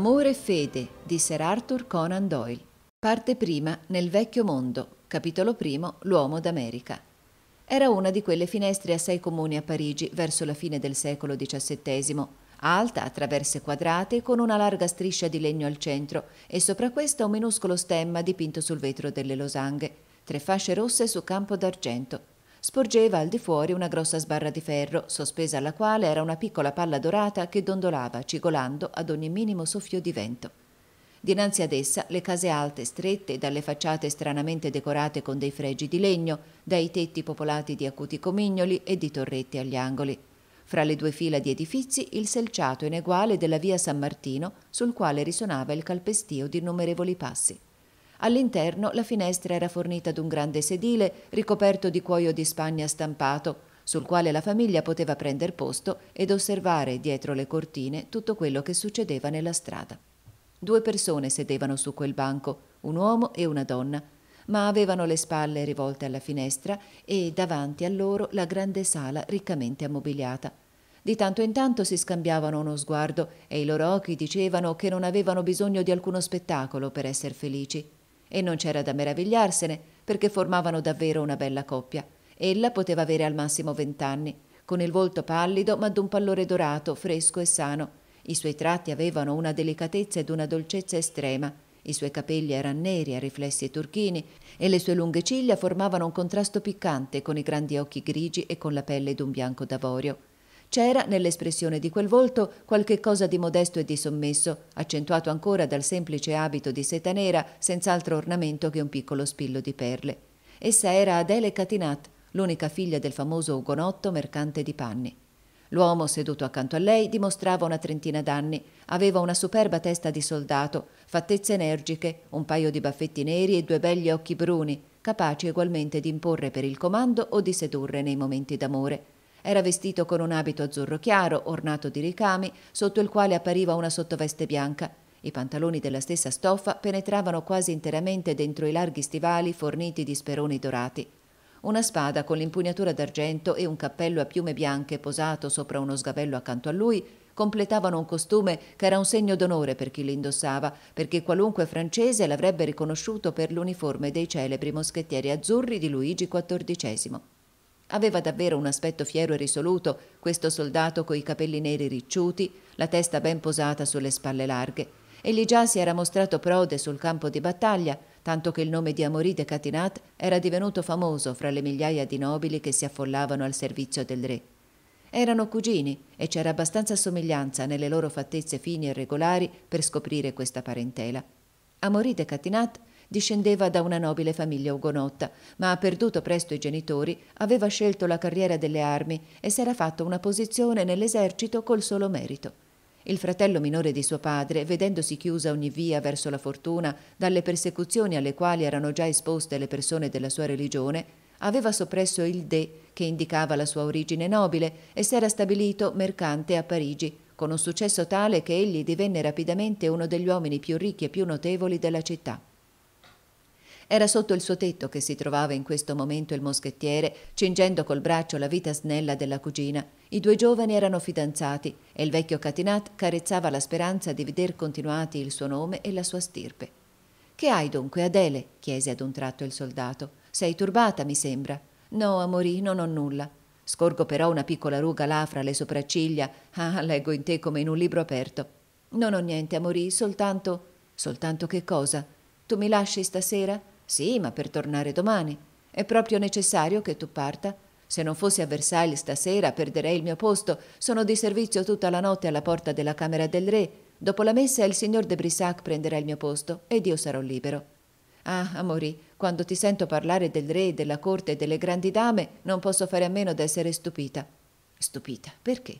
Amore e fede di Sir Arthur Conan Doyle. Parte prima nel vecchio mondo, capitolo primo L'uomo d'America. Era una di quelle finestre assai comuni a Parigi verso la fine del secolo XVII, alta a traverse quadrate con una larga striscia di legno al centro e sopra questa un minuscolo stemma dipinto sul vetro delle losanghe, tre fasce rosse su campo d'argento sporgeva al di fuori una grossa sbarra di ferro, sospesa alla quale era una piccola palla dorata che dondolava, cigolando ad ogni minimo soffio di vento. Dinanzi ad essa le case alte, strette, dalle facciate stranamente decorate con dei fregi di legno, dai tetti popolati di acuti comignoli e di torretti agli angoli. Fra le due fila di edifizi il selciato ineguale della via San Martino, sul quale risonava il calpestio di innumerevoli passi. All'interno la finestra era fornita d'un grande sedile ricoperto di cuoio di Spagna stampato, sul quale la famiglia poteva prender posto ed osservare dietro le cortine tutto quello che succedeva nella strada. Due persone sedevano su quel banco, un uomo e una donna, ma avevano le spalle rivolte alla finestra e davanti a loro la grande sala riccamente ammobiliata. Di tanto in tanto si scambiavano uno sguardo e i loro occhi dicevano che non avevano bisogno di alcuno spettacolo per essere felici e non c'era da meravigliarsene, perché formavano davvero una bella coppia. Ella poteva avere al massimo vent'anni, con il volto pallido ma d'un pallore dorato, fresco e sano. I suoi tratti avevano una delicatezza ed una dolcezza estrema. I suoi capelli erano neri a riflessi turchini e le sue lunghe ciglia formavano un contrasto piccante con i grandi occhi grigi e con la pelle d'un bianco d'avorio. C'era nell'espressione di quel volto qualche cosa di modesto e di sommesso, accentuato ancora dal semplice abito di seta nera, senz'altro ornamento che un piccolo spillo di perle. Essa era Adele Catinat, l'unica figlia del famoso ugonotto mercante di panni. L'uomo seduto accanto a lei dimostrava una trentina d'anni, aveva una superba testa di soldato, fattezze energiche, un paio di baffetti neri e due begli occhi bruni, capaci egualmente di imporre per il comando o di sedurre nei momenti d'amore. Era vestito con un abito azzurro chiaro, ornato di ricami, sotto il quale appariva una sottoveste bianca. I pantaloni della stessa stoffa penetravano quasi interamente dentro i larghi stivali forniti di speroni dorati. Una spada con l'impugnatura d'argento e un cappello a piume bianche posato sopra uno sgabello accanto a lui completavano un costume che era un segno d'onore per chi l'indossava, perché qualunque francese l'avrebbe riconosciuto per l'uniforme dei celebri moschettieri azzurri di Luigi XIV. Aveva davvero un aspetto fiero e risoluto, questo soldato coi capelli neri ricciuti, la testa ben posata sulle spalle larghe. Egli già si era mostrato prode sul campo di battaglia, tanto che il nome di Amorì de Catinat era divenuto famoso fra le migliaia di nobili che si affollavano al servizio del re. Erano cugini e c'era abbastanza somiglianza nelle loro fattezze fini e regolari per scoprire questa parentela. Amorì de Catinat Discendeva da una nobile famiglia ugonotta, ma ha perduto presto i genitori, aveva scelto la carriera delle armi e si era fatto una posizione nell'esercito col solo merito. Il fratello minore di suo padre, vedendosi chiusa ogni via verso la fortuna dalle persecuzioni alle quali erano già esposte le persone della sua religione, aveva soppresso il de che indicava la sua origine nobile e si era stabilito mercante a Parigi, con un successo tale che egli divenne rapidamente uno degli uomini più ricchi e più notevoli della città. Era sotto il suo tetto che si trovava in questo momento il moschettiere, cingendo col braccio la vita snella della cugina. I due giovani erano fidanzati e il vecchio Catinat carezzava la speranza di veder continuati il suo nome e la sua stirpe. Che hai dunque, Adele? chiese ad un tratto il soldato. Sei turbata, mi sembra. No, amorì, non ho nulla. Scorgo però una piccola ruga là fra le sopracciglia. Ah, leggo in te come in un libro aperto. Non ho niente, amorì, soltanto. Soltanto che cosa? Tu mi lasci stasera? Sì, ma per tornare domani. È proprio necessario che tu parta. Se non fossi a Versailles stasera perderei il mio posto. Sono di servizio tutta la notte alla porta della Camera del Re. Dopo la messa il signor de Brissac prenderà il mio posto ed io sarò libero. Ah, amori, quando ti sento parlare del re, della corte e delle grandi dame, non posso fare a meno d'essere stupita. Stupita, perché?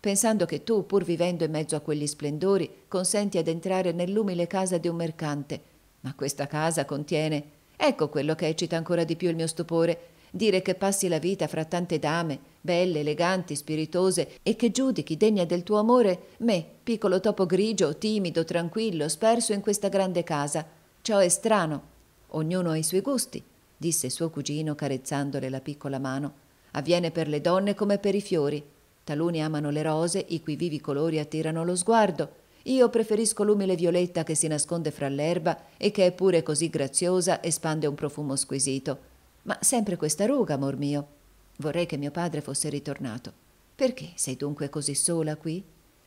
Pensando che tu, pur vivendo in mezzo a quegli splendori, consenti ad entrare nell'umile casa di un mercante, ma questa casa contiene. Ecco quello che eccita ancora di più il mio stupore. Dire che passi la vita fra tante dame, belle, eleganti, spiritose, e che giudichi degna del tuo amore me, piccolo topo grigio, timido, tranquillo, sperso in questa grande casa. Ciò è strano. Ognuno ha i suoi gusti, disse suo cugino carezzandole la piccola mano. Avviene per le donne come per i fiori. Taluni amano le rose, i cui vivi colori attirano lo sguardo. Io preferisco l'umile violetta che si nasconde fra l'erba e che è pure così graziosa, e spande un profumo squisito. Ma sempre questa ruga, amor mio. Vorrei che mio padre fosse ritornato. Perché sei dunque così sola qui?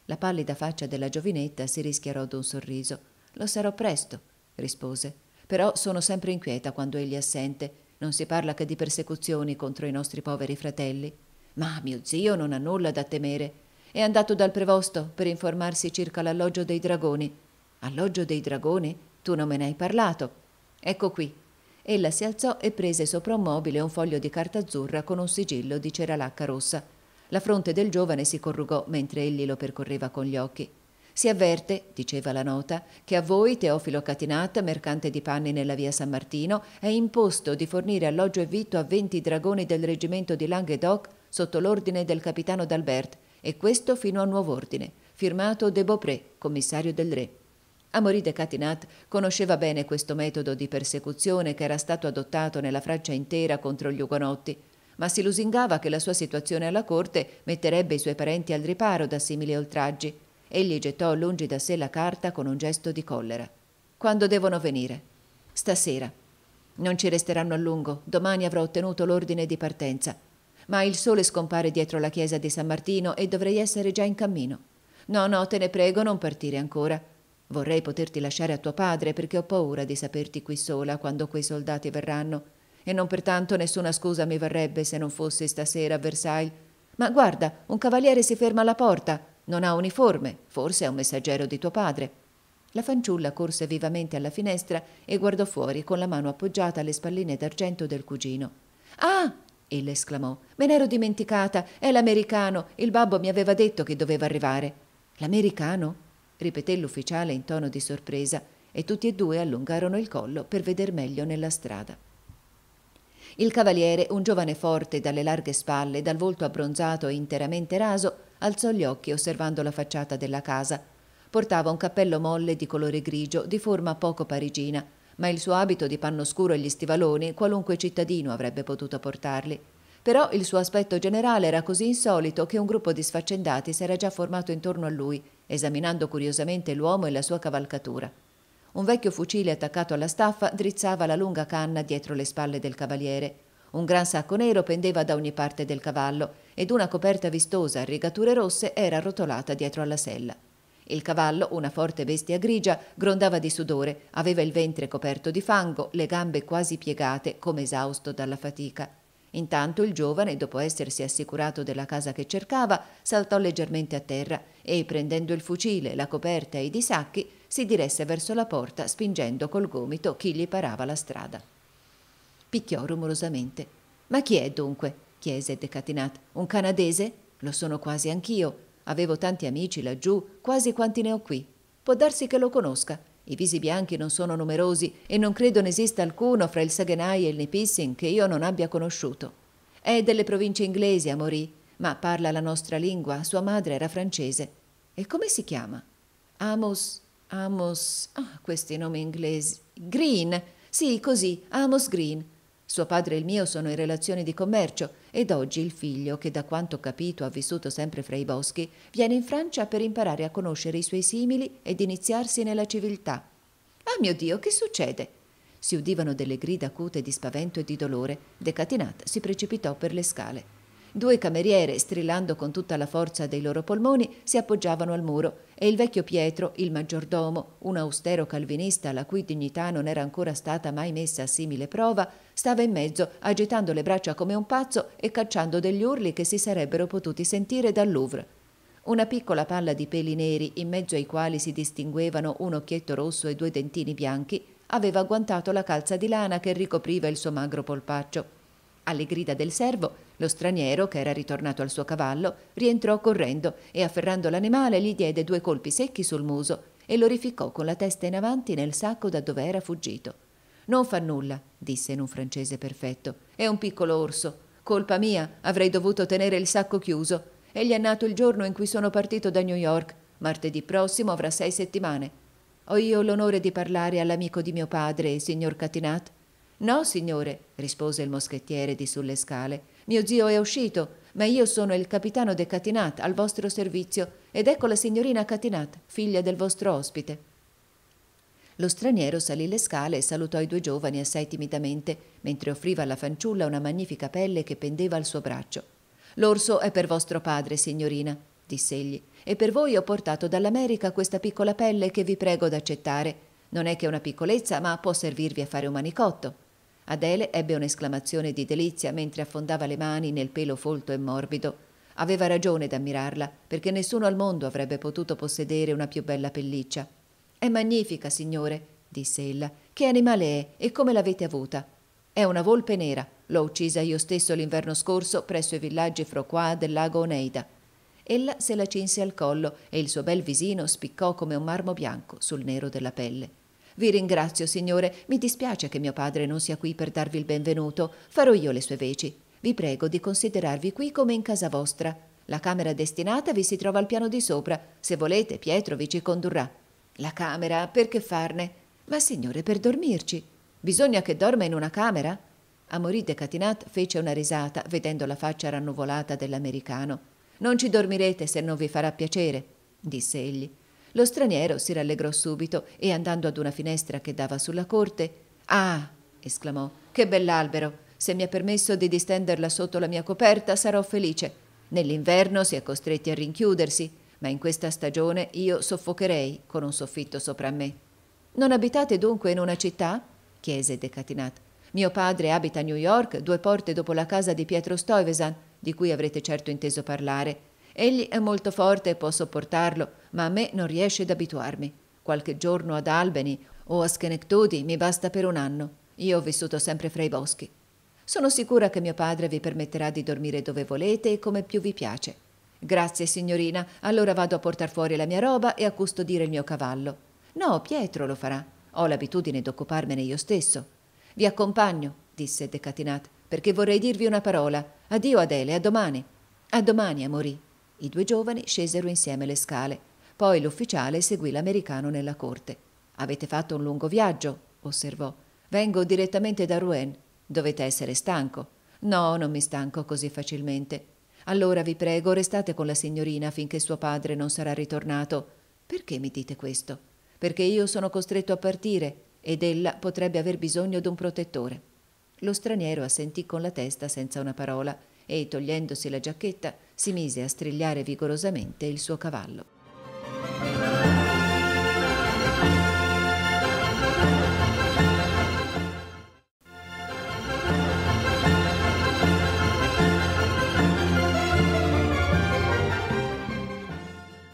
La pallida faccia della giovinetta si rischiarò d'un sorriso. Lo sarò presto, rispose. Però sono sempre inquieta quando egli è assente. Non si parla che di persecuzioni contro i nostri poveri fratelli. Ma mio zio non ha nulla da temere. È andato dal prevosto per informarsi circa l'alloggio dei dragoni. Alloggio dei dragoni? Tu non me ne hai parlato. Ecco qui. Ella si alzò e prese sopra un mobile un foglio di carta azzurra con un sigillo di ceralacca rossa. La fronte del giovane si corrugò mentre egli lo percorreva con gli occhi. Si avverte, diceva la nota, che a voi, Teofilo Catinat, mercante di panni nella via San Martino, è imposto di fornire alloggio e vitto a venti dragoni del reggimento di Languedoc sotto l'ordine del capitano d'Albert, e questo fino a nuovo ordine, firmato De Beaupré, commissario del re. Amoride Catinat conosceva bene questo metodo di persecuzione che era stato adottato nella Francia intera contro gli ugonotti, ma si lusingava che la sua situazione alla corte metterebbe i suoi parenti al riparo da simili oltraggi. Egli gettò lungi da sé la carta con un gesto di collera. Quando devono venire? Stasera. Non ci resteranno a lungo, domani avrò ottenuto l'ordine di partenza. Ma il sole scompare dietro la chiesa di San Martino e dovrei essere già in cammino. No, no, te ne prego, non partire ancora. Vorrei poterti lasciare a tuo padre perché ho paura di saperti qui sola quando quei soldati verranno. E non pertanto nessuna scusa mi varrebbe se non fossi stasera a Versailles. Ma guarda, un cavaliere si ferma alla porta. Non ha uniforme, forse è un messaggero di tuo padre. La fanciulla corse vivamente alla finestra e guardò fuori con la mano appoggiata alle spalline d'argento del cugino. Ah! Ella esclamò. Me n'ero dimenticata. È l'americano. Il babbo mi aveva detto che doveva arrivare. L'americano? ripeté l'ufficiale in tono di sorpresa e tutti e due allungarono il collo per veder meglio nella strada. Il cavaliere, un giovane forte dalle larghe spalle, dal volto abbronzato e interamente raso, alzò gli occhi osservando la facciata della casa. Portava un cappello molle di colore grigio, di forma poco parigina, ma il suo abito di panno scuro e gli stivaloni qualunque cittadino avrebbe potuto portarli. Però il suo aspetto generale era così insolito che un gruppo di sfaccendati s'era già formato intorno a lui, esaminando curiosamente l'uomo e la sua cavalcatura. Un vecchio fucile attaccato alla staffa drizzava la lunga canna dietro le spalle del cavaliere. Un gran sacco nero pendeva da ogni parte del cavallo ed una coperta vistosa a rigature rosse era rotolata dietro alla sella. Il cavallo, una forte bestia grigia, grondava di sudore, aveva il ventre coperto di fango, le gambe quasi piegate, come esausto dalla fatica. Intanto il giovane, dopo essersi assicurato della casa che cercava, saltò leggermente a terra e, prendendo il fucile, la coperta e i disacchi, si diresse verso la porta, spingendo col gomito chi gli parava la strada. Picchiò rumorosamente. Ma chi è dunque? chiese Decatinat. Un canadese? Lo sono quasi anch'io. Avevo tanti amici laggiù, quasi quanti ne ho qui. Può darsi che lo conosca. I visi bianchi non sono numerosi e non credo ne esista alcuno fra il Saguenay e il Nepissin che io non abbia conosciuto. È delle province inglesi a Morì, ma parla la nostra lingua, sua madre era francese. E come si chiama? Amos, Amos, ah, questi nomi inglesi. Green, sì, così, Amos Green. Suo padre e il mio sono in relazioni di commercio ed oggi il figlio, che da quanto ho capito ha vissuto sempre fra i boschi, viene in Francia per imparare a conoscere i suoi simili ed iniziarsi nella civiltà. Ah mio Dio, che succede? Si udivano delle grida acute di spavento e di dolore. Decatinat si precipitò per le scale. Due cameriere, strillando con tutta la forza dei loro polmoni, si appoggiavano al muro e il vecchio Pietro, il maggiordomo, un austero calvinista la cui dignità non era ancora stata mai messa a simile prova, stava in mezzo, agitando le braccia come un pazzo e cacciando degli urli che si sarebbero potuti sentire dal Louvre. Una piccola palla di peli neri, in mezzo ai quali si distinguevano un occhietto rosso e due dentini bianchi, aveva agguantato la calza di lana che ricopriva il suo magro polpaccio. Alle grida del servo, lo straniero, che era ritornato al suo cavallo, rientrò correndo e afferrando l'animale gli diede due colpi secchi sul muso e lo rificcò con la testa in avanti nel sacco da dove era fuggito. Non fa nulla, disse in un francese perfetto. È un piccolo orso. Colpa mia, avrei dovuto tenere il sacco chiuso. Egli è nato il giorno in cui sono partito da New York. Martedì prossimo avrà sei settimane. Ho io l'onore di parlare all'amico di mio padre, signor Catinat? No, signore, rispose il moschettiere di sulle scale. Mio zio è uscito, ma io sono il capitano de Catinat al vostro servizio ed ecco la signorina Catinat, figlia del vostro ospite. Lo straniero salì le scale e salutò i due giovani assai timidamente, mentre offriva alla fanciulla una magnifica pelle che pendeva al suo braccio. L'orso è per vostro padre, signorina, disse egli, e per voi ho portato dall'America questa piccola pelle che vi prego d'accettare. Non è che una piccolezza, ma può servirvi a fare un manicotto. Adele ebbe un'esclamazione di delizia mentre affondava le mani nel pelo folto e morbido. Aveva ragione d'ammirarla, perché nessuno al mondo avrebbe potuto possedere una più bella pelliccia. È magnifica, signore, disse ella. Che animale è e come l'avete avuta? È una volpe nera. L'ho uccisa io stesso l'inverno scorso presso i villaggi Froqua del lago Oneida. Ella se la cinse al collo e il suo bel visino spiccò come un marmo bianco sul nero della pelle. Vi ringrazio, signore. Mi dispiace che mio padre non sia qui per darvi il benvenuto. Farò io le sue veci. Vi prego di considerarvi qui come in casa vostra. La camera destinata vi si trova al piano di sopra. Se volete, Pietro vi ci condurrà. La camera, per che farne? Ma, signore, per dormirci. Bisogna che dorma in una camera? Amorì de Catinat fece una risata, vedendo la faccia rannuvolata dell'americano. Non ci dormirete se non vi farà piacere, disse egli. Lo straniero si rallegrò subito e andando ad una finestra che dava sulla corte, Ah! esclamò, che bell'albero! Se mi è permesso di distenderla sotto la mia coperta sarò felice. Nell'inverno si è costretti a rinchiudersi, ma in questa stagione io soffocherei con un soffitto sopra me. Non abitate dunque in una città? chiese Decatinat. Mio padre abita a New York, due porte dopo la casa di Pietro Stuyvesant, di cui avrete certo inteso parlare, Egli è molto forte e può sopportarlo, ma a me non riesce ad abituarmi. Qualche giorno ad Albany o a Schenectady mi basta per un anno. Io ho vissuto sempre fra i boschi. Sono sicura che mio padre vi permetterà di dormire dove volete e come più vi piace. Grazie, signorina. Allora vado a portar fuori la mia roba e a custodire il mio cavallo. No, Pietro lo farà. Ho l'abitudine d'occuparmene io stesso. Vi accompagno, disse Decatinat, perché vorrei dirvi una parola. Addio Adele, a domani. A domani, Amorì. I due giovani scesero insieme le scale. Poi l'ufficiale seguì l'americano nella corte. Avete fatto un lungo viaggio, osservò. Vengo direttamente da Rouen. Dovete essere stanco. No, non mi stanco così facilmente. Allora vi prego, restate con la signorina finché suo padre non sarà ritornato. Perché mi dite questo? Perché io sono costretto a partire ed ella potrebbe aver bisogno d'un protettore. Lo straniero assentì con la testa senza una parola e, togliendosi la giacchetta, si mise a strigliare vigorosamente il suo cavallo.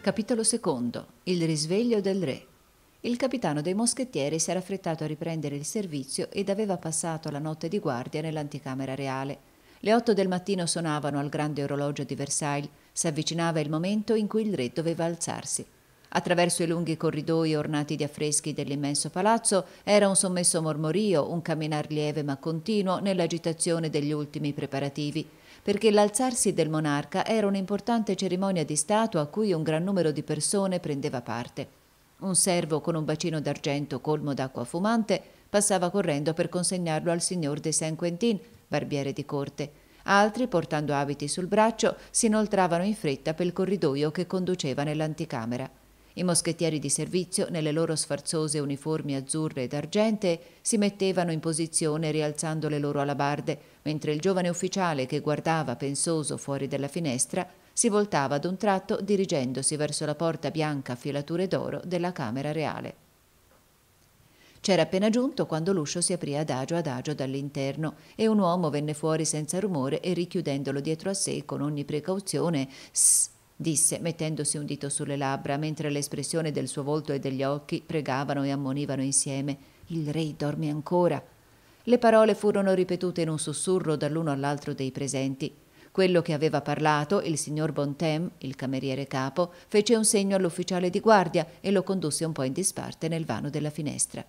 Capitolo II. Il risveglio del re. Il capitano dei moschettieri si era affrettato a riprendere il servizio ed aveva passato la notte di guardia nell'anticamera reale. Le otto del mattino sonavano al grande orologio di Versailles, s'avvicinava il momento in cui il re doveva alzarsi. Attraverso i lunghi corridoi ornati di affreschi dell'immenso palazzo era un sommesso mormorio, un camminar lieve ma continuo nell'agitazione degli ultimi preparativi, perché l'alzarsi del monarca era un'importante cerimonia di Stato a cui un gran numero di persone prendeva parte. Un servo con un bacino d'argento colmo d'acqua fumante passava correndo per consegnarlo al signor de Saint-Quentin, barbiere di corte. Altri, portando abiti sul braccio, si inoltravano in fretta per il corridoio che conduceva nell'anticamera. I moschettieri di servizio, nelle loro sfarzose uniformi azzurre ed argentee, si mettevano in posizione rialzando le loro alabarde, mentre il giovane ufficiale che guardava pensoso fuori dalla finestra si voltava ad un tratto dirigendosi verso la porta bianca a filature d'oro della Camera Reale. C'era appena giunto quando l'uscio si aprì adagio adagio dall'interno e un uomo venne fuori senza rumore e richiudendolo dietro a sé con ogni precauzione «Sss!» disse, mettendosi un dito sulle labbra, mentre l'espressione del suo volto e degli occhi pregavano e ammonivano insieme «Il re dorme ancora!» Le parole furono ripetute in un sussurro dall'uno all'altro dei presenti. Quello che aveva parlato, il signor Bontem, il cameriere capo, fece un segno all'ufficiale di guardia e lo condusse un po' in disparte nel vano della finestra.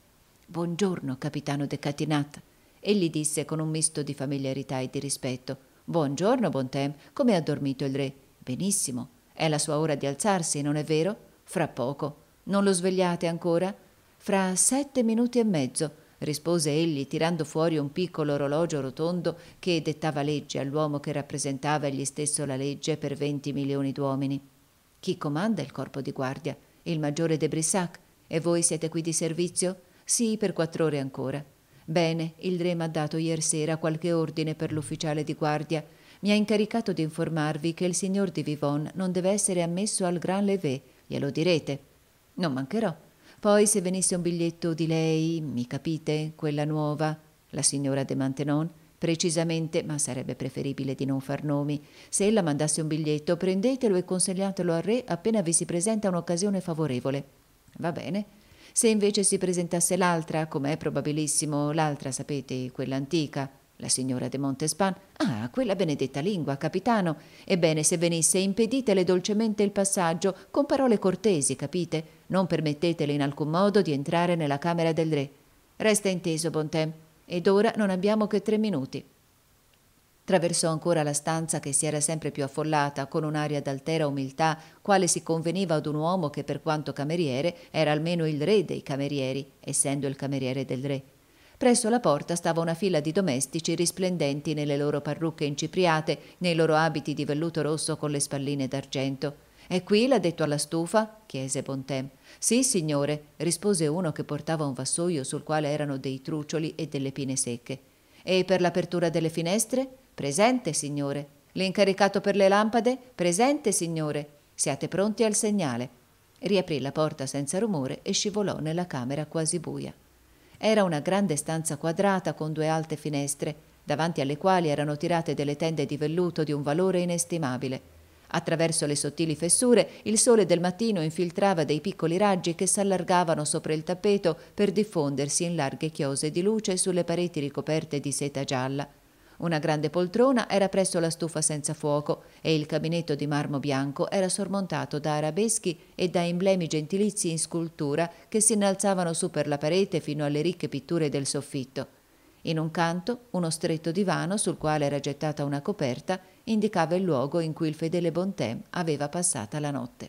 Buongiorno, capitano De Catinat. Egli disse con un misto di familiarità e di rispetto. Buongiorno, Bontem. Come ha dormito il re? Benissimo. È la sua ora di alzarsi, non è vero? Fra poco. Non lo svegliate ancora? Fra sette minuti e mezzo, rispose egli, tirando fuori un piccolo orologio rotondo che dettava legge all'uomo che rappresentava egli stesso la legge per venti milioni d'uomini. Chi comanda il corpo di guardia? Il maggiore de Brissac? E voi siete qui di servizio? Sì, per quattro ore ancora. Bene, il Re mi ha dato ieri sera qualche ordine per l'ufficiale di guardia. Mi ha incaricato di informarvi che il signor di Vivon non deve essere ammesso al Gran Levé. Glielo direte. Non mancherò. Poi se venisse un biglietto di lei, mi capite, quella nuova, la signora de Mantenon, precisamente, ma sarebbe preferibile di non far nomi, se ella mandasse un biglietto, prendetelo e consegnatelo al re appena vi si presenta un'occasione favorevole. Va bene. Se invece si presentasse l'altra, come è probabilissimo, l'altra, sapete, quella antica, la signora de Montespan, ah, quella benedetta lingua, capitano. Ebbene, se venisse, impeditele dolcemente il passaggio, con parole cortesi, capite? Non permettetele in alcun modo di entrare nella camera del re. Resta inteso, Bontemps. Ed ora non abbiamo che tre minuti. Traversò ancora la stanza che si era sempre più affollata con un'aria d'altera umiltà, quale si conveniva ad un uomo che per quanto cameriere era almeno il re dei camerieri, essendo il cameriere del re. Presso la porta stava una fila di domestici risplendenti nelle loro parrucche incipriate, nei loro abiti di velluto rosso con le spalline d'argento. È qui, l'ha detto alla stufa? chiese Bontem. Sì, signore, rispose uno che portava un vassoio sul quale erano dei trucioli e delle pine secche. E per l'apertura delle finestre? Presente, signore. L'incaricato per le lampade? Presente, signore. Siate pronti al segnale. Riaprì la porta senza rumore e scivolò nella camera quasi buia. Era una grande stanza quadrata con due alte finestre, davanti alle quali erano tirate delle tende di velluto di un valore inestimabile Attraverso le sottili fessure il sole del mattino infiltrava dei piccoli raggi che s'allargavano sopra il tappeto per diffondersi in larghe chiose di luce sulle pareti ricoperte di seta gialla. Una grande poltrona era presso la stufa senza fuoco e il caminetto di marmo bianco era sormontato da arabeschi e da emblemi gentilizi in scultura che si innalzavano su per la parete fino alle ricche pitture del soffitto. In un canto, uno stretto divano sul quale era gettata una coperta indicava il luogo in cui il fedele Bontem aveva passata la notte.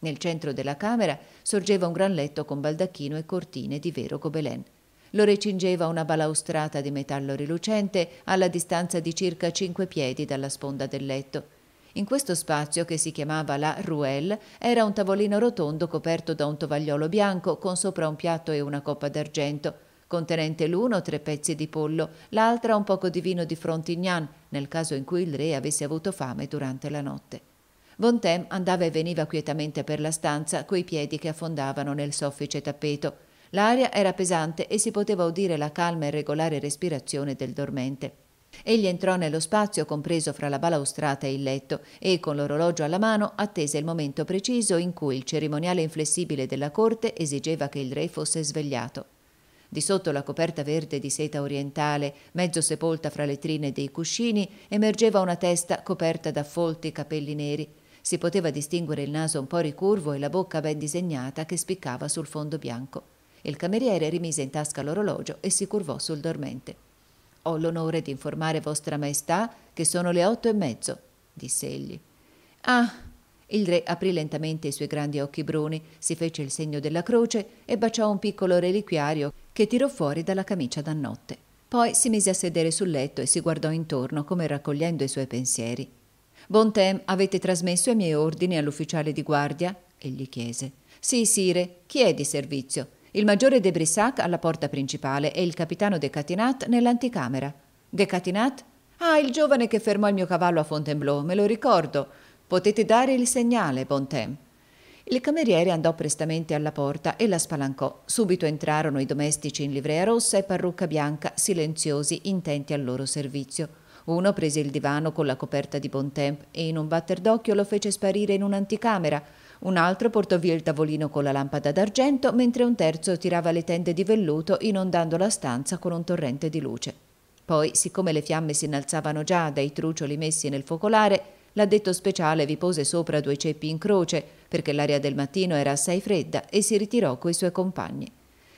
Nel centro della camera sorgeva un gran letto con baldacchino e cortine di vero gobelin. Lo recingeva una balaustrata di metallo rilucente alla distanza di circa cinque piedi dalla sponda del letto. In questo spazio, che si chiamava la Ruelle, era un tavolino rotondo coperto da un tovagliolo bianco con sopra un piatto e una coppa d'argento contenente l'uno tre pezzi di pollo, l'altra un poco di vino di Frontignan, nel caso in cui il re avesse avuto fame durante la notte. Vontem andava e veniva quietamente per la stanza, coi piedi che affondavano nel soffice tappeto. L'aria era pesante e si poteva udire la calma e regolare respirazione del dormente. Egli entrò nello spazio compreso fra la balaustrata e il letto e, con l'orologio alla mano, attese il momento preciso in cui il cerimoniale inflessibile della corte esigeva che il re fosse svegliato. Di sotto la coperta verde di seta orientale, mezzo sepolta fra le trine dei cuscini, emergeva una testa coperta da folti capelli neri. Si poteva distinguere il naso un po' ricurvo e la bocca ben disegnata che spiccava sul fondo bianco. Il cameriere rimise in tasca l'orologio e si curvò sul dormente. Ho l'onore di informare Vostra Maestà che sono le otto e mezzo, disse egli. Ah, il re aprì lentamente i suoi grandi occhi bruni, si fece il segno della croce e baciò un piccolo reliquiario che tirò fuori dalla camicia da notte. Poi si mise a sedere sul letto e si guardò intorno come raccogliendo i suoi pensieri. Bontem, avete trasmesso i miei ordini all'ufficiale di guardia? egli chiese. Sì, sire, chi è di servizio? Il maggiore de Brissac alla porta principale e il capitano de Catinat nell'anticamera. De Catinat? Ah, il giovane che fermò il mio cavallo a Fontainebleau, me lo ricordo. Potete dare il segnale, Bontemps. Il cameriere andò prestamente alla porta e la spalancò. Subito entrarono i domestici in livrea rossa e parrucca bianca, silenziosi, intenti al loro servizio. Uno prese il divano con la coperta di Bontemp e in un batter d'occhio lo fece sparire in un'anticamera. Un altro portò via il tavolino con la lampada d'argento, mentre un terzo tirava le tende di velluto inondando la stanza con un torrente di luce. Poi, siccome le fiamme si innalzavano già dai trucioli messi nel focolare, L'addetto speciale vi pose sopra due ceppi in croce, perché l'aria del mattino era assai fredda, e si ritirò coi suoi compagni.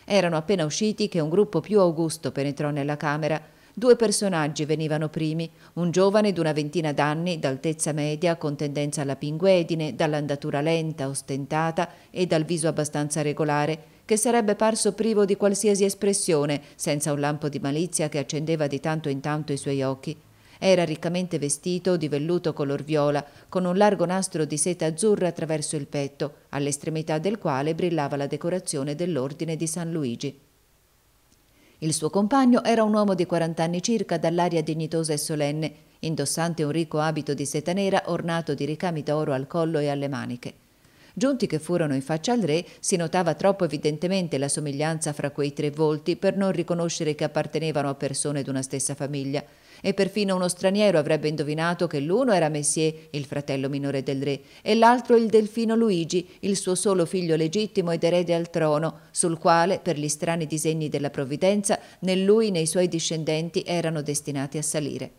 Erano appena usciti che un gruppo più augusto penetrò nella camera. Due personaggi venivano primi, un giovane d'una ventina d'anni, d'altezza media, con tendenza alla pinguedine, dall'andatura lenta, ostentata e dal viso abbastanza regolare, che sarebbe parso privo di qualsiasi espressione, senza un lampo di malizia che accendeva di tanto in tanto i suoi occhi. Era riccamente vestito di velluto color viola, con un largo nastro di seta azzurra attraverso il petto, all'estremità del quale brillava la decorazione dell'Ordine di San Luigi. Il suo compagno era un uomo di quarant'anni circa dall'aria dignitosa e solenne, indossante un ricco abito di seta nera ornato di ricami d'oro al collo e alle maniche. Giunti che furono in faccia al re, si notava troppo evidentemente la somiglianza fra quei tre volti per non riconoscere che appartenevano a persone d'una stessa famiglia, e perfino uno straniero avrebbe indovinato che l'uno era Messier, il fratello minore del re, e l'altro il delfino Luigi, il suo solo figlio legittimo ed erede al trono, sul quale, per gli strani disegni della provvidenza, né lui né i suoi discendenti erano destinati a salire.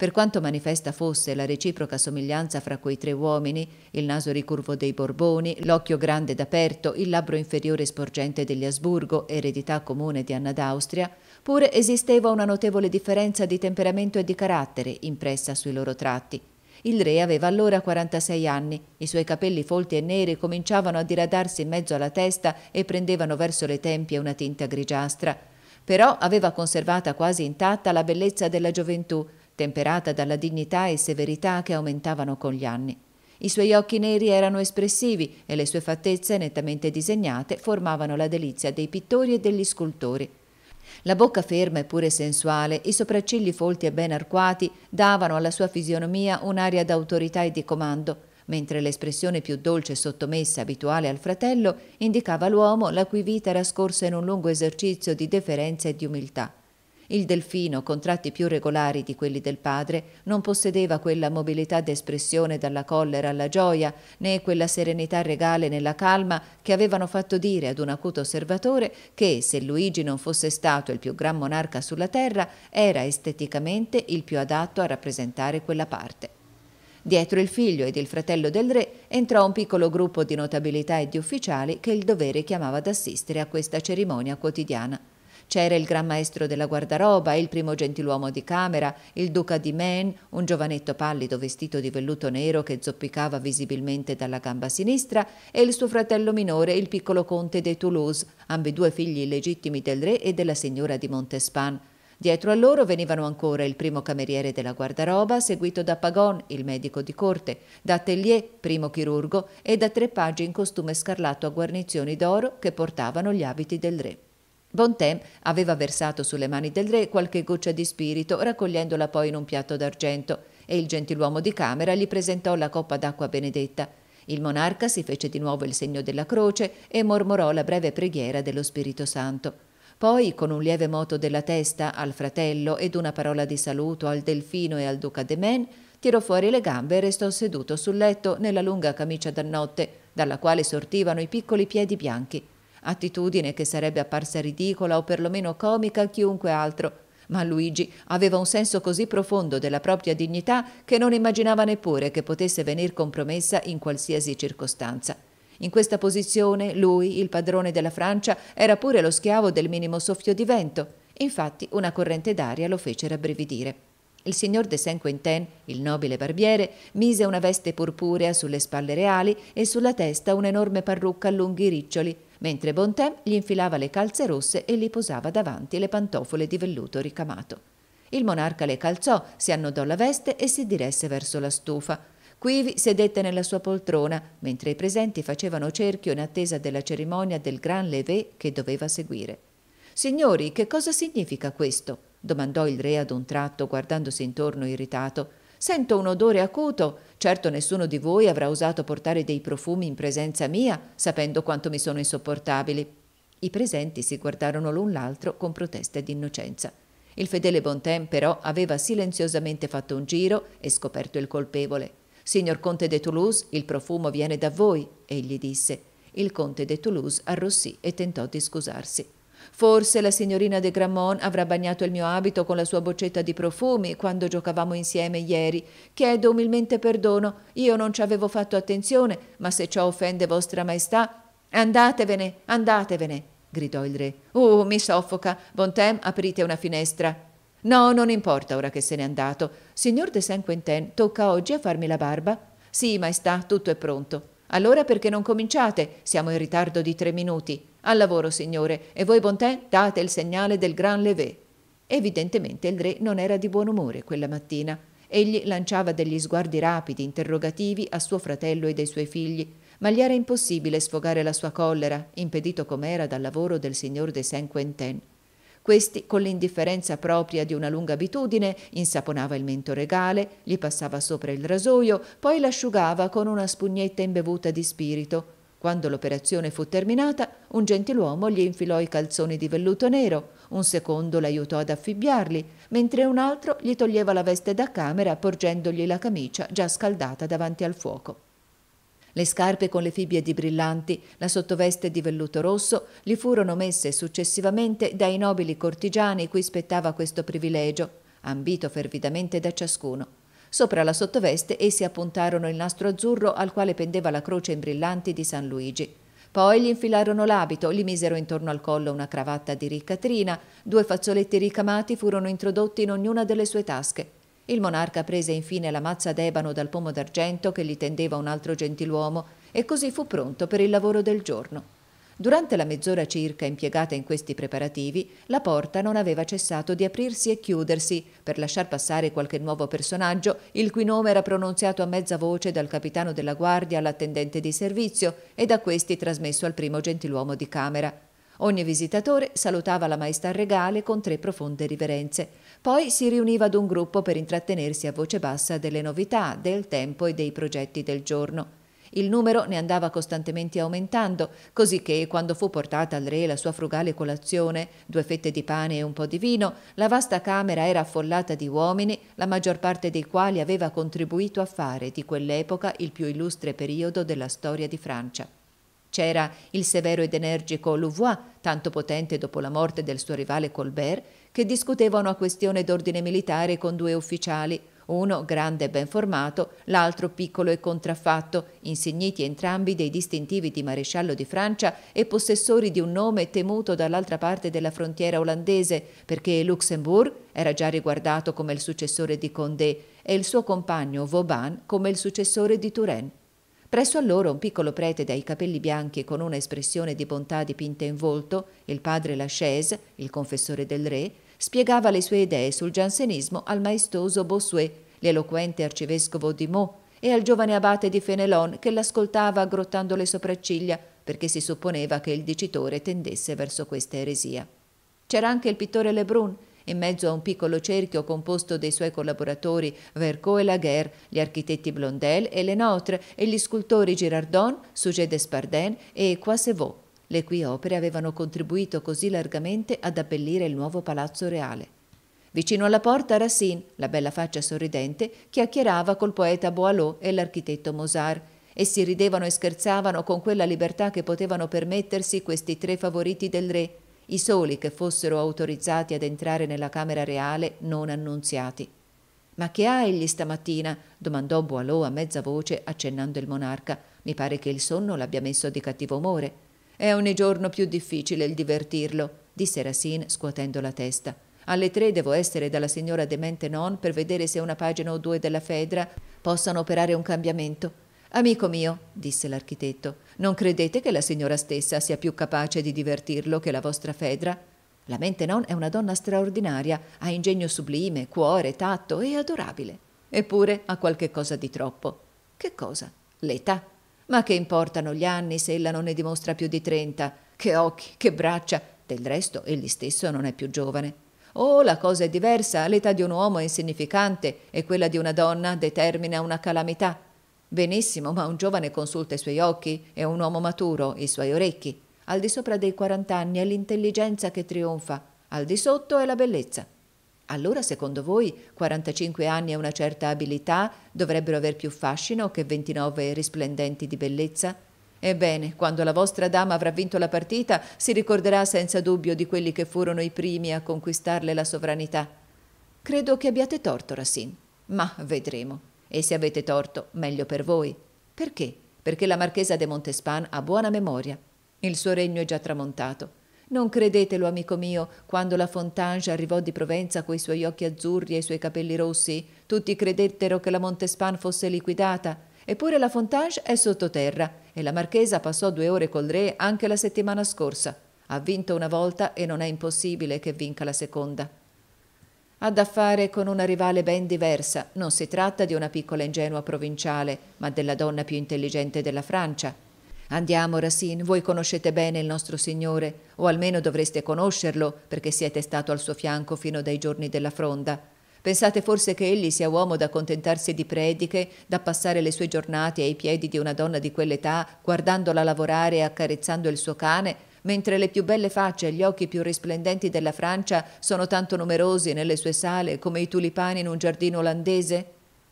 Per quanto manifesta fosse la reciproca somiglianza fra quei tre uomini, il naso ricurvo dei Borboni, l'occhio grande ed aperto, il labbro inferiore sporgente degli Asburgo, eredità comune di Anna d'Austria, pur esisteva una notevole differenza di temperamento e di carattere impressa sui loro tratti. Il re aveva allora 46 anni, i suoi capelli folti e neri cominciavano a diradarsi in mezzo alla testa e prendevano verso le tempie una tinta grigiastra. Però aveva conservata quasi intatta la bellezza della gioventù, temperata dalla dignità e severità che aumentavano con gli anni. I suoi occhi neri erano espressivi e le sue fattezze nettamente disegnate formavano la delizia dei pittori e degli scultori. La bocca ferma e pure sensuale, i sopraccigli folti e ben arcuati davano alla sua fisionomia un'aria d'autorità e di comando, mentre l'espressione più dolce e sottomessa abituale al fratello indicava l'uomo la cui vita era scorsa in un lungo esercizio di deferenza e di umiltà. Il delfino, con tratti più regolari di quelli del padre, non possedeva quella mobilità d'espressione dalla collera alla gioia, né quella serenità regale nella calma che avevano fatto dire ad un acuto osservatore che, se Luigi non fosse stato il più gran monarca sulla terra, era esteticamente il più adatto a rappresentare quella parte. Dietro il figlio ed il fratello del re entrò un piccolo gruppo di notabilità e di ufficiali che il dovere chiamava ad assistere a questa cerimonia quotidiana. C'era il gran maestro della guardaroba, il primo gentiluomo di camera, il duca di Maine, un giovanetto pallido vestito di velluto nero che zoppicava visibilmente dalla gamba sinistra, e il suo fratello minore, il piccolo conte dei Toulouse, ambedue figli illegittimi del re e della signora di Montespan. Dietro a loro venivano ancora il primo cameriere della guardaroba, seguito da Pagon, il medico di corte, da Tellier, primo chirurgo, e da tre pagi in costume scarlatto a guarnizioni d'oro che portavano gli abiti del re. Bontemps aveva versato sulle mani del re qualche goccia di spirito, raccogliendola poi in un piatto d'argento, e il gentiluomo di camera gli presentò la coppa d'acqua benedetta. Il monarca si fece di nuovo il segno della croce e mormorò la breve preghiera dello Spirito Santo. Poi, con un lieve moto della testa al fratello ed una parola di saluto al delfino e al duca de Men, tirò fuori le gambe e restò seduto sul letto nella lunga camicia da notte, dalla quale sortivano i piccoli piedi bianchi attitudine che sarebbe apparsa ridicola o perlomeno comica a chiunque altro, ma Luigi aveva un senso così profondo della propria dignità che non immaginava neppure che potesse venir compromessa in qualsiasi circostanza. In questa posizione lui, il padrone della Francia, era pure lo schiavo del minimo soffio di vento. Infatti una corrente d'aria lo fece rabbrividire. Il signor de Saint-Quentin, il nobile barbiere, mise una veste purpurea sulle spalle reali e sulla testa un'enorme parrucca a lunghi riccioli, mentre Bontem gli infilava le calze rosse e li posava davanti le pantofole di velluto ricamato. Il monarca le calzò, si annodò la veste e si diresse verso la stufa. Quivi sedette nella sua poltrona, mentre i presenti facevano cerchio in attesa della cerimonia del gran levé che doveva seguire. Signori, che cosa significa questo? domandò il re ad un tratto, guardandosi intorno irritato. Sento un odore acuto. Certo nessuno di voi avrà osato portare dei profumi in presenza mia, sapendo quanto mi sono insopportabili. I presenti si guardarono l'un l'altro con proteste d'innocenza. Il fedele Bontemps però aveva silenziosamente fatto un giro e scoperto il colpevole. Signor Conte de Toulouse, il profumo viene da voi, egli disse. Il Conte de Toulouse arrossì e tentò di scusarsi. Forse la signorina de Grammont avrà bagnato il mio abito con la sua boccetta di profumi quando giocavamo insieme ieri. Chiedo umilmente perdono, io non ci avevo fatto attenzione, ma se ciò offende vostra maestà, andatevene, andatevene, gridò il re. Uh, mi soffoca. Bontem, aprite una finestra. No, non importa ora che se n'è andato. Signor de Saint-Quentin, tocca oggi a farmi la barba? Sì, maestà, tutto è pronto. Allora perché non cominciate? Siamo in ritardo di tre minuti. Al lavoro, signore, e voi, Bontè, date il segnale del gran levé. Evidentemente il re non era di buon umore quella mattina. Egli lanciava degli sguardi rapidi, interrogativi a suo fratello e dei suoi figli, ma gli era impossibile sfogare la sua collera, impedito com'era dal lavoro del signor de Saint-Quentin. Questi, con l'indifferenza propria di una lunga abitudine, insaponava il mento regale, gli passava sopra il rasoio, poi l'asciugava con una spugnetta imbevuta di spirito. Quando l'operazione fu terminata, un gentiluomo gli infilò i calzoni di velluto nero, un secondo l'aiutò ad affibbiarli, mentre un altro gli toglieva la veste da camera porgendogli la camicia già scaldata davanti al fuoco. Le scarpe con le fibbie di brillanti, la sottoveste di velluto rosso gli furono messe successivamente dai nobili cortigiani cui spettava questo privilegio, ambito fervidamente da ciascuno. Sopra la sottoveste essi appuntarono il nastro azzurro al quale pendeva la croce in brillanti di San Luigi. Poi gli infilarono l'abito, gli misero intorno al collo una cravatta di ricca trina, due fazzoletti ricamati furono introdotti in ognuna delle sue tasche. Il monarca prese infine la mazza d'ebano dal pomo d'argento che gli tendeva un altro gentiluomo e così fu pronto per il lavoro del giorno. Durante la mezz'ora circa impiegata in questi preparativi, la porta non aveva cessato di aprirsi e chiudersi per lasciar passare qualche nuovo personaggio, il cui nome era pronunziato a mezza voce dal capitano della guardia all'attendente di servizio e da questi trasmesso al primo gentiluomo di camera. Ogni visitatore salutava la maestà regale con tre profonde riverenze. Poi si riuniva ad un gruppo per intrattenersi a voce bassa delle novità, del tempo e dei progetti del giorno. Il numero ne andava costantemente aumentando, così che, quando fu portata al re la sua frugale colazione, due fette di pane e un po' di vino, la vasta camera era affollata di uomini, la maggior parte dei quali aveva contribuito a fare di quell'epoca il più illustre periodo della storia di Francia. C'era il severo ed energico Louvois, tanto potente dopo la morte del suo rivale Colbert, che discuteva una questione d'ordine militare con due ufficiali, uno grande e ben formato, l'altro piccolo e contraffatto, insigniti entrambi dei distintivi di maresciallo di Francia e possessori di un nome temuto dall'altra parte della frontiera olandese, perché Luxembourg era già riguardato come il successore di Condé e il suo compagno Vauban come il successore di Turenne. Presso a loro un piccolo prete dai capelli bianchi con una espressione di bontà dipinta in volto, il padre Lachaise, il confessore del re, spiegava le sue idee sul giansenismo al maestoso Bossuet, l'eloquente arcivescovo di Meaux e al giovane abate di Fenelon che l'ascoltava aggrottando le sopracciglia perché si supponeva che il dicitore tendesse verso questa eresia. C'era anche il pittore Lebrun in mezzo a un piccolo cerchio composto dei suoi collaboratori Vercot e Laguerre, gli architetti Blondel e Lenotre e gli scultori Girardon, Suger d'Espardin e Coisevaux, le cui opere avevano contribuito così largamente ad abbellire il nuovo palazzo reale. Vicino alla porta Racine, la bella faccia sorridente, chiacchierava col poeta Boileau e l'architetto Mozart. Essi ridevano e scherzavano con quella libertà che potevano permettersi questi tre favoriti del re, i soli che fossero autorizzati ad entrare nella camera reale non annunziati. Ma che ha egli stamattina? domandò Boileau a mezza voce, accennando il monarca. Mi pare che il sonno l'abbia messo di cattivo umore. È ogni giorno più difficile il divertirlo, disse Racine scuotendo la testa. Alle tre devo essere dalla signora Demente Non per vedere se una pagina o due della Fedra possano operare un cambiamento. Amico mio, disse l'architetto, non credete che la signora stessa sia più capace di divertirlo che la vostra Fedra? La mente non è una donna straordinaria, ha ingegno sublime, cuore, tatto e adorabile. Eppure ha qualche cosa di troppo. Che cosa? L'età. Ma che importano gli anni se ella non ne dimostra più di trenta? Che occhi, che braccia! Del resto, egli stesso non è più giovane. Oh, la cosa è diversa, l'età di un uomo è insignificante e quella di una donna determina una calamità. Benissimo, ma un giovane consulta i suoi occhi e un uomo maturo i suoi orecchi. Al di sopra dei 40 anni è l'intelligenza che trionfa, al di sotto è la bellezza. Allora, secondo voi, 45 anni e una certa abilità dovrebbero aver più fascino che 29 risplendenti di bellezza? Ebbene, quando la vostra dama avrà vinto la partita, si ricorderà senza dubbio di quelli che furono i primi a conquistarle la sovranità. Credo che abbiate torto, Racine, ma vedremo. E se avete torto, meglio per voi. Perché? Perché la marchesa de Montespan ha buona memoria. Il suo regno è già tramontato. Non credetelo, amico mio, quando la Fontange arrivò di Provenza coi suoi occhi azzurri e i suoi capelli rossi, tutti credettero che la Montespan fosse liquidata. Eppure la Fontange è sottoterra e la Marchesa passò due ore col re anche la settimana scorsa. Ha vinto una volta e non è impossibile che vinca la seconda ha da fare con una rivale ben diversa. Non si tratta di una piccola ingenua provinciale, ma della donna più intelligente della Francia. Andiamo, Racine, voi conoscete bene il nostro Signore, o almeno dovreste conoscerlo, perché siete stato al suo fianco fino dai giorni della fronda. Pensate forse che egli sia uomo da contentarsi di prediche, da passare le sue giornate ai piedi di una donna di quell'età, guardandola lavorare e accarezzando il suo cane? Mentre le più belle facce e gli occhi più risplendenti della Francia sono tanto numerosi nelle sue sale come i tulipani in un giardino olandese?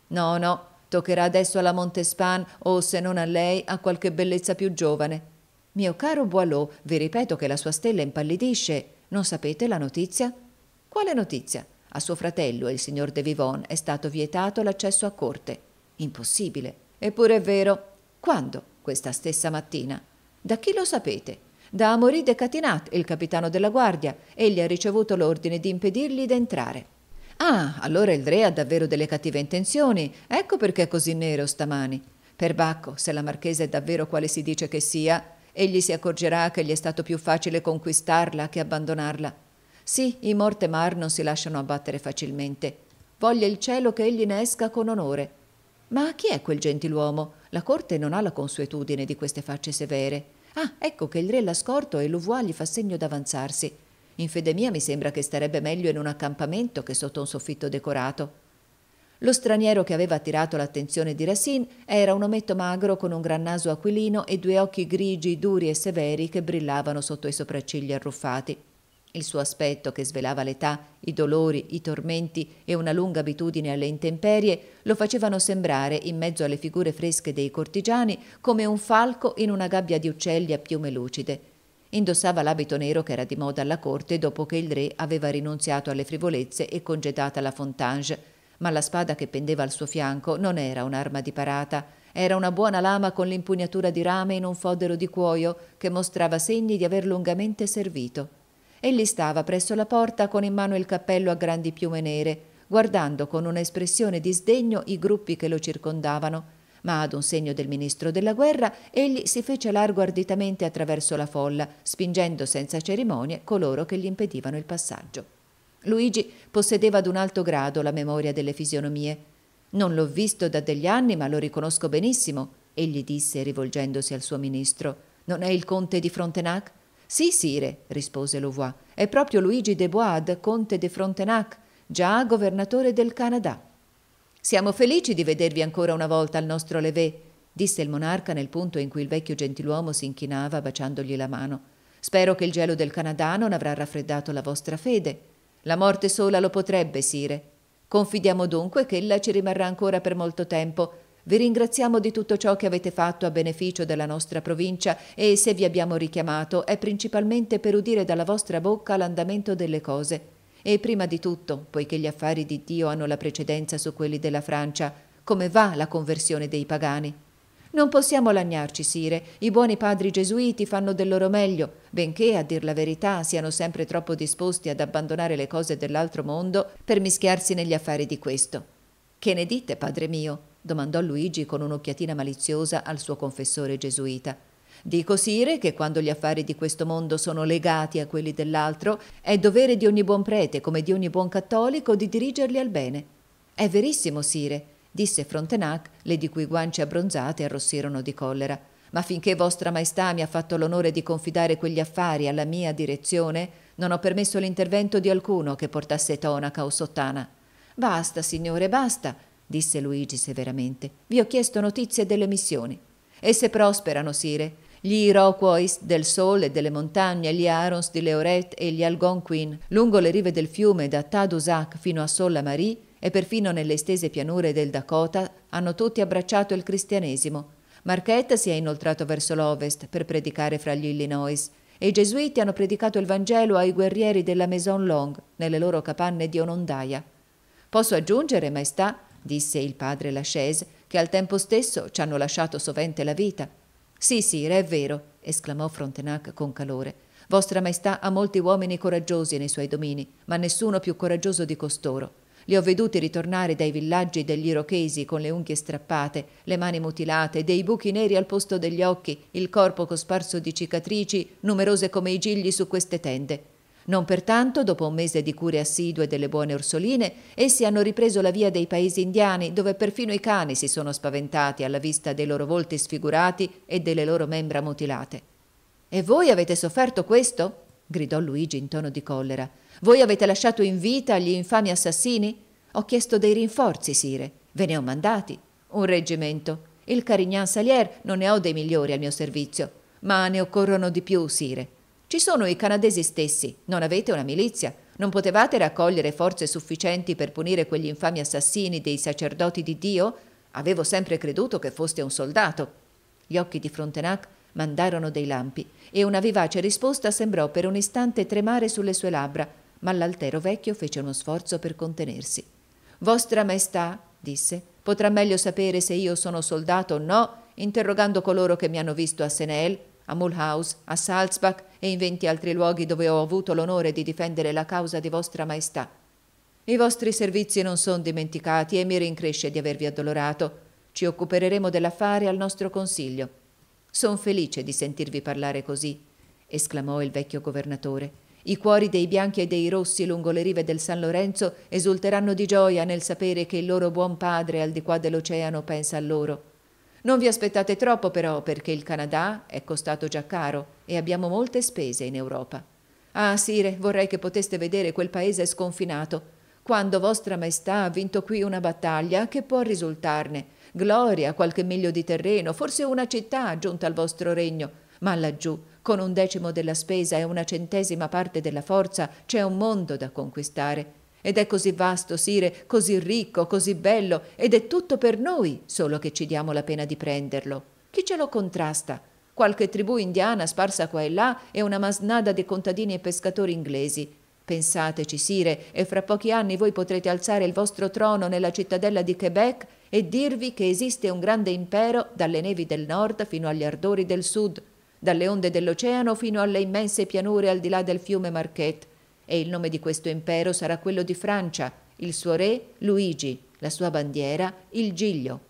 No, no, toccherà adesso alla Montespan o, se non a lei, a qualche bellezza più giovane. Mio caro Boileau, vi ripeto che la sua stella impallidisce. Non sapete la notizia? Quale notizia? A suo fratello, il signor De Vivon, è stato vietato l'accesso a corte. Impossibile. Eppure è vero. Quando? Questa stessa mattina. Da chi lo sapete? Da Amorì de Catinat, il capitano della guardia, egli ha ricevuto l'ordine di impedirgli d'entrare. Ah, allora il re ha davvero delle cattive intenzioni, ecco perché è così nero stamani. Perbacco, se la marchesa è davvero quale si dice che sia, egli si accorgerà che gli è stato più facile conquistarla che abbandonarla. Sì, i Mortemar non si lasciano abbattere facilmente. Voglia il cielo che egli ne esca con onore. Ma chi è quel gentiluomo? La corte non ha la consuetudine di queste facce severe. Ah, ecco che il re l'ha scorto e Louvois gli fa segno d'avanzarsi. In fede mia mi sembra che starebbe meglio in un accampamento che sotto un soffitto decorato. Lo straniero che aveva attirato l'attenzione di Racine era un ometto magro con un gran naso aquilino e due occhi grigi, duri e severi che brillavano sotto i sopraccigli arruffati. Il suo aspetto, che svelava l'età, i dolori, i tormenti e una lunga abitudine alle intemperie, lo facevano sembrare, in mezzo alle figure fresche dei cortigiani, come un falco in una gabbia di uccelli a piume lucide. Indossava l'abito nero che era di moda alla corte dopo che il re aveva rinunziato alle frivolezze e congedata la Fontange, ma la spada che pendeva al suo fianco non era un'arma di parata, era una buona lama con l'impugnatura di rame in un fodero di cuoio che mostrava segni di aver lungamente servito. Egli stava presso la porta con in mano il cappello a grandi piume nere, guardando con un'espressione di sdegno i gruppi che lo circondavano, ma ad un segno del ministro della guerra egli si fece largo arditamente attraverso la folla, spingendo senza cerimonie coloro che gli impedivano il passaggio. Luigi possedeva ad un alto grado la memoria delle fisionomie. Non l'ho visto da degli anni, ma lo riconosco benissimo, egli disse rivolgendosi al suo ministro. Non è il conte di Frontenac? Sì, sire, rispose Louvois, è proprio Luigi de Boade, conte de Frontenac, già governatore del Canada. Siamo felici di vedervi ancora una volta al nostro levé, disse il monarca nel punto in cui il vecchio gentiluomo si inchinava baciandogli la mano. Spero che il gelo del Canada non avrà raffreddato la vostra fede. La morte sola lo potrebbe, sire. Confidiamo dunque che ella ci rimarrà ancora per molto tempo, vi ringraziamo di tutto ciò che avete fatto a beneficio della nostra provincia e se vi abbiamo richiamato è principalmente per udire dalla vostra bocca l'andamento delle cose. E prima di tutto, poiché gli affari di Dio hanno la precedenza su quelli della Francia, come va la conversione dei pagani? Non possiamo lagnarci, sire, i buoni padri gesuiti fanno del loro meglio, benché, a dir la verità, siano sempre troppo disposti ad abbandonare le cose dell'altro mondo per mischiarsi negli affari di questo. Che ne dite, padre mio? domandò Luigi con un'occhiatina maliziosa al suo confessore gesuita. Dico sire che quando gli affari di questo mondo sono legati a quelli dell'altro, è dovere di ogni buon prete, come di ogni buon cattolico, di dirigerli al bene. È verissimo, sire, disse Frontenac, le di cui guance abbronzate arrossirono di collera. Ma finché vostra maestà mi ha fatto l'onore di confidare quegli affari alla mia direzione, non ho permesso l'intervento di alcuno che portasse tonaca o sottana. Basta, signore, basta, disse Luigi severamente, vi ho chiesto notizie delle missioni. Esse prosperano, sire. Gli Iroquois del Sole e delle montagne, gli Arons di Leoret e gli Algonquin, lungo le rive del fiume da Tadoussac fino a Solla-Marie e perfino nelle estese pianure del Dakota, hanno tutti abbracciato il cristianesimo. Marquette si è inoltrato verso l'ovest per predicare fra gli Illinois e i gesuiti hanno predicato il Vangelo ai guerrieri della Maison Long nelle loro capanne di Onondaia. Posso aggiungere, maestà, disse il padre Lachaise, che al tempo stesso ci hanno lasciato sovente la vita. Sì, sire, è vero, esclamò Frontenac con calore. Vostra Maestà ha molti uomini coraggiosi nei suoi domini, ma nessuno più coraggioso di costoro. Li ho veduti ritornare dai villaggi degli irochesi con le unghie strappate, le mani mutilate, dei buchi neri al posto degli occhi, il corpo cosparso di cicatrici, numerose come i gigli su queste tende. Non pertanto, dopo un mese di cure assidue delle buone orsoline, essi hanno ripreso la via dei paesi indiani, dove perfino i cani si sono spaventati alla vista dei loro volti sfigurati e delle loro membra mutilate. E voi avete sofferto questo? gridò Luigi in tono di collera. Voi avete lasciato in vita gli infami assassini? Ho chiesto dei rinforzi, sire. Ve ne ho mandati. Un reggimento. Il Carignan Salier non ne ho dei migliori al mio servizio, ma ne occorrono di più, sire. Ci sono i canadesi stessi, non avete una milizia. Non potevate raccogliere forze sufficienti per punire quegli infami assassini dei sacerdoti di Dio? Avevo sempre creduto che foste un soldato. Gli occhi di Frontenac mandarono dei lampi e una vivace risposta sembrò per un istante tremare sulle sue labbra, ma l'altero vecchio fece uno sforzo per contenersi. Vostra Maestà, disse, potrà meglio sapere se io sono soldato o no, interrogando coloro che mi hanno visto a Seneel a Mulhouse, a Salzbach e in venti altri luoghi dove ho avuto l'onore di difendere la causa di Vostra Maestà. I vostri servizi non sono dimenticati e mi rincresce di avervi addolorato. Ci occuperemo dell'affare al nostro consiglio. Son felice di sentirvi parlare così, esclamò il vecchio governatore. I cuori dei bianchi e dei rossi lungo le rive del San Lorenzo esulteranno di gioia nel sapere che il loro buon padre al di qua dell'oceano pensa a loro. Non vi aspettate troppo però perché il Canada è costato già caro e abbiamo molte spese in Europa. Ah, Sire, vorrei che poteste vedere quel paese sconfinato. Quando Vostra Maestà ha vinto qui una battaglia, che può risultarne? Gloria, qualche miglio di terreno, forse una città aggiunta al vostro regno. Ma laggiù, con un decimo della spesa e una centesima parte della forza, c'è un mondo da conquistare ed è così vasto, Sire, così ricco, così bello, ed è tutto per noi, solo che ci diamo la pena di prenderlo. Chi ce lo contrasta? Qualche tribù indiana sparsa qua e là e una masnada di contadini e pescatori inglesi. Pensateci, Sire, e fra pochi anni voi potrete alzare il vostro trono nella cittadella di Quebec e dirvi che esiste un grande impero dalle nevi del nord fino agli ardori del sud, dalle onde dell'oceano fino alle immense pianure al di là del fiume Marquette e il nome di questo impero sarà quello di Francia, il suo re Luigi, la sua bandiera il Giglio.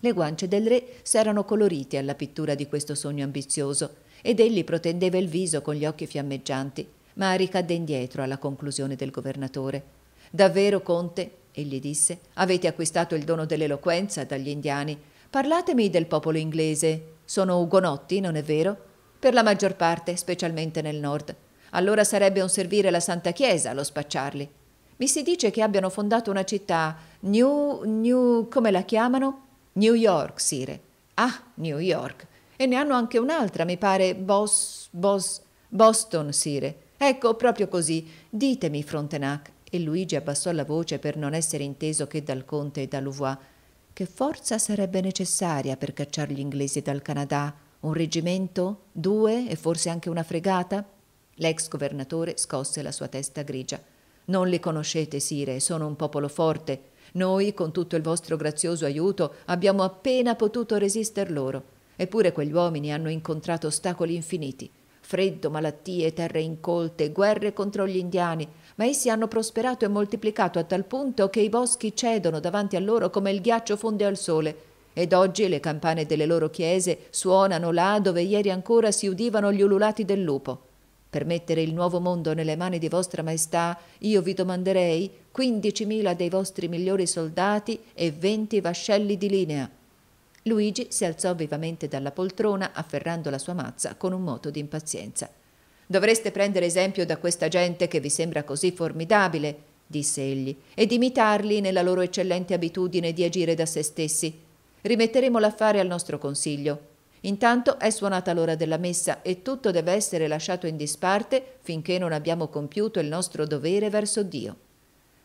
Le guance del re s'erano colorite alla pittura di questo sogno ambizioso ed egli protendeva il viso con gli occhi fiammeggianti, ma ricadde indietro alla conclusione del governatore. Davvero, conte, egli disse, avete acquistato il dono dell'eloquenza dagli indiani. Parlatemi del popolo inglese. Sono ugonotti, non è vero? Per la maggior parte, specialmente nel nord. Allora sarebbe un servire la Santa Chiesa lo spacciarli. Mi si dice che abbiano fondato una città, New, New, come la chiamano? New York, Sire. Ah, New York. E ne hanno anche un'altra, mi pare, Bos, Bos, Boston, Sire. Ecco, proprio così. Ditemi, Frontenac. E Luigi abbassò la voce per non essere inteso che dal conte e da Louvois. Che forza sarebbe necessaria per cacciare gli inglesi dal Canada? Un reggimento? Due? E forse anche una fregata? L'ex governatore scosse la sua testa grigia. Non li conoscete, Sire, sono un popolo forte. Noi, con tutto il vostro grazioso aiuto, abbiamo appena potuto resister loro. Eppure quegli uomini hanno incontrato ostacoli infiniti. Freddo, malattie, terre incolte, guerre contro gli indiani, ma essi hanno prosperato e moltiplicato a tal punto che i boschi cedono davanti a loro come il ghiaccio fonde al sole, ed oggi le campane delle loro chiese suonano là dove ieri ancora si udivano gli ululati del lupo. Per mettere il nuovo mondo nelle mani di vostra maestà, io vi domanderei quindicimila dei vostri migliori soldati e venti vascelli di linea. Luigi si alzò vivamente dalla poltrona, afferrando la sua mazza con un moto di impazienza. Dovreste prendere esempio da questa gente che vi sembra così formidabile, disse egli, ed imitarli nella loro eccellente abitudine di agire da se stessi. Rimetteremo l'affare al nostro consiglio. Intanto è suonata l'ora della messa e tutto deve essere lasciato in disparte finché non abbiamo compiuto il nostro dovere verso Dio.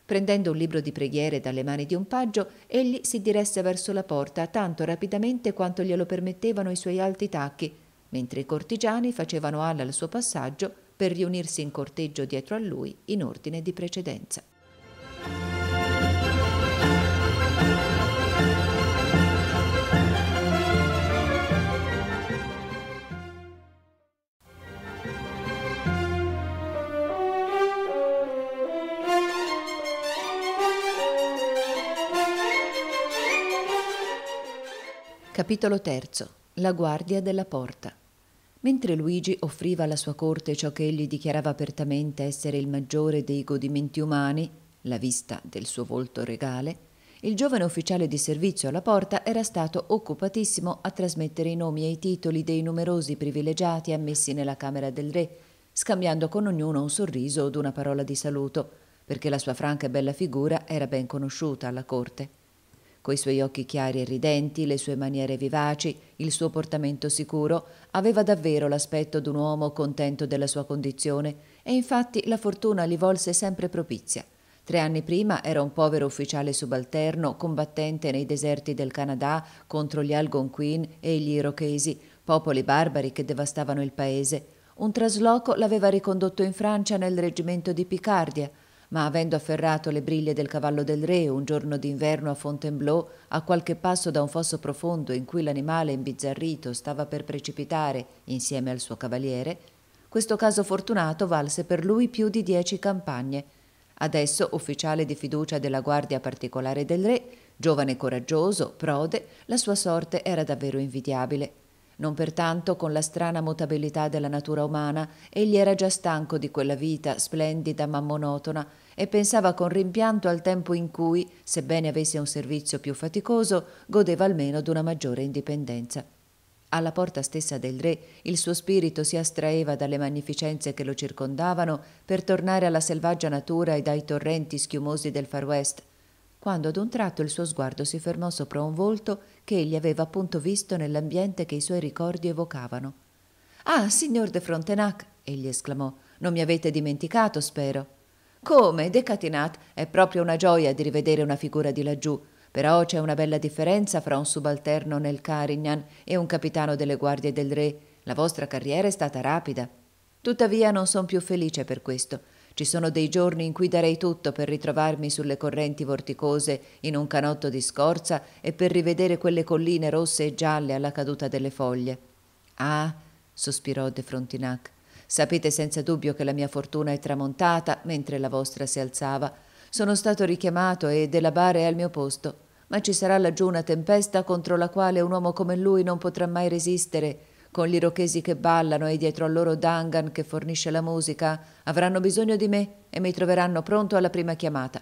Prendendo un libro di preghiere dalle mani di un paggio, egli si diresse verso la porta tanto rapidamente quanto glielo permettevano i suoi alti tacchi, mentre i cortigiani facevano ala al suo passaggio per riunirsi in corteggio dietro a lui in ordine di precedenza. Capitolo III. La guardia della porta. Mentre Luigi offriva alla sua corte ciò che egli dichiarava apertamente essere il maggiore dei godimenti umani, la vista del suo volto regale, il giovane ufficiale di servizio alla porta era stato occupatissimo a trasmettere i nomi e i titoli dei numerosi privilegiati ammessi nella camera del re, scambiando con ognuno un sorriso od una parola di saluto, perché la sua franca e bella figura era ben conosciuta alla corte. Coi suoi occhi chiari e ridenti, le sue maniere vivaci, il suo portamento sicuro, aveva davvero l'aspetto d'un uomo contento della sua condizione e infatti la fortuna gli volse sempre propizia. Tre anni prima era un povero ufficiale subalterno combattente nei deserti del Canada contro gli Algonquin e gli Irochesi, popoli barbari che devastavano il paese. Un trasloco l'aveva ricondotto in Francia nel reggimento di Picardia, ma avendo afferrato le briglie del cavallo del re un giorno d'inverno a Fontainebleau, a qualche passo da un fosso profondo in cui l'animale imbizzarrito stava per precipitare insieme al suo cavaliere, questo caso fortunato valse per lui più di dieci campagne. Adesso ufficiale di fiducia della guardia particolare del re, giovane coraggioso, prode, la sua sorte era davvero invidiabile. Non pertanto, con la strana mutabilità della natura umana, egli era già stanco di quella vita splendida ma monotona e pensava con rimpianto al tempo in cui, sebbene avesse un servizio più faticoso, godeva almeno d'una maggiore indipendenza. Alla porta stessa del re il suo spirito si astraeva dalle magnificenze che lo circondavano per tornare alla selvaggia natura e dai torrenti schiumosi del Far West quando ad un tratto il suo sguardo si fermò sopra un volto che egli aveva appunto visto nell'ambiente che i suoi ricordi evocavano. Ah, signor de Frontenac, egli esclamò, non mi avete dimenticato, spero. Come, Decatinat, è proprio una gioia di rivedere una figura di laggiù, però c'è una bella differenza fra un subalterno nel Carignan e un capitano delle guardie del re. La vostra carriera è stata rapida. Tuttavia non son più felice per questo ci sono dei giorni in cui darei tutto per ritrovarmi sulle correnti vorticose in un canotto di scorza e per rivedere quelle colline rosse e gialle alla caduta delle foglie. Ah, sospirò De Frontinac. Sapete senza dubbio che la mia fortuna è tramontata mentre la vostra si alzava. Sono stato richiamato e della bare è al mio posto. Ma ci sarà laggiù una tempesta contro la quale un uomo come lui non potrà mai resistere con gli irochesi che ballano e dietro a loro Dangan che fornisce la musica, avranno bisogno di me e mi troveranno pronto alla prima chiamata.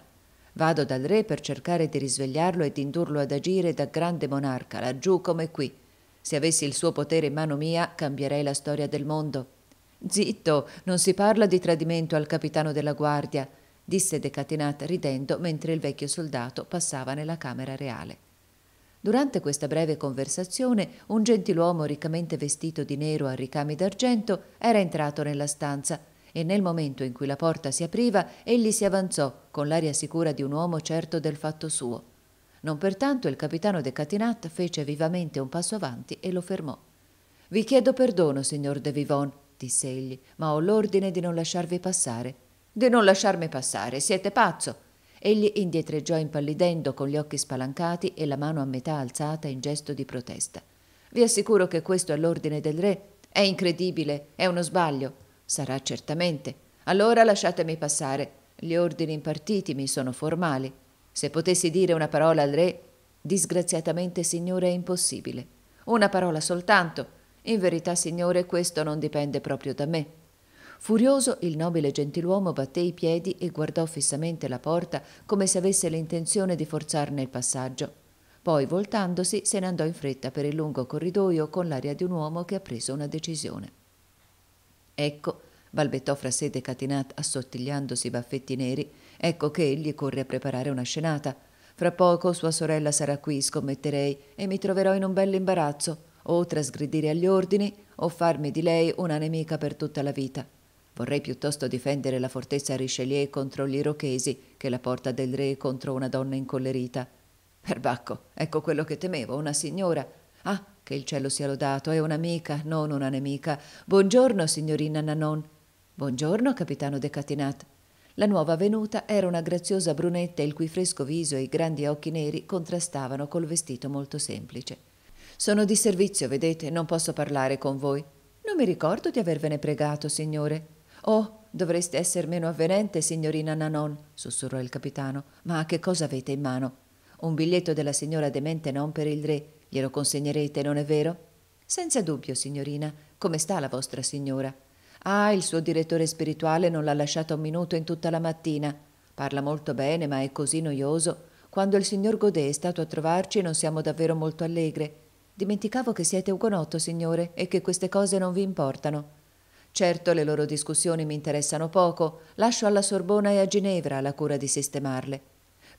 Vado dal re per cercare di risvegliarlo e di indurlo ad agire da grande monarca, laggiù come qui. Se avessi il suo potere in mano mia, cambierei la storia del mondo. Zitto, non si parla di tradimento al capitano della guardia, disse Decatinat ridendo mentre il vecchio soldato passava nella camera reale. Durante questa breve conversazione, un gentiluomo riccamente vestito di nero a ricami d'argento era entrato nella stanza e nel momento in cui la porta si apriva, egli si avanzò con l'aria sicura di un uomo certo del fatto suo. Non pertanto il capitano de Catinat fece vivamente un passo avanti e lo fermò. Vi chiedo perdono, signor de Vivon, disse egli, ma ho l'ordine di non lasciarvi passare. Di non lasciarmi passare, siete pazzo. Egli indietreggiò impallidendo con gli occhi spalancati e la mano a metà alzata in gesto di protesta. Vi assicuro che questo è l'ordine del re. È incredibile, è uno sbaglio. Sarà certamente. Allora lasciatemi passare. Gli ordini impartiti mi sono formali. Se potessi dire una parola al re, disgraziatamente, signore, è impossibile. Una parola soltanto. In verità, signore, questo non dipende proprio da me. Furioso, il nobile gentiluomo batté i piedi e guardò fissamente la porta come se avesse l'intenzione di forzarne il passaggio. Poi, voltandosi, se ne andò in fretta per il lungo corridoio con l'aria di un uomo che ha preso una decisione. Ecco, balbettò fra sé Decatinat assottigliandosi i baffetti neri, ecco che egli corre a preparare una scenata. Fra poco sua sorella sarà qui, scommetterei, e mi troverò in un bel imbarazzo, o trasgredire agli ordini, o farmi di lei una nemica per tutta la vita. Vorrei piuttosto difendere la fortezza Richelieu contro gli irochesi che la porta del re contro una donna incollerita. Perbacco, ecco quello che temevo, una signora. Ah, che il cielo sia lodato, è un'amica, non una nemica. Buongiorno, signorina Nanon. Buongiorno, capitano De Catinat. La nuova venuta era una graziosa brunetta il cui fresco viso e i grandi occhi neri contrastavano col vestito molto semplice. Sono di servizio, vedete, non posso parlare con voi. Non mi ricordo di avervene pregato, signore. Oh, dovreste essere meno avvenente, signorina Nanon, sussurrò il capitano. Ma che cosa avete in mano? Un biglietto della signora de non per il re. Glielo consegnerete, non è vero? Senza dubbio, signorina. Come sta la vostra signora? Ah, il suo direttore spirituale non l'ha lasciata un minuto in tutta la mattina. Parla molto bene, ma è così noioso. Quando il signor Godet è stato a trovarci non siamo davvero molto allegre. Dimenticavo che siete ugonotto, signore, e che queste cose non vi importano. Certo le loro discussioni mi interessano poco, lascio alla Sorbona e a Ginevra la cura di sistemarle.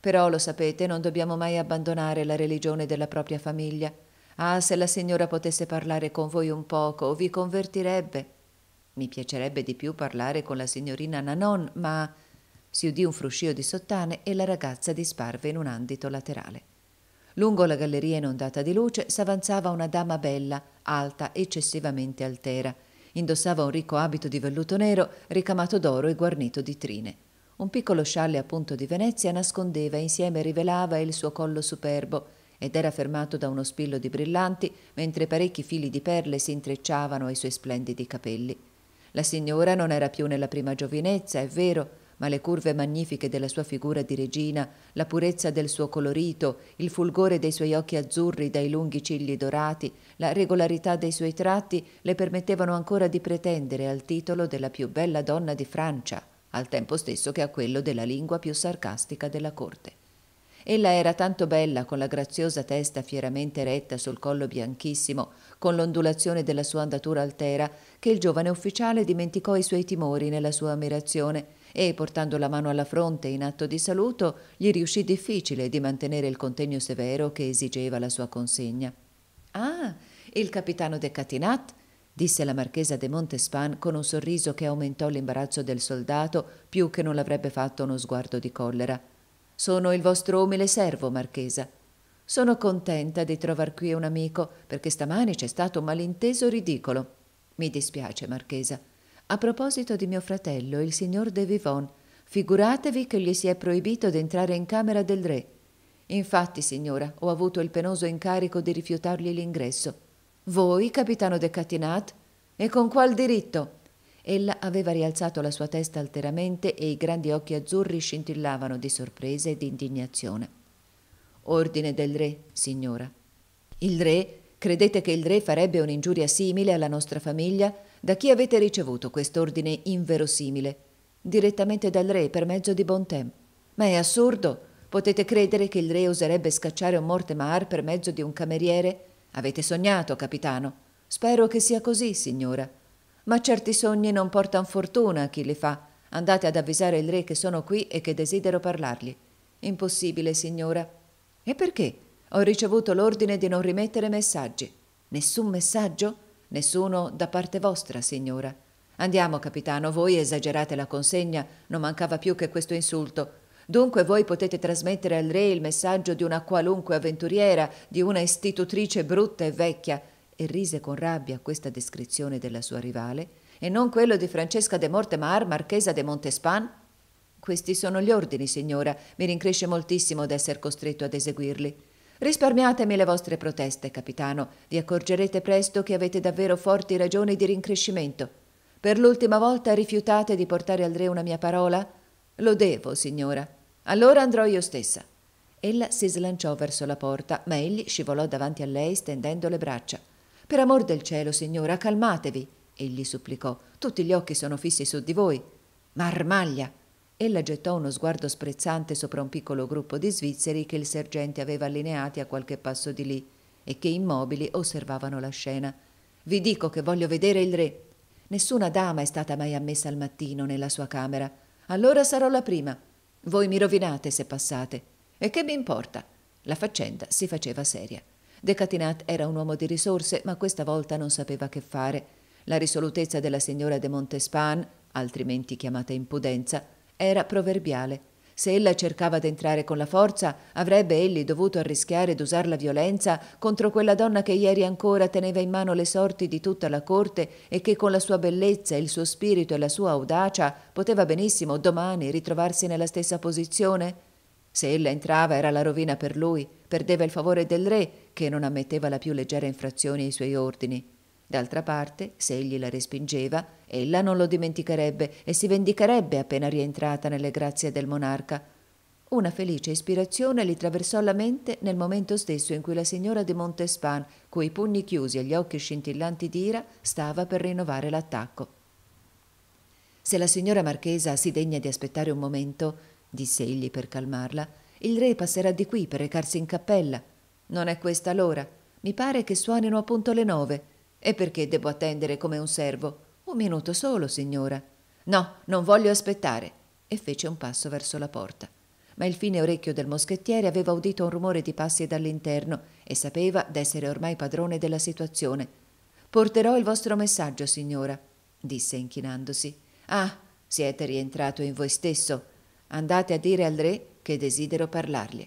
Però lo sapete, non dobbiamo mai abbandonare la religione della propria famiglia. Ah, se la signora potesse parlare con voi un poco, vi convertirebbe. Mi piacerebbe di più parlare con la signorina Nanon, ma... Si udì un fruscio di sottane e la ragazza disparve in un andito laterale. Lungo la galleria inondata di luce s'avanzava una dama bella, alta, eccessivamente altera, Indossava un ricco abito di velluto nero, ricamato d'oro e guarnito di trine. Un piccolo scialle appunto di Venezia nascondeva e insieme rivelava il suo collo superbo, ed era fermato da uno spillo di brillanti, mentre parecchi fili di perle si intrecciavano ai suoi splendidi capelli. La signora non era più nella prima giovinezza, è vero, ma le curve magnifiche della sua figura di regina, la purezza del suo colorito, il fulgore dei suoi occhi azzurri dai lunghi cigli dorati, la regolarità dei suoi tratti le permettevano ancora di pretendere al titolo della più bella donna di Francia, al tempo stesso che a quello della lingua più sarcastica della corte. Ella era tanto bella con la graziosa testa fieramente retta sul collo bianchissimo, con l'ondulazione della sua andatura altera, che il giovane ufficiale dimenticò i suoi timori nella sua ammirazione e, portando la mano alla fronte in atto di saluto, gli riuscì difficile di mantenere il contegno severo che esigeva la sua consegna. Ah, il capitano de Catinat? disse la marchesa de Montespan con un sorriso che aumentò l'imbarazzo del soldato più che non l'avrebbe fatto uno sguardo di collera. Sono il vostro umile servo, marchesa. Sono contenta di trovar qui un amico, perché stamani c'è stato un malinteso ridicolo. Mi dispiace, marchesa. A proposito di mio fratello, il signor De Vivon, figuratevi che gli si è proibito d'entrare in camera del re. Infatti, signora, ho avuto il penoso incarico di rifiutargli l'ingresso. Voi, capitano De Catinat? E con qual diritto? Ella aveva rialzato la sua testa alteramente e i grandi occhi azzurri scintillavano di sorpresa e di indignazione. Ordine del re, signora. Il re? Credete che il re farebbe un'ingiuria simile alla nostra famiglia? Da chi avete ricevuto quest'ordine inverosimile? Direttamente dal re per mezzo di Bontem. Ma è assurdo! Potete credere che il re oserebbe scacciare un Mortemar per mezzo di un cameriere? Avete sognato, capitano. Spero che sia così, signora. Ma certi sogni non portano fortuna a chi li fa. Andate ad avvisare il re che sono qui e che desidero parlargli. Impossibile, signora. E perché? Ho ricevuto l'ordine di non rimettere messaggi. Nessun messaggio? Nessuno da parte vostra, signora. Andiamo, capitano, voi esagerate la consegna, non mancava più che questo insulto. Dunque voi potete trasmettere al re il messaggio di una qualunque avventuriera, di una istitutrice brutta e vecchia, e rise con rabbia questa descrizione della sua rivale, e non quello di Francesca de Mortemar, marchesa de Montespan? Questi sono gli ordini, signora, mi rincresce moltissimo d'essere costretto ad eseguirli. Risparmiatemi le vostre proteste, capitano. Vi accorgerete presto che avete davvero forti ragioni di rincrescimento. Per l'ultima volta rifiutate di portare al re una mia parola? Lo devo, signora. Allora andrò io stessa. Ella si slanciò verso la porta, ma egli scivolò davanti a lei stendendo le braccia. Per amor del cielo, signora, calmatevi, egli supplicò. Tutti gli occhi sono fissi su di voi. Marmaglia! Ella gettò uno sguardo sprezzante sopra un piccolo gruppo di svizzeri che il sergente aveva allineati a qualche passo di lì e che immobili osservavano la scena. Vi dico che voglio vedere il re. Nessuna dama è stata mai ammessa al mattino nella sua camera. Allora sarò la prima. Voi mi rovinate se passate. E che mi importa? La faccenda si faceva seria. De Catinat era un uomo di risorse, ma questa volta non sapeva che fare. La risolutezza della signora de Montespan, altrimenti chiamata impudenza, era proverbiale. Se ella cercava d'entrare con la forza, avrebbe egli dovuto arrischiare d'usar la violenza contro quella donna che ieri ancora teneva in mano le sorti di tutta la corte e che con la sua bellezza, il suo spirito e la sua audacia poteva benissimo domani ritrovarsi nella stessa posizione? Se ella entrava era la rovina per lui, perdeva il favore del re, che non ammetteva la più leggera infrazione ai suoi ordini. D'altra parte, se egli la respingeva, ella non lo dimenticherebbe e si vendicherebbe appena rientrata nelle grazie del monarca. Una felice ispirazione gli traversò la mente nel momento stesso in cui la signora di Montespan, coi pugni chiusi e gli occhi scintillanti d'ira, stava per rinnovare l'attacco. Se la signora marchesa si degna di aspettare un momento, disse egli per calmarla, il re passerà di qui per recarsi in cappella. Non è questa l'ora. Mi pare che suonino appunto le nove. E perché devo attendere come un servo? Un minuto solo, signora. No, non voglio aspettare. E fece un passo verso la porta. Ma il fine orecchio del moschettiere aveva udito un rumore di passi dall'interno e sapeva d'essere ormai padrone della situazione. Porterò il vostro messaggio, signora, disse inchinandosi. Ah, siete rientrato in voi stesso. Andate a dire al re che desidero parlargli.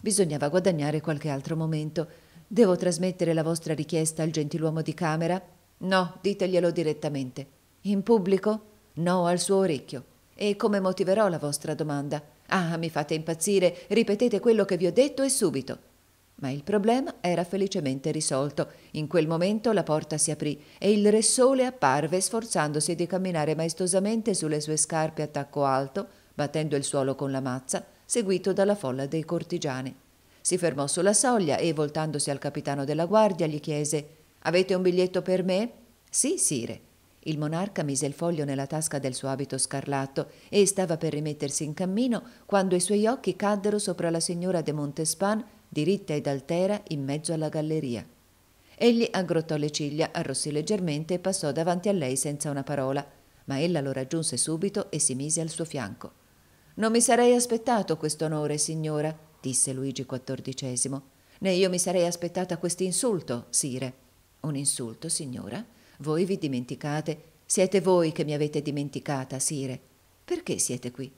Bisognava guadagnare qualche altro momento Devo trasmettere la vostra richiesta al gentiluomo di Camera? No, diteglielo direttamente. In pubblico? No, al suo orecchio. E come motiverò la vostra domanda? Ah, mi fate impazzire, ripetete quello che vi ho detto e subito. Ma il problema era felicemente risolto. In quel momento la porta si aprì e il Re Sole apparve sforzandosi di camminare maestosamente sulle sue scarpe a tacco alto, battendo il suolo con la mazza, seguito dalla folla dei cortigiani. Si fermò sulla soglia e, voltandosi al capitano della guardia, gli chiese Avete un biglietto per me? Sì, sire. Il monarca mise il foglio nella tasca del suo abito scarlatto e stava per rimettersi in cammino quando i suoi occhi caddero sopra la signora de Montespan, diritta ed altera, in mezzo alla galleria. Egli aggrottò le ciglia, arrossì leggermente e passò davanti a lei senza una parola, ma ella lo raggiunse subito e si mise al suo fianco. Non mi sarei aspettato quest'onore, signora, disse Luigi XIV. Né io mi sarei aspettata quest'insulto, sire. Un insulto, signora? Voi vi dimenticate. Siete voi che mi avete dimenticata, sire. Perché siete qui?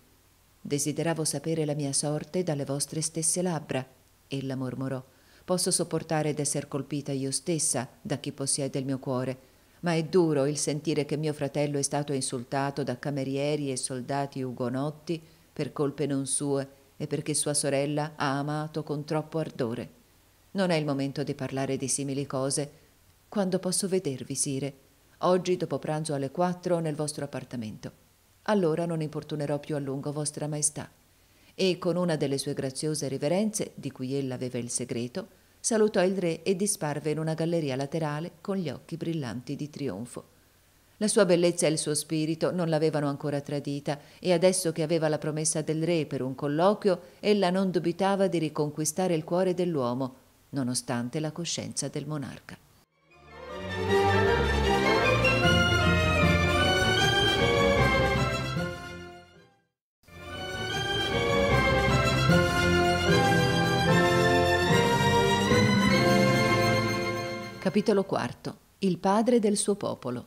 Desideravo sapere la mia sorte dalle vostre stesse labbra. Ella mormorò. Posso sopportare d'esser colpita io stessa da chi possiede il mio cuore, ma è duro il sentire che mio fratello è stato insultato da camerieri e soldati ugonotti per colpe non sue e perché sua sorella ha amato con troppo ardore. Non è il momento di parlare di simili cose. Quando posso vedervi, Sire? Oggi dopo pranzo alle quattro nel vostro appartamento. Allora non importunerò più a lungo Vostra Maestà. E con una delle sue graziose riverenze, di cui ella aveva il segreto, salutò il re e disparve in una galleria laterale con gli occhi brillanti di trionfo. La sua bellezza e il suo spirito non l'avevano ancora tradita e adesso che aveva la promessa del re per un colloquio, ella non dubitava di riconquistare il cuore dell'uomo, nonostante la coscienza del monarca. Capitolo IV. Il padre del suo popolo.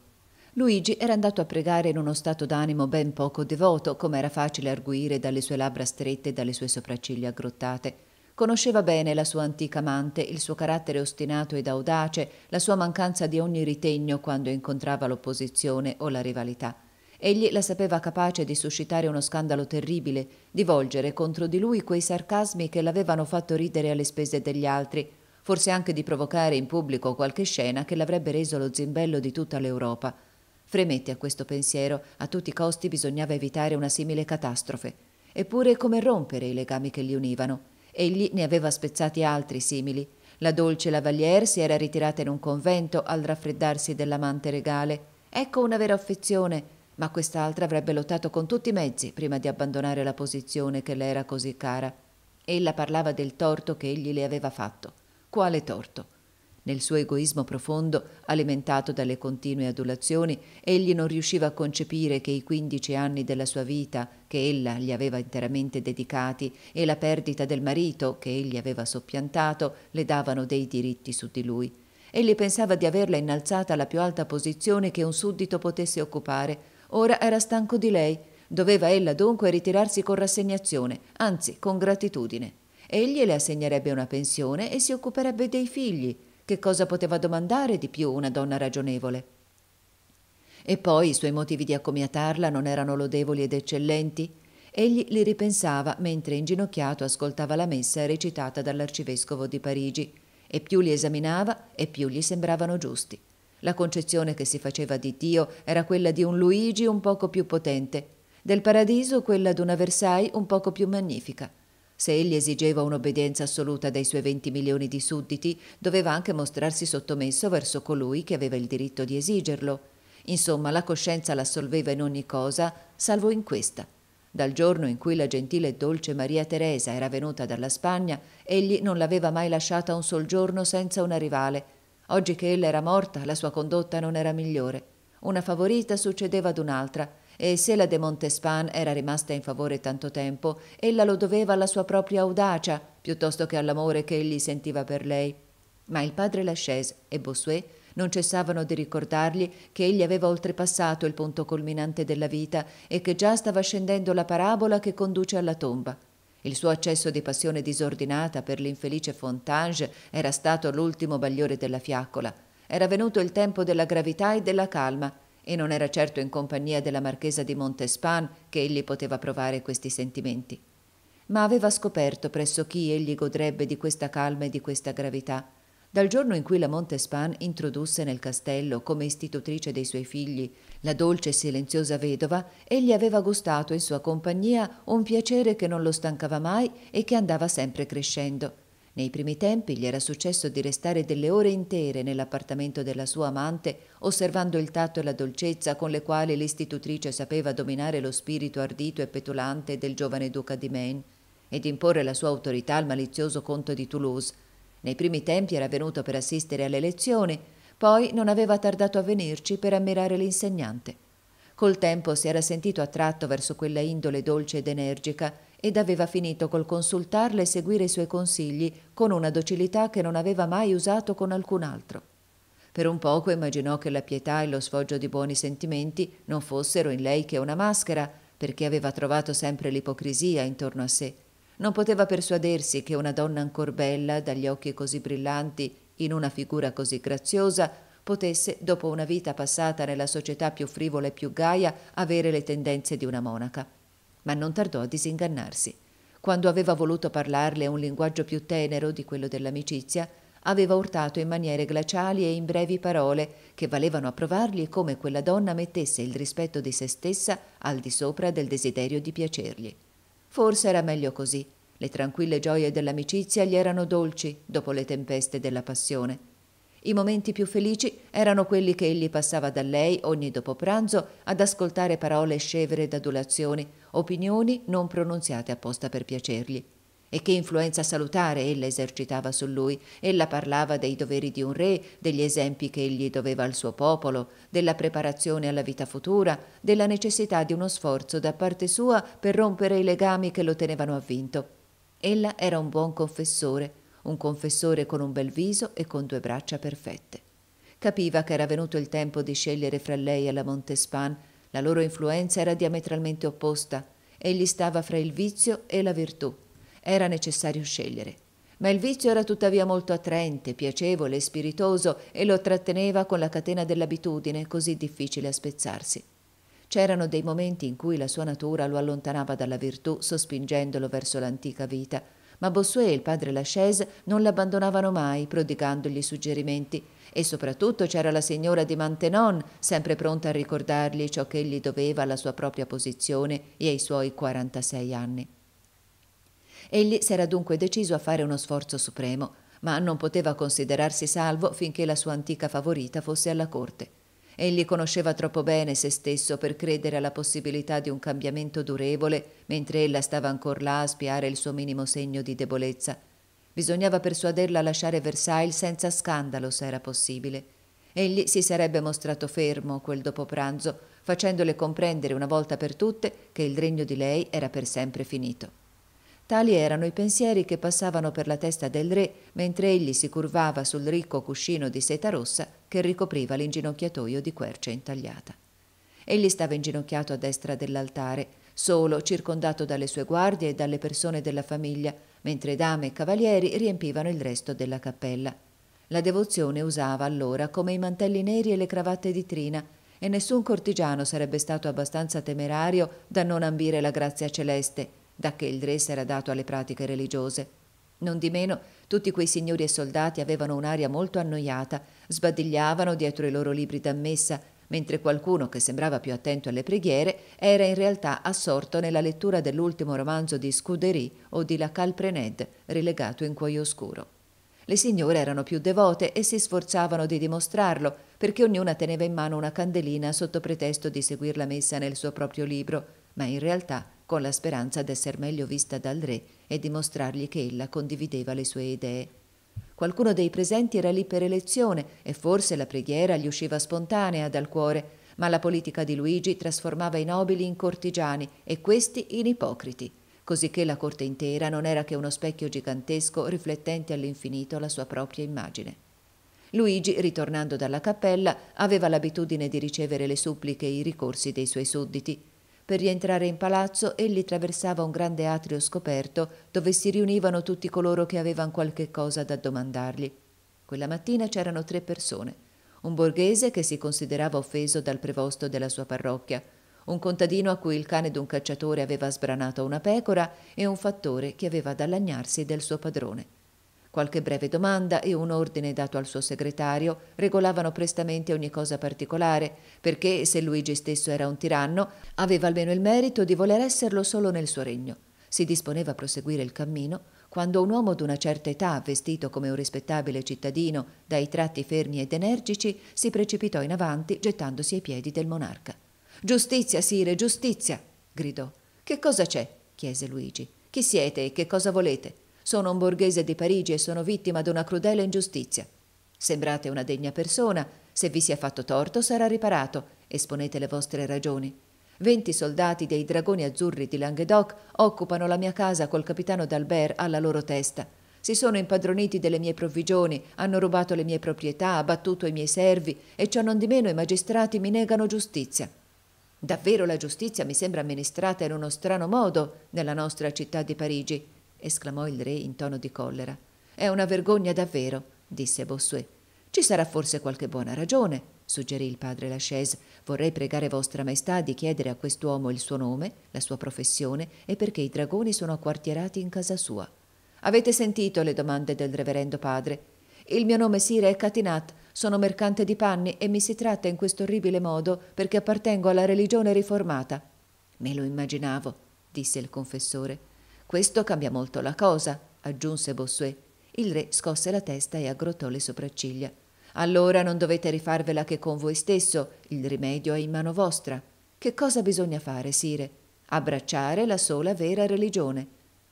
Luigi era andato a pregare in uno stato d'animo ben poco devoto, come era facile arguire dalle sue labbra strette e dalle sue sopracciglia aggrottate. Conosceva bene la sua antica amante, il suo carattere ostinato ed audace, la sua mancanza di ogni ritegno quando incontrava l'opposizione o la rivalità. Egli la sapeva capace di suscitare uno scandalo terribile, di volgere contro di lui quei sarcasmi che l'avevano fatto ridere alle spese degli altri, forse anche di provocare in pubblico qualche scena che l'avrebbe reso lo zimbello di tutta l'Europa Fremette a questo pensiero, a tutti i costi bisognava evitare una simile catastrofe. Eppure come rompere i legami che li univano? Egli ne aveva spezzati altri simili. La dolce Lavalier si era ritirata in un convento al raffreddarsi dell'amante regale. Ecco una vera affezione, ma quest'altra avrebbe lottato con tutti i mezzi prima di abbandonare la posizione che le era così cara. Ella parlava del torto che egli le aveva fatto. Quale torto? Nel suo egoismo profondo, alimentato dalle continue adulazioni, egli non riusciva a concepire che i quindici anni della sua vita, che ella gli aveva interamente dedicati, e la perdita del marito, che egli aveva soppiantato, le davano dei diritti su di lui. Egli pensava di averla innalzata alla più alta posizione che un suddito potesse occupare. Ora era stanco di lei. Doveva ella dunque ritirarsi con rassegnazione, anzi con gratitudine. Egli le assegnerebbe una pensione e si occuperebbe dei figli che cosa poteva domandare di più una donna ragionevole? E poi i suoi motivi di accomiatarla non erano lodevoli ed eccellenti? Egli li ripensava mentre inginocchiato ascoltava la messa recitata dall'arcivescovo di Parigi, e più li esaminava e più gli sembravano giusti. La concezione che si faceva di Dio era quella di un Luigi un poco più potente, del paradiso quella di una Versailles un poco più magnifica se egli esigeva un'obbedienza assoluta dai suoi 20 milioni di sudditi, doveva anche mostrarsi sottomesso verso colui che aveva il diritto di esigerlo. Insomma, la coscienza l'assolveva in ogni cosa, salvo in questa. Dal giorno in cui la gentile e dolce Maria Teresa era venuta dalla Spagna, egli non l'aveva mai lasciata un sol giorno senza una rivale. Oggi che ella era morta, la sua condotta non era migliore. Una favorita succedeva ad un'altra, e se la de Montespan era rimasta in favore tanto tempo, ella lo doveva alla sua propria audacia piuttosto che all'amore che egli sentiva per lei. Ma il padre Lachaise e Bossuet non cessavano di ricordargli che egli aveva oltrepassato il punto culminante della vita e che già stava scendendo la parabola che conduce alla tomba. Il suo accesso di passione disordinata per l'infelice Fontange era stato l'ultimo bagliore della fiaccola. Era venuto il tempo della gravità e della calma e non era certo in compagnia della marchesa di Montespan che egli poteva provare questi sentimenti. Ma aveva scoperto presso chi egli godrebbe di questa calma e di questa gravità. Dal giorno in cui la Montespan introdusse nel castello, come istitutrice dei suoi figli, la dolce e silenziosa vedova, egli aveva gustato in sua compagnia un piacere che non lo stancava mai e che andava sempre crescendo nei primi tempi gli era successo di restare delle ore intere nell'appartamento della sua amante, osservando il tatto e la dolcezza con le quali l'istitutrice sapeva dominare lo spirito ardito e petulante del giovane duca di Maine ed imporre la sua autorità al malizioso conte di Toulouse. Nei primi tempi era venuto per assistere alle lezioni, poi non aveva tardato a venirci per ammirare l'insegnante. Col tempo si era sentito attratto verso quella indole dolce ed energica ed aveva finito col consultarla e seguire i suoi consigli con una docilità che non aveva mai usato con alcun altro. Per un poco immaginò che la pietà e lo sfoggio di buoni sentimenti non fossero in lei che una maschera, perché aveva trovato sempre l'ipocrisia intorno a sé. Non poteva persuadersi che una donna ancor bella, dagli occhi così brillanti, in una figura così graziosa, potesse, dopo una vita passata nella società più frivola e più gaia, avere le tendenze di una monaca. Ma non tardò a disingannarsi. Quando aveva voluto parlarle un linguaggio più tenero di quello dell'amicizia, aveva urtato in maniere glaciali e in brevi parole che valevano a provargli come quella donna mettesse il rispetto di se stessa al di sopra del desiderio di piacergli. Forse era meglio così. Le tranquille gioie dell'amicizia gli erano dolci dopo le tempeste della passione i momenti più felici erano quelli che egli passava da lei ogni dopo pranzo ad ascoltare parole scevere d'adulazioni, opinioni non pronunziate apposta per piacergli. E che influenza salutare ella esercitava su lui. Ella parlava dei doveri di un re, degli esempi che egli doveva al suo popolo, della preparazione alla vita futura, della necessità di uno sforzo da parte sua per rompere i legami che lo tenevano avvinto. Ella era un buon confessore, un confessore con un bel viso e con due braccia perfette. Capiva che era venuto il tempo di scegliere fra lei e la Montespan, la loro influenza era diametralmente opposta, egli stava fra il vizio e la virtù. Era necessario scegliere. Ma il vizio era tuttavia molto attraente, piacevole e spiritoso e lo tratteneva con la catena dell'abitudine così difficile a spezzarsi. C'erano dei momenti in cui la sua natura lo allontanava dalla virtù, sospingendolo verso l'antica vita, ma Bossuet e il padre Lachaise non l'abbandonavano mai, prodigandogli suggerimenti, e soprattutto c'era la signora di Mantenon, sempre pronta a ricordargli ciò che egli doveva alla sua propria posizione e ai suoi 46 anni. Egli si era dunque deciso a fare uno sforzo supremo, ma non poteva considerarsi salvo finché la sua antica favorita fosse alla corte. Egli conosceva troppo bene se stesso per credere alla possibilità di un cambiamento durevole, mentre ella stava ancor là a spiare il suo minimo segno di debolezza. Bisognava persuaderla a lasciare Versailles senza scandalo, se era possibile. Egli si sarebbe mostrato fermo quel dopo pranzo, facendole comprendere una volta per tutte che il regno di lei era per sempre finito. Tali erano i pensieri che passavano per la testa del re mentre egli si curvava sul ricco cuscino di seta rossa che ricopriva l'inginocchiatoio di quercia intagliata. Egli stava inginocchiato a destra dell'altare, solo, circondato dalle sue guardie e dalle persone della famiglia, mentre dame e cavalieri riempivano il resto della cappella. La devozione usava allora come i mantelli neri e le cravatte di trina, e nessun cortigiano sarebbe stato abbastanza temerario da non ambire la grazia celeste, che il re era dato alle pratiche religiose. Nondimeno, tutti quei signori e soldati avevano un'aria molto annoiata, sbadigliavano dietro i loro libri d'ammessa, mentre qualcuno che sembrava più attento alle preghiere era in realtà assorto nella lettura dell'ultimo romanzo di Scudery o di La Calprenède, relegato in cuoio oscuro. Le signore erano più devote e si sforzavano di dimostrarlo, perché ognuna teneva in mano una candelina sotto pretesto di seguir la messa nel suo proprio libro, ma in realtà con la speranza d'esser meglio vista dal re e dimostrargli che ella condivideva le sue idee. Qualcuno dei presenti era lì per elezione e forse la preghiera gli usciva spontanea dal cuore, ma la politica di Luigi trasformava i nobili in cortigiani e questi in ipocriti, cosicché la corte intera non era che uno specchio gigantesco riflettente all'infinito la sua propria immagine. Luigi, ritornando dalla cappella, aveva l'abitudine di ricevere le suppliche e i ricorsi dei suoi sudditi, per rientrare in palazzo egli traversava un grande atrio scoperto dove si riunivano tutti coloro che avevano qualche cosa da domandargli. Quella mattina c'erano tre persone. Un borghese che si considerava offeso dal prevosto della sua parrocchia, un contadino a cui il cane d'un cacciatore aveva sbranato una pecora e un fattore che aveva ad allagnarsi del suo padrone. Qualche breve domanda e un ordine dato al suo segretario regolavano prestamente ogni cosa particolare, perché se Luigi stesso era un tiranno, aveva almeno il merito di voler esserlo solo nel suo regno. Si disponeva a proseguire il cammino quando un uomo d'una certa età, vestito come un rispettabile cittadino, dai tratti fermi ed energici, si precipitò in avanti gettandosi ai piedi del monarca. Giustizia, sire, giustizia! gridò. Che cosa c'è? chiese Luigi. Chi siete e che cosa volete? Sono un borghese di Parigi e sono vittima di una crudele ingiustizia. Sembrate una degna persona, se vi sia fatto torto sarà riparato, esponete le vostre ragioni. Venti soldati dei dragoni azzurri di Languedoc occupano la mia casa col capitano d'Albert alla loro testa. Si sono impadroniti delle mie provvigioni, hanno rubato le mie proprietà, abbattuto i miei servi e ciò non di meno i magistrati mi negano giustizia. Davvero la giustizia mi sembra amministrata in uno strano modo nella nostra città di Parigi esclamò il re in tono di collera. È una vergogna davvero, disse Bossuet. Ci sarà forse qualche buona ragione, suggerì il padre Lachaise. Vorrei pregare vostra maestà di chiedere a quest'uomo il suo nome, la sua professione e perché i dragoni sono acquartierati in casa sua. Avete sentito le domande del reverendo padre? Il mio nome sire è Catinat, sono mercante di panni e mi si tratta in questo orribile modo perché appartengo alla religione riformata. Me lo immaginavo, disse il confessore. Questo cambia molto la cosa, aggiunse Bossuet. Il re scosse la testa e aggrottò le sopracciglia. Allora non dovete rifarvela che con voi stesso, il rimedio è in mano vostra. Che cosa bisogna fare, sire? Abbracciare la sola vera religione.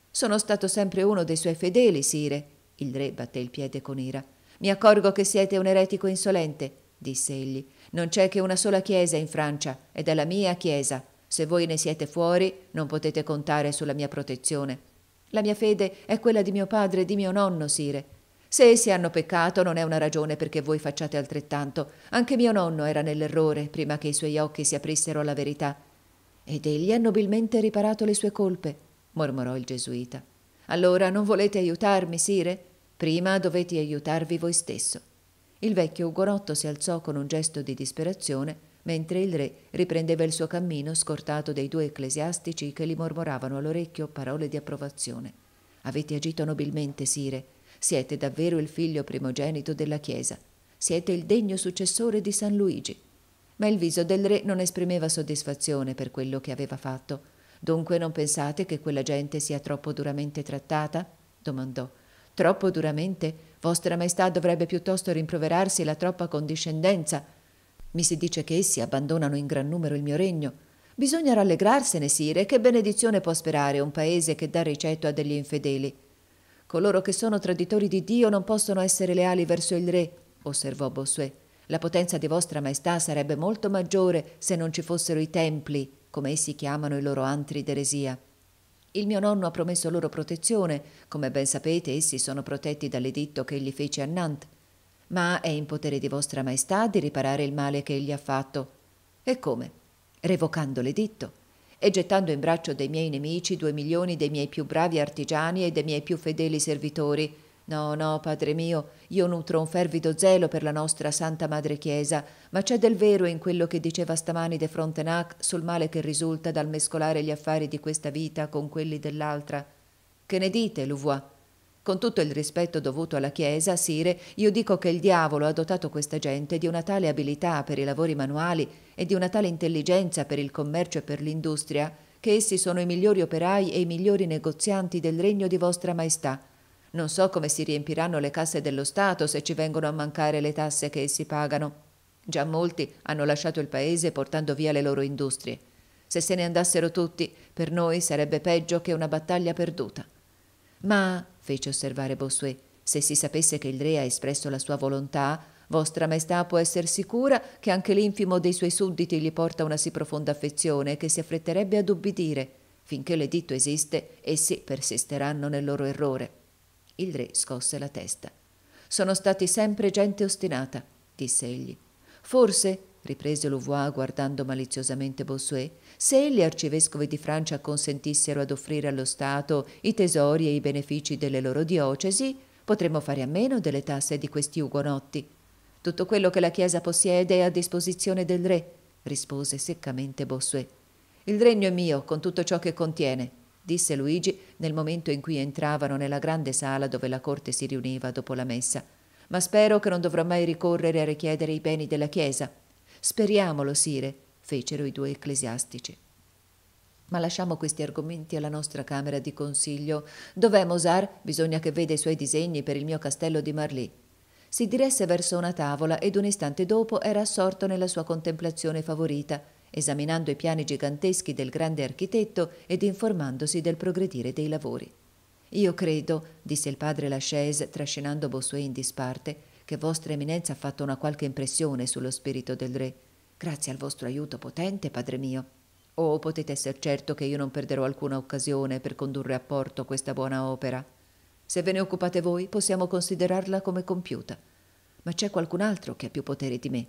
Sono stato sempre uno dei suoi fedeli, sire. Il re batté il piede con ira. Mi accorgo che siete un eretico insolente, disse egli. Non c'è che una sola chiesa in Francia, ed è la mia chiesa. Se voi ne siete fuori, non potete contare sulla mia protezione. La mia fede è quella di mio padre e di mio nonno, Sire. Se essi hanno peccato, non è una ragione perché voi facciate altrettanto. Anche mio nonno era nell'errore prima che i suoi occhi si aprissero alla verità. Ed egli ha nobilmente riparato le sue colpe, mormorò il gesuita. Allora non volete aiutarmi, Sire? Prima dovete aiutarvi voi stesso. Il vecchio ugonotto si alzò con un gesto di disperazione mentre il re riprendeva il suo cammino scortato dai due ecclesiastici che gli mormoravano all'orecchio parole di approvazione. Avete agito nobilmente, sire. Siete davvero il figlio primogenito della Chiesa. Siete il degno successore di San Luigi. Ma il viso del re non esprimeva soddisfazione per quello che aveva fatto. Dunque non pensate che quella gente sia troppo duramente trattata? domandò. Troppo duramente? Vostra Maestà dovrebbe piuttosto rimproverarsi la troppa condiscendenza mi si dice che essi abbandonano in gran numero il mio regno. Bisogna rallegrarsene, sire, che benedizione può sperare un paese che dà ricetto a degli infedeli. Coloro che sono traditori di Dio non possono essere leali verso il re, osservò Bossuet. La potenza di vostra maestà sarebbe molto maggiore se non ci fossero i templi, come essi chiamano i loro antri d'eresia. Il mio nonno ha promesso loro protezione, come ben sapete essi sono protetti dall'editto che egli fece a Nantes ma è in potere di vostra maestà di riparare il male che egli ha fatto. E come? Revocando l'editto e gettando in braccio dei miei nemici due milioni dei miei più bravi artigiani e dei miei più fedeli servitori. No, no, padre mio, io nutro un fervido zelo per la nostra Santa Madre Chiesa, ma c'è del vero in quello che diceva stamani De Frontenac sul male che risulta dal mescolare gli affari di questa vita con quelli dell'altra. Che ne dite, Louvois? Con tutto il rispetto dovuto alla Chiesa, Sire, io dico che il diavolo ha dotato questa gente di una tale abilità per i lavori manuali e di una tale intelligenza per il commercio e per l'industria, che essi sono i migliori operai e i migliori negozianti del regno di vostra maestà. Non so come si riempiranno le casse dello Stato se ci vengono a mancare le tasse che essi pagano. Già molti hanno lasciato il paese portando via le loro industrie. Se se ne andassero tutti, per noi sarebbe peggio che una battaglia perduta. Ma fece osservare Bossuet. Se si sapesse che il re ha espresso la sua volontà, vostra maestà può essere sicura che anche l'infimo dei suoi sudditi gli porta una sì profonda affezione che si affretterebbe ad ubbidire. Finché l'editto esiste, essi persisteranno nel loro errore. Il re scosse la testa. Sono stati sempre gente ostinata, disse egli. Forse, riprese Louvois guardando maliziosamente Bossuet, se gli arcivescovi di Francia consentissero ad offrire allo Stato i tesori e i benefici delle loro diocesi, potremmo fare a meno delle tasse di questi ugonotti. Tutto quello che la Chiesa possiede è a disposizione del re, rispose seccamente Bossuet. Il regno è mio, con tutto ciò che contiene, disse Luigi nel momento in cui entravano nella grande sala dove la corte si riuniva dopo la messa. Ma spero che non dovrò mai ricorrere a richiedere i beni della Chiesa. Speriamolo, sire, fecero i due ecclesiastici. Ma lasciamo questi argomenti alla nostra Camera di Consiglio. Dov'è Mozart? Bisogna che veda i suoi disegni per il mio castello di Marlì. Si diresse verso una tavola ed un istante dopo era assorto nella sua contemplazione favorita, esaminando i piani giganteschi del grande architetto ed informandosi del progredire dei lavori. Io credo, disse il padre Lachaise, trascinando Bossuet in disparte, che Vostra Eminenza ha fatto una qualche impressione sullo spirito del re grazie al vostro aiuto potente, Padre mio. Oh, potete esser certo che io non perderò alcuna occasione per condurre a porto questa buona opera. Se ve ne occupate voi, possiamo considerarla come compiuta. Ma c'è qualcun altro che ha più potere di me.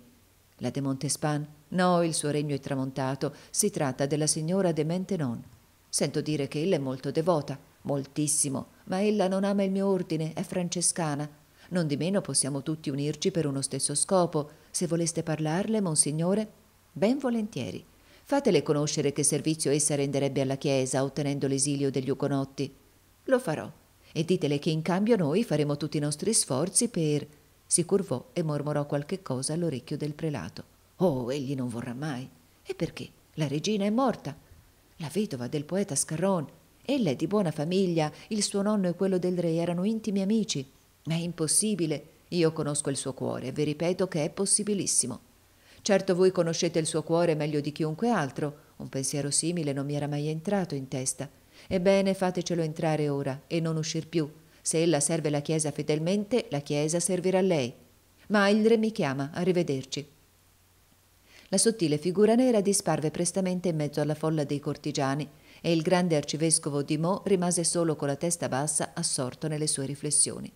La de Montespan? No, il suo regno è tramontato. Si tratta della signora de Mentenon. Sento dire che ella è molto devota, moltissimo, ma ella non ama il mio ordine, è francescana, non di meno possiamo tutti unirci per uno stesso scopo. Se voleste parlarle, Monsignore, ben volentieri. Fatele conoscere che servizio essa renderebbe alla Chiesa ottenendo l'esilio degli Uconotti. Lo farò. E ditele che in cambio noi faremo tutti i nostri sforzi per... Si curvò e mormorò qualche cosa all'orecchio del prelato. Oh, egli non vorrà mai. E perché? La regina è morta. La vedova del poeta Scarron. Ella è di buona famiglia, il suo nonno e quello del re erano intimi amici. Ma è impossibile. Io conosco il suo cuore e vi ripeto che è possibilissimo. Certo voi conoscete il suo cuore meglio di chiunque altro. Un pensiero simile non mi era mai entrato in testa. Ebbene, fatecelo entrare ora e non uscir più. Se ella serve la Chiesa fedelmente, la Chiesa servirà a lei. Ma il re mi chiama, arrivederci. La sottile figura nera disparve prestamente in mezzo alla folla dei cortigiani e il grande arcivescovo di Meaux rimase solo con la testa bassa assorto nelle sue riflessioni.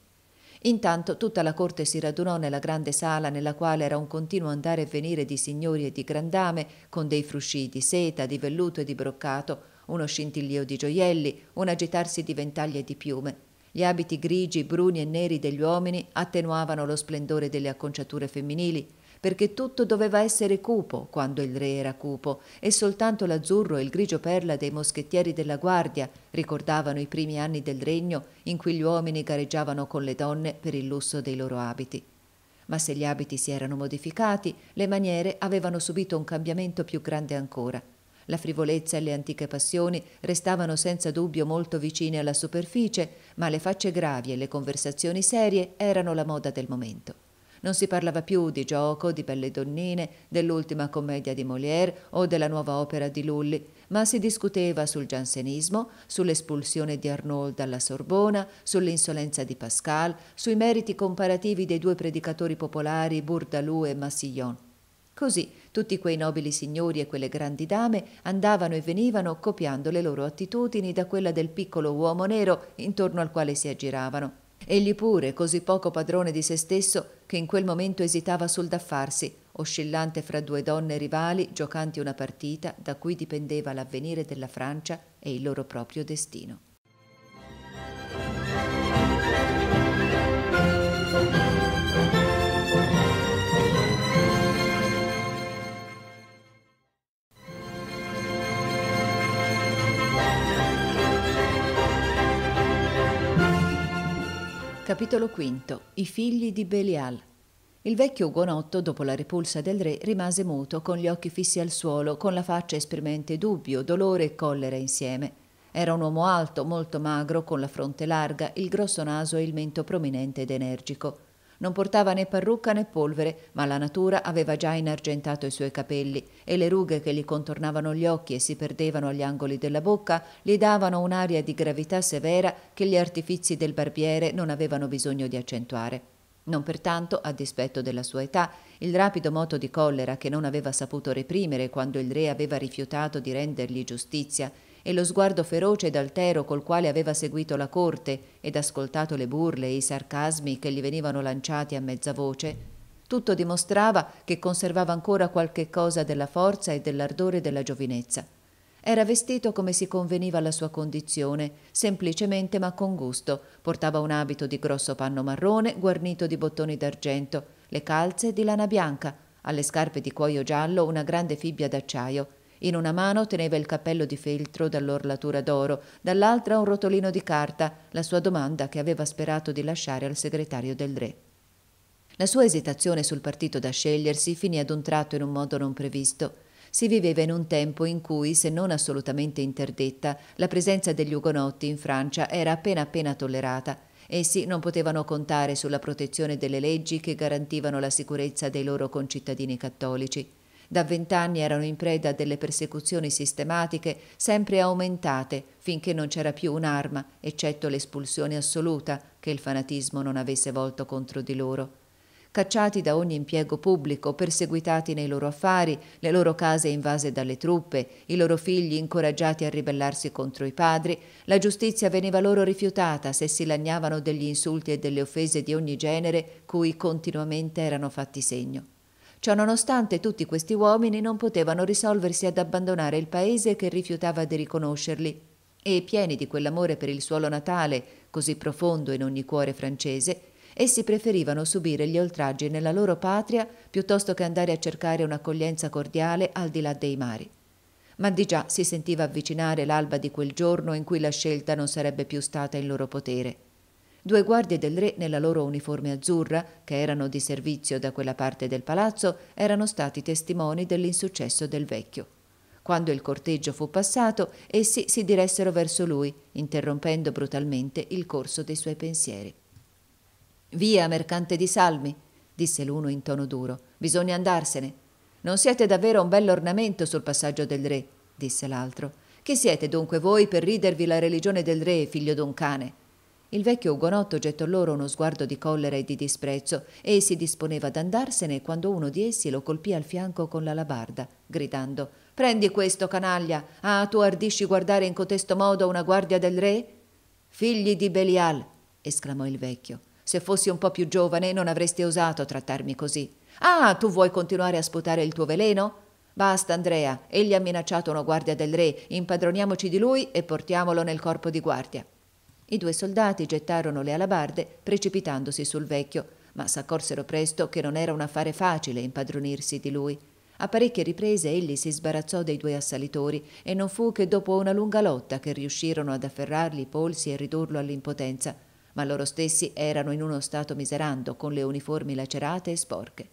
Intanto tutta la corte si radunò nella grande sala nella quale era un continuo andare e venire di signori e di grandame, con dei frusci di seta, di velluto e di broccato, uno scintillio di gioielli, un agitarsi di ventaglie e di piume. Gli abiti grigi, bruni e neri degli uomini attenuavano lo splendore delle acconciature femminili, perché tutto doveva essere cupo quando il re era cupo, e soltanto l'azzurro e il grigio perla dei moschettieri della guardia ricordavano i primi anni del regno in cui gli uomini gareggiavano con le donne per il lusso dei loro abiti. Ma se gli abiti si erano modificati, le maniere avevano subito un cambiamento più grande ancora. La frivolezza e le antiche passioni restavano senza dubbio molto vicine alla superficie, ma le facce gravi e le conversazioni serie erano la moda del momento. Non si parlava più di gioco, di belle donnine, dell'ultima commedia di Molière o della nuova opera di Lully, ma si discuteva sul giansenismo, sull'espulsione di Arnold dalla Sorbona, sull'insolenza di Pascal, sui meriti comparativi dei due predicatori popolari Bourdaloue e Massillon. Così tutti quei nobili signori e quelle grandi dame andavano e venivano copiando le loro attitudini da quella del piccolo uomo nero intorno al quale si aggiravano Egli pure, così poco padrone di se stesso, che in quel momento esitava sul da farsi, oscillante fra due donne rivali, giocanti una partita da cui dipendeva l'avvenire della Francia e il loro proprio destino. Capitolo V. I figli di Belial. Il vecchio Ugonotto, dopo la repulsa del re, rimase muto, con gli occhi fissi al suolo, con la faccia esprimente dubbio, dolore e collera insieme. Era un uomo alto, molto magro, con la fronte larga, il grosso naso e il mento prominente ed energico. Non portava né parrucca né polvere, ma la natura aveva già inargentato i suoi capelli e le rughe che gli contornavano gli occhi e si perdevano agli angoli della bocca gli davano un'aria di gravità severa che gli artifizi del barbiere non avevano bisogno di accentuare. Non pertanto, a dispetto della sua età, il rapido moto di collera che non aveva saputo reprimere quando il re aveva rifiutato di rendergli giustizia e lo sguardo feroce ed altero col quale aveva seguito la corte ed ascoltato le burle e i sarcasmi che gli venivano lanciati a mezza voce, tutto dimostrava che conservava ancora qualche cosa della forza e dell'ardore della giovinezza. Era vestito come si conveniva alla sua condizione, semplicemente ma con gusto. Portava un abito di grosso panno marrone guarnito di bottoni d'argento, le calze di lana bianca, alle scarpe di cuoio giallo una grande fibbia d'acciaio in una mano teneva il cappello di feltro dall'orlatura d'oro, dall'altra un rotolino di carta, la sua domanda che aveva sperato di lasciare al segretario del re. La sua esitazione sul partito da scegliersi finì ad un tratto in un modo non previsto. Si viveva in un tempo in cui, se non assolutamente interdetta, la presenza degli ugonotti in Francia era appena appena tollerata. Essi non potevano contare sulla protezione delle leggi che garantivano la sicurezza dei loro concittadini cattolici. Da vent'anni erano in preda a delle persecuzioni sistematiche sempre aumentate finché non c'era più un'arma, eccetto l'espulsione assoluta che il fanatismo non avesse volto contro di loro cacciati da ogni impiego pubblico, perseguitati nei loro affari, le loro case invase dalle truppe, i loro figli incoraggiati a ribellarsi contro i padri, la giustizia veniva loro rifiutata se si lagnavano degli insulti e delle offese di ogni genere cui continuamente erano fatti segno. Ciononostante tutti questi uomini non potevano risolversi ad abbandonare il paese che rifiutava di riconoscerli e pieni di quell'amore per il suolo natale, così profondo in ogni cuore francese, essi preferivano subire gli oltraggi nella loro patria piuttosto che andare a cercare un'accoglienza cordiale al di là dei mari. Ma di già si sentiva avvicinare l'alba di quel giorno in cui la scelta non sarebbe più stata in loro potere due guardie del re nella loro uniforme azzurra, che erano di servizio da quella parte del palazzo, erano stati testimoni dell'insuccesso del vecchio. Quando il corteggio fu passato, essi si diressero verso lui, interrompendo brutalmente il corso dei suoi pensieri. Via, mercante di salmi, disse l'uno in tono duro, bisogna andarsene. Non siete davvero un bell'ornamento sul passaggio del re, disse l'altro. Chi siete dunque voi per ridervi la religione del re, figlio d'un cane? Il vecchio ugonotto gettò loro uno sguardo di collera e di disprezzo e si disponeva ad andarsene quando uno di essi lo colpì al fianco con la labarda, gridando Prendi questo, canaglia! Ah, tu ardisci guardare in cotesto modo una guardia del re? Figli di Belial! esclamò il vecchio. Se fossi un po' più giovane non avresti osato trattarmi così. Ah, tu vuoi continuare a sputare il tuo veleno? Basta, Andrea, egli ha minacciato una guardia del re, impadroniamoci di lui e portiamolo nel corpo di guardia. I due soldati gettarono le alabarde precipitandosi sul vecchio, ma s'accorsero presto che non era un affare facile impadronirsi di lui. A parecchie riprese egli si sbarazzò dei due assalitori e non fu che dopo una lunga lotta che riuscirono ad afferrargli i polsi e ridurlo all'impotenza, ma loro stessi erano in uno stato miserando con le uniformi lacerate e sporche.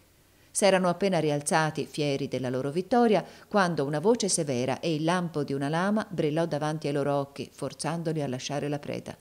S'erano appena rialzati, fieri della loro vittoria, quando una voce severa e il lampo di una lama brillò davanti ai loro occhi, forzandoli a lasciare la preda.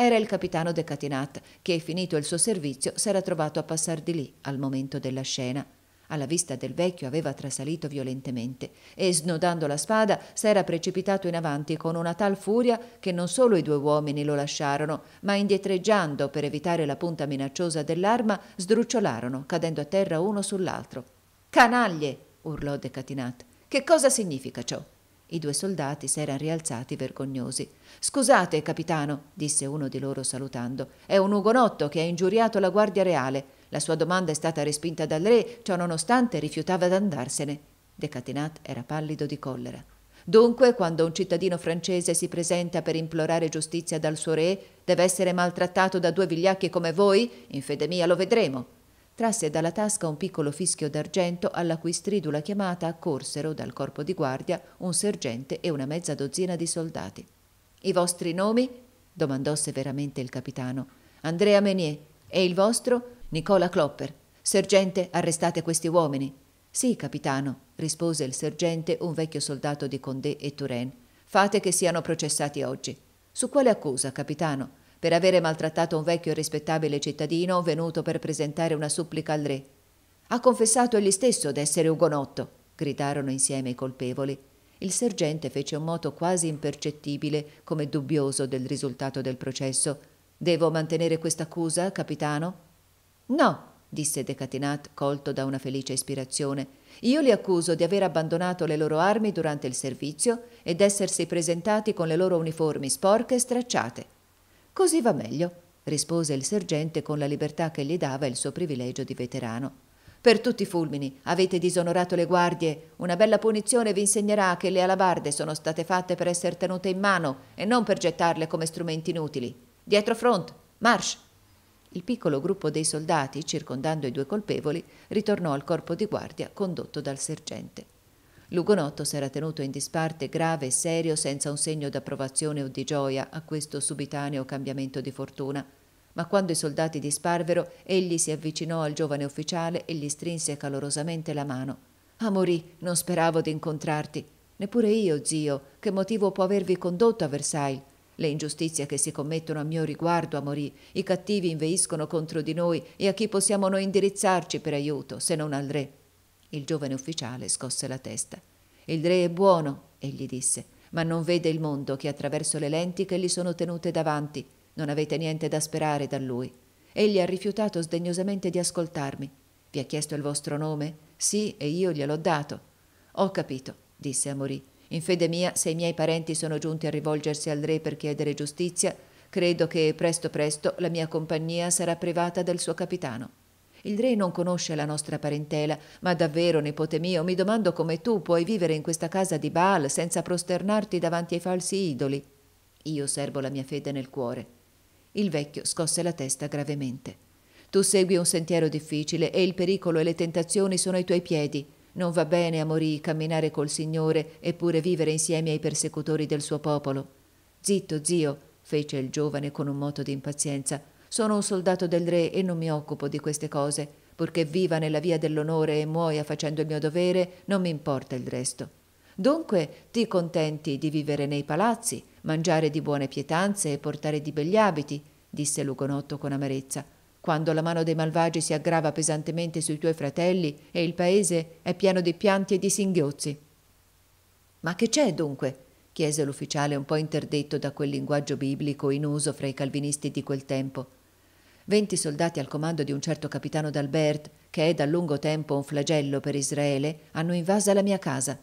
Era il capitano De Catinat che, finito il suo servizio, s'era trovato a passar di lì al momento della scena. Alla vista del vecchio aveva trasalito violentemente e, snodando la spada, s'era precipitato in avanti con una tal furia che non solo i due uomini lo lasciarono, ma indietreggiando per evitare la punta minacciosa dell'arma, sdrucciolarono, cadendo a terra uno sull'altro. Canaglie! urlò De Catinat. Che cosa significa ciò? I due soldati s'eran rialzati vergognosi. Scusate, capitano, disse uno di loro salutando. È un ugonotto che ha ingiuriato la guardia reale. La sua domanda è stata respinta dal re, ciò nonostante rifiutava d'andarsene. Decatinat era pallido di collera. Dunque, quando un cittadino francese si presenta per implorare giustizia dal suo re, deve essere maltrattato da due vigliacchi come voi? In fede mia lo vedremo trasse dalla tasca un piccolo fischio d'argento alla cui stridula chiamata accorsero dal corpo di guardia un sergente e una mezza dozzina di soldati. I vostri nomi? domandò severamente il capitano. Andrea Menier. E il vostro? Nicola Klopper. Sergente, arrestate questi uomini. Sì, capitano, rispose il sergente, un vecchio soldato di Condé e Turenne. Fate che siano processati oggi. Su quale accusa, capitano? per avere maltrattato un vecchio e rispettabile cittadino venuto per presentare una supplica al re. Ha confessato egli stesso d'essere ugonotto, gridarono insieme i colpevoli. Il sergente fece un moto quasi impercettibile, come dubbioso del risultato del processo. Devo mantenere quest'accusa, capitano? No, disse Decatinat, colto da una felice ispirazione. Io li accuso di aver abbandonato le loro armi durante il servizio ed essersi presentati con le loro uniformi sporche e stracciate. Così va meglio, rispose il sergente con la libertà che gli dava il suo privilegio di veterano. Per tutti i fulmini avete disonorato le guardie. Una bella punizione vi insegnerà che le alabarde sono state fatte per essere tenute in mano e non per gettarle come strumenti inutili. Dietro front, marche! Il piccolo gruppo dei soldati, circondando i due colpevoli, ritornò al corpo di guardia condotto dal sergente. Lugonotto s'era tenuto in disparte grave e serio senza un segno d'approvazione o di gioia a questo subitaneo cambiamento di fortuna, ma quando i soldati disparvero, egli si avvicinò al giovane ufficiale e gli strinse calorosamente la mano. Amorì, non speravo di incontrarti. Neppure io, zio, che motivo può avervi condotto a Versailles? Le ingiustizie che si commettono a mio riguardo, Amori, i cattivi inveiscono contro di noi e a chi possiamo noi indirizzarci per aiuto, se non al re? Il giovane ufficiale scosse la testa. Il re è buono, egli disse, ma non vede il mondo che attraverso le lenti che gli sono tenute davanti. Non avete niente da sperare da lui. Egli ha rifiutato sdegnosamente di ascoltarmi. Vi ha chiesto il vostro nome? Sì, e io gliel'ho dato. Ho capito, disse Amorì. In fede mia, se i miei parenti sono giunti a rivolgersi al re per chiedere giustizia, credo che presto presto la mia compagnia sarà privata del suo capitano. Il re non conosce la nostra parentela, ma davvero, nipote mio, mi domando come tu puoi vivere in questa casa di Baal senza prosternarti davanti ai falsi idoli. Io servo la mia fede nel cuore. Il vecchio scosse la testa gravemente. Tu segui un sentiero difficile e il pericolo e le tentazioni sono ai tuoi piedi. Non va bene, Amorì, camminare col Signore eppure vivere insieme ai persecutori del suo popolo. Zitto, zio, fece il giovane con un moto di impazienza. Sono un soldato del re e non mi occupo di queste cose. Purché viva nella via dell'onore e muoia facendo il mio dovere, non mi importa il resto. Dunque ti contenti di vivere nei palazzi, mangiare di buone pietanze e portare di begli abiti, disse Lugonotto con amarezza. Quando la mano dei malvagi si aggrava pesantemente sui tuoi fratelli e il paese è pieno di pianti e di singhiozzi. Ma che c'è dunque? chiese l'ufficiale un po' interdetto da quel linguaggio biblico in uso fra i calvinisti di quel tempo. 20 soldati al comando di un certo capitano d'Albert, che è da lungo tempo un flagello per Israele, hanno invasa la mia casa.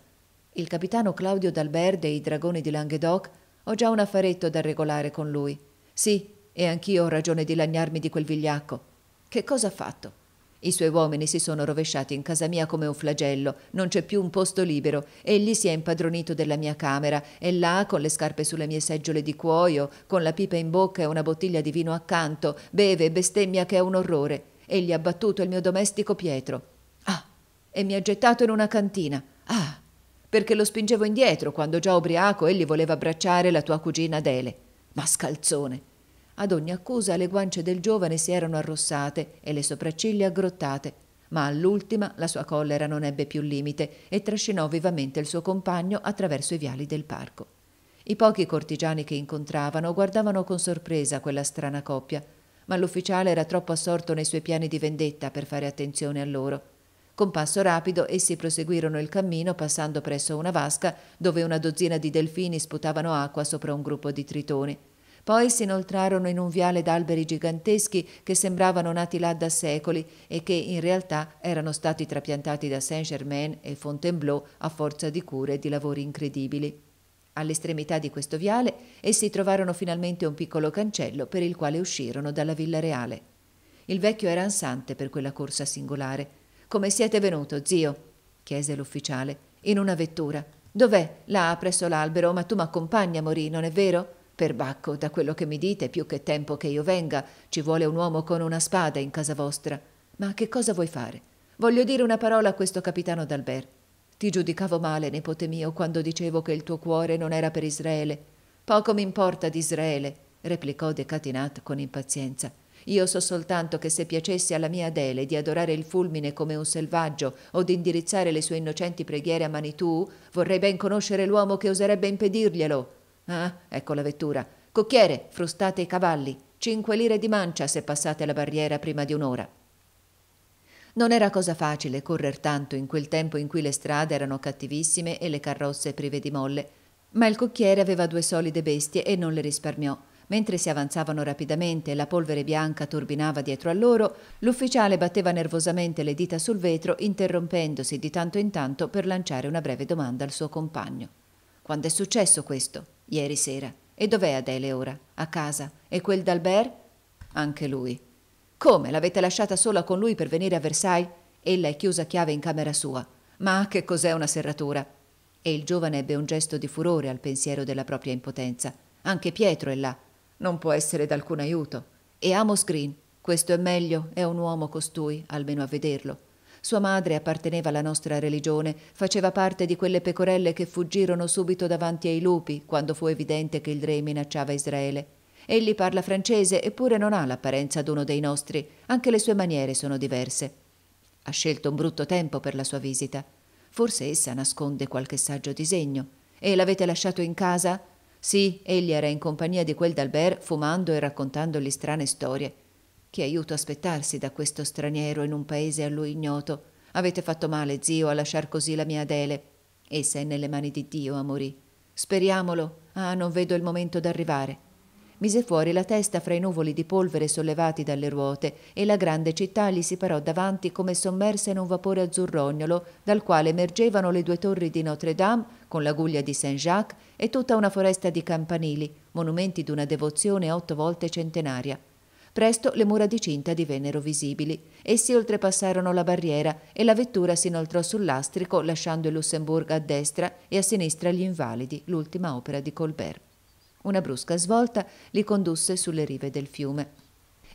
Il capitano Claudio d'Albert e i dragoni di Languedoc ho già un affaretto da regolare con lui. Sì, e anch'io ho ragione di lagnarmi di quel vigliacco. Che cosa ha fatto? I suoi uomini si sono rovesciati in casa mia come un flagello, non c'è più un posto libero. Egli si è impadronito della mia camera e là, con le scarpe sulle mie seggiole di cuoio, con la pipa in bocca e una bottiglia di vino accanto, beve e bestemmia che è un orrore. Egli ha battuto il mio domestico Pietro. Ah! E mi ha gettato in una cantina. Ah! Perché lo spingevo indietro quando già ubriaco egli voleva abbracciare la tua cugina Adele. Ma scalzone! Ad ogni accusa le guance del giovane si erano arrossate e le sopracciglia aggrottate, ma all'ultima la sua collera non ebbe più limite e trascinò vivamente il suo compagno attraverso i viali del parco. I pochi cortigiani che incontravano guardavano con sorpresa quella strana coppia, ma l'ufficiale era troppo assorto nei suoi piani di vendetta per fare attenzione a loro. Con passo rapido essi proseguirono il cammino passando presso una vasca dove una dozzina di delfini sputavano acqua sopra un gruppo di tritoni. Poi si inoltrarono in un viale d'alberi giganteschi che sembravano nati là da secoli e che in realtà erano stati trapiantati da Saint-Germain e Fontainebleau a forza di cure e di lavori incredibili. All'estremità di questo viale essi trovarono finalmente un piccolo cancello per il quale uscirono dalla Villa Reale. Il vecchio era ansante per quella corsa singolare. Come siete venuto, zio? chiese l'ufficiale. In una vettura. Dov'è? Là, presso l'albero, ma tu m'accompagna, Morì, non è vero? Perbacco, da quello che mi dite, più che tempo che io venga, ci vuole un uomo con una spada in casa vostra. Ma che cosa vuoi fare? Voglio dire una parola a questo capitano d'Albert. Ti giudicavo male, nipote mio, quando dicevo che il tuo cuore non era per Israele. Poco mi importa di Israele, replicò Decatinat con impazienza. Io so soltanto che se piacesse alla mia Adele di adorare il fulmine come un selvaggio o di indirizzare le sue innocenti preghiere a Manitou, vorrei ben conoscere l'uomo che oserebbe impedirglielo. Ah, ecco la vettura. Cocchiere, frustate i cavalli. Cinque lire di mancia se passate la barriera prima di un'ora. Non era cosa facile correr tanto in quel tempo in cui le strade erano cattivissime e le carrozze prive di molle, ma il cocchiere aveva due solide bestie e non le risparmiò. Mentre si avanzavano rapidamente e la polvere bianca turbinava dietro a loro, l'ufficiale batteva nervosamente le dita sul vetro, interrompendosi di tanto in tanto per lanciare una breve domanda al suo compagno. Quando è successo questo? Ieri sera. E dov'è Adele ora? A casa. E quel d'Albert? Anche lui. Come? L'avete lasciata sola con lui per venire a Versailles? Ella è chiusa a chiave in camera sua. Ma che cos'è una serratura? E il giovane ebbe un gesto di furore al pensiero della propria impotenza. Anche Pietro è là. Non può essere d'alcun aiuto. E Amos Green. Questo è meglio, è un uomo costui, almeno a vederlo. Sua madre apparteneva alla nostra religione, faceva parte di quelle pecorelle che fuggirono subito davanti ai lupi quando fu evidente che il re minacciava Israele. Egli parla francese eppure non ha l'apparenza d'uno dei nostri, anche le sue maniere sono diverse. Ha scelto un brutto tempo per la sua visita. Forse essa nasconde qualche saggio disegno. E l'avete lasciato in casa? Sì, egli era in compagnia di quel d'Albert fumando e raccontandogli strane storie. Che aiuto aspettarsi da questo straniero in un paese a lui ignoto? Avete fatto male, zio, a lasciar così la mia Adele. Essa è nelle mani di Dio, amorì. Speriamolo. Ah, non vedo il momento d'arrivare. Mise fuori la testa fra i nuvoli di polvere sollevati dalle ruote e la grande città gli si parò davanti come sommersa in un vapore azzurrognolo dal quale emergevano le due torri di Notre-Dame con l'aguglia di Saint-Jacques e tutta una foresta di campanili, monumenti d'una devozione otto volte centenaria. Presto le mura di cinta divennero visibili. Essi oltrepassarono la barriera e la vettura si inoltrò sul lastrico lasciando il Lussemburgo a destra e a sinistra gli invalidi, l'ultima opera di Colbert. Una brusca svolta li condusse sulle rive del fiume.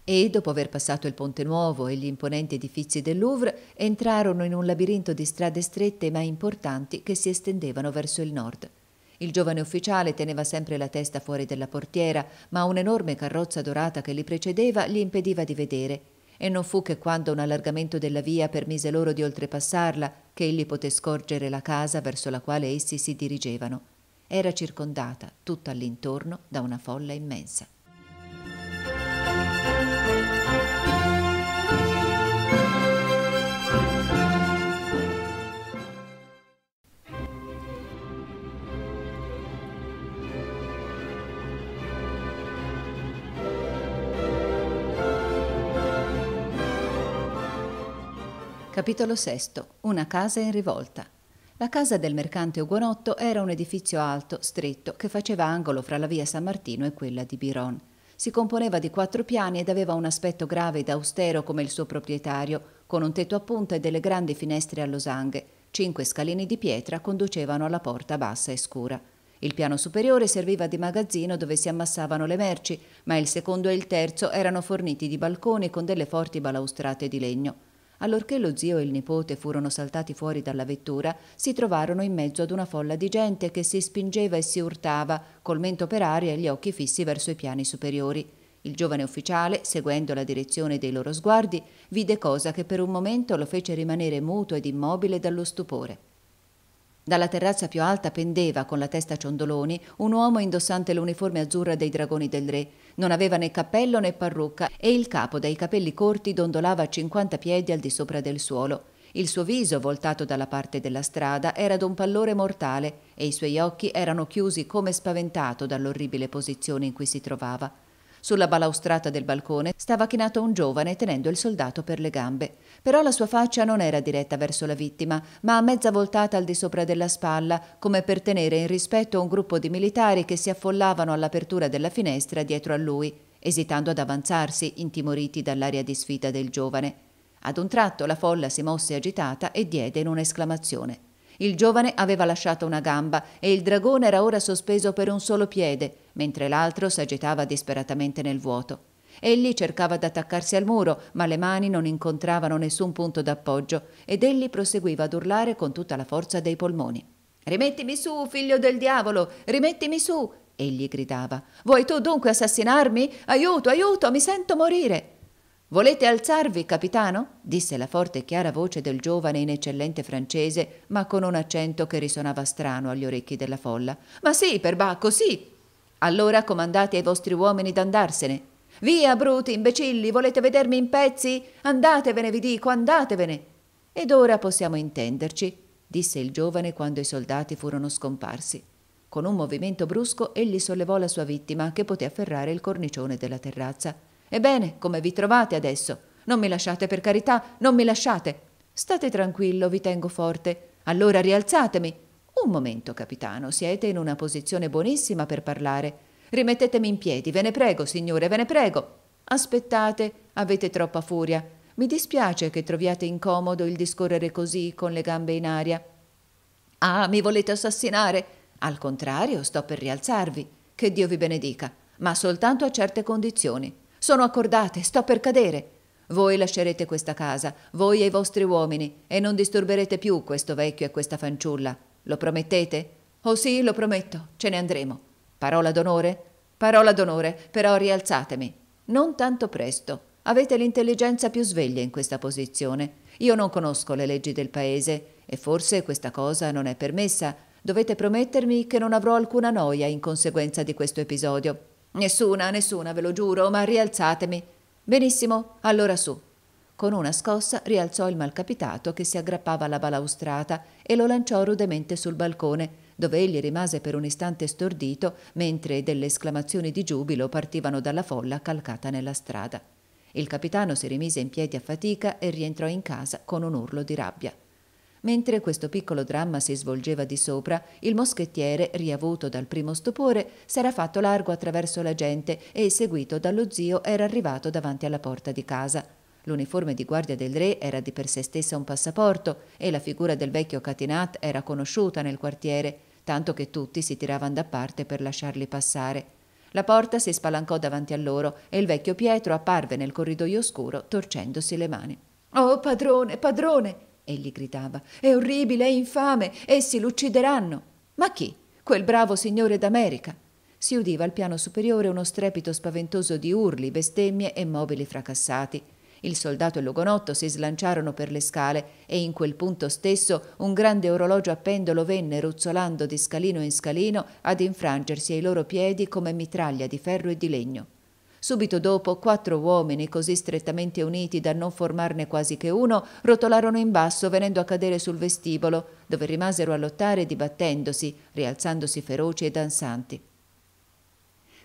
E, dopo aver passato il Ponte Nuovo e gli imponenti edifici del Louvre, entrarono in un labirinto di strade strette ma importanti che si estendevano verso il nord. Il giovane ufficiale teneva sempre la testa fuori della portiera, ma un'enorme carrozza dorata che li precedeva gli impediva di vedere. E non fu che quando un allargamento della via permise loro di oltrepassarla che egli poté scorgere la casa verso la quale essi si dirigevano. Era circondata, tutta all'intorno, da una folla immensa. Capitolo VI. Una casa in rivolta. La casa del mercante Ugonotto era un edificio alto, stretto, che faceva angolo fra la via San Martino e quella di Biron. Si componeva di quattro piani ed aveva un aspetto grave ed austero come il suo proprietario, con un tetto a punta e delle grandi finestre a losanghe. Cinque scalini di pietra conducevano alla porta bassa e scura. Il piano superiore serviva di magazzino dove si ammassavano le merci, ma il secondo e il terzo erano forniti di balconi con delle forti balaustrate di legno. Allorché lo zio e il nipote furono saltati fuori dalla vettura, si trovarono in mezzo ad una folla di gente che si spingeva e si urtava, col mento per aria e gli occhi fissi verso i piani superiori. Il giovane ufficiale, seguendo la direzione dei loro sguardi, vide cosa che per un momento lo fece rimanere muto ed immobile dallo stupore. Dalla terrazza più alta pendeva, con la testa ciondoloni, un uomo indossante l'uniforme azzurra dei dragoni del re. Non aveva né cappello né parrucca e il capo dai capelli corti dondolava a 50 piedi al di sopra del suolo. Il suo viso, voltato dalla parte della strada, era d'un pallore mortale e i suoi occhi erano chiusi come spaventato dall'orribile posizione in cui si trovava. Sulla balaustrata del balcone stava chinato un giovane tenendo il soldato per le gambe. Però la sua faccia non era diretta verso la vittima, ma a mezza voltata al di sopra della spalla, come per tenere in rispetto un gruppo di militari che si affollavano all'apertura della finestra dietro a lui, esitando ad avanzarsi, intimoriti dall'aria di sfida del giovane. Ad un tratto la folla si mosse agitata e diede in un'esclamazione. Il giovane aveva lasciato una gamba e il dragone era ora sospeso per un solo piede, mentre l'altro s'agitava disperatamente nel vuoto. Egli cercava attaccarsi al muro, ma le mani non incontravano nessun punto d'appoggio ed egli proseguiva ad urlare con tutta la forza dei polmoni. Rimettimi su, figlio del diavolo, rimettimi su! egli gridava. Vuoi tu dunque assassinarmi? Aiuto, aiuto, mi sento morire! Volete alzarvi, capitano? disse la forte e chiara voce del giovane in eccellente francese, ma con un accento che risonava strano agli orecchi della folla. Ma sì, perbacco, sì. Allora comandate ai vostri uomini d'andarsene. Via, bruti, imbecilli, volete vedermi in pezzi? Andatevene, vi dico, andatevene. Ed ora possiamo intenderci, disse il giovane quando i soldati furono scomparsi. Con un movimento brusco egli sollevò la sua vittima, che poté afferrare il cornicione della terrazza. Ebbene, come vi trovate adesso? Non mi lasciate per carità, non mi lasciate. State tranquillo, vi tengo forte. Allora rialzatemi. Un momento, capitano, siete in una posizione buonissima per parlare. Rimettetemi in piedi, ve ne prego, signore, ve ne prego. Aspettate, avete troppa furia. Mi dispiace che troviate incomodo il discorrere così, con le gambe in aria. Ah, mi volete assassinare? Al contrario, sto per rialzarvi. Che Dio vi benedica, ma soltanto a certe condizioni. Sono accordate, sto per cadere. Voi lascerete questa casa, voi e i vostri uomini, e non disturberete più questo vecchio e questa fanciulla. Lo promettete? Oh sì, lo prometto, ce ne andremo. Parola d'onore? Parola d'onore, però rialzatemi. Non tanto presto. Avete l'intelligenza più sveglia in questa posizione. Io non conosco le leggi del paese e forse questa cosa non è permessa. Dovete promettermi che non avrò alcuna noia in conseguenza di questo episodio. Nessuna, nessuna, ve lo giuro, ma rialzatemi. Benissimo, allora su. Con una scossa rialzò il malcapitato che si aggrappava alla balaustrata e lo lanciò rudemente sul balcone, dove egli rimase per un istante stordito, mentre delle esclamazioni di giubilo partivano dalla folla calcata nella strada. Il capitano si rimise in piedi a fatica e rientrò in casa con un urlo di rabbia. Mentre questo piccolo dramma si svolgeva di sopra, il moschettiere, riavuto dal primo stupore, s'era fatto largo attraverso la gente e, seguito dallo zio, era arrivato davanti alla porta di casa. L'uniforme di guardia del re era di per sé stessa un passaporto e la figura del vecchio Catinat era conosciuta nel quartiere, tanto che tutti si tiravano da parte per lasciarli passare. La porta si spalancò davanti a loro e il vecchio Pietro apparve nel corridoio oscuro, torcendosi le mani. Oh, padrone, padrone! egli gridava. È orribile, è infame, essi l'uccideranno. Ma chi? Quel bravo signore d'America. Si udiva al piano superiore uno strepito spaventoso di urli, bestemmie e mobili fracassati. Il soldato e l'ugonotto si slanciarono per le scale e in quel punto stesso un grande orologio a pendolo venne ruzzolando di scalino in scalino ad infrangersi ai loro piedi come mitraglia di ferro e di legno. Subito dopo, quattro uomini, così strettamente uniti da non formarne quasi che uno, rotolarono in basso venendo a cadere sul vestibolo, dove rimasero a lottare dibattendosi, rialzandosi feroci e danzanti.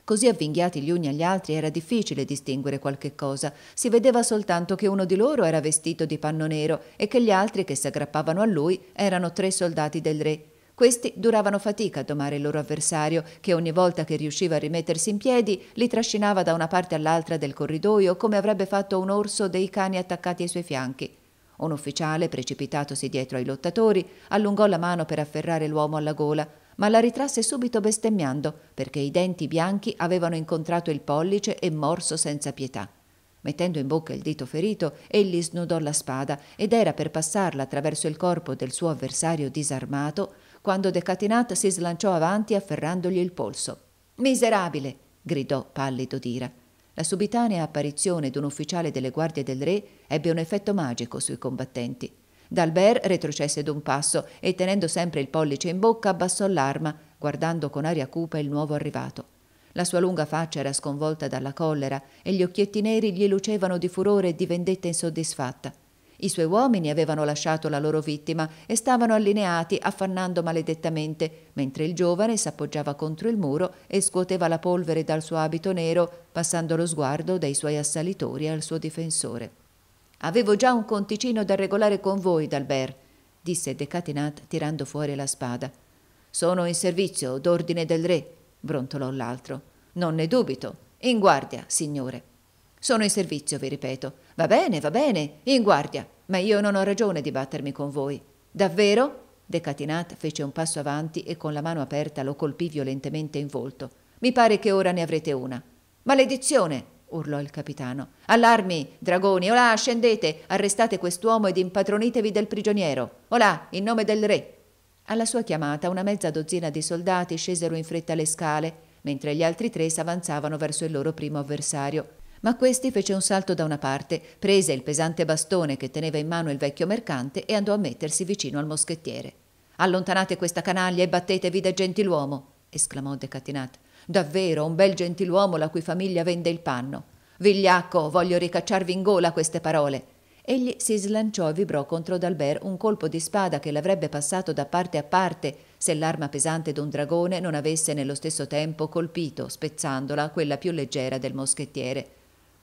Così avvinghiati gli uni agli altri era difficile distinguere qualche cosa. Si vedeva soltanto che uno di loro era vestito di panno nero e che gli altri che si aggrappavano a lui erano tre soldati del re. Questi duravano fatica a domare il loro avversario, che ogni volta che riusciva a rimettersi in piedi li trascinava da una parte all'altra del corridoio come avrebbe fatto un orso dei cani attaccati ai suoi fianchi. Un ufficiale, precipitatosi dietro ai lottatori, allungò la mano per afferrare l'uomo alla gola, ma la ritrasse subito bestemmiando, perché i denti bianchi avevano incontrato il pollice e morso senza pietà. Mettendo in bocca il dito ferito, egli snodò la spada ed era per passarla attraverso il corpo del suo avversario disarmato quando Decatinat si slanciò avanti afferrandogli il polso. Miserabile! gridò pallido d'ira. La subitanea apparizione d'un ufficiale delle guardie del re ebbe un effetto magico sui combattenti. D'Albert retrocesse d'un passo e, tenendo sempre il pollice in bocca, abbassò l'arma, guardando con aria cupa il nuovo arrivato. La sua lunga faccia era sconvolta dalla collera e gli occhietti neri gli lucevano di furore e di vendetta insoddisfatta. I suoi uomini avevano lasciato la loro vittima e stavano allineati affannando maledettamente, mentre il giovane s'appoggiava contro il muro e scuoteva la polvere dal suo abito nero, passando lo sguardo dai suoi assalitori al suo difensore. Avevo già un conticino da regolare con voi, D'Albert, disse Decatinat tirando fuori la spada. Sono in servizio d'ordine del re, brontolò l'altro. Non ne dubito. In guardia, signore. Sono in servizio, vi ripeto. Va bene, va bene, in guardia ma io non ho ragione di battermi con voi. Davvero? Decatinat fece un passo avanti e con la mano aperta lo colpì violentemente in volto. Mi pare che ora ne avrete una. Maledizione! urlò il capitano. Allarmi, dragoni, olà, scendete, arrestate quest'uomo ed impadronitevi del prigioniero. Olà, in nome del re. Alla sua chiamata una mezza dozzina di soldati scesero in fretta le scale, mentre gli altri tre s'avanzavano verso il loro primo avversario. Ma questi fece un salto da una parte, prese il pesante bastone che teneva in mano il vecchio mercante e andò a mettersi vicino al moschettiere. Allontanate questa canaglia e battetevi da gentiluomo, esclamò Decatinat. Davvero un bel gentiluomo la cui famiglia vende il panno. Vigliacco, voglio ricacciarvi in gola queste parole. Egli si slanciò e vibrò contro D'Albert un colpo di spada che l'avrebbe passato da parte a parte se l'arma pesante d'un dragone non avesse nello stesso tempo colpito, spezzandola, quella più leggera del moschettiere.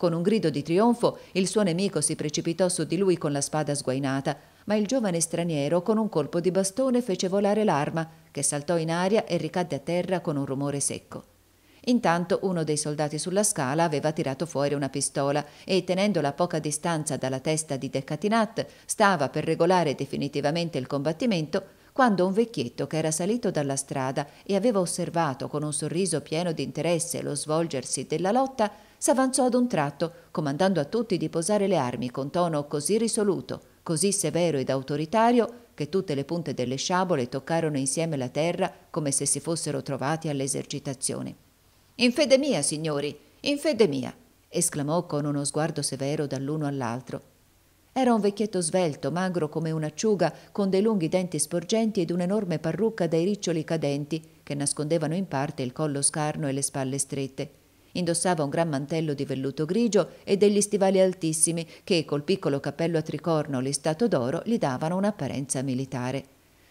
Con un grido di trionfo il suo nemico si precipitò su di lui con la spada sguainata, ma il giovane straniero con un colpo di bastone fece volare l'arma, che saltò in aria e ricadde a terra con un rumore secco. Intanto uno dei soldati sulla scala aveva tirato fuori una pistola e, tenendola a poca distanza dalla testa di Decatinat, stava per regolare definitivamente il combattimento quando un vecchietto che era salito dalla strada e aveva osservato con un sorriso pieno di interesse lo svolgersi della lotta s'avanzò ad un tratto, comandando a tutti di posare le armi con tono così risoluto, così severo ed autoritario, che tutte le punte delle sciabole toccarono insieme la terra come se si fossero trovati all'esercitazione. In fede mia, signori, in fede mia! esclamò con uno sguardo severo dall'uno all'altro. Era un vecchietto svelto, magro come un'acciuga, con dei lunghi denti sporgenti ed un'enorme parrucca dai riccioli cadenti che nascondevano in parte il collo scarno e le spalle strette. Indossava un gran mantello di velluto grigio e degli stivali altissimi che, col piccolo cappello a tricorno listato d'oro, gli davano un'apparenza militare.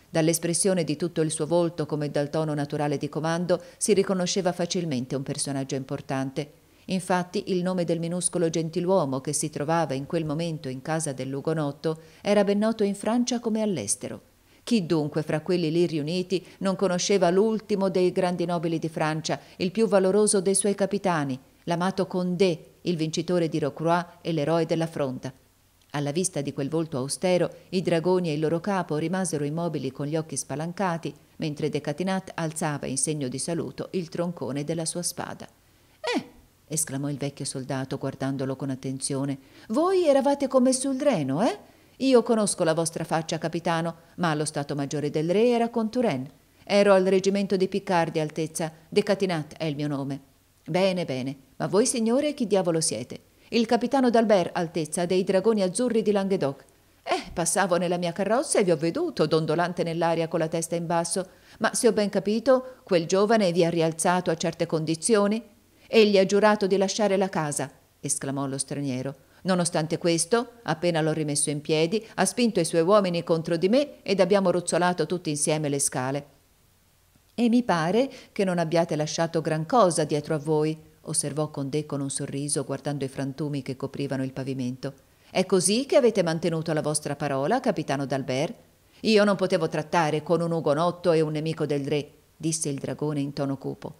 Dall'espressione di tutto il suo volto come dal tono naturale di comando si riconosceva facilmente un personaggio importante. Infatti il nome del minuscolo gentiluomo che si trovava in quel momento in casa dell'Ugonotto era ben noto in Francia come all'estero. Chi dunque fra quelli lì riuniti non conosceva l'ultimo dei grandi nobili di Francia, il più valoroso dei suoi capitani, l'amato Condé, il vincitore di Rocroi e l'eroe della dell'affronta? Alla vista di quel volto austero, i dragoni e il loro capo rimasero immobili con gli occhi spalancati, mentre Decatinat alzava in segno di saluto il troncone della sua spada. Eh! esclamò il vecchio soldato guardandolo con attenzione. Voi eravate come sul reno, eh? Io conosco la vostra faccia, capitano, ma allo Stato Maggiore del Re era con Turenne. Ero al reggimento di Piccardi, Altezza. De Catinat è il mio nome. Bene, bene. Ma voi, signore, chi diavolo siete? Il capitano d'Albert, Altezza, dei dragoni azzurri di Languedoc. Eh, passavo nella mia carrozza e vi ho veduto, dondolante nell'aria con la testa in basso. Ma se ho ben capito, quel giovane vi ha rialzato a certe condizioni? Egli ha giurato di lasciare la casa, esclamò lo straniero. Nonostante questo, appena l'ho rimesso in piedi, ha spinto i suoi uomini contro di me ed abbiamo ruzzolato tutti insieme le scale. E mi pare che non abbiate lasciato gran cosa dietro a voi, osservò Condé con un sorriso guardando i frantumi che coprivano il pavimento. È così che avete mantenuto la vostra parola, capitano d'Albert? Io non potevo trattare con un ugonotto e un nemico del re, disse il dragone in tono cupo.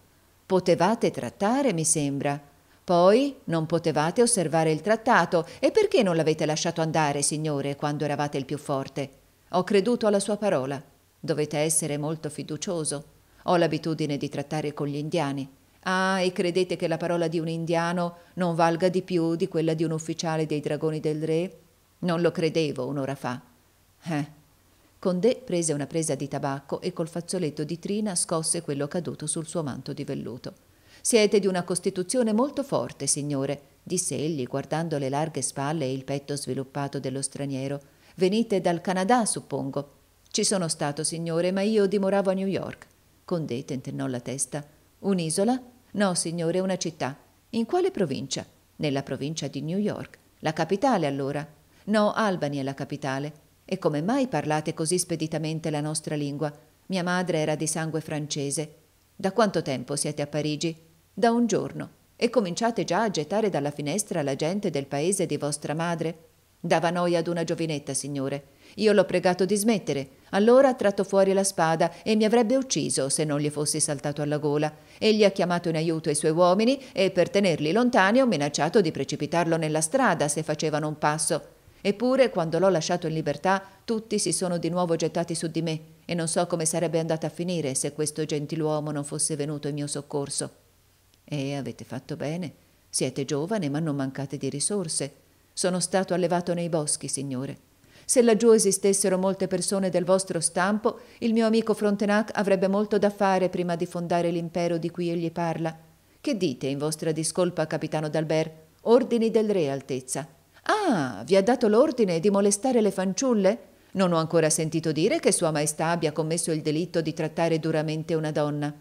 Potevate trattare, mi sembra, poi non potevate osservare il trattato e perché non l'avete lasciato andare, signore, quando eravate il più forte? Ho creduto alla sua parola. Dovete essere molto fiducioso. Ho l'abitudine di trattare con gli indiani. Ah, e credete che la parola di un indiano non valga di più di quella di un ufficiale dei dragoni del re? Non lo credevo un'ora fa. Eh. Condé prese una presa di tabacco e col fazzoletto di trina scosse quello caduto sul suo manto di velluto. Siete di una costituzione molto forte, signore, disse egli guardando le larghe spalle e il petto sviluppato dello straniero. Venite dal Canada, suppongo. Ci sono stato, signore, ma io dimoravo a New York. Condé tentennò la testa. Un'isola? No, signore, una città. In quale provincia? Nella provincia di New York. La capitale, allora? No, Albany è la capitale. E come mai parlate così speditamente la nostra lingua? Mia madre era di sangue francese. Da quanto tempo siete a Parigi? da un giorno, e cominciate già a gettare dalla finestra la gente del paese di vostra madre? Dava noia ad una giovinetta, signore. Io l'ho pregato di smettere. Allora ha tratto fuori la spada e mi avrebbe ucciso se non gli fossi saltato alla gola. Egli ha chiamato in aiuto i suoi uomini e per tenerli lontani ho minacciato di precipitarlo nella strada se facevano un passo. Eppure, quando l'ho lasciato in libertà, tutti si sono di nuovo gettati su di me e non so come sarebbe andata a finire se questo gentiluomo non fosse venuto in mio soccorso. E avete fatto bene. Siete giovane, ma non mancate di risorse. Sono stato allevato nei boschi, signore. Se laggiù esistessero molte persone del vostro stampo, il mio amico Frontenac avrebbe molto da fare prima di fondare l'impero di cui egli parla. Che dite in vostra discolpa, capitano d'Albert? Ordini del re, altezza. Ah, vi ha dato l'ordine di molestare le fanciulle? Non ho ancora sentito dire che Sua Maestà abbia commesso il delitto di trattare duramente una donna.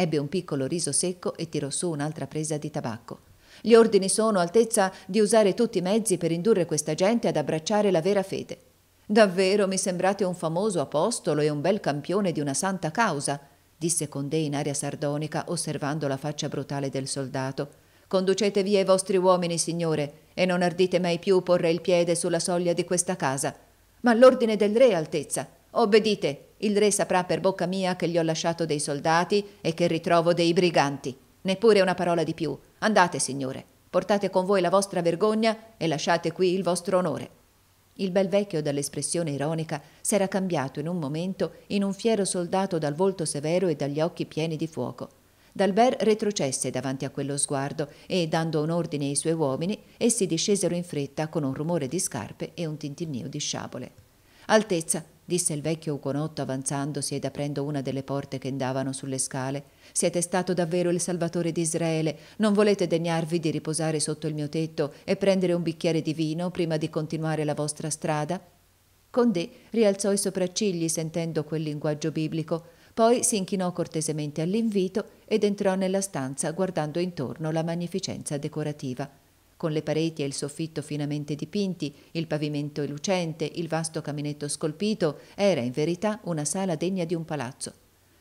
Ebbe un piccolo riso secco e tirò su un'altra presa di tabacco. Gli ordini sono, Altezza, di usare tutti i mezzi per indurre questa gente ad abbracciare la vera fede. Davvero mi sembrate un famoso apostolo e un bel campione di una santa causa, disse Condé in aria sardonica, osservando la faccia brutale del soldato. Conducete via i vostri uomini, signore, e non ardite mai più porre il piede sulla soglia di questa casa. Ma l'ordine del re, Altezza, obbedite, il re saprà per bocca mia che gli ho lasciato dei soldati e che ritrovo dei briganti. Neppure una parola di più. Andate, signore, portate con voi la vostra vergogna e lasciate qui il vostro onore. Il bel vecchio, dall'espressione ironica, s'era cambiato in un momento in un fiero soldato dal volto severo e dagli occhi pieni di fuoco. D'Albert retrocesse davanti a quello sguardo e, dando un ordine ai suoi uomini, essi discesero in fretta con un rumore di scarpe e un tintinnio di sciabole. Altezza, disse il vecchio uconotto avanzandosi ed aprendo una delle porte che andavano sulle scale. Siete stato davvero il Salvatore di Israele. Non volete degnarvi di riposare sotto il mio tetto e prendere un bicchiere di vino prima di continuare la vostra strada? Condé rialzò i sopraccigli sentendo quel linguaggio biblico, poi si inchinò cortesemente all'invito ed entrò nella stanza guardando intorno la magnificenza decorativa con le pareti e il soffitto finamente dipinti, il pavimento lucente, il vasto caminetto scolpito, era in verità una sala degna di un palazzo.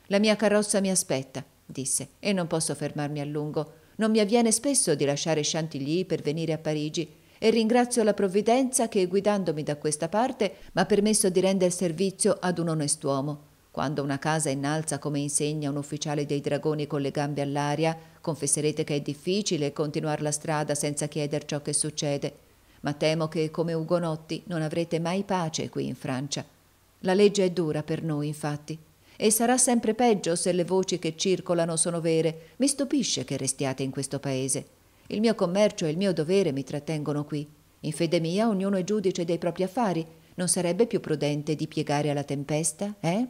La mia carrozza mi aspetta, disse, e non posso fermarmi a lungo. Non mi avviene spesso di lasciare Chantilly per venire a Parigi, e ringrazio la provvidenza che, guidandomi da questa parte, mi ha permesso di render servizio ad un onest'uomo quando una casa innalza come insegna un ufficiale dei dragoni con le gambe all'aria, confesserete che è difficile continuare la strada senza chiedere ciò che succede. Ma temo che, come ugonotti, non avrete mai pace qui in Francia. La legge è dura per noi, infatti. E sarà sempre peggio se le voci che circolano sono vere. Mi stupisce che restiate in questo paese. Il mio commercio e il mio dovere mi trattengono qui. In fede mia ognuno è giudice dei propri affari. Non sarebbe più prudente di piegare alla tempesta, eh?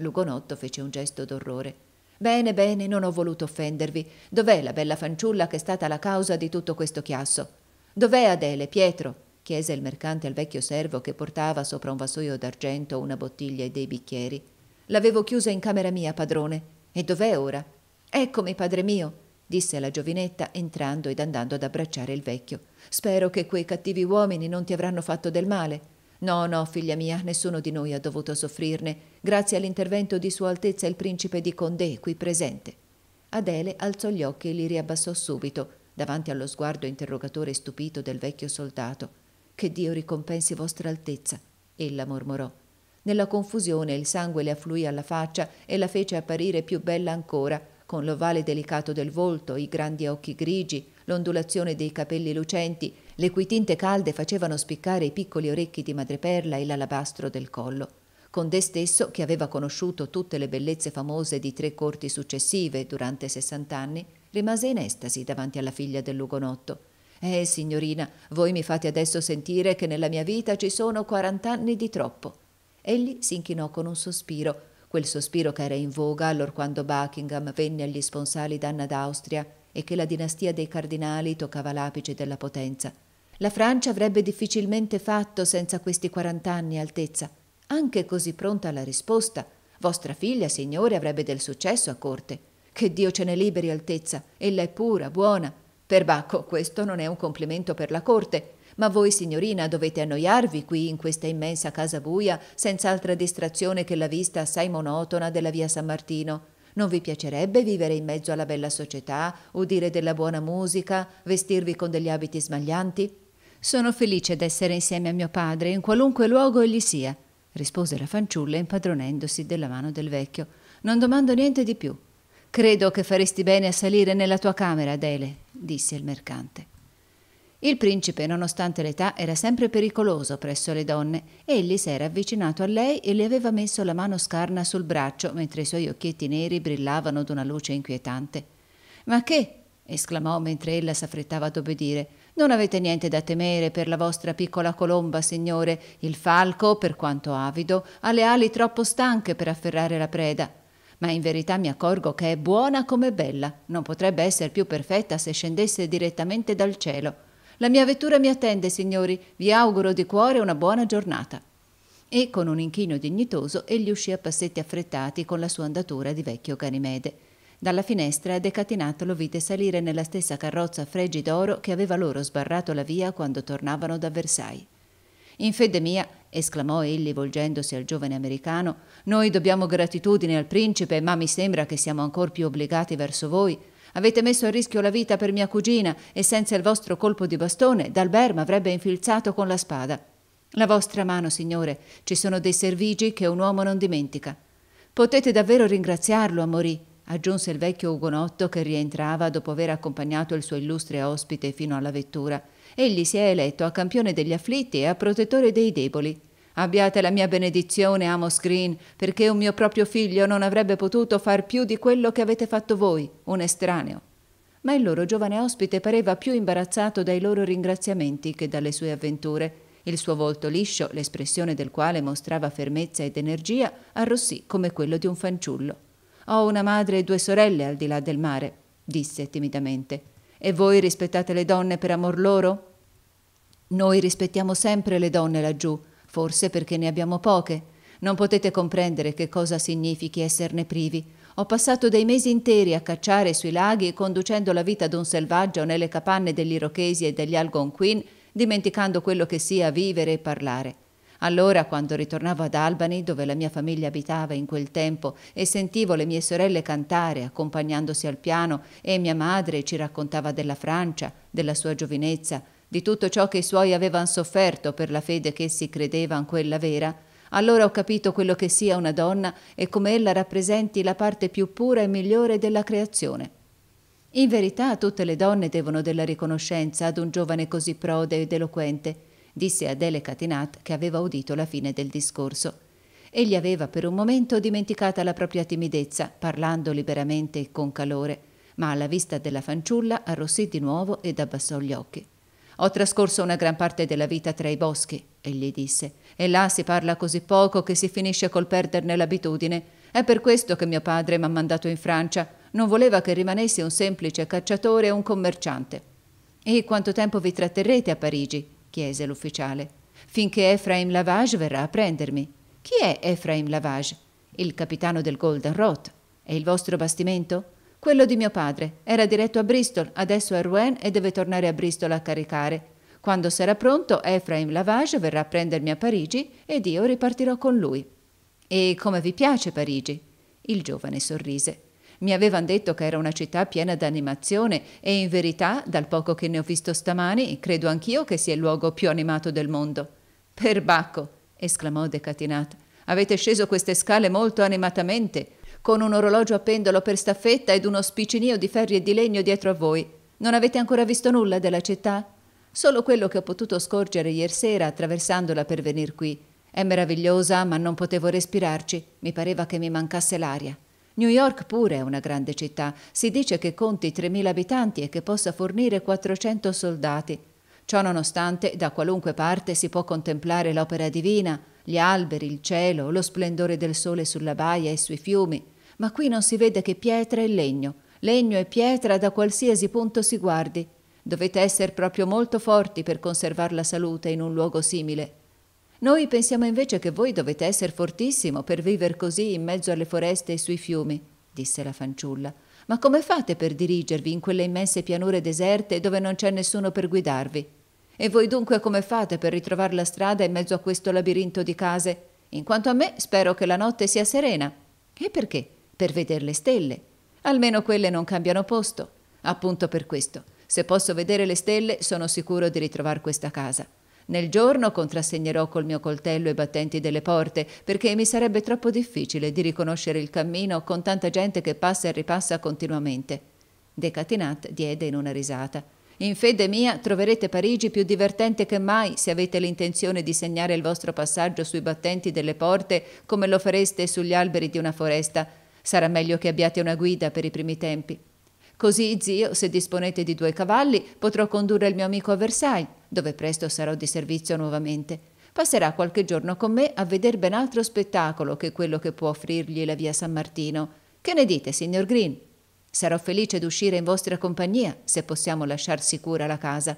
Lugonotto fece un gesto d'orrore. Bene, bene, non ho voluto offendervi. Dov'è la bella fanciulla che è stata la causa di tutto questo chiasso? Dov'è Adele, Pietro? chiese il mercante al vecchio servo che portava sopra un vassoio d'argento una bottiglia e dei bicchieri. L'avevo chiusa in camera mia, padrone. E dov'è ora? Eccomi, padre mio, disse la giovinetta entrando ed andando ad abbracciare il vecchio. Spero che quei cattivi uomini non ti avranno fatto del male. No, no, figlia mia, nessuno di noi ha dovuto soffrirne, grazie all'intervento di Sua Altezza il principe di Condé, qui presente. Adele alzò gli occhi e li riabbassò subito, davanti allo sguardo interrogatore stupito del vecchio soldato. Che Dio ricompensi vostra altezza, ella mormorò. Nella confusione il sangue le affluì alla faccia e la fece apparire più bella ancora, con l'ovale delicato del volto, i grandi occhi grigi, l'ondulazione dei capelli lucenti le cui tinte calde facevano spiccare i piccoli orecchi di madreperla e l'alabastro del collo. Conde stesso, che aveva conosciuto tutte le bellezze famose di tre corti successive durante sessant'anni, rimase in estasi davanti alla figlia dell'Ugonotto. Eh, signorina, voi mi fate adesso sentire che nella mia vita ci sono quarant'anni di troppo. Egli si inchinò con un sospiro, quel sospiro che era in voga allorquando Buckingham venne agli sponsali d'Anna d'Austria e che la dinastia dei cardinali toccava l'apice della potenza. La Francia avrebbe difficilmente fatto senza questi quarant'anni, Altezza. Anche così pronta la risposta. Vostra figlia, signore, avrebbe del successo a corte. Che Dio ce ne liberi, Altezza. Ella è pura, buona. Perbacco, questo non è un complimento per la corte. Ma voi, signorina, dovete annoiarvi qui in questa immensa casa buia, senza altra distrazione che la vista assai monotona della via San Martino. Non vi piacerebbe vivere in mezzo alla bella società, udire della buona musica, vestirvi con degli abiti smaglianti? Sono felice d'essere insieme a mio padre, in qualunque luogo egli sia, rispose la fanciulla impadronendosi della mano del vecchio. Non domando niente di più. Credo che faresti bene a salire nella tua camera, Adele, disse il mercante. Il principe, nonostante l'età, era sempre pericoloso presso le donne. Egli si era avvicinato a lei e le aveva messo la mano scarna sul braccio, mentre i suoi occhietti neri brillavano d'una luce inquietante. Ma che? esclamò mentre ella s'affrettava ad obbedire. Non avete niente da temere per la vostra piccola colomba, signore. Il falco, per quanto avido, ha le ali troppo stanche per afferrare la preda. Ma in verità mi accorgo che è buona come bella. Non potrebbe essere più perfetta se scendesse direttamente dal cielo. La mia vettura mi attende, signori. Vi auguro di cuore una buona giornata. E con un inchino dignitoso egli uscì a passetti affrettati con la sua andatura di vecchio Ganimede. Dalla finestra Decatinato lo vide salire nella stessa carrozza fregi d'oro che aveva loro sbarrato la via quando tornavano da Versailles. In fede mia, esclamò egli volgendosi al giovane americano, noi dobbiamo gratitudine al principe, ma mi sembra che siamo ancor più obbligati verso voi. Avete messo a rischio la vita per mia cugina e senza il vostro colpo di bastone Dalbert m'avrebbe infilzato con la spada. La vostra mano, signore, ci sono dei servigi che un uomo non dimentica. Potete davvero ringraziarlo, Amorì aggiunse il vecchio ugonotto che rientrava dopo aver accompagnato il suo illustre ospite fino alla vettura. Egli si è eletto a campione degli afflitti e a protettore dei deboli. Abbiate la mia benedizione, Amos Green, perché un mio proprio figlio non avrebbe potuto far più di quello che avete fatto voi, un estraneo. Ma il loro giovane ospite pareva più imbarazzato dai loro ringraziamenti che dalle sue avventure. Il suo volto liscio, l'espressione del quale mostrava fermezza ed energia, arrossì come quello di un fanciullo. Ho una madre e due sorelle al di là del mare, disse timidamente. E voi rispettate le donne per amor loro? Noi rispettiamo sempre le donne laggiù, forse perché ne abbiamo poche. Non potete comprendere che cosa significhi esserne privi. Ho passato dei mesi interi a cacciare sui laghi, conducendo la vita d'un selvaggio nelle capanne degli Irochesi e degli Algonquin, dimenticando quello che sia vivere e parlare. Allora, quando ritornavo ad Albany, dove la mia famiglia abitava in quel tempo, e sentivo le mie sorelle cantare accompagnandosi al piano, e mia madre ci raccontava della Francia, della sua giovinezza, di tutto ciò che i suoi avevano sofferto per la fede che essi credevano quella vera, allora ho capito quello che sia una donna e come ella rappresenti la parte più pura e migliore della creazione. In verità tutte le donne devono della riconoscenza ad un giovane così prode ed eloquente, disse Adele Catinat che aveva udito la fine del discorso. Egli aveva per un momento dimenticata la propria timidezza, parlando liberamente e con calore, ma alla vista della fanciulla arrossì di nuovo ed abbassò gli occhi. Ho trascorso una gran parte della vita tra i boschi, egli disse, e là si parla così poco che si finisce col perderne l'abitudine. È per questo che mio padre mi ha mandato in Francia. Non voleva che rimanessi un semplice cacciatore o un commerciante. E quanto tempo vi tratterrete a Parigi? chiese l'ufficiale, finché Efraim Lavage verrà a prendermi. Chi è Efraim Lavage? Il capitano del Golden Rot. E il vostro bastimento? Quello di mio padre. Era diretto a Bristol, adesso è Rouen e deve tornare a Bristol a caricare. Quando sarà pronto, Efraim Lavage verrà a prendermi a Parigi ed io ripartirò con lui. E come vi piace Parigi? Il giovane sorrise. Mi avevano detto che era una città piena d'animazione e in verità, dal poco che ne ho visto stamani, credo anch'io che sia il luogo più animato del mondo. Perbacco! esclamò Decatinat. Avete sceso queste scale molto animatamente, con un orologio a pendolo per staffetta ed uno spicinio di ferri e di legno dietro a voi. Non avete ancora visto nulla della città? Solo quello che ho potuto scorgere ieri sera attraversandola per venir qui. È meravigliosa, ma non potevo respirarci. Mi pareva che mi mancasse l'aria. New York pure è una grande città, si dice che conti 3.000 abitanti e che possa fornire 400 soldati. Ciò nonostante, da qualunque parte si può contemplare l'opera divina, gli alberi, il cielo, lo splendore del sole sulla baia e sui fiumi, ma qui non si vede che pietra e legno, legno e pietra da qualsiasi punto si guardi. Dovete essere proprio molto forti per conservare la salute in un luogo simile. Noi pensiamo invece che voi dovete essere fortissimo per vivere così in mezzo alle foreste e sui fiumi, disse la fanciulla. Ma come fate per dirigervi in quelle immense pianure deserte dove non c'è nessuno per guidarvi? E voi dunque come fate per ritrovare la strada in mezzo a questo labirinto di case? In quanto a me, spero che la notte sia serena. E perché? Per vedere le stelle. Almeno quelle non cambiano posto. Appunto per questo. Se posso vedere le stelle, sono sicuro di ritrovare questa casa. Nel giorno contrassegnerò col mio coltello i battenti delle porte, perché mi sarebbe troppo difficile di riconoscere il cammino con tanta gente che passa e ripassa continuamente. Decatinat diede in una risata. In fede mia troverete Parigi più divertente che mai se avete l'intenzione di segnare il vostro passaggio sui battenti delle porte come lo fareste sugli alberi di una foresta. Sarà meglio che abbiate una guida per i primi tempi. Così, zio, se disponete di due cavalli, potrò condurre il mio amico a Versailles, dove presto sarò di servizio nuovamente. Passerà qualche giorno con me a veder ben altro spettacolo che quello che può offrirgli la via San Martino. Che ne dite, signor Green? Sarò felice d'uscire in vostra compagnia, se possiamo lasciar sicura la casa.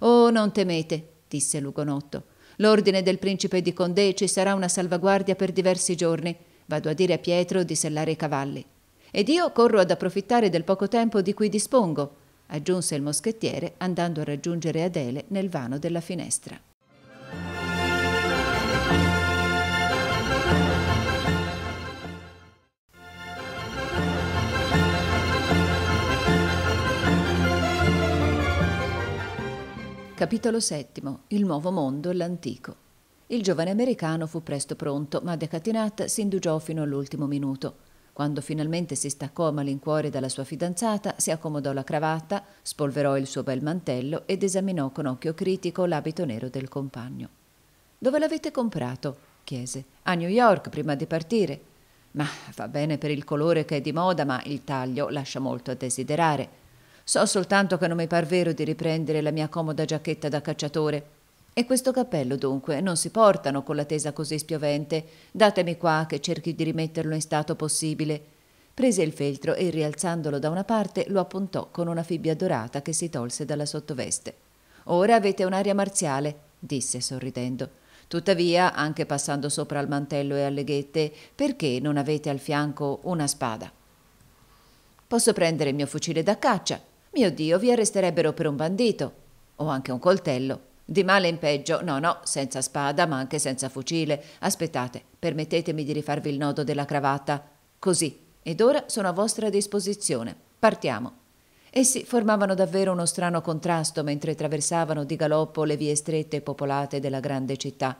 Oh, non temete, disse Lugonotto. L'ordine del principe di Condé ci sarà una salvaguardia per diversi giorni. Vado a dire a Pietro di sellare i cavalli. Ed io corro ad approfittare del poco tempo di cui dispongo, aggiunse il moschettiere andando a raggiungere Adele nel vano della finestra. Capitolo VII. Il nuovo mondo e l'antico. Il giovane americano fu presto pronto, ma Decatinat si indugiò fino all'ultimo minuto. Quando finalmente si staccò a malincuore dalla sua fidanzata, si accomodò la cravatta, spolverò il suo bel mantello ed esaminò con occhio critico l'abito nero del compagno. Dove l'avete comprato? chiese. A New York prima di partire. Ma va bene per il colore che è di moda, ma il taglio lascia molto a desiderare. So soltanto che non mi par vero di riprendere la mia comoda giacchetta da cacciatore. E questo cappello, dunque, non si portano con la tesa così spiovente. Datemi qua che cerchi di rimetterlo in stato possibile. Prese il feltro e, rialzandolo da una parte, lo appuntò con una fibbia dorata che si tolse dalla sottoveste. Ora avete un'aria marziale, disse sorridendo. Tuttavia, anche passando sopra al mantello e alle ghette, perché non avete al fianco una spada? Posso prendere il mio fucile da caccia. Mio Dio, vi arresterebbero per un bandito. O anche un coltello. Di male in peggio, no, no, senza spada, ma anche senza fucile. Aspettate, permettetemi di rifarvi il nodo della cravatta. Così. Ed ora sono a vostra disposizione. Partiamo. Essi formavano davvero uno strano contrasto mentre attraversavano di galoppo le vie strette e popolate della grande città.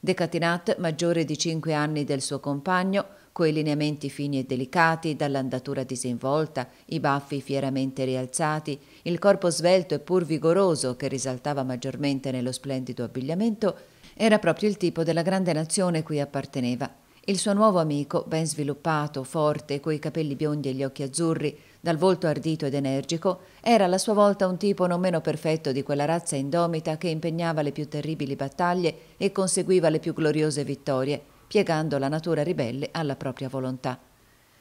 Decatinat, maggiore di cinque anni del suo compagno, coi lineamenti fini e delicati, dall'andatura disinvolta, i baffi fieramente rialzati, il corpo svelto e pur vigoroso che risaltava maggiormente nello splendido abbigliamento, era proprio il tipo della grande nazione cui apparteneva. Il suo nuovo amico, ben sviluppato, forte, coi capelli biondi e gli occhi azzurri, dal volto ardito ed energico, era alla sua volta un tipo non meno perfetto di quella razza indomita che impegnava le più terribili battaglie e conseguiva le più gloriose vittorie piegando la natura ribelle alla propria volontà.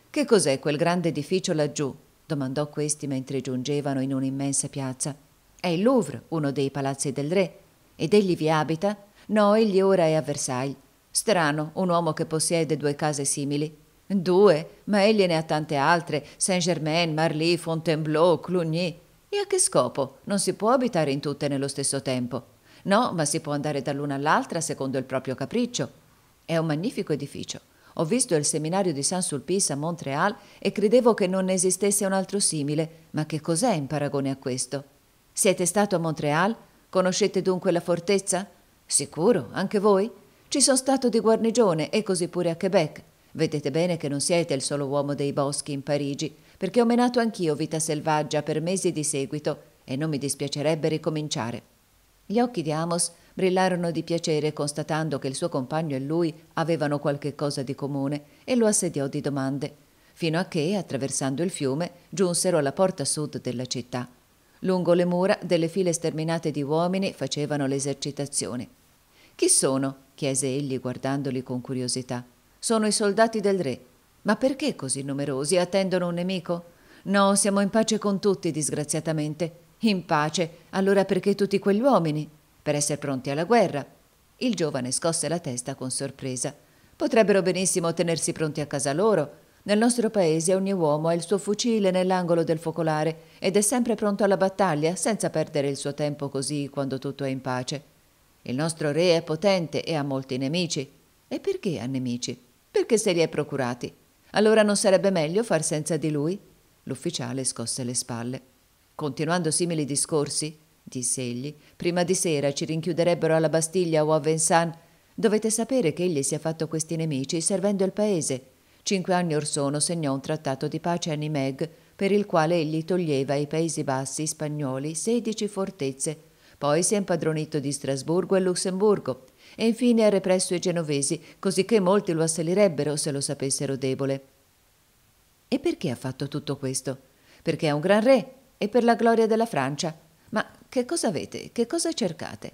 Che cos'è quel grande edificio laggiù? domandò questi mentre giungevano in un'immensa piazza. È il Louvre, uno dei palazzi del re. Ed egli vi abita? No, egli ora è a Versailles. Strano, un uomo che possiede due case simili. Due, ma egli ne ha tante altre, Saint-Germain, Marly, Fontainebleau, Cluny. E a che scopo? Non si può abitare in tutte nello stesso tempo. No, ma si può andare dall'una all'altra secondo il proprio capriccio. È un magnifico edificio. Ho visto il seminario di Saint-Sulpice a Montreal e credevo che non ne esistesse un altro simile, ma che cos'è in paragone a questo? Siete stato a Montreal? Conoscete dunque la fortezza? Sicuro, anche voi? Ci sono stato di guarnigione e così pure a Quebec. Vedete bene che non siete il solo uomo dei boschi in Parigi, perché ho menato anch'io vita selvaggia per mesi di seguito e non mi dispiacerebbe ricominciare. Gli occhi di Amos brillarono di piacere constatando che il suo compagno e lui avevano qualche cosa di comune e lo assediò di domande, fino a che, attraversando il fiume, giunsero alla porta sud della città. Lungo le mura delle file sterminate di uomini facevano l'esercitazione. Chi sono? chiese egli guardandoli con curiosità. Sono i soldati del re. Ma perché così numerosi? Attendono un nemico? No, siamo in pace con tutti, disgraziatamente. In pace? Allora perché tutti quegli uomini? per essere pronti alla guerra. Il giovane scosse la testa con sorpresa. Potrebbero benissimo tenersi pronti a casa loro. Nel nostro paese ogni uomo ha il suo fucile nell'angolo del focolare ed è sempre pronto alla battaglia senza perdere il suo tempo così quando tutto è in pace. Il nostro re è potente e ha molti nemici. E perché ha nemici? Perché se li è procurati. Allora non sarebbe meglio far senza di lui? L'ufficiale scosse le spalle. Continuando simili discorsi, disse egli, prima di sera ci rinchiuderebbero alla Bastiglia o a Vincennes. Dovete sapere che egli si è fatto questi nemici servendo il paese. Cinque anni or sono segnò un trattato di pace a Nimeg, per il quale egli toglieva ai Paesi Bassi spagnoli sedici fortezze. Poi si è impadronito di Strasburgo e Lussemburgo e infine ha represso i genovesi, cosicché molti lo assalirebbero se lo sapessero debole. E perché ha fatto tutto questo? Perché è un gran re e per la gloria della Francia. Ma che cosa avete? Che cosa cercate?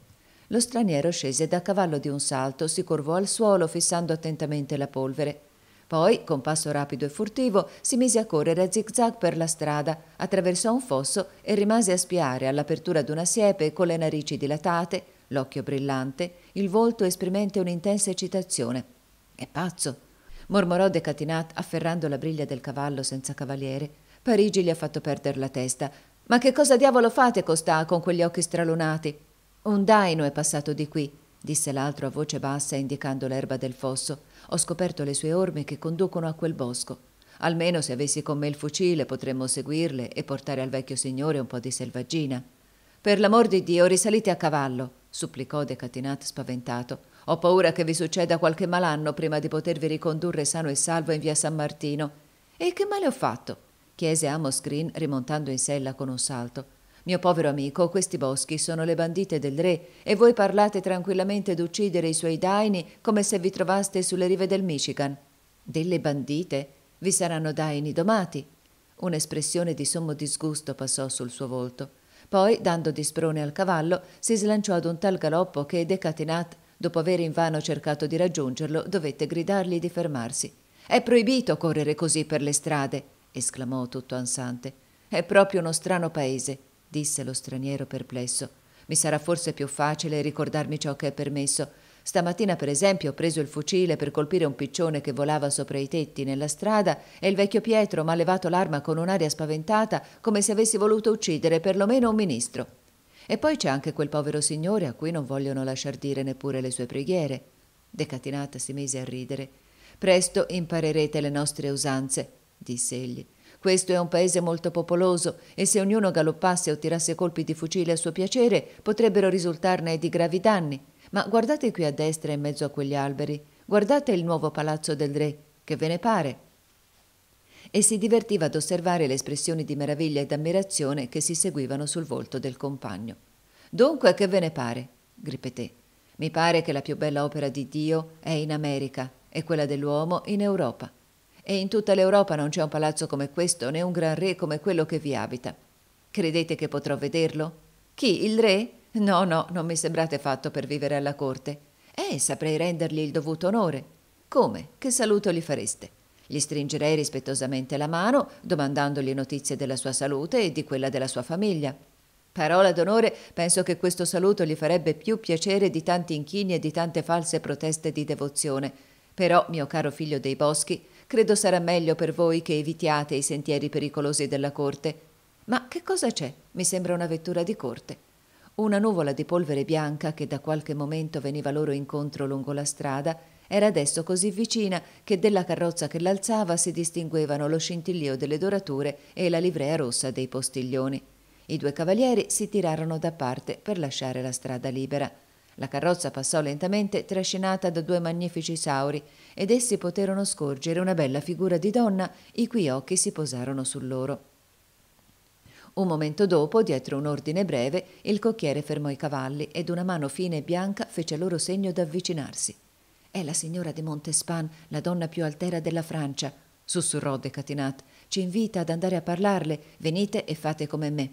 Lo straniero scese da cavallo di un salto, si curvò al suolo fissando attentamente la polvere. Poi, con passo rapido e furtivo, si mise a correre a zigzag per la strada, attraversò un fosso e rimase a spiare all'apertura di una siepe con le narici dilatate, l'occhio brillante, il volto esprimente un'intensa eccitazione. È pazzo! mormorò Decatinat afferrando la briglia del cavallo senza cavaliere. Parigi gli ha fatto perdere la testa. Ma che cosa diavolo fate costà con quegli occhi stralunati? Un daino è passato di qui, disse l'altro a voce bassa indicando l'erba del fosso. Ho scoperto le sue orme che conducono a quel bosco. Almeno se avessi con me il fucile potremmo seguirle e portare al vecchio signore un po' di selvaggina. Per l'amor di Dio, risalite a cavallo, supplicò Decatinat spaventato. Ho paura che vi succeda qualche malanno prima di potervi ricondurre sano e salvo in via San Martino. E che male ho fatto? chiese Amos Green rimontando in sella con un salto. Mio povero amico, questi boschi sono le bandite del re e voi parlate tranquillamente d'uccidere i suoi daini come se vi trovaste sulle rive del Michigan. Delle bandite? Vi saranno daini domati. Un'espressione di sommo disgusto passò sul suo volto. Poi, dando di sprone al cavallo, si slanciò ad un tal galoppo che Decatinat, dopo aver invano cercato di raggiungerlo, dovette gridargli di fermarsi. È proibito correre così per le strade esclamò tutto ansante. È proprio uno strano paese, disse lo straniero perplesso. Mi sarà forse più facile ricordarmi ciò che è permesso. Stamattina, per esempio, ho preso il fucile per colpire un piccione che volava sopra i tetti nella strada e il vecchio Pietro mi ha levato l'arma con un'aria spaventata, come se avessi voluto uccidere perlomeno un ministro. E poi c'è anche quel povero signore a cui non vogliono lasciar dire neppure le sue preghiere. Decatinata si mise a ridere. Presto imparerete le nostre usanze, disse egli. Questo è un paese molto popoloso e se ognuno galoppasse o tirasse colpi di fucile a suo piacere potrebbero risultarne di gravi danni. Ma guardate qui a destra in mezzo a quegli alberi, guardate il nuovo palazzo del re, che ve ne pare? E si divertiva ad osservare le espressioni di meraviglia e d'ammirazione che si seguivano sul volto del compagno. Dunque, che ve ne pare? ripeté. Mi pare che la più bella opera di Dio è in America e quella dell'uomo in Europa. E in tutta l'Europa non c'è un palazzo come questo, né un gran re come quello che vi abita. Credete che potrò vederlo? Chi? Il re? No, no, non mi sembrate fatto per vivere alla corte. Eh, saprei rendergli il dovuto onore. Come? Che saluto gli fareste? Gli stringerei rispettosamente la mano, domandandogli notizie della sua salute e di quella della sua famiglia. Parola d'onore, penso che questo saluto gli farebbe più piacere di tanti inchini e di tante false proteste di devozione. Però, mio caro figlio dei boschi, Credo sarà meglio per voi che evitiate i sentieri pericolosi della corte. Ma che cosa c'è? Mi sembra una vettura di corte. Una nuvola di polvere bianca che da qualche momento veniva loro incontro lungo la strada era adesso così vicina che della carrozza che l'alzava si distinguevano lo scintillio delle dorature e la livrea rossa dei postiglioni. I due cavalieri si tirarono da parte per lasciare la strada libera. La carrozza passò lentamente trascinata da due magnifici sauri ed essi poterono scorgere una bella figura di donna i cui occhi si posarono su loro. Un momento dopo, dietro un ordine breve, il cocchiere fermò i cavalli ed una mano fine e bianca fece loro segno d'avvicinarsi. È la signora de Montespan, la donna più altera della Francia, sussurrò De Catinat. Ci invita ad andare a parlarle, venite e fate come me.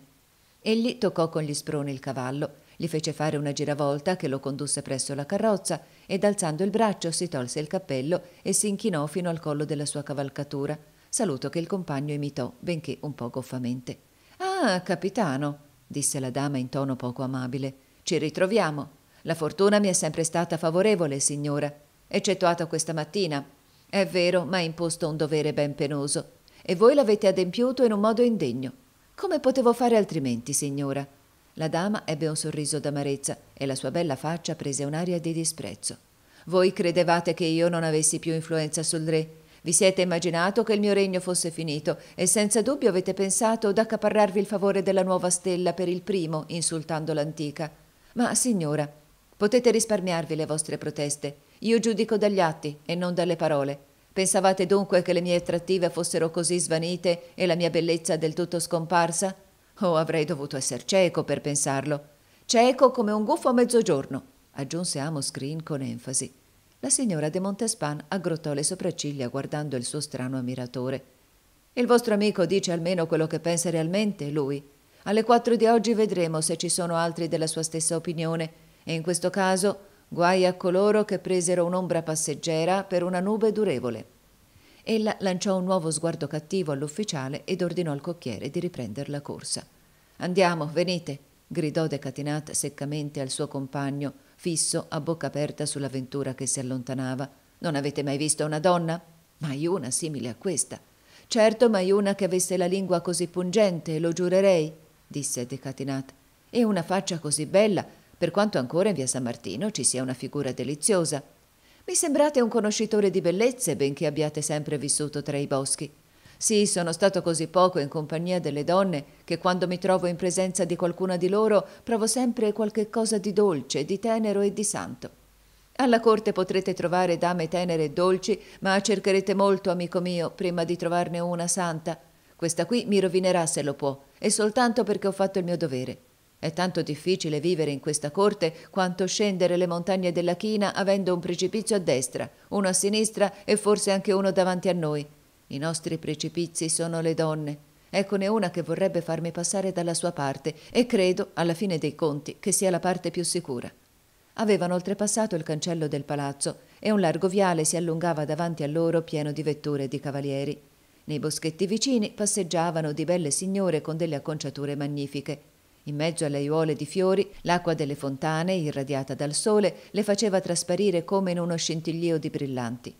Egli toccò con gli sproni il cavallo gli fece fare una giravolta che lo condusse presso la carrozza ed alzando il braccio si tolse il cappello e si inchinò fino al collo della sua cavalcatura, saluto che il compagno imitò, benché un po' goffamente. Ah, capitano, disse la dama in tono poco amabile, ci ritroviamo. La fortuna mi è sempre stata favorevole, signora, eccettuata questa mattina. È vero, ma ha imposto un dovere ben penoso, e voi l'avete adempiuto in un modo indegno. Come potevo fare altrimenti, signora? La dama ebbe un sorriso d'amarezza e la sua bella faccia prese un'aria di disprezzo. Voi credevate che io non avessi più influenza sul re? Vi siete immaginato che il mio regno fosse finito e senza dubbio avete pensato d'accaparrarvi il favore della nuova stella per il primo, insultando l'antica. Ma, signora, potete risparmiarvi le vostre proteste. Io giudico dagli atti e non dalle parole. Pensavate dunque che le mie attrattive fossero così svanite e la mia bellezza del tutto scomparsa? Oh, avrei dovuto essere cieco per pensarlo. Cieco come un gufo a mezzogiorno, aggiunse Amos Green con enfasi. La signora de Montespan aggrottò le sopracciglia guardando il suo strano ammiratore. Il vostro amico dice almeno quello che pensa realmente, lui. Alle quattro di oggi vedremo se ci sono altri della sua stessa opinione, e in questo caso guai a coloro che presero un'ombra passeggera per una nube durevole. Ella lanciò un nuovo sguardo cattivo all'ufficiale ed ordinò al cocchiere di riprendere la corsa. Andiamo, venite, gridò Decatinat seccamente al suo compagno, fisso a bocca aperta sull'avventura che si allontanava. Non avete mai visto una donna? Mai una simile a questa. Certo, mai una che avesse la lingua così pungente, lo giurerei, disse Decatinat, e una faccia così bella, per quanto ancora in via San Martino ci sia una figura deliziosa. Mi sembrate un conoscitore di bellezze, benché abbiate sempre vissuto tra i boschi. Sì, sono stato così poco in compagnia delle donne che quando mi trovo in presenza di qualcuna di loro provo sempre qualche cosa di dolce, di tenero e di santo. Alla corte potrete trovare dame tenere e dolci, ma cercherete molto, amico mio, prima di trovarne una santa. Questa qui mi rovinerà se lo può, e soltanto perché ho fatto il mio dovere. È tanto difficile vivere in questa corte quanto scendere le montagne della china avendo un precipizio a destra, uno a sinistra e forse anche uno davanti a noi. I nostri precipizi sono le donne. Eccone una che vorrebbe farmi passare dalla sua parte e credo, alla fine dei conti, che sia la parte più sicura. Avevano oltrepassato il cancello del palazzo e un largo viale si allungava davanti a loro pieno di vetture e di cavalieri. Nei boschetti vicini passeggiavano di belle signore con delle acconciature magnifiche. In mezzo alle aiuole di fiori, l'acqua delle fontane, irradiata dal sole, le faceva trasparire come in uno scintillio di brillanti.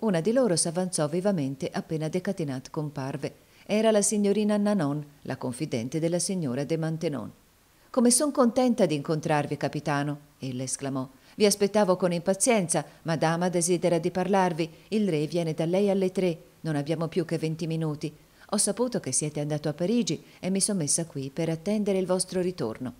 Una di loro s'avanzò vivamente appena Decatinat comparve. Era la signorina Nanon, la confidente della signora de Mantenon. Come son contenta di incontrarvi, capitano, ella esclamò. Vi aspettavo con impazienza. Madama desidera di parlarvi. Il re viene da lei alle tre. Non abbiamo più che venti minuti. Ho saputo che siete andato a Parigi e mi sono messa qui per attendere il vostro ritorno.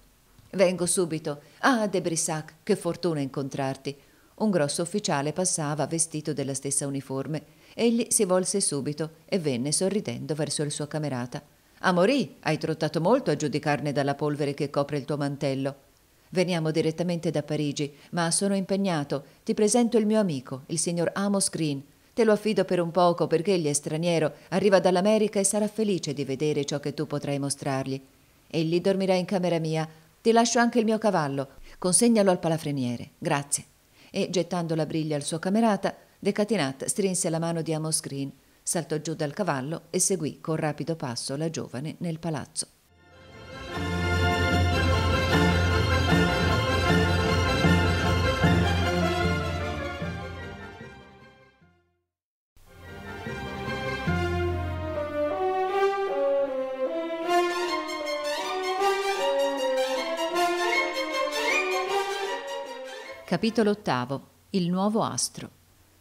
Vengo subito. Ah, De Brissac, che fortuna incontrarti. Un grosso ufficiale passava vestito della stessa uniforme. Egli si volse subito e venne sorridendo verso il suo camerata. Amorì, hai trottato molto a giudicarne dalla polvere che copre il tuo mantello. Veniamo direttamente da Parigi, ma sono impegnato. Ti presento il mio amico, il signor Amos Green, Te lo affido per un poco perché egli è straniero, arriva dall'America e sarà felice di vedere ciò che tu potrai mostrargli. Egli dormirà in camera mia. Ti lascio anche il mio cavallo. Consegnalo al palafreniere. Grazie. E gettando la briglia al suo camerata, Decatinat strinse la mano di Amos Green, saltò giù dal cavallo e seguì con rapido passo la giovane nel palazzo. Capitolo VIII. Il nuovo astro.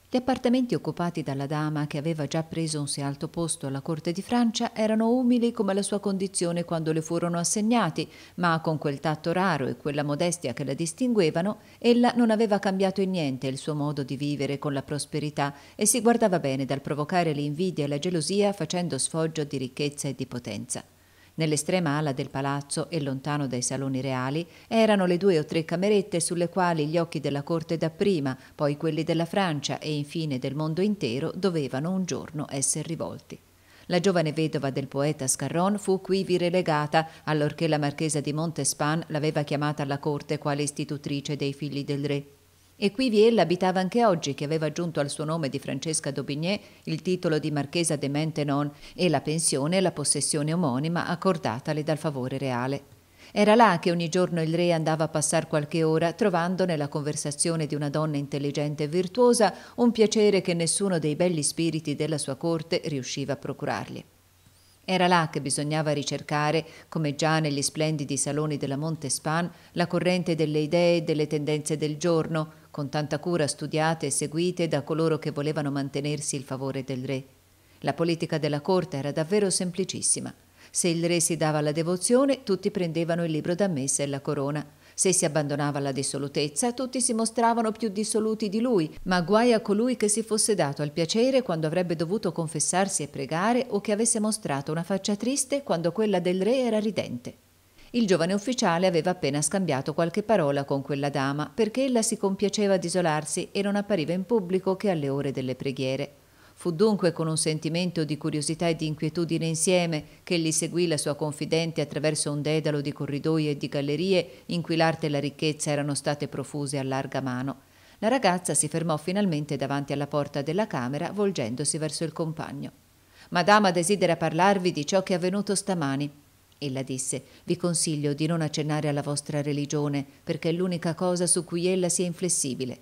Gli appartamenti occupati dalla dama, che aveva già preso un si alto posto alla corte di Francia, erano umili come la sua condizione quando le furono assegnati, ma con quel tatto raro e quella modestia che la distinguevano, ella non aveva cambiato in niente il suo modo di vivere con la prosperità e si guardava bene dal provocare l'invidia e la gelosia facendo sfoggio di ricchezza e di potenza. Nell'estrema ala del palazzo e lontano dai saloni reali erano le due o tre camerette sulle quali gli occhi della corte dapprima, poi quelli della Francia e infine del mondo intero dovevano un giorno essere rivolti. La giovane vedova del poeta Scarron fu qui relegata allorché la marchesa di Montespan l'aveva chiamata alla corte quale istitutrice dei figli del re. E qui Viella abitava anche oggi, che aveva aggiunto al suo nome di Francesca d'Aubigné il titolo di marchesa de Mentenon e la pensione e la possessione omonima accordatale dal favore reale. Era là che ogni giorno il re andava a passar qualche ora, trovando nella conversazione di una donna intelligente e virtuosa un piacere che nessuno dei belli spiriti della sua corte riusciva a procurargli. Era là che bisognava ricercare, come già negli splendidi saloni della Montespan, la corrente delle idee e delle tendenze del giorno, con tanta cura studiate e seguite da coloro che volevano mantenersi il favore del re. La politica della corte era davvero semplicissima. Se il re si dava alla devozione, tutti prendevano il libro da messa e la corona. Se si abbandonava alla dissolutezza, tutti si mostravano più dissoluti di lui, ma guai a colui che si fosse dato al piacere quando avrebbe dovuto confessarsi e pregare o che avesse mostrato una faccia triste quando quella del re era ridente. Il giovane ufficiale aveva appena scambiato qualche parola con quella dama, perché ella si compiaceva di isolarsi e non appariva in pubblico che alle ore delle preghiere. Fu dunque con un sentimento di curiosità e di inquietudine insieme che egli seguì la sua confidente attraverso un dedalo di corridoi e di gallerie in cui l'arte e la ricchezza erano state profuse a larga mano. La ragazza si fermò finalmente davanti alla porta della camera, volgendosi verso il compagno. Madama desidera parlarvi di ciò che è avvenuto stamani. Ella disse: Vi consiglio di non accennare alla vostra religione, perché è l'unica cosa su cui ella sia inflessibile.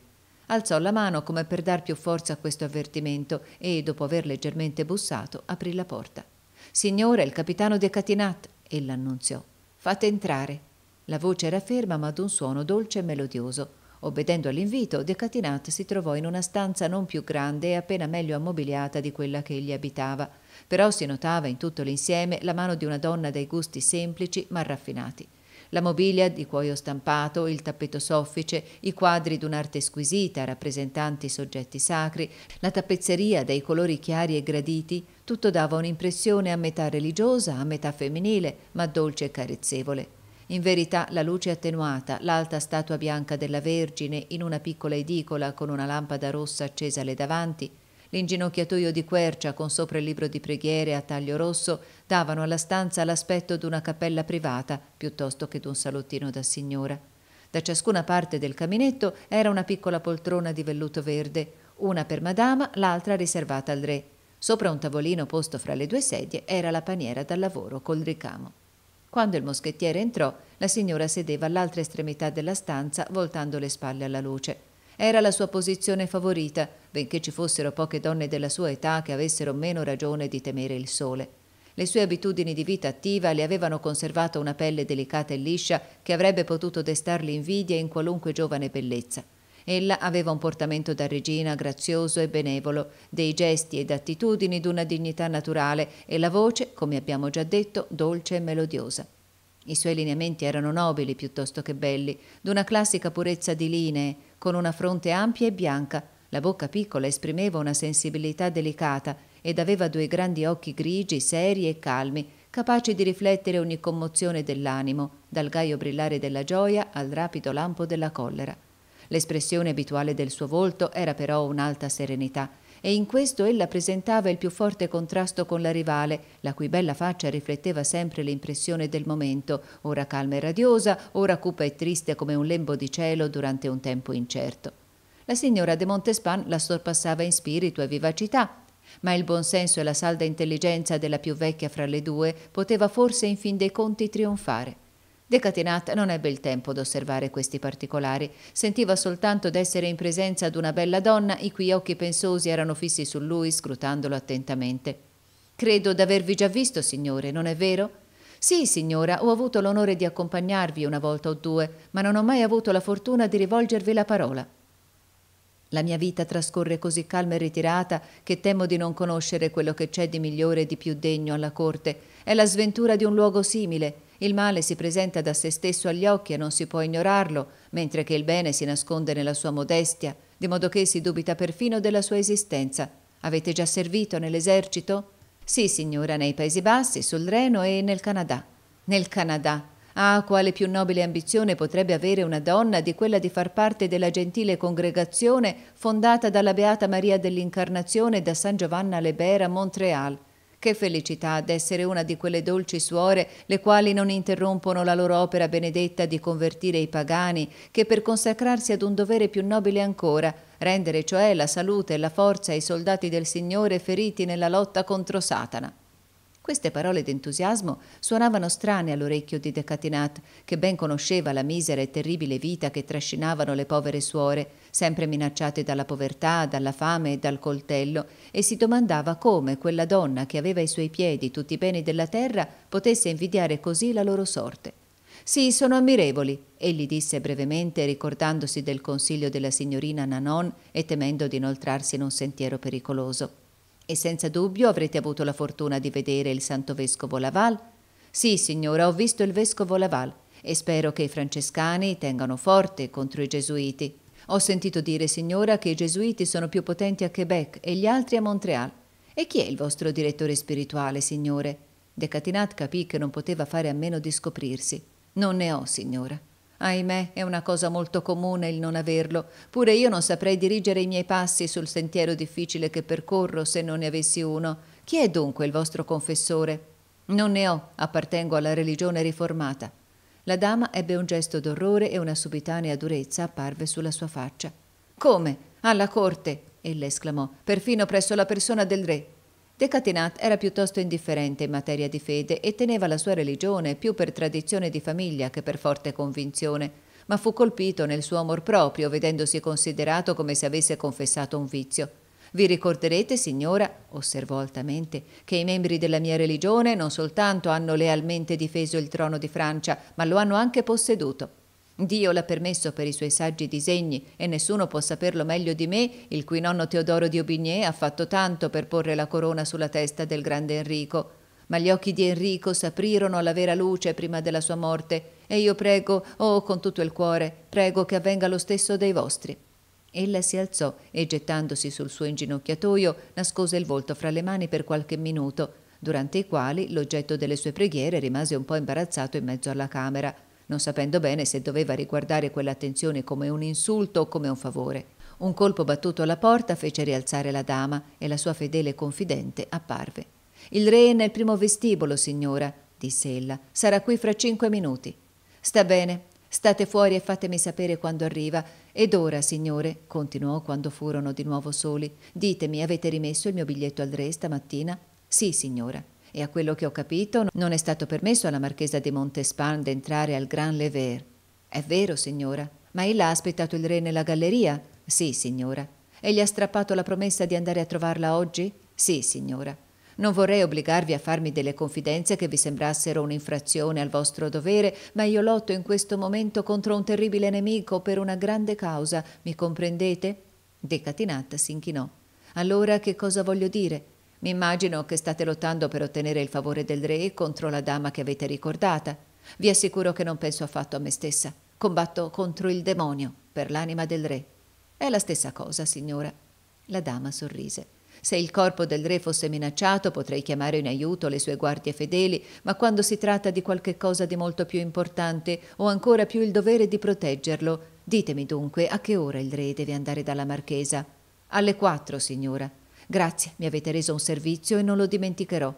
Alzò la mano come per dar più forza a questo avvertimento e, dopo aver leggermente bussato, aprì la porta. Signore, il capitano De Catinat, ella annunziò. Fate entrare. La voce era ferma ma ad un suono dolce e melodioso. Obbedendo all'invito, De Catinat si trovò in una stanza non più grande e appena meglio ammobiliata di quella che egli abitava, però si notava in tutto l'insieme la mano di una donna dai gusti semplici ma raffinati la mobilia di cuoio stampato, il tappeto soffice, i quadri d'un'arte squisita rappresentanti soggetti sacri, la tappezzeria dei colori chiari e graditi, tutto dava un'impressione a metà religiosa, a metà femminile, ma dolce e carezzevole. In verità la luce attenuata, l'alta statua bianca della Vergine in una piccola edicola con una lampada rossa accesa alle davanti, L'inginocchiatoio di quercia con sopra il libro di preghiere a taglio rosso davano alla stanza l'aspetto d'una cappella privata piuttosto che d'un salottino da signora. Da ciascuna parte del caminetto era una piccola poltrona di velluto verde, una per madama, l'altra riservata al re. Sopra un tavolino posto fra le due sedie era la paniera da lavoro col ricamo. Quando il moschettiere entrò, la signora sedeva all'altra estremità della stanza, voltando le spalle alla luce. Era la sua posizione favorita, benché ci fossero poche donne della sua età che avessero meno ragione di temere il sole. Le sue abitudini di vita attiva le avevano conservato una pelle delicata e liscia che avrebbe potuto destarli invidia in qualunque giovane bellezza. Ella aveva un portamento da regina grazioso e benevolo, dei gesti ed attitudini d'una dignità naturale e la voce, come abbiamo già detto, dolce e melodiosa. I suoi lineamenti erano nobili piuttosto che belli, d'una classica purezza di linee, con una fronte ampia e bianca, la bocca piccola esprimeva una sensibilità delicata ed aveva due grandi occhi grigi, seri e calmi, capaci di riflettere ogni commozione dell'animo, dal gaio brillare della gioia al rapido lampo della collera. L'espressione abituale del suo volto era però un'alta serenità, e in questo ella presentava il più forte contrasto con la rivale, la cui bella faccia rifletteva sempre l'impressione del momento, ora calma e radiosa, ora cupa e triste come un lembo di cielo durante un tempo incerto. La signora de Montespan la sorpassava in spirito e vivacità, ma il buonsenso e la salda intelligenza della più vecchia fra le due poteva forse in fin dei conti trionfare. Decatinat non ebbe il tempo d'osservare questi particolari. Sentiva soltanto d'essere in presenza una bella donna i cui occhi pensosi erano fissi su lui, scrutandolo attentamente. Credo d'avervi già visto, signore, non è vero? Sì, signora, ho avuto l'onore di accompagnarvi una volta o due, ma non ho mai avuto la fortuna di rivolgervi la parola. La mia vita trascorre così calma e ritirata che temo di non conoscere quello che c'è di migliore e di più degno alla corte. È la sventura di un luogo simile, il male si presenta da se stesso agli occhi e non si può ignorarlo, mentre che il bene si nasconde nella sua modestia, di modo che si dubita perfino della sua esistenza. Avete già servito nell'esercito? Sì, signora, nei Paesi Bassi, sul Reno e nel Canada. Nel Canada. Ah, quale più nobile ambizione potrebbe avere una donna di quella di far parte della gentile congregazione fondata dalla Beata Maria dell'Incarnazione da San Giovanna Lebera a Montreal. Che felicità d'essere una di quelle dolci suore le quali non interrompono la loro opera benedetta di convertire i pagani, che per consacrarsi ad un dovere più nobile ancora, rendere cioè la salute e la forza ai soldati del Signore feriti nella lotta contro Satana. Queste parole d'entusiasmo suonavano strane all'orecchio di Decatinat, che ben conosceva la misera e terribile vita che trascinavano le povere suore, sempre minacciate dalla povertà, dalla fame e dal coltello, e si domandava come quella donna che aveva ai suoi piedi tutti i beni della terra potesse invidiare così la loro sorte. Sì, sono ammirevoli, egli disse brevemente, ricordandosi del consiglio della signorina Nanon e temendo di inoltrarsi in un sentiero pericoloso. E senza dubbio avrete avuto la fortuna di vedere il santo vescovo Laval? Sì, signora, ho visto il vescovo Laval e spero che i francescani tengano forte contro i gesuiti. Ho sentito dire, signora, che i gesuiti sono più potenti a Quebec e gli altri a Montreal. E chi è il vostro direttore spirituale, signore? De Catinat capì che non poteva fare a meno di scoprirsi. Non ne ho, signora. Ahimè, è una cosa molto comune il non averlo. Pure io non saprei dirigere i miei passi sul sentiero difficile che percorro se non ne avessi uno. Chi è dunque il vostro confessore? Non ne ho, appartengo alla religione riformata. La dama ebbe un gesto d'orrore e una subitanea durezza apparve sulla sua faccia. Come? Alla corte? ella esclamò, perfino presso la persona del re. De Decatinat era piuttosto indifferente in materia di fede e teneva la sua religione più per tradizione di famiglia che per forte convinzione, ma fu colpito nel suo amor proprio vedendosi considerato come se avesse confessato un vizio. Vi ricorderete, signora, osservò altamente, che i membri della mia religione non soltanto hanno lealmente difeso il trono di Francia, ma lo hanno anche posseduto. Dio l'ha permesso per i suoi saggi disegni e nessuno può saperlo meglio di me, il cui nonno Teodoro di Aubigné ha fatto tanto per porre la corona sulla testa del grande Enrico. Ma gli occhi di Enrico s'aprirono alla vera luce prima della sua morte e io prego, oh con tutto il cuore, prego che avvenga lo stesso dei vostri. Ella si alzò e gettandosi sul suo inginocchiatoio nascose il volto fra le mani per qualche minuto, durante i quali l'oggetto delle sue preghiere rimase un po' imbarazzato in mezzo alla camera non sapendo bene se doveva riguardare quell'attenzione come un insulto o come un favore. Un colpo battuto alla porta fece rialzare la dama e la sua fedele confidente apparve. Il re è nel primo vestibolo, signora, disse ella, sarà qui fra cinque minuti. Sta bene, state fuori e fatemi sapere quando arriva. Ed ora, signore, continuò quando furono di nuovo soli, ditemi, avete rimesso il mio biglietto al re stamattina? Sì, signora e a quello che ho capito non è stato permesso alla marchesa di Montespan d'entrare al Gran Lever. È vero, signora, ma ella ha aspettato il re nella galleria? Sì, signora. E gli ha strappato la promessa di andare a trovarla oggi? Sì, signora. Non vorrei obbligarvi a farmi delle confidenze che vi sembrassero un'infrazione al vostro dovere, ma io lotto in questo momento contro un terribile nemico per una grande causa, mi comprendete? De Catinat si inchinò. Allora che cosa voglio dire? Mi immagino che state lottando per ottenere il favore del re contro la dama che avete ricordata. Vi assicuro che non penso affatto a me stessa. Combatto contro il demonio, per l'anima del re. È la stessa cosa, signora. La dama sorrise. Se il corpo del re fosse minacciato potrei chiamare in aiuto le sue guardie fedeli, ma quando si tratta di qualche cosa di molto più importante ho ancora più il dovere di proteggerlo. Ditemi dunque a che ora il re deve andare dalla marchesa. Alle quattro, signora. Grazie, mi avete reso un servizio e non lo dimenticherò.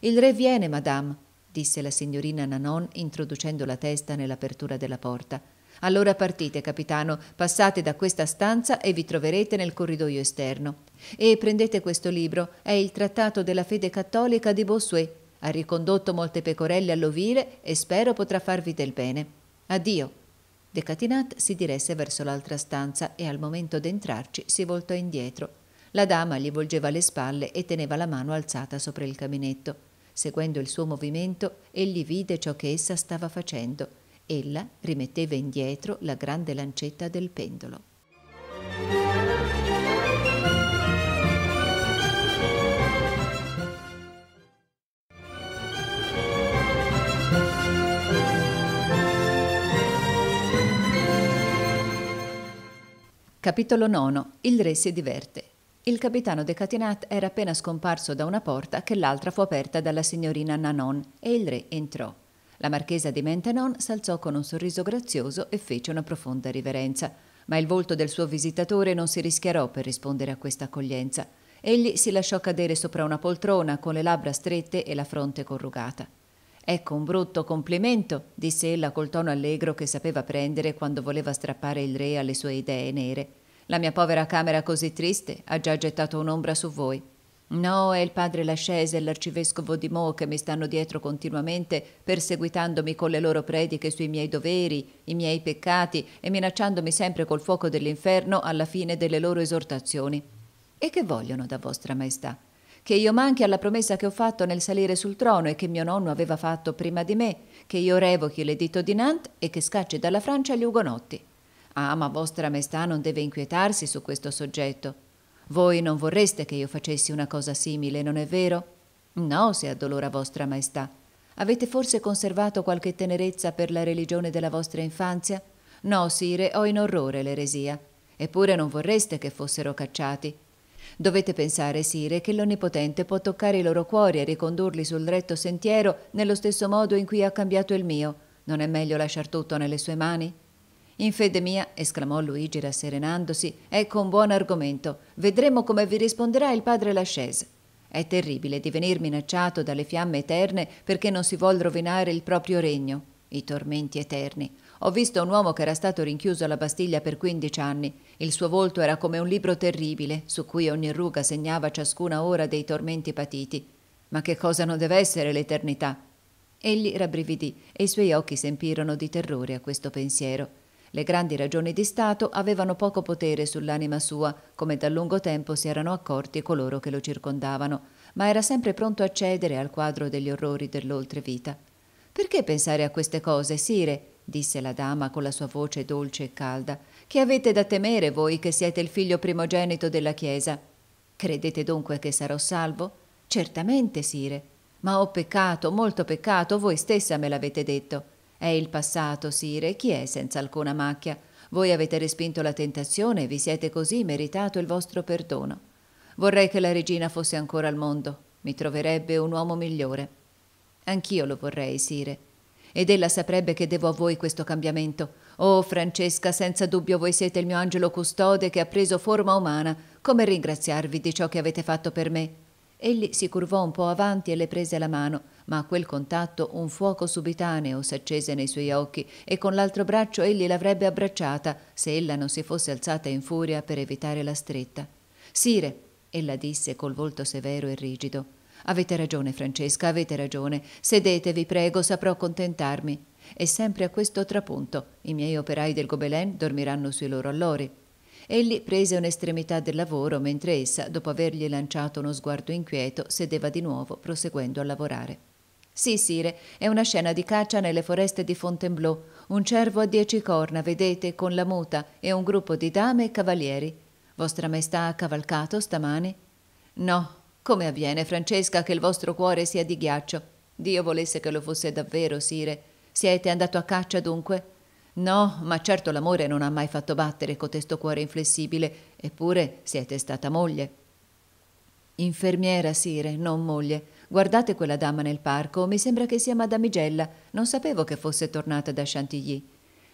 Il re viene, madame, disse la signorina Nanon introducendo la testa nell'apertura della porta. Allora partite, capitano, passate da questa stanza e vi troverete nel corridoio esterno. E prendete questo libro, è il trattato della fede cattolica di Bossuet. Ha ricondotto molte pecorelle all'ovile e spero potrà farvi del bene. Addio. De Catinat si diresse verso l'altra stanza e al momento d'entrarci si voltò indietro la dama gli volgeva le spalle e teneva la mano alzata sopra il caminetto. Seguendo il suo movimento, egli vide ciò che essa stava facendo. Ella rimetteva indietro la grande lancetta del pendolo. Capitolo 9. Il re si diverte. Il capitano De Catinat era appena scomparso da una porta che l'altra fu aperta dalla signorina Nanon e il re entrò. La marchesa di Mentenon s'alzò con un sorriso grazioso e fece una profonda riverenza, ma il volto del suo visitatore non si rischiarò per rispondere a questa accoglienza. Egli si lasciò cadere sopra una poltrona con le labbra strette e la fronte corrugata. Ecco un brutto complimento, disse ella col tono allegro che sapeva prendere quando voleva strappare il re alle sue idee nere. La mia povera camera così triste ha già gettato un'ombra su voi. No, è il padre Lascese e l'arcivescovo di Mo che mi stanno dietro continuamente, perseguitandomi con le loro prediche sui miei doveri, i miei peccati e minacciandomi sempre col fuoco dell'inferno alla fine delle loro esortazioni. E che vogliono da vostra maestà? Che io manchi alla promessa che ho fatto nel salire sul trono e che mio nonno aveva fatto prima di me, che io revochi l'editto di Nantes e che scacci dalla Francia gli ugonotti. Ah, ma vostra maestà non deve inquietarsi su questo soggetto. Voi non vorreste che io facessi una cosa simile, non è vero? No, se addolora vostra maestà. Avete forse conservato qualche tenerezza per la religione della vostra infanzia? No, sire, ho in orrore l'eresia. Eppure non vorreste che fossero cacciati. Dovete pensare, sire, che l'Onnipotente può toccare i loro cuori e ricondurli sul retto sentiero nello stesso modo in cui ha cambiato il mio. Non è meglio lasciar tutto nelle sue mani? In fede mia, esclamò Luigi rasserenandosi, ecco un buon argomento. Vedremo come vi risponderà il padre Lachaise. È terribile di venir minacciato dalle fiamme eterne perché non si vuol rovinare il proprio regno. I tormenti eterni. Ho visto un uomo che era stato rinchiuso alla Bastiglia per quindici anni. Il suo volto era come un libro terribile, su cui ogni ruga segnava ciascuna ora dei tormenti patiti. Ma che cosa non deve essere l'eternità? Egli rabbrividì e i suoi occhi s'empirono di terrore a questo pensiero. Le grandi ragioni di Stato avevano poco potere sull'anima sua, come da lungo tempo si erano accorti coloro che lo circondavano, ma era sempre pronto a cedere al quadro degli orrori dell'oltrevita. Perché pensare a queste cose, sire? disse la dama con la sua voce dolce e calda. Che avete da temere voi che siete il figlio primogenito della Chiesa? Credete dunque che sarò salvo? Certamente, sire. Ma ho peccato, molto peccato, voi stessa me l'avete detto. È il passato, sire, chi è senza alcuna macchia? Voi avete respinto la tentazione e vi siete così meritato il vostro perdono. Vorrei che la regina fosse ancora al mondo, mi troverebbe un uomo migliore. Anch'io lo vorrei, sire. Ed ella saprebbe che devo a voi questo cambiamento. Oh, Francesca, senza dubbio voi siete il mio angelo custode che ha preso forma umana. Come ringraziarvi di ciò che avete fatto per me? Egli si curvò un po' avanti e le prese la mano, ma a quel contatto un fuoco subitaneo s'accese nei suoi occhi e con l'altro braccio egli l'avrebbe abbracciata se ella non si fosse alzata in furia per evitare la stretta. Sire, ella disse col volto severo e rigido, avete ragione Francesca, avete ragione, sedetevi prego, saprò contentarmi. E sempre a questo trapunto i miei operai del Gobelin dormiranno sui loro allori. Egli prese un'estremità del lavoro mentre essa, dopo avergli lanciato uno sguardo inquieto, sedeva di nuovo, proseguendo a lavorare. Sì, sire, è una scena di caccia nelle foreste di Fontainebleau. Un cervo a dieci corna, vedete, con la muta, e un gruppo di dame e cavalieri. Vostra Maestà ha cavalcato stamani? No, come avviene, Francesca, che il vostro cuore sia di ghiaccio? Dio volesse che lo fosse davvero, sire. Siete andato a caccia dunque? No, ma certo l'amore non ha mai fatto battere cotesto cuore inflessibile, eppure siete stata moglie. Infermiera, sire, non moglie. Guardate quella dama nel parco, mi sembra che sia Madamigella. Non sapevo che fosse tornata da Chantilly.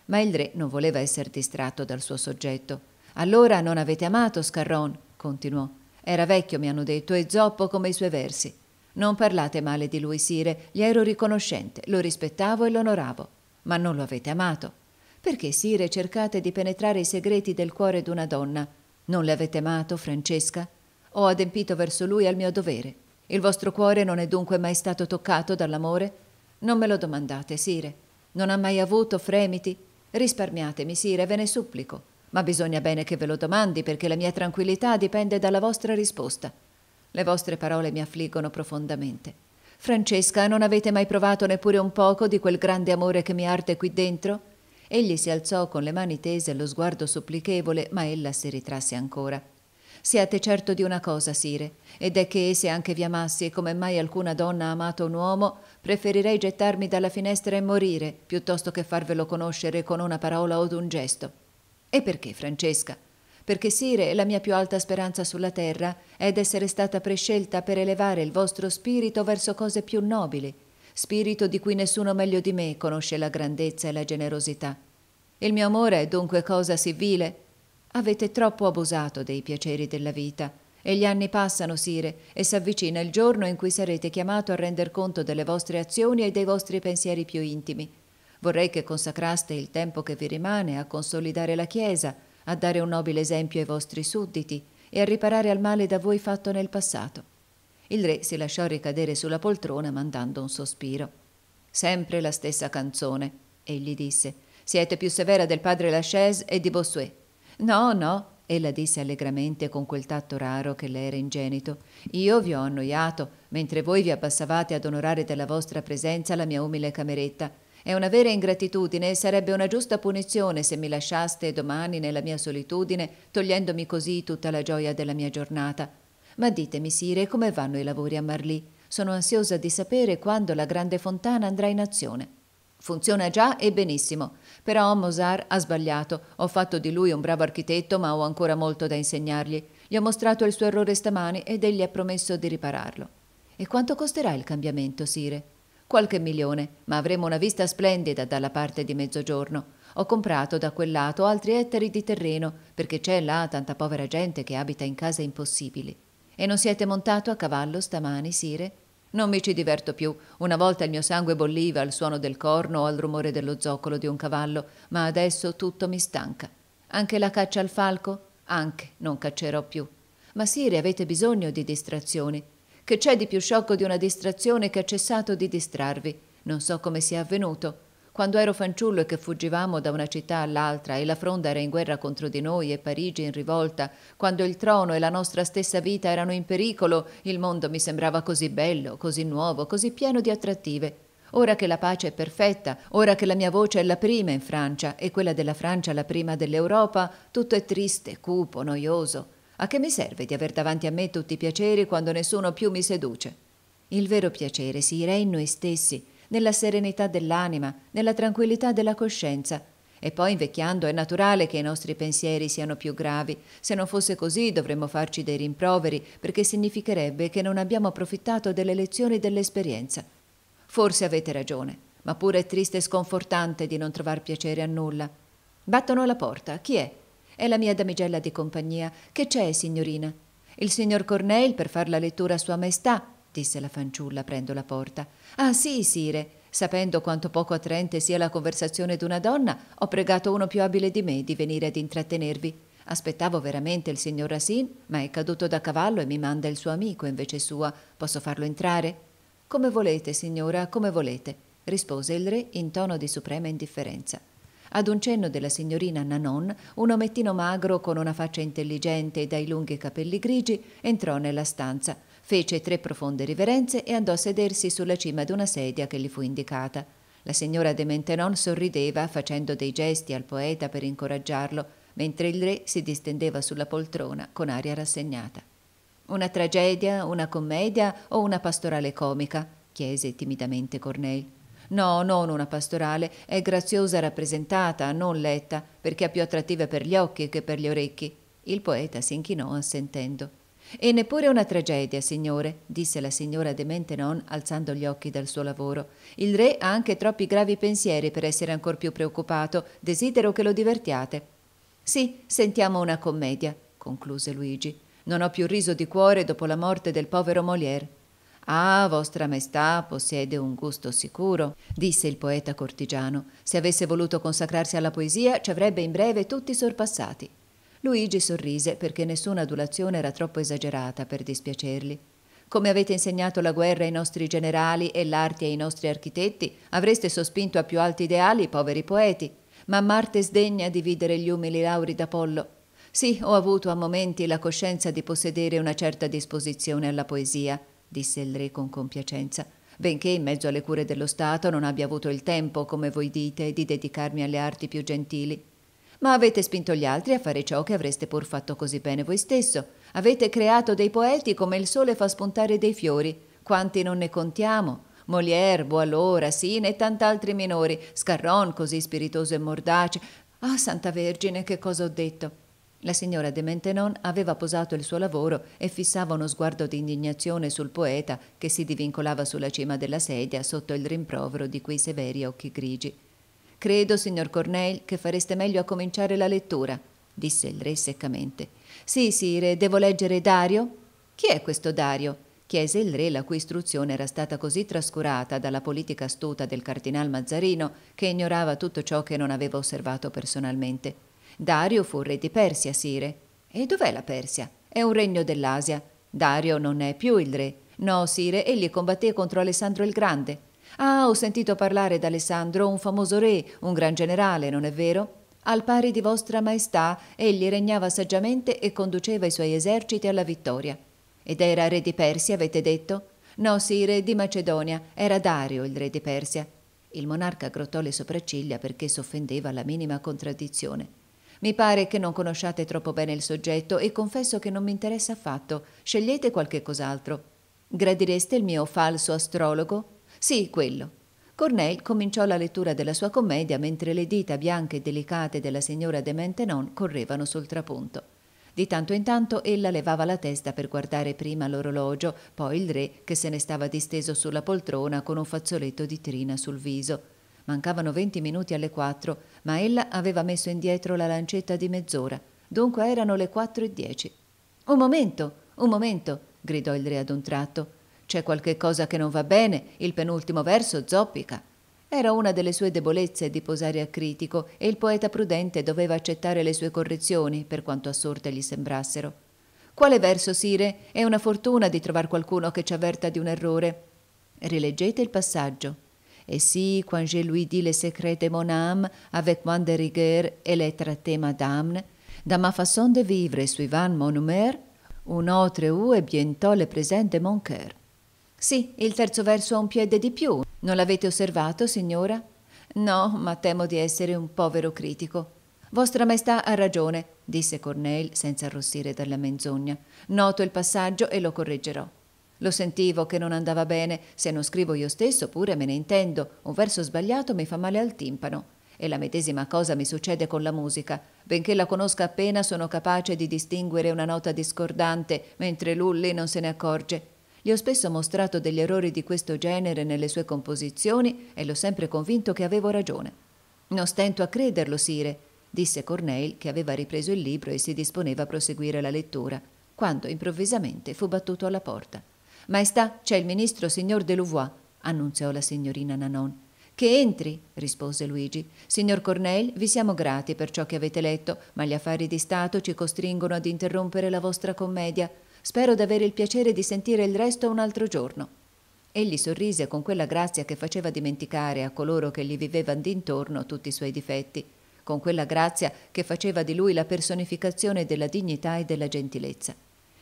Ma il re non voleva essere distratto dal suo soggetto. Allora non avete amato Scarron, continuò. Era vecchio, mi hanno detto, e zoppo come i suoi versi. Non parlate male di lui, sire, gli ero riconoscente, lo rispettavo e l'onoravo, ma non lo avete amato. Perché, sire, cercate di penetrare i segreti del cuore d'una donna? Non le avete amato, Francesca? Ho adempito verso lui al mio dovere. Il vostro cuore non è dunque mai stato toccato dall'amore? Non me lo domandate, sire. Non ha mai avuto fremiti? Risparmiatemi, sire, ve ne supplico. Ma bisogna bene che ve lo domandi perché la mia tranquillità dipende dalla vostra risposta. Le vostre parole mi affliggono profondamente. Francesca, non avete mai provato neppure un poco di quel grande amore che mi arde qui dentro? Egli si alzò con le mani tese e lo sguardo supplichevole, ma ella si ritrasse ancora. Siate certo di una cosa, Sire, ed è che se anche vi amassi come mai alcuna donna ha amato un uomo, preferirei gettarmi dalla finestra e morire, piuttosto che farvelo conoscere con una parola o un gesto. E perché, Francesca? Perché, Sire, la mia più alta speranza sulla terra è d'essere stata prescelta per elevare il vostro spirito verso cose più nobili, spirito di cui nessuno meglio di me conosce la grandezza e la generosità. Il mio amore è dunque cosa sì vile. Avete troppo abusato dei piaceri della vita, e gli anni passano, sire, e s'avvicina il giorno in cui sarete chiamato a render conto delle vostre azioni e dei vostri pensieri più intimi. Vorrei che consacraste il tempo che vi rimane a consolidare la Chiesa, a dare un nobile esempio ai vostri sudditi e a riparare al male da voi fatto nel passato. Il re si lasciò ricadere sulla poltrona mandando un sospiro. Sempre la stessa canzone, egli disse. Siete più severa del padre Lachaise e di Bossuet. No, no, ella disse allegramente con quel tatto raro che le era ingenito. Io vi ho annoiato, mentre voi vi abbassavate ad onorare della vostra presenza la mia umile cameretta. È una vera ingratitudine e sarebbe una giusta punizione se mi lasciaste domani nella mia solitudine, togliendomi così tutta la gioia della mia giornata. Ma ditemi, Sire, come vanno i lavori a Marlì? Sono ansiosa di sapere quando la grande fontana andrà in azione. Funziona già e benissimo. Però Mozart ha sbagliato. Ho fatto di lui un bravo architetto, ma ho ancora molto da insegnargli. Gli ho mostrato il suo errore stamani ed egli ha promesso di ripararlo. E quanto costerà il cambiamento, Sire? Qualche milione, ma avremo una vista splendida dalla parte di mezzogiorno. Ho comprato da quel lato altri ettari di terreno, perché c'è là tanta povera gente che abita in case impossibili. E non siete montato a cavallo stamani, sire? Non mi ci diverto più. Una volta il mio sangue bolliva al suono del corno o al rumore dello zoccolo di un cavallo, ma adesso tutto mi stanca. Anche la caccia al falco? Anche, non caccerò più. Ma sire, avete bisogno di distrazioni. Che c'è di più sciocco di una distrazione che ha cessato di distrarvi? Non so come sia avvenuto. Quando ero fanciullo e che fuggivamo da una città all'altra e la fronda era in guerra contro di noi e Parigi in rivolta, quando il trono e la nostra stessa vita erano in pericolo, il mondo mi sembrava così bello, così nuovo, così pieno di attrattive. Ora che la pace è perfetta, ora che la mia voce è la prima in Francia e quella della Francia la prima dell'Europa, tutto è triste, cupo, noioso. A che mi serve di aver davanti a me tutti i piaceri quando nessuno più mi seduce? Il vero piacere si sì, era in noi stessi nella serenità dell'anima, nella tranquillità della coscienza. E poi invecchiando è naturale che i nostri pensieri siano più gravi. Se non fosse così dovremmo farci dei rimproveri, perché significherebbe che non abbiamo approfittato delle lezioni dell'esperienza. Forse avete ragione, ma pure è triste e sconfortante di non trovar piacere a nulla. Battono alla porta. Chi è? È la mia damigella di compagnia. Che c'è, signorina? Il signor Corneil per far la lettura a Sua Maestà disse la fanciulla aprendo la porta. Ah sì, sire, sapendo quanto poco attraente sia la conversazione d'una donna, ho pregato uno più abile di me di venire ad intrattenervi. Aspettavo veramente il signor Rasin, ma è caduto da cavallo e mi manda il suo amico invece sua. Posso farlo entrare? Come volete, signora, come volete, rispose il re in tono di suprema indifferenza. Ad un cenno della signorina Nanon, un omettino magro con una faccia intelligente e dai lunghi capelli grigi entrò nella stanza fece tre profonde riverenze e andò a sedersi sulla cima di una sedia che gli fu indicata. La signora de Mentenon sorrideva facendo dei gesti al poeta per incoraggiarlo, mentre il re si distendeva sulla poltrona con aria rassegnata. Una tragedia, una commedia o una pastorale comica? chiese timidamente Corneille. No, non una pastorale, è graziosa rappresentata, non letta, perché ha più attrattive per gli occhi che per gli orecchi. Il poeta si inchinò assentendo. E neppure una tragedia, signore, disse la signora de Mentenon alzando gli occhi dal suo lavoro. Il re ha anche troppi gravi pensieri per essere ancor più preoccupato. Desidero che lo divertiate. Sì, sentiamo una commedia, concluse Luigi. Non ho più riso di cuore dopo la morte del povero Molière. Ah, vostra maestà possiede un gusto sicuro, disse il poeta cortigiano. Se avesse voluto consacrarsi alla poesia, ci avrebbe in breve tutti sorpassati. Luigi sorrise perché nessuna adulazione era troppo esagerata per dispiacerli. Come avete insegnato la guerra ai nostri generali e l'arte ai nostri architetti, avreste sospinto a più alti ideali i poveri poeti. Ma Marte sdegna di dividere gli umili lauri d'Apollo. Sì, ho avuto a momenti la coscienza di possedere una certa disposizione alla poesia, disse il re con compiacenza, benché in mezzo alle cure dello Stato non abbia avuto il tempo, come voi dite, di dedicarmi alle arti più gentili ma avete spinto gli altri a fare ciò che avreste pur fatto così bene voi stesso. Avete creato dei poeti come il sole fa spuntare dei fiori. Quanti non ne contiamo? Molière, Boileau, Racine e tant'altri minori, Scarron così spiritoso e mordace. Ah, oh, Santa Vergine, che cosa ho detto? La signora de Mentenon aveva posato il suo lavoro e fissava uno sguardo di indignazione sul poeta che si divincolava sulla cima della sedia sotto il rimprovero di quei severi occhi grigi. Credo, signor Corneille, che fareste meglio a cominciare la lettura, disse il re seccamente. Sì, sire, devo leggere Dario? Chi è questo Dario? chiese il re, la cui istruzione era stata così trascurata dalla politica astuta del cardinal Mazzarino che ignorava tutto ciò che non aveva osservato personalmente. Dario fu re di Persia, sire. E dov'è la Persia? È un regno dell'Asia. Dario non è più il re. No, sire, egli combatté contro Alessandro il Grande. Ah, ho sentito parlare d'Alessandro, un famoso re, un gran generale, non è vero? Al pari di vostra maestà, egli regnava saggiamente e conduceva i suoi eserciti alla vittoria. Ed era re di Persia, avete detto? No, sì, re di Macedonia, era Dario il re di Persia. Il monarca aggrottò le sopracciglia perché s'offendeva alla minima contraddizione. Mi pare che non conosciate troppo bene il soggetto e confesso che non mi interessa affatto. Scegliete qualche cos'altro. Gradireste il mio falso astrologo? Sì, quello. Corneille cominciò la lettura della sua commedia mentre le dita bianche e delicate della signora de Mentenon correvano sul trapunto. Di tanto in tanto ella levava la testa per guardare prima l'orologio, poi il re che se ne stava disteso sulla poltrona con un fazzoletto di trina sul viso. Mancavano venti minuti alle quattro, ma ella aveva messo indietro la lancetta di mezz'ora, dunque erano le quattro e dieci. Un momento, un momento, gridò il re ad un tratto. C'è qualche cosa che non va bene, il penultimo verso zoppica. Era una delle sue debolezze di posare a critico e il poeta prudente doveva accettare le sue correzioni, per quanto assorte gli sembrassero. Quale verso, Sire? È una fortuna di trovar qualcuno che ci avverta di un errore. Rileggete il passaggio. E si, quand je lui dis le secret de mon âme, avec moins de rigueur et les traité madame, dans ma façon de vivre suivant mon humeur, un autre ou et bientôt le présent de mon cœur. Sì, il terzo verso ha un piede di più. Non l'avete osservato, signora? No, ma temo di essere un povero critico. Vostra Maestà ha ragione, disse Corneille senza arrossire dalla menzogna. Noto il passaggio e lo correggerò. Lo sentivo che non andava bene, se non scrivo io stesso pure me ne intendo, un verso sbagliato mi fa male al timpano. E la medesima cosa mi succede con la musica. Benché la conosca appena sono capace di distinguere una nota discordante, mentre Lulli non se ne accorge. Gli ho spesso mostrato degli errori di questo genere nelle sue composizioni e l'ho sempre convinto che avevo ragione. Non stento a crederlo, Sire, disse Corneille, che aveva ripreso il libro e si disponeva a proseguire la lettura, quando improvvisamente fu battuto alla porta. Maestà, c'è il ministro signor Delouvois, annunziò la signorina Nanon. Che entri, rispose Luigi. Signor Corneille, vi siamo grati per ciò che avete letto, ma gli affari di Stato ci costringono ad interrompere la vostra commedia. Spero di avere il piacere di sentire il resto un altro giorno. Egli sorrise con quella grazia che faceva dimenticare a coloro che gli vivevano d'intorno tutti i suoi difetti, con quella grazia che faceva di lui la personificazione della dignità e della gentilezza.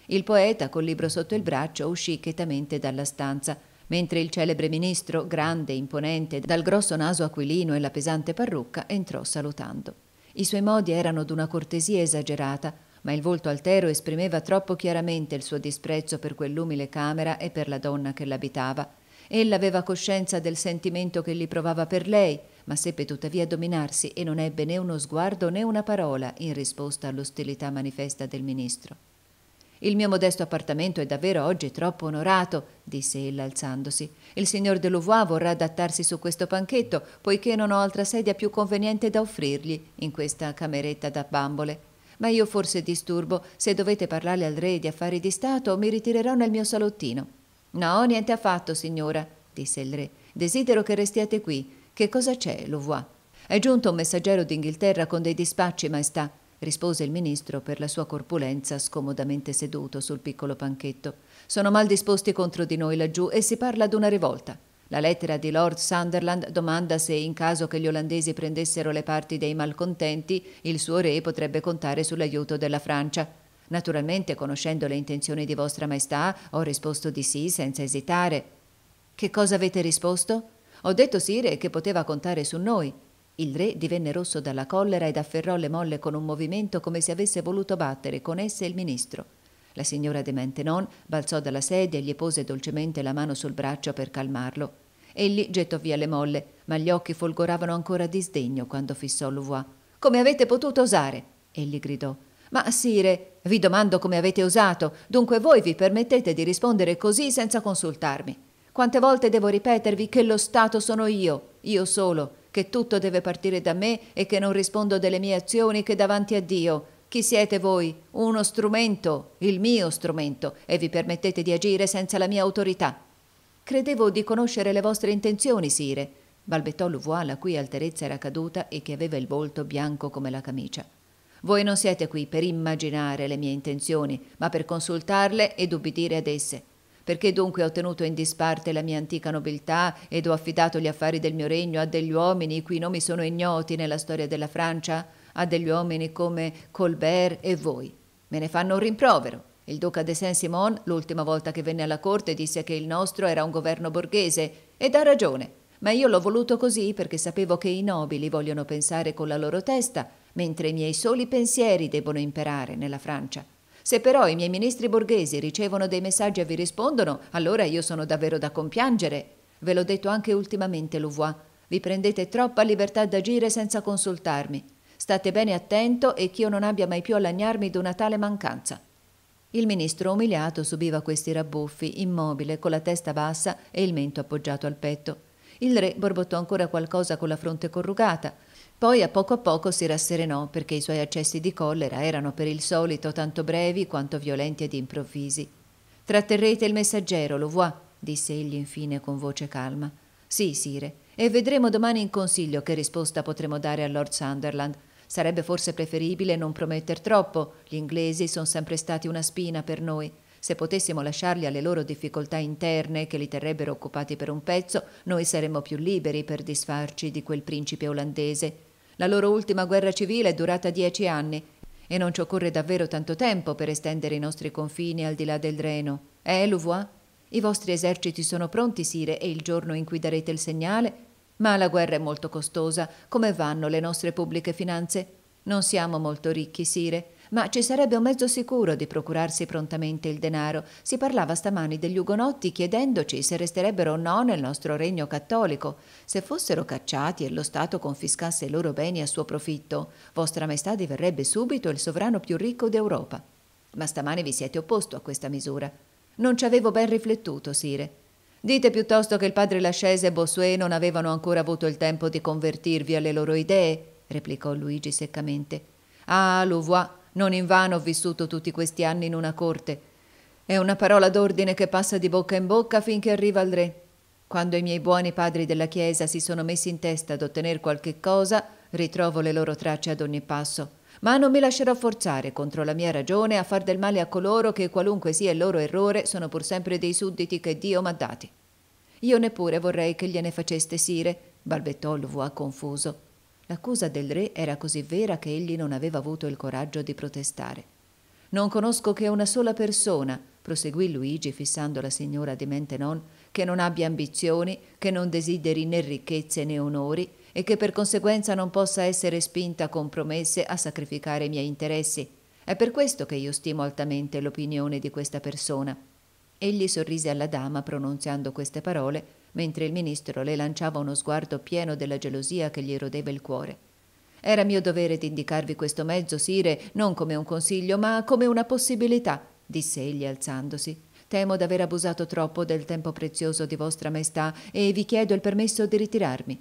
Il poeta, col libro sotto il braccio, uscì chetamente dalla stanza, mentre il celebre ministro, grande e imponente, dal grosso naso aquilino e la pesante parrucca, entrò salutando. I suoi modi erano d'una cortesia esagerata, ma il volto altero esprimeva troppo chiaramente il suo disprezzo per quell'umile camera e per la donna che l'abitava. Ella aveva coscienza del sentimento che gli provava per lei, ma seppe tuttavia dominarsi e non ebbe né uno sguardo né una parola in risposta all'ostilità manifesta del ministro. Il mio modesto appartamento è davvero oggi troppo onorato, disse ella alzandosi. Il signor de Louvois vorrà adattarsi su questo panchetto, poiché non ho altra sedia più conveniente da offrirgli in questa cameretta da bambole. Ma io forse disturbo. Se dovete parlare al re di affari di Stato, mi ritirerò nel mio salottino. No, niente affatto, signora, disse il re. Desidero che restiate qui. Che cosa c'è, Louvois? È giunto un messaggero d'Inghilterra con dei dispacci, maestà, rispose il ministro per la sua corpulenza scomodamente seduto sul piccolo panchetto. Sono mal disposti contro di noi laggiù e si parla d'una rivolta. La lettera di Lord Sunderland domanda se in caso che gli olandesi prendessero le parti dei malcontenti, il suo re potrebbe contare sull'aiuto della Francia. Naturalmente, conoscendo le intenzioni di Vostra Maestà, ho risposto di sì senza esitare. Che cosa avete risposto? Ho detto Sire che poteva contare su noi. Il re divenne rosso dalla collera ed afferrò le molle con un movimento come se avesse voluto battere con esse il ministro. La signora de Mentenon balzò dalla sedia e gli pose dolcemente la mano sul braccio per calmarlo. Egli gettò via le molle, ma gli occhi folgoravano ancora di sdegno quando fissò Louvois. Come avete potuto osare? Egli gridò. Ma sire, vi domando come avete osato, dunque voi vi permettete di rispondere così senza consultarmi. Quante volte devo ripetervi che lo Stato sono io, io solo, che tutto deve partire da me e che non rispondo delle mie azioni che davanti a Dio, chi siete voi? Uno strumento, il mio strumento, e vi permettete di agire senza la mia autorità. Credevo di conoscere le vostre intenzioni, sire, balbettò Louvois, la cui alterezza era caduta e che aveva il volto bianco come la camicia. Voi non siete qui per immaginare le mie intenzioni, ma per consultarle ed ubbidire ad esse. Perché dunque ho tenuto in disparte la mia antica nobiltà ed ho affidato gli affari del mio regno a degli uomini i cui nomi sono ignoti nella storia della Francia, a degli uomini come Colbert e voi? Me ne fanno un rimprovero. Il duca de Saint-Simon, l'ultima volta che venne alla corte, disse che il nostro era un governo borghese ed ha ragione. Ma io l'ho voluto così perché sapevo che i nobili vogliono pensare con la loro testa, mentre i miei soli pensieri debbono imperare nella Francia. Se però i miei ministri borghesi ricevono dei messaggi e vi rispondono, allora io sono davvero da compiangere. Ve l'ho detto anche ultimamente, Louvois. Vi prendete troppa libertà d'agire senza consultarmi. State bene attento e che io non abbia mai più a lagnarmi di una tale mancanza. Il ministro umiliato subiva questi rabbuffi, immobile, con la testa bassa e il mento appoggiato al petto. Il re borbottò ancora qualcosa con la fronte corrugata. Poi a poco a poco si rasserenò perché i suoi accessi di collera erano per il solito tanto brevi quanto violenti ed improvvisi. Tratterrete il messaggero, lo vuoi? disse egli infine con voce calma. Sì, sire, e vedremo domani in consiglio che risposta potremo dare a Lord Sunderland. Sarebbe forse preferibile non prometter troppo. Gli inglesi sono sempre stati una spina per noi. Se potessimo lasciarli alle loro difficoltà interne, che li terrebbero occupati per un pezzo, noi saremmo più liberi per disfarci di quel principe olandese. La loro ultima guerra civile è durata dieci anni e non ci occorre davvero tanto tempo per estendere i nostri confini al di là del Reno. Eh, Louvois? I vostri eserciti sono pronti, Sire, e il giorno in cui darete il segnale ma la guerra è molto costosa. Come vanno le nostre pubbliche finanze? Non siamo molto ricchi, Sire, ma ci sarebbe un mezzo sicuro di procurarsi prontamente il denaro. Si parlava stamani degli ugonotti chiedendoci se resterebbero o no nel nostro regno cattolico, se fossero cacciati e lo Stato confiscasse i loro beni a suo profitto. Vostra Maestà diverrebbe subito il sovrano più ricco d'Europa. Ma stamani vi siete opposto a questa misura. Non ci avevo ben riflettuto, Sire. Dite piuttosto che il padre Lascese e Bossuet non avevano ancora avuto il tempo di convertirvi alle loro idee, replicò Luigi seccamente. Ah, Louvois, non invano ho vissuto tutti questi anni in una corte. È una parola d'ordine che passa di bocca in bocca finché arriva al re. Quando i miei buoni padri della Chiesa si sono messi in testa ad ottenere qualche cosa, ritrovo le loro tracce ad ogni passo. Ma non mi lascerò forzare contro la mia ragione a far del male a coloro che, qualunque sia il loro errore, sono pur sempre dei sudditi che Dio m'ha dati. Io neppure vorrei che gliene faceste sire, balbettò Louvois confuso. L'accusa del re era così vera che egli non aveva avuto il coraggio di protestare. Non conosco che una sola persona, proseguì Luigi fissando la signora di Mentenon, che non abbia ambizioni, che non desideri né ricchezze né onori, e che per conseguenza non possa essere spinta con promesse a sacrificare i miei interessi. È per questo che io stimo altamente l'opinione di questa persona. Egli sorrise alla dama pronunziando queste parole, mentre il ministro le lanciava uno sguardo pieno della gelosia che gli rodeva il cuore. Era mio dovere di indicarvi questo mezzo, sire, non come un consiglio, ma come una possibilità, disse egli alzandosi. Temo d'aver abusato troppo del tempo prezioso di vostra maestà e vi chiedo il permesso di ritirarmi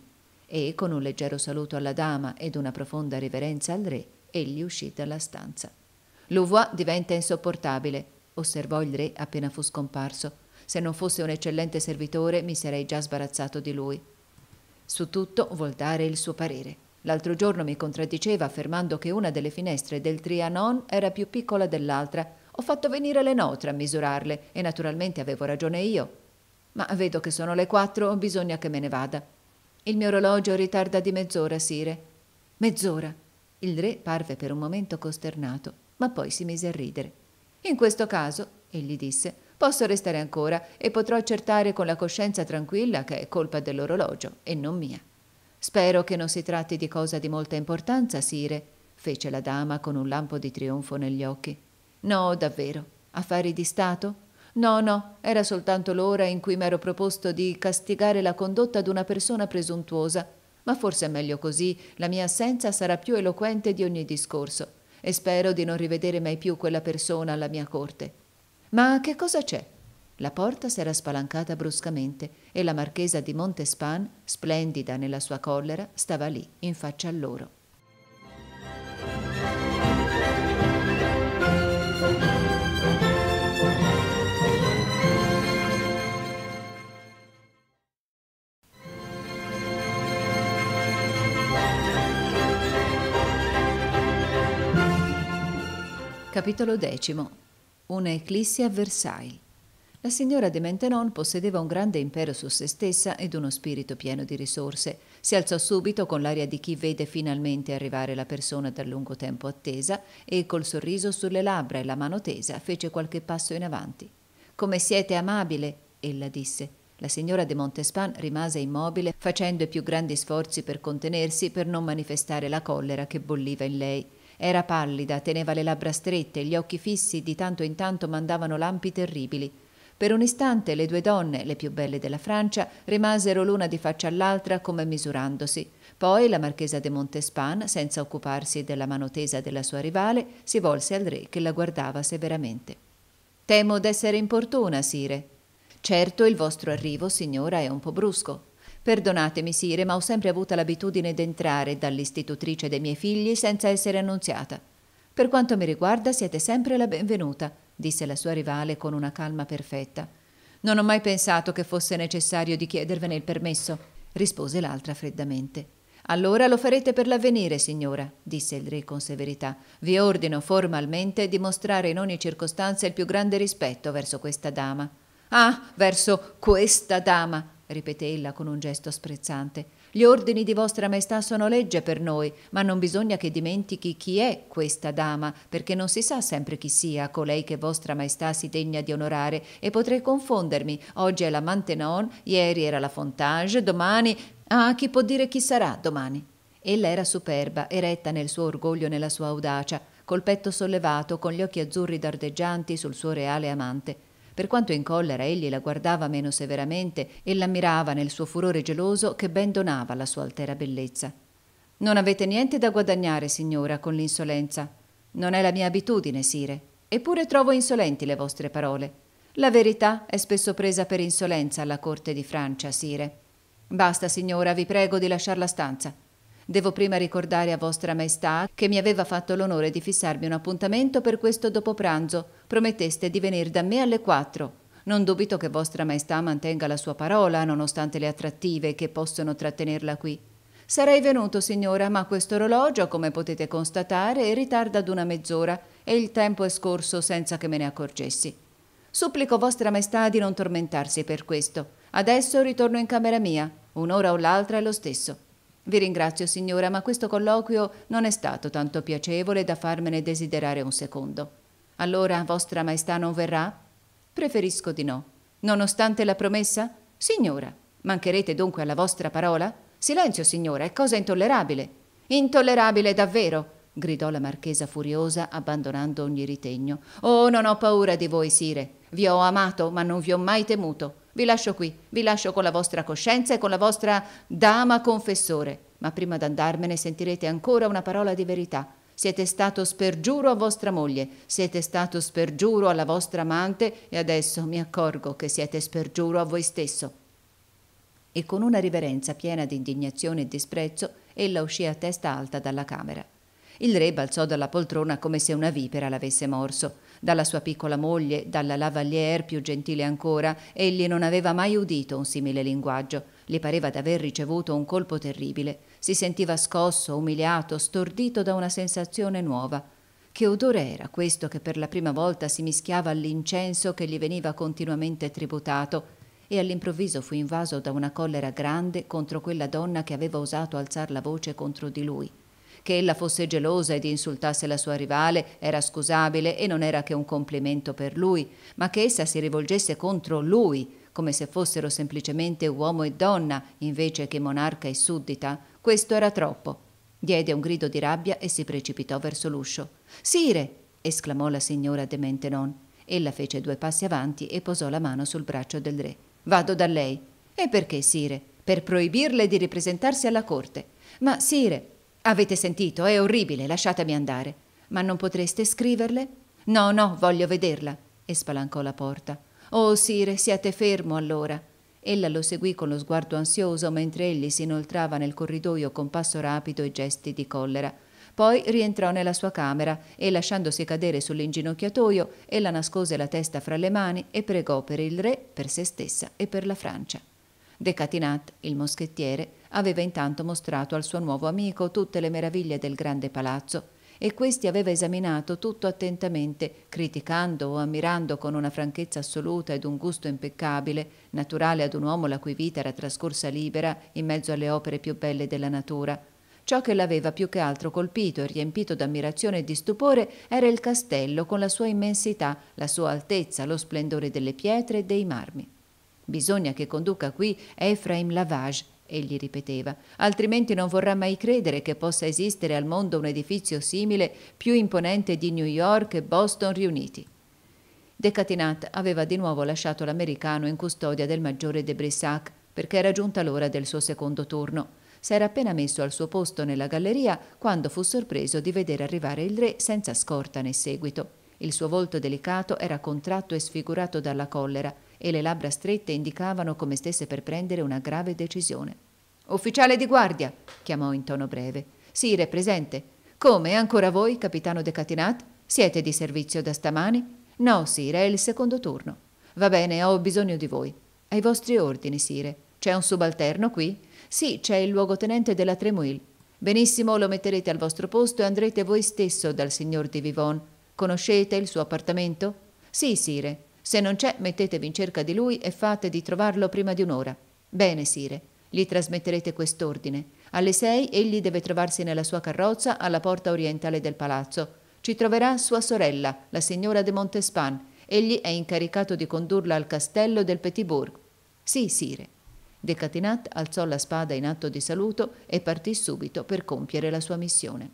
e, con un leggero saluto alla dama ed una profonda riverenza al re, egli uscì dalla stanza. Louvois diventa insopportabile, osservò il re appena fu scomparso. Se non fosse un eccellente servitore mi sarei già sbarazzato di lui. Su tutto vuol dare il suo parere. L'altro giorno mi contraddiceva affermando che una delle finestre del Trianon era più piccola dell'altra. Ho fatto venire le note a misurarle e naturalmente avevo ragione io. Ma vedo che sono le quattro, bisogna che me ne vada. Il mio orologio ritarda di mezz'ora, sire. Mezz'ora. Il re parve per un momento costernato, ma poi si mise a ridere. In questo caso, egli disse, posso restare ancora e potrò accertare con la coscienza tranquilla che è colpa dell'orologio e non mia. Spero che non si tratti di cosa di molta importanza, sire, fece la dama con un lampo di trionfo negli occhi. No, davvero. Affari di Stato? No, no, era soltanto l'ora in cui m'ero proposto di castigare la condotta d'una persona presuntuosa. Ma forse è meglio così, la mia assenza sarà più eloquente di ogni discorso e spero di non rivedere mai più quella persona alla mia corte. Ma che cosa c'è? La porta si era spalancata bruscamente e la marchesa di Montespan, splendida nella sua collera, stava lì, in faccia a loro. Capitolo X. Una Un'eclissi a Versailles. La signora de Mentenon possedeva un grande impero su se stessa ed uno spirito pieno di risorse. Si alzò subito con l'aria di chi vede finalmente arrivare la persona dal lungo tempo attesa e col sorriso sulle labbra e la mano tesa fece qualche passo in avanti. Come siete amabile, ella disse. La signora de Montespan rimase immobile, facendo i più grandi sforzi per contenersi, per non manifestare la collera che bolliva in lei. Era pallida, teneva le labbra strette, gli occhi fissi di tanto in tanto mandavano lampi terribili. Per un istante le due donne, le più belle della Francia, rimasero l'una di faccia all'altra come misurandosi. Poi la marchesa de Montespan, senza occuparsi della mano tesa della sua rivale, si volse al re che la guardava severamente. Temo d'essere importuna, sire. Certo il vostro arrivo, signora, è un po' brusco. Perdonatemi, sire, ma ho sempre avuta l'abitudine d'entrare dall'istitutrice dei miei figli senza essere annunziata. Per quanto mi riguarda, siete sempre la benvenuta, disse la sua rivale con una calma perfetta. Non ho mai pensato che fosse necessario di chiedervene il permesso, rispose l'altra freddamente. Allora lo farete per l'avvenire, signora, disse il re con severità. Vi ordino formalmente di mostrare in ogni circostanza il più grande rispetto verso questa dama. Ah, verso questa dama, ripeté ella con un gesto sprezzante. Gli ordini di vostra maestà sono legge per noi, ma non bisogna che dimentichi chi è questa dama, perché non si sa sempre chi sia colei che vostra maestà si degna di onorare, e potrei confondermi. Oggi è la Mantenon, ieri era la Fontage, domani... Ah, chi può dire chi sarà domani? Ella era superba, eretta nel suo orgoglio e nella sua audacia, col petto sollevato, con gli occhi azzurri dardeggianti sul suo reale amante. Per quanto in collera egli la guardava meno severamente e l'ammirava nel suo furore geloso che ben donava alla sua altera bellezza. Non avete niente da guadagnare, signora, con l'insolenza. Non è la mia abitudine, sire. Eppure trovo insolenti le vostre parole. La verità è spesso presa per insolenza alla corte di Francia, sire. Basta, signora, vi prego di lasciar la stanza. Devo prima ricordare a Vostra Maestà che mi aveva fatto l'onore di fissarmi un appuntamento per questo dopopranzo. Prometteste di venire da me alle quattro. Non dubito che Vostra Maestà mantenga la sua parola, nonostante le attrattive che possono trattenerla qui. Sarei venuto, signora, ma questo orologio, come potete constatare, ritarda d'una mezz'ora e il tempo è scorso senza che me ne accorgessi. Supplico Vostra Maestà di non tormentarsi per questo. Adesso ritorno in camera mia. Un'ora o l'altra è lo stesso. Vi ringrazio signora, ma questo colloquio non è stato tanto piacevole da farmene desiderare un secondo. Allora vostra maestà non verrà? Preferisco di no. Nonostante la promessa? Signora, mancherete dunque alla vostra parola? Silenzio, signora, è cosa intollerabile. Intollerabile davvero, gridò la marchesa furiosa, abbandonando ogni ritegno. Oh, non ho paura di voi, sire. Vi ho amato, ma non vi ho mai temuto. Vi lascio qui, vi lascio con la vostra coscienza e con la vostra dama confessore, ma prima d'andarmene sentirete ancora una parola di verità. Siete stato spergiuro a vostra moglie, siete stato spergiuro alla vostra amante e adesso mi accorgo che siete spergiuro a voi stesso. E con una riverenza piena di indignazione e disprezzo, ella uscì a testa alta dalla camera. Il re balzò dalla poltrona come se una vipera l'avesse morso dalla sua piccola moglie, dalla lavalier più gentile ancora, egli non aveva mai udito un simile linguaggio. Gli pareva d'aver ricevuto un colpo terribile. Si sentiva scosso, umiliato, stordito da una sensazione nuova. Che odore era questo che per la prima volta si mischiava all'incenso che gli veniva continuamente tributato e all'improvviso fu invaso da una collera grande contro quella donna che aveva osato alzar la voce contro di lui. Che ella fosse gelosa ed insultasse la sua rivale era scusabile e non era che un complimento per lui, ma che essa si rivolgesse contro lui, come se fossero semplicemente uomo e donna invece che monarca e suddita, questo era troppo. Diede un grido di rabbia e si precipitò verso l'uscio. Sire! esclamò la signora de Mentenon. Ella fece due passi avanti e posò la mano sul braccio del re. Vado da lei. E perché, sire? Per proibirle di ripresentarsi alla corte. Ma, sire, Avete sentito, è orribile, lasciatemi andare. Ma non potreste scriverle? No, no, voglio vederla. E spalancò la porta. Oh, sire, siate fermo allora. Ella lo seguì con lo sguardo ansioso mentre egli si inoltrava nel corridoio con passo rapido e gesti di collera. Poi rientrò nella sua camera e, lasciandosi cadere sull'inginocchiatoio, ella nascose la testa fra le mani e pregò per il re, per se stessa e per la Francia. Decatinat, il moschettiere, aveva intanto mostrato al suo nuovo amico tutte le meraviglie del grande palazzo e questi aveva esaminato tutto attentamente, criticando o ammirando con una franchezza assoluta ed un gusto impeccabile, naturale ad un uomo la cui vita era trascorsa libera in mezzo alle opere più belle della natura. Ciò che l'aveva più che altro colpito e riempito d'ammirazione e di stupore era il castello con la sua immensità, la sua altezza, lo splendore delle pietre e dei marmi. Bisogna che conduca qui Efraim Lavage, egli ripeteva, altrimenti non vorrà mai credere che possa esistere al mondo un edificio simile più imponente di New York e Boston riuniti. Decatinat aveva di nuovo lasciato l'americano in custodia del maggiore de Brissac perché era giunta l'ora del suo secondo turno. S'era appena messo al suo posto nella galleria quando fu sorpreso di vedere arrivare il re senza scorta né seguito. Il suo volto delicato era contratto e sfigurato dalla collera e le labbra strette indicavano come stesse per prendere una grave decisione. Ufficiale di guardia, chiamò in tono breve. Sire, presente. Come, ancora voi, capitano De Catinat? Siete di servizio da stamani? No, sire, è il secondo turno. Va bene, ho bisogno di voi. Ai vostri ordini, sire. C'è un subalterno qui? Sì, c'è il luogotenente della Tremuil. Benissimo, lo metterete al vostro posto e andrete voi stesso dal signor di Vivon. Conoscete il suo appartamento? Sì, sire. Se non c'è, mettetevi in cerca di lui e fate di trovarlo prima di un'ora. Bene, sire, gli trasmetterete quest'ordine. Alle sei egli deve trovarsi nella sua carrozza alla porta orientale del palazzo. Ci troverà sua sorella, la signora de Montespan. Egli è incaricato di condurla al castello del Petitbourg. Sì, sire. De Catinat alzò la spada in atto di saluto e partì subito per compiere la sua missione.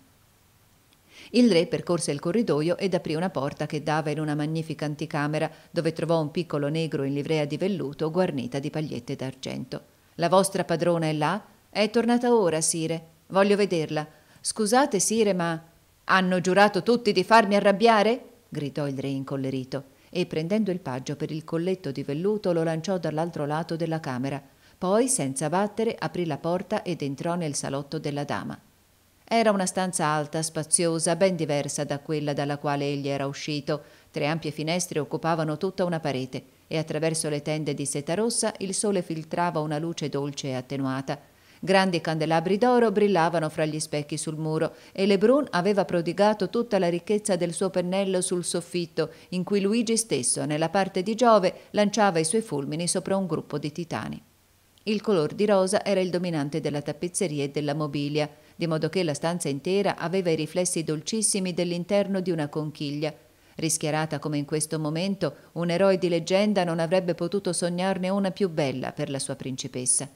Il re percorse il corridoio ed aprì una porta che dava in una magnifica anticamera dove trovò un piccolo negro in livrea di velluto guarnita di pagliette d'argento. La vostra padrona è là? È tornata ora, sire. Voglio vederla. Scusate, sire, ma. Hanno giurato tutti di farmi arrabbiare? gridò il re incollerito e prendendo il paggio per il colletto di velluto lo lanciò dall'altro lato della camera. Poi, senza battere, aprì la porta ed entrò nel salotto della dama. Era una stanza alta, spaziosa, ben diversa da quella dalla quale egli era uscito. Tre ampie finestre occupavano tutta una parete e attraverso le tende di seta rossa il sole filtrava una luce dolce e attenuata. Grandi candelabri d'oro brillavano fra gli specchi sul muro e Lebrun aveva prodigato tutta la ricchezza del suo pennello sul soffitto, in cui Luigi stesso, nella parte di Giove, lanciava i suoi fulmini sopra un gruppo di titani. Il color di rosa era il dominante della tappezzeria e della mobilia di modo che la stanza intera aveva i riflessi dolcissimi dell'interno di una conchiglia. Rischiarata come in questo momento, un eroe di leggenda non avrebbe potuto sognarne una più bella per la sua principessa.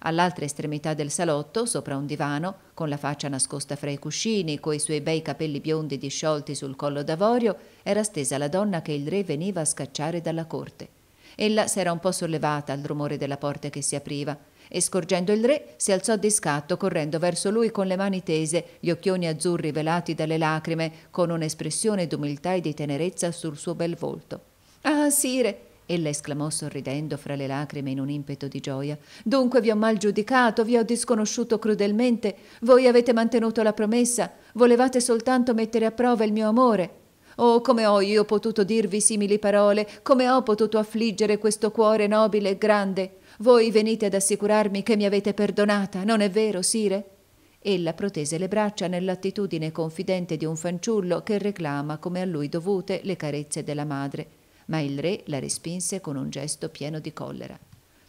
All'altra estremità del salotto, sopra un divano, con la faccia nascosta fra i cuscini, coi suoi bei capelli biondi disciolti sul collo d'avorio, era stesa la donna che il re veniva a scacciare dalla corte. Ella s'era un po' sollevata al rumore della porta che si apriva e scorgendo il re si alzò di scatto correndo verso lui con le mani tese, gli occhioni azzurri velati dalle lacrime, con un'espressione d'umiltà e di tenerezza sul suo bel volto. Ah, sire! Ella esclamò sorridendo fra le lacrime in un impeto di gioia. Dunque vi ho mal giudicato, vi ho disconosciuto crudelmente. Voi avete mantenuto la promessa, volevate soltanto mettere a prova il mio amore. Oh, come ho io potuto dirvi simili parole, come ho potuto affliggere questo cuore nobile e grande. Voi venite ad assicurarmi che mi avete perdonata, non è vero, Sire? Ella protese le braccia nell'attitudine confidente di un fanciullo che reclama come a lui dovute le carezze della madre, ma il re la respinse con un gesto pieno di collera.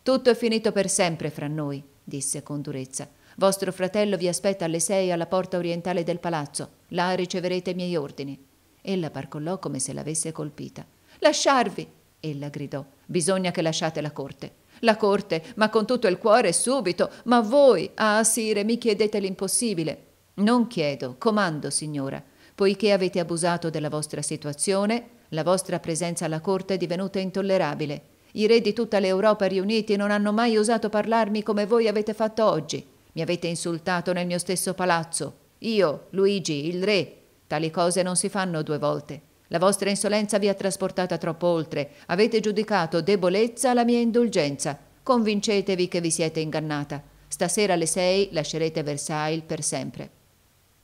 Tutto è finito per sempre fra noi, disse con durezza. Vostro fratello vi aspetta alle sei alla porta orientale del palazzo. Là riceverete i miei ordini. Ella barcollò come se l'avesse colpita. Lasciarvi! Ella gridò. Bisogna che lasciate la corte. La corte, ma con tutto il cuore subito, ma voi, ah, sire, mi chiedete l'impossibile. Non chiedo, comando, signora, poiché avete abusato della vostra situazione, la vostra presenza alla corte è divenuta intollerabile. I re di tutta l'Europa riuniti non hanno mai osato parlarmi come voi avete fatto oggi. Mi avete insultato nel mio stesso palazzo. Io, Luigi, il re. Tali cose non si fanno due volte. La vostra insolenza vi ha trasportata troppo oltre. Avete giudicato debolezza la mia indulgenza. Convincetevi che vi siete ingannata. Stasera alle sei lascerete Versailles per sempre.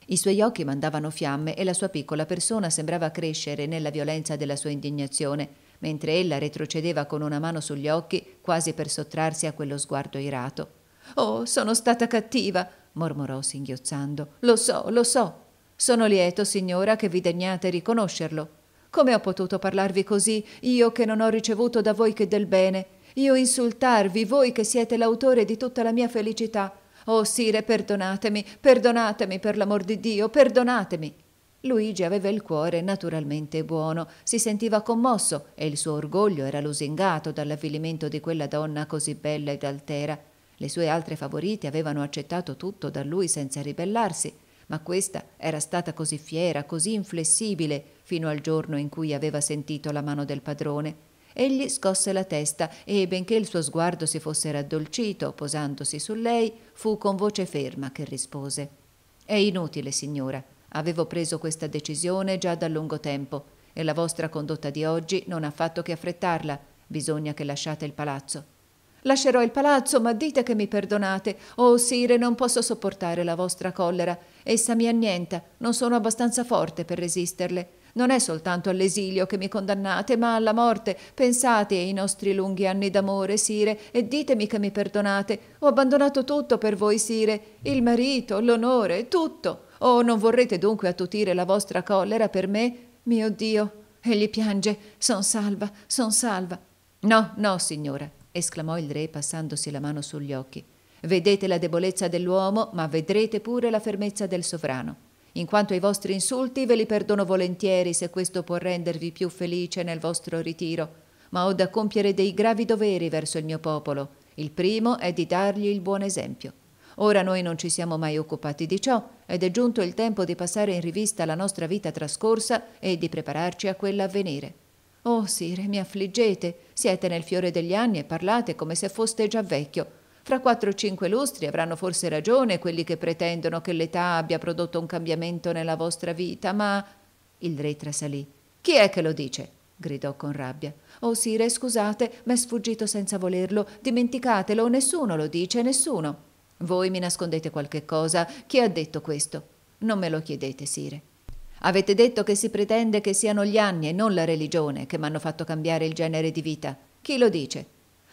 I suoi occhi mandavano fiamme e la sua piccola persona sembrava crescere nella violenza della sua indignazione, mentre ella retrocedeva con una mano sugli occhi quasi per sottrarsi a quello sguardo irato. Oh, sono stata cattiva, mormorò singhiozzando. Lo so, lo so. Sono lieto, signora, che vi degnate riconoscerlo. Come ho potuto parlarvi così, io che non ho ricevuto da voi che del bene? Io insultarvi, voi che siete l'autore di tutta la mia felicità? Oh, sire, perdonatemi, perdonatemi, per l'amor di Dio, perdonatemi. Luigi aveva il cuore naturalmente buono, si sentiva commosso e il suo orgoglio era lusingato dall'avvilimento di quella donna così bella ed altera. Le sue altre favorite avevano accettato tutto da lui senza ribellarsi ma questa era stata così fiera, così inflessibile, fino al giorno in cui aveva sentito la mano del padrone. Egli scosse la testa e, benché il suo sguardo si fosse raddolcito, posandosi su lei, fu con voce ferma che rispose È inutile, signora. Avevo preso questa decisione già da lungo tempo, e la vostra condotta di oggi non ha fatto che affrettarla. Bisogna che lasciate il palazzo. Lascerò il palazzo, ma dite che mi perdonate. Oh, sire, non posso sopportare la vostra collera. Essa mi annienta, non sono abbastanza forte per resisterle. Non è soltanto all'esilio che mi condannate, ma alla morte. Pensate ai nostri lunghi anni d'amore, sire, e ditemi che mi perdonate. Ho abbandonato tutto per voi, sire, il marito, l'onore, tutto. Oh, non vorrete dunque attutire la vostra collera per me? Mio Dio! Egli piange. Son salva, son salva. No, no, signora, esclamò il re passandosi la mano sugli occhi. Vedete la debolezza dell'uomo, ma vedrete pure la fermezza del sovrano. In quanto ai vostri insulti, ve li perdono volentieri se questo può rendervi più felice nel vostro ritiro, ma ho da compiere dei gravi doveri verso il mio popolo. Il primo è di dargli il buon esempio. Ora noi non ci siamo mai occupati di ciò ed è giunto il tempo di passare in rivista la nostra vita trascorsa e di prepararci a quella a venire. Oh, sire, mi affliggete. Siete nel fiore degli anni e parlate come se foste già vecchio. Fra quattro o cinque lustri avranno forse ragione quelli che pretendono che l'età abbia prodotto un cambiamento nella vostra vita, ma... Il re trasalì. Chi è che lo dice? gridò con rabbia. Oh, sire, scusate, m'è sfuggito senza volerlo. Dimenticatelo, nessuno lo dice, nessuno. Voi mi nascondete qualche cosa. Chi ha detto questo? Non me lo chiedete, sire. Avete detto che si pretende che siano gli anni e non la religione che mi hanno fatto cambiare il genere di vita. Chi lo dice?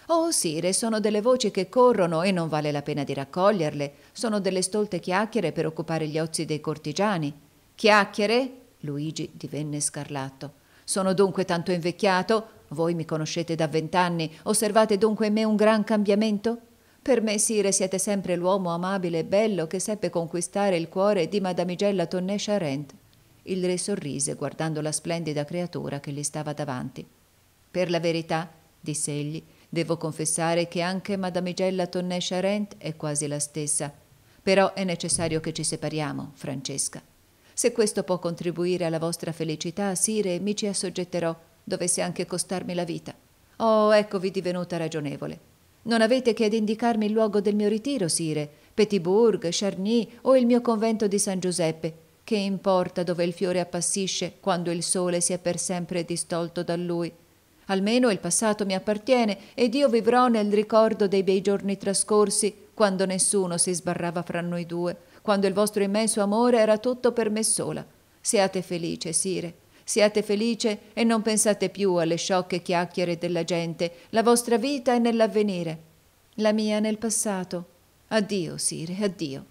Oh, Sire, sono delle voci che corrono e non vale la pena di raccoglierle. Sono delle stolte chiacchiere per occupare gli ozi dei cortigiani. Chiacchiere? Luigi divenne scarlatto. Sono dunque tanto invecchiato? Voi mi conoscete da vent'anni, osservate dunque in me un gran cambiamento? Per me, sire, siete sempre l'uomo amabile e bello che seppe conquistare il cuore di Madamigella Tonné Charente il re sorrise guardando la splendida creatura che gli stava davanti. Per la verità, disse egli, devo confessare che anche Madamigella Tonnè Charente è quasi la stessa. Però è necessario che ci separiamo, Francesca. Se questo può contribuire alla vostra felicità, sire, mi ci assoggetterò, dovesse anche costarmi la vita. Oh, eccovi divenuta ragionevole. Non avete che ad indicarmi il luogo del mio ritiro, sire, Petiburg, Charny o il mio convento di San Giuseppe, che importa dove il fiore appassisce quando il sole si è per sempre distolto da lui? Almeno il passato mi appartiene ed io vivrò nel ricordo dei bei giorni trascorsi, quando nessuno si sbarrava fra noi due, quando il vostro immenso amore era tutto per me sola. Siate felice, Sire. Siate felice e non pensate più alle sciocche chiacchiere della gente. La vostra vita è nell'avvenire, la mia nel passato. Addio, Sire, addio.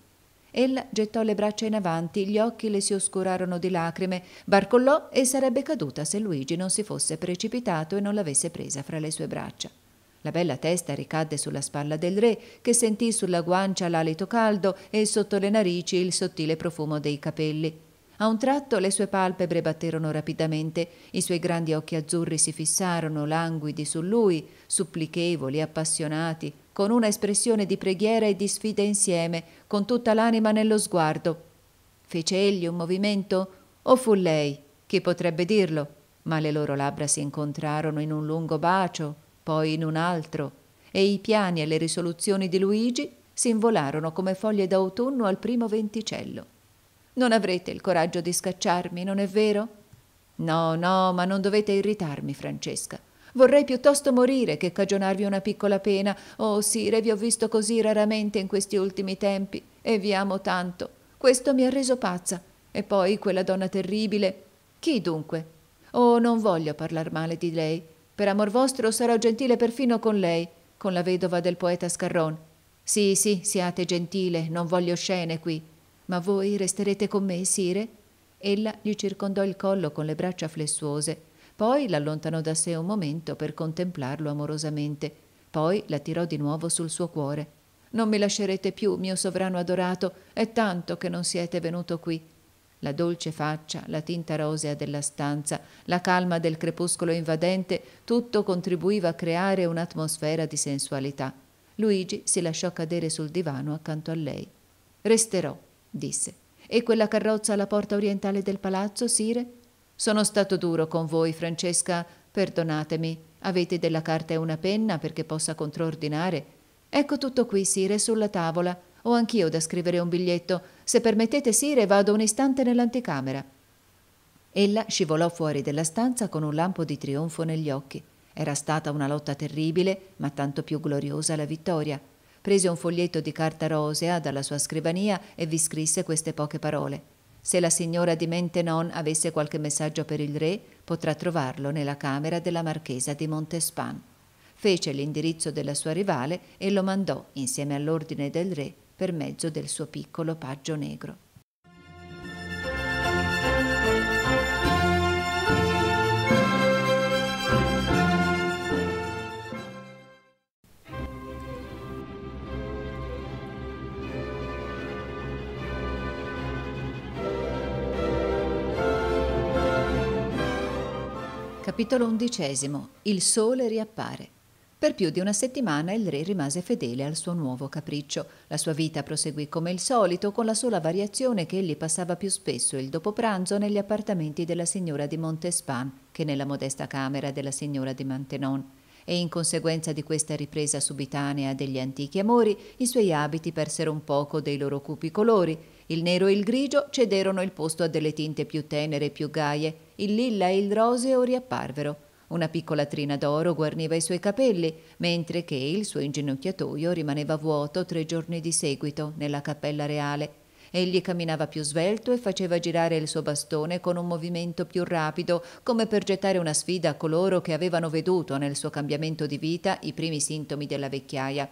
Ella gettò le braccia in avanti, gli occhi le si oscurarono di lacrime, barcollò e sarebbe caduta se Luigi non si fosse precipitato e non l'avesse presa fra le sue braccia. La bella testa ricadde sulla spalla del re, che sentì sulla guancia l'alito caldo e sotto le narici il sottile profumo dei capelli. A un tratto le sue palpebre batterono rapidamente, i suoi grandi occhi azzurri si fissarono languidi su lui, supplichevoli, appassionati, con una espressione di preghiera e di sfida insieme, con tutta l'anima nello sguardo. Fece egli un movimento? O fu lei? Chi potrebbe dirlo? Ma le loro labbra si incontrarono in un lungo bacio, poi in un altro, e i piani e le risoluzioni di Luigi si involarono come foglie d'autunno al primo venticello. Non avrete il coraggio di scacciarmi, non è vero? No, no, ma non dovete irritarmi, Francesca. Vorrei piuttosto morire che cagionarvi una piccola pena. Oh, sire, vi ho visto così raramente in questi ultimi tempi e vi amo tanto. Questo mi ha reso pazza. E poi quella donna terribile. Chi dunque? Oh, non voglio parlar male di lei. Per amor vostro sarò gentile perfino con lei, con la vedova del poeta Scarron. Sì, sì, siate gentile, non voglio scene qui. Ma voi resterete con me, sire? Ella gli circondò il collo con le braccia flessuose poi l'allontanò da sé un momento per contemplarlo amorosamente, poi la tirò di nuovo sul suo cuore. Non mi lascerete più, mio sovrano adorato, è tanto che non siete venuto qui. La dolce faccia, la tinta rosea della stanza, la calma del crepuscolo invadente, tutto contribuiva a creare un'atmosfera di sensualità. Luigi si lasciò cadere sul divano accanto a lei. Resterò, disse. E quella carrozza alla porta orientale del palazzo, Sire? Sono stato duro con voi, Francesca, perdonatemi. Avete della carta e una penna perché possa controordinare? Ecco tutto qui, Sire, sulla tavola. Ho anch'io da scrivere un biglietto. Se permettete, Sire, vado un istante nell'anticamera. Ella scivolò fuori della stanza con un lampo di trionfo negli occhi. Era stata una lotta terribile, ma tanto più gloriosa la vittoria. Prese un foglietto di carta rosea dalla sua scrivania e vi scrisse queste poche parole. Se la signora di Mentenon avesse qualche messaggio per il re, potrà trovarlo nella camera della marchesa di Montespan. Fece l'indirizzo della sua rivale e lo mandò, insieme all'ordine del re, per mezzo del suo piccolo paggio negro. Capitolo undicesimo. Il sole riappare. Per più di una settimana il re rimase fedele al suo nuovo capriccio. La sua vita proseguì come il solito, con la sola variazione che egli passava più spesso il dopopranzo negli appartamenti della signora di Montespan che nella modesta camera della signora di Mantenon. E in conseguenza di questa ripresa subitanea degli antichi amori, i suoi abiti persero un poco dei loro cupi colori. Il nero e il grigio cederono il posto a delle tinte più tenere e più gaie il lilla e il roseo riapparvero. Una piccola trina d'oro guarniva i suoi capelli, mentre che il suo inginocchiatoio rimaneva vuoto tre giorni di seguito nella cappella reale. Egli camminava più svelto e faceva girare il suo bastone con un movimento più rapido, come per gettare una sfida a coloro che avevano veduto nel suo cambiamento di vita i primi sintomi della vecchiaia.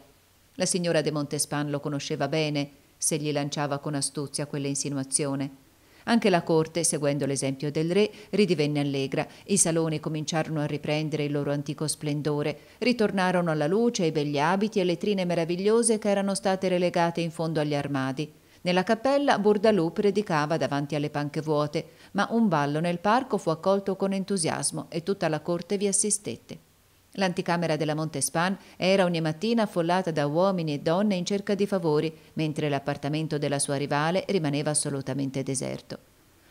La signora de Montespan lo conosceva bene, se gli lanciava con astuzia quella insinuazione. Anche la corte, seguendo l'esempio del re, ridivenne allegra. I saloni cominciarono a riprendere il loro antico splendore. Ritornarono alla luce i begli abiti e le trine meravigliose che erano state relegate in fondo agli armadi. Nella cappella Burdalou predicava davanti alle panche vuote, ma un ballo nel parco fu accolto con entusiasmo e tutta la corte vi assistette. L'anticamera della Montespan era ogni mattina affollata da uomini e donne in cerca di favori, mentre l'appartamento della sua rivale rimaneva assolutamente deserto.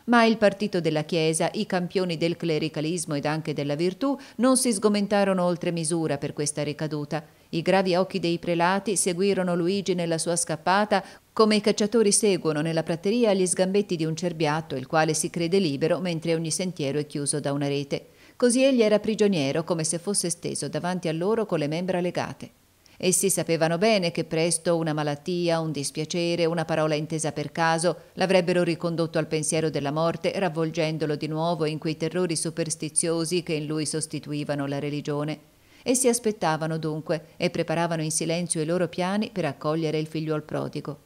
Ma il partito della Chiesa, i campioni del clericalismo ed anche della virtù, non si sgomentarono oltre misura per questa ricaduta. I gravi occhi dei prelati seguirono Luigi nella sua scappata come i cacciatori seguono nella prateria gli sgambetti di un cerbiatto, il quale si crede libero mentre ogni sentiero è chiuso da una rete. Così egli era prigioniero come se fosse steso davanti a loro con le membra legate. Essi sapevano bene che presto una malattia, un dispiacere, una parola intesa per caso l'avrebbero ricondotto al pensiero della morte, ravvolgendolo di nuovo in quei terrori superstiziosi che in lui sostituivano la religione. Essi aspettavano dunque e preparavano in silenzio i loro piani per accogliere il figliuol prodigo.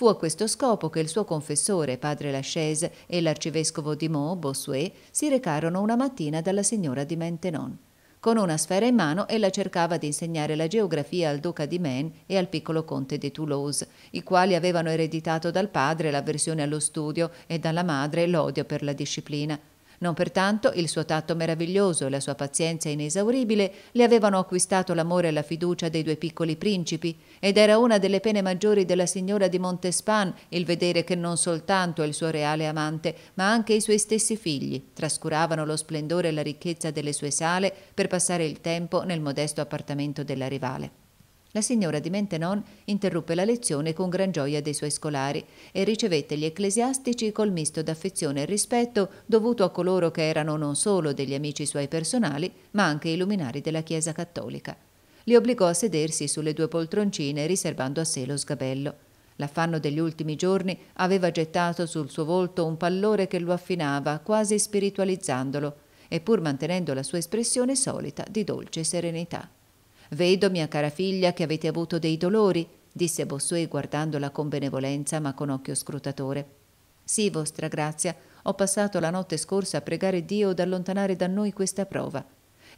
Fu a questo scopo che il suo confessore, padre Lachaise, e l'arcivescovo di Meaux, Bossuet, si recarono una mattina dalla signora di Maintenon. Con una sfera in mano ella cercava di insegnare la geografia al duca di Maine e al piccolo conte di Toulouse, i quali avevano ereditato dal padre l'avversione allo studio e dalla madre l'odio per la disciplina, non pertanto il suo tatto meraviglioso e la sua pazienza inesauribile le avevano acquistato l'amore e la fiducia dei due piccoli principi, ed era una delle pene maggiori della signora di Montespan il vedere che non soltanto il suo reale amante, ma anche i suoi stessi figli trascuravano lo splendore e la ricchezza delle sue sale per passare il tempo nel modesto appartamento della rivale. La signora di Mentenon interruppe la lezione con gran gioia dei suoi scolari e ricevette gli ecclesiastici col misto d'affezione e rispetto dovuto a coloro che erano non solo degli amici suoi personali, ma anche i luminari della Chiesa cattolica. Li obbligò a sedersi sulle due poltroncine, riservando a sé lo sgabello. L'affanno degli ultimi giorni aveva gettato sul suo volto un pallore che lo affinava, quasi spiritualizzandolo, e pur mantenendo la sua espressione solita di dolce serenità. Vedo, mia cara figlia, che avete avuto dei dolori, disse Bossuet guardandola con benevolenza ma con occhio scrutatore. Sì, vostra grazia, ho passato la notte scorsa a pregare Dio d'allontanare da noi questa prova.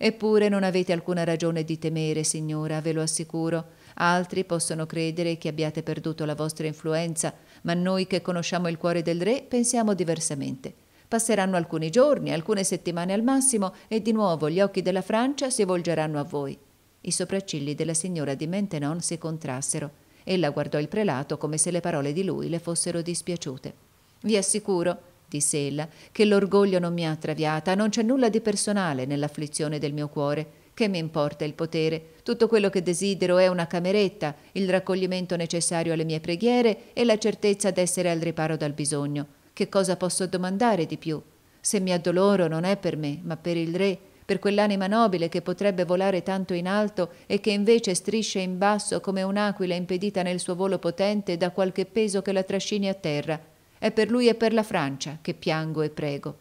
Eppure non avete alcuna ragione di temere, signora, ve lo assicuro. Altri possono credere che abbiate perduto la vostra influenza, ma noi che conosciamo il cuore del re pensiamo diversamente. Passeranno alcuni giorni, alcune settimane al massimo, e di nuovo gli occhi della Francia si volgeranno a voi. I sopraccigli della signora di Mentenon si contrassero. Ella guardò il prelato come se le parole di lui le fossero dispiaciute. Vi assicuro, disse ella, che l'orgoglio non mi ha traviata, non c'è nulla di personale nell'afflizione del mio cuore. Che mi importa il potere? Tutto quello che desidero è una cameretta, il raccoglimento necessario alle mie preghiere e la certezza d'essere al riparo dal bisogno. Che cosa posso domandare di più? Se mi addoloro non è per me, ma per il re per quell'anima nobile che potrebbe volare tanto in alto e che invece strisce in basso come un'aquila impedita nel suo volo potente da qualche peso che la trascini a terra. È per lui e per la Francia che piango e prego.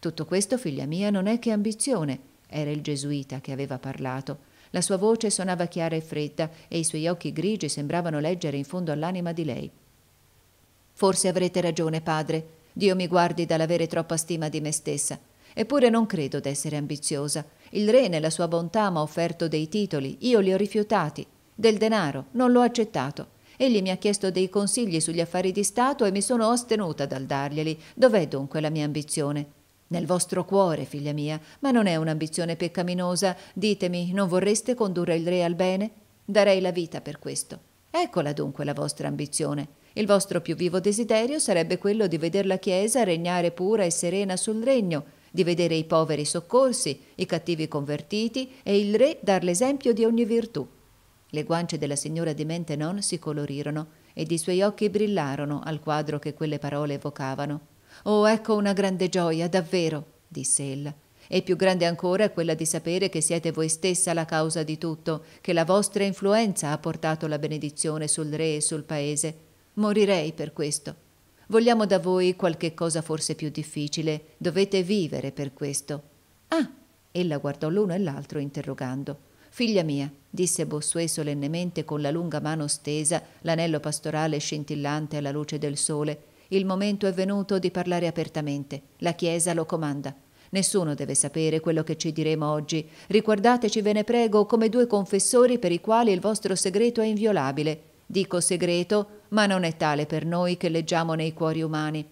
Tutto questo, figlia mia, non è che ambizione. Era il gesuita che aveva parlato. La sua voce sonava chiara e fredda e i suoi occhi grigi sembravano leggere in fondo all'anima di lei. Forse avrete ragione, padre. Dio mi guardi dall'avere troppa stima di me stessa. Eppure non credo d'essere ambiziosa. Il re nella sua bontà m'ha offerto dei titoli, io li ho rifiutati. Del denaro, non l'ho accettato. Egli mi ha chiesto dei consigli sugli affari di Stato e mi sono ostenuta dal darglieli. Dov'è dunque la mia ambizione? Nel vostro cuore, figlia mia, ma non è un'ambizione peccaminosa. Ditemi, non vorreste condurre il re al bene? Darei la vita per questo. Eccola dunque la vostra ambizione. Il vostro più vivo desiderio sarebbe quello di veder la Chiesa regnare pura e serena sul regno, di vedere i poveri soccorsi, i cattivi convertiti e il re dar l'esempio di ogni virtù. Le guance della signora di Mentenon si colorirono ed i suoi occhi brillarono al quadro che quelle parole evocavano. Oh, ecco una grande gioia, davvero, disse ella. E più grande ancora quella di sapere che siete voi stessa la causa di tutto, che la vostra influenza ha portato la benedizione sul re e sul paese. Morirei per questo. Vogliamo da voi qualche cosa forse più difficile. Dovete vivere per questo. Ah! Ella guardò l'uno e l'altro interrogando. Figlia mia, disse Bossuet solennemente con la lunga mano stesa, l'anello pastorale scintillante alla luce del sole, il momento è venuto di parlare apertamente. La Chiesa lo comanda. Nessuno deve sapere quello che ci diremo oggi. Ricordateci, ve ne prego, come due confessori per i quali il vostro segreto è inviolabile dico segreto, ma non è tale per noi che leggiamo nei cuori umani.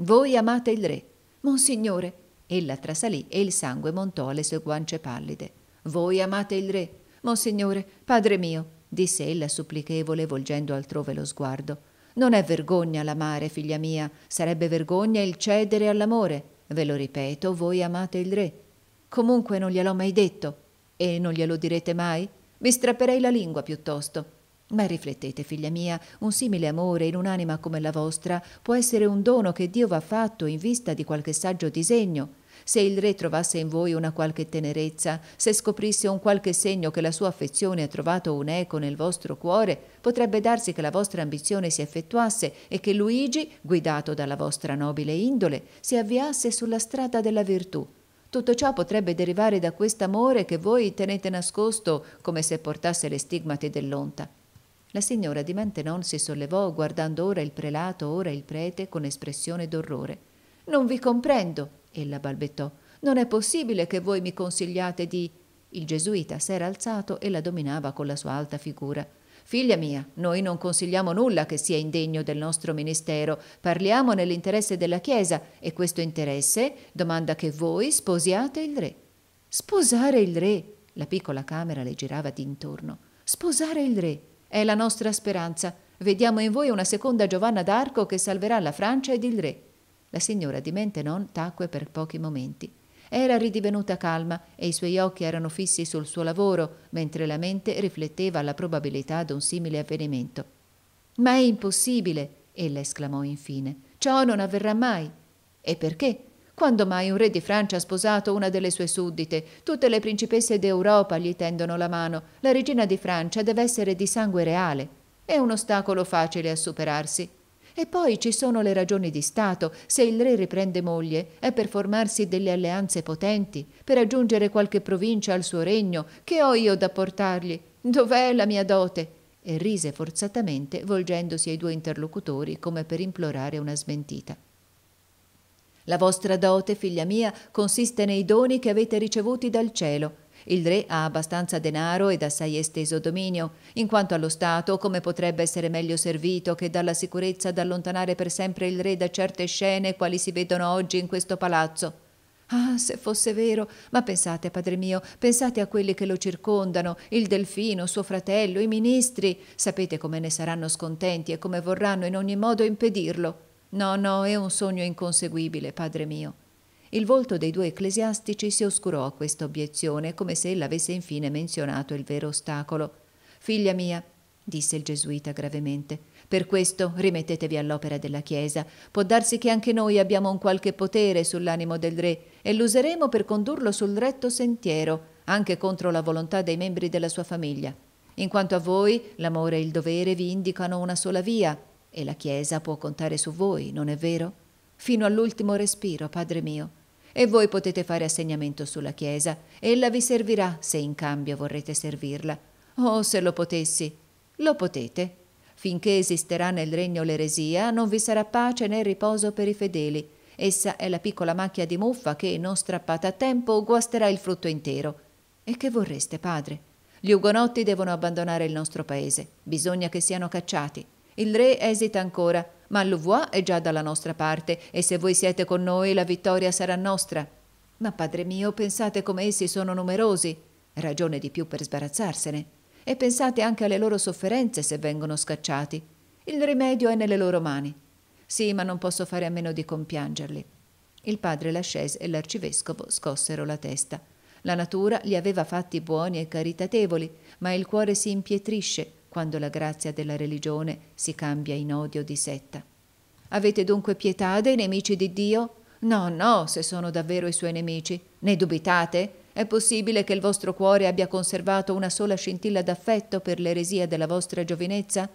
Voi amate il re. Monsignore, ella trasalì e il sangue montò alle sue guance pallide. Voi amate il re. Monsignore, padre mio, disse ella supplichevole, volgendo altrove lo sguardo. Non è vergogna l'amare, figlia mia, sarebbe vergogna il cedere all'amore. Ve lo ripeto, voi amate il re. Comunque non gliel'ho mai detto. E non glielo direte mai? Vi strapperei la lingua piuttosto. Ma riflettete, figlia mia, un simile amore in un'anima come la vostra può essere un dono che Dio va fatto in vista di qualche saggio disegno. Se il re trovasse in voi una qualche tenerezza, se scoprisse un qualche segno che la sua affezione ha trovato un'eco nel vostro cuore, potrebbe darsi che la vostra ambizione si effettuasse e che Luigi, guidato dalla vostra nobile indole, si avviasse sulla strada della virtù. Tutto ciò potrebbe derivare da quest'amore che voi tenete nascosto come se portasse le stigmate dell'onta. La signora di Mantenon si sollevò guardando ora il prelato, ora il prete, con espressione d'orrore. Non vi comprendo, ella balbettò. Non è possibile che voi mi consigliate di. Il gesuita s'era alzato e la dominava con la sua alta figura. Figlia mia, noi non consigliamo nulla che sia indegno del nostro ministero, parliamo nell'interesse della Chiesa e questo interesse domanda che voi sposiate il re. Sposare il re? La piccola camera le girava d'intorno. Sposare il re? È la nostra speranza. Vediamo in voi una seconda Giovanna d'Arco che salverà la Francia ed il re. La signora di Mentenon tacque per pochi momenti. Era ridivenuta calma e i suoi occhi erano fissi sul suo lavoro, mentre la mente rifletteva la probabilità d'un simile avvenimento. Ma è impossibile, ella esclamò infine. Ciò non avverrà mai. E perché? Quando mai un re di Francia ha sposato una delle sue suddite? Tutte le principesse d'Europa gli tendono la mano. La regina di Francia deve essere di sangue reale. È un ostacolo facile a superarsi. E poi ci sono le ragioni di Stato. Se il re riprende moglie, è per formarsi delle alleanze potenti, per aggiungere qualche provincia al suo regno. Che ho io da portargli? Dov'è la mia dote? E rise forzatamente, volgendosi ai due interlocutori come per implorare una smentita. La vostra dote, figlia mia, consiste nei doni che avete ricevuti dal cielo. Il re ha abbastanza denaro ed assai esteso dominio. In quanto allo Stato, come potrebbe essere meglio servito che dalla sicurezza d'allontanare per sempre il re da certe scene quali si vedono oggi in questo palazzo? Ah, se fosse vero, ma pensate, padre mio, pensate a quelli che lo circondano, il delfino, suo fratello, i ministri. Sapete come ne saranno scontenti e come vorranno in ogni modo impedirlo. No, no, è un sogno inconseguibile, padre mio. Il volto dei due ecclesiastici si oscurò a questa obiezione, come se ella avesse infine menzionato il vero ostacolo. Figlia mia, disse il gesuita gravemente, per questo rimettetevi all'opera della Chiesa. Può darsi che anche noi abbiamo un qualche potere sull'animo del re e l'useremo per condurlo sul retto sentiero, anche contro la volontà dei membri della sua famiglia. In quanto a voi, l'amore e il dovere vi indicano una sola via, e la Chiesa può contare su voi, non è vero? Fino all'ultimo respiro, Padre mio. E voi potete fare assegnamento sulla Chiesa, ella vi servirà se in cambio vorrete servirla. Oh, se lo potessi! Lo potete. Finché esisterà nel regno l'eresia, non vi sarà pace né riposo per i fedeli. Essa è la piccola macchia di muffa che, non strappata a tempo, guasterà il frutto intero. E che vorreste, padre? Gli ugonotti devono abbandonare il nostro paese. Bisogna che siano cacciati. Il re esita ancora, ma Louvois è già dalla nostra parte e se voi siete con noi la vittoria sarà nostra. Ma padre mio, pensate come essi sono numerosi, ragione di più per sbarazzarsene, e pensate anche alle loro sofferenze se vengono scacciati. Il rimedio è nelle loro mani. Sì, ma non posso fare a meno di compiangerli. Il padre Lachaise e l'arcivescovo scossero la testa. La natura li aveva fatti buoni e caritatevoli, ma il cuore si impietrisce quando la grazia della religione si cambia in odio di setta. Avete dunque pietà dei nemici di Dio? No, no, se sono davvero i suoi nemici. Ne dubitate? È possibile che il vostro cuore abbia conservato una sola scintilla d'affetto per l'eresia della vostra giovinezza?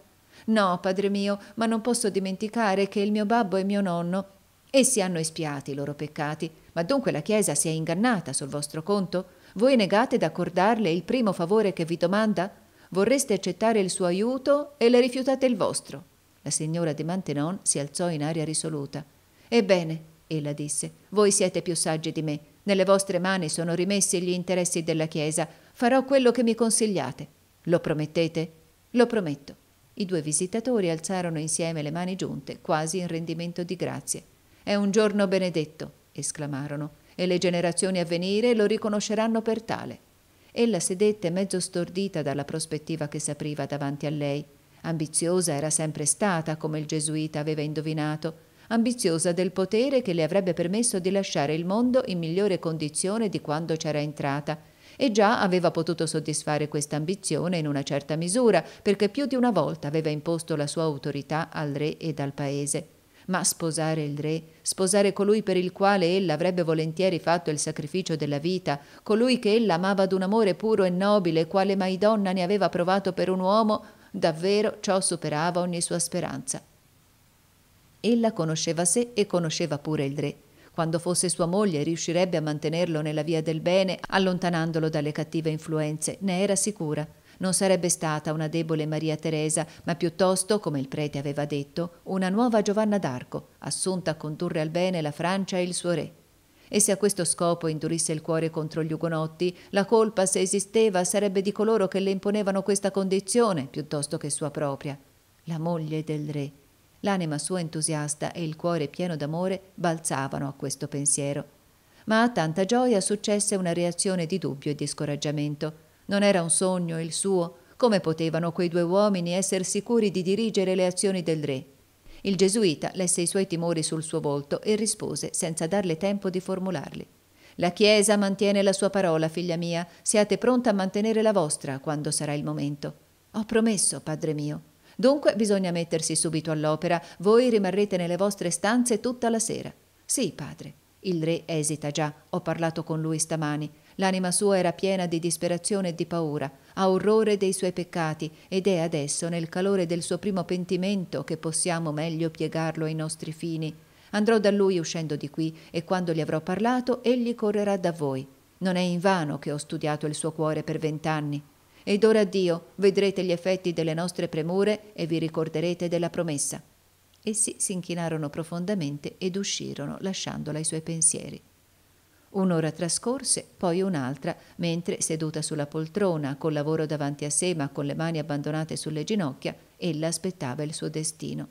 No, padre mio, ma non posso dimenticare che il mio babbo e mio nonno, essi hanno espiati i loro peccati, ma dunque la Chiesa si è ingannata sul vostro conto? Voi negate d'accordarle il primo favore che vi domanda? Vorreste accettare il suo aiuto e le rifiutate il vostro. La signora de Mantenon si alzò in aria risoluta. Ebbene, ella disse, voi siete più saggi di me. Nelle vostre mani sono rimessi gli interessi della Chiesa. Farò quello che mi consigliate. Lo promettete? Lo prometto. I due visitatori alzarono insieme le mani giunte, quasi in rendimento di grazie. È un giorno benedetto, esclamarono, e le generazioni a venire lo riconosceranno per tale. Ella sedette mezzo stordita dalla prospettiva che s'apriva davanti a lei. Ambiziosa era sempre stata, come il gesuita aveva indovinato, ambiziosa del potere che le avrebbe permesso di lasciare il mondo in migliore condizione di quando c'era entrata. E già aveva potuto soddisfare questa ambizione in una certa misura, perché più di una volta aveva imposto la sua autorità al re ed al paese ma sposare il re, sposare colui per il quale ella avrebbe volentieri fatto il sacrificio della vita, colui che ella amava d'un amore puro e nobile, quale mai donna ne aveva provato per un uomo, davvero ciò superava ogni sua speranza. Ella conosceva sé e conosceva pure il re. Quando fosse sua moglie riuscirebbe a mantenerlo nella via del bene, allontanandolo dalle cattive influenze, ne era sicura non sarebbe stata una debole Maria Teresa, ma piuttosto, come il prete aveva detto, una nuova Giovanna d'Arco, assunta a condurre al bene la Francia e il suo re. E se a questo scopo indurisse il cuore contro gli ugonotti, la colpa, se esisteva, sarebbe di coloro che le imponevano questa condizione, piuttosto che sua propria. La moglie del re. L'anima sua entusiasta e il cuore pieno d'amore balzavano a questo pensiero. Ma a tanta gioia successe una reazione di dubbio e di scoraggiamento. Non era un sogno il suo? Come potevano quei due uomini essere sicuri di dirigere le azioni del re? Il gesuita lesse i suoi timori sul suo volto e rispose senza darle tempo di formularli. La Chiesa mantiene la sua parola, figlia mia, siate pronta a mantenere la vostra quando sarà il momento. Ho promesso, padre mio. Dunque bisogna mettersi subito all'opera, voi rimarrete nelle vostre stanze tutta la sera. Sì, padre. Il re esita già, ho parlato con lui stamani. L'anima sua era piena di disperazione e di paura, ha orrore dei suoi peccati ed è adesso nel calore del suo primo pentimento che possiamo meglio piegarlo ai nostri fini. Andrò da lui uscendo di qui e quando gli avrò parlato egli correrà da voi. Non è invano che ho studiato il suo cuore per vent'anni. Ed ora Dio, vedrete gli effetti delle nostre premure e vi ricorderete della promessa. Essi si inchinarono profondamente ed uscirono lasciandola ai suoi pensieri. Un'ora trascorse, poi un'altra, mentre seduta sulla poltrona, col lavoro davanti a sé ma con le mani abbandonate sulle ginocchia, ella aspettava il suo destino.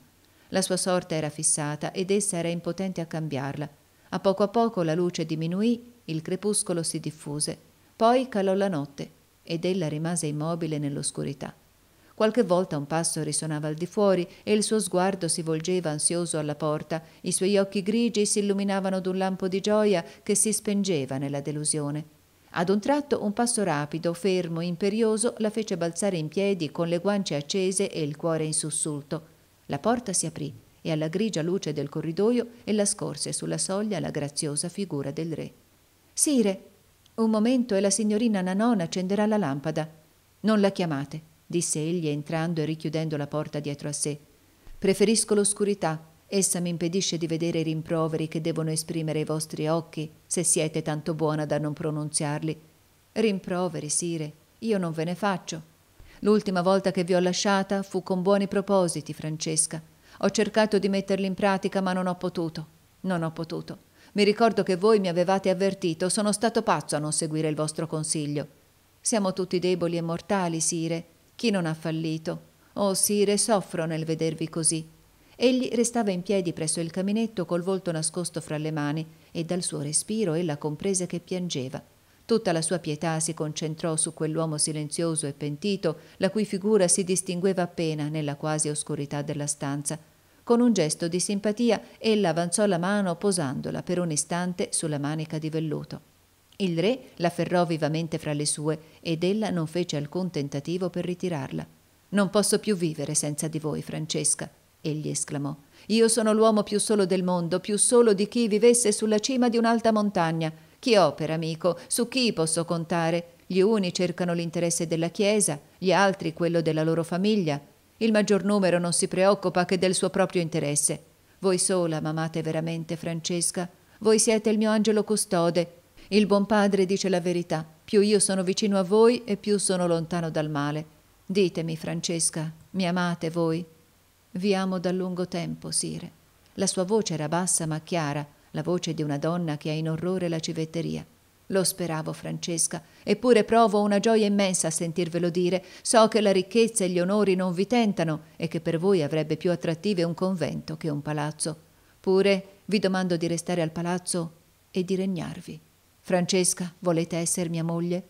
La sua sorte era fissata ed essa era impotente a cambiarla. A poco a poco la luce diminuì, il crepuscolo si diffuse, poi calò la notte ed ella rimase immobile nell'oscurità. Qualche volta un passo risuonava al di fuori e il suo sguardo si volgeva ansioso alla porta. I suoi occhi grigi si illuminavano d'un lampo di gioia che si spengeva nella delusione. Ad un tratto un passo rapido, fermo, imperioso, la fece balzare in piedi con le guance accese e il cuore in sussulto. La porta si aprì e alla grigia luce del corridoio ella scorse sulla soglia la graziosa figura del re. Sire, un momento e la signorina Nanona accenderà la lampada. Non la chiamate disse egli entrando e richiudendo la porta dietro a sé. Preferisco l'oscurità. Essa mi impedisce di vedere i rimproveri che devono esprimere i vostri occhi, se siete tanto buona da non pronunziarli. Rimproveri, sire, io non ve ne faccio. L'ultima volta che vi ho lasciata fu con buoni propositi, Francesca. Ho cercato di metterli in pratica, ma non ho potuto. Non ho potuto. Mi ricordo che voi mi avevate avvertito, sono stato pazzo a non seguire il vostro consiglio. Siamo tutti deboli e mortali, sire, chi non ha fallito? Oh, sire, soffro nel vedervi così. Egli restava in piedi presso il caminetto col volto nascosto fra le mani e dal suo respiro ella comprese che piangeva. Tutta la sua pietà si concentrò su quell'uomo silenzioso e pentito, la cui figura si distingueva appena nella quasi oscurità della stanza. Con un gesto di simpatia, ella avanzò la mano posandola per un istante sulla manica di velluto. Il re l'afferrò vivamente fra le sue ed ella non fece alcun tentativo per ritirarla. Non posso più vivere senza di voi, Francesca, egli esclamò. Io sono l'uomo più solo del mondo, più solo di chi vivesse sulla cima di un'alta montagna. Chi ho per amico? Su chi posso contare? Gli uni cercano l'interesse della Chiesa, gli altri quello della loro famiglia. Il maggior numero non si preoccupa che del suo proprio interesse. Voi sola m'amate veramente, Francesca. Voi siete il mio angelo custode il buon padre dice la verità, più io sono vicino a voi e più sono lontano dal male. Ditemi, Francesca, mi amate voi? Vi amo da lungo tempo, sire. La sua voce era bassa ma chiara, la voce di una donna che ha in orrore la civetteria. Lo speravo, Francesca, eppure provo una gioia immensa a sentirvelo dire. So che la ricchezza e gli onori non vi tentano e che per voi avrebbe più attrattive un convento che un palazzo. Pure vi domando di restare al palazzo e di regnarvi. Francesca, volete essere mia moglie?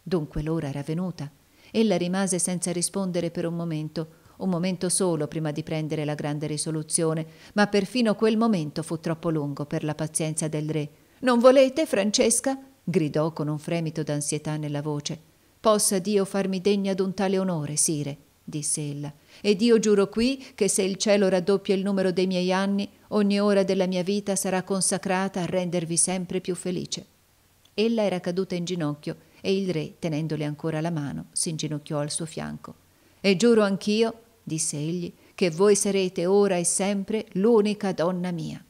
Dunque l'ora era venuta. Ella rimase senza rispondere per un momento, un momento solo prima di prendere la grande risoluzione, ma perfino quel momento fu troppo lungo per la pazienza del re. Non volete, Francesca? gridò con un fremito d'ansietà nella voce. Possa Dio farmi degna d'un tale onore, sire, disse ella, ed io giuro qui che se il cielo raddoppia il numero dei miei anni, ogni ora della mia vita sarà consacrata a rendervi sempre più felice. Ella era caduta in ginocchio e il re, tenendole ancora la mano, si inginocchiò al suo fianco. E giuro anch'io, disse egli, che voi sarete ora e sempre l'unica donna mia.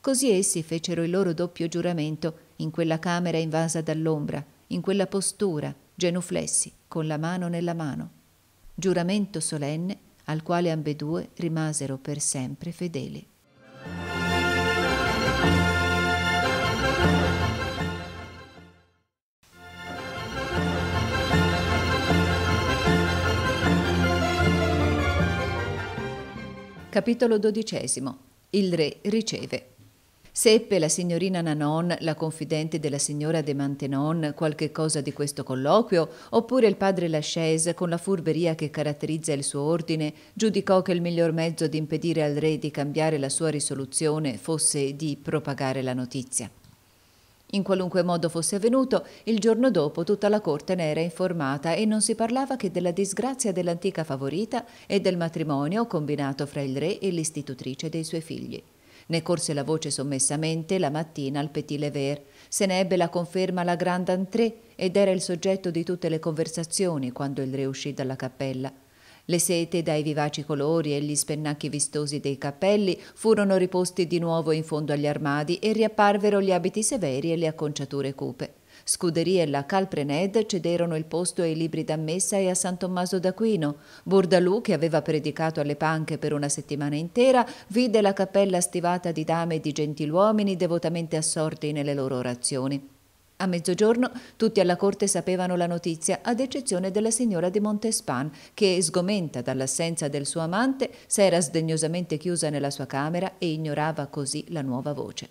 Così essi fecero il loro doppio giuramento, in quella camera invasa dall'ombra, in quella postura, genuflessi, con la mano nella mano. Giuramento solenne al quale ambedue rimasero per sempre fedeli. Capitolo XII. Il re riceve. Seppe la signorina Nanon, la confidente della signora de Mantenon, qualche cosa di questo colloquio, oppure il padre Lachaise, con la furberia che caratterizza il suo ordine, giudicò che il miglior mezzo di impedire al re di cambiare la sua risoluzione fosse di propagare la notizia. In qualunque modo fosse avvenuto, il giorno dopo tutta la corte ne era informata e non si parlava che della disgrazia dell'antica favorita e del matrimonio combinato fra il re e l'istitutrice dei suoi figli. Ne corse la voce sommessamente la mattina al Petit Lever. Se ne ebbe la conferma la Grande Entrée ed era il soggetto di tutte le conversazioni quando il re uscì dalla cappella. Le sete dai vivaci colori e gli spennacchi vistosi dei cappelli furono riposti di nuovo in fondo agli armadi e riapparvero gli abiti severi e le acconciature cupe. Scuderie e la Calprened cederono il posto ai libri d'ammessa e a San Tommaso d'Aquino. Bordalù, che aveva predicato alle panche per una settimana intera, vide la cappella stivata di dame e di gentiluomini devotamente assorti nelle loro orazioni. A mezzogiorno tutti alla corte sapevano la notizia, ad eccezione della signora di Montespan, che, sgomenta dall'assenza del suo amante, s'era sdegnosamente chiusa nella sua camera e ignorava così la nuova voce.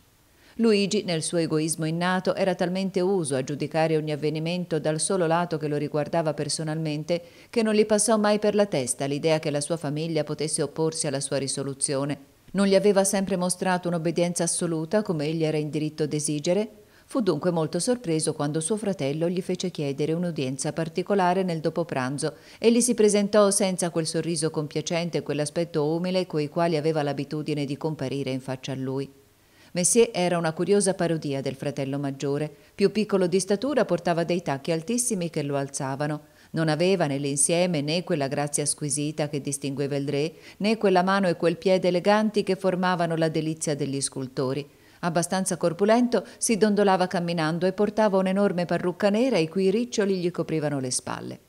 Luigi, nel suo egoismo innato, era talmente uso a giudicare ogni avvenimento dal solo lato che lo riguardava personalmente, che non gli passò mai per la testa l'idea che la sua famiglia potesse opporsi alla sua risoluzione. Non gli aveva sempre mostrato un'obbedienza assoluta, come egli era in diritto d'esigere, Fu dunque molto sorpreso quando suo fratello gli fece chiedere un'udienza particolare nel dopopranzo. e gli si presentò senza quel sorriso compiacente e quell'aspetto umile coi quali aveva l'abitudine di comparire in faccia a lui. Messier era una curiosa parodia del fratello maggiore. Più piccolo di statura portava dei tacchi altissimi che lo alzavano. Non aveva nell'insieme né quella grazia squisita che distingueva il re, né quella mano e quel piede eleganti che formavano la delizia degli scultori. Abbastanza corpulento, si dondolava camminando e portava un'enorme parrucca nera i cui riccioli gli coprivano le spalle.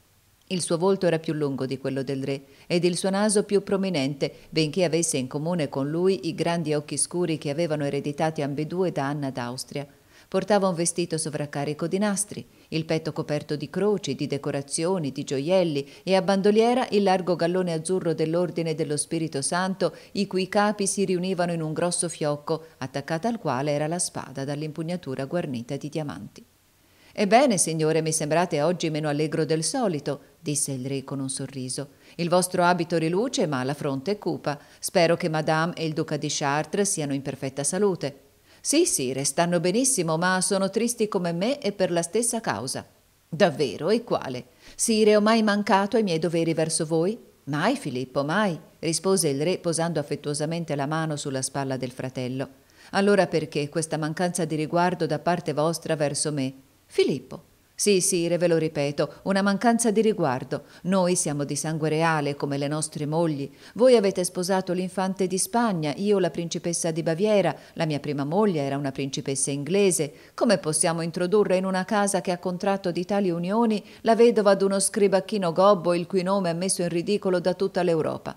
Il suo volto era più lungo di quello del re ed il suo naso più prominente, benché avesse in comune con lui i grandi occhi scuri che avevano ereditati ambedue da Anna d'Austria. Portava un vestito sovraccarico di nastri, il petto coperto di croci, di decorazioni, di gioielli e a bandoliera il largo gallone azzurro dell'Ordine dello Spirito Santo, i cui capi si riunivano in un grosso fiocco, attaccata al quale era la spada dall'impugnatura guarnita di diamanti. Ebbene, signore, mi sembrate oggi meno allegro del solito, disse il re con un sorriso. Il vostro abito riluce, ma la fronte è cupa. Spero che madame e il duca di Chartres siano in perfetta salute. Sì, sì, restanno benissimo, ma sono tristi come me e per la stessa causa. Davvero, e quale? Sire, ho mai mancato ai miei doveri verso voi? Mai, Filippo, mai, rispose il re posando affettuosamente la mano sulla spalla del fratello. Allora perché questa mancanza di riguardo da parte vostra verso me? Filippo, sì, sire, ve lo ripeto, una mancanza di riguardo. Noi siamo di sangue reale come le nostre mogli. Voi avete sposato l'infante di Spagna, io la principessa di Baviera, la mia prima moglie era una principessa inglese. Come possiamo introdurre in una casa che ha contratto di tali unioni la vedova d'uno scribacchino gobbo il cui nome ha messo in ridicolo da tutta l'Europa?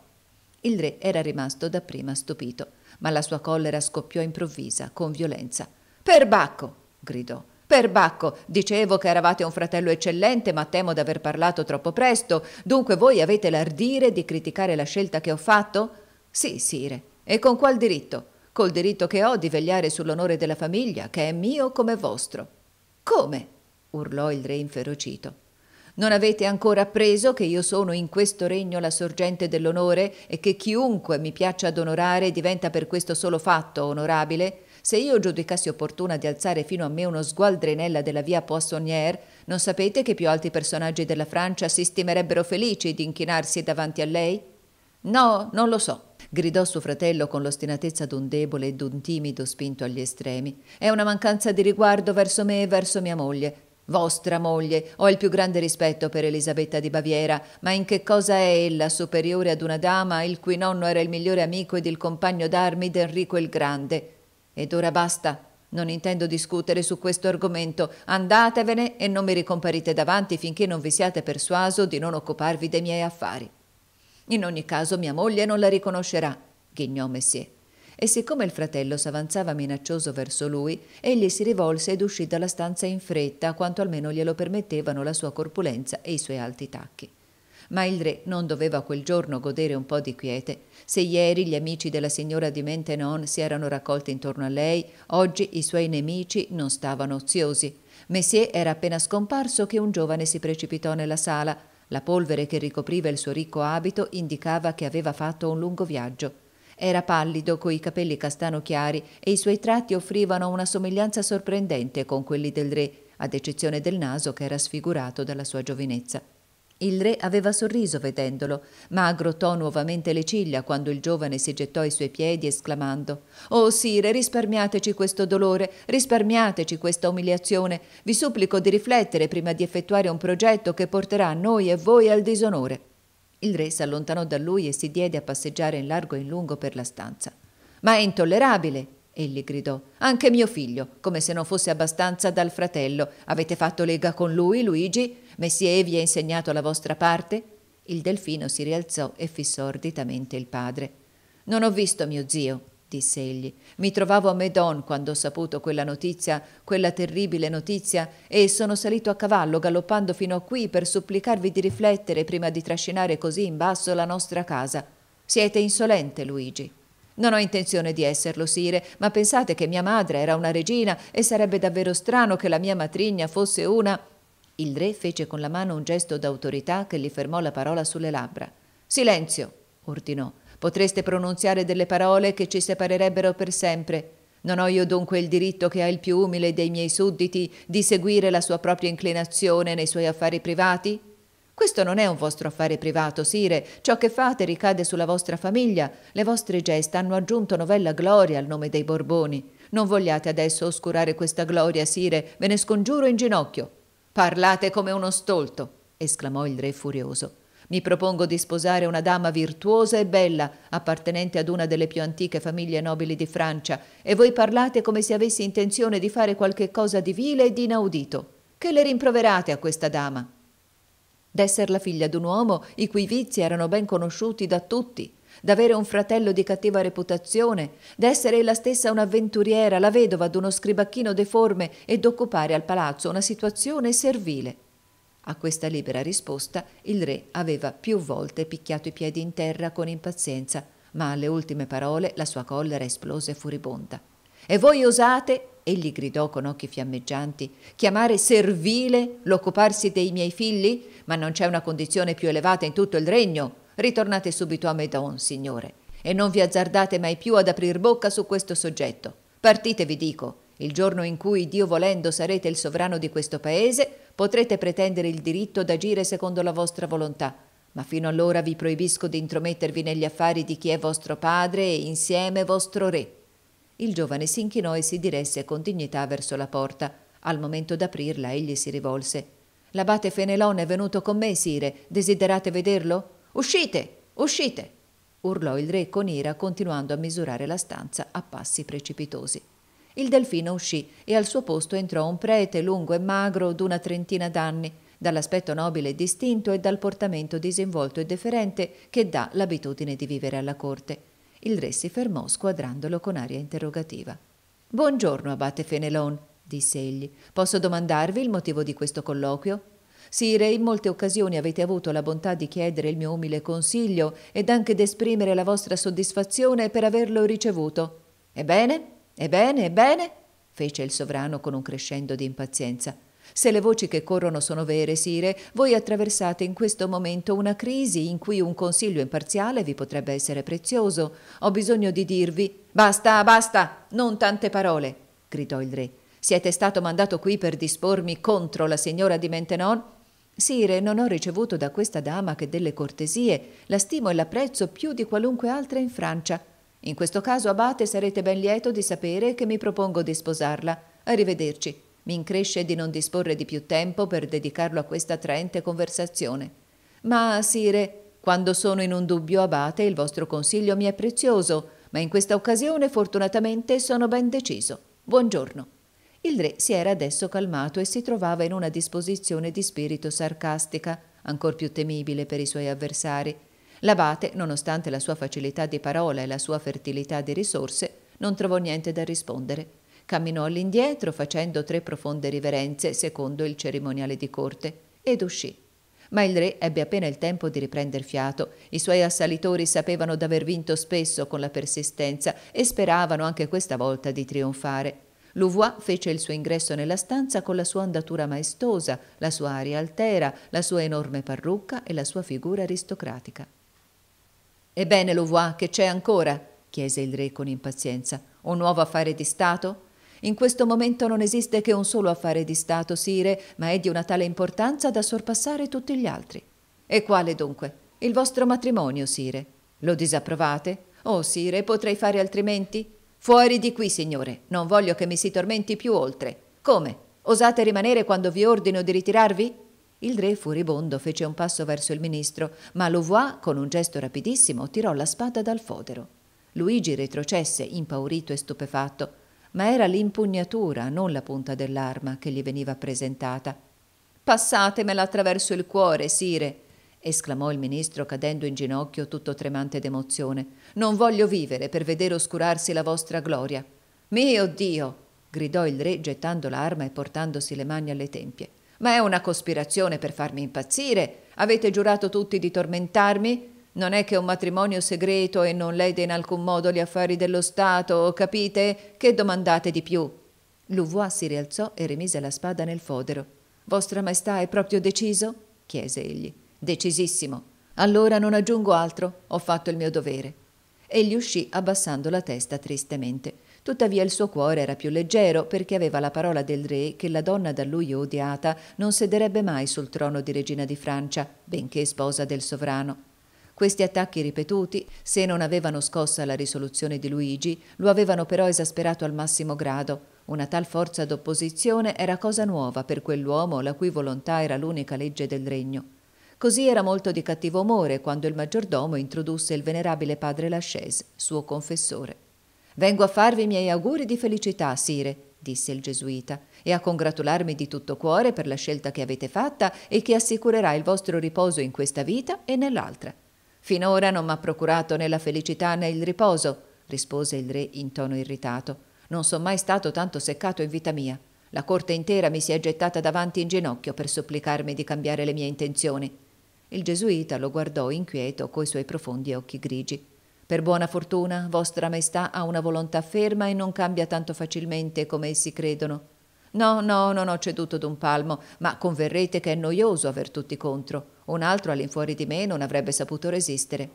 Il re era rimasto dapprima stupito, ma la sua collera scoppiò improvvisa, con violenza. Perbacco! gridò. Perbacco, dicevo che eravate un fratello eccellente, ma temo d'aver parlato troppo presto. Dunque voi avete l'ardire di criticare la scelta che ho fatto? Sì, sire. E con qual diritto? Col diritto che ho di vegliare sull'onore della famiglia, che è mio come vostro. Come? urlò il re inferocito. Non avete ancora appreso che io sono in questo regno la sorgente dell'onore e che chiunque mi piaccia ad onorare diventa per questo solo fatto onorabile? Se io giudicassi opportuna di alzare fino a me uno sgualdrinella della via Poissonnière, non sapete che più alti personaggi della Francia si stimerebbero felici di inchinarsi davanti a lei? No, non lo so gridò suo fratello con l'ostinatezza d'un debole e d'un timido spinto agli estremi. È una mancanza di riguardo verso me e verso mia moglie. Vostra moglie, ho il più grande rispetto per Elisabetta di Baviera, ma in che cosa è ella superiore ad una dama il cui nonno era il migliore amico ed il compagno d'armi d'Enrico il Grande? Ed ora basta. Non intendo discutere su questo argomento. Andatevene e non mi ricomparite davanti finché non vi siate persuaso di non occuparvi dei miei affari. In ogni caso mia moglie non la riconoscerà, ghignò Messier. E siccome il fratello s'avanzava minaccioso verso lui, egli si rivolse ed uscì dalla stanza in fretta, quanto almeno glielo permettevano la sua corpulenza e i suoi alti tacchi ma il re non doveva quel giorno godere un po' di quiete. Se ieri gli amici della signora di Mentenon si erano raccolti intorno a lei, oggi i suoi nemici non stavano oziosi. Messier era appena scomparso che un giovane si precipitò nella sala. La polvere che ricopriva il suo ricco abito indicava che aveva fatto un lungo viaggio. Era pallido, coi capelli castano chiari, e i suoi tratti offrivano una somiglianza sorprendente con quelli del re, ad eccezione del naso che era sfigurato dalla sua giovinezza. Il re aveva sorriso vedendolo, ma aggrottò nuovamente le ciglia quando il giovane si gettò ai suoi piedi esclamando «Oh sire, risparmiateci questo dolore, risparmiateci questa umiliazione. Vi supplico di riflettere prima di effettuare un progetto che porterà noi e voi al disonore». Il re s'allontanò da lui e si diede a passeggiare in largo e in lungo per la stanza. «Ma è intollerabile!» egli gridò. «Anche mio figlio, come se non fosse abbastanza dal fratello. Avete fatto lega con lui, Luigi?» Messier vi ha insegnato la vostra parte? Il delfino si rialzò e fissò orditamente il padre. Non ho visto mio zio, disse egli. Mi trovavo a Medon quando ho saputo quella notizia, quella terribile notizia, e sono salito a cavallo galoppando fino a qui per supplicarvi di riflettere prima di trascinare così in basso la nostra casa. Siete insolente, Luigi. Non ho intenzione di esserlo, Sire, ma pensate che mia madre era una regina e sarebbe davvero strano che la mia matrigna fosse una. Il re fece con la mano un gesto d'autorità che gli fermò la parola sulle labbra. Silenzio, ordinò. Potreste pronunziare delle parole che ci separerebbero per sempre. Non ho io dunque il diritto che ha il più umile dei miei sudditi di seguire la sua propria inclinazione nei suoi affari privati? Questo non è un vostro affare privato, sire. Ciò che fate ricade sulla vostra famiglia. Le vostre gesta hanno aggiunto novella gloria al nome dei Borboni. Non vogliate adesso oscurare questa gloria, sire. Ve ne scongiuro in ginocchio. Parlate come uno stolto, esclamò il re furioso. Mi propongo di sposare una dama virtuosa e bella, appartenente ad una delle più antiche famiglie nobili di Francia, e voi parlate come se avessi intenzione di fare qualche cosa di vile e di inaudito. Che le rimproverate a questa dama? D'esser la figlia d'un uomo i cui vizi erano ben conosciuti da tutti, d'avere un fratello di cattiva reputazione, d'essere ella stessa un'avventuriera, la vedova d'uno scribacchino deforme e d'occupare al palazzo una situazione servile. A questa libera risposta il re aveva più volte picchiato i piedi in terra con impazienza, ma alle ultime parole la sua collera esplose furibonda. E voi osate, egli gridò con occhi fiammeggianti, chiamare servile l'occuparsi dei miei figli? Ma non c'è una condizione più elevata in tutto il regno. Ritornate subito a Medon, signore, e non vi azzardate mai più ad aprir bocca su questo soggetto. Partite, vi dico. Il giorno in cui, Dio volendo, sarete il sovrano di questo paese, potrete pretendere il diritto d'agire secondo la vostra volontà. Ma fino allora vi proibisco di intromettervi negli affari di chi è vostro padre e insieme vostro re. Il giovane si inchinò e si diresse con dignità verso la porta. Al momento d'aprirla egli si rivolse. L'abate Fenelon è venuto con me, sire. Desiderate vederlo? Uscite, uscite! urlò il re con ira, continuando a misurare la stanza a passi precipitosi. Il delfino uscì e al suo posto entrò un prete lungo e magro d'una trentina d'anni, dall'aspetto nobile e distinto e dal portamento disinvolto e deferente che dà l'abitudine di vivere alla corte. Il re si fermò squadrandolo con aria interrogativa. Buongiorno, abate Fenelon, disse egli. Posso domandarvi il motivo di questo colloquio? Sire, in molte occasioni avete avuto la bontà di chiedere il mio umile consiglio ed anche d'esprimere la vostra soddisfazione per averlo ricevuto. Ebbene, ebbene, ebbene, fece il sovrano con un crescendo di impazienza. Se le voci che corrono sono vere, sire, voi attraversate in questo momento una crisi in cui un consiglio imparziale vi potrebbe essere prezioso. Ho bisogno di dirvi basta, basta, non tante parole, gridò il re. Siete stato mandato qui per dispormi contro la signora di Mentenon Sire, non ho ricevuto da questa dama che delle cortesie, la stimo e l'apprezzo più di qualunque altra in Francia. In questo caso, abate, sarete ben lieto di sapere che mi propongo di sposarla. Arrivederci. Mi incresce di non disporre di più tempo per dedicarlo a questa attraente conversazione. Ma, sire, quando sono in un dubbio abate, il vostro consiglio mi è prezioso, ma in questa occasione fortunatamente sono ben deciso. Buongiorno. Il re si era adesso calmato e si trovava in una disposizione di spirito sarcastica, ancor più temibile per i suoi avversari. L'abate, nonostante la sua facilità di parola e la sua fertilità di risorse, non trovò niente da rispondere. Camminò all'indietro facendo tre profonde riverenze secondo il cerimoniale di corte ed uscì. Ma il re ebbe appena il tempo di riprender fiato. I suoi assalitori sapevano d'aver vinto spesso con la persistenza e speravano anche questa volta di trionfare. Louvois fece il suo ingresso nella stanza con la sua andatura maestosa, la sua aria altera, la sua enorme parrucca e la sua figura aristocratica. Ebbene, Louvois, che c'è ancora? chiese il re con impazienza. Un nuovo affare di Stato? In questo momento non esiste che un solo affare di Stato, sire, ma è di una tale importanza da sorpassare tutti gli altri. E quale dunque? Il vostro matrimonio, sire. Lo disapprovate? Oh, sire, potrei fare altrimenti? Fuori di qui, signore, non voglio che mi si tormenti più oltre. Come? Osate rimanere quando vi ordino di ritirarvi? Il re furibondo fece un passo verso il ministro, ma Louvois, con un gesto rapidissimo, tirò la spada dal fodero. Luigi retrocesse, impaurito e stupefatto, ma era l'impugnatura, non la punta dell'arma, che gli veniva presentata. Passatemela attraverso il cuore, sire, esclamò il ministro cadendo in ginocchio tutto tremante d'emozione. Non voglio vivere per vedere oscurarsi la vostra gloria. Mio Dio! gridò il re gettando l'arma e portandosi le mani alle tempie. Ma è una cospirazione per farmi impazzire. Avete giurato tutti di tormentarmi? Non è che un matrimonio segreto e non lede in alcun modo gli affari dello Stato, capite? Che domandate di più? Louvois si rialzò e rimise la spada nel fodero. Vostra Maestà è proprio deciso? chiese egli. Decisissimo. Allora non aggiungo altro, ho fatto il mio dovere. Egli uscì abbassando la testa tristemente. Tuttavia il suo cuore era più leggero perché aveva la parola del re che la donna da lui odiata non sederebbe mai sul trono di regina di Francia, benché sposa del sovrano. Questi attacchi ripetuti, se non avevano scossa la risoluzione di Luigi, lo avevano però esasperato al massimo grado. Una tal forza d'opposizione era cosa nuova per quell'uomo la cui volontà era l'unica legge del regno. Così era molto di cattivo umore quando il maggiordomo introdusse il venerabile padre Lachaise, suo confessore. Vengo a farvi i miei auguri di felicità, sire, disse il gesuita, e a congratularmi di tutto cuore per la scelta che avete fatta e che assicurerà il vostro riposo in questa vita e nell'altra. Finora non m'ha procurato né la felicità né il riposo, rispose il re in tono irritato. Non sono mai stato tanto seccato in vita mia. La corte intera mi si è gettata davanti in ginocchio per supplicarmi di cambiare le mie intenzioni. Il gesuita lo guardò inquieto coi suoi profondi occhi grigi. Per buona fortuna, vostra maestà ha una volontà ferma e non cambia tanto facilmente come essi credono. No, no, non ho ceduto d'un palmo, ma converrete che è noioso aver tutti contro. Un altro all'infuori di me non avrebbe saputo resistere.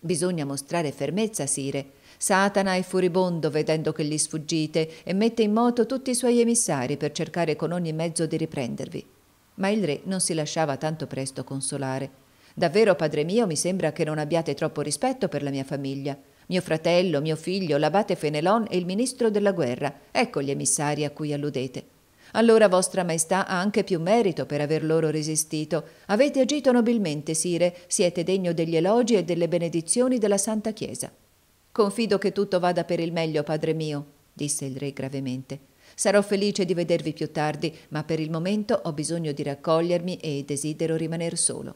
Bisogna mostrare fermezza, Sire. Satana è furibondo vedendo che gli sfuggite e mette in moto tutti i suoi emissari per cercare con ogni mezzo di riprendervi. Ma il re non si lasciava tanto presto consolare. Davvero, padre mio, mi sembra che non abbiate troppo rispetto per la mia famiglia. Mio fratello, mio figlio, l'abate Fenelon e il ministro della guerra, ecco gli emissari a cui alludete. Allora vostra maestà ha anche più merito per aver loro resistito. Avete agito nobilmente, sire, siete degno degli elogi e delle benedizioni della Santa Chiesa. Confido che tutto vada per il meglio, padre mio, disse il re gravemente. Sarò felice di vedervi più tardi, ma per il momento ho bisogno di raccogliermi e desidero rimaner solo.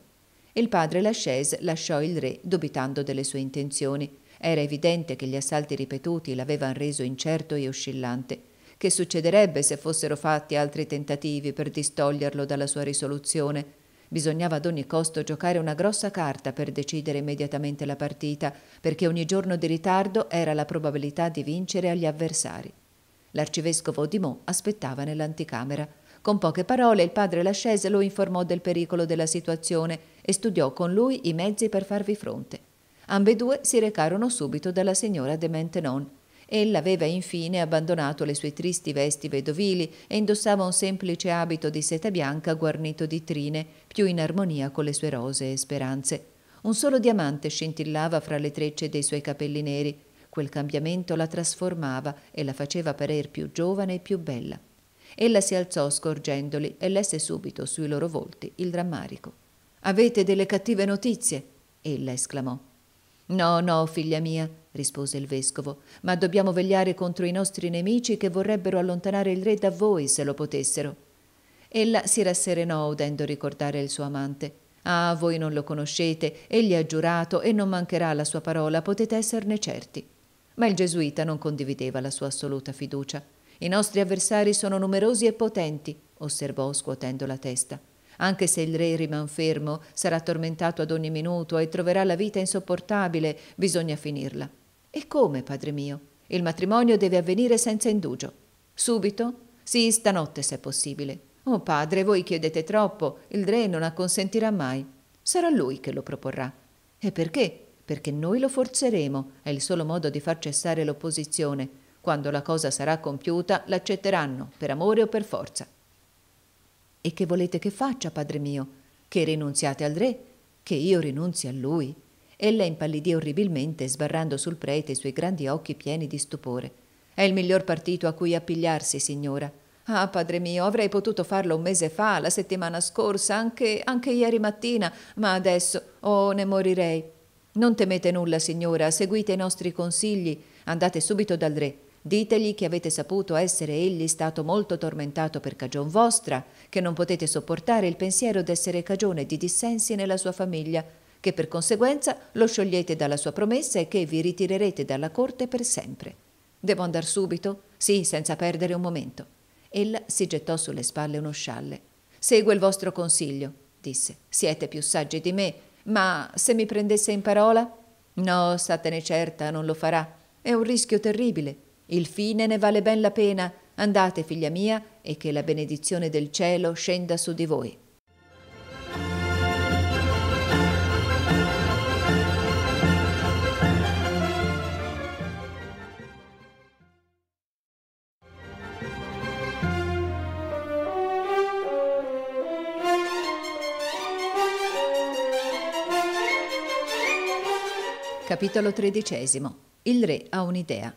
Il padre Lachaise lasciò il re, dubitando delle sue intenzioni. Era evidente che gli assalti ripetuti l'avevano reso incerto e oscillante. Che succederebbe se fossero fatti altri tentativi per distoglierlo dalla sua risoluzione? Bisognava ad ogni costo giocare una grossa carta per decidere immediatamente la partita, perché ogni giorno di ritardo era la probabilità di vincere agli avversari. L'arcivescovo di aspettava nell'anticamera. Con poche parole il padre Lachaise lo informò del pericolo della situazione e studiò con lui i mezzi per farvi fronte. Ambedue si recarono subito dalla signora de Maintenon. Ella aveva infine abbandonato le sue tristi vesti vedovili e indossava un semplice abito di seta bianca guarnito di trine, più in armonia con le sue rosee speranze. Un solo diamante scintillava fra le trecce dei suoi capelli neri, Quel cambiamento la trasformava e la faceva parer più giovane e più bella. Ella si alzò scorgendoli e lesse subito sui loro volti il rammarico. Avete delle cattive notizie? ella esclamò. No, no, figlia mia, rispose il vescovo, ma dobbiamo vegliare contro i nostri nemici che vorrebbero allontanare il re da voi se lo potessero. Ella si rasserenò udendo ricordare il suo amante. Ah, voi non lo conoscete, egli ha giurato e non mancherà la sua parola, potete esserne certi ma il gesuita non condivideva la sua assoluta fiducia. I nostri avversari sono numerosi e potenti, osservò scuotendo la testa. Anche se il re riman fermo, sarà tormentato ad ogni minuto e troverà la vita insopportabile, bisogna finirla. E come, padre mio? Il matrimonio deve avvenire senza indugio. Subito? Sì, stanotte se possibile. Oh padre, voi chiedete troppo, il re non acconsentirà mai. Sarà lui che lo proporrà. E perché? perché noi lo forzeremo, è il solo modo di far cessare l'opposizione. Quando la cosa sarà compiuta, l'accetteranno, per amore o per forza. E che volete che faccia, padre mio? Che rinunziate al re? Che io rinunzi a lui? Ella impallidì orribilmente, sbarrando sul prete i suoi grandi occhi pieni di stupore. È il miglior partito a cui appigliarsi, signora. Ah, padre mio, avrei potuto farlo un mese fa, la settimana scorsa, anche, anche ieri mattina, ma adesso, oh, ne morirei. Non temete nulla, signora, seguite i nostri consigli, andate subito dal re. Ditegli che avete saputo essere egli stato molto tormentato per cagion vostra, che non potete sopportare il pensiero d'essere cagione di dissensi nella sua famiglia, che per conseguenza lo sciogliete dalla sua promessa e che vi ritirerete dalla corte per sempre. Devo andare subito? Sì, senza perdere un momento. Ella si gettò sulle spalle uno scialle. Segue il vostro consiglio, disse. Siete più saggi di me ma se mi prendesse in parola? No, statene certa, non lo farà. È un rischio terribile. Il fine ne vale ben la pena. Andate, figlia mia, e che la benedizione del cielo scenda su di voi. Capitolo XIII. Il re ha un'idea.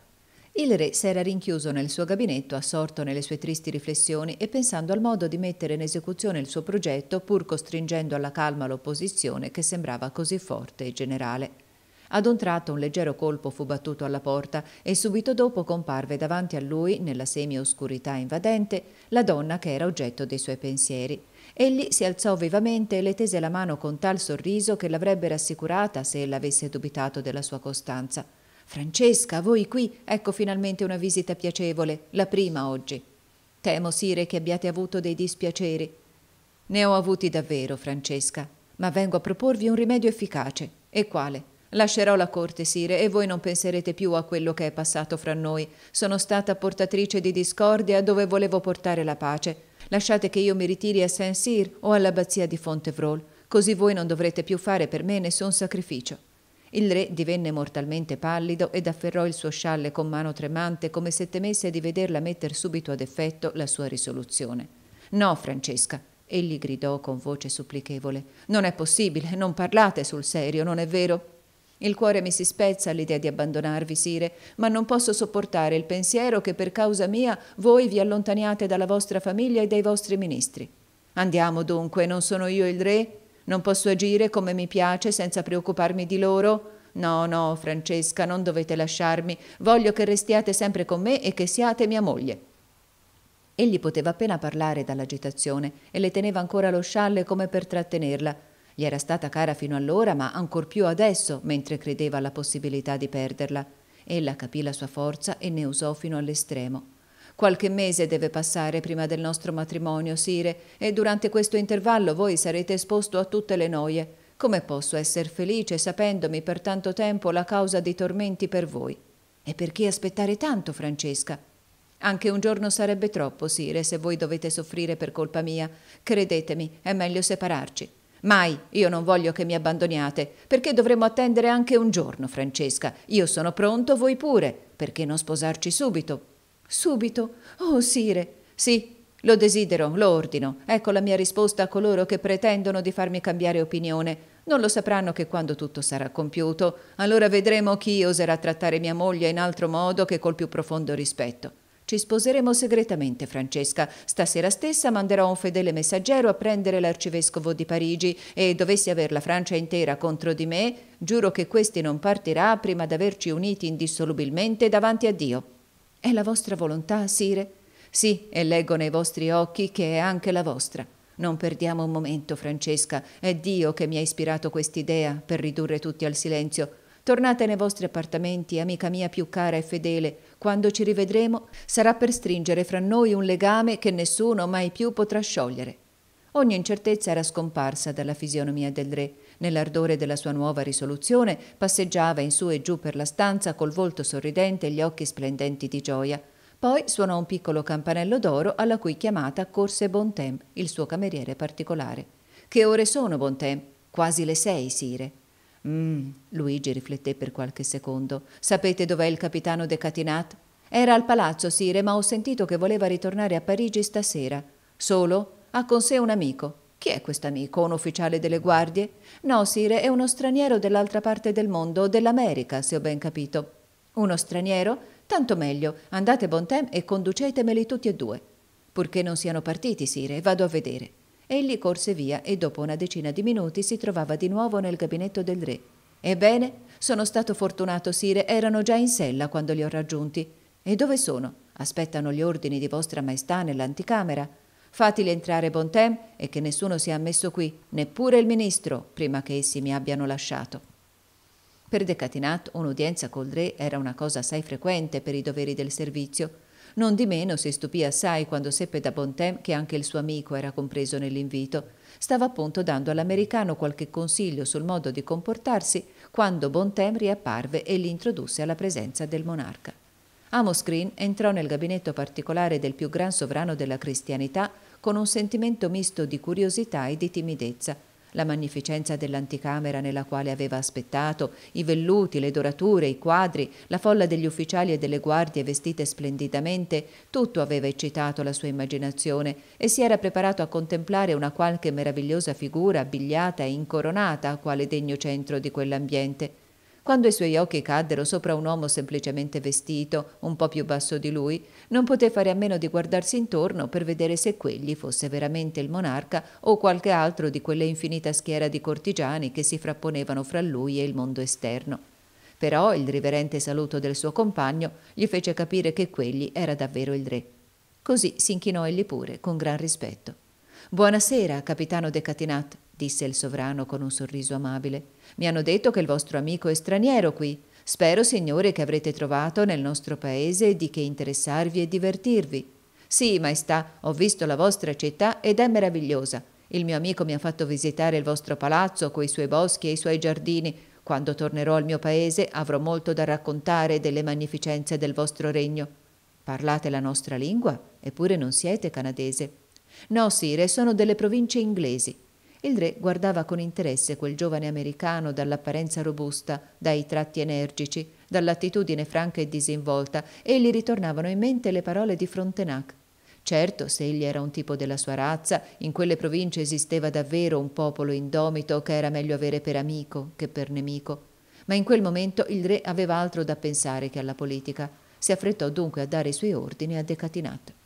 Il re s'era rinchiuso nel suo gabinetto, assorto nelle sue tristi riflessioni e pensando al modo di mettere in esecuzione il suo progetto, pur costringendo alla calma l'opposizione che sembrava così forte e generale. Ad un tratto un leggero colpo fu battuto alla porta e subito dopo comparve davanti a lui, nella semi-oscurità invadente, la donna che era oggetto dei suoi pensieri. Egli si alzò vivamente e le tese la mano con tal sorriso che l'avrebbe rassicurata se ella avesse dubitato della sua costanza. Francesca, voi qui, ecco finalmente una visita piacevole, la prima oggi. Temo, sire, che abbiate avuto dei dispiaceri. Ne ho avuti davvero, Francesca, ma vengo a proporvi un rimedio efficace. E quale? Lascerò la corte, sire, e voi non penserete più a quello che è passato fra noi. Sono stata portatrice di discordia dove volevo portare la pace. Lasciate che io mi ritiri a Saint-Cyr o all'abbazia di Fontevraud, così voi non dovrete più fare per me nessun sacrificio. Il re divenne mortalmente pallido ed afferrò il suo scialle con mano tremante come se temesse di vederla mettere subito ad effetto la sua risoluzione. No, Francesca, egli gridò con voce supplichevole, non è possibile, non parlate sul serio, non è vero? Il cuore mi si spezza all'idea di abbandonarvi, sire, ma non posso sopportare il pensiero che per causa mia voi vi allontaniate dalla vostra famiglia e dai vostri ministri. Andiamo dunque, non sono io il re? Non posso agire come mi piace senza preoccuparmi di loro? No, no, Francesca, non dovete lasciarmi. Voglio che restiate sempre con me e che siate mia moglie. Egli poteva appena parlare dall'agitazione e le teneva ancora lo scialle come per trattenerla, gli era stata cara fino allora, ma ancor più adesso, mentre credeva alla possibilità di perderla. Ella capì la sua forza e ne usò fino all'estremo. Qualche mese deve passare prima del nostro matrimonio, Sire, e durante questo intervallo voi sarete esposto a tutte le noie. Come posso essere felice sapendomi per tanto tempo la causa di tormenti per voi? E perché aspettare tanto, Francesca? Anche un giorno sarebbe troppo, Sire, se voi dovete soffrire per colpa mia. Credetemi, è meglio separarci. Mai io non voglio che mi abbandoniate, perché dovremmo attendere anche un giorno, Francesca. Io sono pronto, voi pure. Perché non sposarci subito? Subito? Oh, sire. Sì, lo desidero, lo ordino. Ecco la mia risposta a coloro che pretendono di farmi cambiare opinione. Non lo sapranno che quando tutto sarà compiuto. Allora vedremo chi oserà trattare mia moglie in altro modo che col più profondo rispetto. Ci sposeremo segretamente, Francesca. Stasera stessa manderò un fedele messaggero a prendere l'arcivescovo di Parigi e dovessi aver la Francia intera contro di me, giuro che questi non partirà prima d'averci uniti indissolubilmente davanti a Dio. È la vostra volontà, Sire? Sì, e leggo nei vostri occhi che è anche la vostra. Non perdiamo un momento, Francesca. È Dio che mi ha ispirato quest'idea per ridurre tutti al silenzio. Tornate nei vostri appartamenti, amica mia più cara e fedele. Quando ci rivedremo sarà per stringere fra noi un legame che nessuno mai più potrà sciogliere. Ogni incertezza era scomparsa dalla fisionomia del re. Nell'ardore della sua nuova risoluzione passeggiava in su e giù per la stanza col volto sorridente e gli occhi splendenti di gioia. Poi suonò un piccolo campanello d'oro alla cui chiamata corse Bontemp, il suo cameriere particolare. Che ore sono, Bontemp? Quasi le sei, sire. Mm, Luigi rifletté per qualche secondo. Sapete dov'è il capitano De Catinat? Era al palazzo, sire, ma ho sentito che voleva ritornare a Parigi stasera. Solo? Ha con sé un amico. Chi è quest'amico? Un ufficiale delle guardie? No, sire, è uno straniero dell'altra parte del mondo, dell'America, se ho ben capito. Uno straniero? Tanto meglio. Andate, Bontem, e conducetemeli tutti e due. Purché non siano partiti, sire, vado a vedere. Egli corse via e dopo una decina di minuti si trovava di nuovo nel gabinetto del re. Ebbene, sono stato fortunato, sire, erano già in sella quando li ho raggiunti. E dove sono? Aspettano gli ordini di vostra maestà nell'anticamera. Fateli entrare Bontemps e che nessuno sia ammesso qui, neppure il ministro, prima che essi mi abbiano lasciato. Per Decatinat un'udienza col re era una cosa assai frequente per i doveri del servizio non di meno si stupì assai quando seppe da Bontem che anche il suo amico era compreso nell'invito. Stava appunto dando all'americano qualche consiglio sul modo di comportarsi quando Bontem riapparve e li introdusse alla presenza del monarca. Amos Green entrò nel gabinetto particolare del più gran sovrano della cristianità con un sentimento misto di curiosità e di timidezza, la magnificenza dell'anticamera nella quale aveva aspettato, i velluti, le dorature, i quadri, la folla degli ufficiali e delle guardie vestite splendidamente, tutto aveva eccitato la sua immaginazione e si era preparato a contemplare una qualche meravigliosa figura abbigliata e incoronata a quale degno centro di quell'ambiente quando i suoi occhi caddero sopra un uomo semplicemente vestito, un po' più basso di lui, non poté fare a meno di guardarsi intorno per vedere se quegli fosse veramente il monarca o qualche altro di quella infinita schiera di cortigiani che si frapponevano fra lui e il mondo esterno. Però il riverente saluto del suo compagno gli fece capire che quegli era davvero il re. Così si inchinò egli pure, con gran rispetto. Buonasera, capitano De Catinat, disse il sovrano con un sorriso amabile. Mi hanno detto che il vostro amico è straniero qui. Spero, signore, che avrete trovato nel nostro paese di che interessarvi e divertirvi. Sì, maestà, ho visto la vostra città ed è meravigliosa. Il mio amico mi ha fatto visitare il vostro palazzo coi suoi boschi e i suoi giardini. Quando tornerò al mio paese avrò molto da raccontare delle magnificenze del vostro regno. Parlate la nostra lingua, eppure non siete canadese. No, Sire, sono delle province inglesi. Il re guardava con interesse quel giovane americano dall'apparenza robusta, dai tratti energici, dall'attitudine franca e disinvolta, e gli ritornavano in mente le parole di Frontenac. Certo, se egli era un tipo della sua razza, in quelle province esisteva davvero un popolo indomito che era meglio avere per amico che per nemico. Ma in quel momento il re aveva altro da pensare che alla politica. Si affrettò dunque a dare i suoi ordini a Decatinato.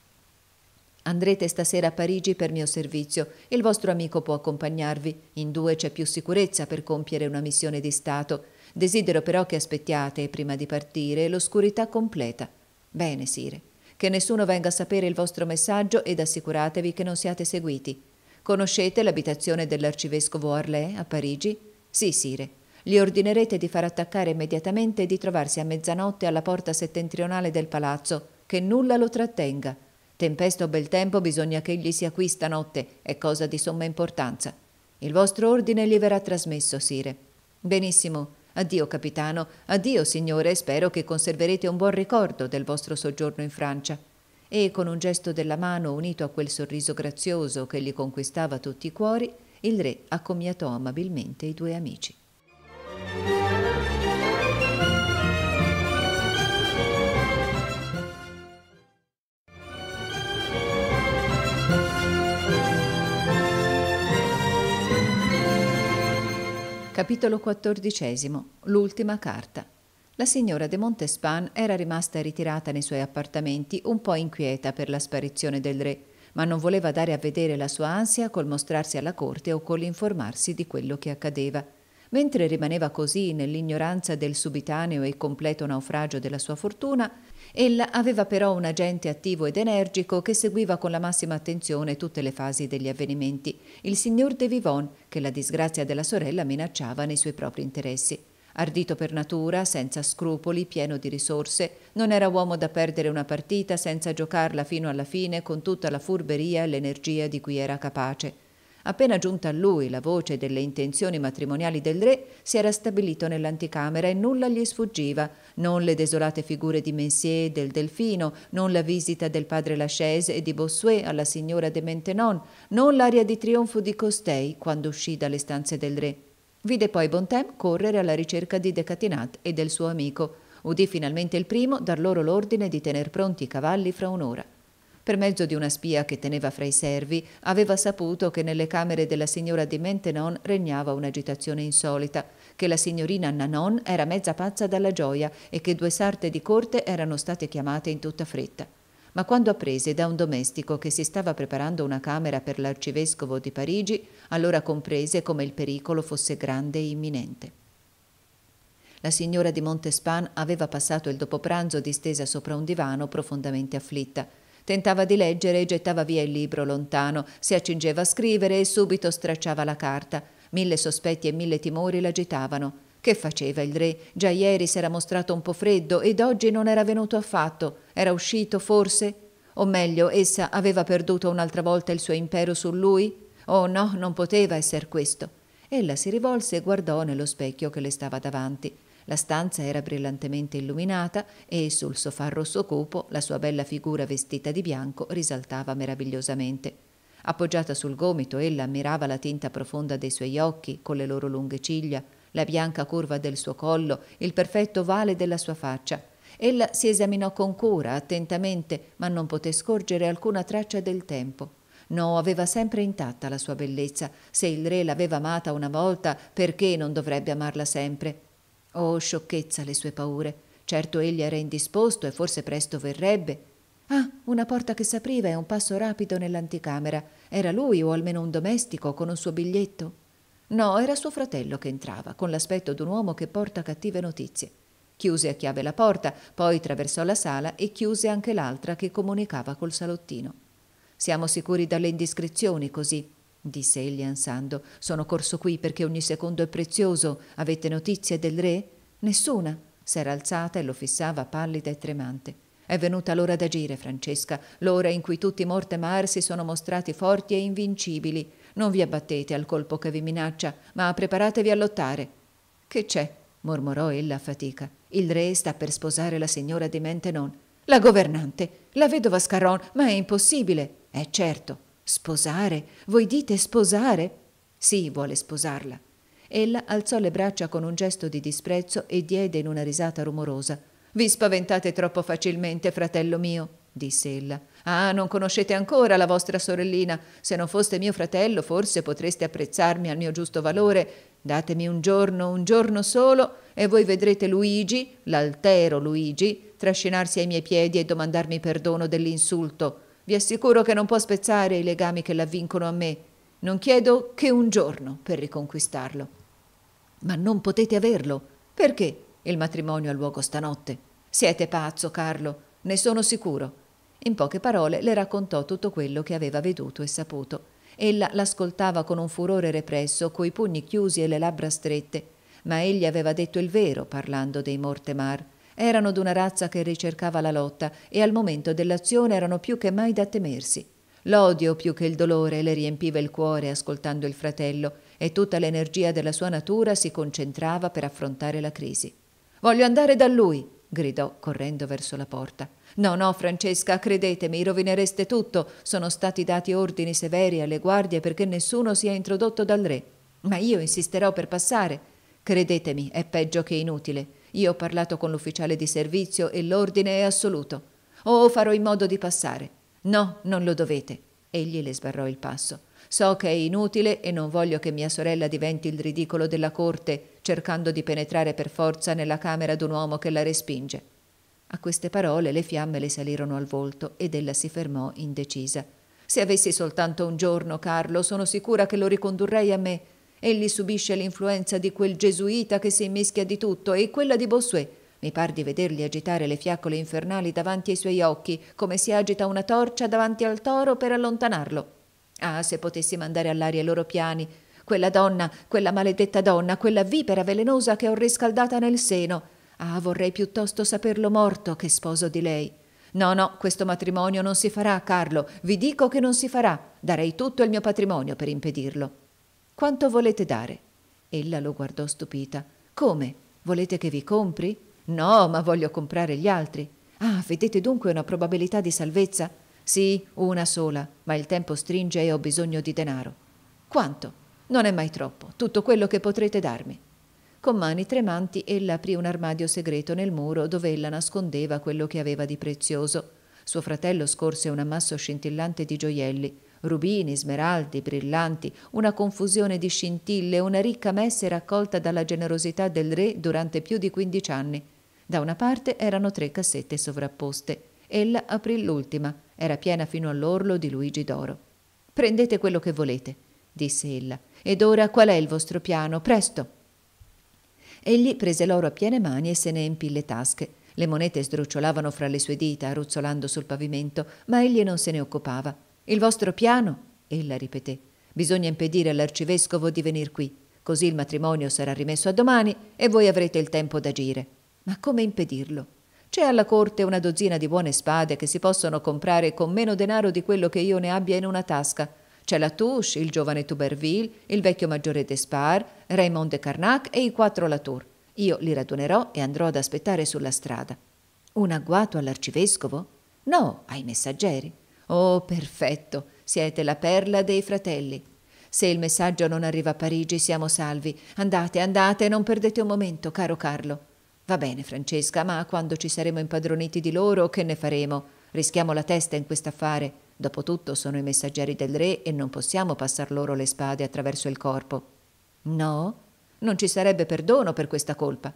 Andrete stasera a Parigi per mio servizio. Il vostro amico può accompagnarvi. In due c'è più sicurezza per compiere una missione di Stato. Desidero però che aspettiate, prima di partire, l'oscurità completa. Bene, Sire. Che nessuno venga a sapere il vostro messaggio ed assicuratevi che non siate seguiti. Conoscete l'abitazione dell'arcivescovo Arlè a Parigi? Sì, Sire. Gli ordinerete di far attaccare immediatamente e di trovarsi a mezzanotte alla porta settentrionale del palazzo, che nulla lo trattenga. Tempesta o bel tempo bisogna che egli sia qui stanotte, è cosa di somma importanza. Il vostro ordine gli verrà trasmesso, sire. Benissimo. Addio, capitano. Addio, signore, spero che conserverete un buon ricordo del vostro soggiorno in Francia. E con un gesto della mano unito a quel sorriso grazioso che gli conquistava tutti i cuori, il re accomiatò amabilmente i due amici. Capitolo XIV. L'ultima carta. La signora de Montespan era rimasta ritirata nei suoi appartamenti un po' inquieta per la sparizione del re, ma non voleva dare a vedere la sua ansia col mostrarsi alla corte o col informarsi di quello che accadeva. Mentre rimaneva così nell'ignoranza del subitaneo e completo naufragio della sua fortuna, Ella aveva però un agente attivo ed energico che seguiva con la massima attenzione tutte le fasi degli avvenimenti, il signor De Vivon, che la disgrazia della sorella minacciava nei suoi propri interessi. Ardito per natura, senza scrupoli, pieno di risorse, non era uomo da perdere una partita senza giocarla fino alla fine con tutta la furberia e l'energia di cui era capace. Appena giunta a lui la voce delle intenzioni matrimoniali del re, si era stabilito nell'anticamera e nulla gli sfuggiva, non le desolate figure di Messier e del Delfino, non la visita del padre Lachaise e di Bossuet alla signora de Maintenon, non l'aria di trionfo di costei quando uscì dalle stanze del re. Vide poi Bontemps correre alla ricerca di Decatinat e del suo amico. Udì finalmente il primo dar loro l'ordine di tener pronti i cavalli fra un'ora. Per mezzo di una spia che teneva fra i servi, aveva saputo che nelle camere della signora di Mentenon regnava un'agitazione insolita, che la signorina Nanon era mezza pazza dalla gioia e che due sarte di corte erano state chiamate in tutta fretta ma quando apprese da un domestico che si stava preparando una camera per l'arcivescovo di Parigi, allora comprese come il pericolo fosse grande e imminente. La signora di Montespan aveva passato il dopopranzo distesa sopra un divano profondamente afflitta. Tentava di leggere e gettava via il libro lontano, si accingeva a scrivere e subito stracciava la carta. Mille sospetti e mille timori l'agitavano. Che faceva il re? Già ieri si era mostrato un po' freddo ed oggi non era venuto affatto. Era uscito forse? O meglio, essa aveva perduto un'altra volta il suo impero su lui? Oh no, non poteva esser questo. Ella si rivolse e guardò nello specchio che le stava davanti. La stanza era brillantemente illuminata e sul sofà rosso cupo la sua bella figura vestita di bianco risaltava meravigliosamente. Appoggiata sul gomito, ella ammirava la tinta profonda dei suoi occhi, con le loro lunghe ciglia, la bianca curva del suo collo, il perfetto ovale della sua faccia. Ella si esaminò con cura, attentamente, ma non poté scorgere alcuna traccia del tempo. No, aveva sempre intatta la sua bellezza. Se il re l'aveva amata una volta, perché non dovrebbe amarla sempre? Oh, sciocchezza le sue paure. Certo egli era indisposto e forse presto verrebbe. Ah, una porta che s'apriva e un passo rapido nell'anticamera. Era lui o almeno un domestico con un suo biglietto? No, era suo fratello che entrava, con l'aspetto d'un uomo che porta cattive notizie. Chiuse a chiave la porta, poi traversò la sala e chiuse anche l'altra che comunicava col salottino. Siamo sicuri dalle indiscrezioni così, disse egli ansando. Sono corso qui perché ogni secondo è prezioso. Avete notizie del re? Nessuna. S'era alzata e lo fissava pallida e tremante. È venuta l'ora d'agire, Francesca, l'ora in cui tutti Mortemar si sono mostrati forti e invincibili. Non vi abbattete al colpo che vi minaccia, ma preparatevi a lottare. Che c'è? mormorò ella a fatica. Il re sta per sposare la signora di Mentenon. La governante, la vedova Scarron, ma è impossibile. È certo, Sposare? Voi dite sposare? Sì, vuole sposarla. Ella alzò le braccia con un gesto di disprezzo e diede in una risata rumorosa. Vi spaventate troppo facilmente, fratello mio, disse ella. Ah, non conoscete ancora la vostra sorellina. Se non foste mio fratello, forse potreste apprezzarmi al mio giusto valore. Datemi un giorno, un giorno solo, e voi vedrete Luigi, l'altero Luigi, trascinarsi ai miei piedi e domandarmi perdono dell'insulto. Vi assicuro che non può spezzare i legami che l'avvincono a me. Non chiedo che un giorno per riconquistarlo. Ma non potete averlo. Perché il matrimonio ha luogo stanotte? Siete pazzo, Carlo, ne sono sicuro. In poche parole le raccontò tutto quello che aveva veduto e saputo. Ella l'ascoltava con un furore represso, coi pugni chiusi e le labbra strette, ma egli aveva detto il vero parlando dei Mortemar erano d'una razza che ricercava la lotta e al momento dell'azione erano più che mai da temersi. L'odio più che il dolore le riempiva il cuore ascoltando il fratello e tutta l'energia della sua natura si concentrava per affrontare la crisi. Voglio andare da lui, gridò correndo verso la porta. No, no, Francesca, credetemi, rovinereste tutto. Sono stati dati ordini severi alle guardie perché nessuno sia introdotto dal re. Ma io insisterò per passare. Credetemi, è peggio che inutile. Io ho parlato con l'ufficiale di servizio e l'ordine è assoluto. Oh, farò in modo di passare. No, non lo dovete. Egli le sbarrò il passo. So che è inutile e non voglio che mia sorella diventi il ridicolo della corte, cercando di penetrare per forza nella camera d'un uomo che la respinge. A queste parole le fiamme le salirono al volto ed ella si fermò indecisa. Se avessi soltanto un giorno, Carlo, sono sicura che lo ricondurrei a me Egli subisce l'influenza di quel gesuita che si immischia di tutto e quella di Bossuet. Mi par di vedergli agitare le fiaccole infernali davanti ai suoi occhi, come si agita una torcia davanti al toro per allontanarlo. Ah, se potessi mandare all'aria i loro piani! Quella donna, quella maledetta donna, quella vipera velenosa che ho riscaldata nel seno. Ah, vorrei piuttosto saperlo morto che sposo di lei. No, no, questo matrimonio non si farà, Carlo. Vi dico che non si farà. Darei tutto il mio patrimonio per impedirlo. Quanto volete dare? Ella lo guardò stupita. Come? Volete che vi compri? No, ma voglio comprare gli altri. Ah, vedete dunque una probabilità di salvezza? Sì, una sola, ma il tempo stringe e ho bisogno di denaro. Quanto? Non è mai troppo, tutto quello che potrete darmi. Con mani tremanti ella aprì un armadio segreto nel muro dove ella nascondeva quello che aveva di prezioso. Suo fratello scorse un ammasso scintillante di gioielli rubini, smeraldi, brillanti, una confusione di scintille, una ricca messe raccolta dalla generosità del re durante più di quindici anni. Da una parte erano tre cassette sovrapposte. Ella aprì l'ultima, era piena fino all'orlo di Luigi d'oro. Prendete quello che volete, disse ella. Ed ora qual è il vostro piano? Presto! Egli prese l'oro a piene mani e se ne empì le tasche. Le monete sdrucciolavano fra le sue dita, ruzzolando sul pavimento, ma egli non se ne occupava. Il vostro piano, ella ripeté, bisogna impedire all'arcivescovo di venir qui, così il matrimonio sarà rimesso a domani e voi avrete il tempo d'agire. Ma come impedirlo? C'è alla corte una dozzina di buone spade che si possono comprare con meno denaro di quello che io ne abbia in una tasca. C'è la Touche, il giovane Tuberville, il vecchio maggiore Despard, Raymond de Carnac e i quattro Latour. Io li radunerò e andrò ad aspettare sulla strada. Un agguato all'arcivescovo? No, ai messaggeri. Oh, perfetto, siete la perla dei fratelli. Se il messaggio non arriva a Parigi siamo salvi. Andate, andate, non perdete un momento, caro Carlo. Va bene, Francesca, ma quando ci saremo impadroniti di loro, che ne faremo? Rischiamo la testa in quest'affare. Dopotutto sono i messaggeri del re e non possiamo passar loro le spade attraverso il corpo. No, non ci sarebbe perdono per questa colpa.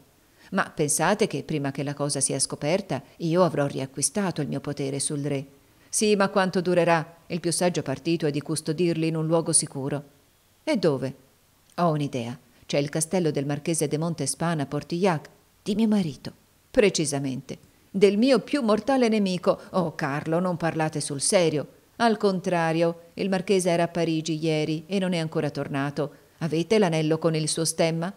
Ma pensate che prima che la cosa sia scoperta io avrò riacquistato il mio potere sul re. Sì, ma quanto durerà? Il più saggio partito è di custodirli in un luogo sicuro. E dove? Ho un'idea. C'è il castello del marchese de Montespana a Portillac, di mio marito. Precisamente. Del mio più mortale nemico. Oh, Carlo, non parlate sul serio. Al contrario, il marchese era a Parigi ieri e non è ancora tornato. Avete l'anello con il suo stemma?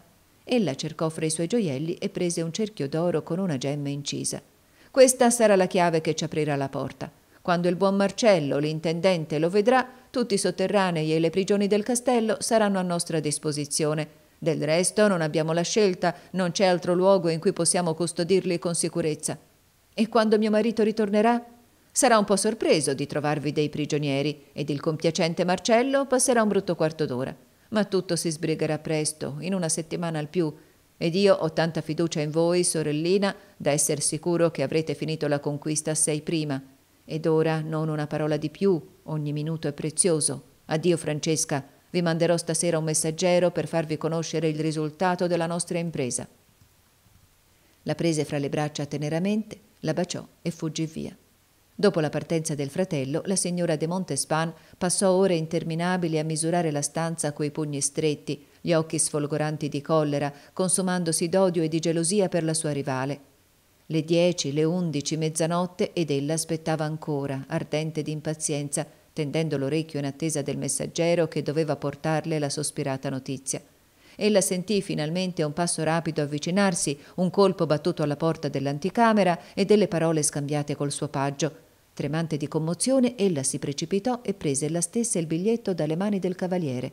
Ella cercò fra i suoi gioielli e prese un cerchio d'oro con una gemma incisa. Questa sarà la chiave che ci aprirà la porta. Quando il buon Marcello, l'intendente, lo vedrà, tutti i sotterranei e le prigioni del castello saranno a nostra disposizione. Del resto non abbiamo la scelta, non c'è altro luogo in cui possiamo custodirli con sicurezza. E quando mio marito ritornerà? Sarà un po' sorpreso di trovarvi dei prigionieri ed il compiacente Marcello passerà un brutto quarto d'ora. Ma tutto si sbrigherà presto, in una settimana al più. Ed io ho tanta fiducia in voi, sorellina, da esser sicuro che avrete finito la conquista assai prima. Ed ora non una parola di più, ogni minuto è prezioso. Addio Francesca, vi manderò stasera un messaggero per farvi conoscere il risultato della nostra impresa. La prese fra le braccia teneramente, la baciò e fuggì via. Dopo la partenza del fratello, la signora de Montespan passò ore interminabili a misurare la stanza coi pugni stretti, gli occhi sfolgoranti di collera, consumandosi d'odio e di gelosia per la sua rivale. Le dieci, le undici, mezzanotte ed ella aspettava ancora, ardente di impazienza, tendendo l'orecchio in attesa del messaggero che doveva portarle la sospirata notizia. Ella sentì finalmente un passo rapido avvicinarsi, un colpo battuto alla porta dell'anticamera e delle parole scambiate col suo paggio. Tremante di commozione, ella si precipitò e prese la stessa il biglietto dalle mani del cavaliere.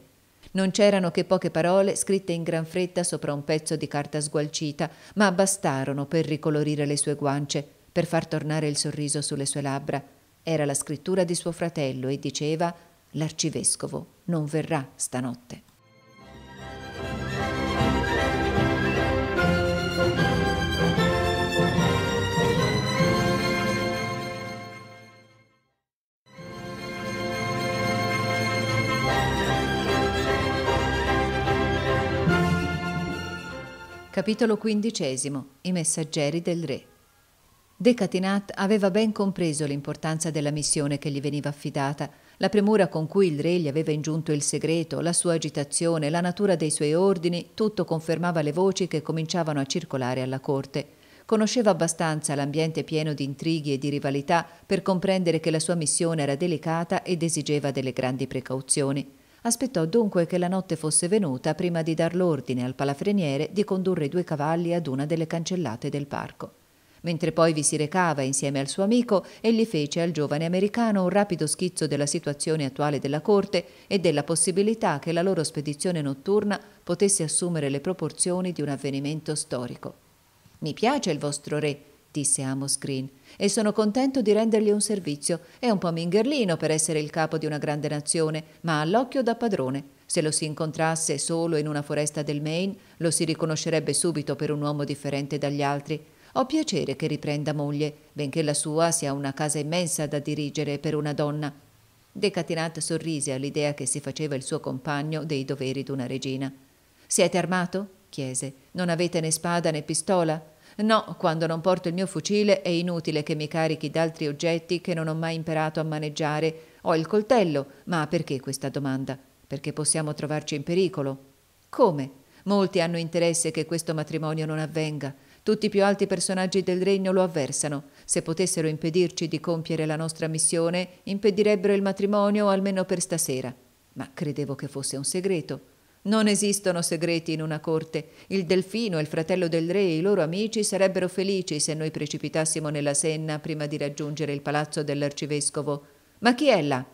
Non c'erano che poche parole scritte in gran fretta sopra un pezzo di carta sgualcita, ma bastarono per ricolorire le sue guance, per far tornare il sorriso sulle sue labbra. Era la scrittura di suo fratello e diceva L'arcivescovo non verrà stanotte. Capitolo XV I messaggeri del re Decatinat aveva ben compreso l'importanza della missione che gli veniva affidata, la premura con cui il re gli aveva ingiunto il segreto, la sua agitazione, la natura dei suoi ordini, tutto confermava le voci che cominciavano a circolare alla corte. Conosceva abbastanza l'ambiente pieno di intrighi e di rivalità per comprendere che la sua missione era delicata ed esigeva delle grandi precauzioni. Aspettò dunque che la notte fosse venuta prima di dar l'ordine al palafreniere di condurre i due cavalli ad una delle cancellate del parco. Mentre poi vi si recava insieme al suo amico, egli fece al giovane americano un rapido schizzo della situazione attuale della corte e della possibilità che la loro spedizione notturna potesse assumere le proporzioni di un avvenimento storico. Mi piace il vostro re, disse Amos Green, e sono contento di rendergli un servizio. È un po' mingherlino per essere il capo di una grande nazione, ma ha l'occhio da padrone. Se lo si incontrasse solo in una foresta del Maine, lo si riconoscerebbe subito per un uomo differente dagli altri. Ho piacere che riprenda moglie, benché la sua sia una casa immensa da dirigere per una donna. Decatinat sorrise all'idea che si faceva il suo compagno dei doveri d'una regina. Siete armato? chiese. Non avete né spada né pistola? No, quando non porto il mio fucile è inutile che mi carichi d'altri oggetti che non ho mai imparato a maneggiare. Ho il coltello, ma perché questa domanda? Perché possiamo trovarci in pericolo. Come? Molti hanno interesse che questo matrimonio non avvenga. Tutti i più alti personaggi del regno lo avversano. Se potessero impedirci di compiere la nostra missione, impedirebbero il matrimonio almeno per stasera. Ma credevo che fosse un segreto. Non esistono segreti in una corte. Il delfino, il fratello del re e i loro amici sarebbero felici se noi precipitassimo nella Senna prima di raggiungere il palazzo dell'arcivescovo. Ma chi è là?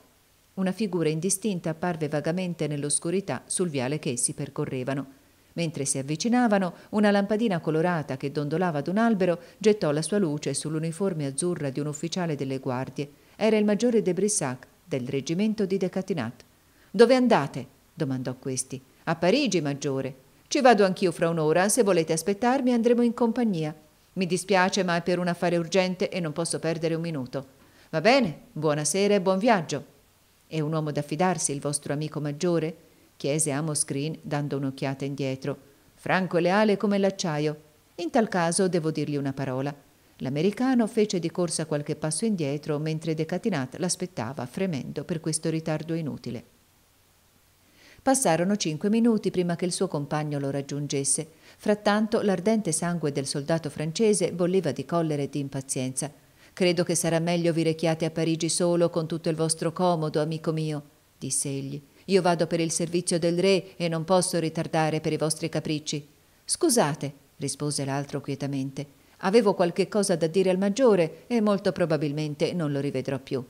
Una figura indistinta apparve vagamente nell'oscurità sul viale che essi percorrevano. Mentre si avvicinavano, una lampadina colorata che dondolava ad un albero gettò la sua luce sull'uniforme azzurra di un ufficiale delle guardie. Era il maggiore de Brissac, del reggimento di Decatinat. Dove andate? domandò questi. A Parigi, maggiore. Ci vado anch'io fra un'ora, se volete aspettarmi andremo in compagnia. Mi dispiace, ma è per un affare urgente e non posso perdere un minuto. Va bene, buonasera e buon viaggio. È un uomo da fidarsi il vostro amico maggiore? chiese Amos Green dando un'occhiata indietro. Franco e leale come l'acciaio. In tal caso devo dirgli una parola. L'americano fece di corsa qualche passo indietro mentre Decatinat l'aspettava, fremendo per questo ritardo inutile. Passarono cinque minuti prima che il suo compagno lo raggiungesse. Frattanto l'ardente sangue del soldato francese bolleva di collera e di impazienza. Credo che sarà meglio vi rechiate a Parigi solo con tutto il vostro comodo, amico mio, disse egli. Io vado per il servizio del re e non posso ritardare per i vostri capricci. Scusate, rispose l'altro quietamente. Avevo qualche cosa da dire al maggiore e molto probabilmente non lo rivedrò più.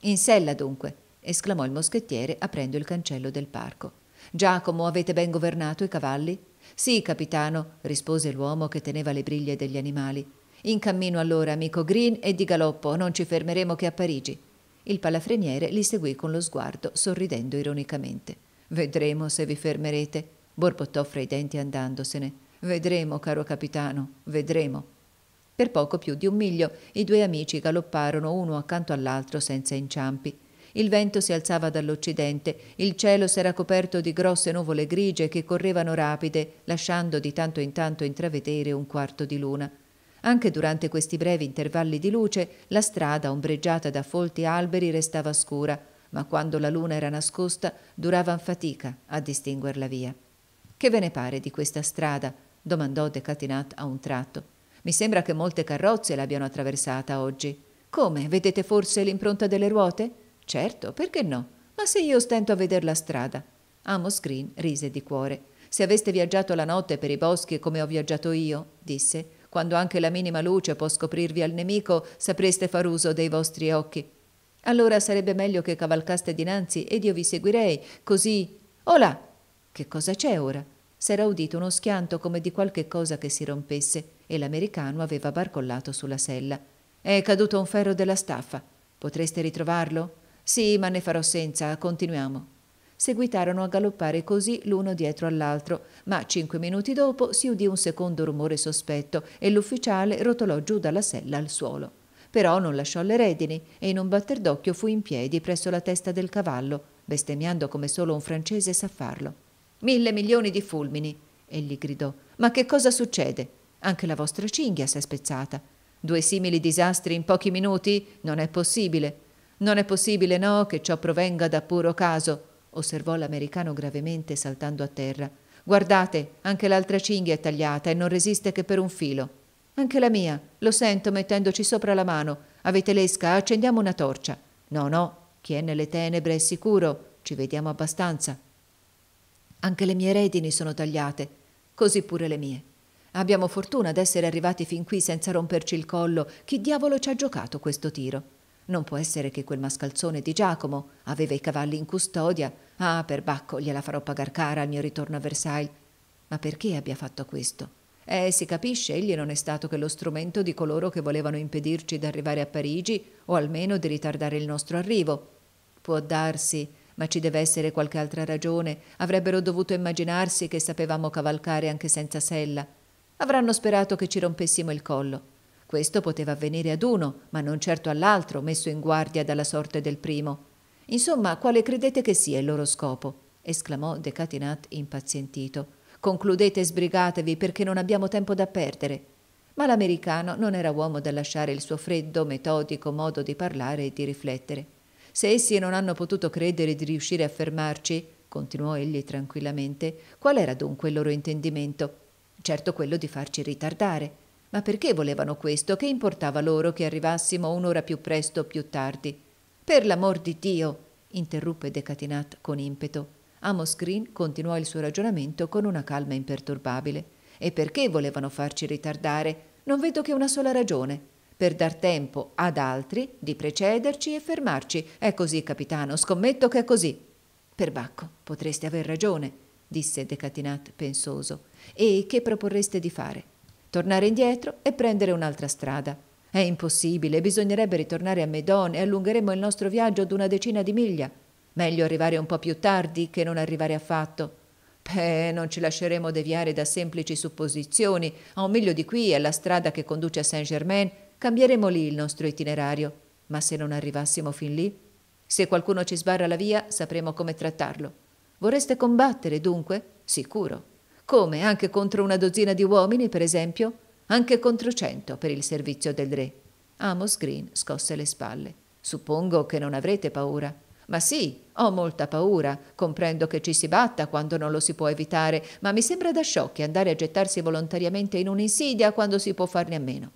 In sella dunque esclamò il moschettiere aprendo il cancello del parco. Giacomo, avete ben governato i cavalli? Sì, capitano, rispose l'uomo che teneva le briglie degli animali. In cammino allora, amico Green, e di galoppo, non ci fermeremo che a Parigi. Il palafreniere li seguì con lo sguardo, sorridendo ironicamente. Vedremo se vi fermerete, borbottò fra i denti andandosene. Vedremo, caro capitano, vedremo. Per poco più di un miglio i due amici galopparono uno accanto all'altro senza inciampi. Il vento si alzava dall'occidente, il cielo s'era coperto di grosse nuvole grigie che correvano rapide, lasciando di tanto in tanto intravedere un quarto di luna. Anche durante questi brevi intervalli di luce, la strada, ombreggiata da folti alberi, restava scura, ma quando la luna era nascosta, duravan fatica a distinguerla via. Che ve ne pare di questa strada? domandò De Decatinat a un tratto. Mi sembra che molte carrozze l'abbiano attraversata oggi. Come? Vedete forse l'impronta delle ruote? Certo, perché no? Ma se io stento a veder la strada. Amos Green rise di cuore. Se aveste viaggiato la notte per i boschi come ho viaggiato io, disse, quando anche la minima luce può scoprirvi al nemico, sapreste far uso dei vostri occhi. Allora sarebbe meglio che cavalcaste dinanzi ed io vi seguirei, così. Olà! Oh che cosa c'è ora? S'era udito uno schianto come di qualche cosa che si rompesse e l'americano aveva barcollato sulla sella. È caduto un ferro della staffa. Potreste ritrovarlo? Sì, ma ne farò senza, continuiamo. Seguitarono a galoppare così l'uno dietro all'altro, ma cinque minuti dopo si udì un secondo rumore sospetto e l'ufficiale rotolò giù dalla sella al suolo. Però non lasciò le redini e in un batter d'occhio fu in piedi presso la testa del cavallo, bestemmiando come solo un francese sa farlo. Mille milioni di fulmini! egli gridò. Ma che cosa succede? Anche la vostra cinghia si è spezzata. Due simili disastri in pochi minuti? Non è possibile. Non è possibile, no, che ciò provenga da puro caso, osservò l'americano gravemente saltando a terra. Guardate, anche l'altra cinghia è tagliata e non resiste che per un filo. Anche la mia, lo sento mettendoci sopra la mano. Avete l'esca, accendiamo una torcia. No, no, chi è nelle tenebre è sicuro, ci vediamo abbastanza. Anche le mie redini sono tagliate, così pure le mie. Abbiamo fortuna d'essere arrivati fin qui senza romperci il collo. Chi diavolo ci ha giocato questo tiro? Non può essere che quel mascalzone di Giacomo aveva i cavalli in custodia. Ah, perbacco, gliela farò pagar cara al mio ritorno a Versailles. Ma perché abbia fatto questo? Eh, si capisce, egli non è stato che lo strumento di coloro che volevano impedirci d'arrivare a Parigi o almeno di ritardare il nostro arrivo. Può darsi, ma ci deve essere qualche altra ragione. Avrebbero dovuto immaginarsi che sapevamo cavalcare anche senza sella. Avranno sperato che ci rompessimo il collo. Questo poteva avvenire ad uno, ma non certo all'altro, messo in guardia dalla sorte del primo. Insomma, quale credete che sia il loro scopo? esclamò De Decatinat impazientito. Concludete e sbrigatevi perché non abbiamo tempo da perdere. Ma l'americano non era uomo da lasciare il suo freddo, metodico modo di parlare e di riflettere. Se essi non hanno potuto credere di riuscire a fermarci, continuò egli tranquillamente, qual era dunque il loro intendimento? Certo quello di farci ritardare. Ma perché volevano questo? Che importava loro che arrivassimo un'ora più presto o più tardi? Per l'amor di Dio! interruppe Decatinat con impeto. Amos Green continuò il suo ragionamento con una calma imperturbabile. E perché volevano farci ritardare? Non vedo che una sola ragione. Per dar tempo ad altri di precederci e fermarci. È così, capitano, scommetto che è così. Perbacco, potreste aver ragione, disse Decatinat pensoso. E che proporreste di fare? tornare indietro e prendere un'altra strada. È impossibile, bisognerebbe ritornare a Medon e allungheremo il nostro viaggio ad una decina di miglia. Meglio arrivare un po' più tardi che non arrivare affatto. Beh, non ci lasceremo deviare da semplici supposizioni. A un miglio di qui alla strada che conduce a Saint-Germain. Cambieremo lì il nostro itinerario. Ma se non arrivassimo fin lì? Se qualcuno ci sbarra la via, sapremo come trattarlo. Vorreste combattere, dunque? Sicuro. Come? Anche contro una dozzina di uomini, per esempio? Anche contro cento per il servizio del re. Amos Green scosse le spalle. Suppongo che non avrete paura. Ma sì, ho molta paura, comprendo che ci si batta quando non lo si può evitare, ma mi sembra da sciocchi andare a gettarsi volontariamente in un'insidia quando si può farne a meno.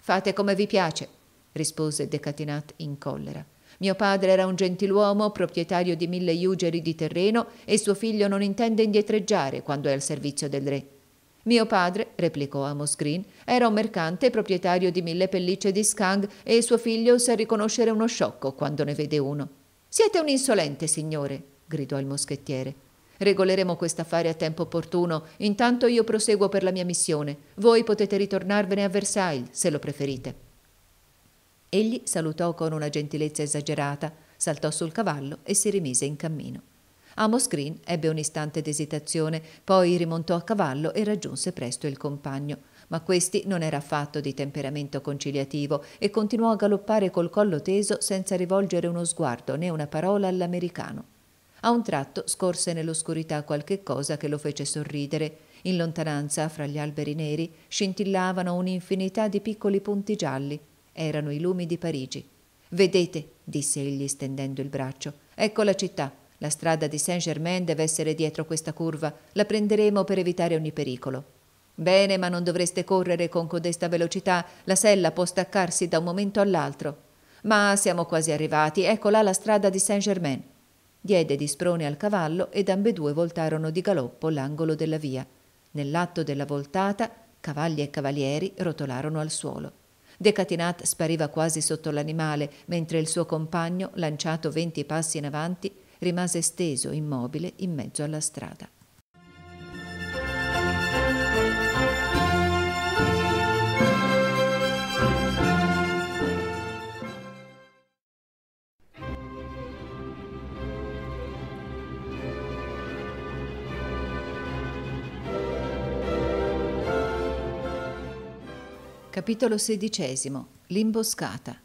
Fate come vi piace, rispose Decatinat in collera. Mio padre era un gentiluomo, proprietario di mille iugeri di terreno e suo figlio non intende indietreggiare quando è al servizio del re. Mio padre, replicò Amos Green, era un mercante proprietario di mille pellicce di skang e suo figlio sa riconoscere uno sciocco quando ne vede uno. Siete un insolente signore, gridò il moschettiere. Regoleremo quest'affare a tempo opportuno, intanto io proseguo per la mia missione. Voi potete ritornarvene a Versailles, se lo preferite. Egli salutò con una gentilezza esagerata, saltò sul cavallo e si rimise in cammino. Amos Green ebbe un istante d'esitazione, poi rimontò a cavallo e raggiunse presto il compagno, ma questi non era affatto di temperamento conciliativo e continuò a galoppare col collo teso senza rivolgere uno sguardo né una parola all'americano. A un tratto scorse nell'oscurità qualche cosa che lo fece sorridere. In lontananza, fra gli alberi neri, scintillavano un'infinità di piccoli punti gialli. Erano i lumi di Parigi. Vedete, disse egli stendendo il braccio, ecco la città. La strada di Saint-Germain deve essere dietro questa curva. La prenderemo per evitare ogni pericolo. Bene, ma non dovreste correre con codesta velocità. La sella può staccarsi da un momento all'altro. Ma siamo quasi arrivati. Ecco là la strada di Saint-Germain. Diede di sprone al cavallo ed ambedue voltarono di galoppo l'angolo della via. Nell'atto della voltata, cavalli e cavalieri rotolarono al suolo. Decatinat spariva quasi sotto l'animale, mentre il suo compagno, lanciato venti passi in avanti, rimase steso, immobile, in mezzo alla strada. Capitolo XVI. L'imboscata.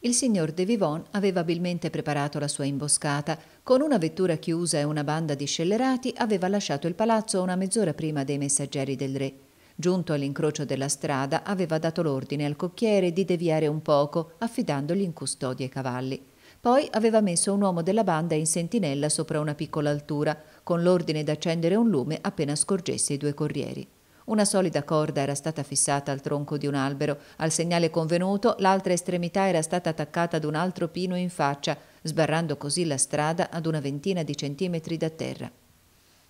Il signor De Vivon aveva abilmente preparato la sua imboscata. Con una vettura chiusa e una banda di scellerati aveva lasciato il palazzo una mezz'ora prima dei messaggeri del re. Giunto all'incrocio della strada, aveva dato l'ordine al cocchiere di deviare un poco, affidandogli in custodia i cavalli. Poi aveva messo un uomo della banda in sentinella sopra una piccola altura, con l'ordine d'accendere un lume appena scorgesse i due corrieri. Una solida corda era stata fissata al tronco di un albero. Al segnale convenuto, l'altra estremità era stata attaccata ad un altro pino in faccia, sbarrando così la strada ad una ventina di centimetri da terra.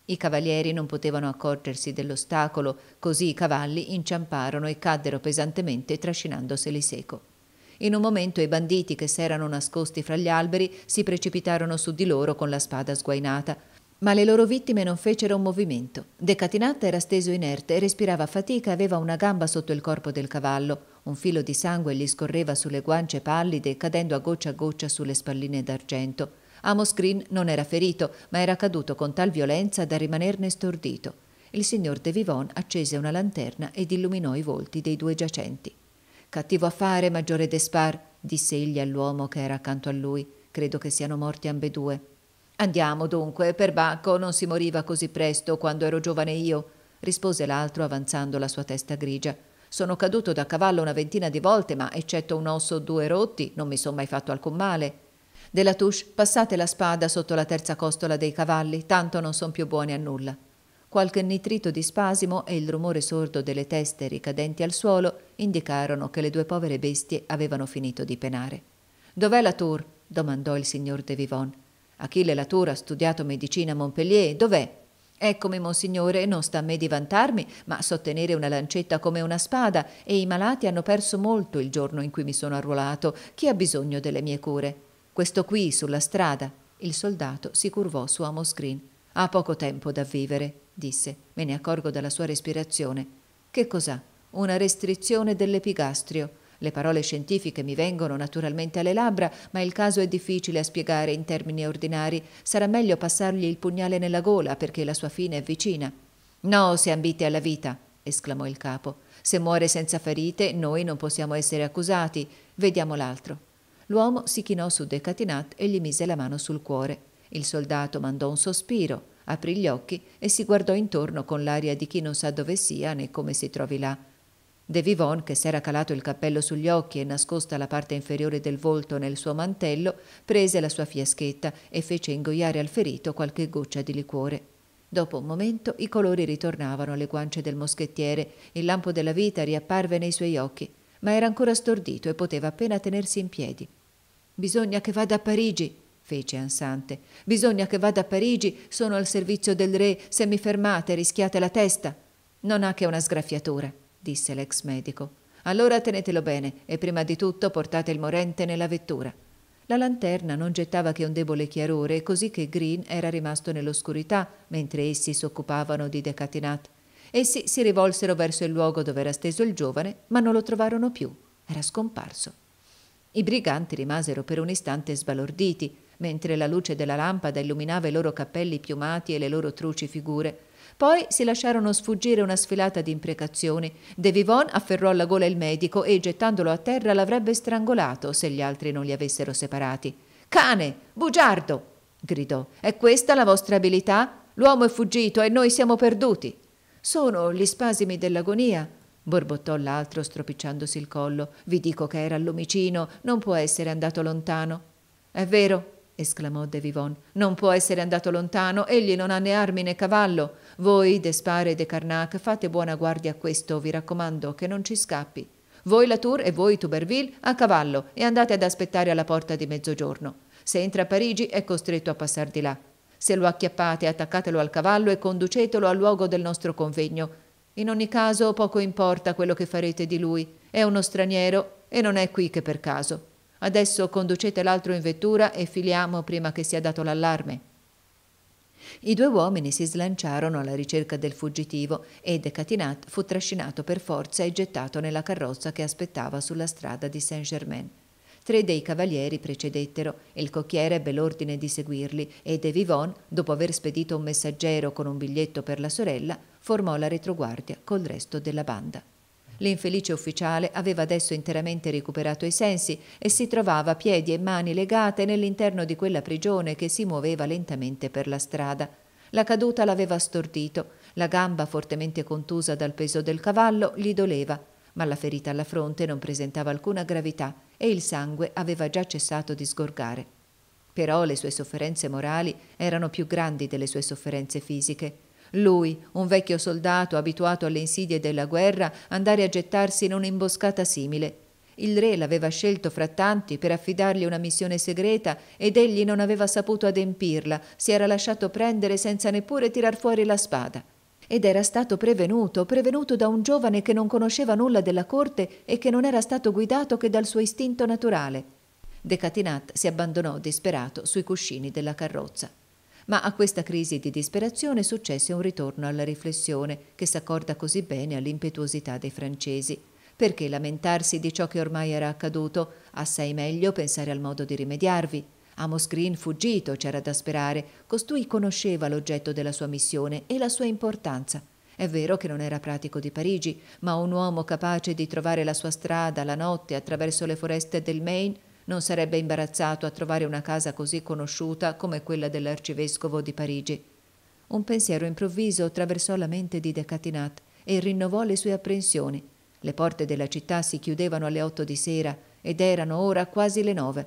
I cavalieri non potevano accorgersi dell'ostacolo, così i cavalli inciamparono e caddero pesantemente trascinandoseli seco. In un momento i banditi che s'erano nascosti fra gli alberi si precipitarono su di loro con la spada sguainata, ma le loro vittime non fecero un movimento. Decatinata era steso inerte, respirava a fatica, aveva una gamba sotto il corpo del cavallo, un filo di sangue gli scorreva sulle guance pallide, cadendo a goccia a goccia sulle spalline d'argento. Amos Green non era ferito, ma era caduto con tal violenza da rimanerne stordito. Il signor De Vivon accese una lanterna ed illuminò i volti dei due giacenti. Cattivo affare, maggiore Despar, disse egli all'uomo che era accanto a lui. Credo che siano morti ambedue. Andiamo dunque, perbacco, non si moriva così presto quando ero giovane io, rispose l'altro avanzando la sua testa grigia. Sono caduto da cavallo una ventina di volte, ma eccetto un osso o due rotti, non mi sono mai fatto alcun male. Della Touche, passate la spada sotto la terza costola dei cavalli, tanto non son più buoni a nulla. Qualche nitrito di spasimo e il rumore sordo delle teste ricadenti al suolo indicarono che le due povere bestie avevano finito di penare. Dov'è la Tour? domandò il signor De Vivonne. Achille Latour ha studiato medicina a Montpellier, dov'è? Eccomi, monsignore, non sta a me di vantarmi, ma so tenere una lancetta come una spada e i malati hanno perso molto il giorno in cui mi sono arruolato. Chi ha bisogno delle mie cure? Questo qui, sulla strada. Il soldato si curvò su Amos Ha poco tempo da vivere, disse. Me ne accorgo dalla sua respirazione. Che cos'ha? Una restrizione dell'epigastrio. Le parole scientifiche mi vengono naturalmente alle labbra, ma il caso è difficile a spiegare in termini ordinari. Sarà meglio passargli il pugnale nella gola perché la sua fine è vicina. No, se ambite alla vita, esclamò il capo. Se muore senza ferite, noi non possiamo essere accusati. Vediamo l'altro. L'uomo si chinò su Decatinat e gli mise la mano sul cuore. Il soldato mandò un sospiro, aprì gli occhi e si guardò intorno con l'aria di chi non sa dove sia né come si trovi là. De Vivon, che s'era calato il cappello sugli occhi e nascosta la parte inferiore del volto nel suo mantello, prese la sua fiaschetta e fece ingoiare al ferito qualche goccia di liquore. Dopo un momento i colori ritornavano alle guance del moschettiere, il lampo della vita riapparve nei suoi occhi, ma era ancora stordito e poteva appena tenersi in piedi. Bisogna che vada a Parigi, fece ansante. Bisogna che vada a Parigi, sono al servizio del re, se mi fermate rischiate la testa. Non ha che una sgraffiatura disse l'ex medico. Allora tenetelo bene e prima di tutto portate il morente nella vettura. La lanterna non gettava che un debole chiarore, così che Green era rimasto nell'oscurità mentre essi si occupavano di Decatinat. Essi si rivolsero verso il luogo dove era steso il giovane, ma non lo trovarono più. Era scomparso. I briganti rimasero per un istante sbalorditi, mentre la luce della lampada illuminava i loro cappelli piumati e le loro truci figure. Poi si lasciarono sfuggire una sfilata di imprecazioni. De Vivon afferrò alla gola il medico e, gettandolo a terra, l'avrebbe strangolato se gli altri non li avessero separati. Cane! Bugiardo! gridò. È questa la vostra abilità? L'uomo è fuggito e noi siamo perduti. Sono gli spasimi dell'agonia, borbottò l'altro stropicciandosi il collo. Vi dico che era all'omicino, non può essere andato lontano. È vero, esclamò De Vivon. Non può essere andato lontano, egli non ha né armi né cavallo. Voi, Despare e De Carnac, fate buona guardia a questo, vi raccomando, che non ci scappi. Voi Latour e voi Tuberville a cavallo e andate ad aspettare alla porta di mezzogiorno. Se entra a Parigi è costretto a passar di là. Se lo acchiappate, attaccatelo al cavallo e conducetelo al luogo del nostro convegno. In ogni caso poco importa quello che farete di lui. È uno straniero e non è qui che per caso. Adesso conducete l'altro in vettura e filiamo prima che sia dato l'allarme. I due uomini si slanciarono alla ricerca del fuggitivo e Decatinat fu trascinato per forza e gettato nella carrozza che aspettava sulla strada di Saint-Germain. Tre dei cavalieri precedettero, il cocchiere ebbe l'ordine di seguirli e De Vivon, dopo aver spedito un messaggero con un biglietto per la sorella, formò la retroguardia col resto della banda. L'infelice ufficiale aveva adesso interamente recuperato i sensi e si trovava piedi e mani legate nell'interno di quella prigione che si muoveva lentamente per la strada. La caduta l'aveva stordito, la gamba fortemente contusa dal peso del cavallo gli doleva, ma la ferita alla fronte non presentava alcuna gravità e il sangue aveva già cessato di sgorgare. Però le sue sofferenze morali erano più grandi delle sue sofferenze fisiche lui, un vecchio soldato abituato alle insidie della guerra, andare a gettarsi in un'imboscata simile. Il re l'aveva scelto fra tanti per affidargli una missione segreta ed egli non aveva saputo adempirla, si era lasciato prendere senza neppure tirar fuori la spada. Ed era stato prevenuto, prevenuto da un giovane che non conosceva nulla della corte e che non era stato guidato che dal suo istinto naturale. Decatinat si abbandonò disperato sui cuscini della carrozza. Ma a questa crisi di disperazione successe un ritorno alla riflessione, che s'accorda così bene all'impetuosità dei francesi. Perché lamentarsi di ciò che ormai era accaduto? Assai meglio pensare al modo di rimediarvi. Amos Green fuggito, c'era da sperare. Costui conosceva l'oggetto della sua missione e la sua importanza. È vero che non era pratico di Parigi, ma un uomo capace di trovare la sua strada la notte attraverso le foreste del Maine non sarebbe imbarazzato a trovare una casa così conosciuta come quella dell'arcivescovo di Parigi. Un pensiero improvviso attraversò la mente di Decatinat e rinnovò le sue apprensioni. Le porte della città si chiudevano alle otto di sera ed erano ora quasi le nove.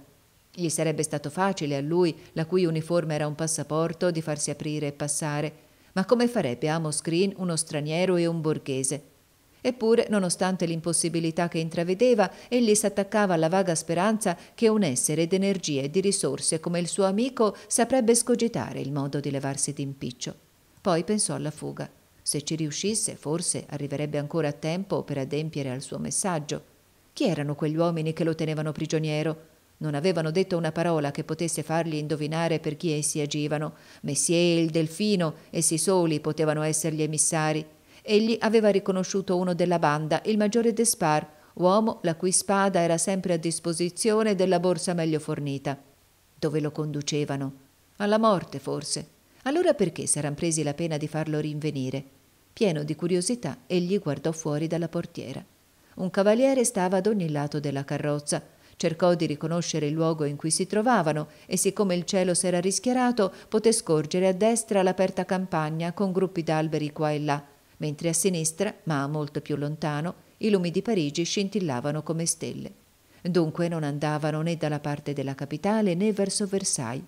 Gli sarebbe stato facile a lui, la cui uniforme era un passaporto, di farsi aprire e passare, ma come farebbe a Amos Green uno straniero e un borghese? Eppure, nonostante l'impossibilità che intravedeva, egli s'attaccava alla vaga speranza che un essere d'energia e di risorse come il suo amico saprebbe scogitare il modo di levarsi d'impiccio. Poi pensò alla fuga. Se ci riuscisse, forse arriverebbe ancora a tempo per adempiere al suo messaggio. Chi erano quegli uomini che lo tenevano prigioniero? Non avevano detto una parola che potesse fargli indovinare per chi essi agivano. Messier e il delfino, essi soli potevano essere gli emissari. Egli aveva riconosciuto uno della banda, il maggiore Despar, uomo la cui spada era sempre a disposizione della borsa meglio fornita. Dove lo conducevano? Alla morte, forse. Allora perché s'eran presi la pena di farlo rinvenire? Pieno di curiosità, egli guardò fuori dalla portiera. Un cavaliere stava ad ogni lato della carrozza, cercò di riconoscere il luogo in cui si trovavano e siccome il cielo s'era rischiarato poté scorgere a destra l'aperta campagna con gruppi d'alberi qua e là mentre a sinistra, ma molto più lontano, i lumi di Parigi scintillavano come stelle. Dunque non andavano né dalla parte della capitale né verso Versailles.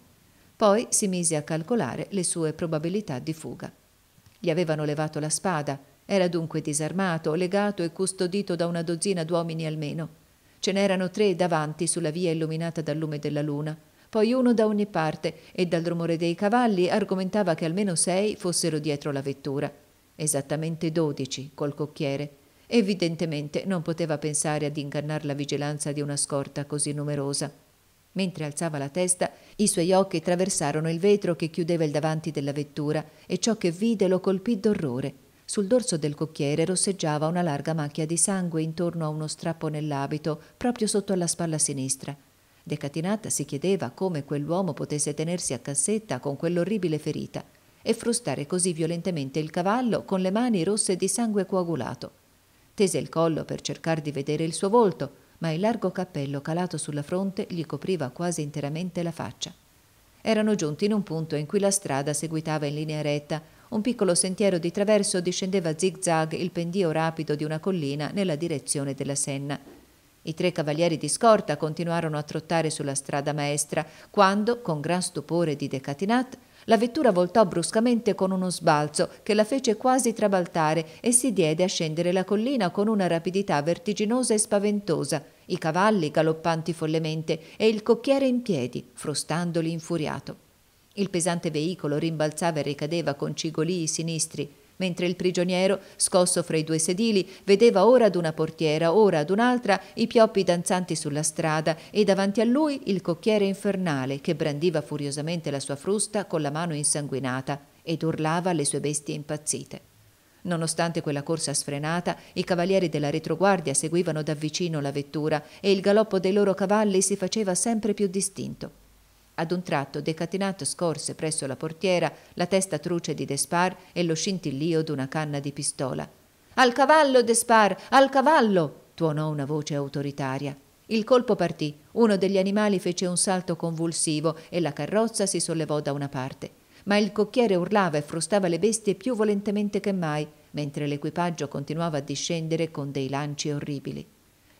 Poi si mise a calcolare le sue probabilità di fuga. Gli avevano levato la spada, era dunque disarmato, legato e custodito da una dozzina d'uomini almeno. Ce n'erano tre davanti sulla via illuminata dal lume della luna, poi uno da ogni parte e dal rumore dei cavalli argomentava che almeno sei fossero dietro la vettura esattamente dodici col cocchiere. Evidentemente non poteva pensare ad ingannare la vigilanza di una scorta così numerosa. Mentre alzava la testa, i suoi occhi traversarono il vetro che chiudeva il davanti della vettura e ciò che vide lo colpì d'orrore. Sul dorso del cocchiere rosseggiava una larga macchia di sangue intorno a uno strappo nell'abito, proprio sotto alla spalla sinistra. Decatinata si chiedeva come quell'uomo potesse tenersi a cassetta con quell'orribile ferita e frustare così violentemente il cavallo con le mani rosse di sangue coagulato. Tese il collo per cercare di vedere il suo volto, ma il largo cappello calato sulla fronte gli copriva quasi interamente la faccia. Erano giunti in un punto in cui la strada seguitava in linea retta, un piccolo sentiero di traverso discendeva zig-zag il pendio rapido di una collina nella direzione della Senna. I tre cavalieri di scorta continuarono a trottare sulla strada maestra, quando, con gran stupore di Decatinat, la vettura voltò bruscamente con uno sbalzo che la fece quasi trabaltare e si diede a scendere la collina con una rapidità vertiginosa e spaventosa, i cavalli galoppanti follemente e il cocchiere in piedi, frustandoli infuriato. Il pesante veicolo rimbalzava e ricadeva con cigolii sinistri, mentre il prigioniero, scosso fra i due sedili, vedeva ora ad una portiera, ora ad un'altra i pioppi danzanti sulla strada e davanti a lui il cocchiere infernale che brandiva furiosamente la sua frusta con la mano insanguinata ed urlava alle sue bestie impazzite. Nonostante quella corsa sfrenata, i cavalieri della retroguardia seguivano da vicino la vettura e il galoppo dei loro cavalli si faceva sempre più distinto. Ad un tratto Decatinato scorse presso la portiera la testa truce di Despar e lo scintillio d'una canna di pistola. Al cavallo, Despar, al cavallo! tuonò una voce autoritaria. Il colpo partì, uno degli animali fece un salto convulsivo e la carrozza si sollevò da una parte. Ma il cocchiere urlava e frustava le bestie più volentemente che mai, mentre l'equipaggio continuava a discendere con dei lanci orribili.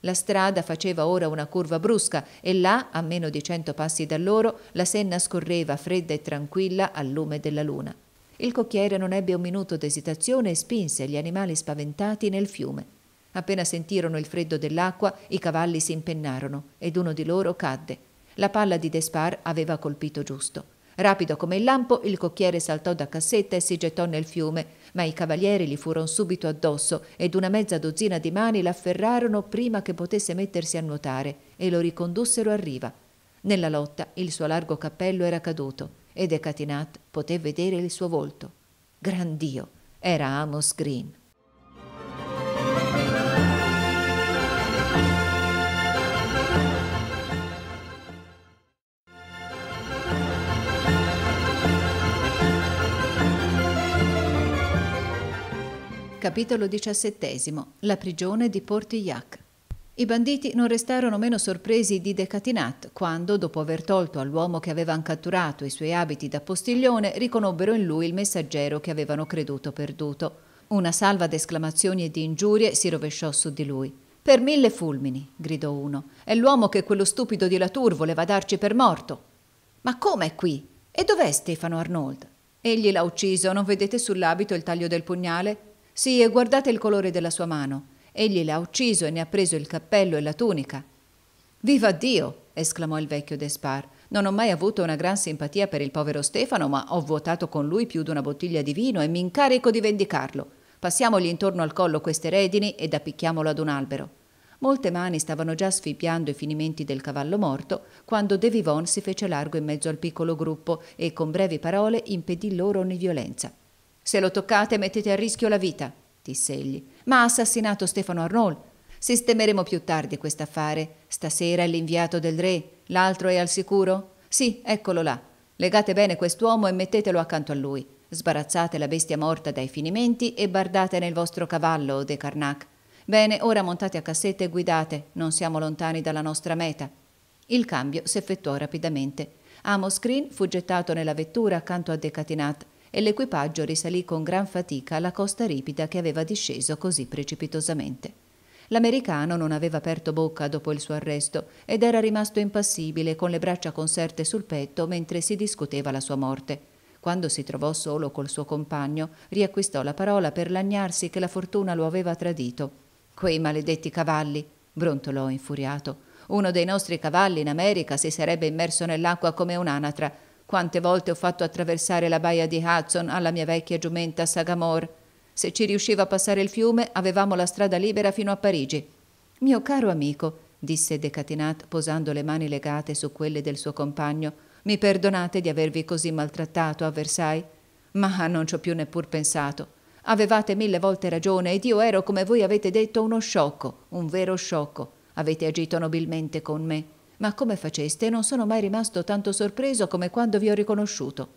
La strada faceva ora una curva brusca e là, a meno di cento passi da loro, la Senna scorreva fredda e tranquilla al lume della luna. Il cocchiere non ebbe un minuto d'esitazione e spinse gli animali spaventati nel fiume. Appena sentirono il freddo dell'acqua, i cavalli si impennarono ed uno di loro cadde. La palla di Despar aveva colpito giusto. Rapido come il lampo, il cocchiere saltò da cassetta e si gettò nel fiume, ma i cavalieri gli furono subito addosso ed una mezza dozzina di mani l'afferrarono prima che potesse mettersi a nuotare e lo ricondussero a riva. Nella lotta il suo largo cappello era caduto ed Ecatinat poté vedere il suo volto. Gran Dio, era Amos Green. Capitolo XVII. La prigione di Portigliac. I banditi non restarono meno sorpresi di Decatinat quando, dopo aver tolto all'uomo che avevano catturato i suoi abiti da postiglione, riconobbero in lui il messaggero che avevano creduto perduto. Una salva d'esclamazioni e di ingiurie si rovesciò su di lui. Per mille fulmini, gridò uno, è l'uomo che quello stupido di Latour voleva darci per morto. Ma come è qui? E dov'è Stefano Arnold? Egli l'ha ucciso, non vedete sull'abito il taglio del pugnale? Sì, e guardate il colore della sua mano. Egli l'ha ucciso e ne ha preso il cappello e la tunica. Viva Dio! esclamò il vecchio Despar. Non ho mai avuto una gran simpatia per il povero Stefano, ma ho vuotato con lui più di una bottiglia di vino e mi incarico di vendicarlo. Passiamogli intorno al collo queste redini ed appicchiamolo ad un albero. Molte mani stavano già sfipiando i finimenti del cavallo morto quando De Vivon si fece largo in mezzo al piccolo gruppo e con brevi parole impedì loro ogni violenza. Se lo toccate mettete a rischio la vita, disse egli. Ma ha assassinato Stefano Arnold. Sistemeremo più tardi quest'affare. Stasera è l'inviato del re. L'altro è al sicuro? Sì, eccolo là. Legate bene quest'uomo e mettetelo accanto a lui. Sbarazzate la bestia morta dai finimenti e bardate nel vostro cavallo, De Carnac. Bene, ora montate a cassetta e guidate, non siamo lontani dalla nostra meta. Il cambio si effettuò rapidamente. Amos Green fu gettato nella vettura accanto a Decatinat e l'equipaggio risalì con gran fatica la costa ripida che aveva disceso così precipitosamente. L'americano non aveva aperto bocca dopo il suo arresto ed era rimasto impassibile con le braccia conserte sul petto mentre si discuteva la sua morte. Quando si trovò solo col suo compagno, riacquistò la parola per lagnarsi che la fortuna lo aveva tradito. Quei maledetti cavalli, brontolò infuriato. Uno dei nostri cavalli in America si sarebbe immerso nell'acqua come un'anatra. Quante volte ho fatto attraversare la baia di Hudson alla mia vecchia giumenta Sagamore. Se ci riusciva a passare il fiume, avevamo la strada libera fino a Parigi. Mio caro amico, disse Decatinat posando le mani legate su quelle del suo compagno, mi perdonate di avervi così maltrattato a Versailles? Ma non ci ho più neppur pensato. Avevate mille volte ragione ed io ero, come voi avete detto, uno sciocco, un vero sciocco. Avete agito nobilmente con me. Ma come faceste? Non sono mai rimasto tanto sorpreso come quando vi ho riconosciuto.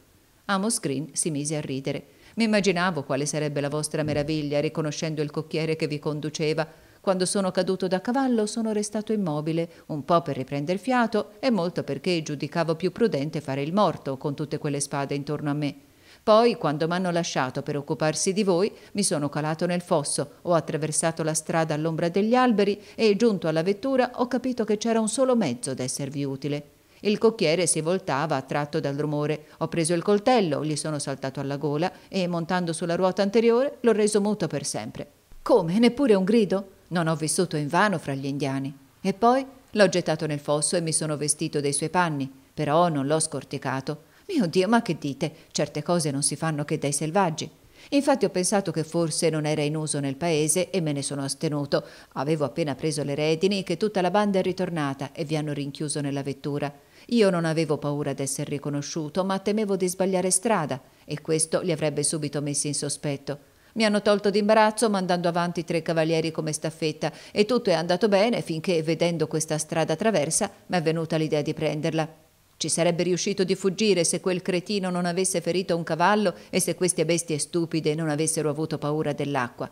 Amos Green si mise a ridere. Mi immaginavo quale sarebbe la vostra meraviglia riconoscendo il cocchiere che vi conduceva. Quando sono caduto da cavallo sono restato immobile, un po' per riprender fiato e molto perché giudicavo più prudente fare il morto con tutte quelle spade intorno a me. Poi, quando m'hanno lasciato per occuparsi di voi, mi sono calato nel fosso, ho attraversato la strada all'ombra degli alberi e, giunto alla vettura, ho capito che c'era un solo mezzo ad esservi utile. Il cocchiere si voltava attratto dal rumore. Ho preso il coltello, gli sono saltato alla gola e, montando sulla ruota anteriore, l'ho reso muto per sempre. Come? Neppure un grido? Non ho vissuto invano fra gli indiani. E poi l'ho gettato nel fosso e mi sono vestito dei suoi panni, però non l'ho scorticato. Mio Dio, ma che dite? Certe cose non si fanno che dai selvaggi. Infatti ho pensato che forse non era in uso nel paese e me ne sono astenuto. Avevo appena preso le redini che tutta la banda è ritornata e vi hanno rinchiuso nella vettura. Io non avevo paura d'essere riconosciuto, ma temevo di sbagliare strada e questo li avrebbe subito messi in sospetto. Mi hanno tolto d'imbarazzo mandando avanti tre cavalieri come staffetta e tutto è andato bene finché, vedendo questa strada traversa, mi è venuta l'idea di prenderla. Ci sarebbe riuscito di fuggire se quel cretino non avesse ferito un cavallo e se queste bestie stupide non avessero avuto paura dell'acqua.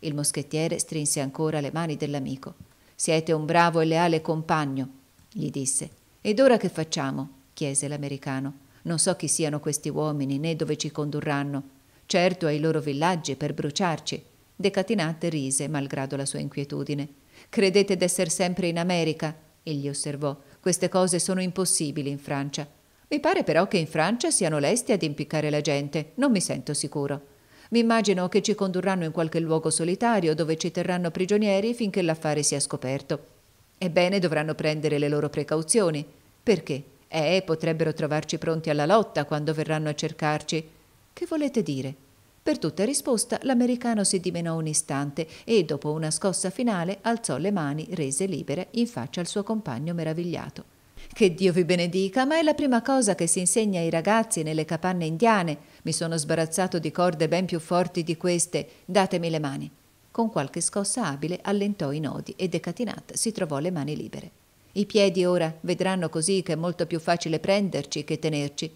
Il moschettiere strinse ancora le mani dell'amico. Siete un bravo e leale compagno, gli disse. Ed ora che facciamo? chiese l'americano. Non so chi siano questi uomini né dove ci condurranno. Certo ai loro villaggi per bruciarci. Decatinat rise malgrado la sua inquietudine. Credete d'essere sempre in America? egli osservò. Queste cose sono impossibili in Francia. Mi pare però che in Francia siano lesti ad impiccare la gente, non mi sento sicuro. Mi immagino che ci condurranno in qualche luogo solitario dove ci terranno prigionieri finché l'affare sia scoperto. Ebbene, dovranno prendere le loro precauzioni. Perché? Eh, potrebbero trovarci pronti alla lotta quando verranno a cercarci. Che volete dire? Per tutta risposta l'americano si dimenò un istante e dopo una scossa finale alzò le mani rese libere in faccia al suo compagno meravigliato. Che Dio vi benedica, ma è la prima cosa che si insegna ai ragazzi nelle capanne indiane. Mi sono sbarazzato di corde ben più forti di queste. Datemi le mani. Con qualche scossa abile allentò i nodi e Decatinat si trovò le mani libere. I piedi ora vedranno così che è molto più facile prenderci che tenerci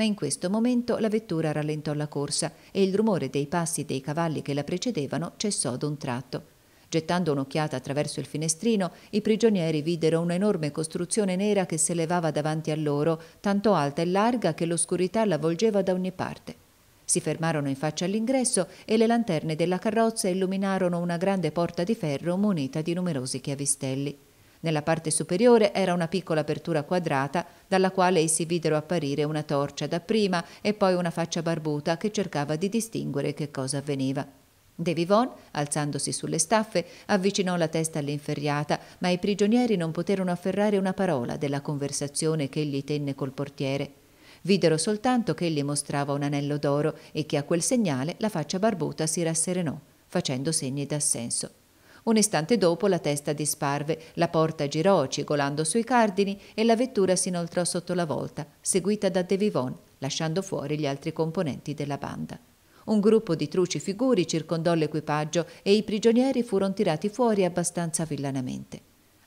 ma in questo momento la vettura rallentò la corsa e il rumore dei passi dei cavalli che la precedevano cessò d'un tratto. Gettando un'occhiata attraverso il finestrino, i prigionieri videro un'enorme costruzione nera che si elevava davanti a loro, tanto alta e larga che l'oscurità la l'avvolgeva da ogni parte. Si fermarono in faccia all'ingresso e le lanterne della carrozza illuminarono una grande porta di ferro munita di numerosi chiavistelli. Nella parte superiore era una piccola apertura quadrata dalla quale essi videro apparire una torcia dapprima e poi una faccia barbuta che cercava di distinguere che cosa avveniva. De Vivon, alzandosi sulle staffe, avvicinò la testa all'inferriata, ma i prigionieri non poterono afferrare una parola della conversazione che egli tenne col portiere. Videro soltanto che egli mostrava un anello d'oro e che a quel segnale la faccia barbuta si rasserenò, facendo segni d'assenso. Un istante dopo la testa disparve, la porta girò cigolando sui cardini e la vettura si inoltrò sotto la volta, seguita da De Vivon, lasciando fuori gli altri componenti della banda. Un gruppo di truci figuri circondò l'equipaggio e i prigionieri furono tirati fuori abbastanza villanamente.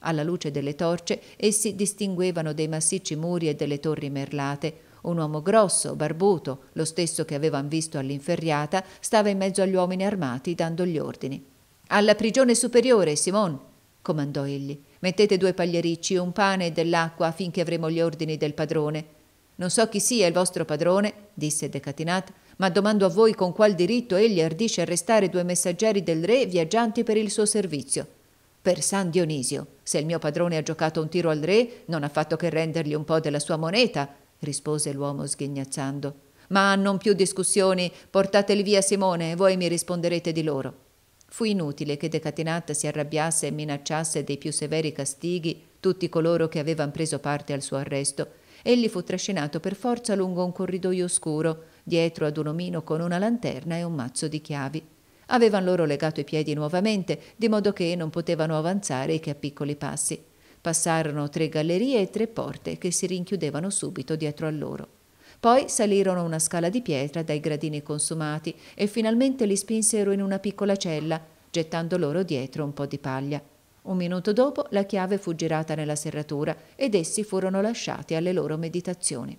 Alla luce delle torce essi distinguevano dei massicci muri e delle torri merlate. Un uomo grosso, barbuto, lo stesso che avevano visto all'inferriata, stava in mezzo agli uomini armati dando gli ordini. Alla prigione superiore, Simon, comandò egli. Mettete due pagliericci, un pane e dell'acqua affinché avremo gli ordini del padrone. Non so chi sia il vostro padrone, disse Decatinat, ma domando a voi con qual diritto egli ardisce arrestare due messaggeri del re viaggianti per il suo servizio. Per San Dionisio, se il mio padrone ha giocato un tiro al re, non ha fatto che rendergli un po' della sua moneta, rispose l'uomo sghignazzando. Ma non più discussioni, portateli via Simone, voi mi risponderete di loro. Fu inutile che Decatinata si arrabbiasse e minacciasse dei più severi castighi tutti coloro che avevano preso parte al suo arresto. Egli fu trascinato per forza lungo un corridoio oscuro, dietro ad un omino con una lanterna e un mazzo di chiavi. Avevano loro legato i piedi nuovamente, di modo che non potevano avanzare che a piccoli passi. Passarono tre gallerie e tre porte che si rinchiudevano subito dietro a loro. Poi salirono una scala di pietra dai gradini consumati e finalmente li spinsero in una piccola cella, gettando loro dietro un po' di paglia. Un minuto dopo la chiave fu girata nella serratura ed essi furono lasciati alle loro meditazioni.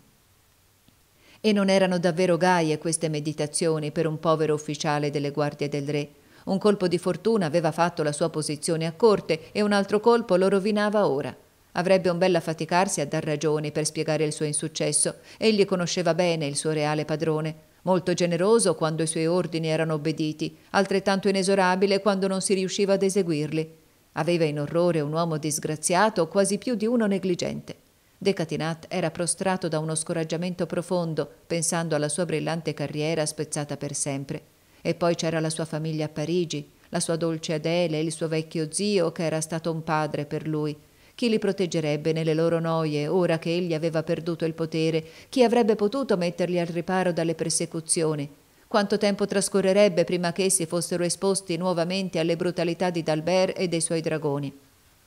E non erano davvero gaie queste meditazioni per un povero ufficiale delle guardie del re. Un colpo di fortuna aveva fatto la sua posizione a corte e un altro colpo lo rovinava ora. Avrebbe un bel affaticarsi a dar ragioni per spiegare il suo insuccesso. Egli conosceva bene il suo reale padrone. Molto generoso quando i suoi ordini erano obbediti, altrettanto inesorabile quando non si riusciva ad eseguirli. Aveva in orrore un uomo disgraziato, quasi più di uno negligente. Decatinat era prostrato da uno scoraggiamento profondo, pensando alla sua brillante carriera spezzata per sempre. E poi c'era la sua famiglia a Parigi, la sua dolce Adele, il suo vecchio zio che era stato un padre per lui, chi li proteggerebbe nelle loro noie, ora che egli aveva perduto il potere? Chi avrebbe potuto metterli al riparo dalle persecuzioni? Quanto tempo trascorrerebbe prima che essi fossero esposti nuovamente alle brutalità di Dalbert e dei suoi dragoni?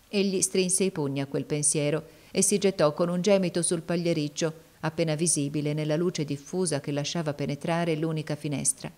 Egli strinse i pugni a quel pensiero e si gettò con un gemito sul pagliericcio, appena visibile nella luce diffusa che lasciava penetrare l'unica finestra.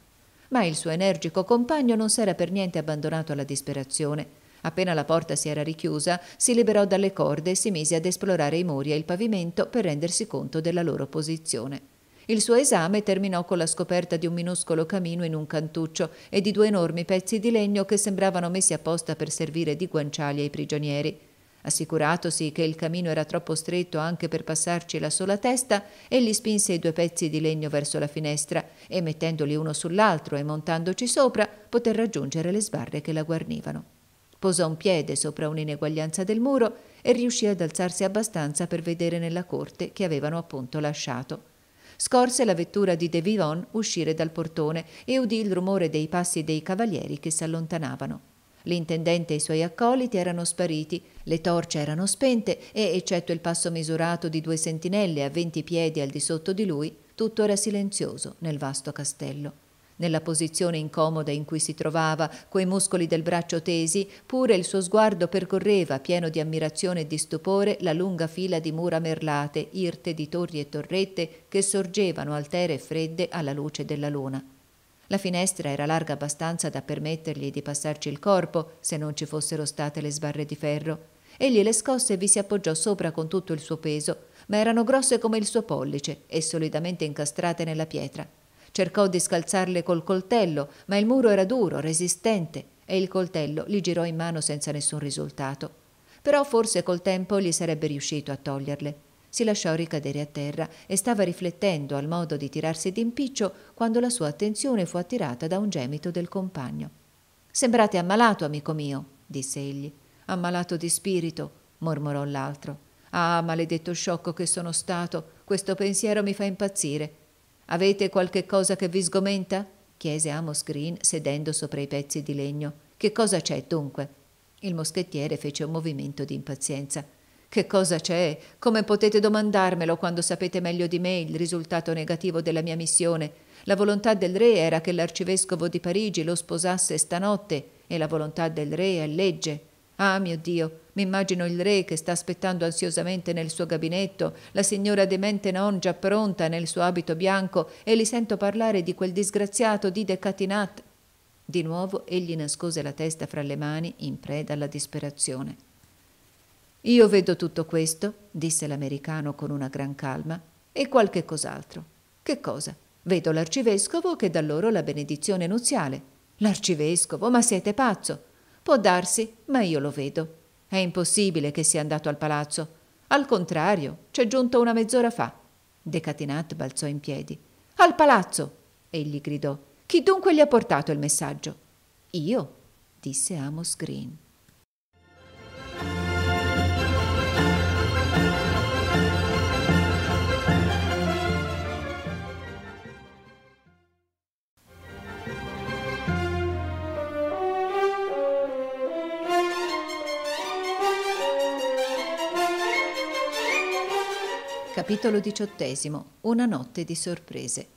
Ma il suo energico compagno non s'era per niente abbandonato alla disperazione Appena la porta si era richiusa, si liberò dalle corde e si mise ad esplorare i muri e il pavimento per rendersi conto della loro posizione. Il suo esame terminò con la scoperta di un minuscolo camino in un cantuccio e di due enormi pezzi di legno che sembravano messi apposta per servire di guanciali ai prigionieri. Assicuratosi che il camino era troppo stretto anche per passarci la sola testa, egli spinse i due pezzi di legno verso la finestra e, mettendoli uno sull'altro e montandoci sopra, poté raggiungere le sbarre che la guarnivano. Posò un piede sopra un'ineguaglianza del muro e riuscì ad alzarsi abbastanza per vedere nella corte che avevano appunto lasciato. Scorse la vettura di De Vivon uscire dal portone e udì il rumore dei passi dei cavalieri che si allontanavano. L'intendente e i suoi accoliti erano spariti, le torce erano spente e, eccetto il passo misurato di due sentinelle a venti piedi al di sotto di lui, tutto era silenzioso nel vasto castello. Nella posizione incomoda in cui si trovava, coi muscoli del braccio tesi, pure il suo sguardo percorreva, pieno di ammirazione e di stupore, la lunga fila di mura merlate, irte di torri e torrette, che sorgevano altere e fredde alla luce della luna. La finestra era larga abbastanza da permettergli di passarci il corpo, se non ci fossero state le sbarre di ferro. Egli le scosse e vi si appoggiò sopra con tutto il suo peso, ma erano grosse come il suo pollice e solidamente incastrate nella pietra. Cercò di scalzarle col coltello, ma il muro era duro, resistente, e il coltello gli girò in mano senza nessun risultato. Però forse col tempo gli sarebbe riuscito a toglierle. Si lasciò ricadere a terra e stava riflettendo al modo di tirarsi d'impiccio quando la sua attenzione fu attirata da un gemito del compagno. Sembrate ammalato, amico mio, disse egli. Ammalato di spirito, mormorò l'altro. Ah, maledetto sciocco che sono stato, questo pensiero mi fa impazzire. Avete qualche cosa che vi sgomenta? chiese Amos Green sedendo sopra i pezzi di legno. Che cosa c'è dunque? Il moschettiere fece un movimento di impazienza. Che cosa c'è? Come potete domandarmelo quando sapete meglio di me il risultato negativo della mia missione? La volontà del re era che l'arcivescovo di Parigi lo sposasse stanotte e la volontà del re è legge. Ah, mio Dio, mi immagino il re che sta aspettando ansiosamente nel suo gabinetto, la signora demente non già pronta nel suo abito bianco e li sento parlare di quel disgraziato di Decatinat. Di nuovo egli nascose la testa fra le mani in preda alla disperazione. Io vedo tutto questo, disse l'americano con una gran calma, e qualche cos'altro. Che cosa? Vedo l'arcivescovo che dà loro la benedizione nuziale. L'arcivescovo, ma siete pazzo? Può darsi, ma io lo vedo. È impossibile che sia andato al palazzo. Al contrario, c'è giunto una mezz'ora fa. Decatinat balzò in piedi. Al palazzo! egli gridò. Chi dunque gli ha portato il messaggio? Io, disse Amos Green. Capitolo XVIII. Una notte di sorprese.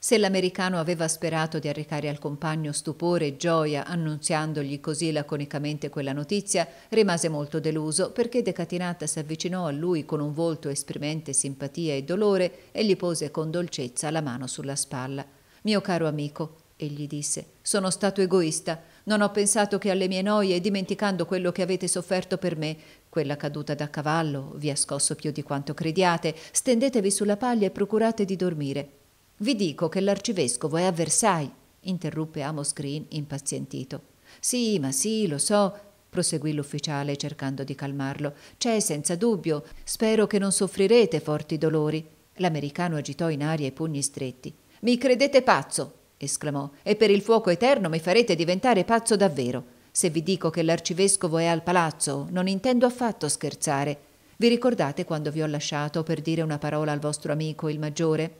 Se l'americano aveva sperato di arrecare al compagno stupore e gioia annunziandogli così laconicamente quella notizia, rimase molto deluso perché Decatinata si avvicinò a lui con un volto esprimente simpatia e dolore e gli pose con dolcezza la mano sulla spalla. Mio caro amico, egli disse, sono stato egoista, non ho pensato che alle mie noie, dimenticando quello che avete sofferto per me, quella caduta da cavallo vi ha scosso più di quanto crediate. Stendetevi sulla paglia e procurate di dormire. Vi dico che l'arcivescovo è a Versailles, interruppe Amos Green impazientito. Sì, ma sì, lo so, proseguì l'ufficiale cercando di calmarlo. C'è senza dubbio. Spero che non soffrirete forti dolori. L'americano agitò in aria i pugni stretti. Mi credete pazzo? esclamò, e per il fuoco eterno mi farete diventare pazzo davvero. Se vi dico che l'arcivescovo è al palazzo, non intendo affatto scherzare. Vi ricordate quando vi ho lasciato per dire una parola al vostro amico, il maggiore?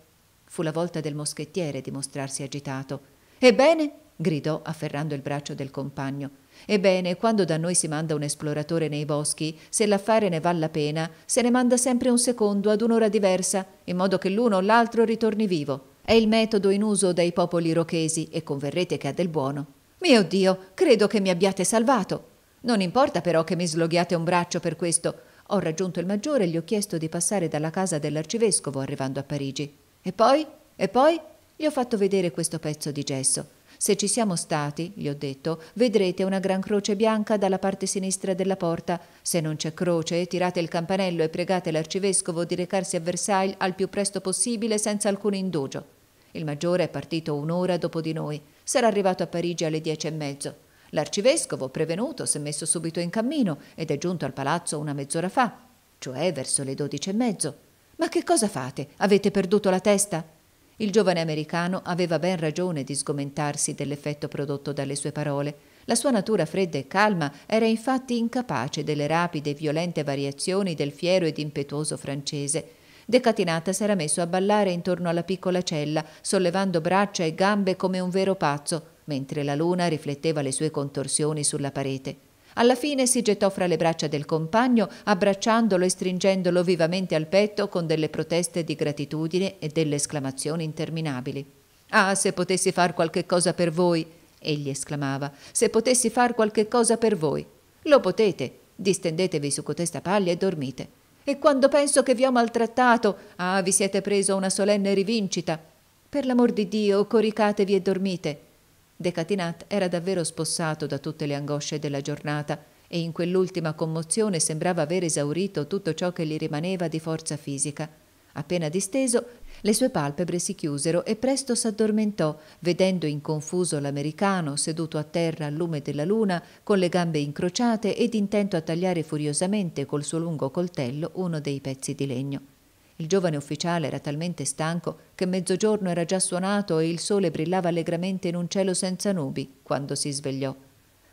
Fu la volta del moschettiere di mostrarsi agitato. Ebbene, gridò afferrando il braccio del compagno. Ebbene, quando da noi si manda un esploratore nei boschi, se l'affare ne val la pena, se ne manda sempre un secondo ad un'ora diversa, in modo che l'uno o l'altro ritorni vivo. È il metodo in uso dai popoli rochesi e converrete che ha del buono. Mio Dio, credo che mi abbiate salvato. Non importa però che mi sloghiate un braccio per questo. Ho raggiunto il maggiore e gli ho chiesto di passare dalla casa dell'arcivescovo arrivando a Parigi. E poi? E poi? Gli ho fatto vedere questo pezzo di gesso. Se ci siamo stati, gli ho detto, vedrete una gran croce bianca dalla parte sinistra della porta. Se non c'è croce, tirate il campanello e pregate l'arcivescovo di recarsi a Versailles al più presto possibile senza alcun indugio. Il maggiore è partito un'ora dopo di noi sarà arrivato a Parigi alle dieci e mezzo. L'arcivescovo, prevenuto, s'è messo subito in cammino ed è giunto al palazzo una mezz'ora fa, cioè verso le dodici e mezzo. Ma che cosa fate? Avete perduto la testa? Il giovane americano aveva ben ragione di sgomentarsi dell'effetto prodotto dalle sue parole. La sua natura fredda e calma era infatti incapace delle rapide e violente variazioni del fiero ed impetuoso francese. Decatinata s'era messo a ballare intorno alla piccola cella, sollevando braccia e gambe come un vero pazzo, mentre la luna rifletteva le sue contorsioni sulla parete. Alla fine si gettò fra le braccia del compagno, abbracciandolo e stringendolo vivamente al petto con delle proteste di gratitudine e delle esclamazioni interminabili. Ah, se potessi far qualche cosa per voi! egli esclamava, se potessi far qualche cosa per voi! Lo potete! Distendetevi su cotesta paglia e dormite e quando penso che vi ho maltrattato, ah, vi siete preso una solenne rivincita. Per l'amor di Dio, coricatevi e dormite. Decatinat era davvero spossato da tutte le angosce della giornata e in quell'ultima commozione sembrava aver esaurito tutto ciò che gli rimaneva di forza fisica. Appena disteso, le sue palpebre si chiusero e presto s'addormentò, vedendo in confuso l'americano seduto a terra al lume della luna, con le gambe incrociate ed intento a tagliare furiosamente col suo lungo coltello uno dei pezzi di legno. Il giovane ufficiale era talmente stanco che mezzogiorno era già suonato e il sole brillava allegramente in un cielo senza nubi quando si svegliò.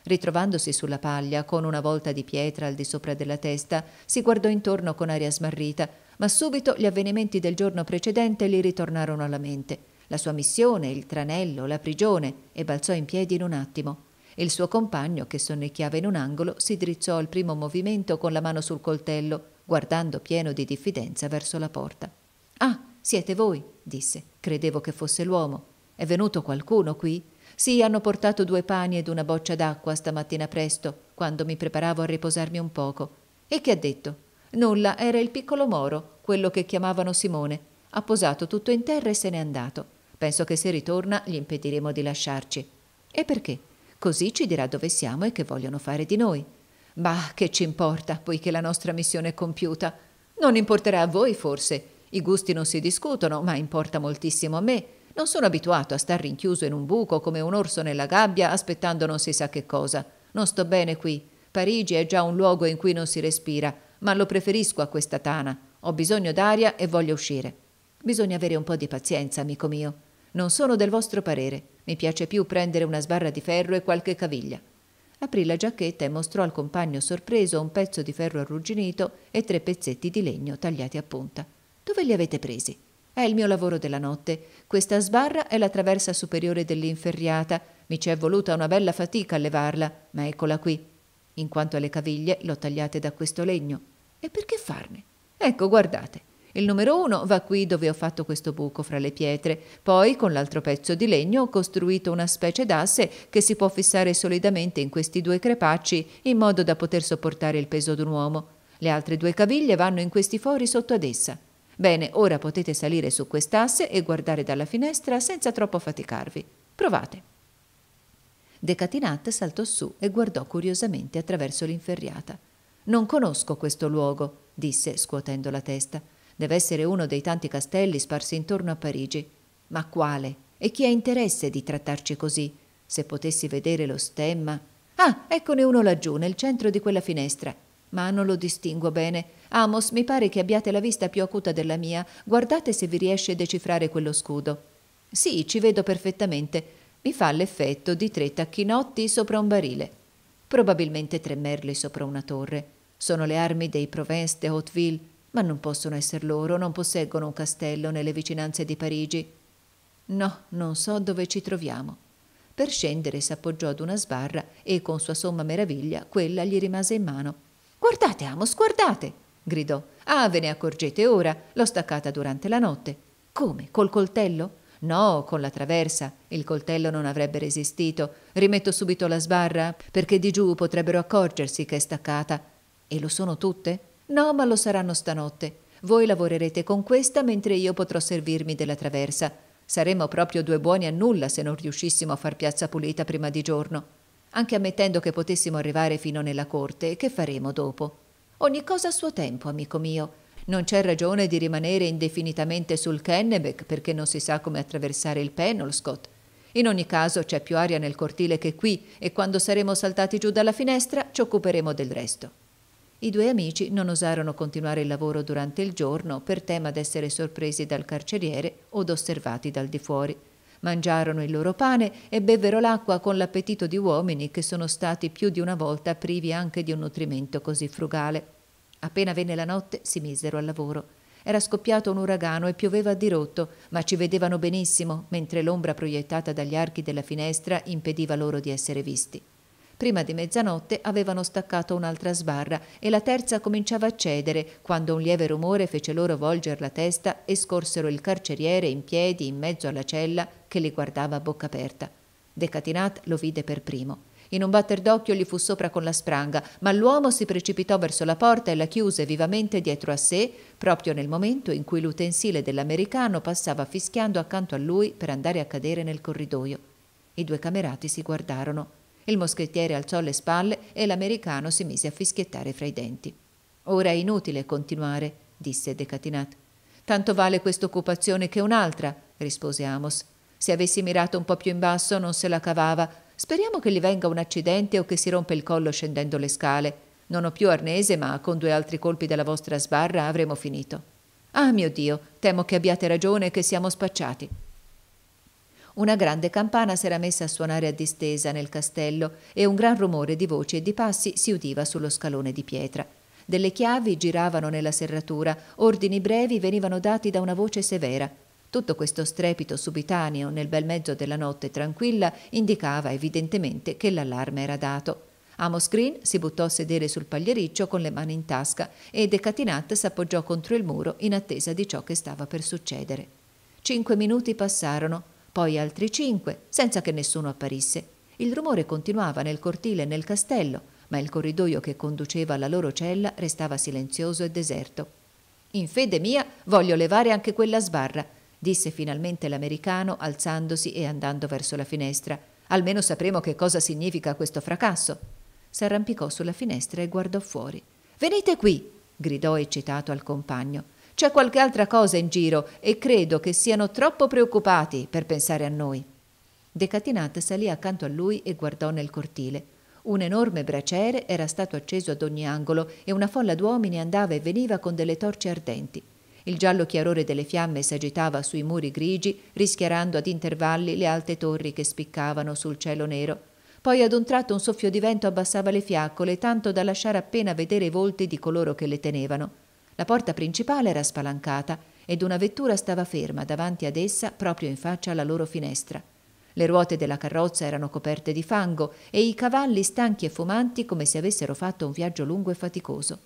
Ritrovandosi sulla paglia, con una volta di pietra al di sopra della testa, si guardò intorno con aria smarrita, ma subito gli avvenimenti del giorno precedente gli ritornarono alla mente. La sua missione, il tranello, la prigione, e balzò in piedi in un attimo. Il suo compagno, che sonnecchiava in un angolo, si drizzò al primo movimento con la mano sul coltello, guardando pieno di diffidenza verso la porta. Ah, siete voi, disse. Credevo che fosse l'uomo. È venuto qualcuno qui? Sì, hanno portato due pani ed una boccia d'acqua stamattina presto, quando mi preparavo a riposarmi un poco. E che ha detto? Nulla, era il piccolo Moro, quello che chiamavano Simone. Ha posato tutto in terra e se n'è andato. Penso che se ritorna gli impediremo di lasciarci. E perché? Così ci dirà dove siamo e che vogliono fare di noi. Bah, che ci importa, poiché la nostra missione è compiuta. Non importerà a voi, forse. I gusti non si discutono, ma importa moltissimo a me. Non sono abituato a star rinchiuso in un buco come un orso nella gabbia aspettando non si sa che cosa. Non sto bene qui. Parigi è già un luogo in cui non si respira, ma lo preferisco a questa tana. Ho bisogno d'aria e voglio uscire. Bisogna avere un po' di pazienza, amico mio. Non sono del vostro parere. Mi piace più prendere una sbarra di ferro e qualche caviglia. Aprì la giacchetta e mostrò al compagno sorpreso un pezzo di ferro arrugginito e tre pezzetti di legno tagliati a punta. Dove li avete presi? È il mio lavoro della notte. Questa sbarra è la traversa superiore dell'inferriata. Mi ci è voluta una bella fatica a levarla, ma eccola qui. In quanto alle caviglie, l'ho tagliate da questo legno. E perché farne? Ecco, guardate. Il numero uno va qui dove ho fatto questo buco fra le pietre, poi con l'altro pezzo di legno ho costruito una specie d'asse che si può fissare solidamente in questi due crepacci in modo da poter sopportare il peso d'un uomo. Le altre due caviglie vanno in questi fori sotto ad essa. Bene, ora potete salire su quest'asse e guardare dalla finestra senza troppo faticarvi. Provate. Decatinat saltò su e guardò curiosamente attraverso l'inferriata. Non conosco questo luogo, disse, scuotendo la testa. Deve essere uno dei tanti castelli sparsi intorno a Parigi. Ma quale? E chi ha interesse di trattarci così? Se potessi vedere lo stemma. Ah, eccone uno laggiù, nel centro di quella finestra ma non lo distingo bene. Amos, mi pare che abbiate la vista più acuta della mia. Guardate se vi riesce a decifrare quello scudo. Sì, ci vedo perfettamente. Mi fa l'effetto di tre tacchinotti sopra un barile. Probabilmente tre merli sopra una torre. Sono le armi dei Provence de Hauteville, ma non possono essere loro, non posseggono un castello nelle vicinanze di Parigi. No, non so dove ci troviamo. Per scendere s'appoggiò ad una sbarra e con sua somma meraviglia quella gli rimase in mano. Guardate, Amos, guardate! gridò. Ah, ve ne accorgete ora? L'ho staccata durante la notte. Come? Col coltello? No, con la traversa. Il coltello non avrebbe resistito. Rimetto subito la sbarra, perché di giù potrebbero accorgersi che è staccata. E lo sono tutte? No, ma lo saranno stanotte. Voi lavorerete con questa mentre io potrò servirmi della traversa. Saremmo proprio due buoni a nulla se non riuscissimo a far piazza pulita prima di giorno. Anche ammettendo che potessimo arrivare fino nella corte, che faremo dopo? Ogni cosa a suo tempo, amico mio. Non c'è ragione di rimanere indefinitamente sul Kennebec perché non si sa come attraversare il Penolscott. In ogni caso c'è più aria nel cortile che qui e quando saremo saltati giù dalla finestra ci occuperemo del resto. I due amici non osarono continuare il lavoro durante il giorno per tema d'essere sorpresi dal carceriere od osservati dal di fuori mangiarono il loro pane e bevvero l'acqua con l'appetito di uomini che sono stati più di una volta privi anche di un nutrimento così frugale. Appena venne la notte si misero al lavoro. Era scoppiato un uragano e pioveva a dirotto, ma ci vedevano benissimo, mentre l'ombra proiettata dagli archi della finestra impediva loro di essere visti. Prima di mezzanotte avevano staccato un'altra sbarra e la terza cominciava a cedere, quando un lieve rumore fece loro volgere la testa e scorsero il carceriere in piedi in mezzo alla cella che li guardava a bocca aperta. Decatinat lo vide per primo. In un batter d'occhio gli fu sopra con la spranga, ma l'uomo si precipitò verso la porta e la chiuse vivamente dietro a sé, proprio nel momento in cui l'utensile dell'americano passava fischiando accanto a lui per andare a cadere nel corridoio. I due camerati si guardarono. Il moschettiere alzò le spalle e l'americano si mise a fischiettare fra i denti. Ora è inutile continuare, disse Decatinat. Tanto vale questa occupazione che un'altra, rispose Amos. Se avessi mirato un po' più in basso non se la cavava. Speriamo che gli venga un accidente o che si rompa il collo scendendo le scale. Non ho più arnese, ma con due altri colpi della vostra sbarra avremo finito. Ah mio Dio, temo che abbiate ragione e che siamo spacciati. Una grande campana s'era messa a suonare a distesa nel castello e un gran rumore di voci e di passi si udiva sullo scalone di pietra. Delle chiavi giravano nella serratura, ordini brevi venivano dati da una voce severa. Tutto questo strepito subitaneo nel bel mezzo della notte tranquilla indicava evidentemente che l'allarme era dato. Amos Green si buttò a sedere sul pagliericcio con le mani in tasca e Decatinat s'appoggiò contro il muro in attesa di ciò che stava per succedere. Cinque minuti passarono, poi altri cinque, senza che nessuno apparisse. Il rumore continuava nel cortile e nel castello, ma il corridoio che conduceva alla loro cella restava silenzioso e deserto. In fede mia voglio levare anche quella sbarra, disse finalmente l'americano alzandosi e andando verso la finestra. Almeno sapremo che cosa significa questo fracasso. S'arrampicò sulla finestra e guardò fuori. Venite qui! gridò eccitato al compagno. C'è qualche altra cosa in giro e credo che siano troppo preoccupati per pensare a noi. Decatinat salì accanto a lui e guardò nel cortile. Un enorme braciere era stato acceso ad ogni angolo e una folla d'uomini andava e veniva con delle torce ardenti. Il giallo chiarore delle fiamme s'agitava sui muri grigi, rischiarando ad intervalli le alte torri che spiccavano sul cielo nero. Poi ad un tratto un soffio di vento abbassava le fiaccole, tanto da lasciare appena vedere i volti di coloro che le tenevano. La porta principale era spalancata ed una vettura stava ferma davanti ad essa proprio in faccia alla loro finestra. Le ruote della carrozza erano coperte di fango e i cavalli stanchi e fumanti come se avessero fatto un viaggio lungo e faticoso.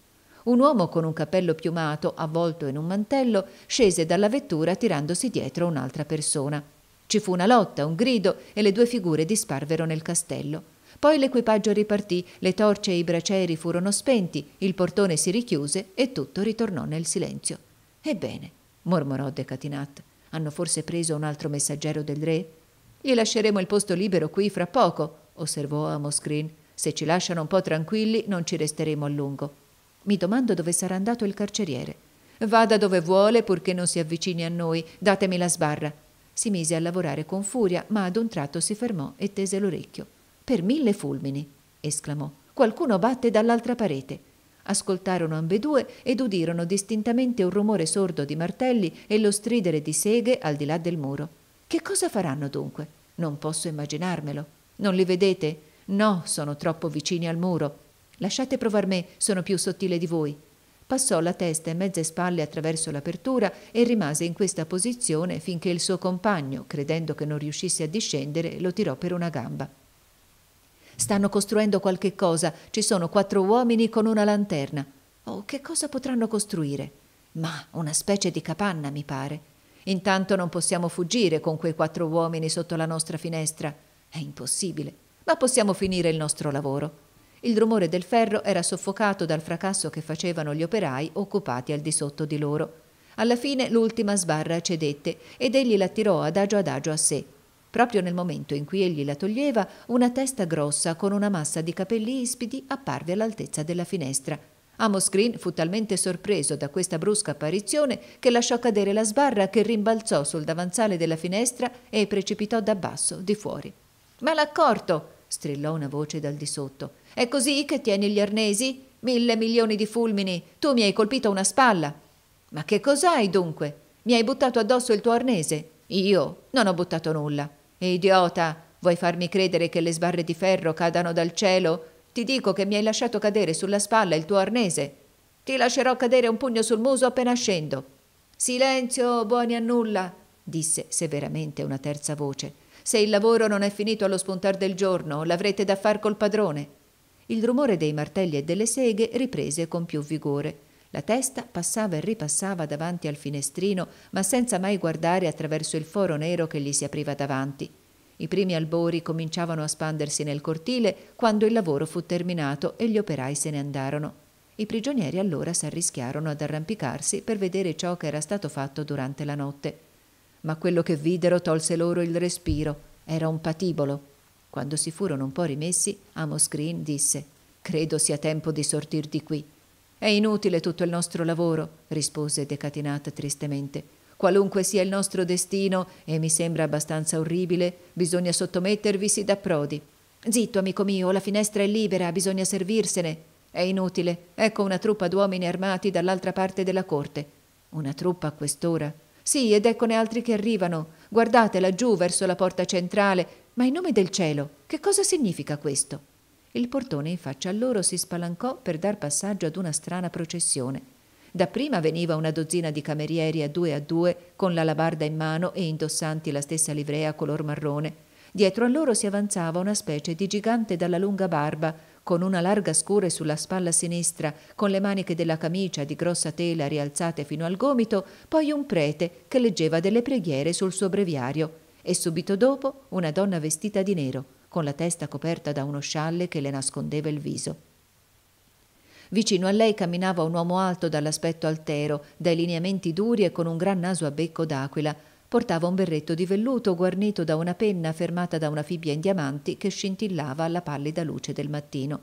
Un uomo con un cappello piumato, avvolto in un mantello, scese dalla vettura tirandosi dietro un'altra persona. Ci fu una lotta, un grido e le due figure disparvero nel castello. Poi l'equipaggio ripartì, le torce e i bracieri furono spenti, il portone si richiuse e tutto ritornò nel silenzio. Ebbene, mormorò Decatinat, hanno forse preso un altro messaggero del re? Gli lasceremo il posto libero qui fra poco, osservò Amos Green. Se ci lasciano un po' tranquilli non ci resteremo a lungo. Mi domando dove sarà andato il carceriere. Vada dove vuole purché non si avvicini a noi, datemi la sbarra. Si mise a lavorare con furia, ma ad un tratto si fermò e tese l'orecchio. Per mille fulmini, esclamò. Qualcuno batte dall'altra parete. Ascoltarono ambedue ed udirono distintamente un rumore sordo di martelli e lo stridere di seghe al di là del muro. Che cosa faranno dunque? Non posso immaginarmelo. Non li vedete? No, sono troppo vicini al muro. Lasciate provar me, sono più sottile di voi. Passò la testa e mezze spalle attraverso l'apertura e rimase in questa posizione finché il suo compagno, credendo che non riuscisse a discendere, lo tirò per una gamba. Stanno costruendo qualche cosa, ci sono quattro uomini con una lanterna. Oh, che cosa potranno costruire? Ma una specie di capanna, mi pare. Intanto non possiamo fuggire con quei quattro uomini sotto la nostra finestra. È impossibile, ma possiamo finire il nostro lavoro. Il rumore del ferro era soffocato dal fracasso che facevano gli operai occupati al di sotto di loro. Alla fine l'ultima sbarra cedette ed egli la tirò adagio adagio a sé. Proprio nel momento in cui egli la toglieva, una testa grossa con una massa di capelli ispidi apparve all'altezza della finestra. Amos Green fu talmente sorpreso da questa brusca apparizione che lasciò cadere la sbarra che rimbalzò sul davanzale della finestra e precipitò da basso di fuori. Ma l'accorto! strillò una voce dal di sotto. È così che tieni gli arnesi? Mille milioni di fulmini. Tu mi hai colpito una spalla. Ma che cos'hai dunque? Mi hai buttato addosso il tuo arnese? Io non ho buttato nulla. Idiota, vuoi farmi credere che le sbarre di ferro cadano dal cielo? Ti dico che mi hai lasciato cadere sulla spalla il tuo arnese. Ti lascerò cadere un pugno sul muso appena scendo. Silenzio, buoni a nulla, disse severamente una terza voce. Se il lavoro non è finito allo spuntar del giorno, l'avrete da far col padrone. Il rumore dei martelli e delle seghe riprese con più vigore. La testa passava e ripassava davanti al finestrino, ma senza mai guardare attraverso il foro nero che gli si apriva davanti. I primi albori cominciavano a spandersi nel cortile quando il lavoro fu terminato e gli operai se ne andarono. I prigionieri allora s'arrischiarono ad arrampicarsi per vedere ciò che era stato fatto durante la notte. Ma quello che videro tolse loro il respiro. Era un patibolo. Quando si furono un po' rimessi, Amos Green disse Credo sia tempo di sortir di qui. È inutile tutto il nostro lavoro, rispose Decatinata tristemente. Qualunque sia il nostro destino, e mi sembra abbastanza orribile, bisogna sottomettervisi da prodi. Zitto, amico mio, la finestra è libera, bisogna servirsene. È inutile, ecco una truppa d'uomini armati dall'altra parte della corte. Una truppa a quest'ora? Sì, ed eccone altri che arrivano. Guardate laggiù verso la porta centrale, ma in nome del cielo, che cosa significa questo? Il portone in faccia a loro si spalancò per dar passaggio ad una strana processione. Da prima veniva una dozzina di camerieri a due a due, con l'alabarda in mano e indossanti la stessa livrea color marrone. Dietro a loro si avanzava una specie di gigante dalla lunga barba, con una larga scure sulla spalla sinistra, con le maniche della camicia di grossa tela rialzate fino al gomito, poi un prete che leggeva delle preghiere sul suo breviario e subito dopo una donna vestita di nero, con la testa coperta da uno scialle che le nascondeva il viso. Vicino a lei camminava un uomo alto dall'aspetto altero, dai lineamenti duri e con un gran naso a becco d'aquila. Portava un berretto di velluto guarnito da una penna fermata da una fibbia in diamanti che scintillava alla pallida luce del mattino.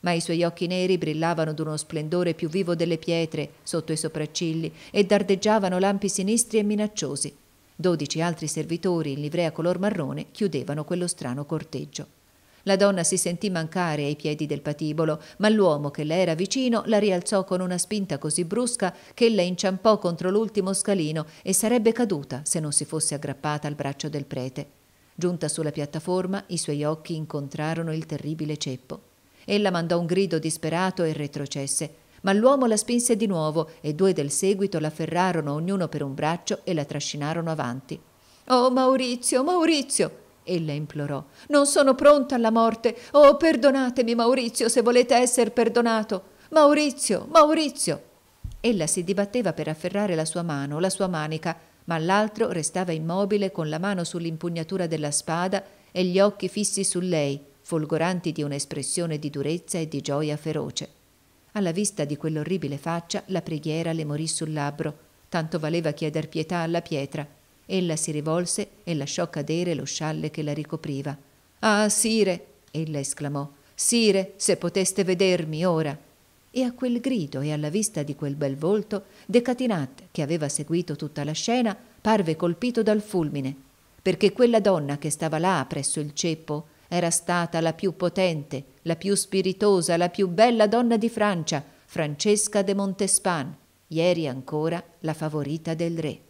Ma i suoi occhi neri brillavano d'uno splendore più vivo delle pietre sotto i sopraccigli e dardeggiavano lampi sinistri e minacciosi. Dodici altri servitori in livrea color marrone chiudevano quello strano corteggio. La donna si sentì mancare ai piedi del patibolo, ma l'uomo che le era vicino la rialzò con una spinta così brusca che la inciampò contro l'ultimo scalino e sarebbe caduta se non si fosse aggrappata al braccio del prete. Giunta sulla piattaforma, i suoi occhi incontrarono il terribile ceppo. Ella mandò un grido disperato e retrocesse ma l'uomo la spinse di nuovo e due del seguito l'afferrarono ognuno per un braccio e la trascinarono avanti. Oh Maurizio, Maurizio! ella implorò. Non sono pronta alla morte. Oh, perdonatemi, Maurizio, se volete essere perdonato. Maurizio, Maurizio. Ella si dibatteva per afferrare la sua mano, la sua manica, ma l'altro restava immobile con la mano sull'impugnatura della spada e gli occhi fissi su lei, folgoranti di un'espressione di durezza e di gioia feroce. Alla vista di quell'orribile faccia, la preghiera le morì sul labbro. Tanto valeva chieder pietà alla pietra. Ella si rivolse e lasciò cadere lo scialle che la ricopriva. Ah, sire! ella esclamò. Sire, se poteste vedermi ora! E a quel grido e alla vista di quel bel volto, Decatinat, che aveva seguito tutta la scena, parve colpito dal fulmine, perché quella donna che stava là presso il ceppo era stata la più potente, la più spiritosa, la più bella donna di Francia, Francesca de Montespan, ieri ancora la favorita del re.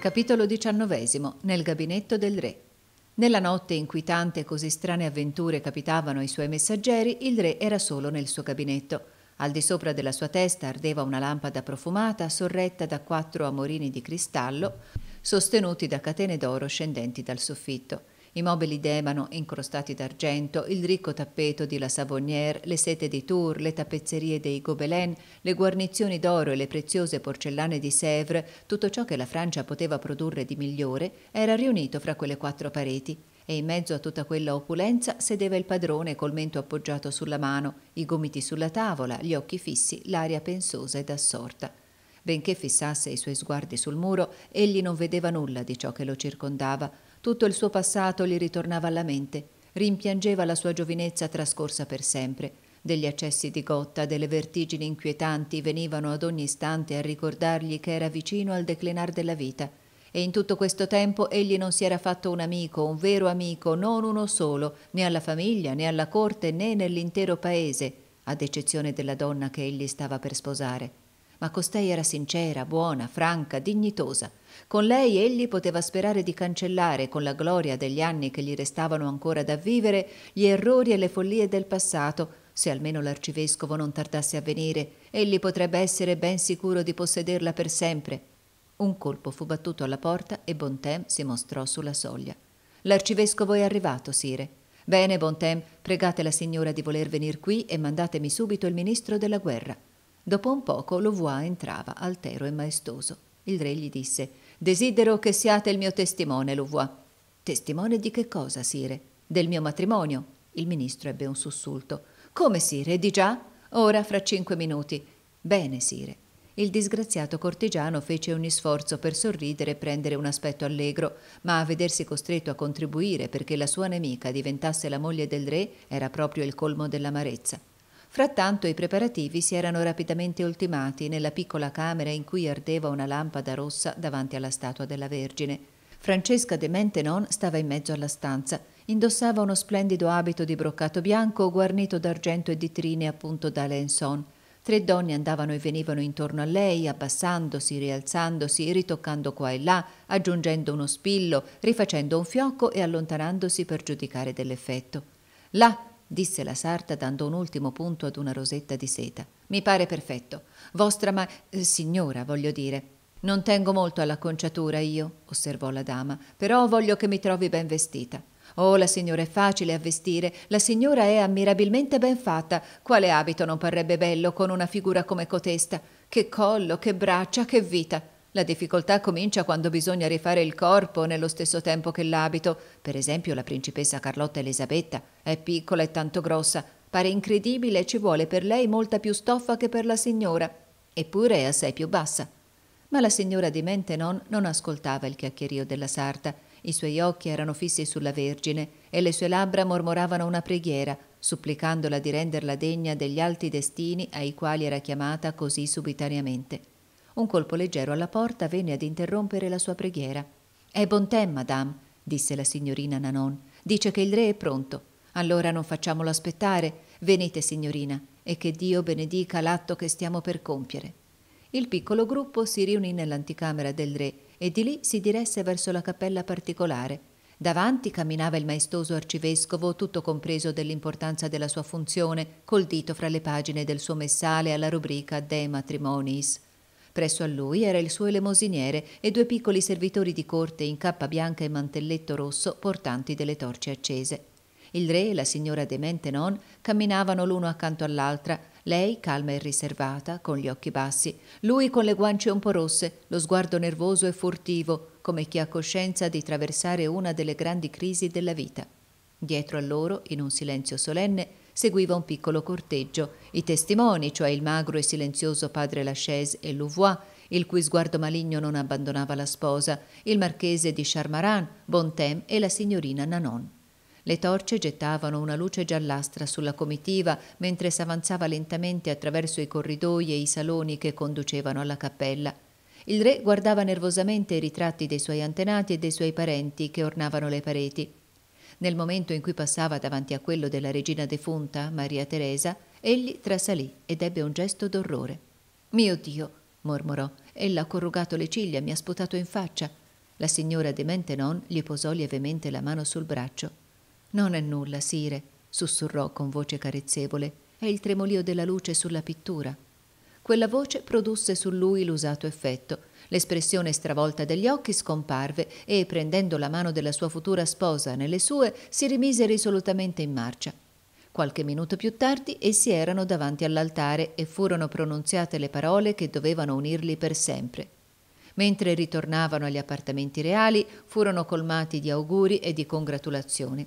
Capitolo XIX. Nel gabinetto del re. Nella notte in cui tante così strane avventure capitavano ai suoi messaggeri, il re era solo nel suo gabinetto. Al di sopra della sua testa ardeva una lampada profumata sorretta da quattro amorini di cristallo sostenuti da catene d'oro scendenti dal soffitto i mobili d'ebano incrostati d'argento, il ricco tappeto di La Savonnière, le sete di Tours, le tappezzerie dei Gobelin, le guarnizioni d'oro e le preziose porcellane di Sèvres, tutto ciò che la Francia poteva produrre di migliore era riunito fra quelle quattro pareti e in mezzo a tutta quella opulenza sedeva il padrone col mento appoggiato sulla mano, i gomiti sulla tavola, gli occhi fissi, l'aria pensosa ed assorta. Benché fissasse i suoi sguardi sul muro, egli non vedeva nulla di ciò che lo circondava, tutto il suo passato gli ritornava alla mente. Rimpiangeva la sua giovinezza trascorsa per sempre. Degli accessi di gotta, delle vertigini inquietanti venivano ad ogni istante a ricordargli che era vicino al declinar della vita. E in tutto questo tempo egli non si era fatto un amico, un vero amico, non uno solo, né alla famiglia, né alla corte, né nell'intero paese, ad eccezione della donna che egli stava per sposare. Ma costei era sincera, buona, franca, dignitosa con lei egli poteva sperare di cancellare, con la gloria degli anni che gli restavano ancora da vivere, gli errori e le follie del passato, se almeno l'arcivescovo non tardasse a venire, egli potrebbe essere ben sicuro di possederla per sempre. Un colpo fu battuto alla porta e Bontem si mostrò sulla soglia. L'arcivescovo è arrivato, sire. Bene, Bontem, pregate la signora di voler venire qui e mandatemi subito il ministro della guerra. Dopo un poco Louvois entrava, altero e maestoso. Il re gli disse Desidero che siate il mio testimone, Louvois. Testimone di che cosa, sire? Del mio matrimonio. Il ministro ebbe un sussulto. Come, sire? Di già? Ora, fra cinque minuti. Bene, sire. Il disgraziato cortigiano fece ogni sforzo per sorridere e prendere un aspetto allegro, ma a vedersi costretto a contribuire perché la sua nemica diventasse la moglie del re era proprio il colmo dell'amarezza. Frattanto i preparativi si erano rapidamente ultimati nella piccola camera in cui ardeva una lampada rossa davanti alla statua della Vergine. Francesca de Mentenon stava in mezzo alla stanza. Indossava uno splendido abito di broccato bianco guarnito d'argento e di trine appunto d'Alençon. Tre donne andavano e venivano intorno a lei, abbassandosi, rialzandosi, ritoccando qua e là, aggiungendo uno spillo, rifacendo un fiocco e allontanandosi per giudicare dell'effetto. Là, disse la sarta dando un ultimo punto ad una rosetta di seta. Mi pare perfetto. Vostra ma... Eh, signora, voglio dire. Non tengo molto all'acconciatura io, osservò la dama, però voglio che mi trovi ben vestita. Oh, la signora è facile a vestire, la signora è ammirabilmente ben fatta. Quale abito non parrebbe bello con una figura come cotesta? Che collo, che braccia, che vita! La difficoltà comincia quando bisogna rifare il corpo nello stesso tempo che l'abito. Per esempio, la principessa Carlotta Elisabetta è piccola e tanto grossa. Pare incredibile e ci vuole per lei molta più stoffa che per la signora. Eppure è assai più bassa. Ma la signora di Mentenon non ascoltava il chiacchierio della sarta. I suoi occhi erano fissi sulla Vergine e le sue labbra mormoravano una preghiera, supplicandola di renderla degna degli alti destini ai quali era chiamata così subitariamente. Un colpo leggero alla porta venne ad interrompere la sua preghiera. È bon temps, madame, disse la signorina Nanon. Dice che il re è pronto. Allora non facciamolo aspettare. Venite, signorina, e che Dio benedica l'atto che stiamo per compiere. Il piccolo gruppo si riunì nell'anticamera del re e di lì si diresse verso la cappella particolare. Davanti camminava il maestoso arcivescovo, tutto compreso dell'importanza della sua funzione, col dito fra le pagine del suo messale alla rubrica De Matrimonis. Presso a lui era il suo elemosiniere e due piccoli servitori di corte in cappa bianca e mantelletto rosso portanti delle torce accese. Il re e la signora demente non camminavano l'uno accanto all'altra, lei calma e riservata, con gli occhi bassi, lui con le guance un po' rosse, lo sguardo nervoso e furtivo, come chi ha coscienza di traversare una delle grandi crisi della vita. Dietro a loro, in un silenzio solenne, Seguiva un piccolo corteggio. I testimoni, cioè il magro e silenzioso padre Lachaise e Louvois, il cui sguardo maligno non abbandonava la sposa, il marchese di Charmaran, Bontem e la signorina Nanon. Le torce gettavano una luce giallastra sulla comitiva mentre s'avanzava lentamente attraverso i corridoi e i saloni che conducevano alla cappella. Il re guardava nervosamente i ritratti dei suoi antenati e dei suoi parenti che ornavano le pareti. Nel momento in cui passava davanti a quello della regina defunta, Maria Teresa, egli trasalì ed ebbe un gesto d'orrore. Mio Dio, mormorò, ella ha corrugato le ciglia, mi ha sputato in faccia. La signora demente non gli posò lievemente la mano sul braccio. Non è nulla, sire, sussurrò con voce carezzevole, è il tremolio della luce sulla pittura. Quella voce produsse su lui l'usato effetto L'espressione stravolta degli occhi scomparve e, prendendo la mano della sua futura sposa nelle sue, si rimise risolutamente in marcia. Qualche minuto più tardi essi erano davanti all'altare e furono pronunziate le parole che dovevano unirli per sempre. Mentre ritornavano agli appartamenti reali, furono colmati di auguri e di congratulazioni.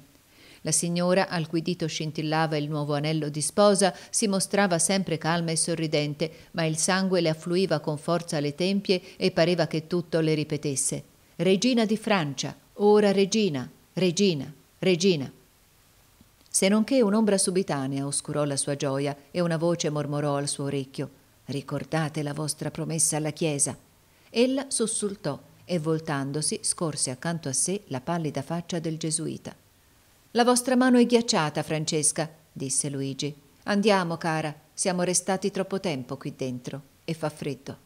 La signora, al cui dito scintillava il nuovo anello di sposa, si mostrava sempre calma e sorridente, ma il sangue le affluiva con forza alle tempie e pareva che tutto le ripetesse. Regina di Francia, ora regina, regina, regina. Se non che un'ombra subitanea oscurò la sua gioia e una voce mormorò al suo orecchio: Ricordate la vostra promessa alla Chiesa. Ella sussultò e voltandosi scorse accanto a sé la pallida faccia del gesuita. La vostra mano è ghiacciata, Francesca, disse Luigi. Andiamo, cara, siamo restati troppo tempo qui dentro e fa freddo.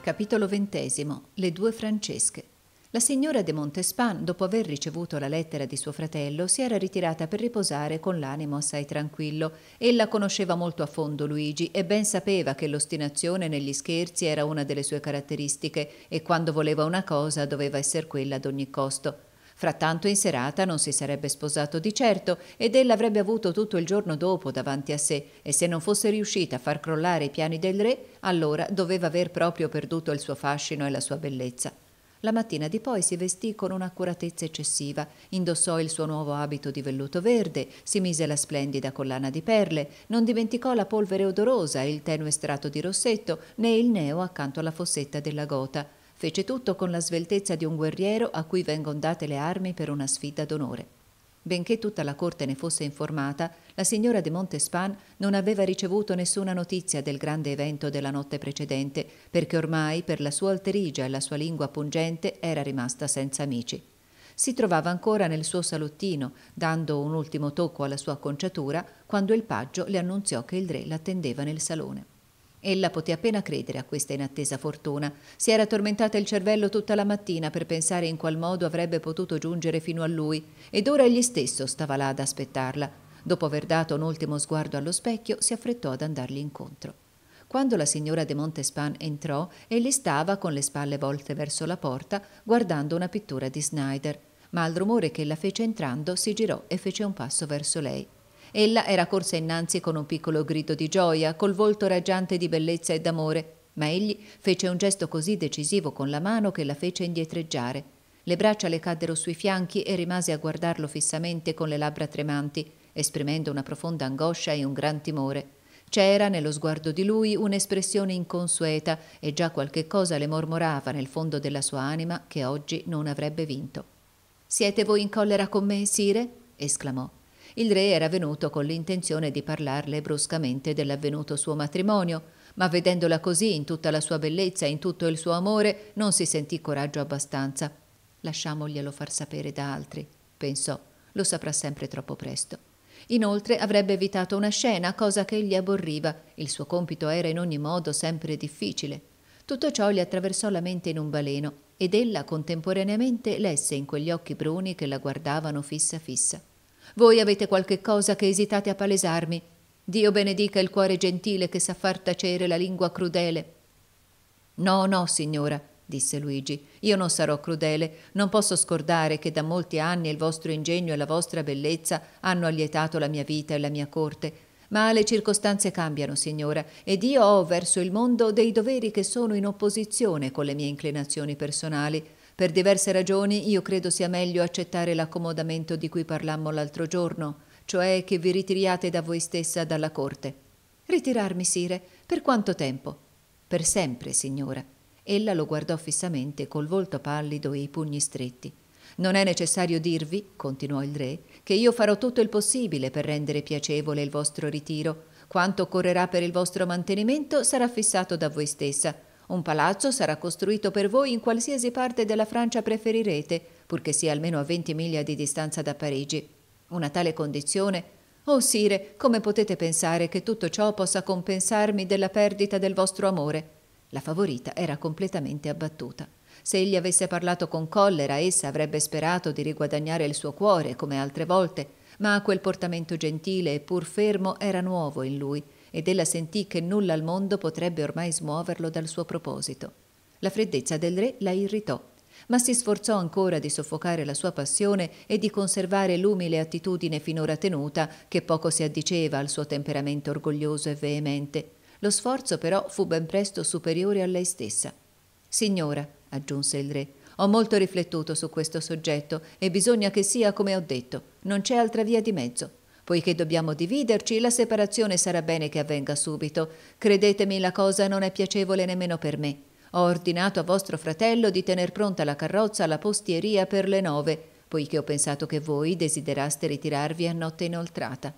Capitolo XX Le due Francesche la signora de Montespan, dopo aver ricevuto la lettera di suo fratello, si era ritirata per riposare con l'animo assai tranquillo. Ella conosceva molto a fondo Luigi e ben sapeva che l'ostinazione negli scherzi era una delle sue caratteristiche e quando voleva una cosa doveva essere quella ad ogni costo. Frattanto in serata non si sarebbe sposato di certo ed ella avrebbe avuto tutto il giorno dopo davanti a sé e se non fosse riuscita a far crollare i piani del re, allora doveva aver proprio perduto il suo fascino e la sua bellezza. La mattina di poi si vestì con un'accuratezza eccessiva, indossò il suo nuovo abito di velluto verde, si mise la splendida collana di perle, non dimenticò la polvere odorosa e il tenue strato di rossetto, né il neo accanto alla fossetta della gota. Fece tutto con la sveltezza di un guerriero a cui vengono date le armi per una sfida d'onore. Benché tutta la corte ne fosse informata, la signora de Montespan non aveva ricevuto nessuna notizia del grande evento della notte precedente, perché ormai per la sua alterigia e la sua lingua pungente era rimasta senza amici. Si trovava ancora nel suo salottino, dando un ultimo tocco alla sua acconciatura, quando il paggio le annunziò che il re l'attendeva nel salone. Ella poté appena credere a questa inattesa fortuna. Si era tormentata il cervello tutta la mattina per pensare in qual modo avrebbe potuto giungere fino a lui, ed ora egli stesso stava là ad aspettarla. Dopo aver dato un ultimo sguardo allo specchio, si affrettò ad andargli incontro. Quando la signora de Montespan entrò, egli stava con le spalle volte verso la porta, guardando una pittura di Snyder, ma al rumore che la fece entrando si girò e fece un passo verso lei. Ella era corsa innanzi con un piccolo grido di gioia, col volto raggiante di bellezza e d'amore, ma egli fece un gesto così decisivo con la mano che la fece indietreggiare. Le braccia le caddero sui fianchi e rimase a guardarlo fissamente con le labbra tremanti, esprimendo una profonda angoscia e un gran timore. C'era nello sguardo di lui un'espressione inconsueta e già qualche cosa le mormorava nel fondo della sua anima che oggi non avrebbe vinto. Siete voi in collera con me, Sire? esclamò. Il re era venuto con l'intenzione di parlarle bruscamente dell'avvenuto suo matrimonio, ma vedendola così in tutta la sua bellezza e in tutto il suo amore non si sentì coraggio abbastanza. Lasciamoglielo far sapere da altri, pensò, lo saprà sempre troppo presto. Inoltre avrebbe evitato una scena, cosa che gli aborriva, il suo compito era in ogni modo sempre difficile. Tutto ciò gli attraversò la mente in un baleno ed ella contemporaneamente lesse in quegli occhi bruni che la guardavano fissa fissa. Voi avete qualche cosa che esitate a palesarmi. Dio benedica il cuore gentile che sa far tacere la lingua crudele. No, no, signora, disse Luigi, io non sarò crudele, non posso scordare che da molti anni il vostro ingegno e la vostra bellezza hanno allietato la mia vita e la mia corte. Ma le circostanze cambiano, signora, ed io ho verso il mondo dei doveri che sono in opposizione con le mie inclinazioni personali per diverse ragioni io credo sia meglio accettare l'accomodamento di cui parlammo l'altro giorno, cioè che vi ritiriate da voi stessa dalla corte. Ritirarmi, sire, per quanto tempo? Per sempre, signora. Ella lo guardò fissamente col volto pallido e i pugni stretti. Non è necessario dirvi, continuò il re, che io farò tutto il possibile per rendere piacevole il vostro ritiro. Quanto occorrerà per il vostro mantenimento sarà fissato da voi stessa. Un palazzo sarà costruito per voi in qualsiasi parte della Francia preferirete, purché sia almeno a 20 miglia di distanza da Parigi. Una tale condizione Oh sire, come potete pensare che tutto ciò possa compensarmi della perdita del vostro amore? La favorita era completamente abbattuta. Se egli avesse parlato con collera, essa avrebbe sperato di riguadagnare il suo cuore come altre volte, ma quel portamento gentile e pur fermo era nuovo in lui ed ella sentì che nulla al mondo potrebbe ormai smuoverlo dal suo proposito. La freddezza del re la irritò, ma si sforzò ancora di soffocare la sua passione e di conservare l'umile attitudine finora tenuta, che poco si addiceva al suo temperamento orgoglioso e veemente. Lo sforzo però fu ben presto superiore a lei stessa. Signora, aggiunse il re, ho molto riflettuto su questo soggetto e bisogna che sia come ho detto, non c'è altra via di mezzo. Poiché dobbiamo dividerci, la separazione sarà bene che avvenga subito. Credetemi, la cosa non è piacevole nemmeno per me. Ho ordinato a vostro fratello di tener pronta la carrozza alla postieria per le nove, poiché ho pensato che voi desideraste ritirarvi a notte inoltrata.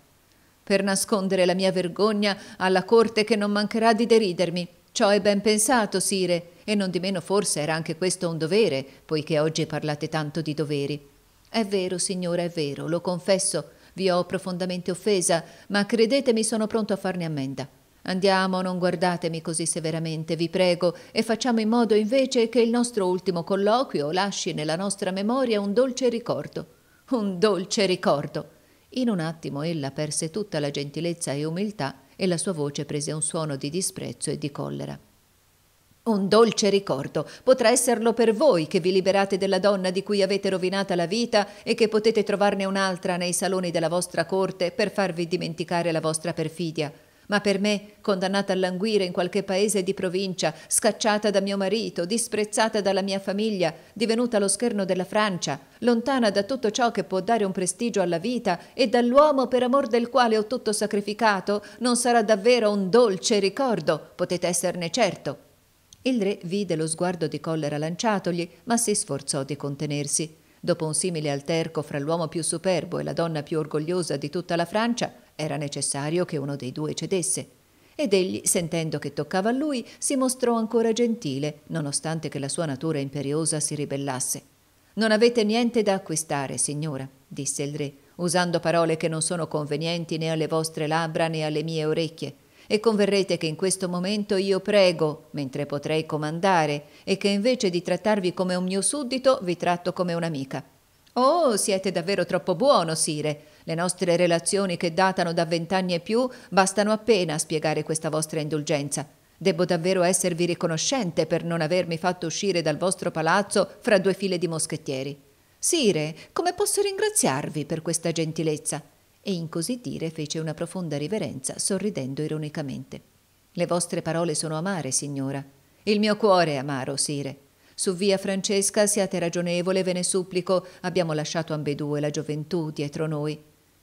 Per nascondere la mia vergogna alla corte che non mancherà di deridermi. Ciò è ben pensato, sire, e non di meno forse era anche questo un dovere, poiché oggi parlate tanto di doveri. È vero, signora, è vero, lo confesso, vi ho profondamente offesa, ma credetemi sono pronto a farne ammenda. Andiamo, non guardatemi così severamente, vi prego, e facciamo in modo invece che il nostro ultimo colloquio lasci nella nostra memoria un dolce ricordo. Un dolce ricordo. In un attimo ella perse tutta la gentilezza e umiltà e la sua voce prese un suono di disprezzo e di collera. Un dolce ricordo potrà esserlo per voi che vi liberate della donna di cui avete rovinata la vita e che potete trovarne un'altra nei saloni della vostra corte per farvi dimenticare la vostra perfidia. Ma per me, condannata a languire in qualche paese di provincia, scacciata da mio marito, disprezzata dalla mia famiglia, divenuta lo scherno della Francia, lontana da tutto ciò che può dare un prestigio alla vita e dall'uomo per amor del quale ho tutto sacrificato, non sarà davvero un dolce ricordo, potete esserne certo. Il re vide lo sguardo di collera lanciatogli, ma si sforzò di contenersi. Dopo un simile alterco fra l'uomo più superbo e la donna più orgogliosa di tutta la Francia, era necessario che uno dei due cedesse. Ed egli, sentendo che toccava a lui, si mostrò ancora gentile, nonostante che la sua natura imperiosa si ribellasse. Non avete niente da acquistare, signora, disse il re, usando parole che non sono convenienti né alle vostre labbra né alle mie orecchie e converrete che in questo momento io prego, mentre potrei comandare, e che invece di trattarvi come un mio suddito, vi tratto come un'amica. Oh, siete davvero troppo buono, Sire. Le nostre relazioni che datano da vent'anni e più bastano appena a spiegare questa vostra indulgenza. Debbo davvero esservi riconoscente per non avermi fatto uscire dal vostro palazzo fra due file di moschettieri. Sire, come posso ringraziarvi per questa gentilezza? e in così dire fece una profonda riverenza, sorridendo ironicamente. Le vostre parole sono amare, signora. Il mio cuore è amaro, sire. Su via Francesca siate ragionevole, ve ne supplico, abbiamo lasciato ambedue la gioventù dietro noi.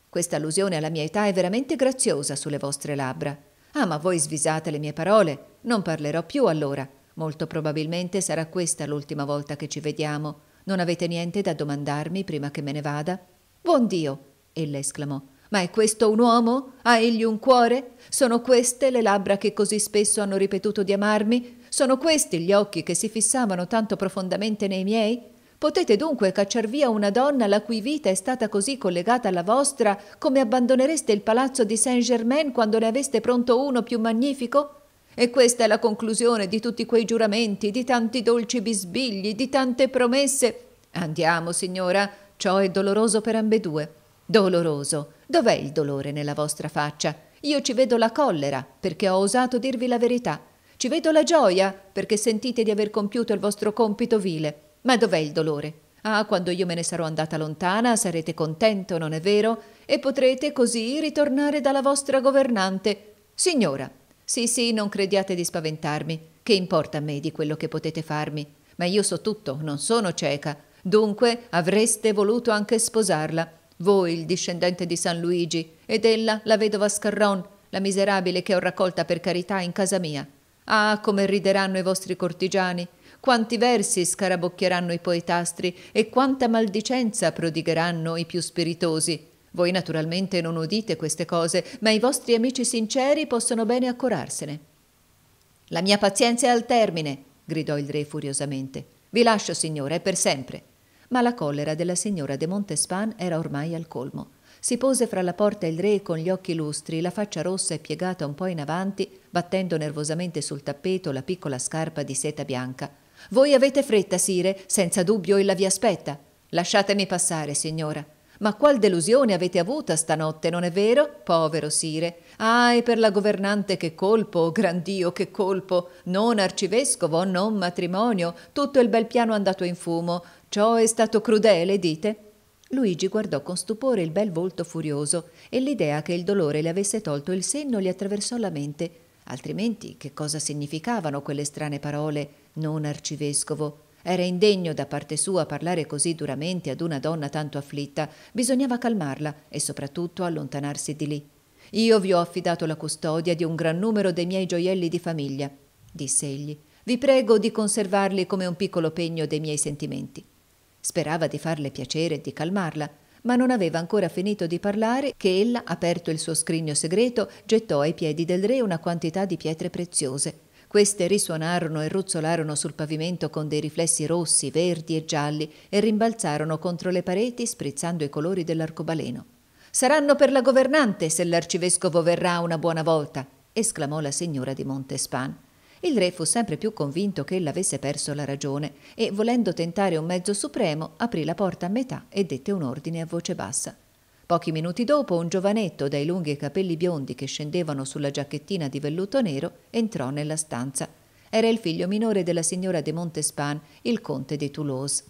Questa allusione alla mia età è veramente graziosa sulle vostre labbra. Ah, ma voi svisate le mie parole. Non parlerò più allora. Molto probabilmente sarà questa l'ultima volta che ci vediamo. Non avete niente da domandarmi prima che me ne vada? Buon Dio! ella esclamò. Ma è questo un uomo? Ha egli un cuore? Sono queste le labbra che così spesso hanno ripetuto di amarmi? Sono questi gli occhi che si fissavano tanto profondamente nei miei? Potete dunque cacciar via una donna la cui vita è stata così collegata alla vostra, come abbandonereste il palazzo di Saint-Germain quando ne aveste pronto uno più magnifico? E questa è la conclusione di tutti quei giuramenti, di tanti dolci bisbigli, di tante promesse. Andiamo, signora, ciò è doloroso per ambedue. Doloroso. Dov'è il dolore nella vostra faccia? Io ci vedo la collera, perché ho osato dirvi la verità. Ci vedo la gioia, perché sentite di aver compiuto il vostro compito vile. Ma dov'è il dolore? Ah, quando io me ne sarò andata lontana, sarete contento, non è vero? E potrete così ritornare dalla vostra governante. Signora, sì, sì, non crediate di spaventarmi. Che importa a me di quello che potete farmi? Ma io so tutto, non sono cieca. Dunque avreste voluto anche sposarla voi il discendente di San Luigi, ed ella la vedova Scarron, la miserabile che ho raccolta per carità in casa mia. Ah, come rideranno i vostri cortigiani! Quanti versi scarabocchieranno i poetastri e quanta maldicenza prodigheranno i più spiritosi! Voi naturalmente non udite queste cose, ma i vostri amici sinceri possono bene accorarsene. La mia pazienza è al termine, gridò il re furiosamente. Vi lascio, signore, per sempre ma la collera della signora de Montespan era ormai al colmo. Si pose fra la porta e il re con gli occhi lustri, la faccia rossa e piegata un po' in avanti, battendo nervosamente sul tappeto la piccola scarpa di seta bianca. Voi avete fretta, sire, senza dubbio ella vi aspetta. Lasciatemi passare, signora. Ma qual delusione avete avuta stanotte, non è vero? Povero Sire. Ah, e per la governante che colpo, gran Dio, che colpo! Non arcivescovo, non matrimonio, tutto il bel piano andato in fumo. Ciò è stato crudele, dite? Luigi guardò con stupore il bel volto furioso e l'idea che il dolore le avesse tolto il senno gli attraversò la mente. Altrimenti che cosa significavano quelle strane parole non arcivescovo? Era indegno da parte sua parlare così duramente ad una donna tanto afflitta. Bisognava calmarla e soprattutto allontanarsi di lì. Io vi ho affidato la custodia di un gran numero dei miei gioielli di famiglia, disse egli. Vi prego di conservarli come un piccolo pegno dei miei sentimenti. Sperava di farle piacere e di calmarla, ma non aveva ancora finito di parlare che ella, aperto il suo scrigno segreto, gettò ai piedi del re una quantità di pietre preziose. Queste risuonarono e ruzzolarono sul pavimento con dei riflessi rossi, verdi e gialli e rimbalzarono contro le pareti sprizzando i colori dell'arcobaleno. Saranno per la governante se l'arcivescovo verrà una buona volta, esclamò la signora di Montespan. Il re fu sempre più convinto che ella avesse perso la ragione e, volendo tentare un mezzo supremo, aprì la porta a metà e dette un ordine a voce bassa. Pochi minuti dopo un giovanetto dai lunghi capelli biondi che scendevano sulla giacchettina di velluto nero entrò nella stanza. Era il figlio minore della signora de Montespan, il conte di Toulouse.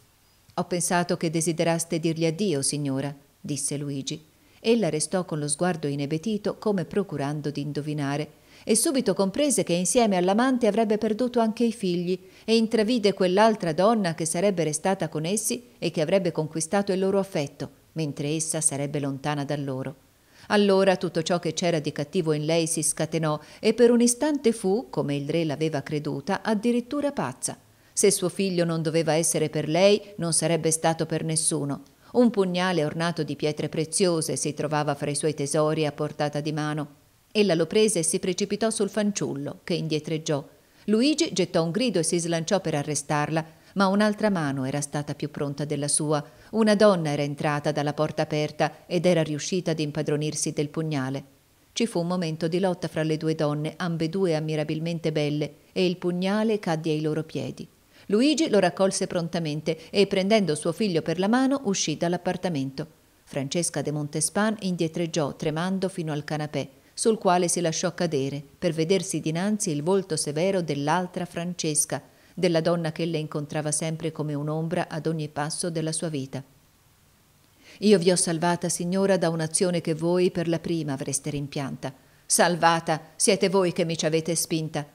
Ho pensato che desideraste dirgli addio, signora, disse Luigi. Ella restò con lo sguardo inebetito come procurando di indovinare e subito comprese che insieme all'amante avrebbe perduto anche i figli e intravide quell'altra donna che sarebbe restata con essi e che avrebbe conquistato il loro affetto, mentre essa sarebbe lontana da loro. Allora tutto ciò che c'era di cattivo in lei si scatenò e per un istante fu, come il re l'aveva creduta, addirittura pazza. Se suo figlio non doveva essere per lei, non sarebbe stato per nessuno. Un pugnale ornato di pietre preziose si trovava fra i suoi tesori a portata di mano. Ella lo prese e si precipitò sul fanciullo, che indietreggiò. Luigi gettò un grido e si slanciò per arrestarla, ma un'altra mano era stata più pronta della sua. Una donna era entrata dalla porta aperta ed era riuscita ad impadronirsi del pugnale. Ci fu un momento di lotta fra le due donne, ambedue ammirabilmente belle, e il pugnale cadde ai loro piedi. Luigi lo raccolse prontamente e, prendendo suo figlio per la mano, uscì dall'appartamento. Francesca de Montespan indietreggiò, tremando, fino al canapè sul quale si lasciò cadere per vedersi dinanzi il volto severo dell'altra Francesca, della donna che le incontrava sempre come un'ombra ad ogni passo della sua vita. Io vi ho salvata, signora, da un'azione che voi per la prima avreste rimpianta. Salvata, siete voi che mi ci avete spinta.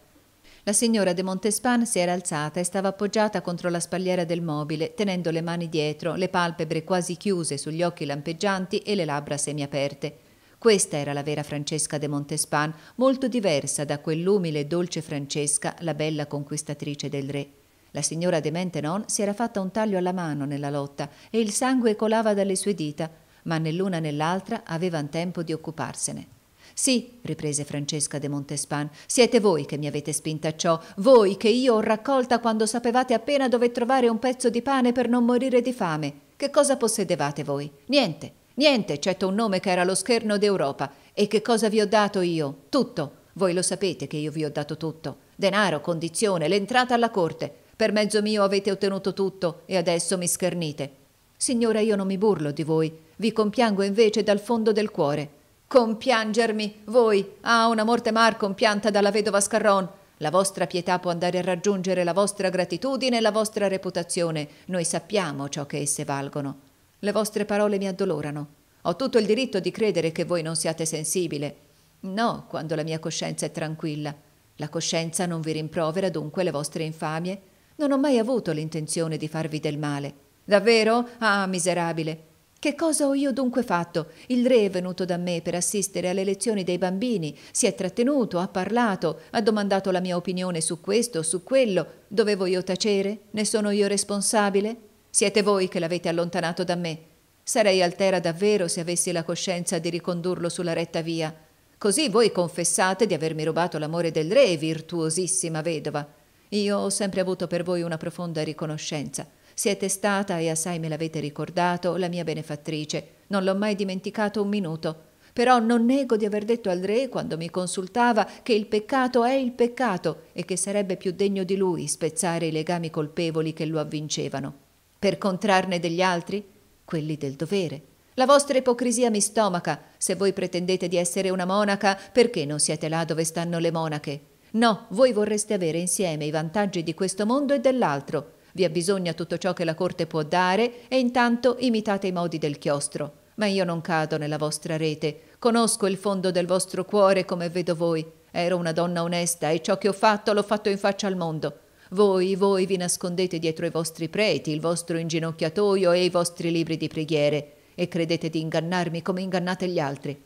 La signora de Montespan si era alzata e stava appoggiata contro la spalliera del mobile, tenendo le mani dietro, le palpebre quasi chiuse sugli occhi lampeggianti e le labbra semiaperte. Questa era la vera Francesca de Montespan, molto diversa da quell'umile e dolce Francesca, la bella conquistatrice del re. La signora de Maintenon si era fatta un taglio alla mano nella lotta e il sangue colava dalle sue dita, ma né l'una né l'altra avevan tempo di occuparsene. Sì, riprese Francesca de Montespan, siete voi che mi avete spinta a ciò, voi che io ho raccolta quando sapevate appena dove trovare un pezzo di pane per non morire di fame. Che cosa possedevate voi? Niente. Niente, eccetto un nome che era lo scherno d'Europa. E che cosa vi ho dato io? Tutto. Voi lo sapete che io vi ho dato tutto. Denaro, condizione, l'entrata alla corte. Per mezzo mio avete ottenuto tutto e adesso mi schernite. Signora, io non mi burlo di voi. Vi compiango invece dal fondo del cuore. Compiangermi, voi, ah, una morte mar compianta dalla vedova Scarron. La vostra pietà può andare a raggiungere la vostra gratitudine e la vostra reputazione. Noi sappiamo ciò che esse valgono. Le vostre parole mi addolorano. Ho tutto il diritto di credere che voi non siate sensibile. No, quando la mia coscienza è tranquilla. La coscienza non vi rimprovera dunque le vostre infamie? Non ho mai avuto l'intenzione di farvi del male. Davvero? Ah, miserabile. Che cosa ho io dunque fatto? Il re è venuto da me per assistere alle lezioni dei bambini, si è trattenuto, ha parlato, ha domandato la mia opinione su questo, su quello. Dovevo io tacere? Ne sono io responsabile? Siete voi che l'avete allontanato da me. Sarei altera davvero se avessi la coscienza di ricondurlo sulla retta via. Così voi confessate di avermi rubato l'amore del re, virtuosissima vedova. Io ho sempre avuto per voi una profonda riconoscenza. Siete stata, e assai me l'avete ricordato, la mia benefattrice. Non l'ho mai dimenticato un minuto. Però non nego di aver detto al re, quando mi consultava, che il peccato è il peccato e che sarebbe più degno di lui spezzare i legami colpevoli che lo avvincevano. Per contrarne degli altri? Quelli del dovere. La vostra ipocrisia mi stomaca. Se voi pretendete di essere una monaca, perché non siete là dove stanno le monache? No, voi vorreste avere insieme i vantaggi di questo mondo e dell'altro. Vi abbisogna tutto ciò che la corte può dare e intanto imitate i modi del chiostro. Ma io non cado nella vostra rete. Conosco il fondo del vostro cuore come vedo voi. Ero una donna onesta e ciò che ho fatto l'ho fatto in faccia al mondo. Voi, voi vi nascondete dietro i vostri preti, il vostro inginocchiatoio e i vostri libri di preghiere e credete di ingannarmi come ingannate gli altri.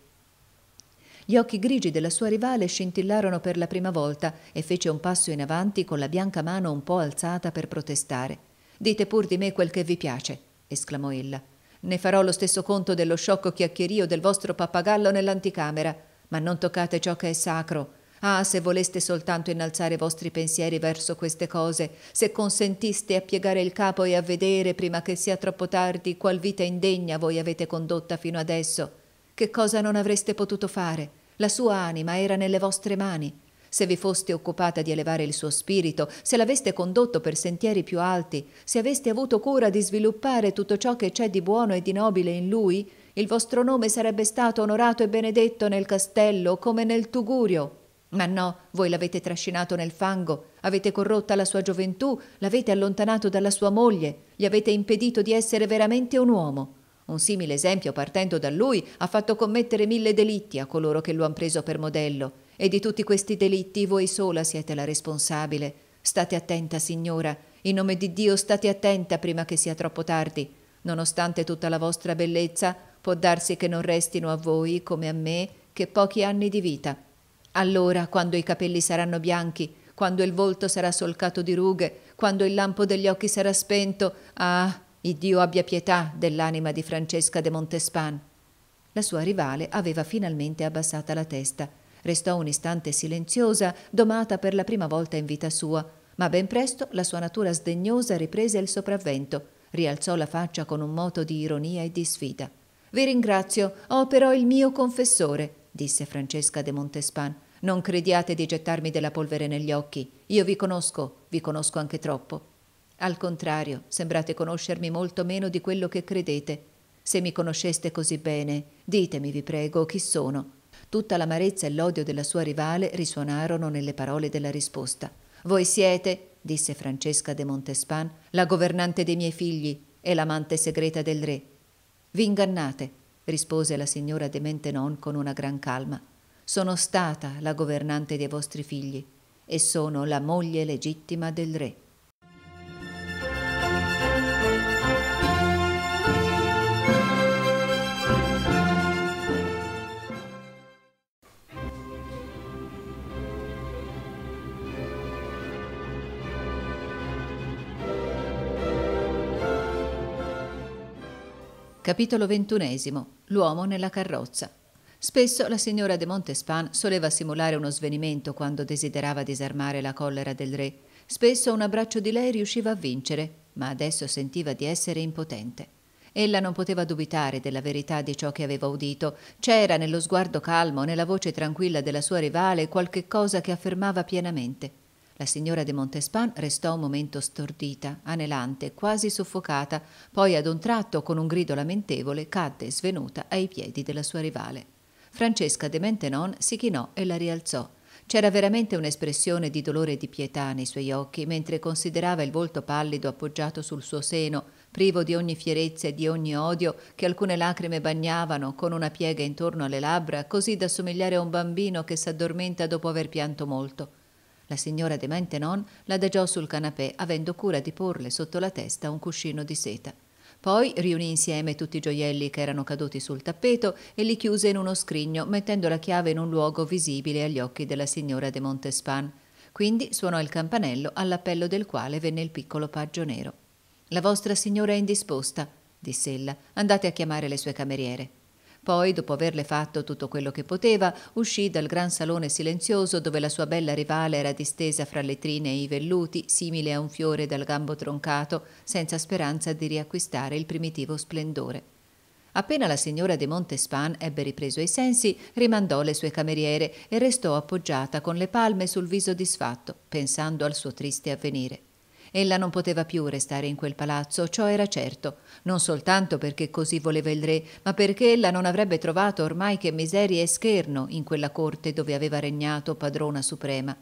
Gli occhi grigi della sua rivale scintillarono per la prima volta e fece un passo in avanti con la bianca mano un po' alzata per protestare. Dite pur di me quel che vi piace, esclamò ella. Ne farò lo stesso conto dello sciocco chiacchierio del vostro pappagallo nell'anticamera, ma non toccate ciò che è sacro Ah, se voleste soltanto innalzare i vostri pensieri verso queste cose, se consentiste a piegare il capo e a vedere, prima che sia troppo tardi, qual vita indegna voi avete condotta fino adesso, che cosa non avreste potuto fare? La sua anima era nelle vostre mani. Se vi foste occupata di elevare il suo spirito, se l'aveste condotto per sentieri più alti, se aveste avuto cura di sviluppare tutto ciò che c'è di buono e di nobile in lui, il vostro nome sarebbe stato onorato e benedetto nel castello come nel Tugurio. Ma no, voi l'avete trascinato nel fango, avete corrotta la sua gioventù, l'avete allontanato dalla sua moglie, gli avete impedito di essere veramente un uomo. Un simile esempio, partendo da lui, ha fatto commettere mille delitti a coloro che lo han preso per modello, e di tutti questi delitti voi sola siete la responsabile. State attenta, signora, in nome di Dio state attenta prima che sia troppo tardi. Nonostante tutta la vostra bellezza, può darsi che non restino a voi, come a me, che pochi anni di vita allora, quando i capelli saranno bianchi, quando il volto sarà solcato di rughe, quando il lampo degli occhi sarà spento, ah, Iddio abbia pietà dell'anima di Francesca de Montespan. La sua rivale aveva finalmente abbassata la testa. Restò un istante silenziosa, domata per la prima volta in vita sua, ma ben presto la sua natura sdegnosa riprese il sopravvento, rialzò la faccia con un moto di ironia e di sfida. Vi ringrazio, ho però il mio confessore disse Francesca de Montespan. Non crediate di gettarmi della polvere negli occhi. Io vi conosco, vi conosco anche troppo. Al contrario, sembrate conoscermi molto meno di quello che credete. Se mi conosceste così bene, ditemi, vi prego, chi sono. Tutta l'amarezza e l'odio della sua rivale risuonarono nelle parole della risposta. Voi siete, disse Francesca de Montespan, la governante dei miei figli e l'amante segreta del re. Vi ingannate rispose la signora de Mentenon con una gran calma. Sono stata la governante dei vostri figli e sono la moglie legittima del re. Capitolo XXI. L'uomo nella carrozza. Spesso la signora de Montespan soleva simulare uno svenimento quando desiderava disarmare la collera del re. Spesso un abbraccio di lei riusciva a vincere, ma adesso sentiva di essere impotente. Ella non poteva dubitare della verità di ciò che aveva udito. C'era nello sguardo calmo, nella voce tranquilla della sua rivale, qualche cosa che affermava pienamente. La signora de Montespan restò un momento stordita, anelante, quasi soffocata, poi ad un tratto, con un grido lamentevole, cadde svenuta ai piedi della sua rivale. Francesca de Mentenon si chinò e la rialzò. C'era veramente un'espressione di dolore e di pietà nei suoi occhi mentre considerava il volto pallido appoggiato sul suo seno, privo di ogni fierezza e di ogni odio, che alcune lacrime bagnavano con una piega intorno alle labbra, così da somigliare a un bambino che s'addormenta dopo aver pianto molto. La signora de Maintenon l'adagiò sul canapè, avendo cura di porle sotto la testa un cuscino di seta. Poi riunì insieme tutti i gioielli che erano caduti sul tappeto e li chiuse in uno scrigno, mettendo la chiave in un luogo visibile agli occhi della signora de Montespan. Quindi suonò il campanello, all'appello del quale venne il piccolo paggio nero. La vostra signora è indisposta, disse ella. Andate a chiamare le sue cameriere. Poi, dopo averle fatto tutto quello che poteva, uscì dal gran salone silenzioso dove la sua bella rivale era distesa fra le trine e i velluti, simile a un fiore dal gambo troncato, senza speranza di riacquistare il primitivo splendore. Appena la signora di Montespan ebbe ripreso i sensi, rimandò le sue cameriere e restò appoggiata con le palme sul viso disfatto, pensando al suo triste avvenire. Ella non poteva più restare in quel palazzo, ciò era certo, non soltanto perché così voleva il re, ma perché ella non avrebbe trovato ormai che miseria e scherno in quella corte dove aveva regnato padrona suprema.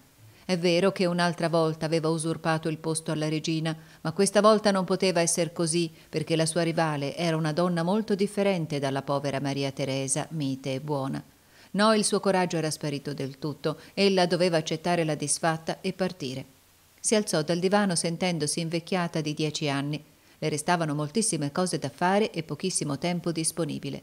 È vero che un'altra volta aveva usurpato il posto alla regina, ma questa volta non poteva essere così, perché la sua rivale era una donna molto differente dalla povera Maria Teresa, mite e buona. No, il suo coraggio era sparito del tutto, ella doveva accettare la disfatta e partire. Si alzò dal divano sentendosi invecchiata di dieci anni. Le restavano moltissime cose da fare e pochissimo tempo disponibile.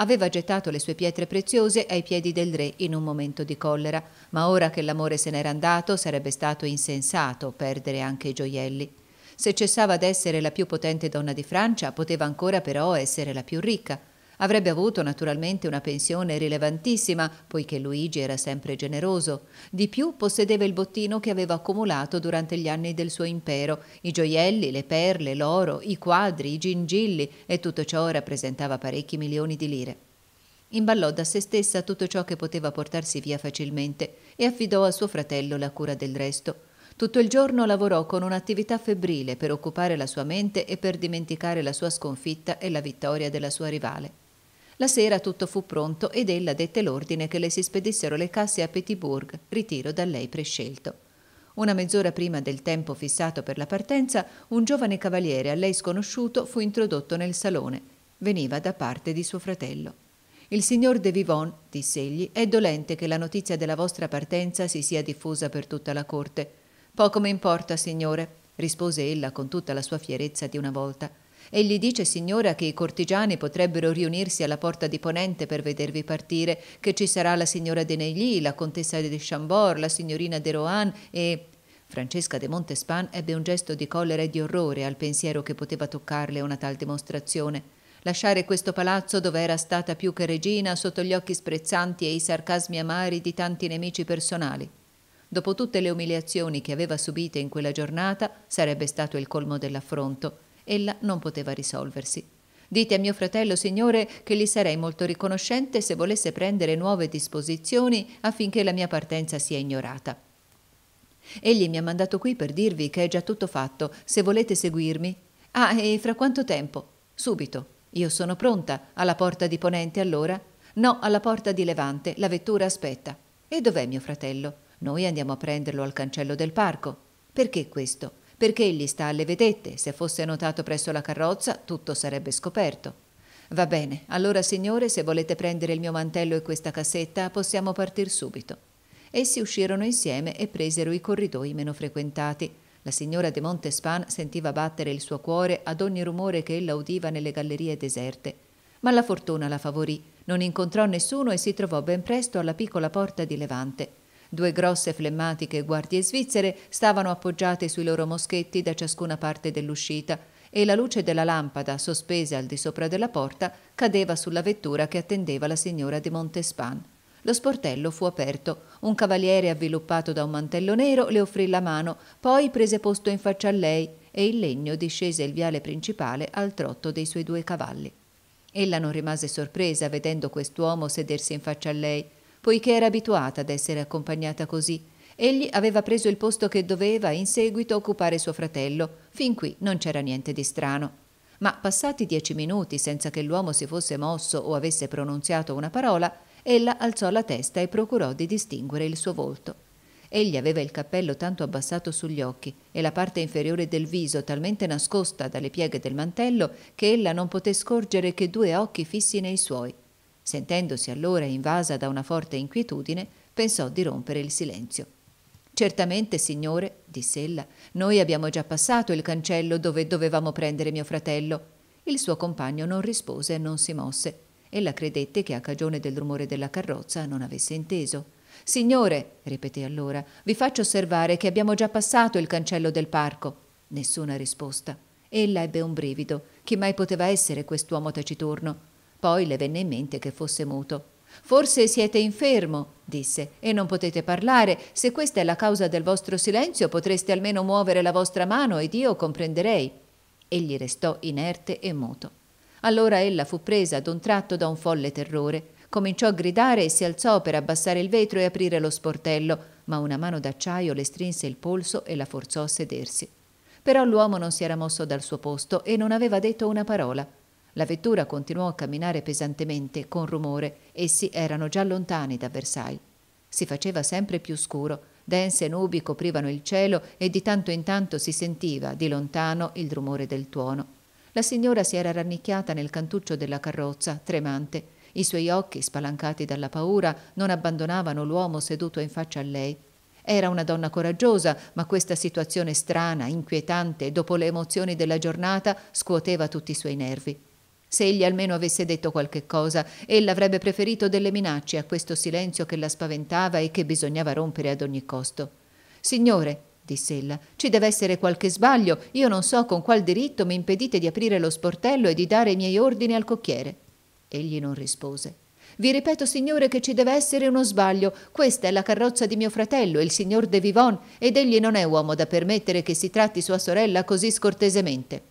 Aveva gettato le sue pietre preziose ai piedi del re in un momento di collera, ma ora che l'amore se n'era andato sarebbe stato insensato perdere anche i gioielli. Se cessava d'essere la più potente donna di Francia, poteva ancora però essere la più ricca. Avrebbe avuto naturalmente una pensione rilevantissima, poiché Luigi era sempre generoso. Di più possedeva il bottino che aveva accumulato durante gli anni del suo impero, i gioielli, le perle, l'oro, i quadri, i gingilli e tutto ciò rappresentava parecchi milioni di lire. Imballò da se stessa tutto ciò che poteva portarsi via facilmente e affidò a suo fratello la cura del resto. Tutto il giorno lavorò con un'attività febbrile per occupare la sua mente e per dimenticare la sua sconfitta e la vittoria della sua rivale. La sera tutto fu pronto ed ella dette l'ordine che le si spedissero le casse a Petiburg, ritiro da lei prescelto. Una mezz'ora prima del tempo fissato per la partenza, un giovane cavaliere a lei sconosciuto fu introdotto nel salone. Veniva da parte di suo fratello. Il signor De Vivon, disse egli, è dolente che la notizia della vostra partenza si sia diffusa per tutta la corte. Poco mi importa, signore, rispose ella con tutta la sua fierezza di una volta. E gli dice, signora, che i cortigiani potrebbero riunirsi alla porta di Ponente per vedervi partire, che ci sarà la signora de Negli, la contessa de Chambord, la signorina de Rohan e... Francesca de Montespan ebbe un gesto di collera e di orrore al pensiero che poteva toccarle una tal dimostrazione. Lasciare questo palazzo dove era stata più che regina sotto gli occhi sprezzanti e i sarcasmi amari di tanti nemici personali. Dopo tutte le umiliazioni che aveva subite in quella giornata, sarebbe stato il colmo dell'affronto ella non poteva risolversi. Dite a mio fratello, signore, che gli sarei molto riconoscente se volesse prendere nuove disposizioni affinché la mia partenza sia ignorata. Egli mi ha mandato qui per dirvi che è già tutto fatto, se volete seguirmi. Ah, e fra quanto tempo? Subito. Io sono pronta. Alla porta di Ponente allora? No, alla porta di Levante. La vettura aspetta. E dov'è mio fratello? Noi andiamo a prenderlo al cancello del parco. Perché questo? perché egli sta alle vedette, se fosse notato presso la carrozza tutto sarebbe scoperto. Va bene, allora signore, se volete prendere il mio mantello e questa cassetta, possiamo partire subito. Essi uscirono insieme e presero i corridoi meno frequentati. La signora de Montespan sentiva battere il suo cuore ad ogni rumore che ella udiva nelle gallerie deserte. Ma la fortuna la favorì, non incontrò nessuno e si trovò ben presto alla piccola porta di Levante. Due grosse flemmatiche guardie svizzere stavano appoggiate sui loro moschetti da ciascuna parte dell'uscita e la luce della lampada, sospesa al di sopra della porta, cadeva sulla vettura che attendeva la signora di Montespan. Lo sportello fu aperto. Un cavaliere avviluppato da un mantello nero le offrì la mano, poi prese posto in faccia a lei e il legno discese il viale principale al trotto dei suoi due cavalli. Ella non rimase sorpresa vedendo quest'uomo sedersi in faccia a lei poiché era abituata ad essere accompagnata così. Egli aveva preso il posto che doveva in seguito occupare suo fratello. Fin qui non c'era niente di strano. Ma passati dieci minuti senza che l'uomo si fosse mosso o avesse pronunziato una parola, ella alzò la testa e procurò di distinguere il suo volto. Egli aveva il cappello tanto abbassato sugli occhi e la parte inferiore del viso talmente nascosta dalle pieghe del mantello che ella non poté scorgere che due occhi fissi nei suoi. Sentendosi allora invasa da una forte inquietudine, pensò di rompere il silenzio. Certamente, signore, disse ella, noi abbiamo già passato il cancello dove dovevamo prendere mio fratello. Il suo compagno non rispose e non si mosse. Ella credette che a cagione del rumore della carrozza non avesse inteso. Signore, ripeté allora, vi faccio osservare che abbiamo già passato il cancello del parco. Nessuna risposta. Ella ebbe un brivido. Chi mai poteva essere quest'uomo taciturno? Poi le venne in mente che fosse muto. Forse siete infermo, disse, e non potete parlare. Se questa è la causa del vostro silenzio, potreste almeno muovere la vostra mano ed io comprenderei. Egli restò inerte e muto. Allora ella fu presa d'un tratto da un folle terrore. Cominciò a gridare e si alzò per abbassare il vetro e aprire lo sportello, ma una mano d'acciaio le strinse il polso e la forzò a sedersi. Però l'uomo non si era mosso dal suo posto e non aveva detto una parola. La vettura continuò a camminare pesantemente, con rumore. Essi erano già lontani da Versailles. Si faceva sempre più scuro, dense nubi coprivano il cielo e di tanto in tanto si sentiva, di lontano, il rumore del tuono. La signora si era rannicchiata nel cantuccio della carrozza, tremante. I suoi occhi, spalancati dalla paura, non abbandonavano l'uomo seduto in faccia a lei. Era una donna coraggiosa, ma questa situazione strana, inquietante, dopo le emozioni della giornata, scuoteva tutti i suoi nervi. Se egli almeno avesse detto qualche cosa, ella avrebbe preferito delle minacce a questo silenzio che la spaventava e che bisognava rompere ad ogni costo. Signore, disse ella, ci deve essere qualche sbaglio, io non so con qual diritto mi impedite di aprire lo sportello e di dare i miei ordini al cocchiere. Egli non rispose. Vi ripeto, signore, che ci deve essere uno sbaglio. Questa è la carrozza di mio fratello, il signor De Vivon, ed egli non è uomo da permettere che si tratti sua sorella così scortesemente.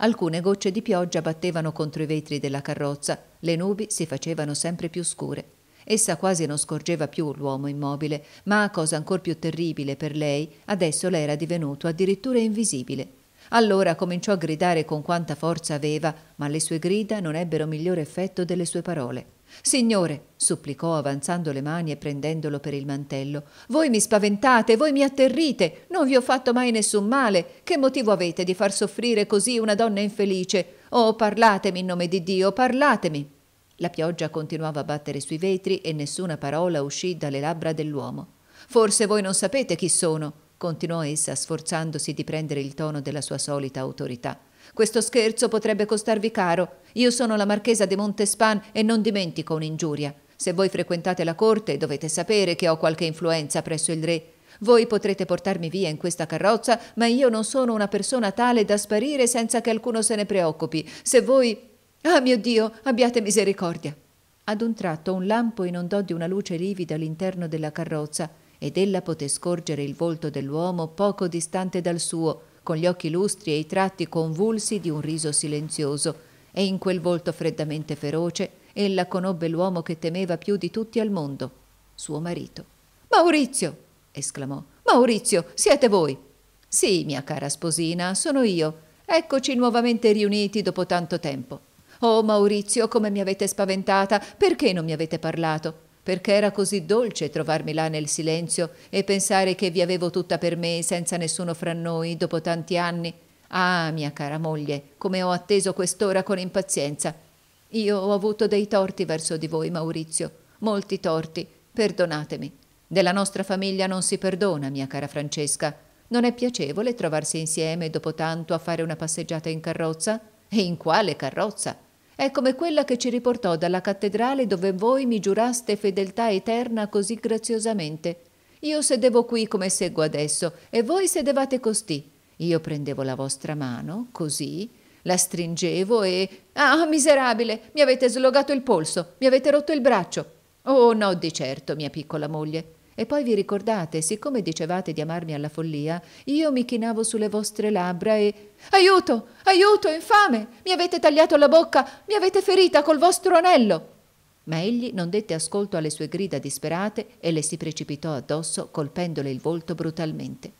Alcune gocce di pioggia battevano contro i vetri della carrozza, le nubi si facevano sempre più scure. Essa quasi non scorgeva più l'uomo immobile, ma, cosa ancor più terribile per lei, adesso le era divenuto addirittura invisibile. Allora cominciò a gridare con quanta forza aveva, ma le sue grida non ebbero miglior effetto delle sue parole. Signore, supplicò avanzando le mani e prendendolo per il mantello, voi mi spaventate, voi mi atterrite, non vi ho fatto mai nessun male. Che motivo avete di far soffrire così una donna infelice? Oh, parlatemi in nome di Dio, parlatemi. La pioggia continuava a battere sui vetri e nessuna parola uscì dalle labbra dell'uomo. Forse voi non sapete chi sono, continuò essa sforzandosi di prendere il tono della sua solita autorità. Questo scherzo potrebbe costarvi caro. Io sono la marchesa di Montespan e non dimentico un'ingiuria. Se voi frequentate la corte dovete sapere che ho qualche influenza presso il re. Voi potrete portarmi via in questa carrozza, ma io non sono una persona tale da sparire senza che alcuno se ne preoccupi. Se voi... Ah, mio Dio, abbiate misericordia. Ad un tratto un lampo inondò di una luce livida l'interno della carrozza ed ella poté scorgere il volto dell'uomo poco distante dal suo, con gli occhi lustri e i tratti convulsi di un riso silenzioso, e in quel volto freddamente feroce ella conobbe l'uomo che temeva più di tutti al mondo, suo marito. Maurizio! esclamò. Maurizio, siete voi! Sì, mia cara sposina, sono io. Eccoci nuovamente riuniti dopo tanto tempo. Oh, Maurizio, come mi avete spaventata! Perché non mi avete parlato? perché era così dolce trovarmi là nel silenzio e pensare che vi avevo tutta per me senza nessuno fra noi dopo tanti anni. Ah, mia cara moglie, come ho atteso quest'ora con impazienza. Io ho avuto dei torti verso di voi, Maurizio, molti torti, perdonatemi. Della nostra famiglia non si perdona, mia cara Francesca. Non è piacevole trovarsi insieme dopo tanto a fare una passeggiata in carrozza? E in quale carrozza? è come quella che ci riportò dalla cattedrale dove voi mi giuraste fedeltà eterna così graziosamente. Io sedevo qui come seguo adesso e voi sedevate costì. Io prendevo la vostra mano, così, la stringevo e... Ah, miserabile, mi avete slogato il polso, mi avete rotto il braccio. Oh no, di certo, mia piccola moglie. E poi vi ricordate, siccome dicevate di amarmi alla follia, io mi chinavo sulle vostre labbra e... Aiuto! Aiuto, infame! Mi avete tagliato la bocca! Mi avete ferita col vostro anello! Ma egli non dette ascolto alle sue grida disperate e le si precipitò addosso, colpendole il volto brutalmente.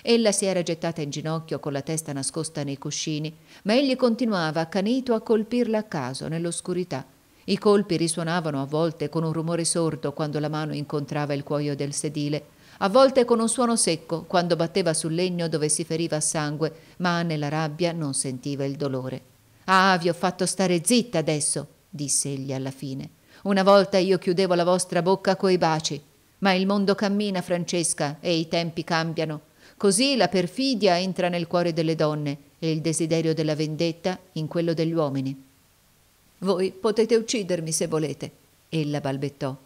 Ella si era gettata in ginocchio con la testa nascosta nei cuscini, ma egli continuava accanito a colpirla a caso nell'oscurità i colpi risuonavano a volte con un rumore sordo quando la mano incontrava il cuoio del sedile, a volte con un suono secco quando batteva sul legno dove si feriva a sangue, ma nella rabbia non sentiva il dolore. Ah, vi ho fatto stare zitta adesso, disse egli alla fine. Una volta io chiudevo la vostra bocca coi baci. Ma il mondo cammina, Francesca, e i tempi cambiano. Così la perfidia entra nel cuore delle donne e il desiderio della vendetta in quello degli uomini. Voi potete uccidermi se volete. Ella balbettò.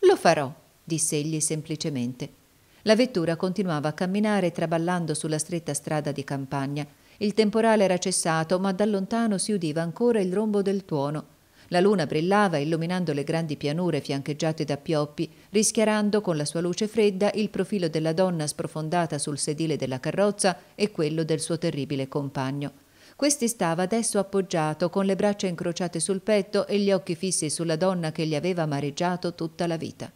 Lo farò, disse egli semplicemente. La vettura continuava a camminare traballando sulla stretta strada di campagna. Il temporale era cessato, ma da lontano si udiva ancora il rombo del tuono. La luna brillava illuminando le grandi pianure fiancheggiate da pioppi, rischiarando con la sua luce fredda il profilo della donna sprofondata sul sedile della carrozza e quello del suo terribile compagno. Questi stava adesso appoggiato, con le braccia incrociate sul petto e gli occhi fissi sulla donna che gli aveva amareggiato tutta la vita.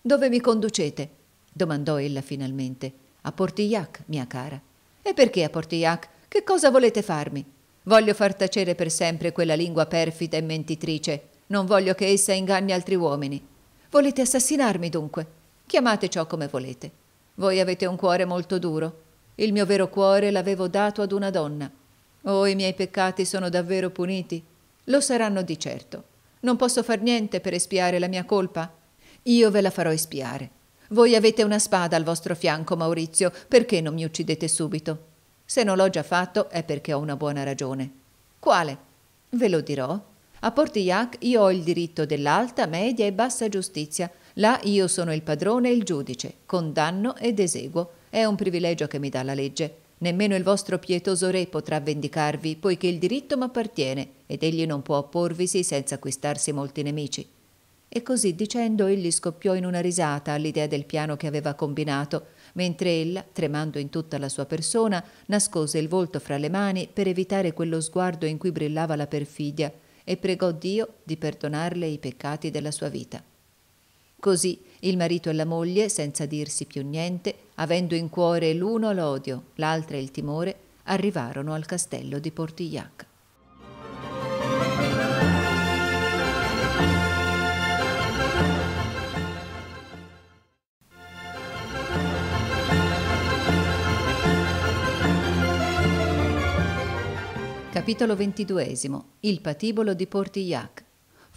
Dove mi conducete? domandò ella finalmente. A Portillac, mia cara. E perché a Portillac? Che cosa volete farmi? Voglio far tacere per sempre quella lingua perfida e mentitrice. Non voglio che essa inganni altri uomini. Volete assassinarmi dunque? Chiamate ciò come volete. Voi avete un cuore molto duro. Il mio vero cuore l'avevo dato ad una donna. Oh, i miei peccati sono davvero puniti? Lo saranno di certo. Non posso far niente per espiare la mia colpa. Io ve la farò espiare. Voi avete una spada al vostro fianco, Maurizio, perché non mi uccidete subito? Se non l'ho già fatto è perché ho una buona ragione. Quale? Ve lo dirò. A Portillac io ho il diritto dell'alta, media e bassa giustizia. Là io sono il padrone e il giudice, condanno ed eseguo. È un privilegio che mi dà la legge. Nemmeno il vostro pietoso re potrà vendicarvi, poiché il diritto m'appartiene, ed egli non può opporvisi senza acquistarsi molti nemici. E così dicendo egli scoppiò in una risata all'idea del piano che aveva combinato, mentre ella, tremando in tutta la sua persona, nascose il volto fra le mani per evitare quello sguardo in cui brillava la perfidia, e pregò Dio di perdonarle i peccati della sua vita. Così, il marito e la moglie, senza dirsi più niente, avendo in cuore l'uno l'odio, l'altra il timore, arrivarono al castello di Portigliac. Capitolo XXII Il patibolo di Portigliac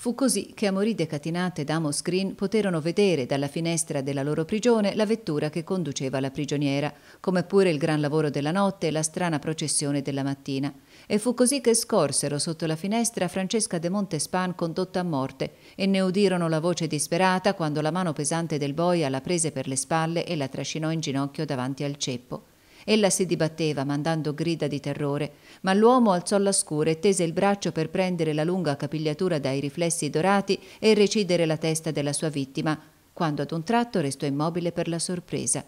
Fu così che Amoride Catinate ed Amos Green poterono vedere dalla finestra della loro prigione la vettura che conduceva la prigioniera, come pure il gran lavoro della notte e la strana processione della mattina. E fu così che scorsero sotto la finestra Francesca de Montespan condotta a morte e ne udirono la voce disperata quando la mano pesante del boia la prese per le spalle e la trascinò in ginocchio davanti al ceppo. Ella si dibatteva, mandando grida di terrore, ma l'uomo alzò la scura e tese il braccio per prendere la lunga capigliatura dai riflessi dorati e recidere la testa della sua vittima, quando ad un tratto restò immobile per la sorpresa.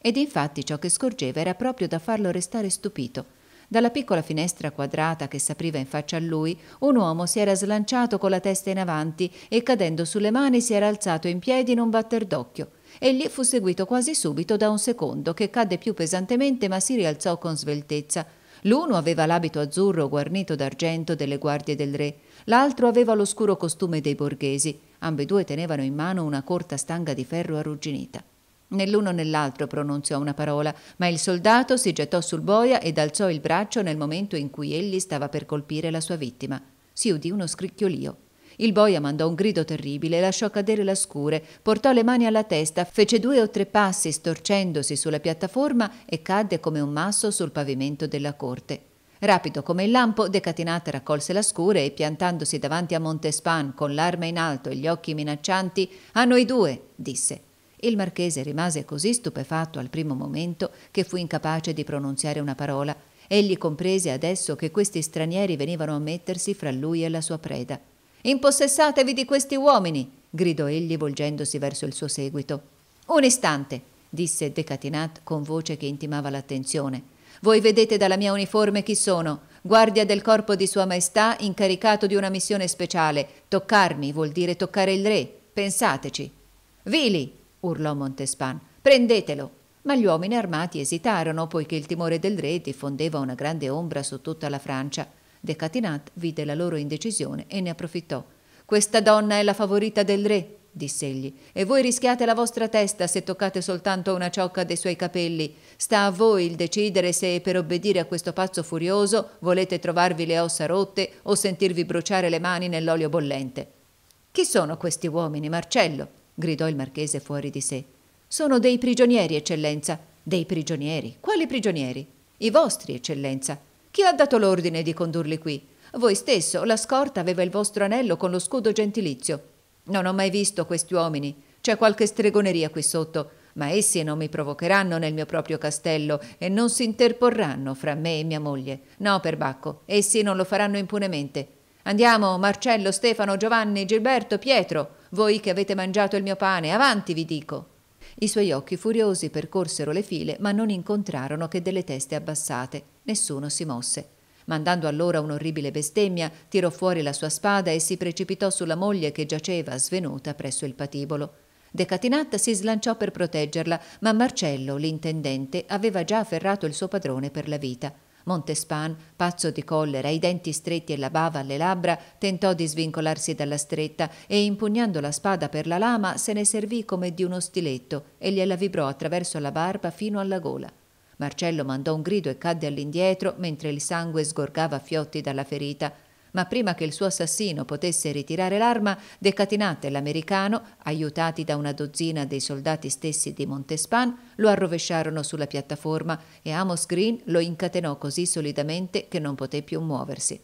Ed infatti ciò che scorgeva era proprio da farlo restare stupito. Dalla piccola finestra quadrata che s'apriva in faccia a lui, un uomo si era slanciato con la testa in avanti e cadendo sulle mani si era alzato in piedi in un batter d'occhio. Egli fu seguito quasi subito da un secondo che cadde più pesantemente ma si rialzò con sveltezza. L'uno aveva l'abito azzurro guarnito d'argento delle guardie del re, l'altro aveva l'oscuro costume dei borghesi, ambedue tenevano in mano una corta stanga di ferro arrugginita. Nell'uno nell'altro pronunziò una parola, ma il soldato si gettò sul boia ed alzò il braccio nel momento in cui egli stava per colpire la sua vittima. Si udì uno scricchiolio. Il boia mandò un grido terribile, lasciò cadere la scure, portò le mani alla testa, fece due o tre passi storcendosi sulla piattaforma e cadde come un masso sul pavimento della corte. Rapido come il lampo, Decatinata raccolse la scure e piantandosi davanti a Montespan con l'arma in alto e gli occhi minaccianti, a noi due, disse. Il marchese rimase così stupefatto al primo momento che fu incapace di pronunziare una parola. Egli comprese adesso che questi stranieri venivano a mettersi fra lui e la sua preda. Impossessatevi di questi uomini, gridò egli volgendosi verso il suo seguito. Un istante, disse Decatinat con voce che intimava l'attenzione. Voi vedete dalla mia uniforme chi sono, guardia del corpo di Sua Maestà incaricato di una missione speciale. Toccarmi vuol dire toccare il re. Pensateci. Vili, urlò Montespan, prendetelo. Ma gli uomini armati esitarono, poiché il timore del re diffondeva una grande ombra su tutta la Francia. De Catinat vide la loro indecisione e ne approfittò. Questa donna è la favorita del re, disse egli, e voi rischiate la vostra testa se toccate soltanto una ciocca dei suoi capelli. Sta a voi il decidere se, per obbedire a questo pazzo furioso, volete trovarvi le ossa rotte o sentirvi bruciare le mani nell'olio bollente. Chi sono questi uomini, Marcello? gridò il marchese fuori di sé. Sono dei prigionieri, eccellenza. Dei prigionieri? Quali prigionieri? I vostri, eccellenza. Chi ha dato l'ordine di condurli qui? Voi stesso, la scorta aveva il vostro anello con lo scudo gentilizio. Non ho mai visto questi uomini. C'è qualche stregoneria qui sotto, ma essi non mi provocheranno nel mio proprio castello e non si interporranno fra me e mia moglie. No, perbacco, essi non lo faranno impunemente. Andiamo, Marcello, Stefano, Giovanni, Gilberto, Pietro, voi che avete mangiato il mio pane, avanti vi dico. I suoi occhi furiosi percorsero le file, ma non incontrarono che delle teste abbassate. Nessuno si mosse. Mandando allora un'orribile bestemmia, tirò fuori la sua spada e si precipitò sulla moglie che giaceva svenuta presso il patibolo. Decatinat si slanciò per proteggerla, ma Marcello, l'intendente, aveva già afferrato il suo padrone per la vita. Montespan, pazzo di collera, i denti stretti e la bava alle labbra, tentò di svincolarsi dalla stretta e impugnando la spada per la lama se ne servì come di uno stiletto e gliela vibrò attraverso la barba fino alla gola. Marcello mandò un grido e cadde all'indietro mentre il sangue sgorgava a fiotti dalla ferita ma prima che il suo assassino potesse ritirare l'arma, Decatinat e l'americano, aiutati da una dozzina dei soldati stessi di Montespan, lo arrovesciarono sulla piattaforma e Amos Green lo incatenò così solidamente che non poté più muoversi.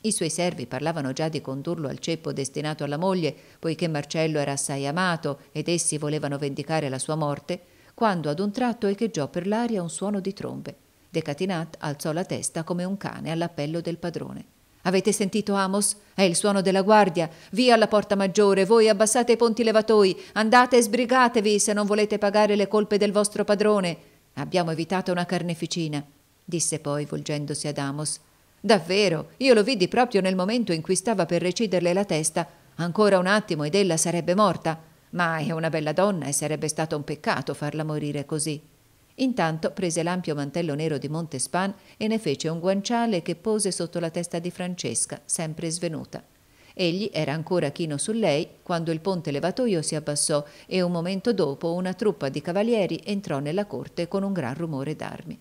I suoi servi parlavano già di condurlo al ceppo destinato alla moglie, poiché Marcello era assai amato ed essi volevano vendicare la sua morte, quando ad un tratto echeggiò per l'aria un suono di trombe. Decatinat alzò la testa come un cane all'appello del padrone. Avete sentito Amos? È il suono della guardia. Via alla porta maggiore, voi abbassate i ponti levatoi, andate e sbrigatevi se non volete pagare le colpe del vostro padrone. Abbiamo evitato una carneficina, disse poi volgendosi ad Amos. Davvero, io lo vidi proprio nel momento in cui stava per reciderle la testa. Ancora un attimo ed ella sarebbe morta. Ma è una bella donna e sarebbe stato un peccato farla morire così. Intanto prese l'ampio mantello nero di Montespan e ne fece un guanciale che pose sotto la testa di Francesca, sempre svenuta. Egli era ancora chino su lei quando il ponte levatoio si abbassò e un momento dopo una truppa di cavalieri entrò nella corte con un gran rumore d'armi.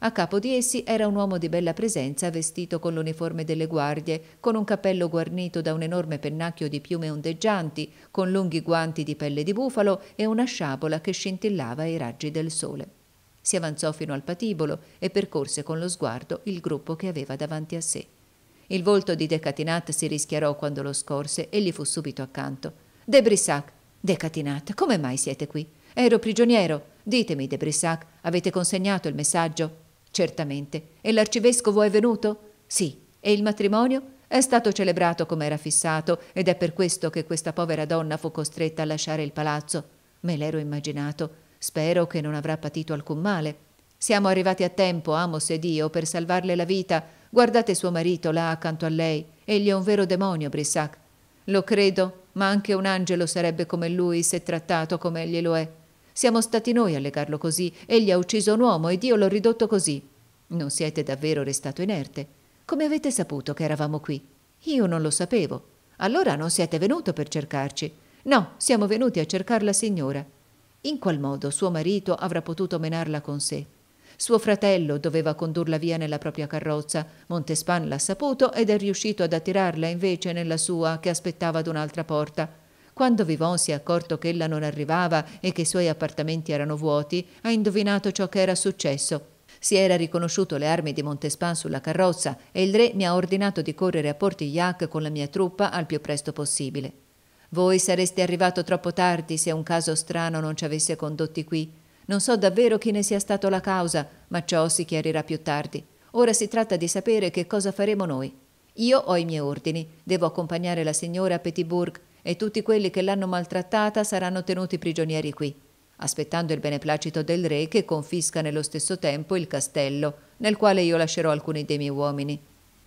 A capo di essi era un uomo di bella presenza vestito con l'uniforme delle guardie, con un cappello guarnito da un enorme pennacchio di piume ondeggianti, con lunghi guanti di pelle di bufalo e una sciabola che scintillava ai raggi del sole. Si avanzò fino al patibolo e percorse con lo sguardo il gruppo che aveva davanti a sé. Il volto di Decatinat si rischiarò quando lo scorse e gli fu subito accanto. De Brissac, Decatinat, come mai siete qui? Ero prigioniero. Ditemi, De Brissac, avete consegnato il messaggio? Certamente. E l'arcivescovo è venuto? Sì. E il matrimonio? È stato celebrato come era fissato ed è per questo che questa povera donna fu costretta a lasciare il palazzo. Me l'ero immaginato. Spero che non avrà patito alcun male. Siamo arrivati a tempo, Amos ed io, per salvarle la vita. Guardate suo marito là accanto a lei. Egli è un vero demonio, Brissac. Lo credo, ma anche un angelo sarebbe come lui se trattato come glielo è. Siamo stati noi a legarlo così. Egli ha ucciso un uomo ed io l'ho ridotto così. Non siete davvero restato inerte. Come avete saputo che eravamo qui? Io non lo sapevo. Allora non siete venuto per cercarci. No, siamo venuti a cercar la signora. In qual modo suo marito avrà potuto menarla con sé? Suo fratello doveva condurla via nella propria carrozza, Montespan l'ha saputo ed è riuscito ad attirarla invece nella sua che aspettava ad un'altra porta. Quando Vivon si è accorto che ella non arrivava e che i suoi appartamenti erano vuoti, ha indovinato ciò che era successo. Si era riconosciuto le armi di Montespan sulla carrozza e il re mi ha ordinato di correre a Portigliac con la mia truppa al più presto possibile. Voi sareste arrivato troppo tardi se un caso strano non ci avesse condotti qui. Non so davvero chi ne sia stato la causa, ma ciò si chiarirà più tardi. Ora si tratta di sapere che cosa faremo noi. Io ho i miei ordini, devo accompagnare la signora a Pettiburg e tutti quelli che l'hanno maltrattata saranno tenuti prigionieri qui, aspettando il beneplacito del re che confisca nello stesso tempo il castello, nel quale io lascerò alcuni dei miei uomini.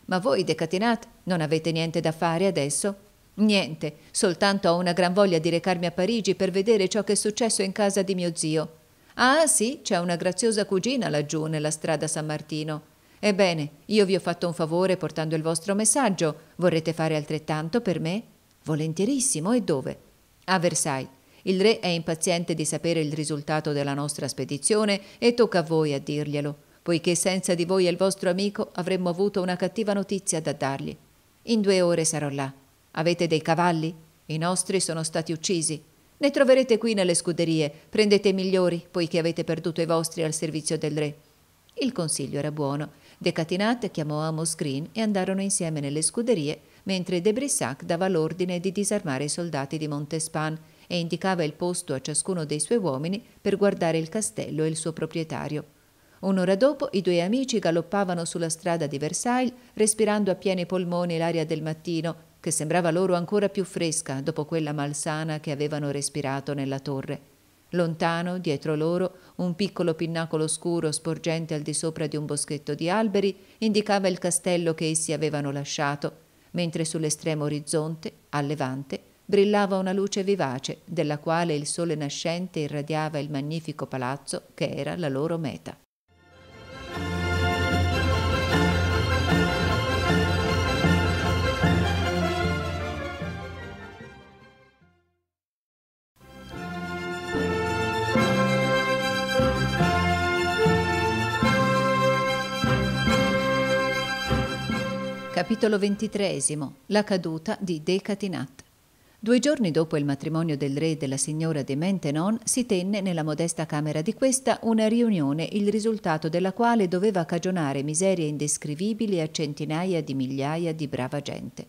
Ma voi, Decatinat, non avete niente da fare adesso? Niente, soltanto ho una gran voglia di recarmi a Parigi per vedere ciò che è successo in casa di mio zio. Ah sì, c'è una graziosa cugina laggiù nella strada San Martino. Ebbene, io vi ho fatto un favore portando il vostro messaggio. Vorrete fare altrettanto per me? Volentierissimo, e dove? A Versailles. Il re è impaziente di sapere il risultato della nostra spedizione e tocca a voi a dirglielo, poiché senza di voi e il vostro amico avremmo avuto una cattiva notizia da dargli. In due ore sarò là. Avete dei cavalli? I nostri sono stati uccisi. Ne troverete qui nelle scuderie. Prendete i migliori, poiché avete perduto i vostri al servizio del re. Il consiglio era buono. Decatinat chiamò Amos Green e andarono insieme nelle scuderie, mentre De Brissac dava l'ordine di disarmare i soldati di Montespan e indicava il posto a ciascuno dei suoi uomini per guardare il castello e il suo proprietario. Un'ora dopo i due amici galoppavano sulla strada di Versailles, respirando a pieni polmoni l'aria del mattino che sembrava loro ancora più fresca dopo quella malsana che avevano respirato nella torre. Lontano, dietro loro, un piccolo pinnacolo scuro sporgente al di sopra di un boschetto di alberi indicava il castello che essi avevano lasciato, mentre sull'estremo orizzonte, a levante, brillava una luce vivace della quale il sole nascente irradiava il magnifico palazzo che era la loro meta. Capitolo XXIII La caduta di Decatinat. Due giorni dopo il matrimonio del re e della signora de Mentenon si tenne nella modesta camera di questa una riunione, il risultato della quale doveva cagionare miserie indescrivibili a centinaia di migliaia di brava gente.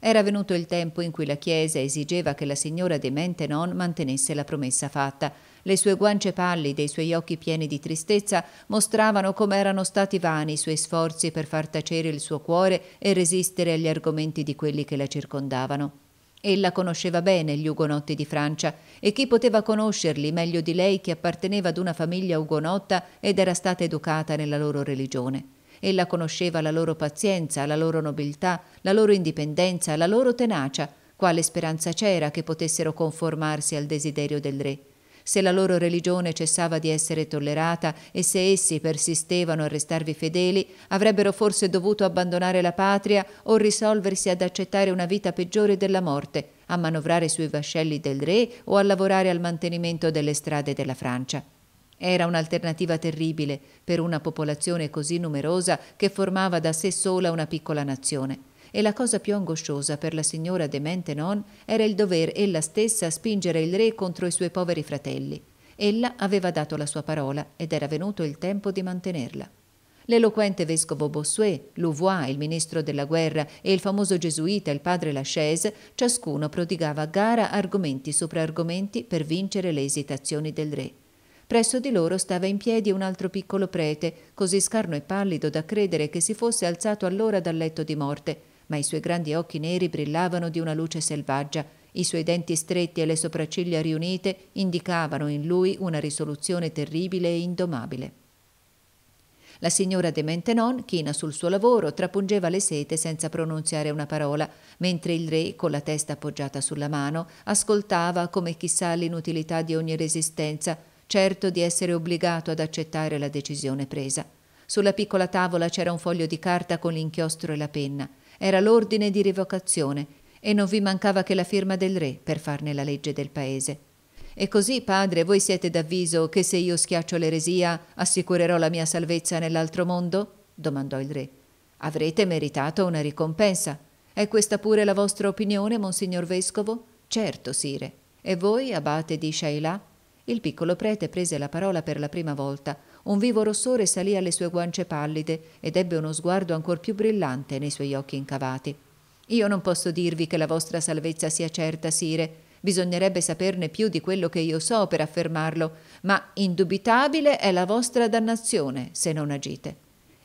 Era venuto il tempo in cui la Chiesa esigeva che la signora de Mentenon mantenesse la promessa fatta, le sue guance pallide i suoi occhi pieni di tristezza mostravano come erano stati vani i suoi sforzi per far tacere il suo cuore e resistere agli argomenti di quelli che la circondavano. Ella conosceva bene gli ugonotti di Francia e chi poteva conoscerli meglio di lei che apparteneva ad una famiglia ugonotta ed era stata educata nella loro religione. Ella conosceva la loro pazienza, la loro nobiltà, la loro indipendenza, la loro tenacia. Quale speranza c'era che potessero conformarsi al desiderio del re? se la loro religione cessava di essere tollerata e se essi persistevano a restarvi fedeli, avrebbero forse dovuto abbandonare la patria o risolversi ad accettare una vita peggiore della morte, a manovrare sui vascelli del re o a lavorare al mantenimento delle strade della Francia. Era un'alternativa terribile per una popolazione così numerosa che formava da sé sola una piccola nazione e la cosa più angosciosa per la signora de Mentenon era il dover ella stessa spingere il re contro i suoi poveri fratelli. Ella aveva dato la sua parola ed era venuto il tempo di mantenerla. L'eloquente vescovo Bossuet, Louvois, il ministro della guerra, e il famoso gesuita, il padre Lachaise, ciascuno prodigava a gara argomenti sopra argomenti per vincere le esitazioni del re. Presso di loro stava in piedi un altro piccolo prete, così scarno e pallido da credere che si fosse alzato allora dal letto di morte, ma i suoi grandi occhi neri brillavano di una luce selvaggia, i suoi denti stretti e le sopracciglia riunite indicavano in lui una risoluzione terribile e indomabile. La signora de Mentenon, china sul suo lavoro, trapungeva le sete senza pronunziare una parola, mentre il re, con la testa appoggiata sulla mano, ascoltava come chissà l'inutilità di ogni resistenza, certo di essere obbligato ad accettare la decisione presa. Sulla piccola tavola c'era un foglio di carta con l'inchiostro e la penna. Era l'ordine di rivocazione e non vi mancava che la firma del re per farne la legge del paese. E così, padre, voi siete d'avviso che se io schiaccio l'eresia assicurerò la mia salvezza nell'altro mondo? domandò il re. Avrete meritato una ricompensa. È questa pure la vostra opinione, monsignor vescovo? Certo, sire. E voi, abate di Shailà? Il piccolo prete prese la parola per la prima volta, un vivo rossore salì alle sue guance pallide ed ebbe uno sguardo ancor più brillante nei suoi occhi incavati. Io non posso dirvi che la vostra salvezza sia certa, sire. Bisognerebbe saperne più di quello che io so per affermarlo, ma indubitabile è la vostra dannazione se non agite.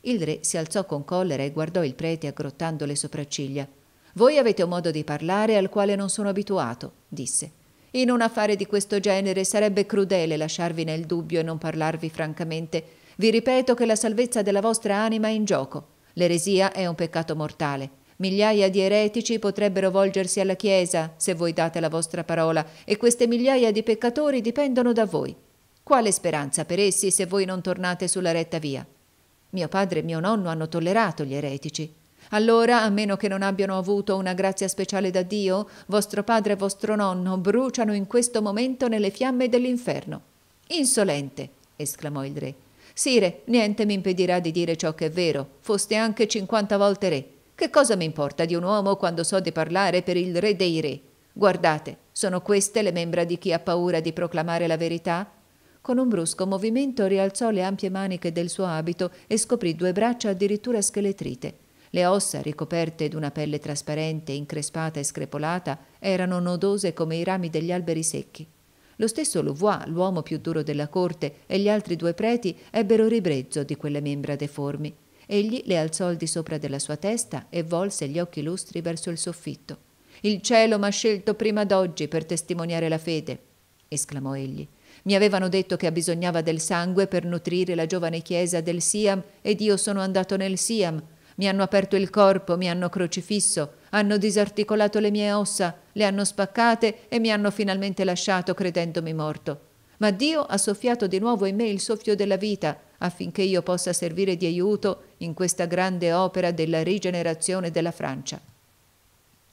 Il re si alzò con collera e guardò il prete aggrottando le sopracciglia. Voi avete un modo di parlare al quale non sono abituato, disse. In un affare di questo genere sarebbe crudele lasciarvi nel dubbio e non parlarvi francamente. Vi ripeto che la salvezza della vostra anima è in gioco. L'eresia è un peccato mortale. Migliaia di eretici potrebbero volgersi alla Chiesa se voi date la vostra parola e queste migliaia di peccatori dipendono da voi. Quale speranza per essi se voi non tornate sulla retta via? Mio padre e mio nonno hanno tollerato gli eretici. Allora, a meno che non abbiano avuto una grazia speciale da Dio, vostro padre e vostro nonno bruciano in questo momento nelle fiamme dell'inferno. Insolente! esclamò il re. Sire, niente mi impedirà di dire ciò che è vero, foste anche cinquanta volte re. Che cosa mi importa di un uomo quando so di parlare per il re dei re? Guardate, sono queste le membra di chi ha paura di proclamare la verità? Con un brusco movimento rialzò le ampie maniche del suo abito e scoprì due braccia addirittura scheletrite. Le ossa, ricoperte d'una pelle trasparente, increspata e screpolata, erano nodose come i rami degli alberi secchi. Lo stesso Louvois, l'uomo più duro della corte, e gli altri due preti ebbero ribrezzo di quelle membra deformi. Egli le alzò al di sopra della sua testa e volse gli occhi lustri verso il soffitto. Il cielo m'ha scelto prima d'oggi per testimoniare la fede, esclamò egli. Mi avevano detto che abbisognava del sangue per nutrire la giovane chiesa del Siam ed io sono andato nel Siam. Mi hanno aperto il corpo, mi hanno crocifisso, hanno disarticolato le mie ossa, le hanno spaccate e mi hanno finalmente lasciato credendomi morto. Ma Dio ha soffiato di nuovo in me il soffio della vita, affinché io possa servire di aiuto in questa grande opera della rigenerazione della Francia.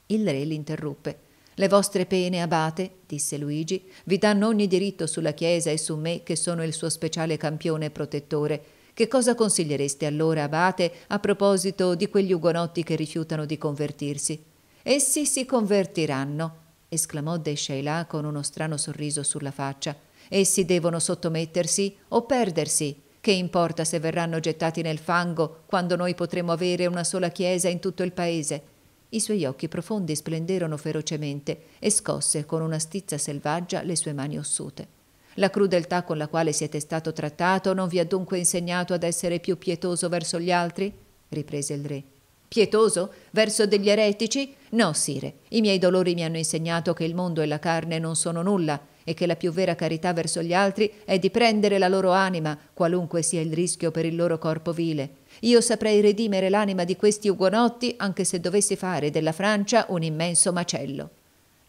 Il re l'interruppe. Le vostre pene, abate, disse Luigi, vi danno ogni diritto sulla Chiesa e su me, che sono il suo speciale campione e protettore, che cosa consigliereste allora, abate, a proposito di quegli ugonotti che rifiutano di convertirsi? Essi si convertiranno, esclamò De Sheila con uno strano sorriso sulla faccia. Essi devono sottomettersi o perdersi. Che importa se verranno gettati nel fango quando noi potremo avere una sola chiesa in tutto il paese? I suoi occhi profondi splenderono ferocemente e scosse con una stizza selvaggia le sue mani ossute. La crudeltà con la quale siete stato trattato non vi ha dunque insegnato ad essere più pietoso verso gli altri? riprese il re. Pietoso? Verso degli eretici? No, sire. I miei dolori mi hanno insegnato che il mondo e la carne non sono nulla e che la più vera carità verso gli altri è di prendere la loro anima, qualunque sia il rischio per il loro corpo vile. Io saprei redimere l'anima di questi ugonotti anche se dovessi fare della Francia un immenso macello.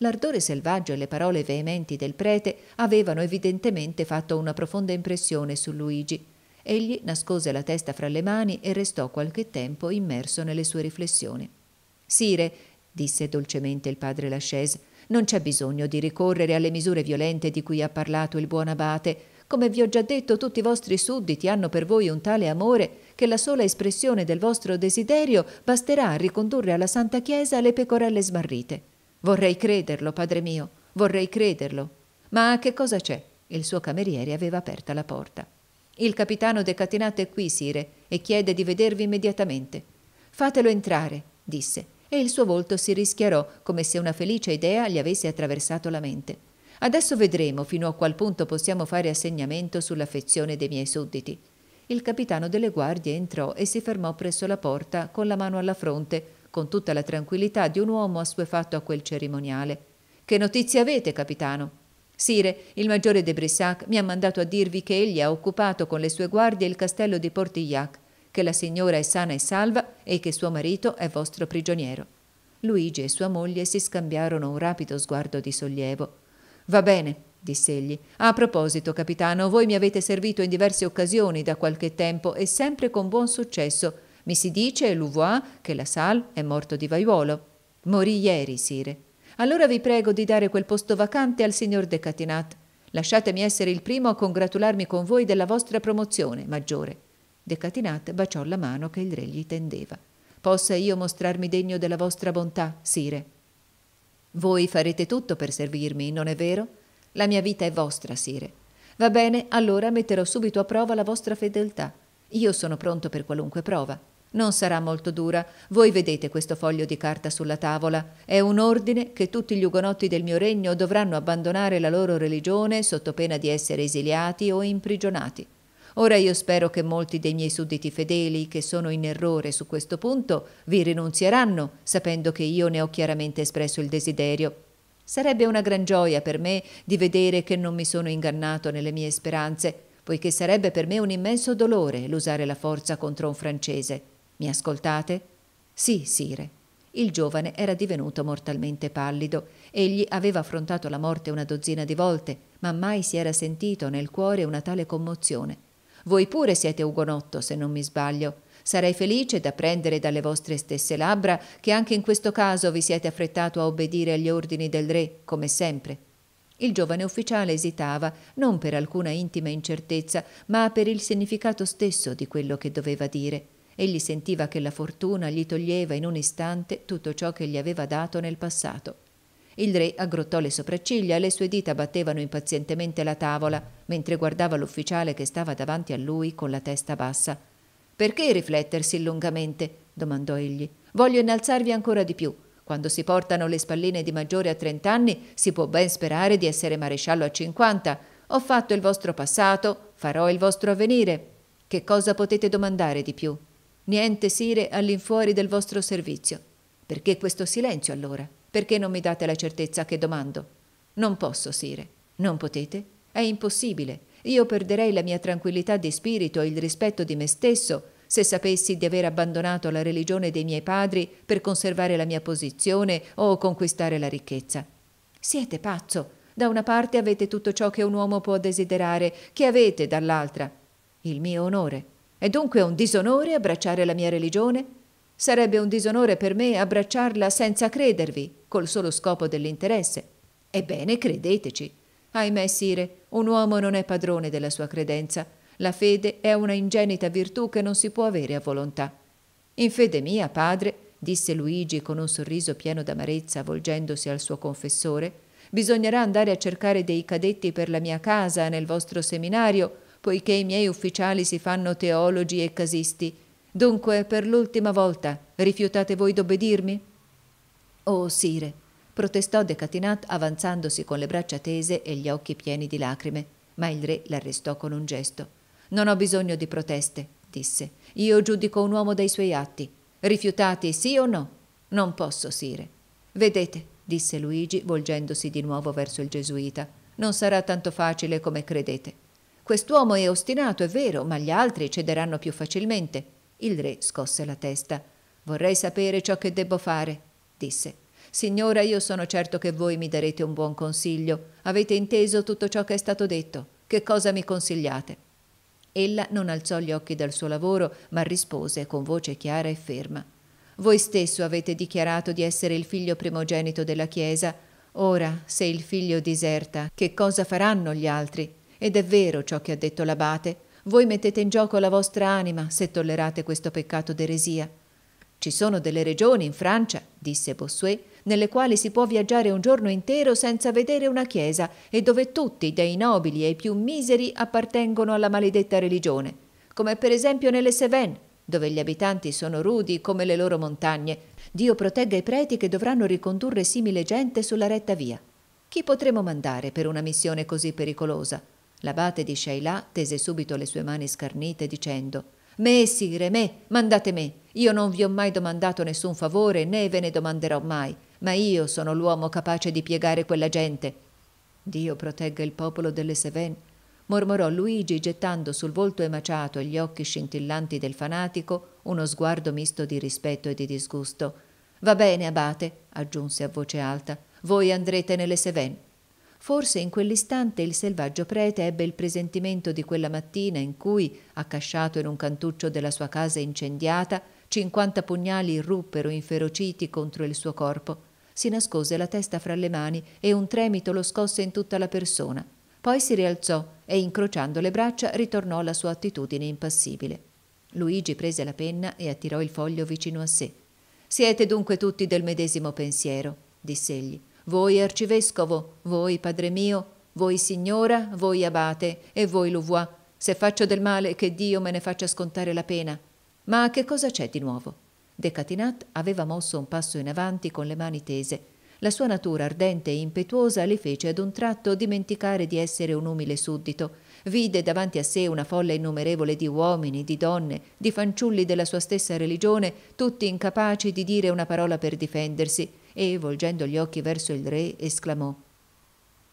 L'ardore selvaggio e le parole veementi del prete avevano evidentemente fatto una profonda impressione su Luigi. Egli nascose la testa fra le mani e restò qualche tempo immerso nelle sue riflessioni. Sire, disse dolcemente il padre Lachaise, non c'è bisogno di ricorrere alle misure violente di cui ha parlato il buon abate. Come vi ho già detto, tutti i vostri sudditi hanno per voi un tale amore che la sola espressione del vostro desiderio basterà a ricondurre alla Santa Chiesa le pecorelle smarrite. Vorrei crederlo, padre mio, vorrei crederlo. Ma che cosa c'è? Il suo cameriere aveva aperta la porta. Il capitano Decatenato è qui, sire, e chiede di vedervi immediatamente. Fatelo entrare, disse, e il suo volto si rischiarò come se una felice idea gli avesse attraversato la mente. Adesso vedremo fino a qual punto possiamo fare assegnamento sull'affezione dei miei sudditi. Il capitano delle guardie entrò e si fermò presso la porta con la mano alla fronte, con tutta la tranquillità di un uomo assuefatto a quel cerimoniale. Che notizie avete, capitano? Sire, il maggiore de Brissac mi ha mandato a dirvi che egli ha occupato con le sue guardie il castello di Portillac, che la signora è sana e salva e che suo marito è vostro prigioniero. Luigi e sua moglie si scambiarono un rapido sguardo di sollievo. Va bene, disse egli. A proposito, capitano, voi mi avete servito in diverse occasioni da qualche tempo e sempre con buon successo mi si dice, Louvois, che la Salle è morto di vaiuolo. Morì ieri, sire. Allora vi prego di dare quel posto vacante al signor De Catinat. Lasciatemi essere il primo a congratularmi con voi della vostra promozione, maggiore. De Catinat baciò la mano che il re gli tendeva. Possa io mostrarmi degno della vostra bontà, sire. Voi farete tutto per servirmi, non è vero? La mia vita è vostra, sire. Va bene, allora metterò subito a prova la vostra fedeltà. Io sono pronto per qualunque prova. Non sarà molto dura. Voi vedete questo foglio di carta sulla tavola. È un ordine che tutti gli ugonotti del mio regno dovranno abbandonare la loro religione sotto pena di essere esiliati o imprigionati. Ora io spero che molti dei miei sudditi fedeli, che sono in errore su questo punto, vi rinunzieranno, sapendo che io ne ho chiaramente espresso il desiderio. Sarebbe una gran gioia per me di vedere che non mi sono ingannato nelle mie speranze, poiché sarebbe per me un immenso dolore l'usare la forza contro un francese. Mi ascoltate? Sì, sire. Il giovane era divenuto mortalmente pallido. Egli aveva affrontato la morte una dozzina di volte, ma mai si era sentito nel cuore una tale commozione. Voi pure siete ugonotto, se non mi sbaglio. Sarei felice d'apprendere dalle vostre stesse labbra che anche in questo caso vi siete affrettato a obbedire agli ordini del re, come sempre. Il giovane ufficiale esitava, non per alcuna intima incertezza, ma per il significato stesso di quello che doveva dire. Egli sentiva che la fortuna gli toglieva in un istante tutto ciò che gli aveva dato nel passato. Il re aggrottò le sopracciglia e le sue dita battevano impazientemente la tavola mentre guardava l'ufficiale che stava davanti a lui con la testa bassa. Perché riflettersi lungamente? domandò egli. Voglio innalzarvi ancora di più. Quando si portano le spalline di maggiore a trent'anni, si può ben sperare di essere maresciallo a cinquanta. Ho fatto il vostro passato, farò il vostro avvenire. Che cosa potete domandare di più? Niente, sire, all'infuori del vostro servizio. Perché questo silenzio allora? Perché non mi date la certezza che domando? Non posso, sire. Non potete? È impossibile. Io perderei la mia tranquillità di spirito e il rispetto di me stesso se sapessi di aver abbandonato la religione dei miei padri per conservare la mia posizione o conquistare la ricchezza. Siete pazzo. Da una parte avete tutto ciò che un uomo può desiderare, che avete dall'altra il mio onore è dunque un disonore abbracciare la mia religione? Sarebbe un disonore per me abbracciarla senza credervi, col solo scopo dell'interesse. Ebbene, credeteci. Ahimè, sire, un uomo non è padrone della sua credenza. La fede è una ingenita virtù che non si può avere a volontà. In fede mia, padre, disse Luigi con un sorriso pieno d'amarezza, volgendosi al suo confessore, bisognerà andare a cercare dei cadetti per la mia casa nel vostro seminario poiché i miei ufficiali si fanno teologi e casisti. Dunque, per l'ultima volta, rifiutate voi d'obbedirmi? Oh, sire, protestò Decatinat avanzandosi con le braccia tese e gli occhi pieni di lacrime, ma il re l'arrestò con un gesto. Non ho bisogno di proteste, disse. Io giudico un uomo dai suoi atti. Rifiutati sì o no? Non posso, sire. Vedete, disse Luigi, volgendosi di nuovo verso il gesuita, non sarà tanto facile come credete. Quest'uomo è ostinato, è vero, ma gli altri cederanno più facilmente. Il re scosse la testa. Vorrei sapere ciò che debbo fare, disse. Signora, io sono certo che voi mi darete un buon consiglio. Avete inteso tutto ciò che è stato detto. Che cosa mi consigliate? Ella non alzò gli occhi dal suo lavoro, ma rispose con voce chiara e ferma. Voi stesso avete dichiarato di essere il figlio primogenito della Chiesa. Ora, se il figlio diserta, che cosa faranno gli altri? Ed è vero ciò che ha detto l'abate. Voi mettete in gioco la vostra anima se tollerate questo peccato d'eresia. Ci sono delle regioni in Francia, disse Bossuet, nelle quali si può viaggiare un giorno intero senza vedere una chiesa e dove tutti, dai nobili ai più miseri, appartengono alla maledetta religione, come per esempio nelle Cévennes, dove gli abitanti sono rudi come le loro montagne. Dio protegga i preti che dovranno ricondurre simile gente sulla retta via. Chi potremo mandare per una missione così pericolosa? L'abate di Sheila tese subito le sue mani scarnite dicendo Me, sire, me, mandate me. Io non vi ho mai domandato nessun favore né ve ne domanderò mai, ma io sono l'uomo capace di piegare quella gente. Dio protegga il popolo delle Seven, mormorò Luigi gettando sul volto emaciato e gli occhi scintillanti del fanatico uno sguardo misto di rispetto e di disgusto. Va bene, abate, aggiunse a voce alta, voi andrete nelle Seven. Forse in quell'istante il selvaggio prete ebbe il presentimento di quella mattina in cui, accasciato in un cantuccio della sua casa incendiata, cinquanta pugnali irruppero inferociti contro il suo corpo. Si nascose la testa fra le mani e un tremito lo scosse in tutta la persona. Poi si rialzò e, incrociando le braccia, ritornò alla sua attitudine impassibile. Luigi prese la penna e attirò il foglio vicino a sé. Siete dunque tutti del medesimo pensiero, disse egli voi arcivescovo, voi padre mio, voi signora, voi abate e voi louvois. Se faccio del male, che Dio me ne faccia scontare la pena. Ma che cosa c'è di nuovo? Decatinat aveva mosso un passo in avanti con le mani tese. La sua natura ardente e impetuosa le fece ad un tratto dimenticare di essere un umile suddito. Vide davanti a sé una folla innumerevole di uomini, di donne, di fanciulli della sua stessa religione, tutti incapaci di dire una parola per difendersi e, volgendo gli occhi verso il re, esclamò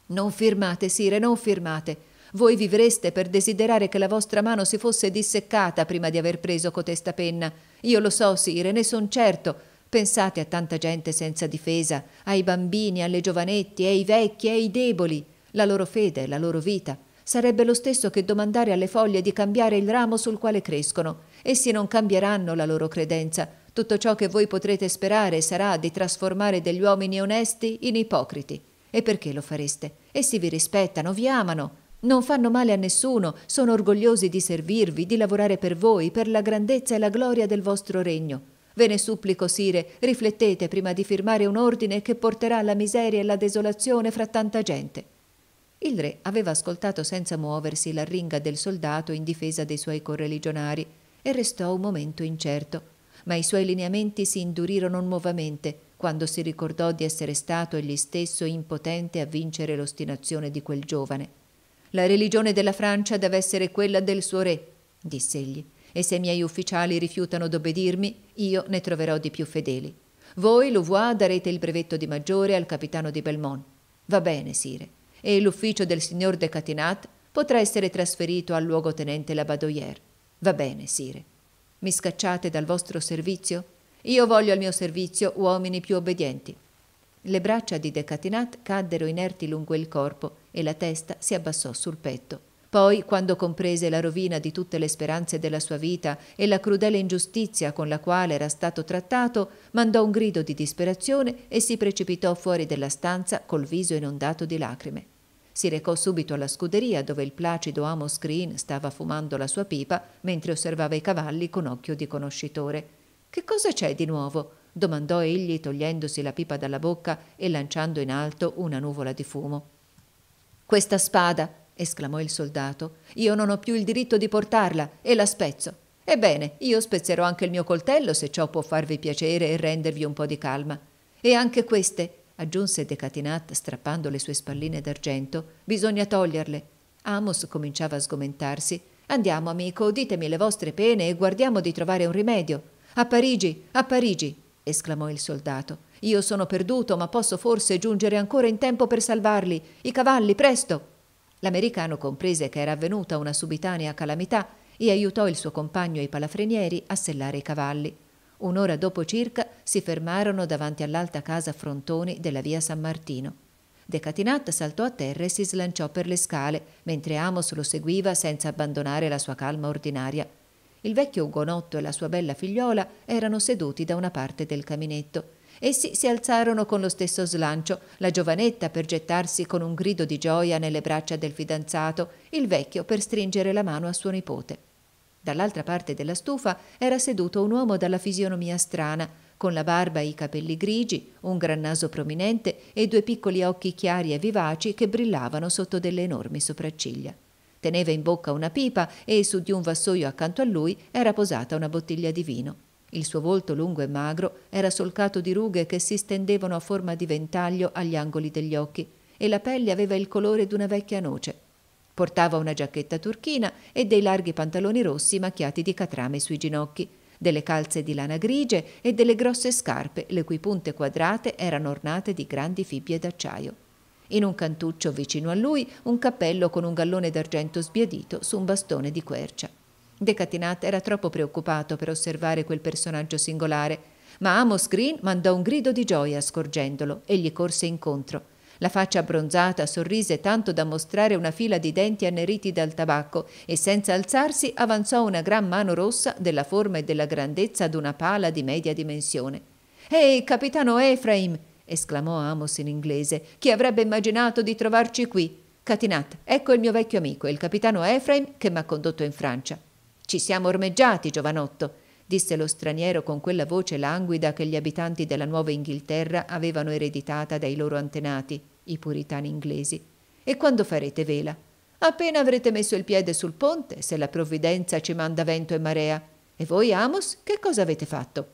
Non firmate, sire, non firmate. Voi vivreste per desiderare che la vostra mano si fosse disseccata prima di aver preso cotesta penna. Io lo so, sire, ne son certo. Pensate a tanta gente senza difesa, ai bambini, alle giovanetti, ai vecchi, ai deboli. La loro fede, la loro vita. Sarebbe lo stesso che domandare alle foglie di cambiare il ramo sul quale crescono. Essi non cambieranno la loro credenza, tutto ciò che voi potrete sperare sarà di trasformare degli uomini onesti in ipocriti. E perché lo fareste? Essi vi rispettano, vi amano, non fanno male a nessuno, sono orgogliosi di servirvi, di lavorare per voi, per la grandezza e la gloria del vostro regno. Ve ne supplico, sire, riflettete prima di firmare un ordine che porterà la miseria e la desolazione fra tanta gente. Il re aveva ascoltato senza muoversi l'arringa del soldato in difesa dei suoi correligionari e restò un momento incerto ma i suoi lineamenti si indurirono nuovamente quando si ricordò di essere stato egli stesso impotente a vincere l'ostinazione di quel giovane. La religione della Francia deve essere quella del suo re, disse egli, e se i miei ufficiali rifiutano d'obbedirmi, io ne troverò di più fedeli. Voi, Louvois, darete il brevetto di maggiore al capitano di Belmont. Va bene, sire. E l'ufficio del signor de Catinat potrà essere trasferito al luogotenente Labadoyer. Va bene, sire. Mi scacciate dal vostro servizio? Io voglio al mio servizio uomini più obbedienti. Le braccia di Decatinat caddero inerti lungo il corpo e la testa si abbassò sul petto. Poi, quando comprese la rovina di tutte le speranze della sua vita e la crudele ingiustizia con la quale era stato trattato, mandò un grido di disperazione e si precipitò fuori della stanza col viso inondato di lacrime. Si recò subito alla scuderia dove il placido Amos Green stava fumando la sua pipa mentre osservava i cavalli con occhio di conoscitore. Che cosa c'è di nuovo? domandò egli togliendosi la pipa dalla bocca e lanciando in alto una nuvola di fumo. Questa spada, esclamò il soldato, io non ho più il diritto di portarla e la spezzo. Ebbene, io spezzerò anche il mio coltello se ciò può farvi piacere e rendervi un po' di calma. E anche queste, aggiunse Decatinat strappando le sue spalline d'argento, bisogna toglierle. Amos cominciava a sgomentarsi. Andiamo, amico, ditemi le vostre pene e guardiamo di trovare un rimedio. A Parigi, a Parigi, esclamò il soldato. Io sono perduto, ma posso forse giungere ancora in tempo per salvarli. I cavalli, presto! L'americano comprese che era avvenuta una subitanea calamità e aiutò il suo compagno e i palafrenieri a sellare i cavalli. Un'ora dopo circa si fermarono davanti all'alta casa frontoni della via San Martino. De Catinat saltò a terra e si slanciò per le scale, mentre Amos lo seguiva senza abbandonare la sua calma ordinaria. Il vecchio ugonotto e la sua bella figliola erano seduti da una parte del caminetto. Essi si alzarono con lo stesso slancio, la giovanetta per gettarsi con un grido di gioia nelle braccia del fidanzato, il vecchio per stringere la mano a suo nipote. Dall'altra parte della stufa era seduto un uomo dalla fisionomia strana, con la barba e i capelli grigi, un gran naso prominente e due piccoli occhi chiari e vivaci che brillavano sotto delle enormi sopracciglia. Teneva in bocca una pipa e su di un vassoio accanto a lui era posata una bottiglia di vino. Il suo volto lungo e magro era solcato di rughe che si stendevano a forma di ventaglio agli angoli degli occhi e la pelle aveva il colore d'una vecchia noce. Portava una giacchetta turchina e dei larghi pantaloni rossi macchiati di catrame sui ginocchi, delle calze di lana grigie e delle grosse scarpe, le cui punte quadrate erano ornate di grandi fibbie d'acciaio. In un cantuccio vicino a lui un cappello con un gallone d'argento sbiadito su un bastone di quercia. De Catinat era troppo preoccupato per osservare quel personaggio singolare, ma Amos Green mandò un grido di gioia scorgendolo e gli corse incontro. La faccia abbronzata sorrise tanto da mostrare una fila di denti anneriti dal tabacco e senza alzarsi avanzò una gran mano rossa della forma e della grandezza d'una pala di media dimensione. Ehi, capitano Efraim! esclamò Amos in inglese. Chi avrebbe immaginato di trovarci qui? Catinat, ecco il mio vecchio amico, il capitano Efraim, che m'ha condotto in Francia. Ci siamo ormeggiati, giovanotto disse lo straniero con quella voce languida che gli abitanti della Nuova Inghilterra avevano ereditata dai loro antenati, i puritani inglesi. E quando farete vela? Appena avrete messo il piede sul ponte, se la provvidenza ci manda vento e marea. E voi, Amos, che cosa avete fatto?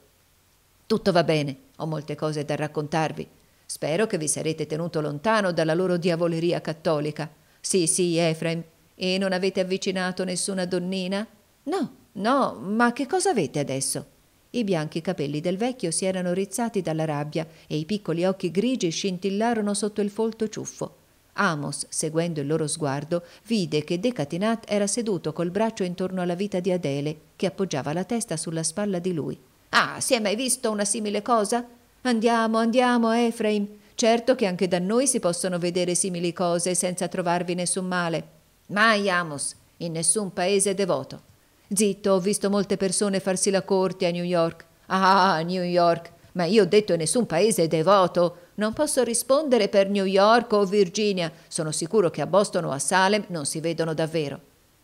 Tutto va bene, ho molte cose da raccontarvi. Spero che vi sarete tenuto lontano dalla loro diavoleria cattolica. Sì, sì, Efraim. E non avete avvicinato nessuna donnina? No, No, ma che cosa avete adesso? I bianchi capelli del vecchio si erano rizzati dalla rabbia e i piccoli occhi grigi scintillarono sotto il folto ciuffo. Amos, seguendo il loro sguardo, vide che Decatinat era seduto col braccio intorno alla vita di Adele, che appoggiava la testa sulla spalla di lui. Ah, si è mai visto una simile cosa? Andiamo, andiamo, Efraim. Certo che anche da noi si possono vedere simili cose senza trovarvi nessun male. Mai, Amos, in nessun paese devoto. Zitto, ho visto molte persone farsi la corte a New York. Ah, New York! Ma io ho detto nessun paese è devoto. Non posso rispondere per New York o Virginia. Sono sicuro che a Boston o a Salem non si vedono davvero.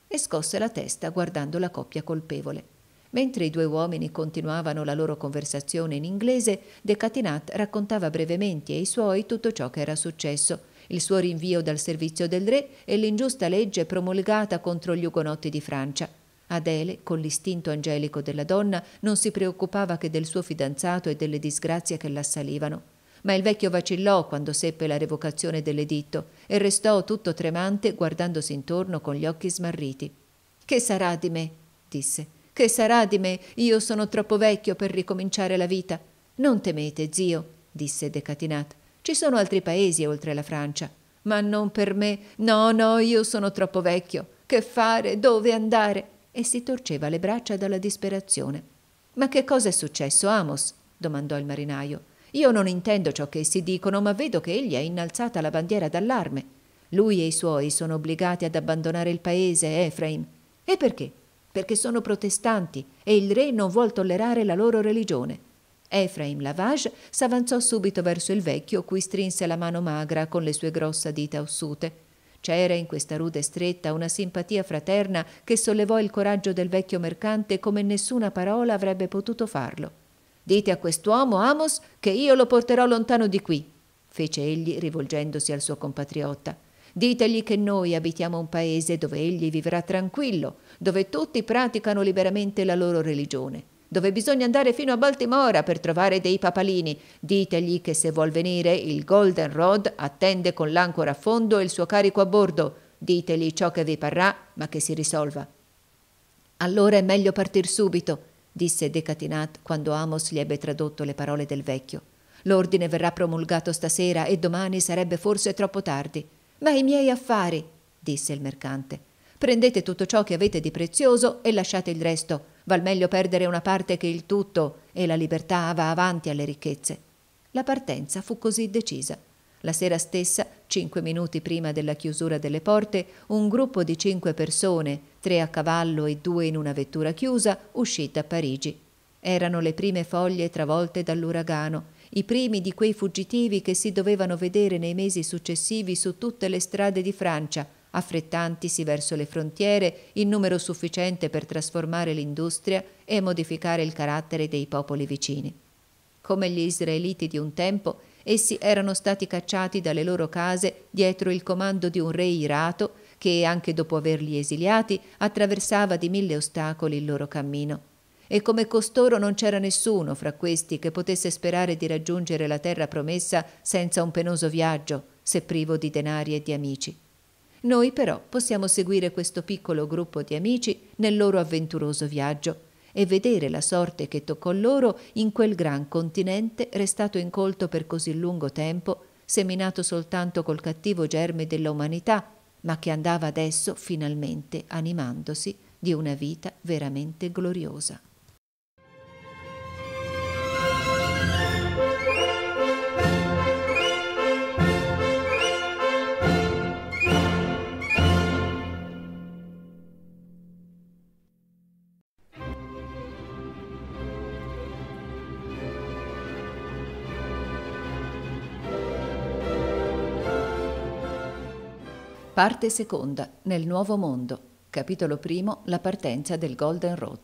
E scosse la testa guardando la coppia colpevole. Mentre i due uomini continuavano la loro conversazione in inglese, Decatinat raccontava brevemente ai suoi tutto ciò che era successo, il suo rinvio dal servizio del re e l'ingiusta legge promulgata contro gli ugonotti di Francia. Adele, con l'istinto angelico della donna, non si preoccupava che del suo fidanzato e delle disgrazie che l'assalivano. Ma il vecchio vacillò quando seppe la revocazione dell'editto e restò tutto tremante guardandosi intorno con gli occhi smarriti. Che sarà di me? disse. Che sarà di me? Io sono troppo vecchio per ricominciare la vita. Non temete, zio, disse Decatinat. Ci sono altri paesi oltre la Francia. Ma non per me. No, no, io sono troppo vecchio. Che fare? Dove andare? e si torceva le braccia dalla disperazione. Ma che cosa è successo, Amos? domandò il marinaio. Io non intendo ciò che essi dicono, ma vedo che egli ha innalzata la bandiera d'allarme. Lui e i suoi sono obbligati ad abbandonare il paese, Efraim. E perché? Perché sono protestanti e il re non vuol tollerare la loro religione. Efraim Lavage s'avanzò subito verso il vecchio, cui strinse la mano magra con le sue grosse dita ossute. C'era in questa rude stretta una simpatia fraterna che sollevò il coraggio del vecchio mercante come nessuna parola avrebbe potuto farlo. Dite a quest'uomo, Amos, che io lo porterò lontano di qui, fece egli rivolgendosi al suo compatriota. Ditegli che noi abitiamo un paese dove egli vivrà tranquillo, dove tutti praticano liberamente la loro religione dove bisogna andare fino a Baltimora per trovare dei papalini. Ditegli che se vuol venire il Golden Rod attende con l'ancora a fondo e il suo carico a bordo. Ditegli ciò che vi parrà, ma che si risolva. Allora è meglio partir subito, disse Decatinat quando Amos gli ebbe tradotto le parole del vecchio. L'ordine verrà promulgato stasera e domani sarebbe forse troppo tardi. Ma i miei affari, disse il mercante. Prendete tutto ciò che avete di prezioso e lasciate il resto Val meglio perdere una parte che il tutto e la libertà va avanti alle ricchezze. La partenza fu così decisa. La sera stessa, cinque minuti prima della chiusura delle porte, un gruppo di cinque persone, tre a cavallo e due in una vettura chiusa, uscì da Parigi. Erano le prime foglie travolte dall'uragano, i primi di quei fuggitivi che si dovevano vedere nei mesi successivi su tutte le strade di Francia, affrettantisi verso le frontiere in numero sufficiente per trasformare l'industria e modificare il carattere dei popoli vicini. Come gli israeliti di un tempo, essi erano stati cacciati dalle loro case dietro il comando di un re irato che, anche dopo averli esiliati, attraversava di mille ostacoli il loro cammino e come costoro non c'era nessuno fra questi che potesse sperare di raggiungere la terra promessa senza un penoso viaggio, se privo di denari e di amici. Noi però possiamo seguire questo piccolo gruppo di amici nel loro avventuroso viaggio e vedere la sorte che toccò loro in quel gran continente restato incolto per così lungo tempo, seminato soltanto col cattivo germe della umanità, ma che andava adesso finalmente animandosi di una vita veramente gloriosa. Parte seconda, nel Nuovo Mondo, capitolo primo, la partenza del Golden Road.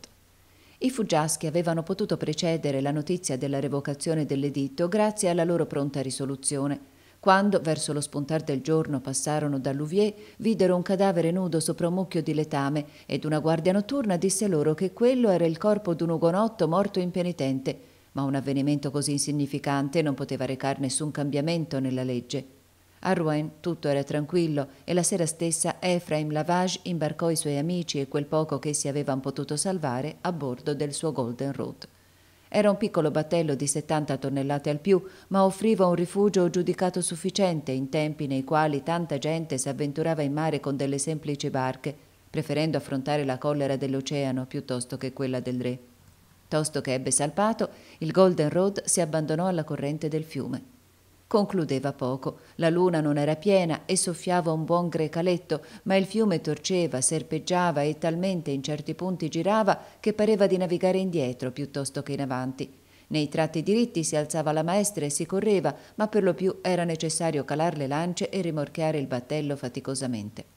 I Fuggiaschi avevano potuto precedere la notizia della revocazione dell'editto grazie alla loro pronta risoluzione. Quando, verso lo spuntar del giorno, passarono da Louvier, videro un cadavere nudo sopra un mucchio di letame ed una guardia notturna disse loro che quello era il corpo di un ugonotto morto impenitente, ma un avvenimento così insignificante non poteva recare nessun cambiamento nella legge. A Rouen tutto era tranquillo e la sera stessa Efraim Lavage imbarcò i suoi amici e quel poco che essi avevano potuto salvare a bordo del suo Golden Road. Era un piccolo battello di 70 tonnellate al più, ma offriva un rifugio giudicato sufficiente in tempi nei quali tanta gente s'avventurava in mare con delle semplici barche, preferendo affrontare la collera dell'oceano piuttosto che quella del re. Tosto che ebbe salpato, il Golden Road si abbandonò alla corrente del fiume. Concludeva poco. La luna non era piena e soffiava un buon grecaletto, ma il fiume torceva, serpeggiava e talmente in certi punti girava che pareva di navigare indietro piuttosto che in avanti. Nei tratti diritti si alzava la maestra e si correva, ma per lo più era necessario calar le lance e rimorchiare il battello faticosamente.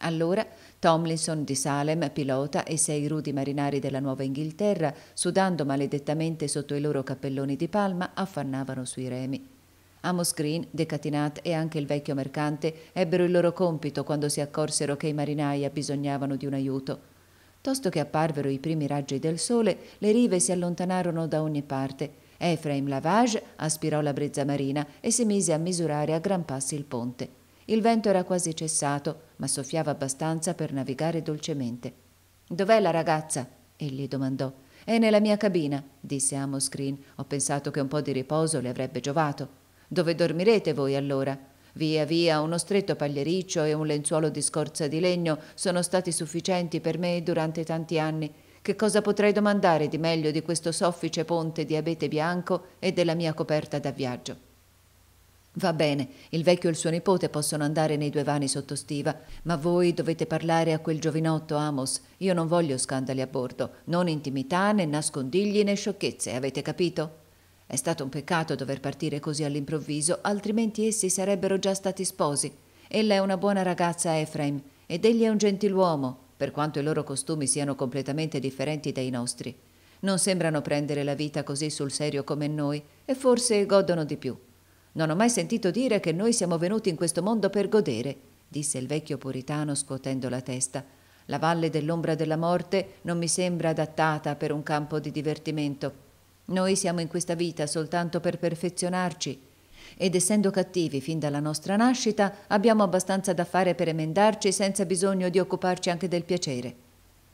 Allora Tomlinson di Salem, pilota, e sei rudi marinari della Nuova Inghilterra, sudando maledettamente sotto i loro cappelloni di palma, affannavano sui remi. Amos Green, Decatinat e anche il vecchio mercante ebbero il loro compito quando si accorsero che i marinai abbisognavano di un aiuto. Tosto che apparvero i primi raggi del sole, le rive si allontanarono da ogni parte. Efraim Lavage aspirò la brezza marina e si mise a misurare a gran passi il ponte. Il vento era quasi cessato, ma soffiava abbastanza per navigare dolcemente. Dov'è la ragazza? egli domandò. È nella mia cabina, disse Amos Green. Ho pensato che un po' di riposo le avrebbe giovato. Dove dormirete voi allora? Via via uno stretto pagliericcio e un lenzuolo di scorza di legno sono stati sufficienti per me durante tanti anni. Che cosa potrei domandare di meglio di questo soffice ponte di abete bianco e della mia coperta da viaggio? Va bene, il vecchio e il suo nipote possono andare nei due vani sottostiva, ma voi dovete parlare a quel giovinotto Amos. Io non voglio scandali a bordo, non intimità né nascondigli né sciocchezze, avete capito? È stato un peccato dover partire così all'improvviso, altrimenti essi sarebbero già stati sposi. Ella è una buona ragazza Efraim ed egli è un gentiluomo, per quanto i loro costumi siano completamente differenti dai nostri. Non sembrano prendere la vita così sul serio come noi e forse godono di più. Non ho mai sentito dire che noi siamo venuti in questo mondo per godere, disse il vecchio puritano scuotendo la testa. La valle dell'ombra della morte non mi sembra adattata per un campo di divertimento. Noi siamo in questa vita soltanto per perfezionarci ed essendo cattivi fin dalla nostra nascita abbiamo abbastanza da fare per emendarci senza bisogno di occuparci anche del piacere.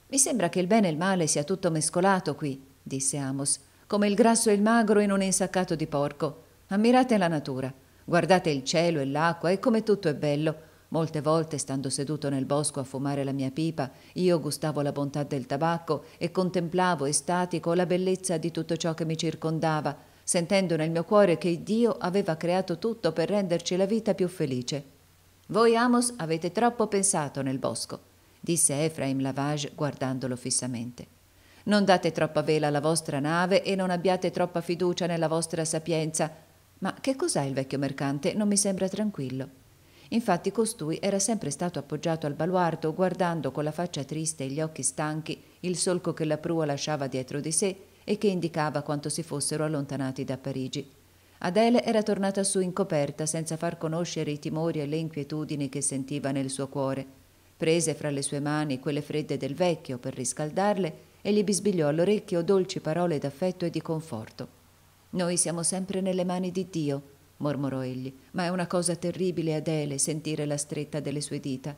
Mi sembra che il bene e il male sia tutto mescolato qui, disse Amos, come il grasso e il magro in un insaccato di porco. Ammirate la natura, guardate il cielo e l'acqua e come tutto è bello Molte volte, stando seduto nel bosco a fumare la mia pipa, io gustavo la bontà del tabacco e contemplavo estatico la bellezza di tutto ciò che mi circondava, sentendo nel mio cuore che Dio aveva creato tutto per renderci la vita più felice. Voi, Amos, avete troppo pensato nel bosco, disse Efraim Lavage guardandolo fissamente. Non date troppa vela alla vostra nave e non abbiate troppa fiducia nella vostra sapienza. Ma che cos'ha il vecchio mercante? Non mi sembra tranquillo. Infatti costui era sempre stato appoggiato al baluardo, guardando con la faccia triste e gli occhi stanchi il solco che la prua lasciava dietro di sé e che indicava quanto si fossero allontanati da Parigi. Adele era tornata su in coperta senza far conoscere i timori e le inquietudini che sentiva nel suo cuore. Prese fra le sue mani quelle fredde del vecchio per riscaldarle e gli bisbigliò all'orecchio dolci parole d'affetto e di conforto. Noi siamo sempre nelle mani di Dio, mormorò egli, ma è una cosa terribile, Adele, sentire la stretta delle sue dita.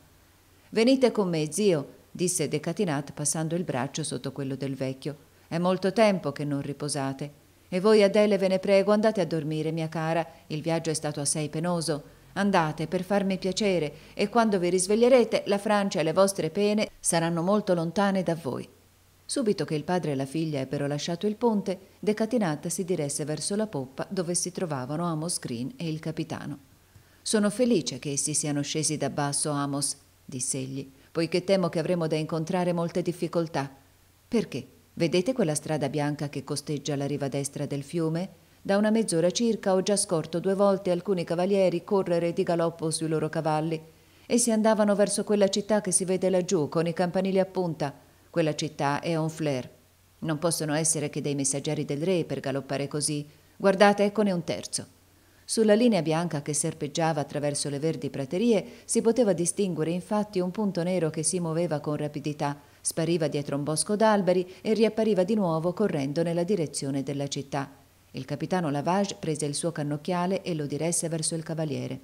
Venite con me, zio, disse Decatinat passando il braccio sotto quello del vecchio. È molto tempo che non riposate. E voi, Adele, ve ne prego, andate a dormire, mia cara. Il viaggio è stato assai penoso. Andate per farmi piacere, e quando vi risveglierete, la Francia e le vostre pene saranno molto lontane da voi. Subito che il padre e la figlia ebbero lasciato il ponte, Decatinat si diresse verso la poppa dove si trovavano Amos Green e il capitano. Sono felice che essi siano scesi da basso, Amos, disse egli, poiché temo che avremo da incontrare molte difficoltà. Perché? Vedete quella strada bianca che costeggia la riva destra del fiume? Da una mezz'ora circa ho già scorto due volte alcuni cavalieri correre di galoppo sui loro cavalli. Essi andavano verso quella città che si vede laggiù, con i campanili a punta. Quella città è un flair. Non possono essere che dei messaggeri del re per galoppare così. Guardate, eccone un terzo. Sulla linea bianca che serpeggiava attraverso le verdi praterie si poteva distinguere infatti un punto nero che si muoveva con rapidità, spariva dietro un bosco d'alberi e riappariva di nuovo correndo nella direzione della città. Il capitano Lavage prese il suo cannocchiale e lo diresse verso il cavaliere.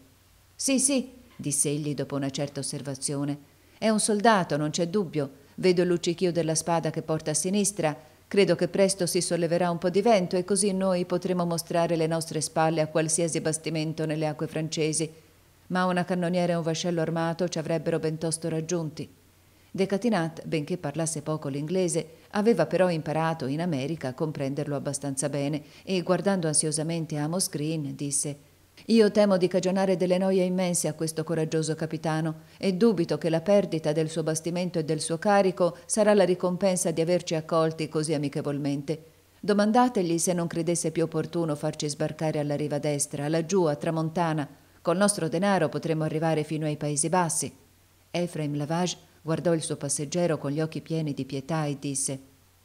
Sì, sì, disse egli dopo una certa osservazione. È un soldato, non c'è dubbio. Vedo il luccichio della spada che porta a sinistra. Credo che presto si solleverà un po' di vento e così noi potremo mostrare le nostre spalle a qualsiasi bastimento nelle acque francesi. Ma una cannoniera e un vascello armato ci avrebbero bentosto raggiunti. De Catinat, benché parlasse poco l'inglese, aveva però imparato in America a comprenderlo abbastanza bene e, guardando ansiosamente a Green, disse io temo di cagionare delle noie immense a questo coraggioso capitano e dubito che la perdita del suo bastimento e del suo carico sarà la ricompensa di averci accolti così amichevolmente. Domandategli se non credesse più opportuno farci sbarcare alla riva destra, laggiù a Tramontana. Col nostro denaro potremmo arrivare fino ai Paesi Bassi. Efraim Lavage guardò il suo passeggero con gli occhi pieni di pietà e disse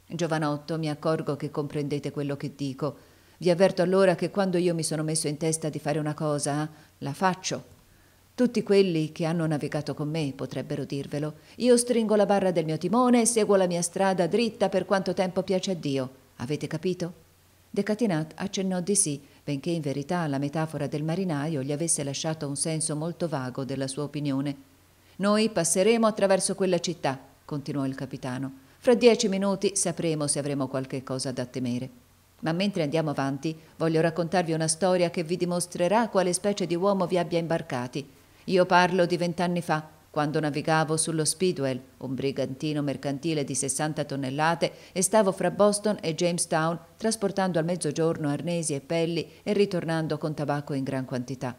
Giovanotto, mi accorgo che comprendete quello che dico vi avverto allora che quando io mi sono messo in testa di fare una cosa, la faccio. Tutti quelli che hanno navigato con me potrebbero dirvelo. Io stringo la barra del mio timone e seguo la mia strada dritta per quanto tempo piace a Dio. Avete capito? Decatinat accennò di sì, benché in verità la metafora del marinaio gli avesse lasciato un senso molto vago della sua opinione. Noi passeremo attraverso quella città, continuò il capitano. Fra dieci minuti sapremo se avremo qualche cosa da temere. Ma mentre andiamo avanti, voglio raccontarvi una storia che vi dimostrerà quale specie di uomo vi abbia imbarcati. Io parlo di vent'anni fa, quando navigavo sullo Speedwell, un brigantino mercantile di 60 tonnellate, e stavo fra Boston e Jamestown, trasportando al mezzogiorno arnesi e pelli e ritornando con tabacco in gran quantità.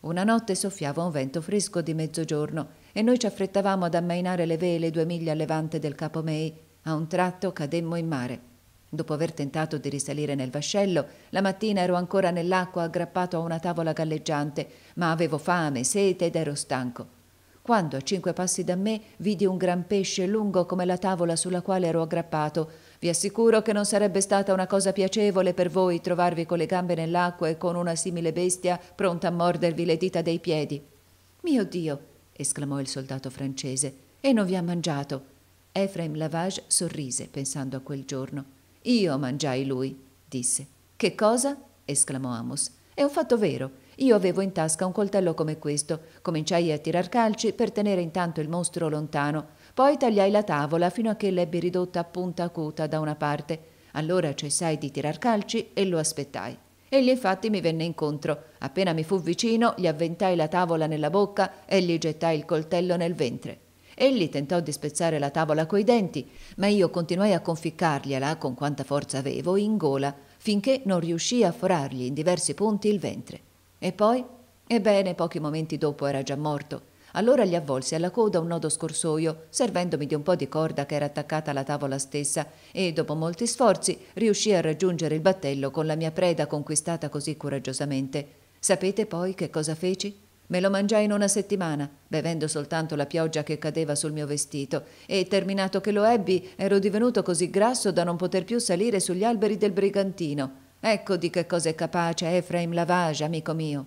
Una notte soffiava un vento fresco di mezzogiorno e noi ci affrettavamo ad ammainare le vele due miglia a levante del Capo May. A un tratto cademmo in mare. Dopo aver tentato di risalire nel vascello, la mattina ero ancora nell'acqua aggrappato a una tavola galleggiante, ma avevo fame, sete ed ero stanco. Quando a cinque passi da me vidi un gran pesce lungo come la tavola sulla quale ero aggrappato, vi assicuro che non sarebbe stata una cosa piacevole per voi trovarvi con le gambe nell'acqua e con una simile bestia pronta a mordervi le dita dei piedi. Mio Dio! esclamò il soldato francese, e non vi ha mangiato. Efraim Lavage sorrise pensando a quel giorno. Io mangiai lui, disse. Che cosa? esclamò Amos. È un fatto vero. Io avevo in tasca un coltello come questo. Cominciai a tirar calci per tenere intanto il mostro lontano. Poi tagliai la tavola fino a che l'ebbi ridotta a punta acuta da una parte. Allora cessai di tirar calci e lo aspettai. Egli infatti mi venne incontro. Appena mi fu vicino, gli avventai la tavola nella bocca e gli gettai il coltello nel ventre. Egli tentò di spezzare la tavola coi denti, ma io continuai a conficcargliela con quanta forza avevo in gola, finché non riuscii a forargli in diversi punti il ventre. E poi? Ebbene, pochi momenti dopo era già morto. Allora gli avvolsi alla coda un nodo scorsoio, servendomi di un po' di corda che era attaccata alla tavola stessa, e dopo molti sforzi riuscii a raggiungere il battello con la mia preda conquistata così coraggiosamente. Sapete poi che cosa feci? Me lo mangiai in una settimana, bevendo soltanto la pioggia che cadeva sul mio vestito, e terminato che lo ebbi, ero divenuto così grasso da non poter più salire sugli alberi del brigantino. Ecco di che cosa è capace Efraim Lavage, amico mio.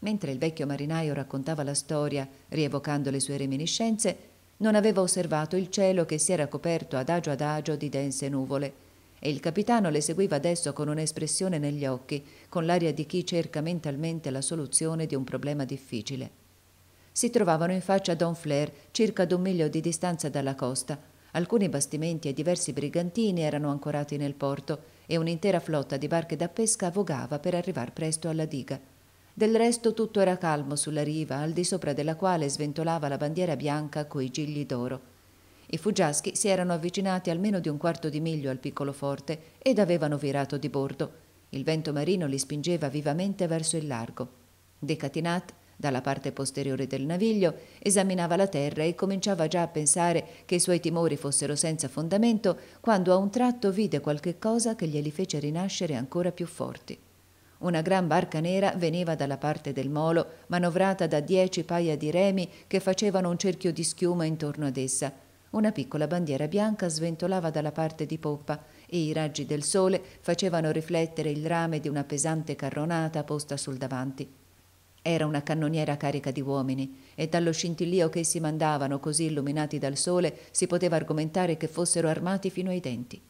Mentre il vecchio marinaio raccontava la storia, rievocando le sue reminiscenze, non aveva osservato il cielo che si era coperto adagio adagio di dense nuvole e il capitano le seguiva adesso con un'espressione negli occhi, con l'aria di chi cerca mentalmente la soluzione di un problema difficile. Si trovavano in faccia a Donflair, circa ad un miglio di distanza dalla costa. Alcuni bastimenti e diversi brigantini erano ancorati nel porto e un'intera flotta di barche da pesca vogava per arrivare presto alla diga. Del resto tutto era calmo sulla riva, al di sopra della quale sventolava la bandiera bianca coi gigli d'oro. I fuggiaschi si erano avvicinati almeno di un quarto di miglio al piccolo forte ed avevano virato di bordo. Il vento marino li spingeva vivamente verso il largo. Decatinat, dalla parte posteriore del naviglio, esaminava la terra e cominciava già a pensare che i suoi timori fossero senza fondamento quando a un tratto vide qualche cosa che glieli fece rinascere ancora più forti. Una gran barca nera veniva dalla parte del molo, manovrata da dieci paia di remi che facevano un cerchio di schiuma intorno ad essa. Una piccola bandiera bianca sventolava dalla parte di poppa e i raggi del sole facevano riflettere il rame di una pesante carronata posta sul davanti. Era una cannoniera carica di uomini e dallo scintillio che essi mandavano così illuminati dal sole si poteva argomentare che fossero armati fino ai denti.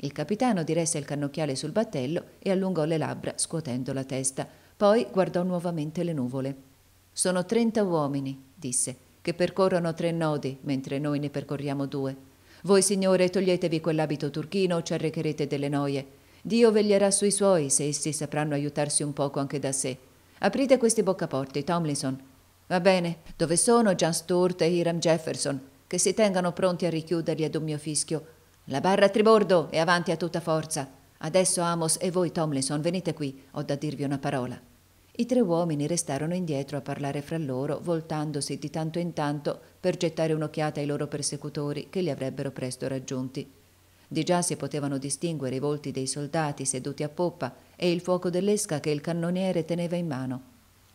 Il capitano diresse il cannocchiale sul battello e allungò le labbra scuotendo la testa, poi guardò nuovamente le nuvole. Sono trenta uomini, disse che percorrono tre nodi, mentre noi ne percorriamo due. Voi, Signore, toglietevi quell'abito turchino, o ci arrecherete delle noie. Dio veglierà sui suoi, se essi sapranno aiutarsi un poco anche da sé. Aprite questi boccaporti, Tomlinson. Va bene, dove sono John Sturt e Hiram Jefferson? Che si tengano pronti a richiuderli ad un mio fischio. La barra a tribordo e avanti a tutta forza. Adesso Amos e voi, Tomlinson, venite qui, ho da dirvi una parola. I tre uomini restarono indietro a parlare fra loro, voltandosi di tanto in tanto per gettare un'occhiata ai loro persecutori che li avrebbero presto raggiunti. Di già si potevano distinguere i volti dei soldati seduti a poppa e il fuoco dell'esca che il cannoniere teneva in mano.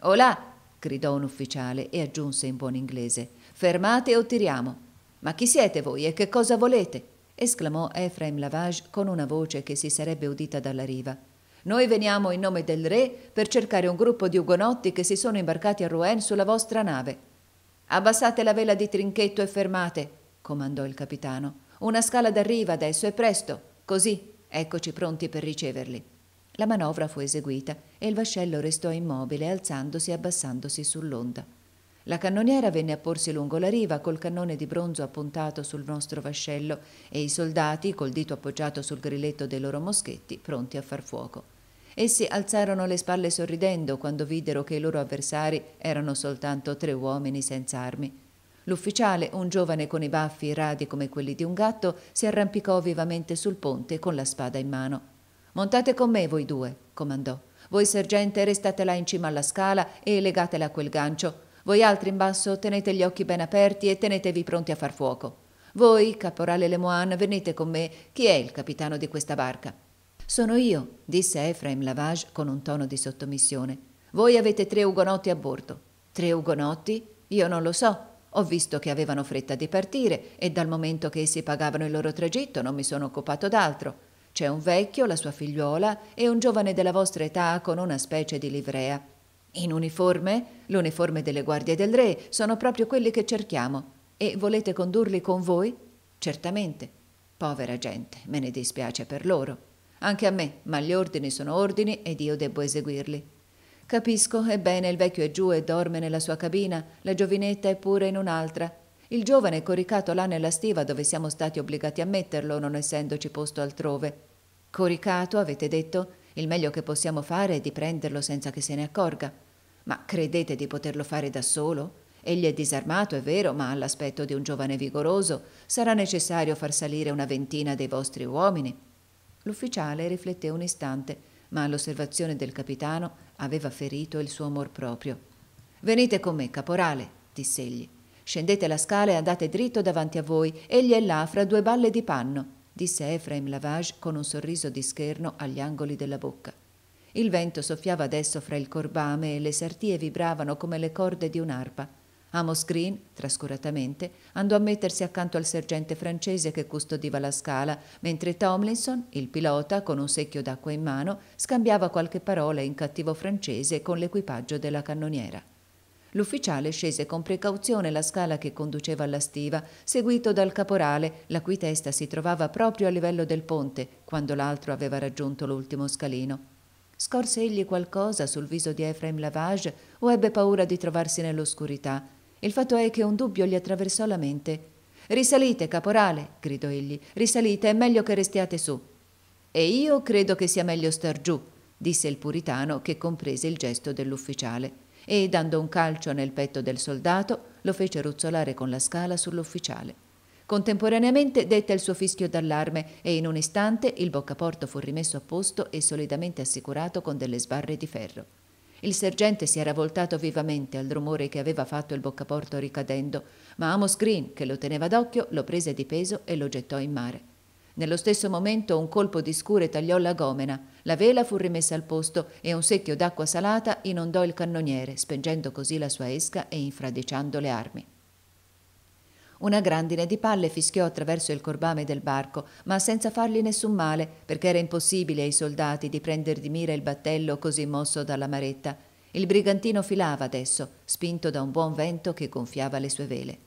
Olà! gridò un ufficiale e aggiunse in buon inglese. Fermate o tiriamo. Ma chi siete voi e che cosa volete? esclamò Efraim Lavage con una voce che si sarebbe udita dalla riva. Noi veniamo in nome del re per cercare un gruppo di ugonotti che si sono imbarcati a Rouen sulla vostra nave. Abbassate la vela di trinchetto e fermate, comandò il capitano. Una scala d'arriva adesso e presto, così eccoci pronti per riceverli. La manovra fu eseguita e il vascello restò immobile, alzandosi e abbassandosi sull'onda. La cannoniera venne a porsi lungo la riva col cannone di bronzo appuntato sul nostro vascello e i soldati, col dito appoggiato sul grilletto dei loro moschetti, pronti a far fuoco. Essi alzarono le spalle sorridendo quando videro che i loro avversari erano soltanto tre uomini senza armi. L'ufficiale, un giovane con i baffi radi come quelli di un gatto, si arrampicò vivamente sul ponte con la spada in mano. Montate con me voi due, comandò. Voi sergente restate là in cima alla scala e legatela a quel gancio. Voi altri in basso tenete gli occhi ben aperti e tenetevi pronti a far fuoco. Voi, caporale Lemoine, venite con me. Chi è il capitano di questa barca? Sono io, disse Efraim Lavage con un tono di sottomissione. Voi avete tre ugonotti a bordo. Tre ugonotti? Io non lo so. Ho visto che avevano fretta di partire e dal momento che essi pagavano il loro tragitto non mi sono occupato d'altro. C'è un vecchio, la sua figliuola e un giovane della vostra età con una specie di livrea. In uniforme? L'uniforme delle guardie del re, sono proprio quelli che cerchiamo. E volete condurli con voi? Certamente. Povera gente, me ne dispiace per loro. Anche a me, ma gli ordini sono ordini ed io debbo eseguirli. Capisco, ebbene il vecchio è giù e dorme nella sua cabina, la giovinetta è pure in un'altra. Il giovane è coricato là nella stiva dove siamo stati obbligati a metterlo, non essendoci posto altrove. Coricato, avete detto? Il meglio che possiamo fare è di prenderlo senza che se ne accorga. Ma credete di poterlo fare da solo? Egli è disarmato, è vero, ma all'aspetto di un giovane vigoroso sarà necessario far salire una ventina dei vostri uomini. L'ufficiale rifletté un istante, ma l'osservazione del capitano aveva ferito il suo amor proprio. Venite con me, caporale, diss'egli. Scendete la scala e andate dritto davanti a voi. Egli è là, fra due balle di panno, disse Efraim Lavage con un sorriso di scherno agli angoli della bocca. Il vento soffiava adesso fra il corbame e le sartie vibravano come le corde di un'arpa. Amos Green, trascuratamente, andò a mettersi accanto al sergente francese che custodiva la scala, mentre Tomlinson, il pilota, con un secchio d'acqua in mano, scambiava qualche parola in cattivo francese con l'equipaggio della cannoniera. L'ufficiale scese con precauzione la scala che conduceva alla stiva, seguito dal caporale, la cui testa si trovava proprio a livello del ponte, quando l'altro aveva raggiunto l'ultimo scalino. Scorse egli qualcosa sul viso di Efraim Lavage o ebbe paura di trovarsi nell'oscurità, il fatto è che un dubbio gli attraversò la mente. Risalite, caporale, gridò egli, risalite, è meglio che restiate su. E io credo che sia meglio star giù, disse il puritano che comprese il gesto dell'ufficiale e, dando un calcio nel petto del soldato, lo fece ruzzolare con la scala sull'ufficiale. Contemporaneamente dette il suo fischio d'allarme e in un istante il boccaporto fu rimesso a posto e solidamente assicurato con delle sbarre di ferro. Il sergente si era voltato vivamente al rumore che aveva fatto il boccaporto ricadendo, ma Amos Green, che lo teneva d'occhio, lo prese di peso e lo gettò in mare. Nello stesso momento un colpo di scure tagliò la gomena, la vela fu rimessa al posto e un secchio d'acqua salata inondò il cannoniere, spengendo così la sua esca e infradiciando le armi. Una grandine di palle fischiò attraverso il corbame del barco, ma senza fargli nessun male, perché era impossibile ai soldati di prender di mira il battello così mosso dalla maretta. Il brigantino filava adesso, spinto da un buon vento che gonfiava le sue vele.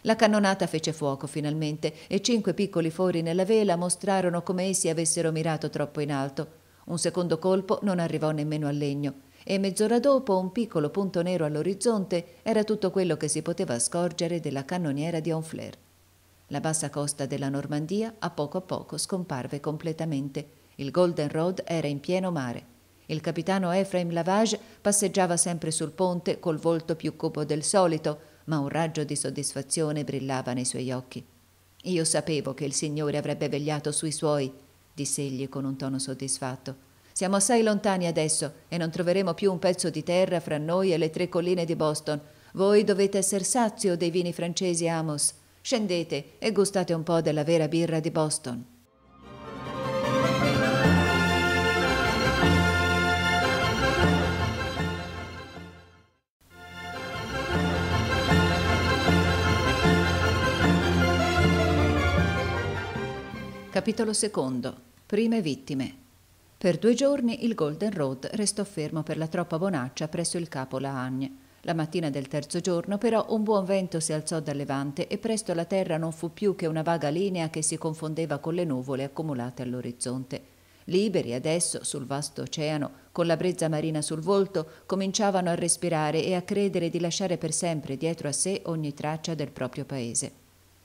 La cannonata fece fuoco finalmente e cinque piccoli fori nella vela mostrarono come essi avessero mirato troppo in alto. Un secondo colpo non arrivò nemmeno al legno e mezz'ora dopo un piccolo punto nero all'orizzonte era tutto quello che si poteva scorgere della cannoniera di Honfleur. La bassa costa della Normandia a poco a poco scomparve completamente. Il Golden Road era in pieno mare. Il capitano Ephraim Lavage passeggiava sempre sul ponte col volto più cupo del solito, ma un raggio di soddisfazione brillava nei suoi occhi. Io sapevo che il Signore avrebbe vegliato sui suoi, disse egli con un tono soddisfatto. Siamo assai lontani adesso e non troveremo più un pezzo di terra fra noi e le tre colline di Boston. Voi dovete essere sazio dei vini francesi, Amos. Scendete e gustate un po' della vera birra di Boston. Capitolo secondo. Prime vittime. Per due giorni il Golden Road restò fermo per la troppa bonaccia presso il capo Laagne. La mattina del terzo giorno però un buon vento si alzò dal levante e presto la terra non fu più che una vaga linea che si confondeva con le nuvole accumulate all'orizzonte. Liberi adesso sul vasto oceano, con la brezza marina sul volto, cominciavano a respirare e a credere di lasciare per sempre dietro a sé ogni traccia del proprio paese.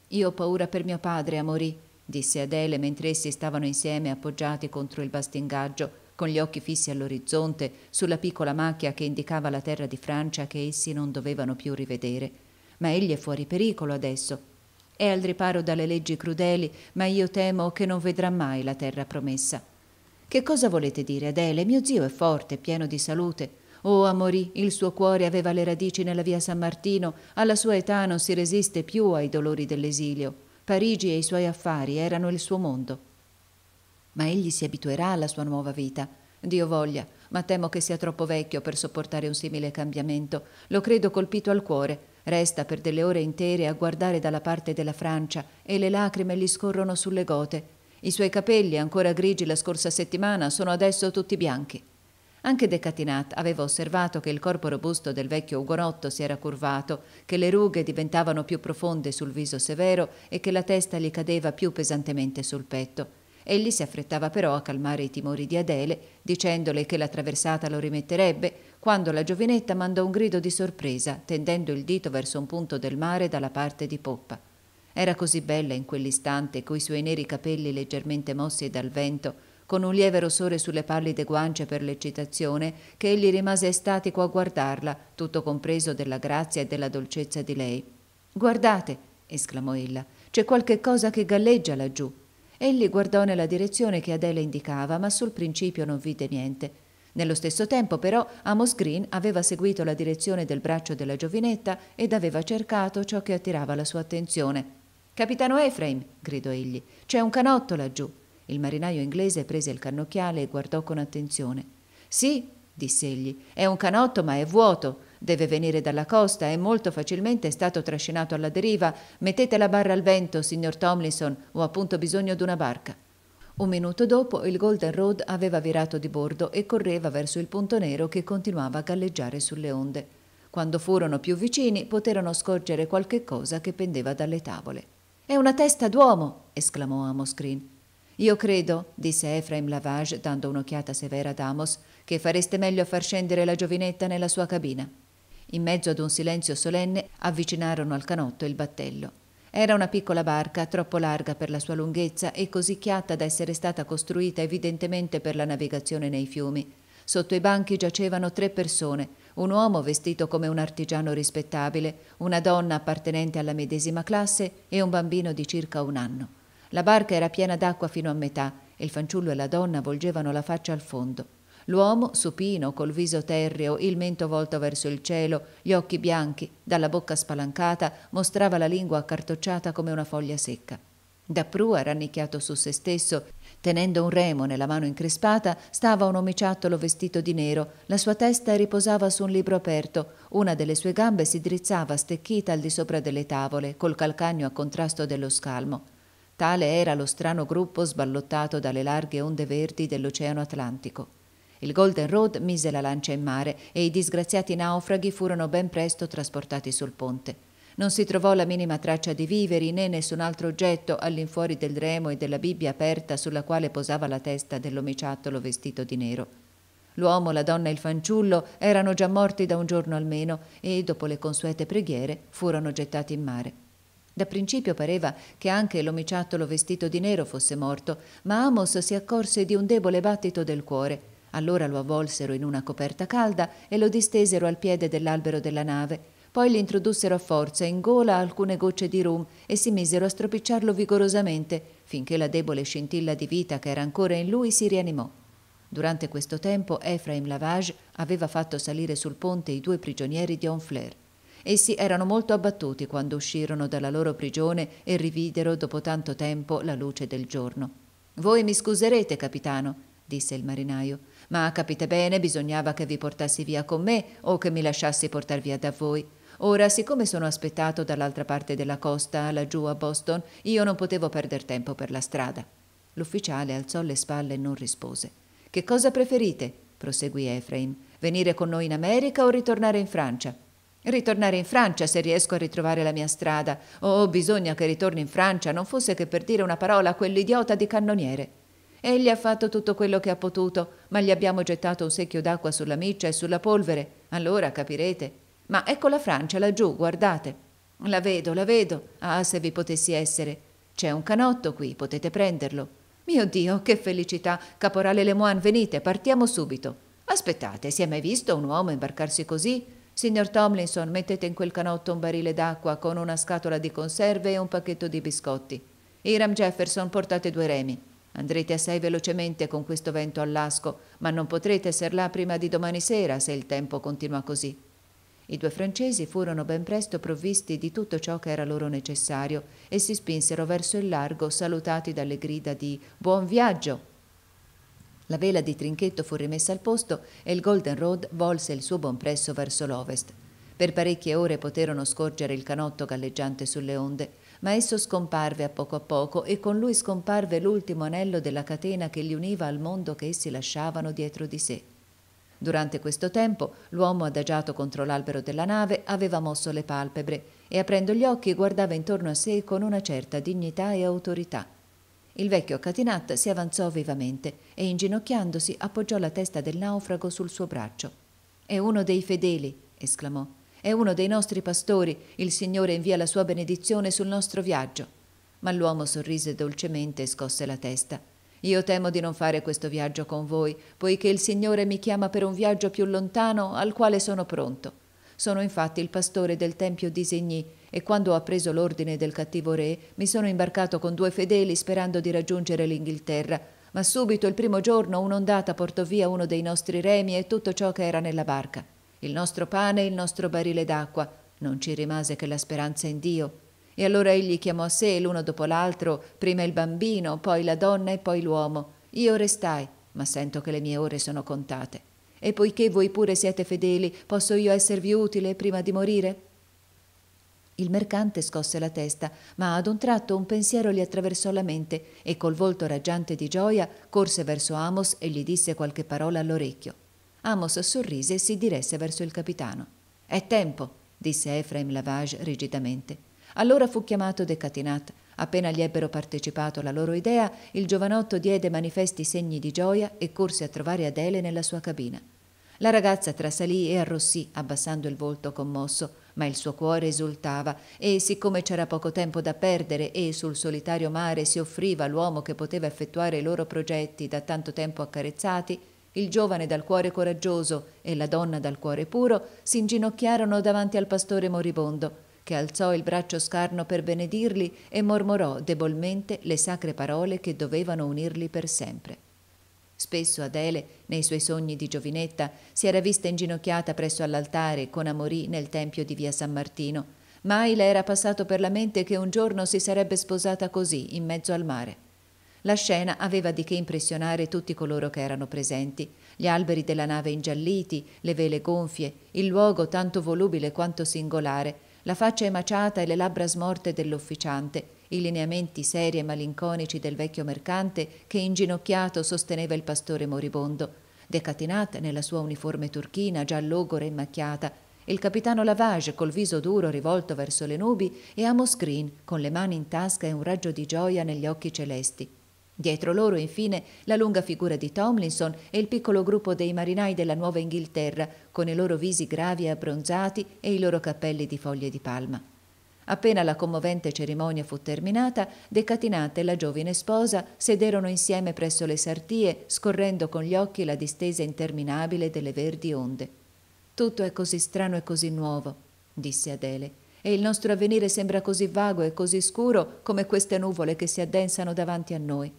Io ho paura per mio padre, a morì, disse Adele mentre essi stavano insieme appoggiati contro il bastingaggio, con gli occhi fissi all'orizzonte, sulla piccola macchia che indicava la terra di Francia che essi non dovevano più rivedere. Ma egli è fuori pericolo adesso. È al riparo dalle leggi crudeli, ma io temo che non vedrà mai la terra promessa. Che cosa volete dire, Adele? Mio zio è forte, pieno di salute. Oh, Amorì, il suo cuore aveva le radici nella via San Martino, alla sua età non si resiste più ai dolori dell'esilio. Parigi e i suoi affari erano il suo mondo. Ma egli si abituerà alla sua nuova vita. Dio voglia, ma temo che sia troppo vecchio per sopportare un simile cambiamento. Lo credo colpito al cuore. Resta per delle ore intere a guardare dalla parte della Francia e le lacrime gli scorrono sulle gote. I suoi capelli, ancora grigi la scorsa settimana, sono adesso tutti bianchi. Anche De Catinat aveva osservato che il corpo robusto del vecchio ugonotto si era curvato, che le rughe diventavano più profonde sul viso severo e che la testa gli cadeva più pesantemente sul petto. Egli si affrettava però a calmare i timori di Adele, dicendole che la traversata lo rimetterebbe, quando la giovinetta mandò un grido di sorpresa, tendendo il dito verso un punto del mare dalla parte di poppa. Era così bella in quell'istante, coi suoi neri capelli leggermente mossi dal vento, con un lieve rossore sulle pallide guance per l'eccitazione, che egli rimase estatico a guardarla, tutto compreso della grazia e della dolcezza di lei. Guardate, esclamò ella, c'è qualche cosa che galleggia laggiù. Egli guardò nella direzione che Adele indicava, ma sul principio non vide niente. Nello stesso tempo, però, Amos Green aveva seguito la direzione del braccio della giovinetta ed aveva cercato ciò che attirava la sua attenzione. Capitano Efraim, gridò egli, c'è un canotto laggiù. Il marinaio inglese prese il cannocchiale e guardò con attenzione. Sì, disse egli, è un canotto ma è vuoto. Deve venire dalla costa e molto facilmente è stato trascinato alla deriva. Mettete la barra al vento, signor Tomlinson, ho appunto bisogno di una barca. Un minuto dopo il Golden Road aveva virato di bordo e correva verso il punto nero che continuava a galleggiare sulle onde. Quando furono più vicini poterono scorgere qualche cosa che pendeva dalle tavole. È una testa d'uomo! esclamò Amos Green. Io credo, disse Efraim Lavage, dando un'occhiata severa ad Amos, che fareste meglio a far scendere la giovinetta nella sua cabina. In mezzo ad un silenzio solenne avvicinarono al canotto il battello. Era una piccola barca, troppo larga per la sua lunghezza e così chiatta da essere stata costruita evidentemente per la navigazione nei fiumi. Sotto i banchi giacevano tre persone, un uomo vestito come un artigiano rispettabile, una donna appartenente alla medesima classe e un bambino di circa un anno. La barca era piena d'acqua fino a metà e il fanciullo e la donna volgevano la faccia al fondo. L'uomo, supino, col viso terreo, il mento volto verso il cielo, gli occhi bianchi, dalla bocca spalancata, mostrava la lingua accartocciata come una foglia secca. Da prua, rannicchiato su se stesso, tenendo un remo nella mano increspata, stava un omiciattolo vestito di nero, la sua testa riposava su un libro aperto, una delle sue gambe si drizzava stecchita al di sopra delle tavole, col calcagno a contrasto dello scalmo. Tale era lo strano gruppo sballottato dalle larghe onde verdi dell'Oceano Atlantico. Il Golden Road mise la lancia in mare e i disgraziati naufraghi furono ben presto trasportati sul ponte. Non si trovò la minima traccia di viveri né nessun altro oggetto all'infuori del remo e della Bibbia aperta sulla quale posava la testa dell'omiciattolo vestito di nero. L'uomo, la donna e il fanciullo erano già morti da un giorno almeno e, dopo le consuete preghiere, furono gettati in mare. Da principio pareva che anche l'omiciattolo vestito di nero fosse morto, ma Amos si accorse di un debole battito del cuore. Allora lo avvolsero in una coperta calda e lo distesero al piede dell'albero della nave. Poi gli introdussero a forza in gola alcune gocce di rum e si misero a stropicciarlo vigorosamente, finché la debole scintilla di vita che era ancora in lui si rianimò. Durante questo tempo Efraim Lavage aveva fatto salire sul ponte i due prigionieri di Honfleur. Essi erano molto abbattuti quando uscirono dalla loro prigione e rividero dopo tanto tempo la luce del giorno. Voi mi scuserete, capitano, disse il marinaio, ma capite bene, bisognava che vi portassi via con me o che mi lasciassi portar via da voi. Ora, siccome sono aspettato dall'altra parte della costa, laggiù a Boston, io non potevo perder tempo per la strada. L'ufficiale alzò le spalle e non rispose. Che cosa preferite? proseguì Efraim. Venire con noi in America o ritornare in Francia? Ritornare in Francia se riesco a ritrovare la mia strada. Oh, bisogna che ritorni in Francia, non fosse che per dire una parola a quell'idiota di cannoniere. Egli ha fatto tutto quello che ha potuto, ma gli abbiamo gettato un secchio d'acqua sulla miccia e sulla polvere. Allora capirete. Ma ecco la Francia laggiù, guardate. La vedo, la vedo. Ah, se vi potessi essere. C'è un canotto qui, potete prenderlo. Mio Dio, che felicità. Caporale Lemoine, venite, partiamo subito. Aspettate, si è mai visto un uomo imbarcarsi così? Signor Tomlinson, mettete in quel canotto un barile d'acqua con una scatola di conserve e un pacchetto di biscotti. Iram Jefferson, portate due remi. Andrete assai velocemente con questo vento all'asco, ma non potrete esser là prima di domani sera se il tempo continua così. I due francesi furono ben presto provvisti di tutto ciò che era loro necessario e si spinsero verso il largo salutati dalle grida di Buon viaggio! La vela di Trinchetto fu rimessa al posto e il Golden Road volse il suo buon presso verso l'ovest. Per parecchie ore poterono scorgere il canotto galleggiante sulle onde, ma esso scomparve a poco a poco e con lui scomparve l'ultimo anello della catena che li univa al mondo che essi lasciavano dietro di sé. Durante questo tempo l'uomo adagiato contro l'albero della nave aveva mosso le palpebre e aprendo gli occhi guardava intorno a sé con una certa dignità e autorità. Il vecchio Catinat si avanzò vivamente e inginocchiandosi appoggiò la testa del naufrago sul suo braccio. È uno dei fedeli, esclamò. È uno dei nostri pastori. Il Signore invia la sua benedizione sul nostro viaggio. Ma l'uomo sorrise dolcemente e scosse la testa. Io temo di non fare questo viaggio con voi, poiché il Signore mi chiama per un viaggio più lontano al quale sono pronto. Sono infatti il pastore del Tempio di Segni e quando ho appreso l'ordine del cattivo re mi sono imbarcato con due fedeli sperando di raggiungere l'Inghilterra, ma subito il primo giorno un'ondata portò via uno dei nostri remi e tutto ciò che era nella barca, il nostro pane e il nostro barile d'acqua, non ci rimase che la speranza in Dio. E allora egli chiamò a sé l'uno dopo l'altro, prima il bambino, poi la donna e poi l'uomo. Io restai, ma sento che le mie ore sono contate. E poiché voi pure siete fedeli, posso io esservi utile prima di morire? Il mercante scosse la testa, ma ad un tratto un pensiero gli attraversò la mente e col volto raggiante di gioia corse verso Amos e gli disse qualche parola all'orecchio. Amos sorrise e si diresse verso il capitano. È tempo, disse Efraim Lavage rigidamente. Allora fu chiamato Decatinat. Appena gli ebbero partecipato la loro idea, il giovanotto diede manifesti segni di gioia e corse a trovare Adele nella sua cabina. La ragazza trasalì e arrossì, abbassando il volto commosso, ma il suo cuore esultava e siccome c'era poco tempo da perdere e sul solitario mare si offriva l'uomo che poteva effettuare i loro progetti da tanto tempo accarezzati, il giovane dal cuore coraggioso e la donna dal cuore puro si inginocchiarono davanti al pastore moribondo, che alzò il braccio scarno per benedirli e mormorò debolmente le sacre parole che dovevano unirli per sempre. Spesso Adele, nei suoi sogni di giovinetta, si era vista inginocchiata presso all'altare con Amorì nel tempio di via San Martino. Mai le era passato per la mente che un giorno si sarebbe sposata così, in mezzo al mare. La scena aveva di che impressionare tutti coloro che erano presenti, gli alberi della nave ingialliti, le vele gonfie, il luogo tanto volubile quanto singolare, la faccia emaciata e le labbra smorte dell'officiante, i lineamenti seri e malinconici del vecchio mercante che inginocchiato sosteneva il pastore moribondo, Decatinat nella sua uniforme turchina già logora e macchiata, il capitano Lavage col viso duro rivolto verso le nubi e Amos Green con le mani in tasca e un raggio di gioia negli occhi celesti. Dietro loro, infine, la lunga figura di Tomlinson e il piccolo gruppo dei marinai della Nuova Inghilterra, con i loro visi gravi e abbronzati e i loro cappelli di foglie di palma. Appena la commovente cerimonia fu terminata, Decatinate e la giovine sposa sederono insieme presso le sartie, scorrendo con gli occhi la distesa interminabile delle verdi onde. Tutto è così strano e così nuovo, disse Adele, e il nostro avvenire sembra così vago e così scuro come queste nuvole che si addensano davanti a noi.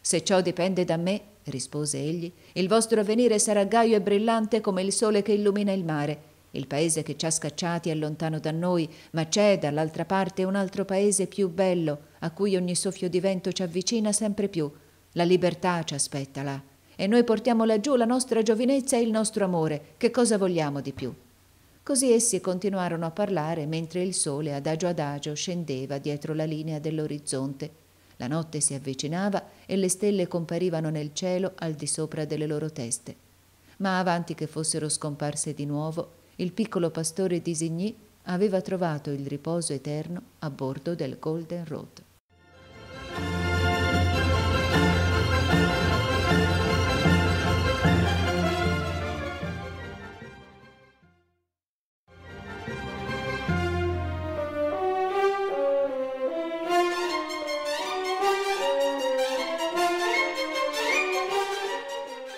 Se ciò dipende da me, rispose egli, il vostro avvenire sarà gaio e brillante come il sole che illumina il mare il paese che ci ha scacciati è lontano da noi, ma c'è dall'altra parte un altro paese più bello, a cui ogni soffio di vento ci avvicina sempre più. La libertà ci aspetta là. E noi portiamo laggiù la nostra giovinezza e il nostro amore. Che cosa vogliamo di più? Così essi continuarono a parlare mentre il sole adagio adagio scendeva dietro la linea dell'orizzonte. La notte si avvicinava e le stelle comparivano nel cielo al di sopra delle loro teste. Ma avanti che fossero scomparse di nuovo, il piccolo pastore di Disigny aveva trovato il riposo eterno a bordo del Golden Road.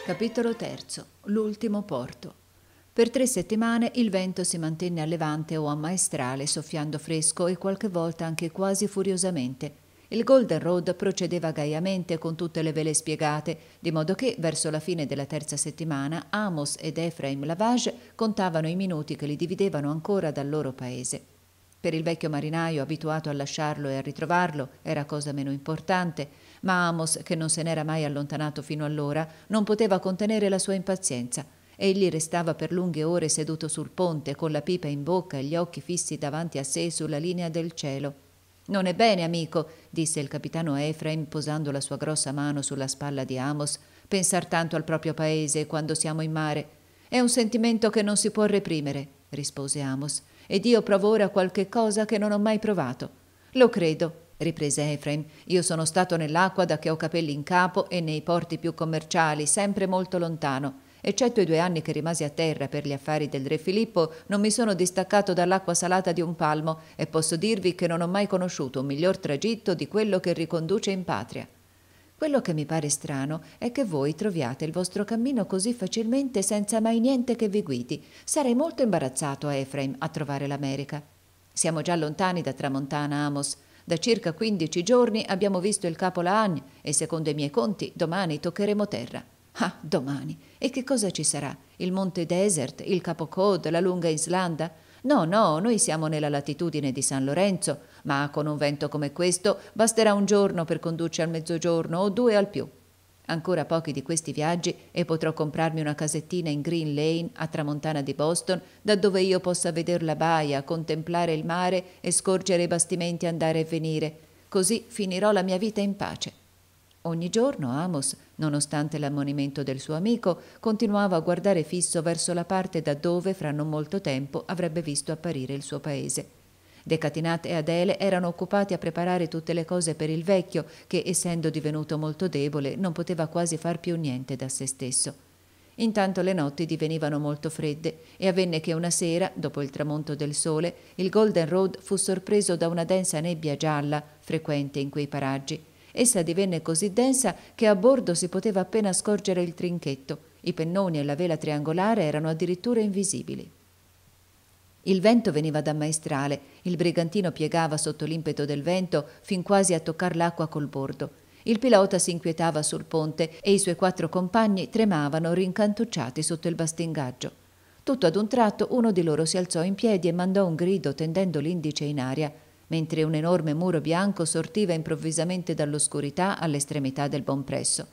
Capitolo 3. L'ultimo porto. Per tre settimane il vento si mantenne a levante o a maestrale, soffiando fresco e qualche volta anche quasi furiosamente. Il Golden Road procedeva gaiamente con tutte le vele spiegate, di modo che verso la fine della terza settimana Amos ed Ephraim Lavage contavano i minuti che li dividevano ancora dal loro paese. Per il vecchio marinaio, abituato a lasciarlo e a ritrovarlo, era cosa meno importante, ma Amos, che non se n'era mai allontanato fino allora, non poteva contenere la sua impazienza. Egli restava per lunghe ore seduto sul ponte, con la pipa in bocca e gli occhi fissi davanti a sé sulla linea del cielo. Non è bene, amico, disse il capitano Efraim posando la sua grossa mano sulla spalla di Amos, pensar tanto al proprio paese quando siamo in mare. È un sentimento che non si può reprimere, rispose Amos, ed io provo ora qualche cosa che non ho mai provato. Lo credo, riprese Efraim. Io sono stato nell'acqua da che ho capelli in capo e nei porti più commerciali, sempre molto lontano. Eccetto i due anni che rimasi a terra per gli affari del re Filippo, non mi sono distaccato dall'acqua salata di un palmo e posso dirvi che non ho mai conosciuto un miglior tragitto di quello che riconduce in patria. Quello che mi pare strano è che voi troviate il vostro cammino così facilmente senza mai niente che vi guidi. Sarei molto imbarazzato a Efraim a trovare l'America. Siamo già lontani da Tramontana Amos. Da circa quindici giorni abbiamo visto il capo Laagne e secondo i miei conti domani toccheremo terra. Ah, domani. E che cosa ci sarà? Il Monte Desert, il Capo Cod, la lunga Islanda? No, no, noi siamo nella latitudine di San Lorenzo, ma con un vento come questo basterà un giorno per condurci al mezzogiorno o due al più. Ancora pochi di questi viaggi e potrò comprarmi una casettina in Green Lane a Tramontana di Boston, da dove io possa vedere la baia, contemplare il mare e scorgere i bastimenti andare e venire. Così finirò la mia vita in pace. Ogni giorno Amos, nonostante l'ammonimento del suo amico, continuava a guardare fisso verso la parte da dove, fra non molto tempo, avrebbe visto apparire il suo paese. Decatinat e Adele erano occupati a preparare tutte le cose per il vecchio, che, essendo divenuto molto debole, non poteva quasi far più niente da se stesso. Intanto le notti divenivano molto fredde e avvenne che una sera, dopo il tramonto del sole, il Golden Road fu sorpreso da una densa nebbia gialla frequente in quei paraggi Essa divenne così densa che a bordo si poteva appena scorgere il trinchetto, i pennoni e la vela triangolare erano addirittura invisibili. Il vento veniva da maestrale, il brigantino piegava sotto l'impeto del vento fin quasi a toccar l'acqua col bordo. Il pilota si inquietava sul ponte e i suoi quattro compagni tremavano rincantucciati sotto il bastingaggio. Tutto ad un tratto uno di loro si alzò in piedi e mandò un grido tendendo l'indice in aria mentre un enorme muro bianco sortiva improvvisamente dall'oscurità all'estremità del bompresso.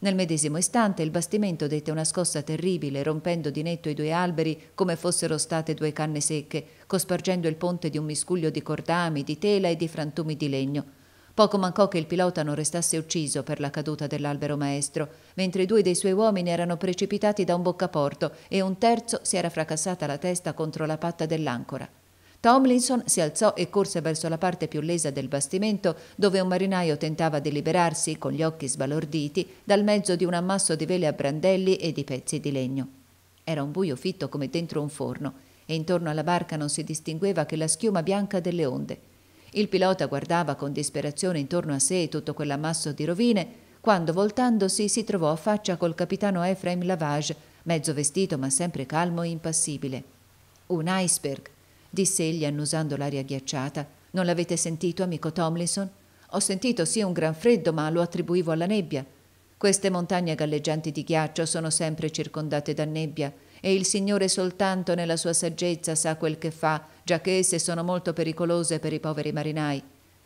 Nel medesimo istante il bastimento dette una scossa terribile, rompendo di netto i due alberi come fossero state due canne secche, cospargendo il ponte di un miscuglio di cordami, di tela e di frantumi di legno. Poco mancò che il pilota non restasse ucciso per la caduta dell'albero maestro, mentre due dei suoi uomini erano precipitati da un boccaporto e un terzo si era fracassata la testa contro la patta dell'ancora. Tomlinson si alzò e corse verso la parte più lesa del bastimento dove un marinaio tentava di liberarsi, con gli occhi sbalorditi, dal mezzo di un ammasso di vele a brandelli e di pezzi di legno. Era un buio fitto come dentro un forno e intorno alla barca non si distingueva che la schiuma bianca delle onde. Il pilota guardava con disperazione intorno a sé tutto quell'ammasso di rovine, quando voltandosi si trovò a faccia col capitano Efraim Lavage, mezzo vestito ma sempre calmo e impassibile. Un iceberg, disse egli annusando l'aria ghiacciata. Non l'avete sentito, amico Tomlinson? Ho sentito sì un gran freddo, ma lo attribuivo alla nebbia. Queste montagne galleggianti di ghiaccio sono sempre circondate da nebbia e il Signore soltanto nella sua saggezza sa quel che fa, giacché esse sono molto pericolose per i poveri marinai.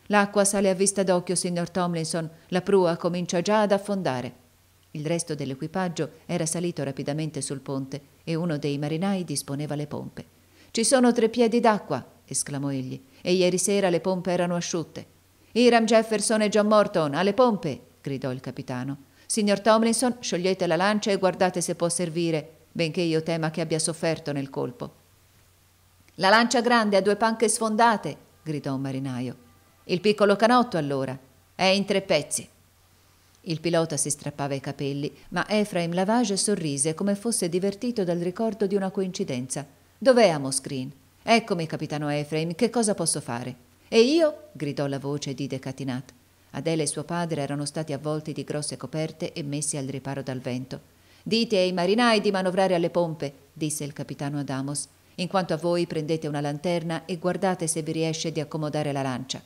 L'acqua sale a vista d'occhio, signor Tomlinson, la prua comincia già ad affondare. Il resto dell'equipaggio era salito rapidamente sul ponte e uno dei marinai disponeva le pompe. Ci sono tre piedi d'acqua, esclamò egli, e ieri sera le pompe erano asciutte. Hiram Jefferson e John Morton, alle pompe! gridò il capitano. Signor Tomlinson, sciogliete la lancia e guardate se può servire, benché io tema che abbia sofferto nel colpo. La lancia grande ha due panche sfondate, gridò un marinaio. Il piccolo canotto, allora, è in tre pezzi. Il pilota si strappava i capelli, ma Efraim Lavage sorrise come fosse divertito dal ricordo di una coincidenza. Dov'è Amos Green? Eccomi, capitano Efraim, che cosa posso fare? E io? gridò la voce di Decatinat. Adele e suo padre erano stati avvolti di grosse coperte e messi al riparo dal vento. Dite ai marinai di manovrare alle pompe, disse il capitano Adamos. In quanto a voi, prendete una lanterna e guardate se vi riesce di accomodare la lancia.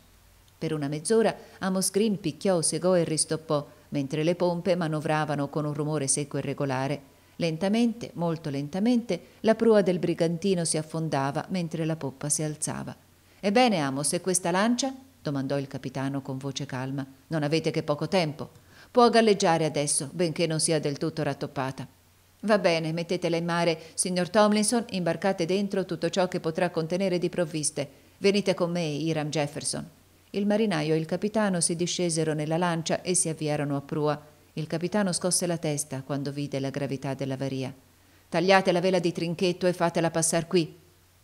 Per una mezz'ora Amos Green picchiò, segò e ristoppò, mentre le pompe manovravano con un rumore secco e regolare Lentamente, molto lentamente, la prua del brigantino si affondava mentre la poppa si alzava. Ebbene, Amos, e questa lancia? domandò il capitano con voce calma. Non avete che poco tempo. Può galleggiare adesso, benché non sia del tutto rattoppata. Va bene, mettetela in mare, signor Tomlinson, imbarcate dentro tutto ciò che potrà contenere di provviste. Venite con me, Hiram Jefferson. Il marinaio e il capitano si discesero nella lancia e si avviarono a prua. Il capitano scosse la testa quando vide la gravità dell'avaria. Tagliate la vela di trinchetto e fatela passar qui.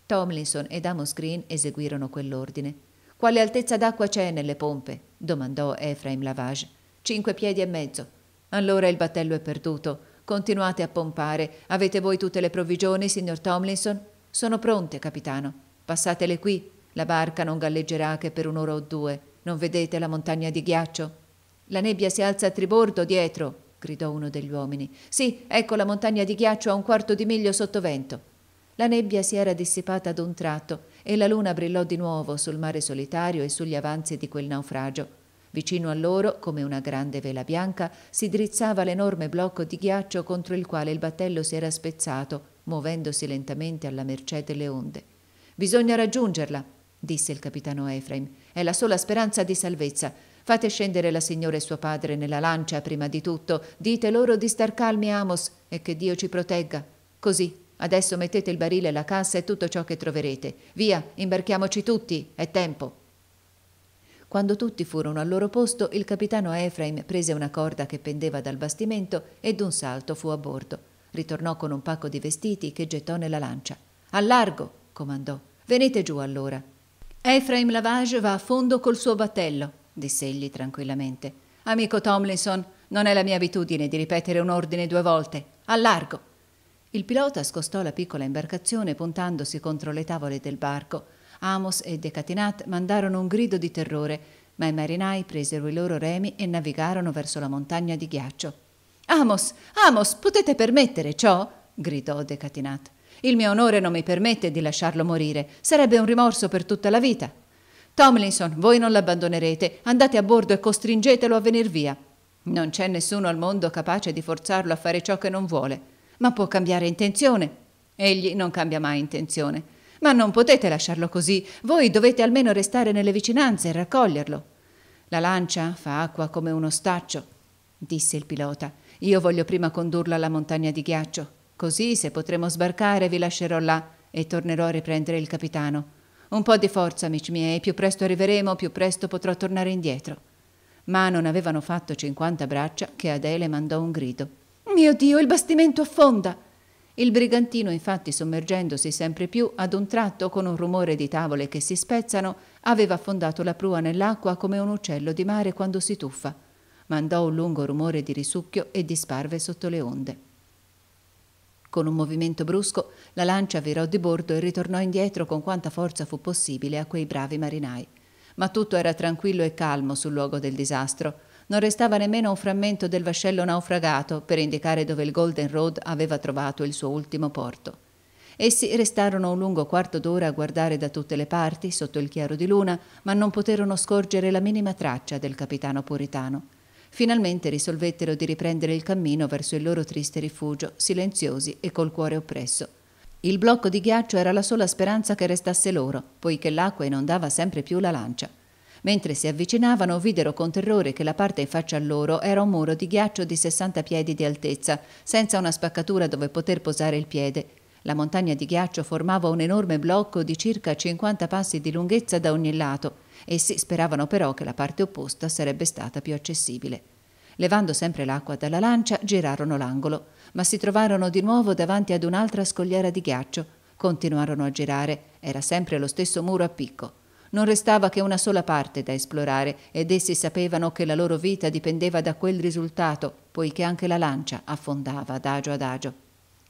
Tomlinson ed Amos Green eseguirono quell'ordine. Quale altezza d'acqua c'è nelle pompe? domandò Ephraim Lavage. Cinque piedi e mezzo. Allora il battello è perduto. Continuate a pompare. Avete voi tutte le provvigioni, signor Tomlinson? Sono pronte, capitano. Passatele qui. La barca non galleggerà che per un'ora o due. Non vedete la montagna di ghiaccio? La nebbia si alza a tribordo dietro, gridò uno degli uomini. Sì, ecco la montagna di ghiaccio a un quarto di miglio sotto vento. La nebbia si era dissipata ad un tratto e la luna brillò di nuovo sul mare solitario e sugli avanzi di quel naufragio. Vicino a loro, come una grande vela bianca, si drizzava l'enorme blocco di ghiaccio contro il quale il battello si era spezzato, muovendosi lentamente alla mercé delle onde. Bisogna raggiungerla, disse il capitano Efraim. È la sola speranza di salvezza. Fate scendere la signora e suo padre nella lancia prima di tutto, dite loro di star calmi Amos e che Dio ci protegga. Così, adesso mettete il barile, la cassa e tutto ciò che troverete. Via, imbarchiamoci tutti, è tempo. Quando tutti furono al loro posto, il capitano Efraim prese una corda che pendeva dal bastimento e d'un salto fu a bordo. Ritornò con un pacco di vestiti che gettò nella lancia. Al largo, comandò. Venite giù allora. Efraim Lavage va a fondo col suo battello disse egli tranquillamente. Amico Tomlinson, non è la mia abitudine di ripetere un ordine due volte. Al largo. Il pilota scostò la piccola imbarcazione puntandosi contro le tavole del barco. Amos e Decatinat mandarono un grido di terrore, ma i marinai presero i loro remi e navigarono verso la montagna di ghiaccio. Amos, Amos, potete permettere ciò? gridò Decatinat. Il mio onore non mi permette di lasciarlo morire. Sarebbe un rimorso per tutta la vita. Tomlinson, voi non l'abbandonerete, andate a bordo e costringetelo a venir via. Non c'è nessuno al mondo capace di forzarlo a fare ciò che non vuole, ma può cambiare intenzione. Egli non cambia mai intenzione. Ma non potete lasciarlo così, voi dovete almeno restare nelle vicinanze e raccoglierlo. La lancia fa acqua come uno staccio, disse il pilota. Io voglio prima condurla alla montagna di ghiaccio, così se potremo sbarcare vi lascerò là e tornerò a riprendere il capitano. Un po' di forza, amici miei, più presto arriveremo, più presto potrò tornare indietro. Ma non avevano fatto cinquanta braccia che Adele mandò un grido. Mio Dio, il bastimento affonda! Il brigantino, infatti, sommergendosi sempre più, ad un tratto, con un rumore di tavole che si spezzano, aveva affondato la prua nell'acqua come un uccello di mare quando si tuffa. Mandò un lungo rumore di risucchio e disparve sotto le onde. Con un movimento brusco la lancia virò di bordo e ritornò indietro con quanta forza fu possibile a quei bravi marinai. Ma tutto era tranquillo e calmo sul luogo del disastro. Non restava nemmeno un frammento del vascello naufragato per indicare dove il Golden Road aveva trovato il suo ultimo porto. Essi restarono un lungo quarto d'ora a guardare da tutte le parti, sotto il chiaro di luna, ma non poterono scorgere la minima traccia del capitano puritano finalmente risolvettero di riprendere il cammino verso il loro triste rifugio, silenziosi e col cuore oppresso. Il blocco di ghiaccio era la sola speranza che restasse loro, poiché l'acqua inondava sempre più la lancia. Mentre si avvicinavano, videro con terrore che la parte in faccia a loro era un muro di ghiaccio di 60 piedi di altezza, senza una spaccatura dove poter posare il piede. La montagna di ghiaccio formava un enorme blocco di circa 50 passi di lunghezza da ogni lato. Essi speravano però che la parte opposta sarebbe stata più accessibile. Levando sempre l'acqua dalla lancia, girarono l'angolo, ma si trovarono di nuovo davanti ad un'altra scogliera di ghiaccio. Continuarono a girare, era sempre lo stesso muro a picco. Non restava che una sola parte da esplorare ed essi sapevano che la loro vita dipendeva da quel risultato, poiché anche la lancia affondava adagio adagio.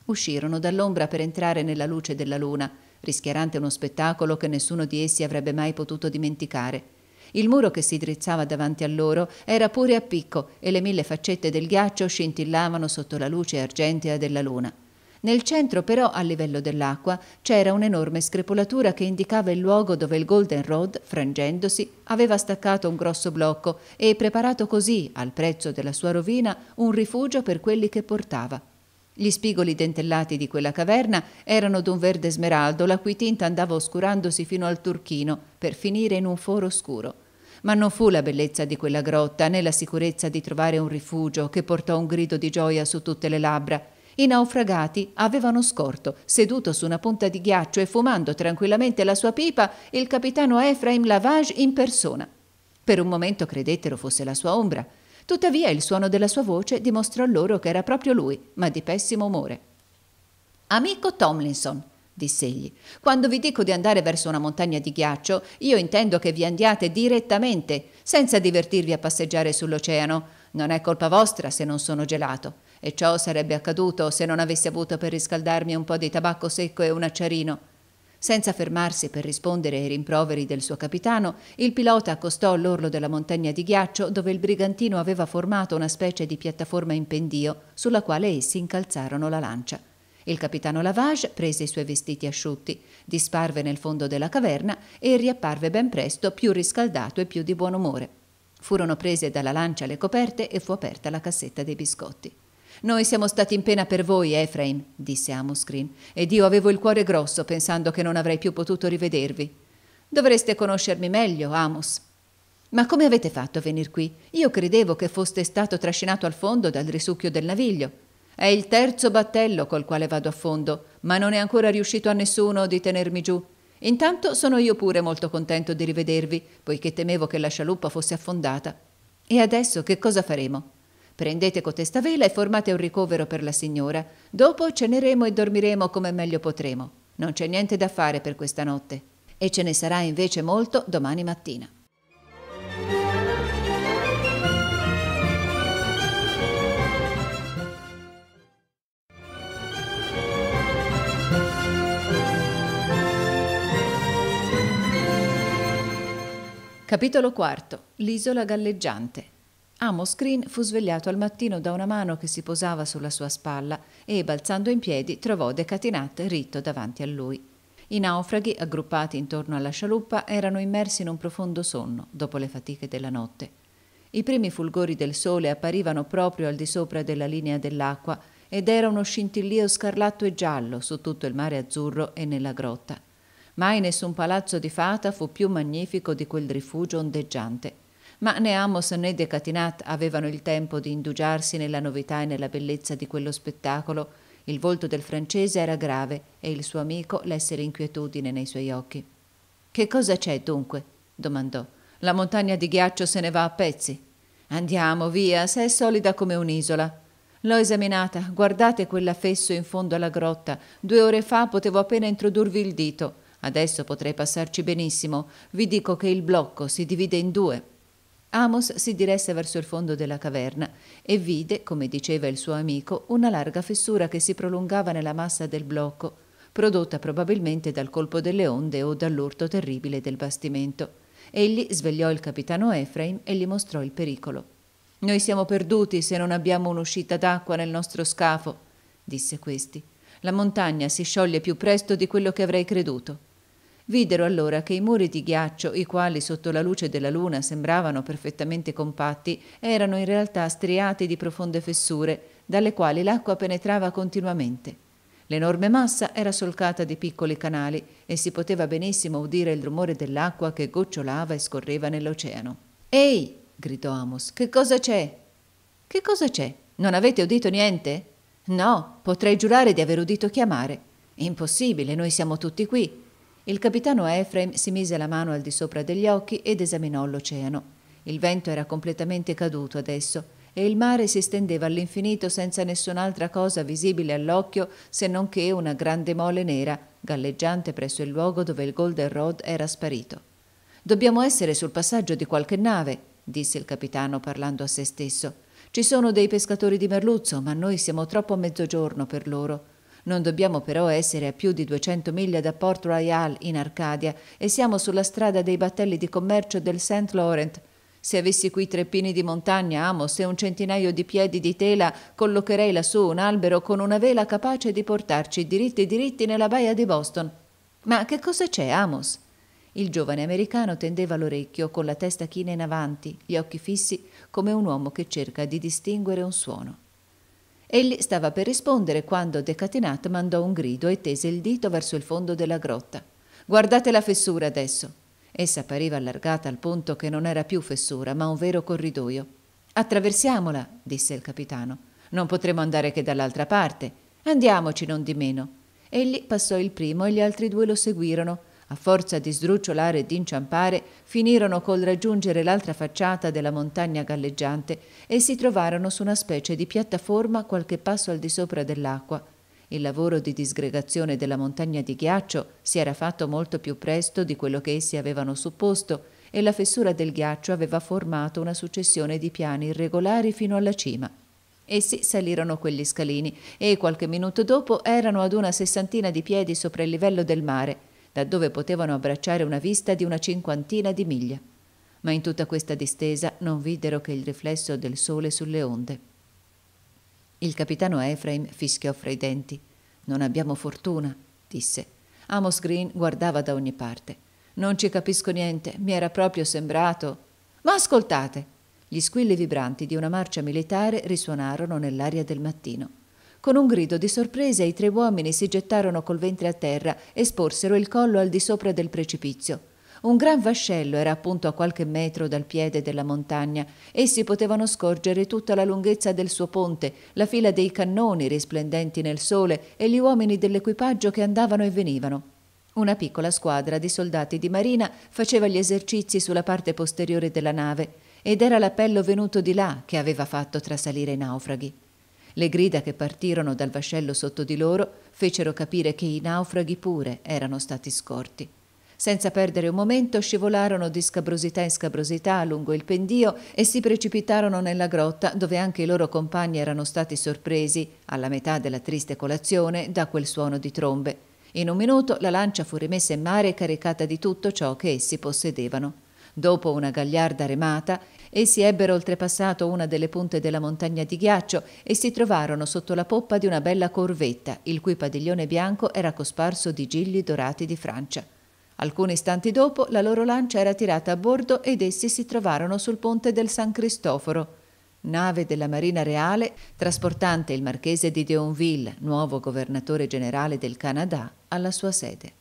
Uscirono dall'ombra per entrare nella luce della luna rischiarante uno spettacolo che nessuno di essi avrebbe mai potuto dimenticare. Il muro che si drizzava davanti a loro era pure a picco e le mille faccette del ghiaccio scintillavano sotto la luce argentea della luna. Nel centro però, a livello dell'acqua, c'era un'enorme screpolatura che indicava il luogo dove il Golden Road, frangendosi, aveva staccato un grosso blocco e preparato così, al prezzo della sua rovina, un rifugio per quelli che portava. Gli spigoli dentellati di quella caverna erano d'un verde smeraldo, la cui tinta andava oscurandosi fino al turchino, per finire in un foro scuro. Ma non fu la bellezza di quella grotta, né la sicurezza di trovare un rifugio, che portò un grido di gioia su tutte le labbra. I naufragati avevano scorto, seduto su una punta di ghiaccio e fumando tranquillamente la sua pipa, il capitano Efraim Lavage in persona. Per un momento credettero fosse la sua ombra, Tuttavia il suono della sua voce dimostrò loro che era proprio lui, ma di pessimo umore. Amico Tomlinson, disse egli, quando vi dico di andare verso una montagna di ghiaccio, io intendo che vi andiate direttamente, senza divertirvi a passeggiare sull'oceano. Non è colpa vostra se non sono gelato. E ciò sarebbe accaduto se non avessi avuto per riscaldarmi un po' di tabacco secco e un acciarino. Senza fermarsi per rispondere ai rimproveri del suo capitano, il pilota accostò all'orlo della montagna di ghiaccio dove il brigantino aveva formato una specie di piattaforma in pendio sulla quale essi incalzarono la lancia. Il capitano Lavage prese i suoi vestiti asciutti, disparve nel fondo della caverna e riapparve ben presto più riscaldato e più di buon umore. Furono prese dalla lancia le coperte e fu aperta la cassetta dei biscotti. Noi siamo stati in pena per voi, Efraim, disse Amos Green, ed io avevo il cuore grosso pensando che non avrei più potuto rivedervi. Dovreste conoscermi meglio, Amos. Ma come avete fatto a venir qui? Io credevo che foste stato trascinato al fondo dal risucchio del naviglio. È il terzo battello col quale vado a fondo, ma non è ancora riuscito a nessuno di tenermi giù. Intanto sono io pure molto contento di rivedervi, poiché temevo che la scialuppa fosse affondata. E adesso che cosa faremo? Prendete cotesta vela e formate un ricovero per la signora. Dopo ceneremo e dormiremo come meglio potremo. Non c'è niente da fare per questa notte. E ce ne sarà invece molto domani mattina. Capitolo IV. L'isola galleggiante. Amos Green fu svegliato al mattino da una mano che si posava sulla sua spalla e, balzando in piedi, trovò Decatinat ritto davanti a lui. I naufraghi, aggruppati intorno alla scialuppa, erano immersi in un profondo sonno dopo le fatiche della notte. I primi fulgori del sole apparivano proprio al di sopra della linea dell'acqua ed era uno scintillio scarlatto e giallo su tutto il mare azzurro e nella grotta. Mai nessun palazzo di fata fu più magnifico di quel rifugio ondeggiante ma né Amos né Decatinat avevano il tempo di indugiarsi nella novità e nella bellezza di quello spettacolo. Il volto del francese era grave e il suo amico lesse inquietudine nei suoi occhi. Che cosa c'è dunque? domandò. La montagna di ghiaccio se ne va a pezzi. Andiamo, via, se è solida come un'isola. L'ho esaminata, guardate quell'affesso in fondo alla grotta. Due ore fa potevo appena introdurvi il dito. Adesso potrei passarci benissimo. Vi dico che il blocco si divide in due. Amos si diresse verso il fondo della caverna e vide, come diceva il suo amico, una larga fessura che si prolungava nella massa del blocco, prodotta probabilmente dal colpo delle onde o dall'urto terribile del bastimento. Egli svegliò il capitano Efraim e gli mostrò il pericolo. Noi siamo perduti se non abbiamo un'uscita d'acqua nel nostro scafo, disse questi. La montagna si scioglie più presto di quello che avrei creduto videro allora che i muri di ghiaccio, i quali sotto la luce della luna sembravano perfettamente compatti, erano in realtà striati di profonde fessure, dalle quali l'acqua penetrava continuamente. L'enorme massa era solcata di piccoli canali e si poteva benissimo udire il rumore dell'acqua che gocciolava e scorreva nell'oceano. Ehi! gridò Amos. Che cosa c'è? Che cosa c'è? Non avete udito niente? No, potrei giurare di aver udito chiamare. Impossibile, noi siamo tutti qui. Il capitano Efrem si mise la mano al di sopra degli occhi ed esaminò l'oceano. Il vento era completamente caduto adesso e il mare si stendeva all'infinito senza nessun'altra cosa visibile all'occhio se non che una grande mole nera, galleggiante presso il luogo dove il Golden Rod era sparito. Dobbiamo essere sul passaggio di qualche nave, disse il capitano parlando a se stesso. Ci sono dei pescatori di merluzzo, ma noi siamo troppo a mezzogiorno per loro. Non dobbiamo però essere a più di 200 miglia da Port Royal in Arcadia e siamo sulla strada dei battelli di commercio del St. Laurent. Se avessi qui tre pini di montagna, Amos, e un centinaio di piedi di tela, collocherei lassù un albero con una vela capace di portarci diritti diritti nella baia di Boston. Ma che cosa c'è, Amos? Il giovane americano tendeva l'orecchio con la testa china in avanti, gli occhi fissi, come un uomo che cerca di distinguere un suono. Egli stava per rispondere quando Decatinat mandò un grido e tese il dito verso il fondo della grotta. Guardate la fessura adesso. Essa appariva allargata al punto che non era più fessura, ma un vero corridoio. Attraversiamola, disse il capitano. Non potremo andare che dall'altra parte. Andiamoci non di meno. Egli passò il primo e gli altri due lo seguirono, a forza di sdrucciolare e di inciampare, finirono col raggiungere l'altra facciata della montagna galleggiante e si trovarono su una specie di piattaforma qualche passo al di sopra dell'acqua. Il lavoro di disgregazione della montagna di ghiaccio si era fatto molto più presto di quello che essi avevano supposto e la fessura del ghiaccio aveva formato una successione di piani irregolari fino alla cima. Essi salirono quegli scalini e qualche minuto dopo erano ad una sessantina di piedi sopra il livello del mare laddove potevano abbracciare una vista di una cinquantina di miglia. Ma in tutta questa distesa non videro che il riflesso del sole sulle onde. Il capitano Efraim fischiò fra i denti. Non abbiamo fortuna, disse. Amos Green guardava da ogni parte. Non ci capisco niente, mi era proprio sembrato. Ma ascoltate! Gli squilli vibranti di una marcia militare risuonarono nell'aria del mattino. Con un grido di sorpresa i tre uomini si gettarono col ventre a terra e sporsero il collo al di sopra del precipizio. Un gran vascello era appunto a qualche metro dal piede della montagna. Essi potevano scorgere tutta la lunghezza del suo ponte, la fila dei cannoni risplendenti nel sole e gli uomini dell'equipaggio che andavano e venivano. Una piccola squadra di soldati di marina faceva gli esercizi sulla parte posteriore della nave ed era l'appello venuto di là che aveva fatto trasalire i naufraghi. Le grida che partirono dal vascello sotto di loro fecero capire che i naufraghi pure erano stati scorti. Senza perdere un momento scivolarono di scabrosità in scabrosità lungo il pendio e si precipitarono nella grotta dove anche i loro compagni erano stati sorpresi, alla metà della triste colazione, da quel suono di trombe. In un minuto la lancia fu rimessa in mare e caricata di tutto ciò che essi possedevano. Dopo una gagliarda remata, Essi ebbero oltrepassato una delle punte della montagna di ghiaccio e si trovarono sotto la poppa di una bella corvetta, il cui padiglione bianco era cosparso di gigli dorati di Francia. Alcuni istanti dopo la loro lancia era tirata a bordo ed essi si trovarono sul ponte del San Cristoforo. Nave della Marina Reale, trasportante il marchese di Deonville, nuovo governatore generale del Canada, alla sua sede.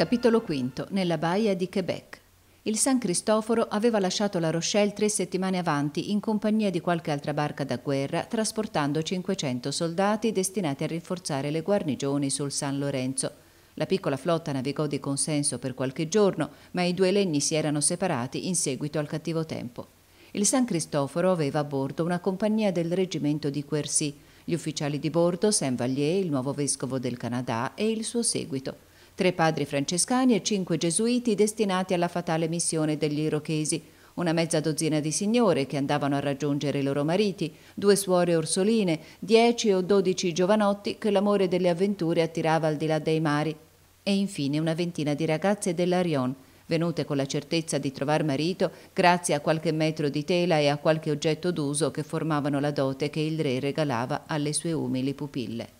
Capitolo V. Nella baia di Quebec. Il San Cristoforo aveva lasciato la Rochelle tre settimane avanti in compagnia di qualche altra barca da guerra, trasportando 500 soldati destinati a rinforzare le guarnigioni sul San Lorenzo. La piccola flotta navigò di consenso per qualche giorno, ma i due legni si erano separati in seguito al cattivo tempo. Il San Cristoforo aveva a bordo una compagnia del reggimento di Quercy, gli ufficiali di bordo, Saint-Vallier, il nuovo vescovo del Canada e il suo seguito tre padri francescani e cinque gesuiti destinati alla fatale missione degli irochesi, una mezza dozzina di signore che andavano a raggiungere i loro mariti, due suore orsoline, dieci o dodici giovanotti che l'amore delle avventure attirava al di là dei mari, e infine una ventina di ragazze dell'Arion, venute con la certezza di trovar marito grazie a qualche metro di tela e a qualche oggetto d'uso che formavano la dote che il re regalava alle sue umili pupille.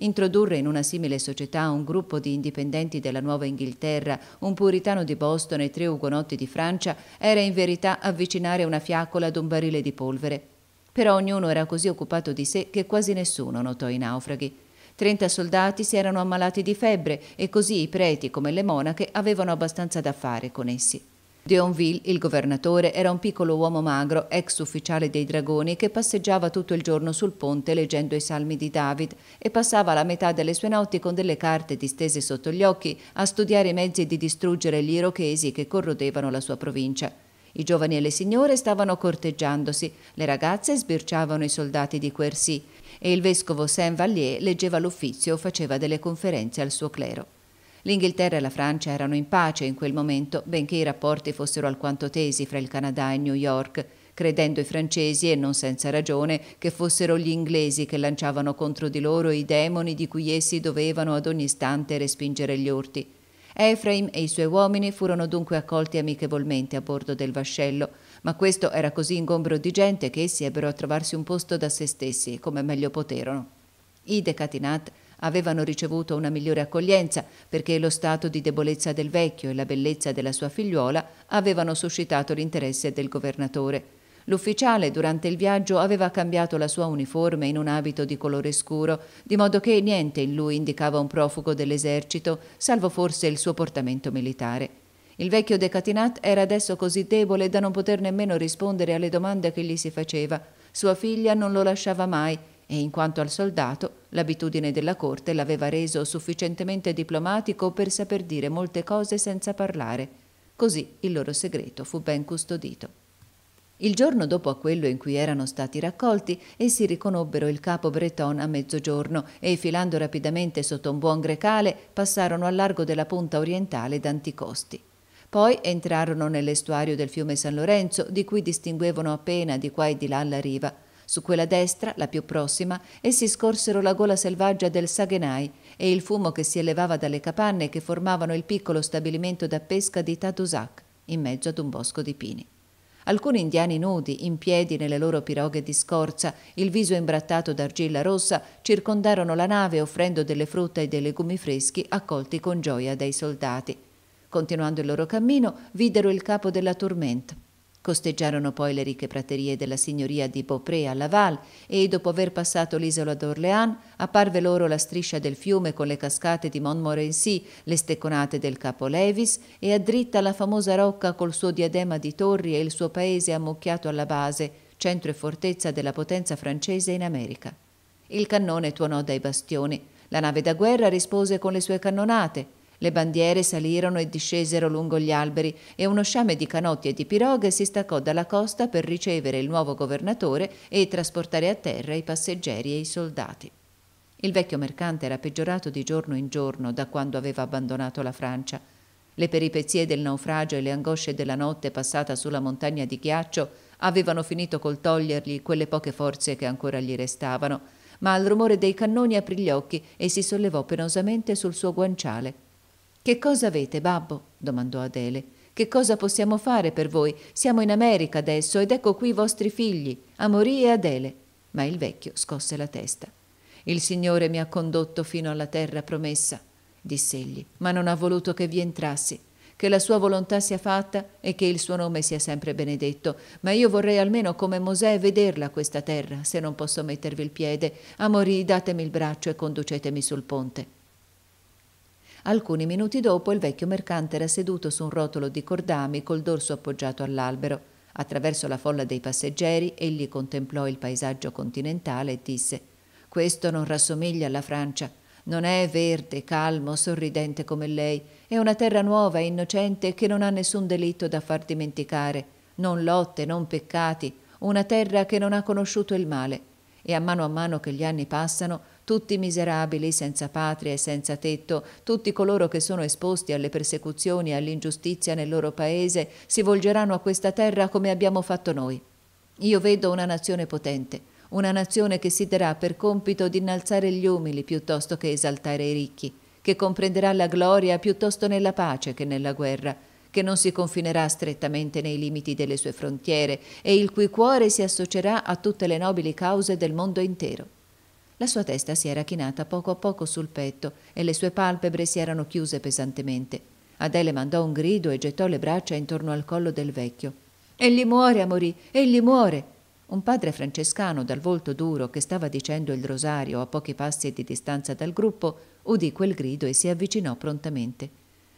Introdurre in una simile società un gruppo di indipendenti della Nuova Inghilterra, un puritano di Boston e tre ugonotti di Francia era in verità avvicinare una fiaccola ad un barile di polvere. Però ognuno era così occupato di sé che quasi nessuno notò i naufraghi. Trenta soldati si erano ammalati di febbre e così i preti come le monache avevano abbastanza da fare con essi. Dionville, il governatore, era un piccolo uomo magro, ex ufficiale dei dragoni, che passeggiava tutto il giorno sul ponte leggendo i salmi di David e passava la metà delle sue notti con delle carte distese sotto gli occhi a studiare i mezzi di distruggere gli irochesi che corrodevano la sua provincia. I giovani e le signore stavano corteggiandosi, le ragazze sbirciavano i soldati di Quercy e il vescovo Saint-Vallier leggeva l'uffizio o faceva delle conferenze al suo clero. L'Inghilterra e la Francia erano in pace in quel momento, benché i rapporti fossero alquanto tesi fra il Canada e New York, credendo i francesi, e non senza ragione, che fossero gli inglesi che lanciavano contro di loro i demoni di cui essi dovevano ad ogni istante respingere gli urti. Ephraim e i suoi uomini furono dunque accolti amichevolmente a bordo del vascello, ma questo era così ingombro di gente che essi ebbero a trovarsi un posto da se stessi, come meglio poterono. I Decatinat avevano ricevuto una migliore accoglienza perché lo stato di debolezza del vecchio e la bellezza della sua figliuola avevano suscitato l'interesse del governatore. L'ufficiale durante il viaggio aveva cambiato la sua uniforme in un abito di colore scuro, di modo che niente in lui indicava un profugo dell'esercito, salvo forse il suo portamento militare. Il vecchio Decatinat era adesso così debole da non poter nemmeno rispondere alle domande che gli si faceva. Sua figlia non lo lasciava mai e in quanto al soldato l'abitudine della corte l'aveva reso sufficientemente diplomatico per saper dire molte cose senza parlare, così il loro segreto fu ben custodito. Il giorno dopo a quello in cui erano stati raccolti, essi riconobbero il capo Breton a mezzogiorno e, filando rapidamente sotto un buon grecale, passarono al largo della punta orientale d'Anticosti. Poi entrarono nell'estuario del fiume San Lorenzo, di cui distinguevano appena di qua e di là la riva su quella destra, la più prossima, essi scorsero la gola selvaggia del Sagenai e il fumo che si elevava dalle capanne che formavano il piccolo stabilimento da pesca di Tadoussac, in mezzo ad un bosco di pini. Alcuni indiani nudi, in piedi nelle loro piroghe di scorza, il viso imbrattato d'argilla rossa, circondarono la nave offrendo delle frutta e dei legumi freschi accolti con gioia dai soldati. Continuando il loro cammino, videro il capo della tormenta Costeggiarono poi le ricche praterie della signoria di Beaupré a Laval e, dopo aver passato l'isola d'Orléans, apparve loro la striscia del fiume con le cascate di Montmorency, le stecconate del Capo Levis e a dritta la famosa rocca col suo diadema di torri e il suo paese ammucchiato alla base, centro e fortezza della potenza francese in America. Il cannone tuonò dai bastioni. La nave da guerra rispose con le sue cannonate. Le bandiere salirono e discesero lungo gli alberi e uno sciame di canotti e di piroghe si staccò dalla costa per ricevere il nuovo governatore e trasportare a terra i passeggeri e i soldati. Il vecchio mercante era peggiorato di giorno in giorno da quando aveva abbandonato la Francia. Le peripezie del naufragio e le angosce della notte passata sulla montagna di ghiaccio avevano finito col togliergli quelle poche forze che ancora gli restavano, ma al rumore dei cannoni aprì gli occhi e si sollevò penosamente sul suo guanciale che cosa avete, babbo? domandò Adele. Che cosa possiamo fare per voi? Siamo in America adesso ed ecco qui i vostri figli, Amorì e Adele. Ma il vecchio scosse la testa. Il Signore mi ha condotto fino alla terra promessa, disse egli, ma non ha voluto che vi entrassi. Che la sua volontà sia fatta e che il suo nome sia sempre benedetto, ma io vorrei almeno come Mosè vederla questa terra, se non posso mettervi il piede. Amorì, datemi il braccio e conducetemi sul ponte. Alcuni minuti dopo il vecchio mercante era seduto su un rotolo di cordami col dorso appoggiato all'albero. Attraverso la folla dei passeggeri egli contemplò il paesaggio continentale e disse Questo non rassomiglia alla Francia. Non è verde, calmo, sorridente come lei. È una terra nuova e innocente che non ha nessun delitto da far dimenticare. Non lotte, non peccati. Una terra che non ha conosciuto il male. E a mano a mano che gli anni passano, tutti i miserabili, senza patria e senza tetto, tutti coloro che sono esposti alle persecuzioni e all'ingiustizia nel loro paese, si volgeranno a questa terra come abbiamo fatto noi. Io vedo una nazione potente, una nazione che si darà per compito di innalzare gli umili piuttosto che esaltare i ricchi, che comprenderà la gloria piuttosto nella pace che nella guerra, che non si confinerà strettamente nei limiti delle sue frontiere e il cui cuore si associerà a tutte le nobili cause del mondo intero. La sua testa si era chinata poco a poco sul petto e le sue palpebre si erano chiuse pesantemente. Adele mandò un grido e gettò le braccia intorno al collo del vecchio. Egli muore, Amorì, egli muore! Un padre francescano dal volto duro che stava dicendo il rosario a pochi passi di distanza dal gruppo udì quel grido e si avvicinò prontamente.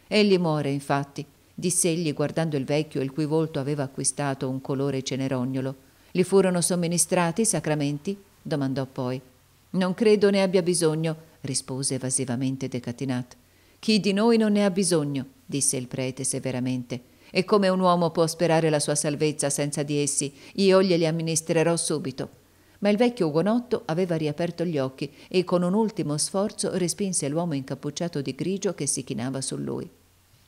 Egli muore, infatti, diss'egli guardando il vecchio il cui volto aveva acquistato un colore cenerognolo. Gli furono somministrati i sacramenti? domandò poi. Non credo ne abbia bisogno, rispose evasivamente Decatinat. Chi di noi non ne ha bisogno, disse il prete severamente. E come un uomo può sperare la sua salvezza senza di essi, io glieli amministrerò subito. Ma il vecchio ugonotto aveva riaperto gli occhi e con un ultimo sforzo respinse l'uomo incappucciato di grigio che si chinava su lui.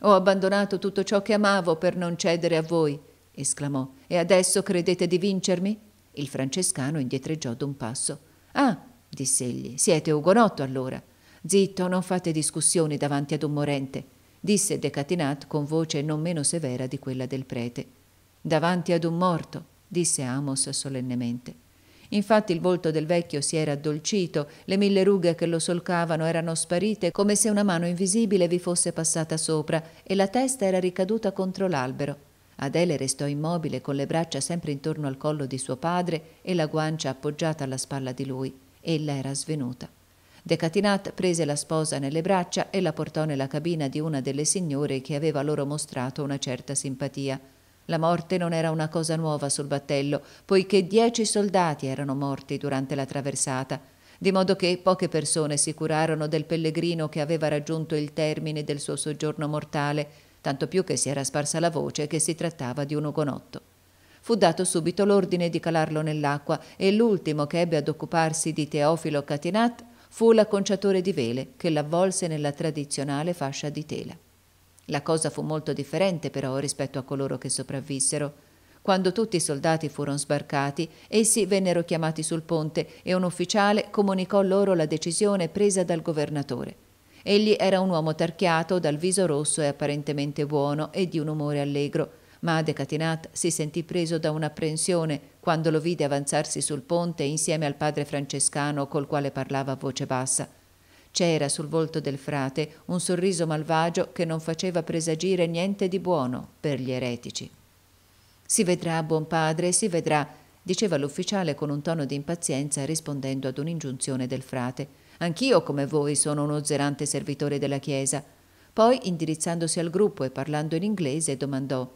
Ho abbandonato tutto ciò che amavo per non cedere a voi, esclamò. E adesso credete di vincermi? Il francescano indietreggiò d'un passo. Ah, disse egli. Siete ugonotto allora. Zitto, non fate discussioni davanti ad un morente, disse Decatinat con voce non meno severa di quella del prete. Davanti ad un morto, disse Amos solennemente. Infatti il volto del vecchio si era addolcito, le mille rughe che lo solcavano erano sparite come se una mano invisibile vi fosse passata sopra e la testa era ricaduta contro l'albero. Adele restò immobile con le braccia sempre intorno al collo di suo padre e la guancia appoggiata alla spalla di lui. Ella era svenuta. Decatinat prese la sposa nelle braccia e la portò nella cabina di una delle signore che aveva loro mostrato una certa simpatia. La morte non era una cosa nuova sul battello, poiché dieci soldati erano morti durante la traversata, di modo che poche persone si curarono del pellegrino che aveva raggiunto il termine del suo soggiorno mortale, tanto più che si era sparsa la voce che si trattava di un ugonotto fu dato subito l'ordine di calarlo nell'acqua e l'ultimo che ebbe ad occuparsi di Teofilo Catinat fu l'acconciatore di vele che l'avvolse nella tradizionale fascia di tela. La cosa fu molto differente però rispetto a coloro che sopravvissero. Quando tutti i soldati furono sbarcati, essi vennero chiamati sul ponte e un ufficiale comunicò loro la decisione presa dal governatore. Egli era un uomo tarchiato, dal viso rosso e apparentemente buono e di un umore allegro, ma Decatinat si sentì preso da un'apprensione quando lo vide avanzarsi sul ponte insieme al padre francescano col quale parlava a voce bassa. C'era sul volto del frate un sorriso malvagio che non faceva presagire niente di buono per gli eretici. Si vedrà, buon padre, si vedrà, diceva l'ufficiale con un tono di impazienza rispondendo ad un'ingiunzione del frate. Anch'io, come voi, sono un ozzerante servitore della Chiesa. Poi, indirizzandosi al gruppo e parlando in inglese, domandò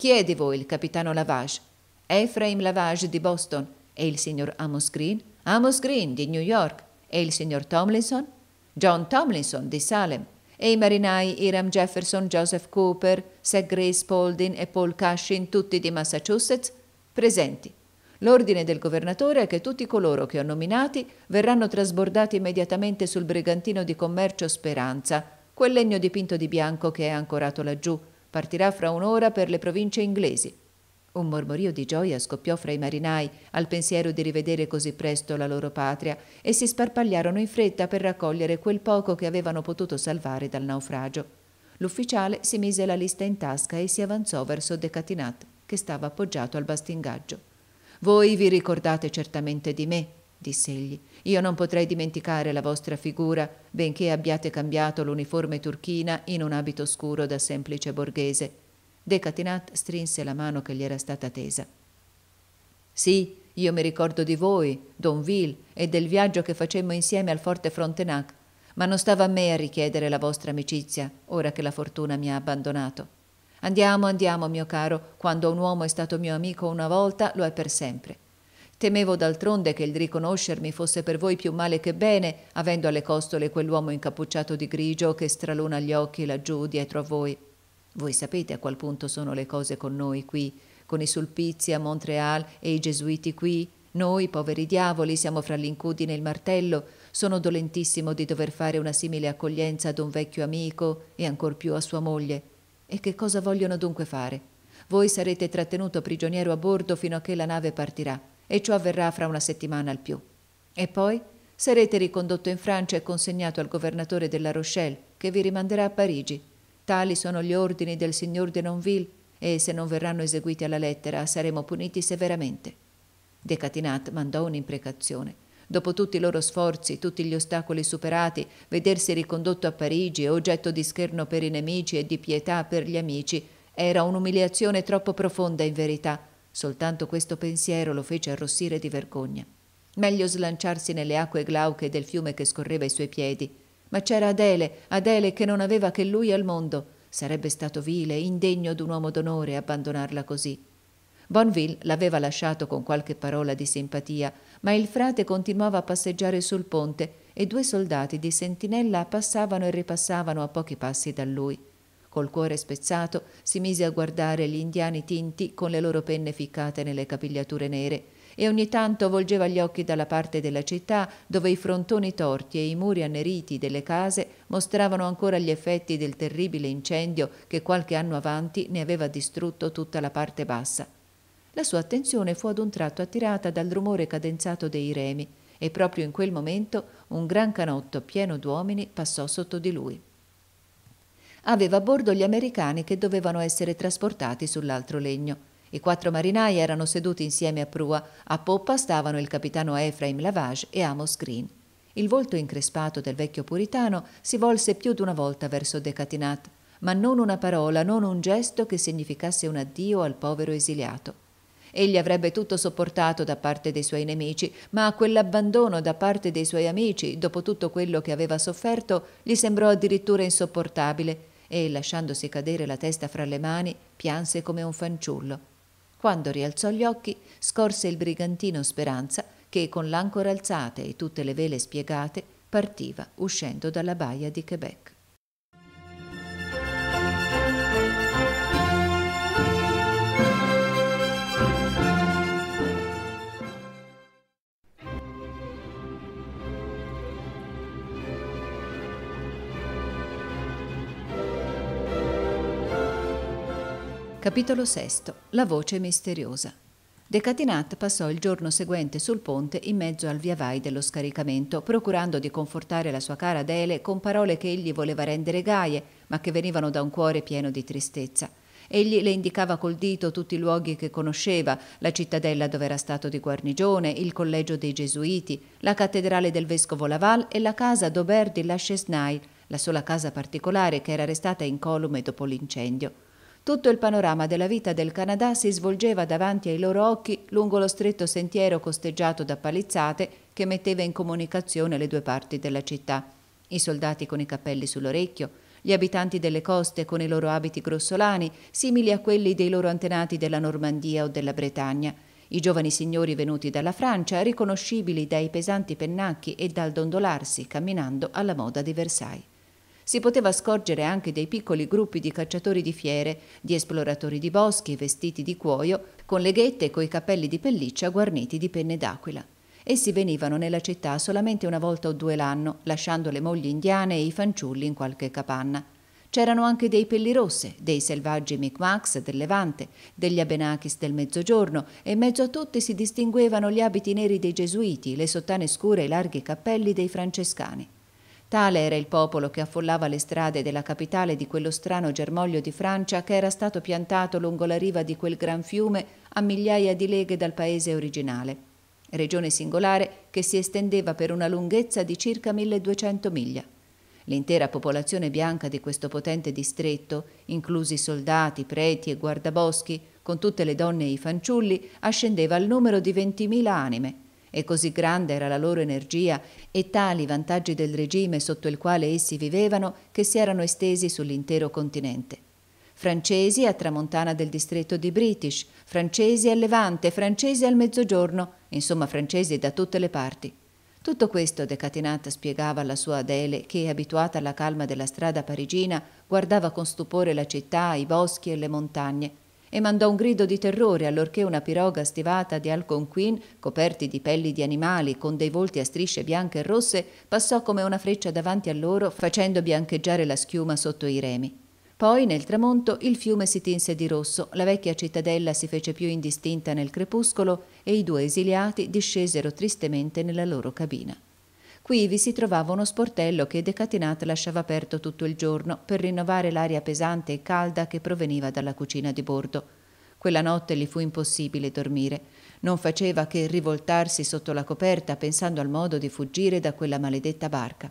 chi è di voi il capitano Lavage? Ephraim Lavage di Boston e il signor Amos Green? Amos Green di New York e il signor Tomlinson? John Tomlinson di Salem e i marinai Hiram Jefferson, Joseph Cooper, Seth Gray Spalding e Paul Cushing, tutti di Massachusetts, presenti. L'ordine del governatore è che tutti coloro che ho nominati verranno trasbordati immediatamente sul brigantino di commercio Speranza, quel legno dipinto di bianco che è ancorato laggiù, Partirà fra un'ora per le province inglesi. Un mormorio di gioia scoppiò fra i marinai al pensiero di rivedere così presto la loro patria e si sparpagliarono in fretta per raccogliere quel poco che avevano potuto salvare dal naufragio. L'ufficiale si mise la lista in tasca e si avanzò verso Decatinat, che stava appoggiato al bastingaggio. Voi vi ricordate certamente di me, disse egli, io non potrei dimenticare la vostra figura, benché abbiate cambiato l'uniforme turchina in un abito scuro da semplice borghese. Catinat strinse la mano che gli era stata tesa. Sì, io mi ricordo di voi, Donville, e del viaggio che facemmo insieme al forte Frontenac, ma non stava a me a richiedere la vostra amicizia, ora che la fortuna mi ha abbandonato. Andiamo, andiamo, mio caro, quando un uomo è stato mio amico una volta, lo è per sempre. Temevo d'altronde che il riconoscermi fosse per voi più male che bene, avendo alle costole quell'uomo incappucciato di grigio che straluna gli occhi laggiù dietro a voi. Voi sapete a qual punto sono le cose con noi qui, con i sulpizi a Montreal e i gesuiti qui. Noi, poveri diavoli, siamo fra l'incudine e il martello. Sono dolentissimo di dover fare una simile accoglienza ad un vecchio amico e ancor più a sua moglie. E che cosa vogliono dunque fare? Voi sarete trattenuto prigioniero a bordo fino a che la nave partirà e ciò avverrà fra una settimana al più. E poi sarete ricondotto in Francia e consegnato al governatore della Rochelle, che vi rimanderà a Parigi. Tali sono gli ordini del signor de Nonville e se non verranno eseguiti alla lettera saremo puniti severamente. De Catinat mandò un'imprecazione. Dopo tutti i loro sforzi, tutti gli ostacoli superati, vedersi ricondotto a Parigi, oggetto di scherno per i nemici e di pietà per gli amici, era un'umiliazione troppo profonda in verità Soltanto questo pensiero lo fece arrossire di vergogna. Meglio slanciarsi nelle acque glauche del fiume che scorreva ai suoi piedi. Ma c'era Adele, Adele che non aveva che lui al mondo. Sarebbe stato vile, indegno d'un uomo d'onore abbandonarla così. Bonville l'aveva lasciato con qualche parola di simpatia, ma il frate continuava a passeggiare sul ponte e due soldati di sentinella passavano e ripassavano a pochi passi da lui. Col cuore spezzato si mise a guardare gli indiani tinti con le loro penne ficcate nelle capigliature nere e ogni tanto volgeva gli occhi dalla parte della città dove i frontoni torti e i muri anneriti delle case mostravano ancora gli effetti del terribile incendio che qualche anno avanti ne aveva distrutto tutta la parte bassa. La sua attenzione fu ad un tratto attirata dal rumore cadenzato dei remi e proprio in quel momento un gran canotto pieno d'uomini passò sotto di lui aveva a bordo gli americani che dovevano essere trasportati sull'altro legno. I quattro marinai erano seduti insieme a prua, a poppa stavano il capitano Ephraim Lavage e Amos Green. Il volto increspato del vecchio puritano si volse più di una volta verso Decatinat, ma non una parola, non un gesto che significasse un addio al povero esiliato. Egli avrebbe tutto sopportato da parte dei suoi nemici, ma quell'abbandono da parte dei suoi amici, dopo tutto quello che aveva sofferto, gli sembrò addirittura insopportabile e, lasciandosi cadere la testa fra le mani, pianse come un fanciullo. Quando rialzò gli occhi, scorse il brigantino Speranza che, con l'ancora alzata e tutte le vele spiegate, partiva uscendo dalla baia di Quebec. Capitolo VI. La voce misteriosa. Decatinat passò il giorno seguente sul ponte in mezzo al via vai dello scaricamento, procurando di confortare la sua cara Adele con parole che egli voleva rendere gaie, ma che venivano da un cuore pieno di tristezza. Egli le indicava col dito tutti i luoghi che conosceva, la cittadella dove era stato di guarnigione, il collegio dei Gesuiti, la cattedrale del vescovo Laval e la casa d'Aubert di La Chesnaye, la sola casa particolare che era restata incolume dopo l'incendio. Tutto il panorama della vita del Canada si svolgeva davanti ai loro occhi lungo lo stretto sentiero costeggiato da palizzate che metteva in comunicazione le due parti della città. I soldati con i cappelli sull'orecchio, gli abitanti delle coste con i loro abiti grossolani, simili a quelli dei loro antenati della Normandia o della Bretagna, i giovani signori venuti dalla Francia, riconoscibili dai pesanti pennacchi e dal dondolarsi camminando alla moda di Versailles si poteva scorgere anche dei piccoli gruppi di cacciatori di fiere, di esploratori di boschi vestiti di cuoio, con le ghette e coi capelli di pelliccia guarniti di penne d'aquila. Essi venivano nella città solamente una volta o due l'anno, lasciando le mogli indiane e i fanciulli in qualche capanna. C'erano anche dei pellirosse, dei selvaggi Micmacs del Levante, degli Abenakis del Mezzogiorno e in mezzo a tutti si distinguevano gli abiti neri dei gesuiti, le sottane scure e i larghi cappelli dei francescani. Tale era il popolo che affollava le strade della capitale di quello strano germoglio di Francia che era stato piantato lungo la riva di quel gran fiume a migliaia di leghe dal paese originale, regione singolare che si estendeva per una lunghezza di circa 1200 miglia. L'intera popolazione bianca di questo potente distretto, inclusi soldati, preti e guardaboschi, con tutte le donne e i fanciulli, ascendeva al numero di 20.000 anime e così grande era la loro energia e tali i vantaggi del regime sotto il quale essi vivevano che si erano estesi sull'intero continente. Francesi a tramontana del distretto di British, francesi al Levante, francesi al Mezzogiorno, insomma francesi da tutte le parti. Tutto questo Decatinat spiegava alla sua Adele che, abituata alla calma della strada parigina, guardava con stupore la città, i boschi e le montagne, e mandò un grido di terrore allorché una piroga stivata di Alconquin, coperti di pelli di animali con dei volti a strisce bianche e rosse, passò come una freccia davanti a loro, facendo biancheggiare la schiuma sotto i remi. Poi, nel tramonto, il fiume si tinse di rosso, la vecchia cittadella si fece più indistinta nel crepuscolo e i due esiliati discesero tristemente nella loro cabina. Qui vi si trovava uno sportello che Decatinat lasciava aperto tutto il giorno per rinnovare l'aria pesante e calda che proveniva dalla cucina di bordo. Quella notte gli fu impossibile dormire. Non faceva che rivoltarsi sotto la coperta pensando al modo di fuggire da quella maledetta barca.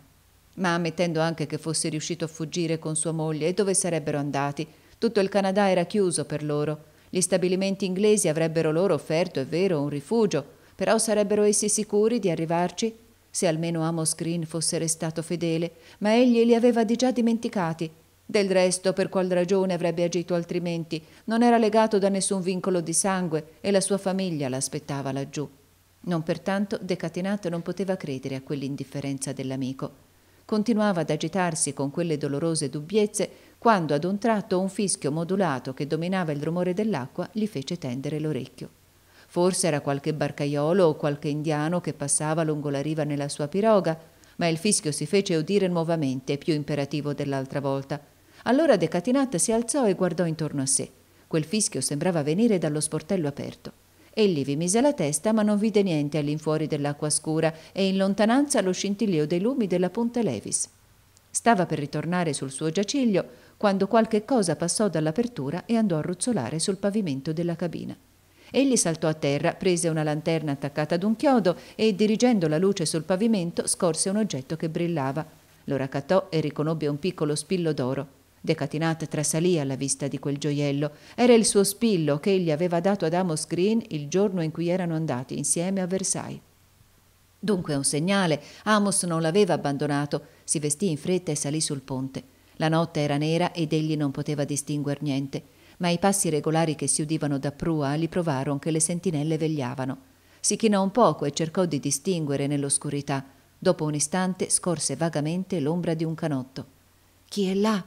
Ma ammettendo anche che fosse riuscito a fuggire con sua moglie dove sarebbero andati? Tutto il Canada era chiuso per loro. Gli stabilimenti inglesi avrebbero loro offerto, è vero, un rifugio, però sarebbero essi sicuri di arrivarci? Se almeno Amos Green fosse restato fedele, ma egli li aveva di già dimenticati. Del resto, per qual ragione avrebbe agito altrimenti? Non era legato da nessun vincolo di sangue e la sua famiglia l'aspettava laggiù. Non pertanto Decatinato non poteva credere a quell'indifferenza dell'amico. Continuava ad agitarsi con quelle dolorose dubbiezze quando ad un tratto un fischio modulato che dominava il rumore dell'acqua gli fece tendere l'orecchio. Forse era qualche barcaiolo o qualche indiano che passava lungo la riva nella sua piroga, ma il fischio si fece udire nuovamente, più imperativo dell'altra volta. Allora Decatinat si alzò e guardò intorno a sé. Quel fischio sembrava venire dallo sportello aperto. Egli vi mise la testa, ma non vide niente all'infuori dell'acqua scura e in lontananza lo scintillio dei lumi della punta Levis. Stava per ritornare sul suo giaciglio quando qualche cosa passò dall'apertura e andò a ruzzolare sul pavimento della cabina. Egli saltò a terra, prese una lanterna attaccata ad un chiodo e, dirigendo la luce sul pavimento, scorse un oggetto che brillava. Lo raccattò e riconobbe un piccolo spillo d'oro. Decatinat trasalì alla vista di quel gioiello. Era il suo spillo che egli aveva dato ad Amos Green il giorno in cui erano andati insieme a Versailles. Dunque un segnale, Amos non l'aveva abbandonato, si vestì in fretta e salì sul ponte. La notte era nera ed egli non poteva distinguere niente ma i passi regolari che si udivano da prua li provarono che le sentinelle vegliavano. Si chinò un poco e cercò di distinguere nell'oscurità. Dopo un istante scorse vagamente l'ombra di un canotto. Chi è là?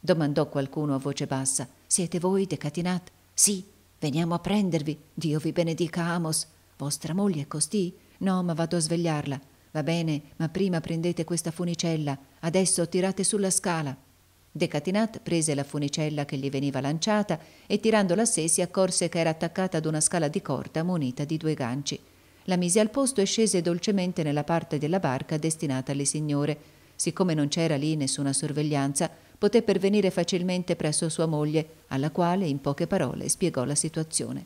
domandò qualcuno a voce bassa. Siete voi, Decatinat? Sì, veniamo a prendervi. Dio vi benedica, Amos. Vostra moglie è costì? No, ma vado a svegliarla. Va bene, ma prima prendete questa funicella. Adesso tirate sulla scala. Decatinat prese la funicella che gli veniva lanciata e tirandola a sé si accorse che era attaccata ad una scala di corda munita di due ganci. La mise al posto e scese dolcemente nella parte della barca destinata alle signore. Siccome non c'era lì nessuna sorveglianza, poté pervenire facilmente presso sua moglie, alla quale in poche parole spiegò la situazione.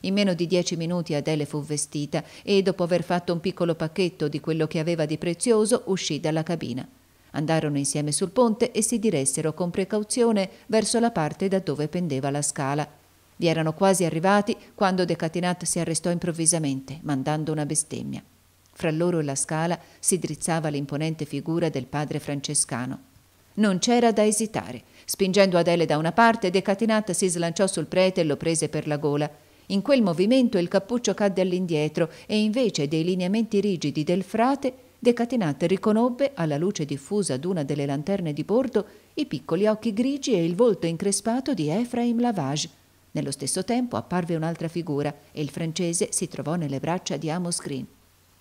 In meno di dieci minuti Adele fu vestita e, dopo aver fatto un piccolo pacchetto di quello che aveva di prezioso, uscì dalla cabina. Andarono insieme sul ponte e si diressero con precauzione verso la parte da dove pendeva la scala. Vi erano quasi arrivati quando Decatinat si arrestò improvvisamente, mandando una bestemmia. Fra loro e la scala si drizzava l'imponente figura del padre francescano. Non c'era da esitare. Spingendo Adele da una parte, Decatinat si slanciò sul prete e lo prese per la gola. In quel movimento il cappuccio cadde all'indietro e invece dei lineamenti rigidi del frate Decatenate riconobbe, alla luce diffusa d'una delle lanterne di bordo, i piccoli occhi grigi e il volto increspato di Efraim Lavage. Nello stesso tempo apparve un'altra figura e il francese si trovò nelle braccia di Amos Green.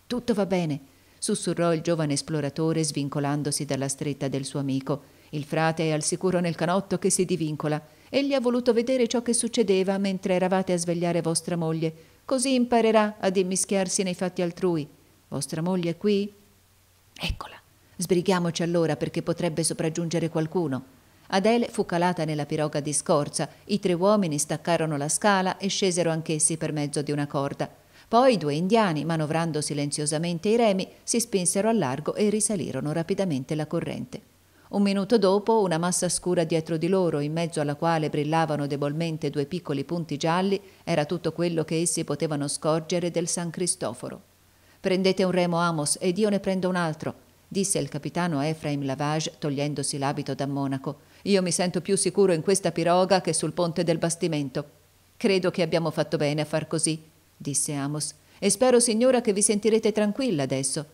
Tutto va bene, sussurrò il giovane esploratore svincolandosi dalla stretta del suo amico. Il frate è al sicuro nel canotto che si divincola. Egli ha voluto vedere ciò che succedeva mentre eravate a svegliare vostra moglie. Così imparerà ad immischiarsi nei fatti altrui. Vostra moglie è qui? Eccola. Sbrighiamoci allora perché potrebbe sopraggiungere qualcuno. Adele fu calata nella piroga di scorza, i tre uomini staccarono la scala e scesero anch'essi per mezzo di una corda. Poi i due indiani, manovrando silenziosamente i remi, si spinsero al largo e risalirono rapidamente la corrente. Un minuto dopo una massa scura dietro di loro, in mezzo alla quale brillavano debolmente due piccoli punti gialli, era tutto quello che essi potevano scorgere del San Cristoforo. Prendete un remo, Amos, ed io ne prendo un altro, disse il capitano a Ephraim Lavage, togliendosi l'abito da monaco. Io mi sento più sicuro in questa piroga che sul ponte del bastimento. Credo che abbiamo fatto bene a far così, disse Amos, e spero, signora, che vi sentirete tranquilla adesso.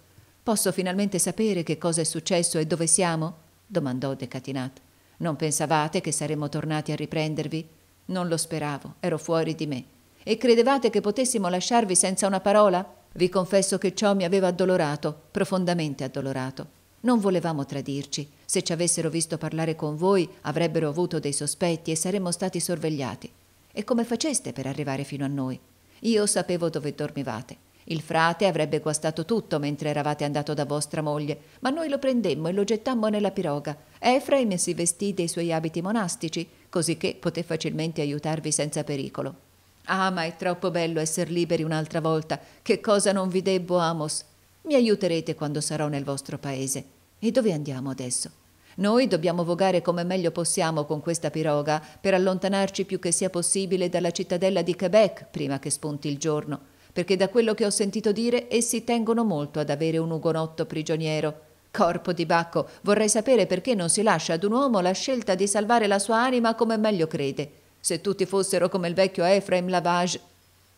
Posso finalmente sapere che cosa è successo e dove siamo? domandò Decatinat. Non pensavate che saremmo tornati a riprendervi? Non lo speravo, ero fuori di me. E credevate che potessimo lasciarvi senza una parola? Vi confesso che ciò mi aveva addolorato, profondamente addolorato. Non volevamo tradirci. Se ci avessero visto parlare con voi, avrebbero avuto dei sospetti e saremmo stati sorvegliati. E come faceste per arrivare fino a noi? Io sapevo dove dormivate. Il frate avrebbe guastato tutto mentre eravate andato da vostra moglie, ma noi lo prendemmo e lo gettammo nella piroga. Efraim si vestì dei suoi abiti monastici, così che poté facilmente aiutarvi senza pericolo. Ah, ma è troppo bello essere liberi un'altra volta. Che cosa non vi debbo, Amos? Mi aiuterete quando sarò nel vostro paese. E dove andiamo adesso? Noi dobbiamo vogare come meglio possiamo con questa piroga per allontanarci più che sia possibile dalla cittadella di Quebec prima che spunti il giorno, perché da quello che ho sentito dire essi tengono molto ad avere un ugonotto prigioniero. Corpo di Bacco, vorrei sapere perché non si lascia ad un uomo la scelta di salvare la sua anima come meglio crede. Se tutti fossero come il vecchio Ephraim Lavage.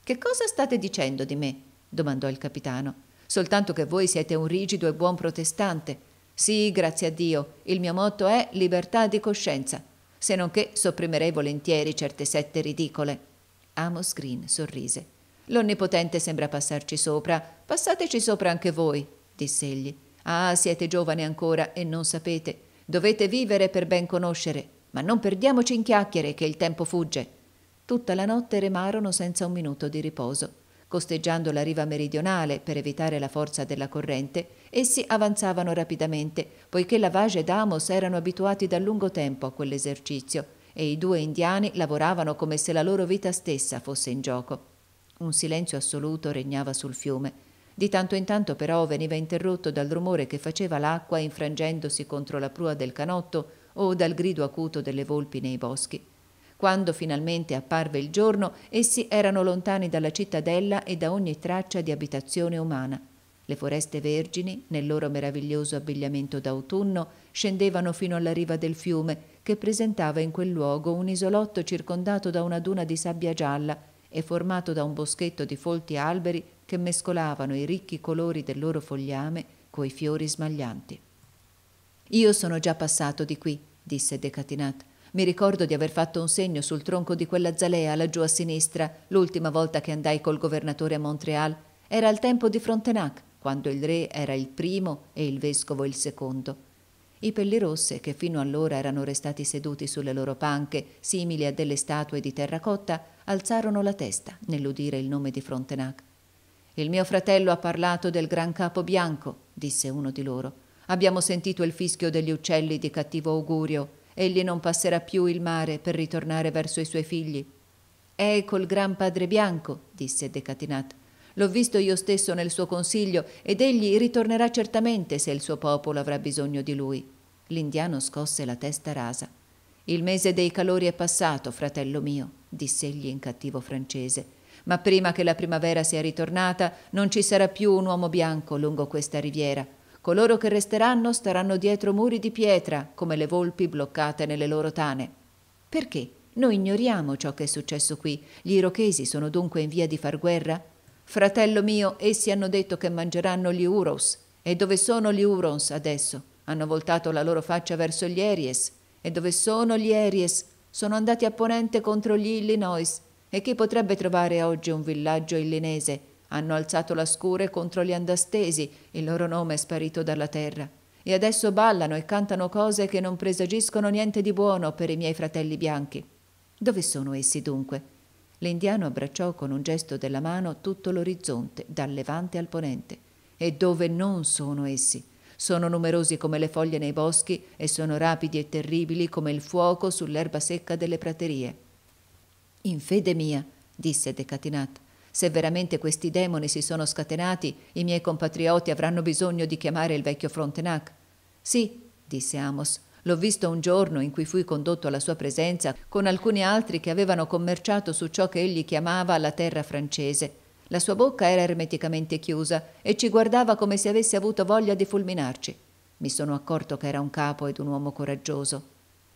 Che cosa state dicendo di me? domandò il capitano. Soltanto che voi siete un rigido e buon protestante. Sì, grazie a Dio, il mio motto è libertà di coscienza, se non che sopprimerei volentieri certe sette ridicole. Amos Green sorrise. L'Onnipotente sembra passarci sopra. Passateci sopra anche voi, disse egli. Ah, siete giovane ancora e non sapete. Dovete vivere per ben conoscere. Ma non perdiamoci in chiacchiere, che il tempo fugge. Tutta la notte remarono senza un minuto di riposo. Costeggiando la riva meridionale per evitare la forza della corrente, essi avanzavano rapidamente, poiché Lavage ed Amos erano abituati da lungo tempo a quell'esercizio e i due indiani lavoravano come se la loro vita stessa fosse in gioco. Un silenzio assoluto regnava sul fiume. Di tanto in tanto però veniva interrotto dal rumore che faceva l'acqua infrangendosi contro la prua del canotto o dal grido acuto delle volpi nei boschi. Quando finalmente apparve il giorno, essi erano lontani dalla cittadella e da ogni traccia di abitazione umana. Le foreste vergini, nel loro meraviglioso abbigliamento d'autunno, scendevano fino alla riva del fiume, che presentava in quel luogo un isolotto circondato da una duna di sabbia gialla e formato da un boschetto di folti alberi che mescolavano i ricchi colori del loro fogliame coi fiori smaglianti. Io sono già passato di qui, disse Decatinat. Mi ricordo di aver fatto un segno sul tronco di quella zalea laggiù a sinistra, l'ultima volta che andai col governatore a Montreal. Era al tempo di Frontenac, quando il re era il primo e il vescovo il secondo. I pellirosse, che fino allora erano restati seduti sulle loro panche, simili a delle statue di terracotta, alzarono la testa nell'udire il nome di Frontenac. Il mio fratello ha parlato del gran capo bianco, disse uno di loro. Abbiamo sentito il fischio degli uccelli di cattivo augurio. Egli non passerà più il mare per ritornare verso i suoi figli. È col gran padre bianco, disse Decatinat. L'ho visto io stesso nel suo consiglio ed egli ritornerà certamente se il suo popolo avrà bisogno di lui. L'indiano scosse la testa rasa. Il mese dei calori è passato, fratello mio, disse egli in cattivo francese. Ma prima che la primavera sia ritornata, non ci sarà più un uomo bianco lungo questa riviera Coloro che resteranno staranno dietro muri di pietra, come le volpi bloccate nelle loro tane. Perché? Noi ignoriamo ciò che è successo qui. Gli irochesi sono dunque in via di far guerra? Fratello mio, essi hanno detto che mangeranno gli Uros. E dove sono gli Urons adesso? Hanno voltato la loro faccia verso gli Eries. E dove sono gli Eries? Sono andati a ponente contro gli Illinois. E chi potrebbe trovare oggi un villaggio illinese? Hanno alzato la scure contro gli andastesi, il loro nome è sparito dalla terra. E adesso ballano e cantano cose che non presagiscono niente di buono per i miei fratelli bianchi. Dove sono essi dunque? L'indiano abbracciò con un gesto della mano tutto l'orizzonte, dal levante al ponente. E dove non sono essi? Sono numerosi come le foglie nei boschi e sono rapidi e terribili come il fuoco sull'erba secca delle praterie. In fede mia, disse Decatinat, se veramente questi demoni si sono scatenati, i miei compatrioti avranno bisogno di chiamare il vecchio Frontenac. Sì, disse Amos, L'ho visto un giorno in cui fui condotto alla sua presenza con alcuni altri che avevano commerciato su ciò che egli chiamava la terra francese. La sua bocca era ermeticamente chiusa e ci guardava come se avesse avuto voglia di fulminarci. Mi sono accorto che era un capo ed un uomo coraggioso.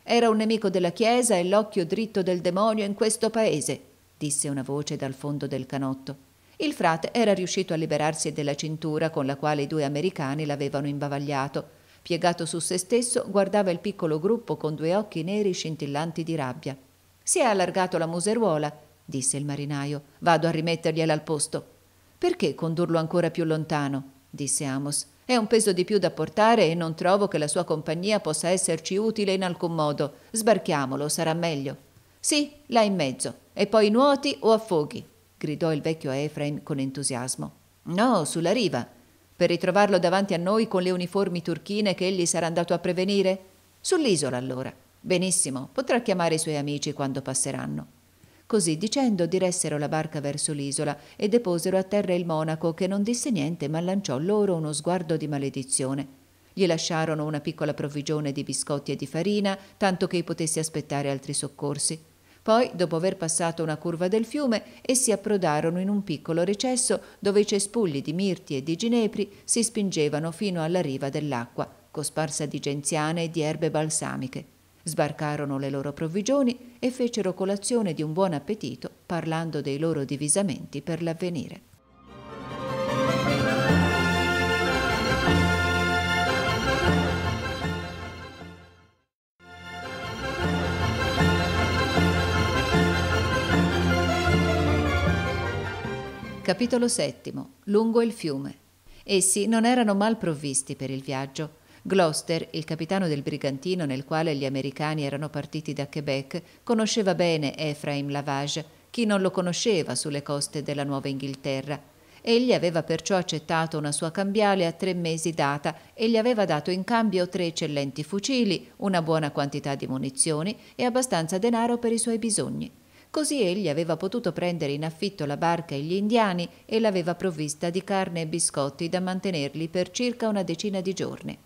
Era un nemico della Chiesa e l'occhio dritto del demonio in questo paese disse una voce dal fondo del canotto. Il frate era riuscito a liberarsi della cintura con la quale i due americani l'avevano imbavagliato. Piegato su se stesso, guardava il piccolo gruppo con due occhi neri scintillanti di rabbia. Si è allargato la museruola, disse il marinaio. Vado a rimettergliela al posto. Perché condurlo ancora più lontano? disse Amos. È un peso di più da portare e non trovo che la sua compagnia possa esserci utile in alcun modo. Sbarchiamolo, sarà meglio. Sì, là in mezzo, e poi nuoti o affoghi, gridò il vecchio a Efraim con entusiasmo. No, sulla riva, per ritrovarlo davanti a noi con le uniformi turchine che egli sarà andato a prevenire? Sull'isola allora. Benissimo, potrà chiamare i suoi amici quando passeranno. Così dicendo diressero la barca verso l'isola e deposero a terra il monaco che non disse niente ma lanciò loro uno sguardo di maledizione. Gli lasciarono una piccola provvigione di biscotti e di farina, tanto che potesse aspettare altri soccorsi. Poi, dopo aver passato una curva del fiume, essi approdarono in un piccolo recesso dove i cespugli di mirti e di ginepri si spingevano fino alla riva dell'acqua, cosparsa di genziane e di erbe balsamiche. Sbarcarono le loro provvigioni e fecero colazione di un buon appetito, parlando dei loro divisamenti per l'avvenire. Capitolo VII. Lungo il fiume. Essi non erano mal provvisti per il viaggio. Gloucester, il capitano del brigantino nel quale gli americani erano partiti da Quebec, conosceva bene Ephraim Lavage, chi non lo conosceva sulle coste della Nuova Inghilterra. Egli aveva perciò accettato una sua cambiale a tre mesi data e gli aveva dato in cambio tre eccellenti fucili, una buona quantità di munizioni e abbastanza denaro per i suoi bisogni. Così egli aveva potuto prendere in affitto la barca e gli indiani e l'aveva provvista di carne e biscotti da mantenerli per circa una decina di giorni.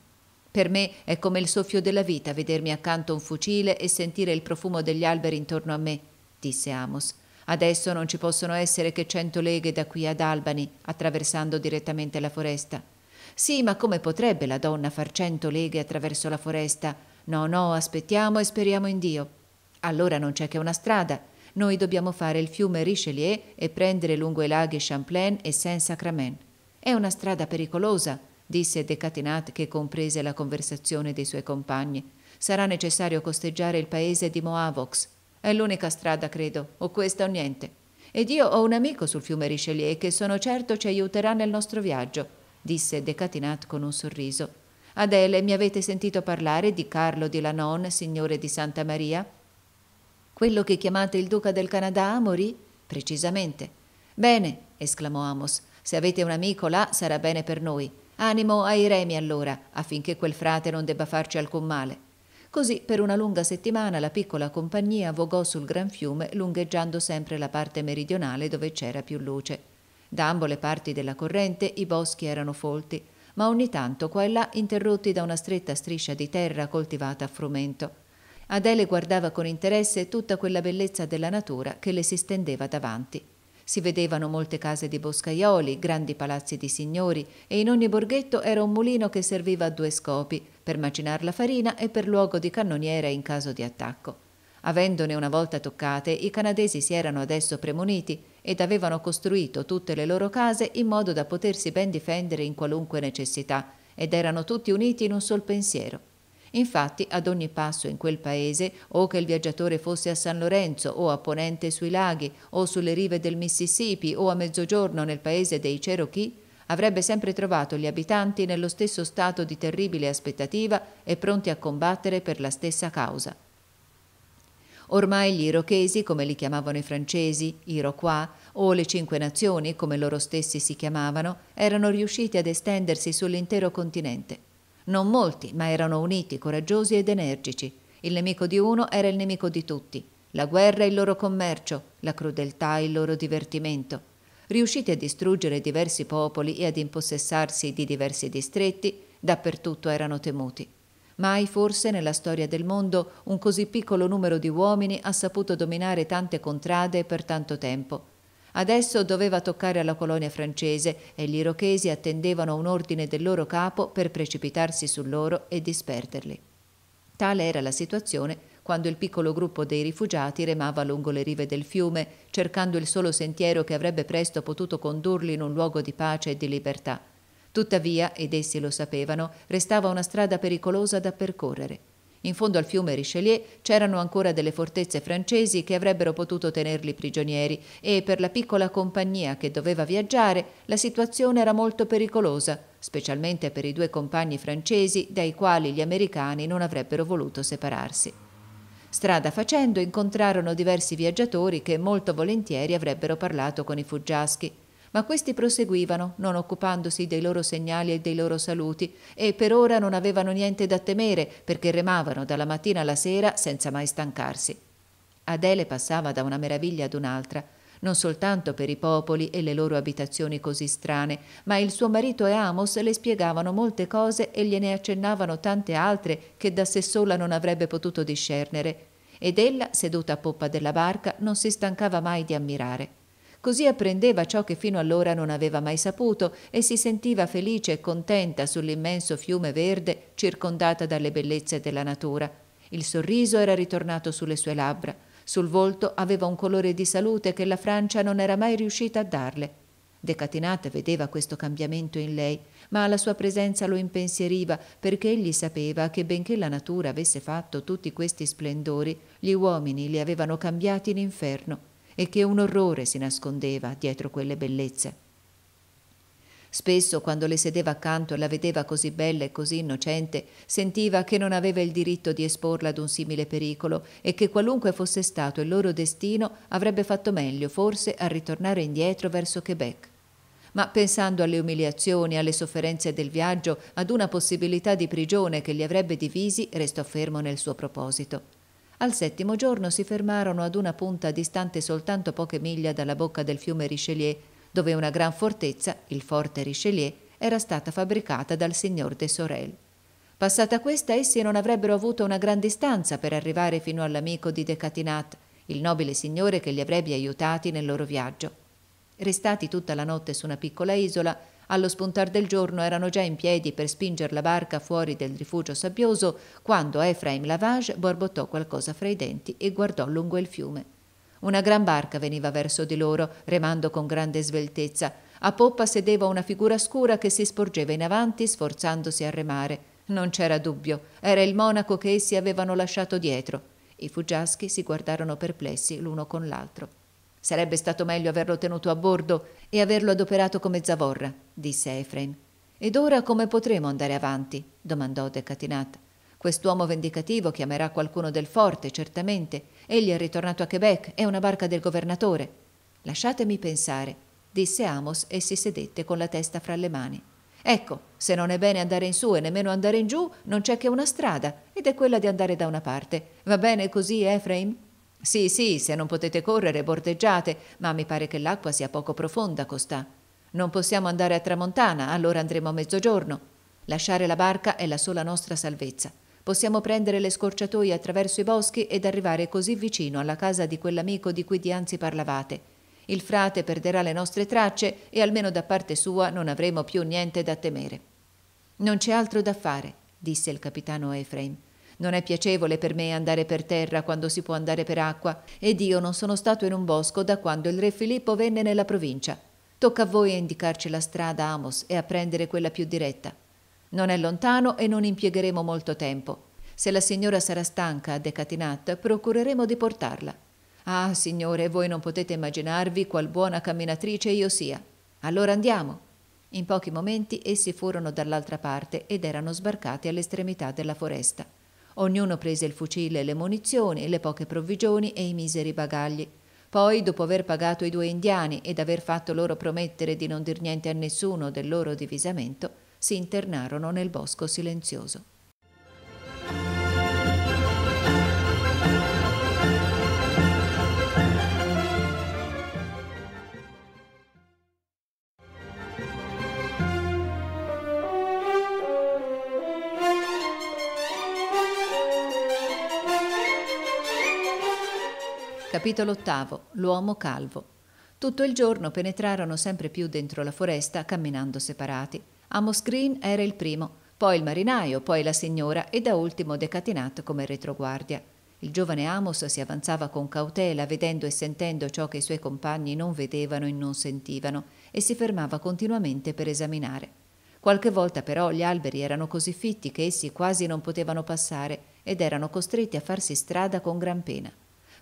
Per me è come il soffio della vita vedermi accanto un fucile e sentire il profumo degli alberi intorno a me, disse Amos. Adesso non ci possono essere che cento leghe da qui ad Albany, attraversando direttamente la foresta. Sì, ma come potrebbe la donna far cento leghe attraverso la foresta? No, no, aspettiamo e speriamo in Dio. Allora non c'è che una strada noi dobbiamo fare il fiume Richelieu e prendere lungo i laghi Champlain e Saint-Sacrament. È una strada pericolosa, disse De Decatinat che comprese la conversazione dei suoi compagni. Sarà necessario costeggiare il paese di Moavox. È l'unica strada, credo, o questa o niente. Ed io ho un amico sul fiume Richelieu che sono certo ci aiuterà nel nostro viaggio, disse De Decatinat con un sorriso. Adele, mi avete sentito parlare di Carlo di Lanon, signore di Santa Maria? Quello che chiamate il duca del Canada morì? Precisamente. Bene, esclamò Amos. Se avete un amico là sarà bene per noi. Animo ai remi allora, affinché quel frate non debba farci alcun male. Così per una lunga settimana la piccola compagnia vogò sul gran fiume, lungheggiando sempre la parte meridionale dove c'era più luce. Da ambo le parti della corrente i boschi erano folti, ma ogni tanto qua e là interrotti da una stretta striscia di terra coltivata a frumento. Adele guardava con interesse tutta quella bellezza della natura che le si stendeva davanti. Si vedevano molte case di boscaioli, grandi palazzi di signori e in ogni borghetto era un mulino che serviva a due scopi, per macinar la farina e per luogo di cannoniera in caso di attacco. Avendone una volta toccate, i canadesi si erano adesso premuniti ed avevano costruito tutte le loro case in modo da potersi ben difendere in qualunque necessità, ed erano tutti uniti in un sol pensiero. Infatti, ad ogni passo in quel paese, o che il viaggiatore fosse a San Lorenzo, o a Ponente sui laghi, o sulle rive del Mississippi, o a mezzogiorno nel paese dei Cherokee, avrebbe sempre trovato gli abitanti nello stesso stato di terribile aspettativa e pronti a combattere per la stessa causa. Ormai gli irochesi, come li chiamavano i francesi, Iroquois, o le Cinque Nazioni, come loro stessi si chiamavano, erano riusciti ad estendersi sull'intero continente. Non molti, ma erano uniti, coraggiosi ed energici. Il nemico di uno era il nemico di tutti. La guerra il loro commercio, la crudeltà il loro divertimento. Riusciti a distruggere diversi popoli e ad impossessarsi di diversi distretti, dappertutto erano temuti. Mai forse nella storia del mondo un così piccolo numero di uomini ha saputo dominare tante contrade per tanto tempo Adesso doveva toccare alla colonia francese e gli irochesi attendevano un ordine del loro capo per precipitarsi su loro e disperderli. Tale era la situazione quando il piccolo gruppo dei rifugiati remava lungo le rive del fiume, cercando il solo sentiero che avrebbe presto potuto condurli in un luogo di pace e di libertà. Tuttavia, ed essi lo sapevano, restava una strada pericolosa da percorrere. In fondo al fiume Richelieu c'erano ancora delle fortezze francesi che avrebbero potuto tenerli prigionieri e per la piccola compagnia che doveva viaggiare la situazione era molto pericolosa, specialmente per i due compagni francesi dai quali gli americani non avrebbero voluto separarsi. Strada facendo incontrarono diversi viaggiatori che molto volentieri avrebbero parlato con i fuggiaschi ma questi proseguivano, non occupandosi dei loro segnali e dei loro saluti, e per ora non avevano niente da temere, perché remavano dalla mattina alla sera senza mai stancarsi. Adele passava da una meraviglia ad un'altra, non soltanto per i popoli e le loro abitazioni così strane, ma il suo marito e Amos le spiegavano molte cose e gliene accennavano tante altre che da sé sola non avrebbe potuto discernere, ed ella, seduta a poppa della barca, non si stancava mai di ammirare. Così apprendeva ciò che fino allora non aveva mai saputo e si sentiva felice e contenta sull'immenso fiume verde circondata dalle bellezze della natura. Il sorriso era ritornato sulle sue labbra. Sul volto aveva un colore di salute che la Francia non era mai riuscita a darle. Decatinata vedeva questo cambiamento in lei, ma la sua presenza lo impensieriva perché egli sapeva che benché la natura avesse fatto tutti questi splendori, gli uomini li avevano cambiati in inferno e che un orrore si nascondeva dietro quelle bellezze. Spesso, quando le sedeva accanto e la vedeva così bella e così innocente, sentiva che non aveva il diritto di esporla ad un simile pericolo e che qualunque fosse stato il loro destino avrebbe fatto meglio, forse, a ritornare indietro verso Quebec. Ma pensando alle umiliazioni, alle sofferenze del viaggio, ad una possibilità di prigione che li avrebbe divisi, restò fermo nel suo proposito. Al settimo giorno si fermarono ad una punta distante soltanto poche miglia dalla bocca del fiume Richelieu, dove una gran fortezza, il forte Richelieu, era stata fabbricata dal signor de Sorel. Passata questa, essi non avrebbero avuto una gran distanza per arrivare fino all'amico di Decatinat, il nobile signore che li avrebbe aiutati nel loro viaggio. Restati tutta la notte su una piccola isola, allo spuntar del giorno erano già in piedi per spingere la barca fuori del rifugio sabbioso quando Efraim Lavage borbottò qualcosa fra i denti e guardò lungo il fiume. Una gran barca veniva verso di loro, remando con grande sveltezza. A poppa sedeva una figura scura che si sporgeva in avanti sforzandosi a remare. Non c'era dubbio, era il monaco che essi avevano lasciato dietro. I fuggiaschi si guardarono perplessi l'uno con l'altro. Sarebbe stato meglio averlo tenuto a bordo e averlo adoperato come zavorra disse Efraim. Ed ora come potremo andare avanti? domandò Decatinat. Quest'uomo vendicativo chiamerà qualcuno del forte, certamente. Egli è ritornato a Quebec, è una barca del governatore. Lasciatemi pensare, disse Amos e si sedette con la testa fra le mani. Ecco, se non è bene andare in su e nemmeno andare in giù, non c'è che una strada, ed è quella di andare da una parte. Va bene così, Efraim? Sì, sì, se non potete correre, bordeggiate, ma mi pare che l'acqua sia poco profonda, Costà. Non possiamo andare a Tramontana, allora andremo a mezzogiorno. Lasciare la barca è la sola nostra salvezza. Possiamo prendere le scorciatoie attraverso i boschi ed arrivare così vicino alla casa di quell'amico di cui dianzi parlavate. Il frate perderà le nostre tracce e almeno da parte sua non avremo più niente da temere. Non c'è altro da fare, disse il capitano Efraim. Non è piacevole per me andare per terra quando si può andare per acqua, ed io non sono stato in un bosco da quando il re Filippo venne nella provincia. Tocca a voi a indicarci la strada, Amos, e a prendere quella più diretta. Non è lontano e non impiegheremo molto tempo. Se la signora sarà stanca a Decatinat, procureremo di portarla. Ah, signore, voi non potete immaginarvi qual buona camminatrice io sia. Allora andiamo. In pochi momenti essi furono dall'altra parte ed erano sbarcati all'estremità della foresta. Ognuno prese il fucile e le munizioni, le poche provvigioni e i miseri bagagli poi, dopo aver pagato i due indiani ed aver fatto loro promettere di non dir niente a nessuno del loro divisamento, si internarono nel bosco silenzioso. Capitolo VIII. L'uomo calvo. Tutto il giorno penetrarono sempre più dentro la foresta, camminando separati. Amos Green era il primo, poi il marinaio, poi la signora e da ultimo Decatinat come retroguardia. Il giovane Amos si avanzava con cautela, vedendo e sentendo ciò che i suoi compagni non vedevano e non sentivano, e si fermava continuamente per esaminare. Qualche volta però gli alberi erano così fitti che essi quasi non potevano passare ed erano costretti a farsi strada con gran pena.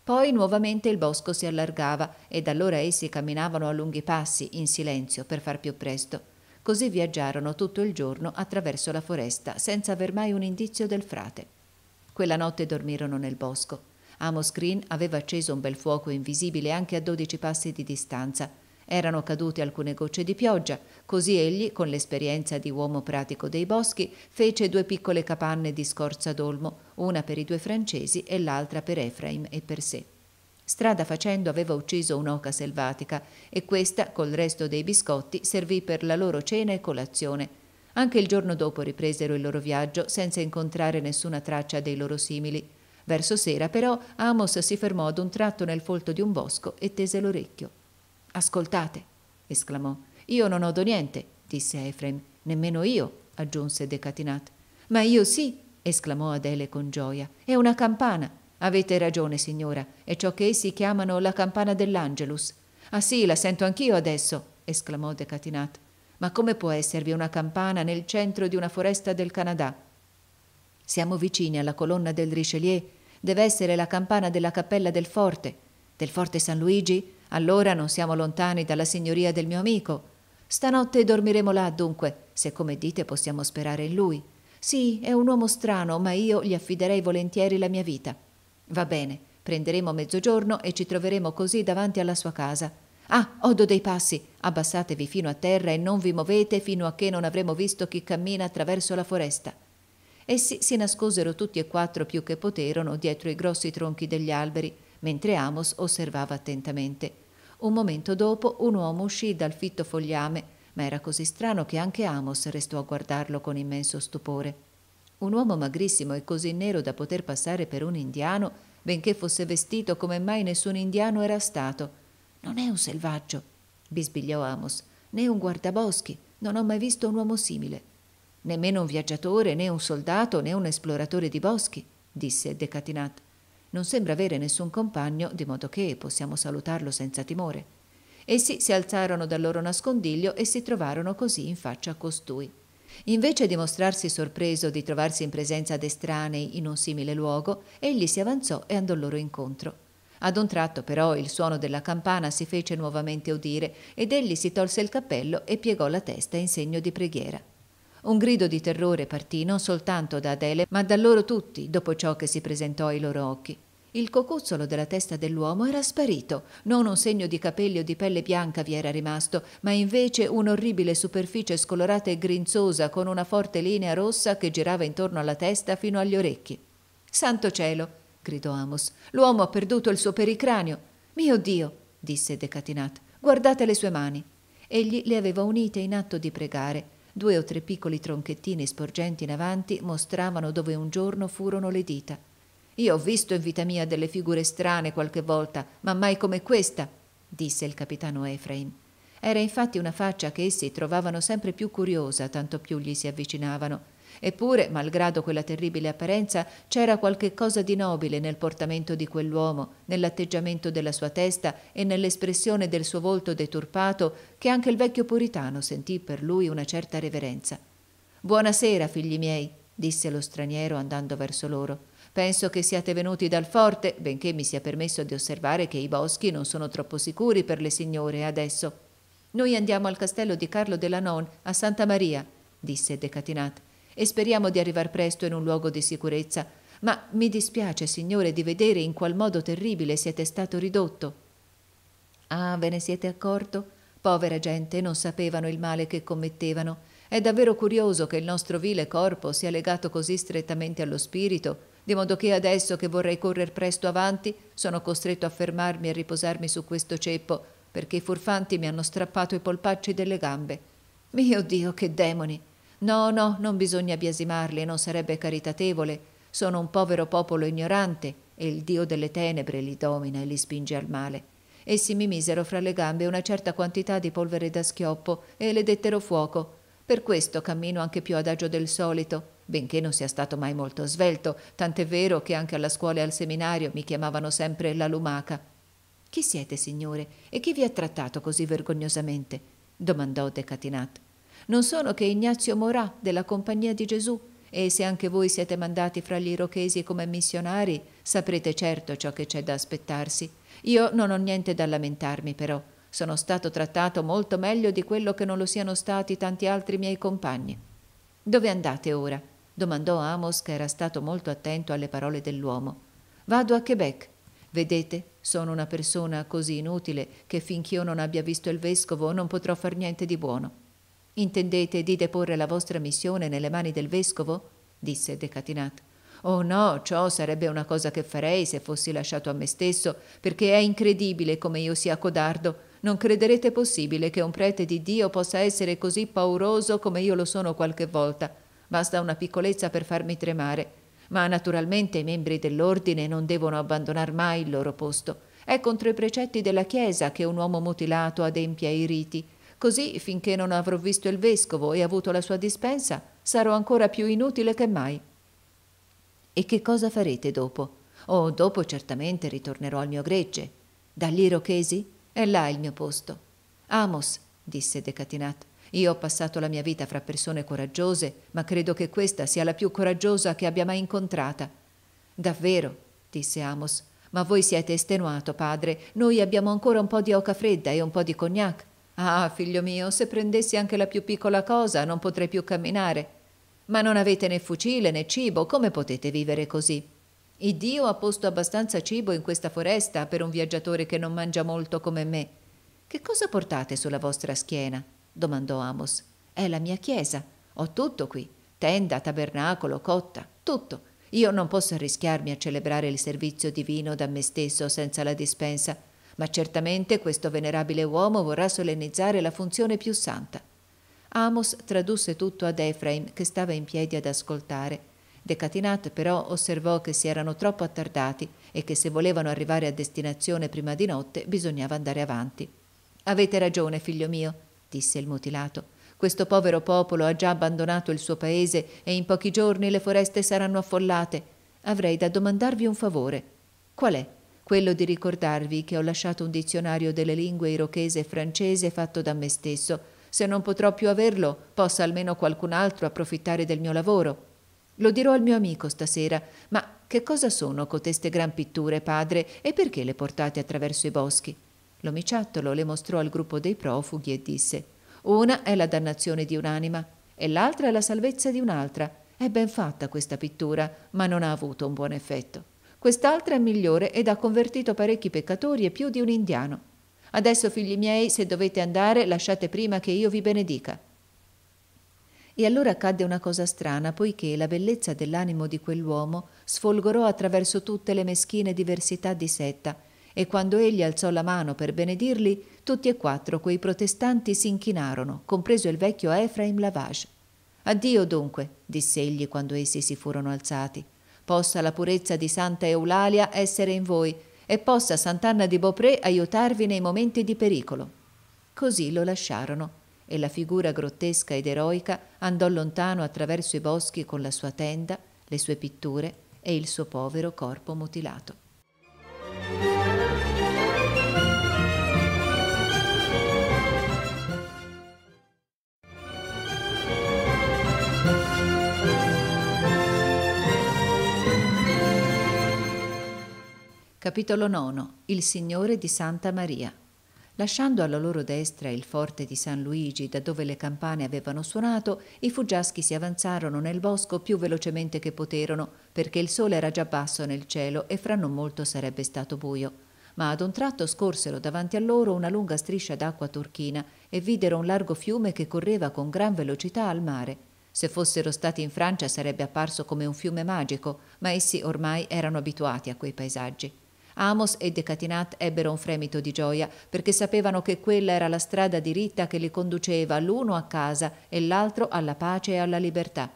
Poi nuovamente il bosco si allargava ed allora essi camminavano a lunghi passi, in silenzio, per far più presto. Così viaggiarono tutto il giorno attraverso la foresta, senza aver mai un indizio del frate. Quella notte dormirono nel bosco. Amos Green aveva acceso un bel fuoco invisibile anche a dodici passi di distanza erano cadute alcune gocce di pioggia, così egli, con l'esperienza di uomo pratico dei boschi, fece due piccole capanne di scorza d'olmo, una per i due francesi e l'altra per Efraim e per sé. Strada facendo aveva ucciso un'oca selvatica e questa, col resto dei biscotti, servì per la loro cena e colazione. Anche il giorno dopo ripresero il loro viaggio senza incontrare nessuna traccia dei loro simili. Verso sera, però, Amos si fermò ad un tratto nel folto di un bosco e tese l'orecchio. Ascoltate, esclamò. Io non odo niente, disse Efrem. Nemmeno io, aggiunse Decatinat. Ma io sì, esclamò Adele con gioia. È una campana. Avete ragione, signora, è ciò che essi chiamano la campana dell'Angelus. Ah sì, la sento anch'io adesso, esclamò Decatinat. Ma come può esservi una campana nel centro di una foresta del Canada? Siamo vicini alla colonna del Richelieu. Deve essere la campana della cappella del forte. Del forte San Luigi? Allora non siamo lontani dalla signoria del mio amico. Stanotte dormiremo là, dunque, se come dite possiamo sperare in lui. Sì, è un uomo strano, ma io gli affiderei volentieri la mia vita. Va bene, prenderemo mezzogiorno e ci troveremo così davanti alla sua casa. Ah, odo dei passi, abbassatevi fino a terra e non vi muovete fino a che non avremo visto chi cammina attraverso la foresta. Essi si nascosero tutti e quattro più che poterono dietro i grossi tronchi degli alberi, mentre Amos osservava attentamente. Un momento dopo un uomo uscì dal fitto fogliame, ma era così strano che anche Amos restò a guardarlo con immenso stupore. Un uomo magrissimo e così nero da poter passare per un indiano, benché fosse vestito come mai nessun indiano era stato. Non è un selvaggio, bisbigliò Amos, né un guardaboschi, non ho mai visto un uomo simile. Nemmeno un viaggiatore, né un soldato, né un esploratore di boschi, disse Decatinat non sembra avere nessun compagno, di modo che possiamo salutarlo senza timore. Essi si alzarono dal loro nascondiglio e si trovarono così in faccia a costui. Invece di mostrarsi sorpreso di trovarsi in presenza d'estranei in un simile luogo, egli si avanzò e andò loro incontro. Ad un tratto però il suono della campana si fece nuovamente udire ed egli si tolse il cappello e piegò la testa in segno di preghiera. Un grido di terrore partì non soltanto da Adele, ma da loro tutti, dopo ciò che si presentò ai loro occhi. Il cocuzzolo della testa dell'uomo era sparito, non un segno di capelli o di pelle bianca vi era rimasto, ma invece un'orribile superficie scolorata e grinzosa con una forte linea rossa che girava intorno alla testa fino agli orecchi. Santo cielo! gridò Amos. L'uomo ha perduto il suo pericranio. Mio Dio! disse Decatinat. Guardate le sue mani. Egli le aveva unite in atto di pregare. Due o tre piccoli tronchettini sporgenti in avanti mostravano dove un giorno furono le dita. Io ho visto in vita mia delle figure strane qualche volta, ma mai come questa, disse il capitano Efraim. Era infatti una faccia che essi trovavano sempre più curiosa, tanto più gli si avvicinavano. Eppure, malgrado quella terribile apparenza, c'era qualche cosa di nobile nel portamento di quell'uomo, nell'atteggiamento della sua testa e nell'espressione del suo volto deturpato, che anche il vecchio puritano sentì per lui una certa reverenza. Buonasera, figli miei, disse lo straniero andando verso loro. Penso che siate venuti dal forte, benché mi sia permesso di osservare che i boschi non sono troppo sicuri per le signore adesso. Noi andiamo al castello di Carlo della Non, a Santa Maria, disse Decatinat, e speriamo di arrivar presto in un luogo di sicurezza. Ma mi dispiace, signore, di vedere in qual modo terribile siete stato ridotto. Ah, ve ne siete accorto? Povera gente, non sapevano il male che commettevano. È davvero curioso che il nostro vile corpo sia legato così strettamente allo spirito di modo che adesso che vorrei correre presto avanti, sono costretto a fermarmi e riposarmi su questo ceppo, perché i furfanti mi hanno strappato i polpacci delle gambe. Mio Dio, che demoni! No, no, non bisogna biasimarli, non sarebbe caritatevole. Sono un povero popolo ignorante e il Dio delle tenebre li domina e li spinge al male. Essi mi misero fra le gambe una certa quantità di polvere da schioppo e le dettero fuoco. Per questo cammino anche più adagio del solito benché non sia stato mai molto svelto, tant'è vero che anche alla scuola e al seminario mi chiamavano sempre la lumaca. Chi siete, signore, e chi vi ha trattato così vergognosamente? domandò Decatinat. Non sono che Ignazio Morà della Compagnia di Gesù, e se anche voi siete mandati fra gli irochesi come missionari, saprete certo ciò che c'è da aspettarsi. Io non ho niente da lamentarmi, però. Sono stato trattato molto meglio di quello che non lo siano stati tanti altri miei compagni. Dove andate ora? domandò Amos che era stato molto attento alle parole dell'uomo. Vado a Quebec. Vedete, sono una persona così inutile che finché io non abbia visto il vescovo non potrò far niente di buono. Intendete di deporre la vostra missione nelle mani del vescovo? disse Decatinat. Oh no, ciò sarebbe una cosa che farei se fossi lasciato a me stesso, perché è incredibile come io sia codardo. Non crederete possibile che un prete di Dio possa essere così pauroso come io lo sono qualche volta basta una piccolezza per farmi tremare. Ma naturalmente i membri dell'ordine non devono abbandonar mai il loro posto. È contro i precetti della Chiesa che un uomo mutilato adempia i riti. Così, finché non avrò visto il vescovo e avuto la sua dispensa, sarò ancora più inutile che mai. E che cosa farete dopo? Oh, dopo certamente ritornerò al mio gregge. Dagli Irochesi? È là il mio posto. Amos, disse Decatinat, io ho passato la mia vita fra persone coraggiose, ma credo che questa sia la più coraggiosa che abbia mai incontrata. Davvero, disse Amos, ma voi siete estenuato, padre. Noi abbiamo ancora un po' di oca fredda e un po' di cognac. Ah, figlio mio, se prendessi anche la più piccola cosa non potrei più camminare. Ma non avete né fucile né cibo, come potete vivere così? Il ha posto abbastanza cibo in questa foresta per un viaggiatore che non mangia molto come me. Che cosa portate sulla vostra schiena? domandò Amos. È la mia chiesa. Ho tutto qui. Tenda, tabernacolo, cotta, tutto. Io non posso arrischiarmi a celebrare il servizio divino da me stesso senza la dispensa, ma certamente questo venerabile uomo vorrà solennizzare la funzione più santa. Amos tradusse tutto ad Efraim, che stava in piedi ad ascoltare. Decatinat però osservò che si erano troppo attardati e che se volevano arrivare a destinazione prima di notte bisognava andare avanti. Avete ragione, figlio mio, disse il mutilato. Questo povero popolo ha già abbandonato il suo paese e in pochi giorni le foreste saranno affollate. Avrei da domandarvi un favore. Qual è? Quello di ricordarvi che ho lasciato un dizionario delle lingue irochese e francese fatto da me stesso. Se non potrò più averlo, possa almeno qualcun altro approfittare del mio lavoro. Lo dirò al mio amico stasera, ma che cosa sono coteste gran pitture, padre, e perché le portate attraverso i boschi? L'omiciattolo le mostrò al gruppo dei profughi e disse Una è la dannazione di un'anima e l'altra è la salvezza di un'altra. È ben fatta questa pittura, ma non ha avuto un buon effetto. Quest'altra è migliore ed ha convertito parecchi peccatori e più di un indiano. Adesso, figli miei, se dovete andare, lasciate prima che io vi benedica. E allora accadde una cosa strana, poiché la bellezza dell'animo di quell'uomo sfolgorò attraverso tutte le meschine diversità di setta e quando egli alzò la mano per benedirli, tutti e quattro quei protestanti si inchinarono, compreso il vecchio Efraim Lavage. Addio dunque, disse egli quando essi si furono alzati. Possa la purezza di Santa Eulalia essere in voi e possa Sant'Anna di Beaupré aiutarvi nei momenti di pericolo. Così lo lasciarono e la figura grottesca ed eroica andò lontano attraverso i boschi con la sua tenda, le sue pitture e il suo povero corpo mutilato. Capitolo 9. Il Signore di Santa Maria. Lasciando alla loro destra il forte di San Luigi, da dove le campane avevano suonato, i fuggiaschi si avanzarono nel bosco più velocemente che poterono, perché il sole era già basso nel cielo e fra non molto sarebbe stato buio. Ma ad un tratto scorsero davanti a loro una lunga striscia d'acqua turchina e videro un largo fiume che correva con gran velocità al mare. Se fossero stati in Francia sarebbe apparso come un fiume magico, ma essi ormai erano abituati a quei paesaggi. Amos e Decatinat ebbero un fremito di gioia, perché sapevano che quella era la strada diritta che li conduceva l'uno a casa e l'altro alla pace e alla libertà.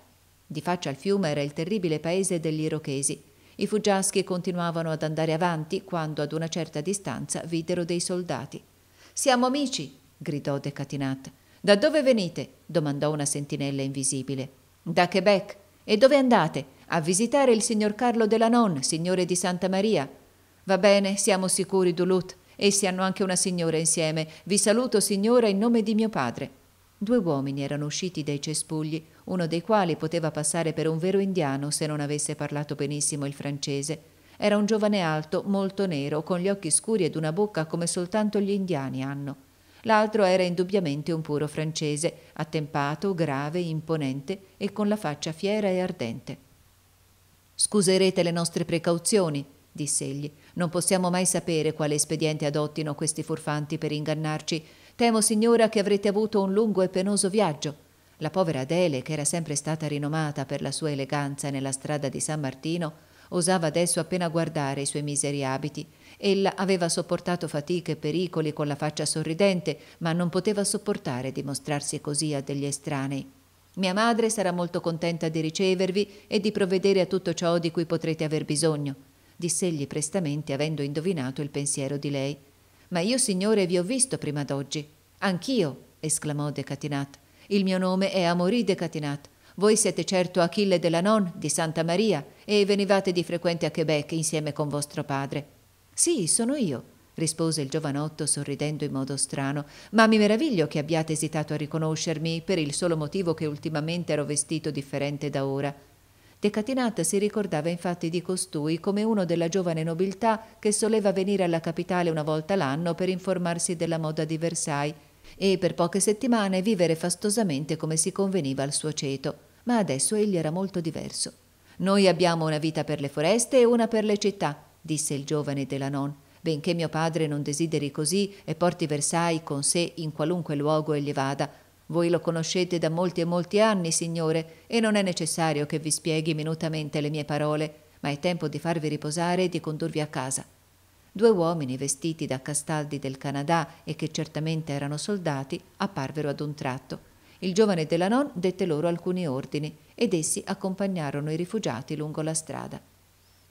Di faccia al fiume era il terribile paese degli Irochesi. I fuggiaschi continuavano ad andare avanti quando ad una certa distanza videro dei soldati. Siamo amici, gridò Decatinat. Da dove venite? domandò una sentinella invisibile. Da Quebec. E dove andate? A visitare il signor Carlo della Non, signore di Santa Maria. Va bene, siamo sicuri, Dulut. Essi hanno anche una signora insieme. Vi saluto, signora, in nome di mio padre. Due uomini erano usciti dai cespugli, uno dei quali poteva passare per un vero indiano se non avesse parlato benissimo il francese. Era un giovane alto, molto nero, con gli occhi scuri ed una bocca come soltanto gli indiani hanno. L'altro era indubbiamente un puro francese, attempato, grave, imponente e con la faccia fiera e ardente. Scuserete le nostre precauzioni, diss'egli. Non possiamo mai sapere quale espediente adottino questi furfanti per ingannarci. Temo, signora, che avrete avuto un lungo e penoso viaggio. La povera Adele, che era sempre stata rinomata per la sua eleganza nella strada di San Martino, osava adesso appena guardare i suoi miseri abiti. Ella aveva sopportato fatiche e pericoli con la faccia sorridente, ma non poteva sopportare di mostrarsi così a degli estranei. Mia madre sarà molto contenta di ricevervi e di provvedere a tutto ciò di cui potrete aver bisogno diss'egli prestamente avendo indovinato il pensiero di lei. Ma io, signore, vi ho visto prima d'oggi. Anch'io, esclamò De Catinat. Il mio nome è Amorì De Catinat. Voi siete certo Achille della Non di Santa Maria e venivate di frequente a Quebec insieme con vostro padre. Sì, sono io, rispose il giovanotto sorridendo in modo strano, ma mi meraviglio che abbiate esitato a riconoscermi per il solo motivo che ultimamente ero vestito differente da ora. Decatinat si ricordava infatti di costui come uno della giovane nobiltà che soleva venire alla capitale una volta l'anno per informarsi della moda di Versailles e per poche settimane vivere fastosamente come si conveniva al suo ceto, ma adesso egli era molto diverso. Noi abbiamo una vita per le foreste e una per le città, disse il giovane della Delanon. Benché mio padre non desideri così e porti Versailles con sé in qualunque luogo egli vada, voi lo conoscete da molti e molti anni, Signore, e non è necessario che vi spieghi minutamente le mie parole, ma è tempo di farvi riposare e di condurvi a casa. Due uomini vestiti da castaldi del Canadà e che certamente erano soldati apparvero ad un tratto. Il giovane Delanon dette loro alcuni ordini ed essi accompagnarono i rifugiati lungo la strada.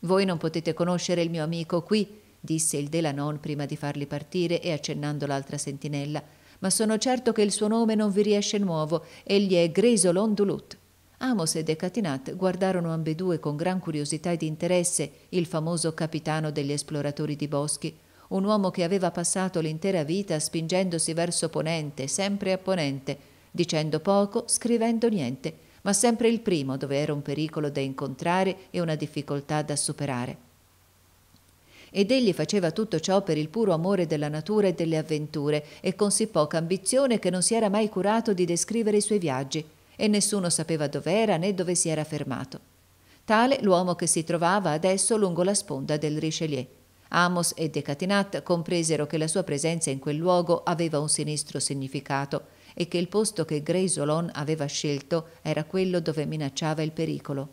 Voi non potete conoscere il mio amico qui, disse il Delanon prima di farli partire e accennando l'altra sentinella ma sono certo che il suo nome non vi riesce nuovo, egli è Grisolon Dulut. Amos e Decatinat guardarono ambedue con gran curiosità ed interesse il famoso capitano degli esploratori di boschi, un uomo che aveva passato l'intera vita spingendosi verso ponente, sempre a ponente, dicendo poco, scrivendo niente, ma sempre il primo dove era un pericolo da incontrare e una difficoltà da superare ed egli faceva tutto ciò per il puro amore della natura e delle avventure e con sì poca ambizione che non si era mai curato di descrivere i suoi viaggi e nessuno sapeva dov'era né dove si era fermato. Tale l'uomo che si trovava adesso lungo la sponda del Richelieu. Amos e Decatinat compresero che la sua presenza in quel luogo aveva un sinistro significato e che il posto che Graysolon aveva scelto era quello dove minacciava il pericolo.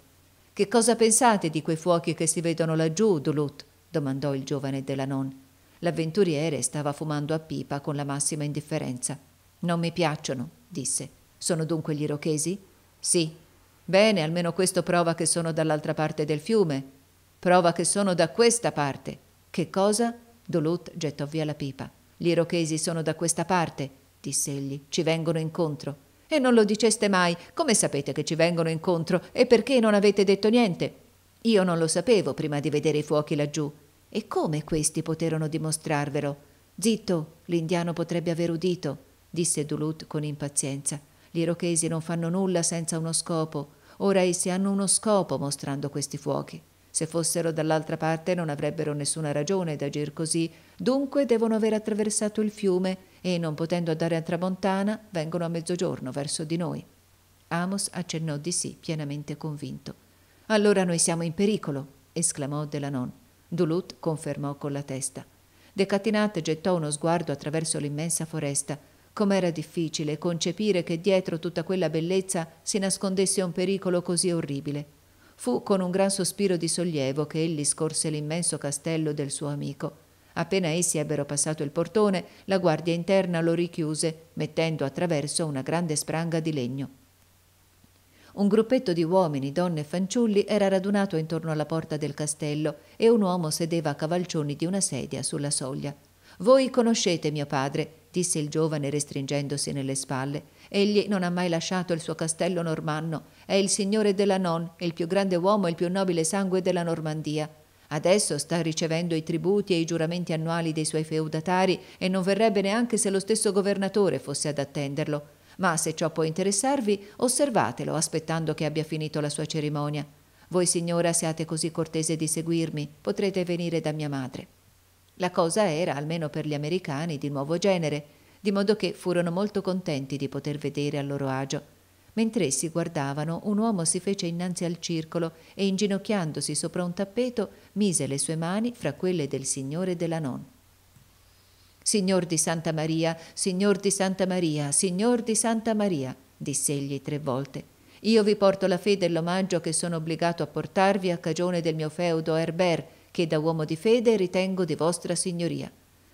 Che cosa pensate di quei fuochi che si vedono laggiù, Duluth? domandò il giovane Delanon. L'avventuriere stava fumando a pipa con la massima indifferenza. Non mi piacciono, disse. Sono dunque gli irochesi? Sì. Bene, almeno questo prova che sono dall'altra parte del fiume. Prova che sono da questa parte. Che cosa? Dolut gettò via la pipa. Gli irochesi sono da questa parte, disse egli. Ci vengono incontro. E non lo diceste mai. Come sapete che ci vengono incontro? E perché non avete detto niente? Io non lo sapevo prima di vedere i fuochi laggiù. E come questi poterono dimostrarvelo? Zitto, l'indiano potrebbe aver udito, disse Duluth con impazienza. Gli irochesi non fanno nulla senza uno scopo. Ora essi hanno uno scopo mostrando questi fuochi. Se fossero dall'altra parte non avrebbero nessuna ragione d'agir così, dunque devono aver attraversato il fiume e, non potendo andare a Tramontana, vengono a mezzogiorno verso di noi. Amos accennò di sì, pienamente convinto. Allora noi siamo in pericolo, esclamò Delanon. Duluth confermò con la testa. De Decatinat gettò uno sguardo attraverso l'immensa foresta. Com'era difficile concepire che dietro tutta quella bellezza si nascondesse un pericolo così orribile. Fu con un gran sospiro di sollievo che egli scorse l'immenso castello del suo amico. Appena essi ebbero passato il portone, la guardia interna lo richiuse, mettendo attraverso una grande spranga di legno. Un gruppetto di uomini, donne e fanciulli era radunato intorno alla porta del castello e un uomo sedeva a cavalcioni di una sedia sulla soglia. Voi conoscete mio padre, disse il giovane restringendosi nelle spalle. Egli non ha mai lasciato il suo castello normanno. È il signore della non, il più grande uomo e il più nobile sangue della Normandia. Adesso sta ricevendo i tributi e i giuramenti annuali dei suoi feudatari e non verrebbe neanche se lo stesso governatore fosse ad attenderlo ma se ciò può interessarvi, osservatelo aspettando che abbia finito la sua cerimonia. Voi signora siate così cortese di seguirmi, potrete venire da mia madre. La cosa era, almeno per gli americani, di nuovo genere, di modo che furono molto contenti di poter vedere al loro agio. Mentre essi guardavano, un uomo si fece innanzi al circolo e, inginocchiandosi sopra un tappeto, mise le sue mani fra quelle del signore e della nonna. Signor di Santa Maria, Signor di Santa Maria, Signor di Santa Maria, disse egli tre volte. Io vi porto la fede e l'omaggio che sono obbligato a portarvi a cagione del mio feudo Herbert, che da uomo di fede ritengo di vostra signoria.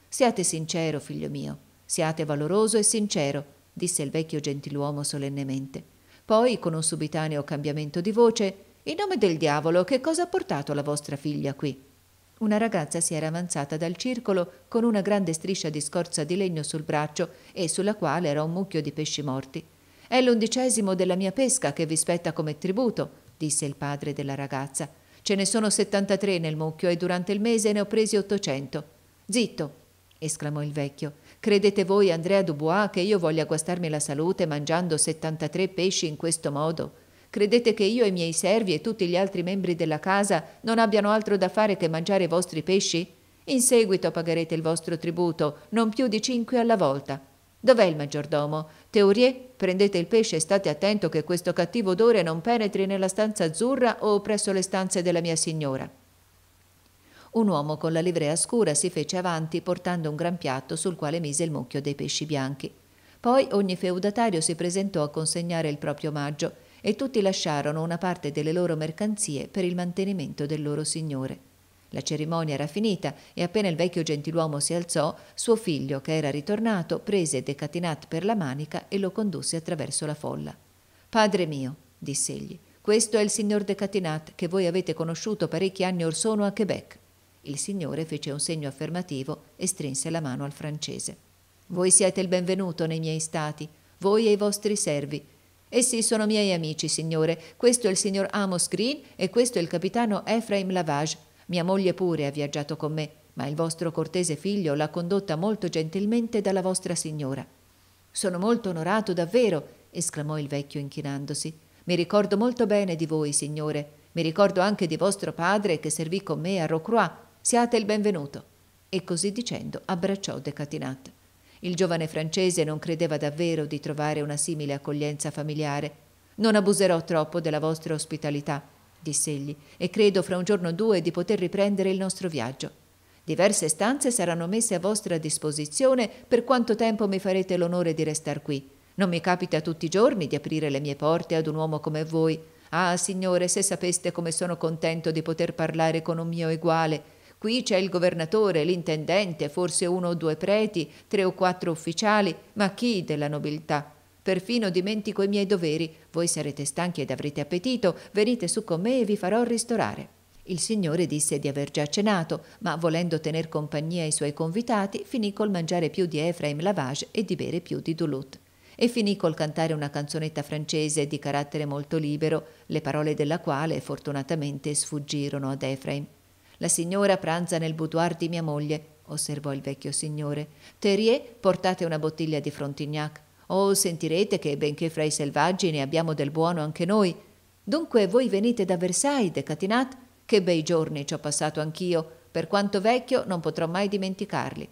Siate sincero, figlio mio, siate valoroso e sincero, disse il vecchio gentiluomo solennemente. Poi, con un subitaneo cambiamento di voce, in nome del diavolo, che cosa ha portato la vostra figlia qui? Una ragazza si era avanzata dal circolo con una grande striscia di scorza di legno sul braccio e sulla quale era un mucchio di pesci morti. È l'undicesimo della mia pesca che vi spetta come tributo, disse il padre della ragazza. Ce ne sono 73 nel mucchio e durante il mese ne ho presi 800. Zitto, esclamò il vecchio. Credete voi, Andrea Dubois, che io voglia guastarmi la salute mangiando 73 pesci in questo modo? Credete che io e i miei servi e tutti gli altri membri della casa non abbiano altro da fare che mangiare i vostri pesci? In seguito pagherete il vostro tributo, non più di cinque alla volta. Dov'è il maggiordomo? Teorie, prendete il pesce e state attento che questo cattivo odore non penetri nella stanza azzurra o presso le stanze della mia signora. Un uomo con la livrea scura si fece avanti portando un gran piatto sul quale mise il mucchio dei pesci bianchi. Poi ogni feudatario si presentò a consegnare il proprio omaggio e tutti lasciarono una parte delle loro mercanzie per il mantenimento del loro signore. La cerimonia era finita e appena il vecchio gentiluomo si alzò, suo figlio, che era ritornato, prese Decatinat per la manica e lo condusse attraverso la folla. Padre mio, diss'egli, questo è il signor Decatinat che voi avete conosciuto parecchi anni or sono a Quebec. Il signore fece un segno affermativo e strinse la mano al francese. Voi siete il benvenuto nei miei stati, voi e i vostri servi, Essi sono miei amici, signore. Questo è il signor Amos Green e questo è il capitano Ephraim Lavage. Mia moglie pure ha viaggiato con me, ma il vostro cortese figlio l'ha condotta molto gentilmente dalla vostra signora. Sono molto onorato davvero, esclamò il vecchio inchinandosi. Mi ricordo molto bene di voi, signore. Mi ricordo anche di vostro padre che servì con me a Rocroi. Siate il benvenuto. E così dicendo abbracciò Decatinat. Il giovane francese non credeva davvero di trovare una simile accoglienza familiare. Non abuserò troppo della vostra ospitalità, disse egli, e credo fra un giorno o due di poter riprendere il nostro viaggio. Diverse stanze saranno messe a vostra disposizione per quanto tempo mi farete l'onore di restar qui. Non mi capita tutti i giorni di aprire le mie porte ad un uomo come voi. Ah, signore, se sapeste come sono contento di poter parlare con un mio eguale, Qui c'è il governatore, l'intendente, forse uno o due preti, tre o quattro ufficiali, ma chi della nobiltà? Perfino dimentico i miei doveri. Voi sarete stanchi ed avrete appetito, venite su con me e vi farò ristorare. Il signore disse di aver già cenato, ma volendo tener compagnia ai suoi convitati, finì col mangiare più di Efraim Lavage e di bere più di Duluth. E finì col cantare una canzonetta francese di carattere molto libero, le parole della quale fortunatamente sfuggirono ad Efraim. La signora pranza nel boudoir di mia moglie, osservò il vecchio signore. Terrier, portate una bottiglia di Frontignac. Oh, sentirete che benché fra i selvaggi ne abbiamo del buono anche noi. Dunque voi venite da Versailles, de Catinat? Che bei giorni ci ho passato anch'io. Per quanto vecchio non potrò mai dimenticarli.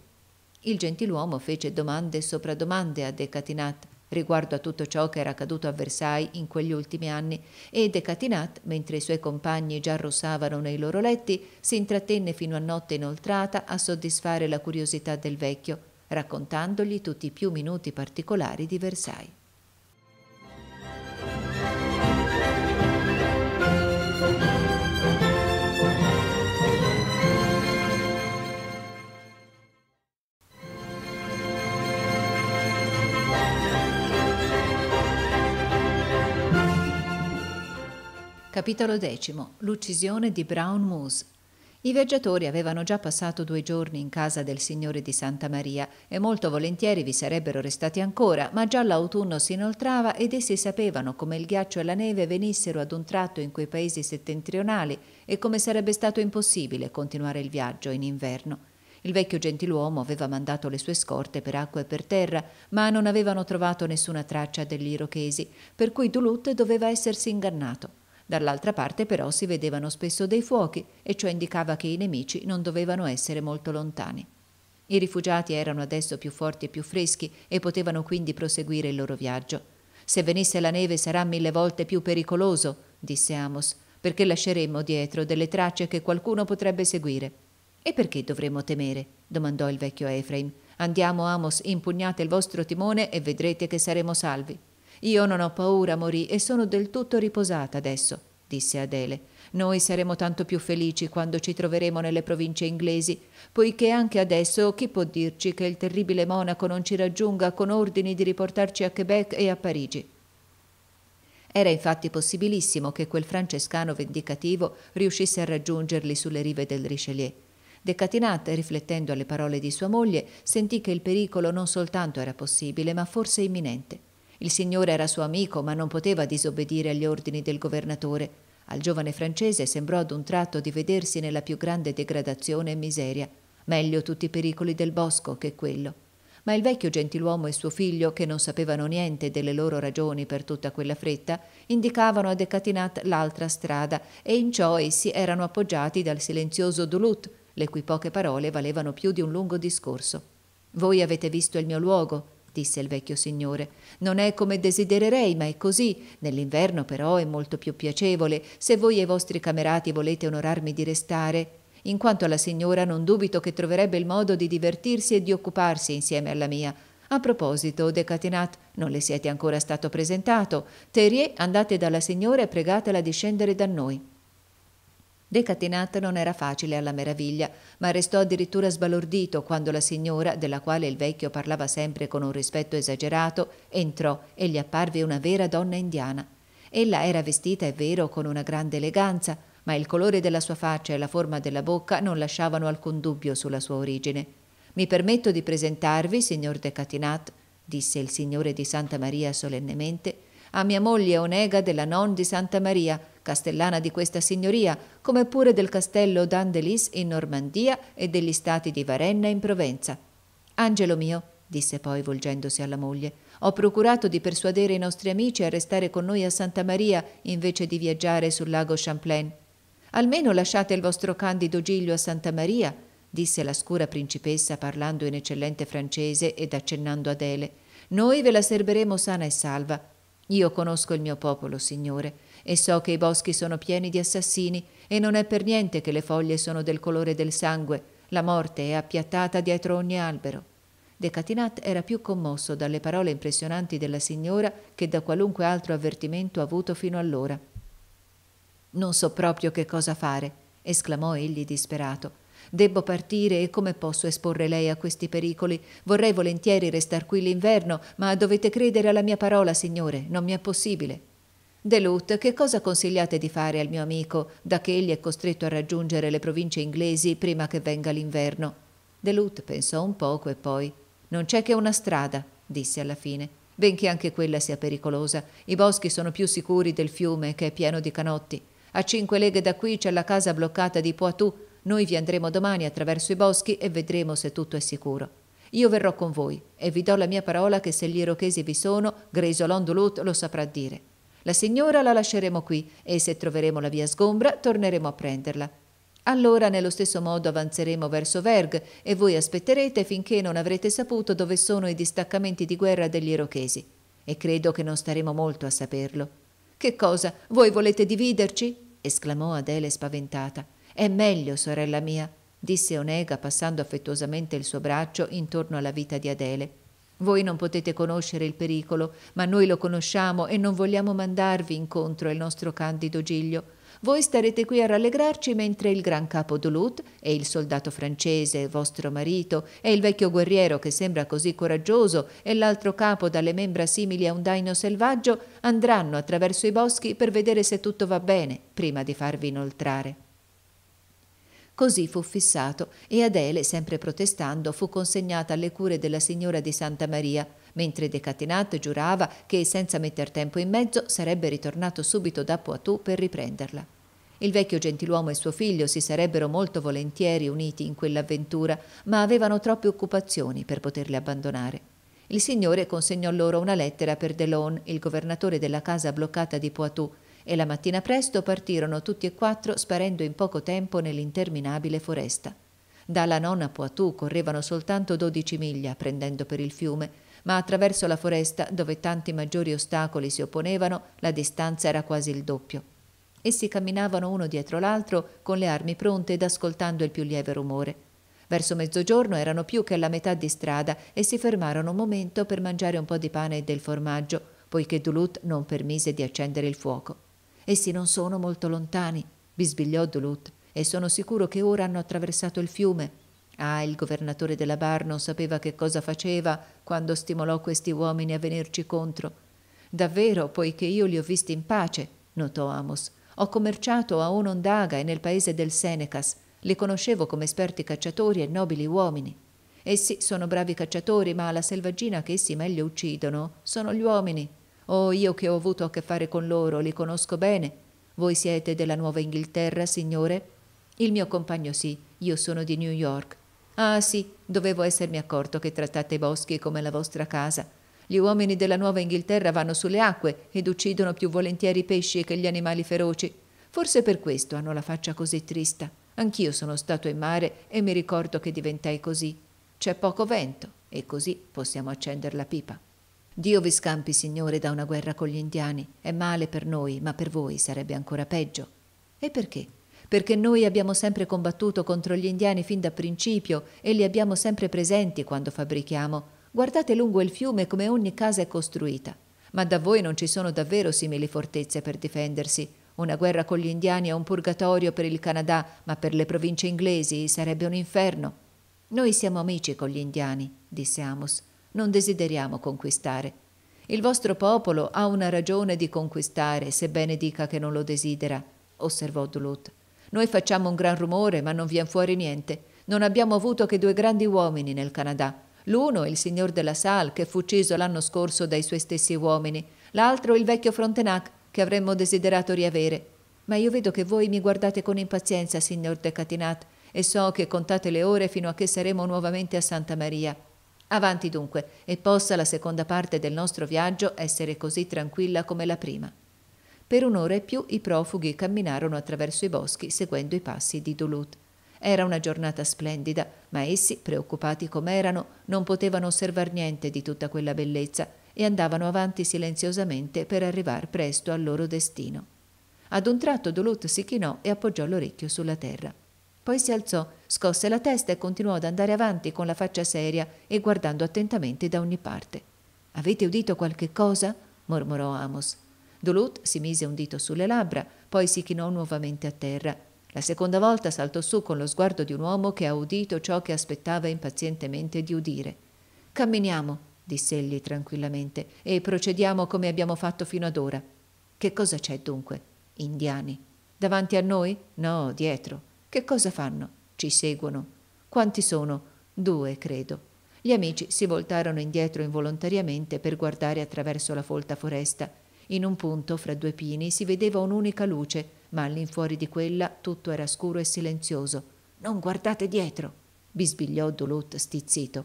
Il gentiluomo fece domande sopra domande a De Catinat riguardo a tutto ciò che era accaduto a Versailles in quegli ultimi anni e Decatinat, mentre i suoi compagni già russavano nei loro letti, si intrattenne fino a notte inoltrata a soddisfare la curiosità del vecchio, raccontandogli tutti i più minuti particolari di Versailles. Capitolo X. L'uccisione di Brown Moose. I viaggiatori avevano già passato due giorni in casa del Signore di Santa Maria e molto volentieri vi sarebbero restati ancora, ma già l'autunno si inoltrava ed essi sapevano come il ghiaccio e la neve venissero ad un tratto in quei paesi settentrionali e come sarebbe stato impossibile continuare il viaggio in inverno. Il vecchio gentiluomo aveva mandato le sue scorte per acqua e per terra, ma non avevano trovato nessuna traccia degli irochesi, per cui Duluth doveva essersi ingannato. Dall'altra parte però si vedevano spesso dei fuochi e ciò indicava che i nemici non dovevano essere molto lontani. I rifugiati erano adesso più forti e più freschi e potevano quindi proseguire il loro viaggio. Se venisse la neve sarà mille volte più pericoloso, disse Amos, perché lasceremmo dietro delle tracce che qualcuno potrebbe seguire. E perché dovremmo temere? domandò il vecchio Efraim. Andiamo, Amos, impugnate il vostro timone e vedrete che saremo salvi. Io non ho paura, morì, e sono del tutto riposata adesso, disse Adele. Noi saremo tanto più felici quando ci troveremo nelle province inglesi, poiché anche adesso chi può dirci che il terribile monaco non ci raggiunga con ordini di riportarci a Quebec e a Parigi? Era infatti possibilissimo che quel francescano vendicativo riuscisse a raggiungerli sulle rive del Richelieu. Decatinat, riflettendo alle parole di sua moglie, sentì che il pericolo non soltanto era possibile, ma forse imminente. Il signore era suo amico, ma non poteva disobbedire agli ordini del governatore. Al giovane francese sembrò ad un tratto di vedersi nella più grande degradazione e miseria, meglio tutti i pericoli del bosco che quello. Ma il vecchio gentiluomo e suo figlio, che non sapevano niente delle loro ragioni per tutta quella fretta, indicavano a Decatinat l'altra strada e in ciò essi erano appoggiati dal silenzioso Duluth, le cui poche parole valevano più di un lungo discorso. Voi avete visto il mio luogo, disse il vecchio signore. Non è come desidererei, ma è così. Nell'inverno però è molto più piacevole, se voi e i vostri camerati volete onorarmi di restare. In quanto alla signora, non dubito che troverebbe il modo di divertirsi e di occuparsi insieme alla mia. A proposito, Decatinat, non le siete ancora stato presentato. Terrier, andate dalla signora e pregatela di scendere da noi. Decatinat non era facile alla meraviglia, ma restò addirittura sbalordito quando la signora, della quale il vecchio parlava sempre con un rispetto esagerato, entrò e gli apparve una vera donna indiana. Ella era vestita, è vero, con una grande eleganza, ma il colore della sua faccia e la forma della bocca non lasciavano alcun dubbio sulla sua origine. Mi permetto di presentarvi, signor Decatinat, disse il signore di Santa Maria solennemente, a mia moglie Onega della Non di Santa Maria, castellana di questa signoria, come pure del castello d'Andelis in Normandia e degli stati di Varenna in Provenza. Angelo mio, disse poi volgendosi alla moglie, ho procurato di persuadere i nostri amici a restare con noi a Santa Maria invece di viaggiare sul lago Champlain. Almeno lasciate il vostro candido Giglio a Santa Maria, disse la scura principessa parlando in eccellente francese ed accennando ad Ele. Noi ve la serberemo sana e salva. Io conosco il mio popolo, Signore, e so che i boschi sono pieni di assassini, e non è per niente che le foglie sono del colore del sangue, la morte è appiattata dietro ogni albero. Decatinat era più commosso dalle parole impressionanti della signora che da qualunque altro avvertimento avuto fino allora. Non so proprio che cosa fare, esclamò egli disperato. Debbo partire e come posso esporre lei a questi pericoli? Vorrei volentieri restar qui l'inverno, ma dovete credere alla mia parola, signore, non mi è possibile. Delut, che cosa consigliate di fare al mio amico, da che egli è costretto a raggiungere le province inglesi prima che venga l'inverno? Delut pensò un poco e poi Non c'è che una strada, disse alla fine benché anche quella sia pericolosa. I boschi sono più sicuri del fiume che è pieno di canotti. A cinque leghe da qui c'è la casa bloccata di Poitou, noi vi andremo domani attraverso i boschi e vedremo se tutto è sicuro. Io verrò con voi e vi do la mia parola che se gli irochesi vi sono, Greisolon Dulut lo saprà dire. La signora la lasceremo qui e se troveremo la via sgombra torneremo a prenderla. Allora nello stesso modo avanzeremo verso Verg e voi aspetterete finché non avrete saputo dove sono i distaccamenti di guerra degli irochesi. E credo che non staremo molto a saperlo. Che cosa? Voi volete dividerci? esclamò Adele spaventata. È meglio, sorella mia, disse Onega passando affettuosamente il suo braccio intorno alla vita di Adele. Voi non potete conoscere il pericolo, ma noi lo conosciamo e non vogliamo mandarvi incontro il nostro candido Giglio. Voi starete qui a rallegrarci mentre il gran capo Duluth e il soldato francese, vostro marito, e il vecchio guerriero che sembra così coraggioso e l'altro capo dalle membra simili a un daino selvaggio andranno attraverso i boschi per vedere se tutto va bene prima di farvi inoltrare. Così fu fissato e Adele, sempre protestando, fu consegnata alle cure della signora di Santa Maria, mentre Decatinat giurava che, senza metter tempo in mezzo, sarebbe ritornato subito da Poitou per riprenderla. Il vecchio gentiluomo e suo figlio si sarebbero molto volentieri uniti in quell'avventura, ma avevano troppe occupazioni per poterle abbandonare. Il signore consegnò loro una lettera per Delon, il governatore della casa bloccata di Poitou, e la mattina presto partirono tutti e quattro sparendo in poco tempo nell'interminabile foresta. Dalla nonna Poitou correvano soltanto dodici miglia prendendo per il fiume, ma attraverso la foresta, dove tanti maggiori ostacoli si opponevano, la distanza era quasi il doppio. Essi camminavano uno dietro l'altro, con le armi pronte ed ascoltando il più lieve rumore. Verso mezzogiorno erano più che alla metà di strada e si fermarono un momento per mangiare un po' di pane e del formaggio, poiché Duluth non permise di accendere il fuoco. Essi non sono molto lontani, bisbigliò Duluth, e sono sicuro che ora hanno attraversato il fiume. Ah, il governatore della Bar non sapeva che cosa faceva quando stimolò questi uomini a venirci contro. Davvero, poiché io li ho visti in pace, notò Amos. Ho commerciato a Onondaga e nel paese del Senecas. Li conoscevo come esperti cacciatori e nobili uomini. Essi sono bravi cacciatori, ma la selvaggina che essi meglio uccidono sono gli uomini, Oh, io che ho avuto a che fare con loro, li conosco bene. Voi siete della Nuova Inghilterra, signore? Il mio compagno sì, io sono di New York. Ah sì, dovevo essermi accorto che trattate i boschi come la vostra casa. Gli uomini della Nuova Inghilterra vanno sulle acque ed uccidono più volentieri i pesci che gli animali feroci. Forse per questo hanno la faccia così trista. Anch'io sono stato in mare e mi ricordo che diventai così. C'è poco vento e così possiamo accendere la pipa. Dio vi scampi, Signore, da una guerra con gli indiani. È male per noi, ma per voi sarebbe ancora peggio. E perché? Perché noi abbiamo sempre combattuto contro gli indiani fin da principio e li abbiamo sempre presenti quando fabbrichiamo. Guardate lungo il fiume come ogni casa è costruita. Ma da voi non ci sono davvero simili fortezze per difendersi. Una guerra con gli indiani è un purgatorio per il Canadà, ma per le province inglesi sarebbe un inferno. Noi siamo amici con gli indiani, disse Amos non desideriamo conquistare. Il vostro popolo ha una ragione di conquistare, sebbene dica che non lo desidera, osservò Duluth. Noi facciamo un gran rumore, ma non vien fuori niente. Non abbiamo avuto che due grandi uomini nel Canada. L'uno, il signor de la Salle, che fu ucciso l'anno scorso dai suoi stessi uomini, l'altro, il vecchio Frontenac, che avremmo desiderato riavere. Ma io vedo che voi mi guardate con impazienza, signor de Catinat, e so che contate le ore fino a che saremo nuovamente a Santa Maria. Avanti dunque, e possa la seconda parte del nostro viaggio essere così tranquilla come la prima. Per un'ora e più i profughi camminarono attraverso i boschi seguendo i passi di Duluth. Era una giornata splendida, ma essi, preoccupati com'erano, non potevano osservar niente di tutta quella bellezza e andavano avanti silenziosamente per arrivare presto al loro destino. Ad un tratto Duluth si chinò e appoggiò l'orecchio sulla terra. Poi si alzò, scosse la testa e continuò ad andare avanti con la faccia seria e guardando attentamente da ogni parte. Avete udito qualche cosa? mormorò Amos. Duluth si mise un dito sulle labbra, poi si chinò nuovamente a terra. La seconda volta saltò su con lo sguardo di un uomo che ha udito ciò che aspettava impazientemente di udire. Camminiamo, disse egli tranquillamente, e procediamo come abbiamo fatto fino ad ora. Che cosa c'è dunque? Indiani. Davanti a noi? No, dietro. Che cosa fanno? Ci seguono. Quanti sono? Due, credo. Gli amici si voltarono indietro involontariamente per guardare attraverso la folta foresta. In un punto, fra due pini, si vedeva un'unica luce, ma all'infuori di quella tutto era scuro e silenzioso. Non guardate dietro, bisbigliò Duluth stizzito.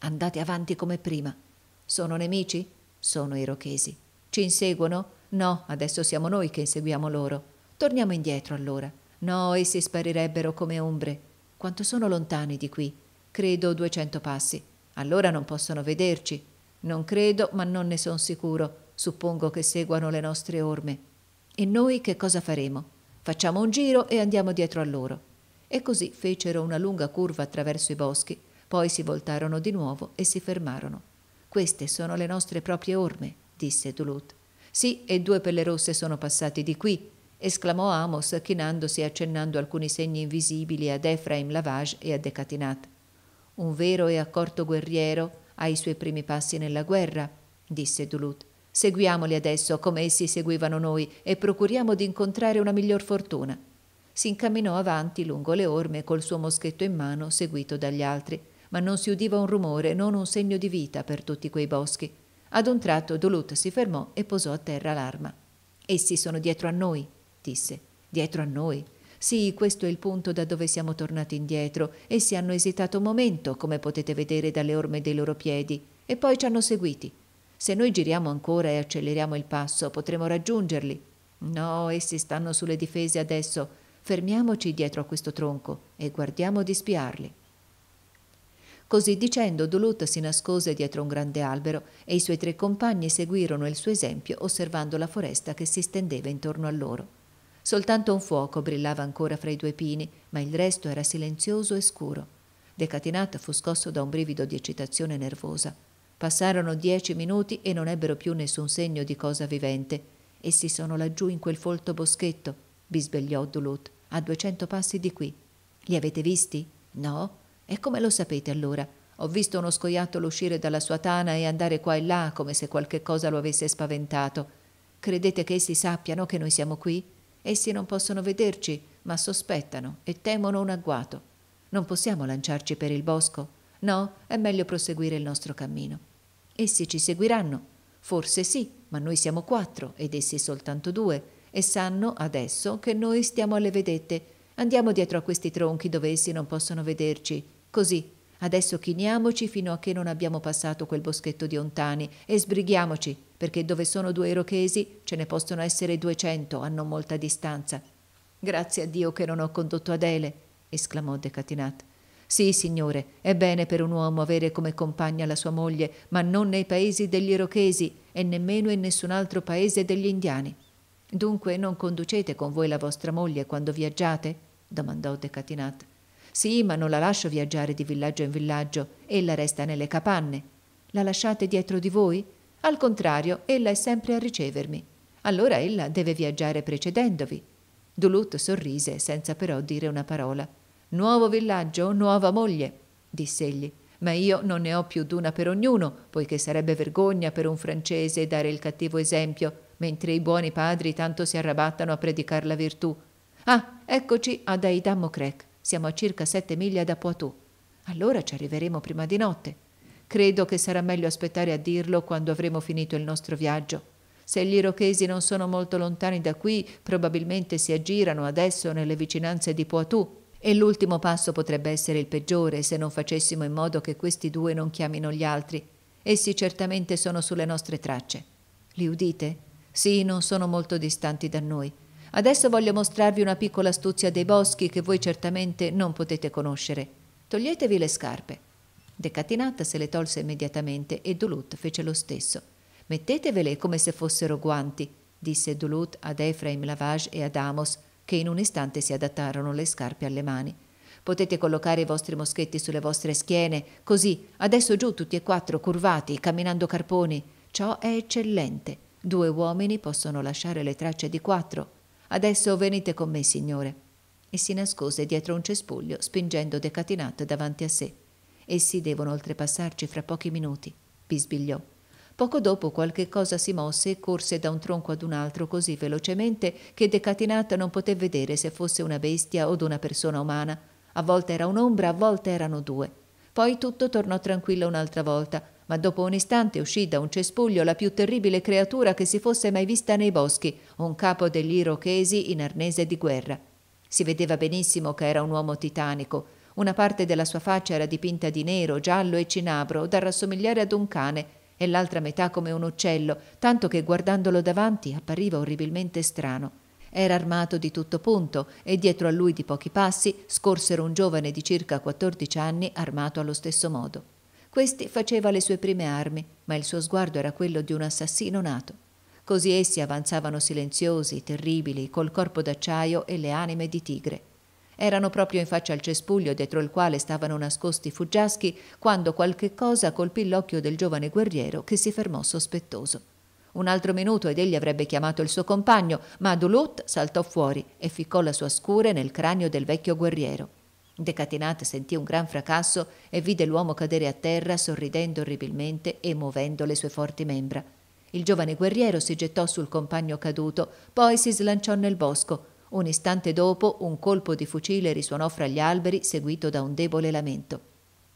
Andate avanti come prima. Sono nemici? Sono irochesi. Ci inseguono? No, adesso siamo noi che inseguiamo loro. Torniamo indietro allora. No, essi sparirebbero come ombre. Quanto sono lontani di qui? Credo duecento passi. Allora non possono vederci. Non credo, ma non ne son sicuro. Suppongo che seguano le nostre orme. E noi che cosa faremo? Facciamo un giro e andiamo dietro a loro. E così fecero una lunga curva attraverso i boschi, poi si voltarono di nuovo e si fermarono. Queste sono le nostre proprie orme, disse Duluth. Sì, e due pelle rosse sono passati di qui, esclamò Amos, chinandosi e accennando alcuni segni invisibili ad Efraim Lavage e a Decatinat. Un vero e accorto guerriero ha i suoi primi passi nella guerra, disse Duluth. Seguiamoli adesso come essi seguivano noi e procuriamo di incontrare una miglior fortuna. Si incamminò avanti lungo le orme col suo moschetto in mano, seguito dagli altri, ma non si udiva un rumore, non un segno di vita per tutti quei boschi. Ad un tratto Duluth si fermò e posò a terra l'arma. Essi sono dietro a noi, disse. Dietro a noi. Sì, questo è il punto da dove siamo tornati indietro. Essi hanno esitato un momento, come potete vedere dalle orme dei loro piedi, e poi ci hanno seguiti. Se noi giriamo ancora e acceleriamo il passo, potremo raggiungerli. No, essi stanno sulle difese adesso. Fermiamoci dietro a questo tronco e guardiamo di spiarli. Così dicendo, Duluth si nascose dietro un grande albero e i suoi tre compagni seguirono il suo esempio osservando la foresta che si stendeva intorno a loro. Soltanto un fuoco brillava ancora fra i due pini, ma il resto era silenzioso e scuro. Decatinat fu scosso da un brivido di eccitazione nervosa. Passarono dieci minuti e non ebbero più nessun segno di cosa vivente. Essi sono laggiù in quel folto boschetto, bisbegliò Dulut, a duecento passi di qui. Li avete visti? No? E come lo sapete allora? Ho visto uno scoiattolo uscire dalla sua tana e andare qua e là come se qualche cosa lo avesse spaventato. Credete che essi sappiano che noi siamo qui? Essi non possono vederci, ma sospettano e temono un agguato. Non possiamo lanciarci per il bosco. No, è meglio proseguire il nostro cammino. Essi ci seguiranno. Forse sì, ma noi siamo quattro ed essi soltanto due, e sanno adesso che noi stiamo alle vedette. Andiamo dietro a questi tronchi dove essi non possono vederci. Così, adesso chiniamoci fino a che non abbiamo passato quel boschetto di ontani e sbrighiamoci perché dove sono due irochesi ce ne possono essere duecento a non molta distanza. Grazie a Dio che non ho condotto Adele, esclamò Decatinat. Sì, signore, è bene per un uomo avere come compagna la sua moglie, ma non nei paesi degli irochesi e nemmeno in nessun altro paese degli indiani. Dunque non conducete con voi la vostra moglie quando viaggiate? domandò Decatinat. Sì, ma non la lascio viaggiare di villaggio in villaggio, ella resta nelle capanne. La lasciate dietro di voi? Al contrario, ella è sempre a ricevermi. Allora ella deve viaggiare precedendovi. Duluth sorrise senza però dire una parola. Nuovo villaggio, nuova moglie, disse egli, ma io non ne ho più d'una per ognuno, poiché sarebbe vergogna per un francese dare il cattivo esempio, mentre i buoni padri tanto si arrabattano a predicar la virtù. Ah, eccoci ad Aidammo siamo a circa sette miglia da Poitou. Allora ci arriveremo prima di notte. Credo che sarà meglio aspettare a dirlo quando avremo finito il nostro viaggio. Se gli irochesi non sono molto lontani da qui, probabilmente si aggirano adesso nelle vicinanze di Poitou. E l'ultimo passo potrebbe essere il peggiore se non facessimo in modo che questi due non chiamino gli altri. Essi certamente sono sulle nostre tracce. Li udite? Sì, non sono molto distanti da noi. Adesso voglio mostrarvi una piccola astuzia dei boschi che voi certamente non potete conoscere. Toglietevi le scarpe. Decatinata se le tolse immediatamente e Duluth fece lo stesso. Mettetevele come se fossero guanti, disse Duluth ad Efraim Lavage e ad Amos, che in un istante si adattarono le scarpe alle mani. Potete collocare i vostri moschetti sulle vostre schiene, così, adesso giù tutti e quattro, curvati, camminando carponi. Ciò è eccellente. Due uomini possono lasciare le tracce di quattro. Adesso venite con me, signore. E si nascose dietro un cespuglio, spingendo Decatinat davanti a sé. Essi devono oltrepassarci fra pochi minuti, bisbigliò. Poco dopo qualche cosa si mosse e corse da un tronco ad un altro così velocemente che Decatinata non poté vedere se fosse una bestia o d'una persona umana. A volte era un'ombra, a volte erano due. Poi tutto tornò tranquillo un'altra volta, ma dopo un istante uscì da un cespuglio la più terribile creatura che si fosse mai vista nei boschi, un capo degli irochesi in arnese di guerra. Si vedeva benissimo che era un uomo titanico, una parte della sua faccia era dipinta di nero, giallo e cinabro, da rassomigliare ad un cane, e l'altra metà come un uccello, tanto che guardandolo davanti appariva orribilmente strano. Era armato di tutto punto e dietro a lui di pochi passi scorsero un giovane di circa 14 anni armato allo stesso modo. Questi faceva le sue prime armi, ma il suo sguardo era quello di un assassino nato. Così essi avanzavano silenziosi, terribili, col corpo d'acciaio e le anime di tigre. Erano proprio in faccia al cespuglio dietro il quale stavano nascosti i fuggiaschi quando qualche cosa colpì l'occhio del giovane guerriero che si fermò sospettoso. Un altro minuto ed egli avrebbe chiamato il suo compagno, ma Dulot saltò fuori e ficcò la sua scure nel cranio del vecchio guerriero. Decatinat sentì un gran fracasso e vide l'uomo cadere a terra sorridendo orribilmente e muovendo le sue forti membra. Il giovane guerriero si gettò sul compagno caduto, poi si slanciò nel bosco, un istante dopo un colpo di fucile risuonò fra gli alberi, seguito da un debole lamento.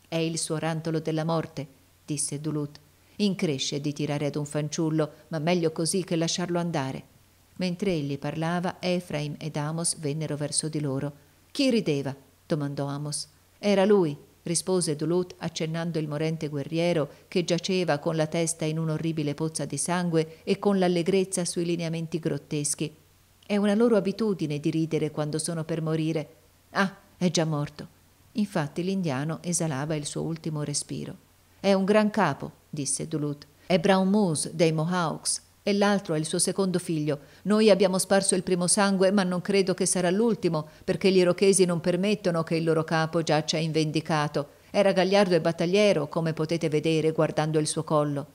È il suo rantolo della morte, disse Duluth. Incresce di tirare ad un fanciullo, ma meglio così che lasciarlo andare. Mentre egli parlava, Efraim ed Amos vennero verso di loro. Chi rideva? domandò Amos. Era lui, rispose Duluth accennando il morente guerriero che giaceva con la testa in un'orribile pozza di sangue e con l'allegrezza sui lineamenti grotteschi è una loro abitudine di ridere quando sono per morire. Ah, è già morto. Infatti l'indiano esalava il suo ultimo respiro. È un gran capo, disse Duluth. È Brown Moose dei Mohawks e l'altro è il suo secondo figlio. Noi abbiamo sparso il primo sangue, ma non credo che sarà l'ultimo, perché gli irochesi non permettono che il loro capo giaccia invendicato. Era gagliardo e battagliero, come potete vedere guardando il suo collo.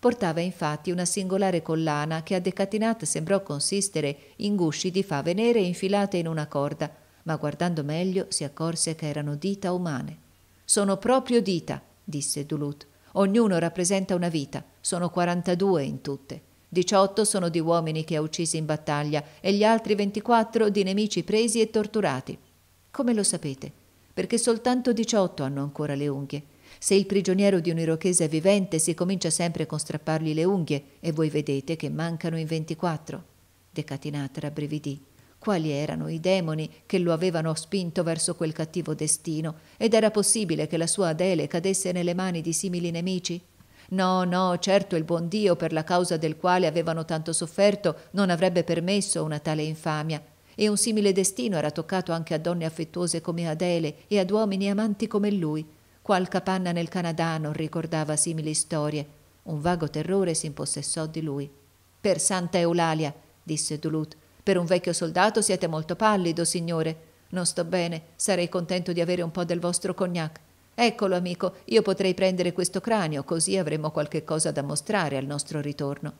Portava infatti una singolare collana che a Decatinat sembrò consistere in gusci di fave nere infilate in una corda, ma guardando meglio si accorse che erano dita umane. Sono proprio dita, disse Duluth. Ognuno rappresenta una vita, sono 42 in tutte. 18 sono di uomini che ha uccisi in battaglia e gli altri 24 di nemici presi e torturati. Come lo sapete? Perché soltanto 18 hanno ancora le unghie se il prigioniero di un irochese è vivente si comincia sempre con strappargli le unghie e voi vedete che mancano in 24. Decatinat rabbrividì. Quali erano i demoni che lo avevano spinto verso quel cattivo destino? Ed era possibile che la sua Adele cadesse nelle mani di simili nemici? No, no, certo il buon Dio, per la causa del quale avevano tanto sofferto, non avrebbe permesso una tale infamia. E un simile destino era toccato anche a donne affettuose come Adele e ad uomini amanti come lui. Qual capanna nel Canadà non ricordava simili storie. Un vago terrore si impossessò di lui. Per Santa Eulalia, disse Duluth, per un vecchio soldato siete molto pallido, signore. Non sto bene, sarei contento di avere un po' del vostro cognac. Eccolo, amico, io potrei prendere questo cranio, così avremo qualche cosa da mostrare al nostro ritorno.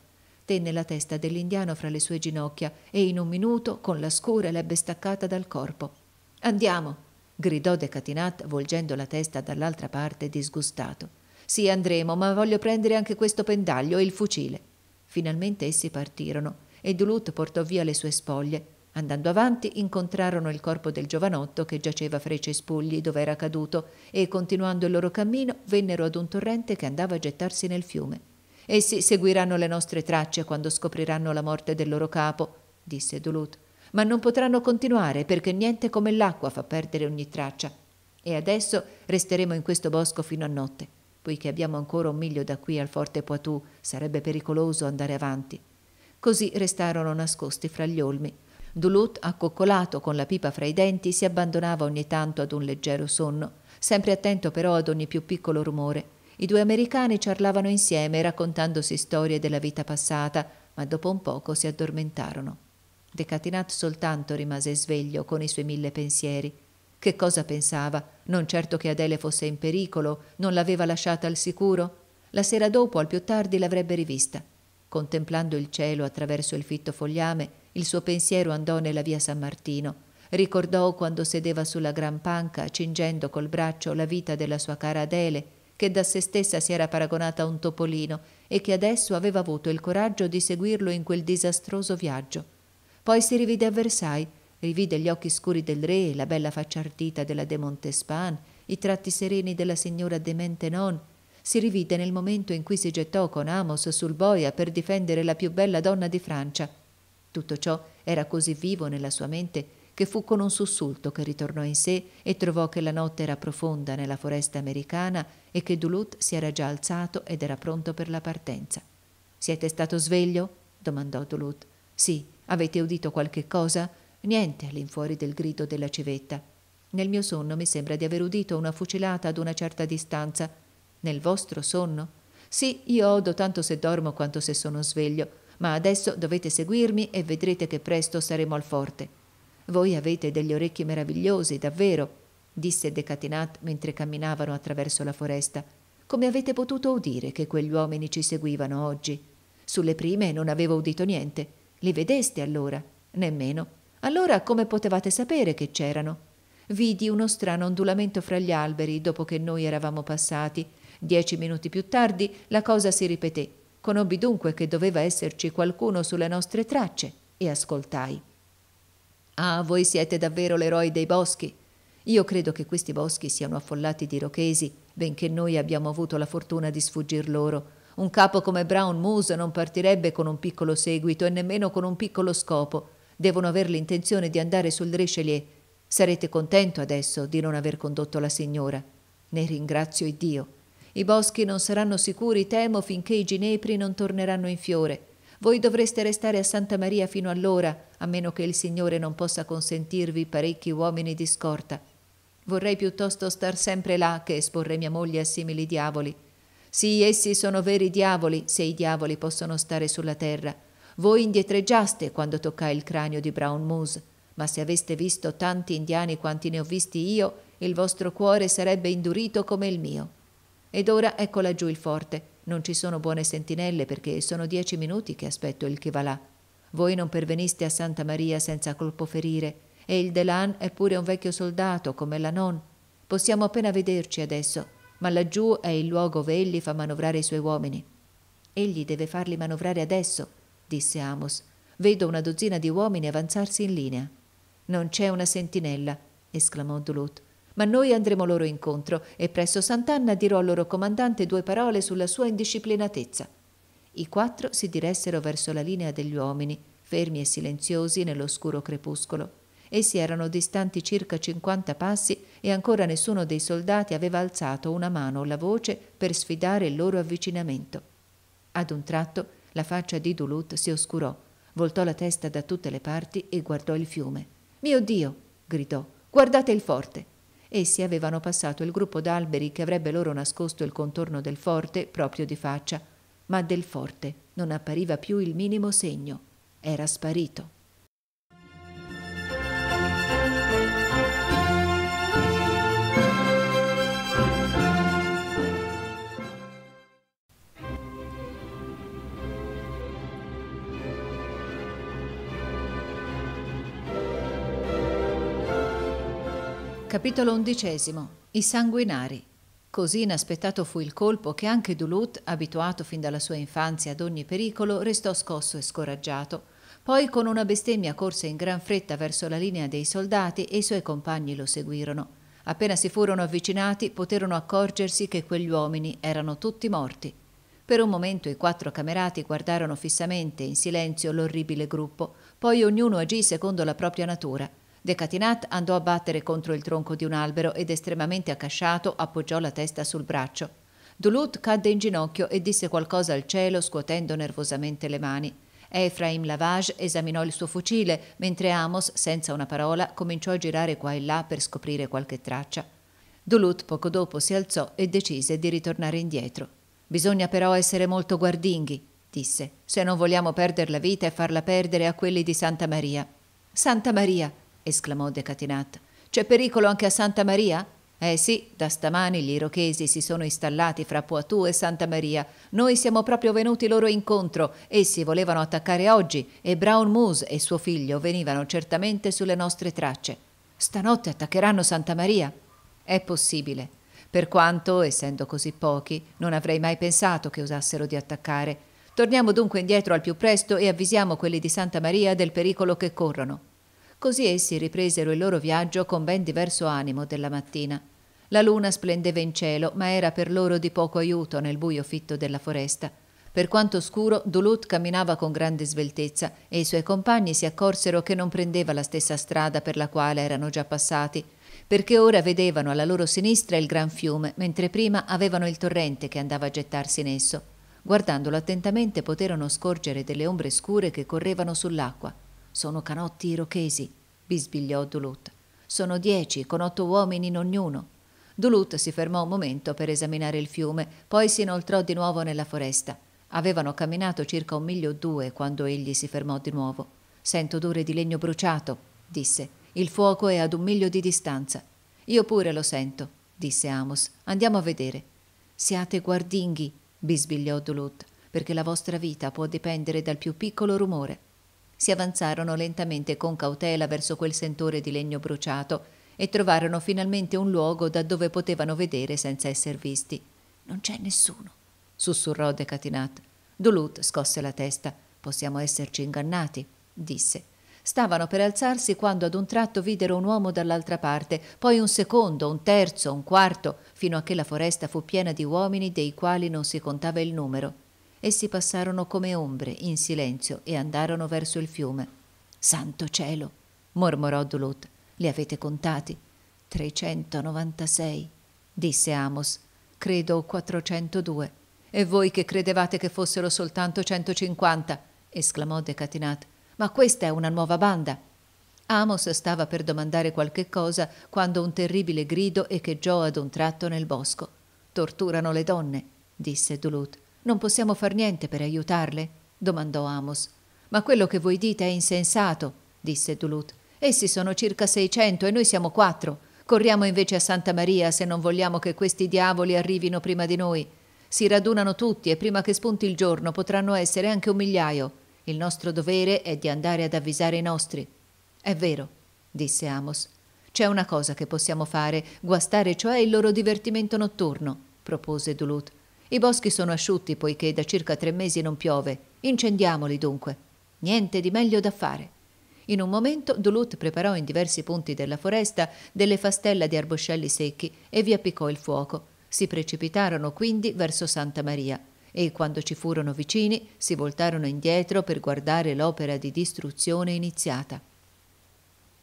Tenne la testa dell'indiano fra le sue ginocchia e in un minuto, con la scura, l'ebbe staccata dal corpo. Andiamo, gridò Decatinat volgendo la testa dall'altra parte disgustato. Sì, andremo, ma voglio prendere anche questo pendaglio e il fucile. Finalmente essi partirono e Dulut portò via le sue spoglie. Andando avanti incontrarono il corpo del giovanotto che giaceva fra i cespugli dove era caduto e continuando il loro cammino vennero ad un torrente che andava a gettarsi nel fiume. Essi seguiranno le nostre tracce quando scopriranno la morte del loro capo, disse Duluth ma non potranno continuare perché niente come l'acqua fa perdere ogni traccia. E adesso resteremo in questo bosco fino a notte, poiché abbiamo ancora un miglio da qui al forte Poitou, sarebbe pericoloso andare avanti. Così restarono nascosti fra gli olmi. Duluth, accoccolato con la pipa fra i denti, si abbandonava ogni tanto ad un leggero sonno, sempre attento però ad ogni più piccolo rumore. I due americani ciarlavano insieme raccontandosi storie della vita passata, ma dopo un poco si addormentarono. Decatinat soltanto rimase sveglio con i suoi mille pensieri. Che cosa pensava? Non certo che Adele fosse in pericolo, non l'aveva lasciata al sicuro? La sera dopo, al più tardi, l'avrebbe rivista. Contemplando il cielo attraverso il fitto fogliame, il suo pensiero andò nella via San Martino. Ricordò quando sedeva sulla gran panca, cingendo col braccio la vita della sua cara Adele, che da se stessa si era paragonata a un topolino e che adesso aveva avuto il coraggio di seguirlo in quel disastroso viaggio. Poi si rivide a Versailles, rivide gli occhi scuri del re, la bella faccia ardita della de Montespan, i tratti sereni della signora de Mentenon, si rivide nel momento in cui si gettò con Amos sul boia per difendere la più bella donna di Francia. Tutto ciò era così vivo nella sua mente che fu con un sussulto che ritornò in sé e trovò che la notte era profonda nella foresta americana e che Duluth si era già alzato ed era pronto per la partenza. Siete stato sveglio? domandò Duluth. Sì, Avete udito qualche cosa? Niente all'infuori del grido della civetta. Nel mio sonno mi sembra di aver udito una fucilata ad una certa distanza. Nel vostro sonno? Sì, io odo tanto se dormo quanto se sono sveglio, ma adesso dovete seguirmi e vedrete che presto saremo al forte. Voi avete degli orecchi meravigliosi, davvero, disse Decatinat mentre camminavano attraverso la foresta. Come avete potuto udire che quegli uomini ci seguivano oggi? Sulle prime non avevo udito niente li vedeste allora? Nemmeno. Allora come potevate sapere che c'erano? Vidi uno strano ondulamento fra gli alberi dopo che noi eravamo passati. Dieci minuti più tardi la cosa si ripeté. Conobbi dunque che doveva esserci qualcuno sulle nostre tracce e ascoltai. Ah, voi siete davvero l'eroe dei boschi. Io credo che questi boschi siano affollati di rochesi, benché noi abbiamo avuto la fortuna di sfuggir loro. Un capo come Brown Moose non partirebbe con un piccolo seguito e nemmeno con un piccolo scopo. Devono aver l'intenzione di andare sul Richelieu. Sarete contento adesso di non aver condotto la signora. Ne ringrazio il Dio. I boschi non saranno sicuri, temo, finché i ginepri non torneranno in fiore. Voi dovreste restare a Santa Maria fino allora, a meno che il Signore non possa consentirvi parecchi uomini di scorta. Vorrei piuttosto star sempre là che esporre mia moglie a simili diavoli. Sì, essi sono veri diavoli, se i diavoli possono stare sulla terra. Voi indietreggiaste quando toccai il cranio di Brown Moose, ma se aveste visto tanti indiani quanti ne ho visti io, il vostro cuore sarebbe indurito come il mio. Ed ora ecco laggiù il forte. Non ci sono buone sentinelle perché sono dieci minuti che aspetto il che va là. Voi non perveniste a Santa Maria senza colpo ferire, e il Delan è pure un vecchio soldato come la non. Possiamo appena vederci adesso ma laggiù è il luogo ove egli fa manovrare i suoi uomini. Egli deve farli manovrare adesso, disse Amos. Vedo una dozzina di uomini avanzarsi in linea. Non c'è una sentinella, esclamò Duluth. Ma noi andremo loro incontro e presso Sant'Anna dirò al loro comandante due parole sulla sua indisciplinatezza. I quattro si diressero verso la linea degli uomini, fermi e silenziosi nell'oscuro crepuscolo. Essi erano distanti circa 50 passi e ancora nessuno dei soldati aveva alzato una mano o la voce per sfidare il loro avvicinamento. Ad un tratto la faccia di Duluth si oscurò, voltò la testa da tutte le parti e guardò il fiume. Mio Dio! gridò. Guardate il forte! Essi avevano passato il gruppo d'alberi che avrebbe loro nascosto il contorno del forte proprio di faccia, ma del forte non appariva più il minimo segno. Era sparito. Capitolo undicesimo. I sanguinari. Così inaspettato fu il colpo che anche Duluth, abituato fin dalla sua infanzia ad ogni pericolo, restò scosso e scoraggiato. Poi con una bestemmia corse in gran fretta verso la linea dei soldati e i suoi compagni lo seguirono. Appena si furono avvicinati, poterono accorgersi che quegli uomini erano tutti morti. Per un momento i quattro camerati guardarono fissamente in silenzio l'orribile gruppo, poi ognuno agì secondo la propria natura. Decatinat andò a battere contro il tronco di un albero ed estremamente accasciato appoggiò la testa sul braccio. Duluth cadde in ginocchio e disse qualcosa al cielo scuotendo nervosamente le mani. Efraim Lavage esaminò il suo fucile, mentre Amos, senza una parola, cominciò a girare qua e là per scoprire qualche traccia. Duluth poco dopo si alzò e decise di ritornare indietro. Bisogna però essere molto guardinghi, disse, se non vogliamo perdere la vita e farla perdere a quelli di Santa Maria. Santa Maria, esclamò Decatinat. C'è pericolo anche a Santa Maria? Eh sì, da stamani gli irochesi si sono installati fra Poitou e Santa Maria. Noi siamo proprio venuti loro incontro. Essi volevano attaccare oggi e Brown Moose e suo figlio venivano certamente sulle nostre tracce. Stanotte attaccheranno Santa Maria? È possibile. Per quanto, essendo così pochi, non avrei mai pensato che usassero di attaccare. Torniamo dunque indietro al più presto e avvisiamo quelli di Santa Maria del pericolo che corrono. Così essi ripresero il loro viaggio con ben diverso animo della mattina. La luna splendeva in cielo, ma era per loro di poco aiuto nel buio fitto della foresta. Per quanto scuro, Duluth camminava con grande sveltezza e i suoi compagni si accorsero che non prendeva la stessa strada per la quale erano già passati, perché ora vedevano alla loro sinistra il gran fiume, mentre prima avevano il torrente che andava a gettarsi in esso. Guardandolo attentamente poterono scorgere delle ombre scure che correvano sull'acqua. Sono canotti irochesi, bisbigliò Duluth. Sono dieci, con otto uomini in ognuno. Duluth si fermò un momento per esaminare il fiume, poi si inoltrò di nuovo nella foresta. Avevano camminato circa un miglio o due quando egli si fermò di nuovo. Sento odore di legno bruciato, disse. Il fuoco è ad un miglio di distanza. Io pure lo sento, disse Amos. Andiamo a vedere. Siate guardinghi, bisbigliò Duluth, perché la vostra vita può dipendere dal più piccolo rumore si avanzarono lentamente con cautela verso quel sentore di legno bruciato e trovarono finalmente un luogo da dove potevano vedere senza esser visti. Non c'è nessuno, sussurrò Decatinat. Duluth scosse la testa. Possiamo esserci ingannati, disse. Stavano per alzarsi quando ad un tratto videro un uomo dall'altra parte, poi un secondo, un terzo, un quarto, fino a che la foresta fu piena di uomini dei quali non si contava il numero. Essi passarono come ombre, in silenzio, e andarono verso il fiume. Santo cielo! mormorò Duluth. Li avete contati? 396, disse Amos. Credo 402. E voi che credevate che fossero soltanto 150, esclamò Decatinat. Ma questa è una nuova banda. Amos stava per domandare qualche cosa quando un terribile grido echeggiò ad un tratto nel bosco. Torturano le donne, disse Duluth. Non possiamo far niente per aiutarle? domandò Amos. Ma quello che voi dite è insensato, disse Duluth. Essi sono circa seicento e noi siamo quattro. Corriamo invece a Santa Maria se non vogliamo che questi diavoli arrivino prima di noi. Si radunano tutti e prima che spunti il giorno potranno essere anche un migliaio. Il nostro dovere è di andare ad avvisare i nostri. È vero, disse Amos. C'è una cosa che possiamo fare, guastare cioè il loro divertimento notturno, propose Duluth. I boschi sono asciutti poiché da circa tre mesi non piove. Incendiamoli dunque. Niente di meglio da fare. In un momento Duluth preparò in diversi punti della foresta delle fastella di arboscelli secchi e vi appiccò il fuoco. Si precipitarono quindi verso Santa Maria e quando ci furono vicini si voltarono indietro per guardare l'opera di distruzione iniziata.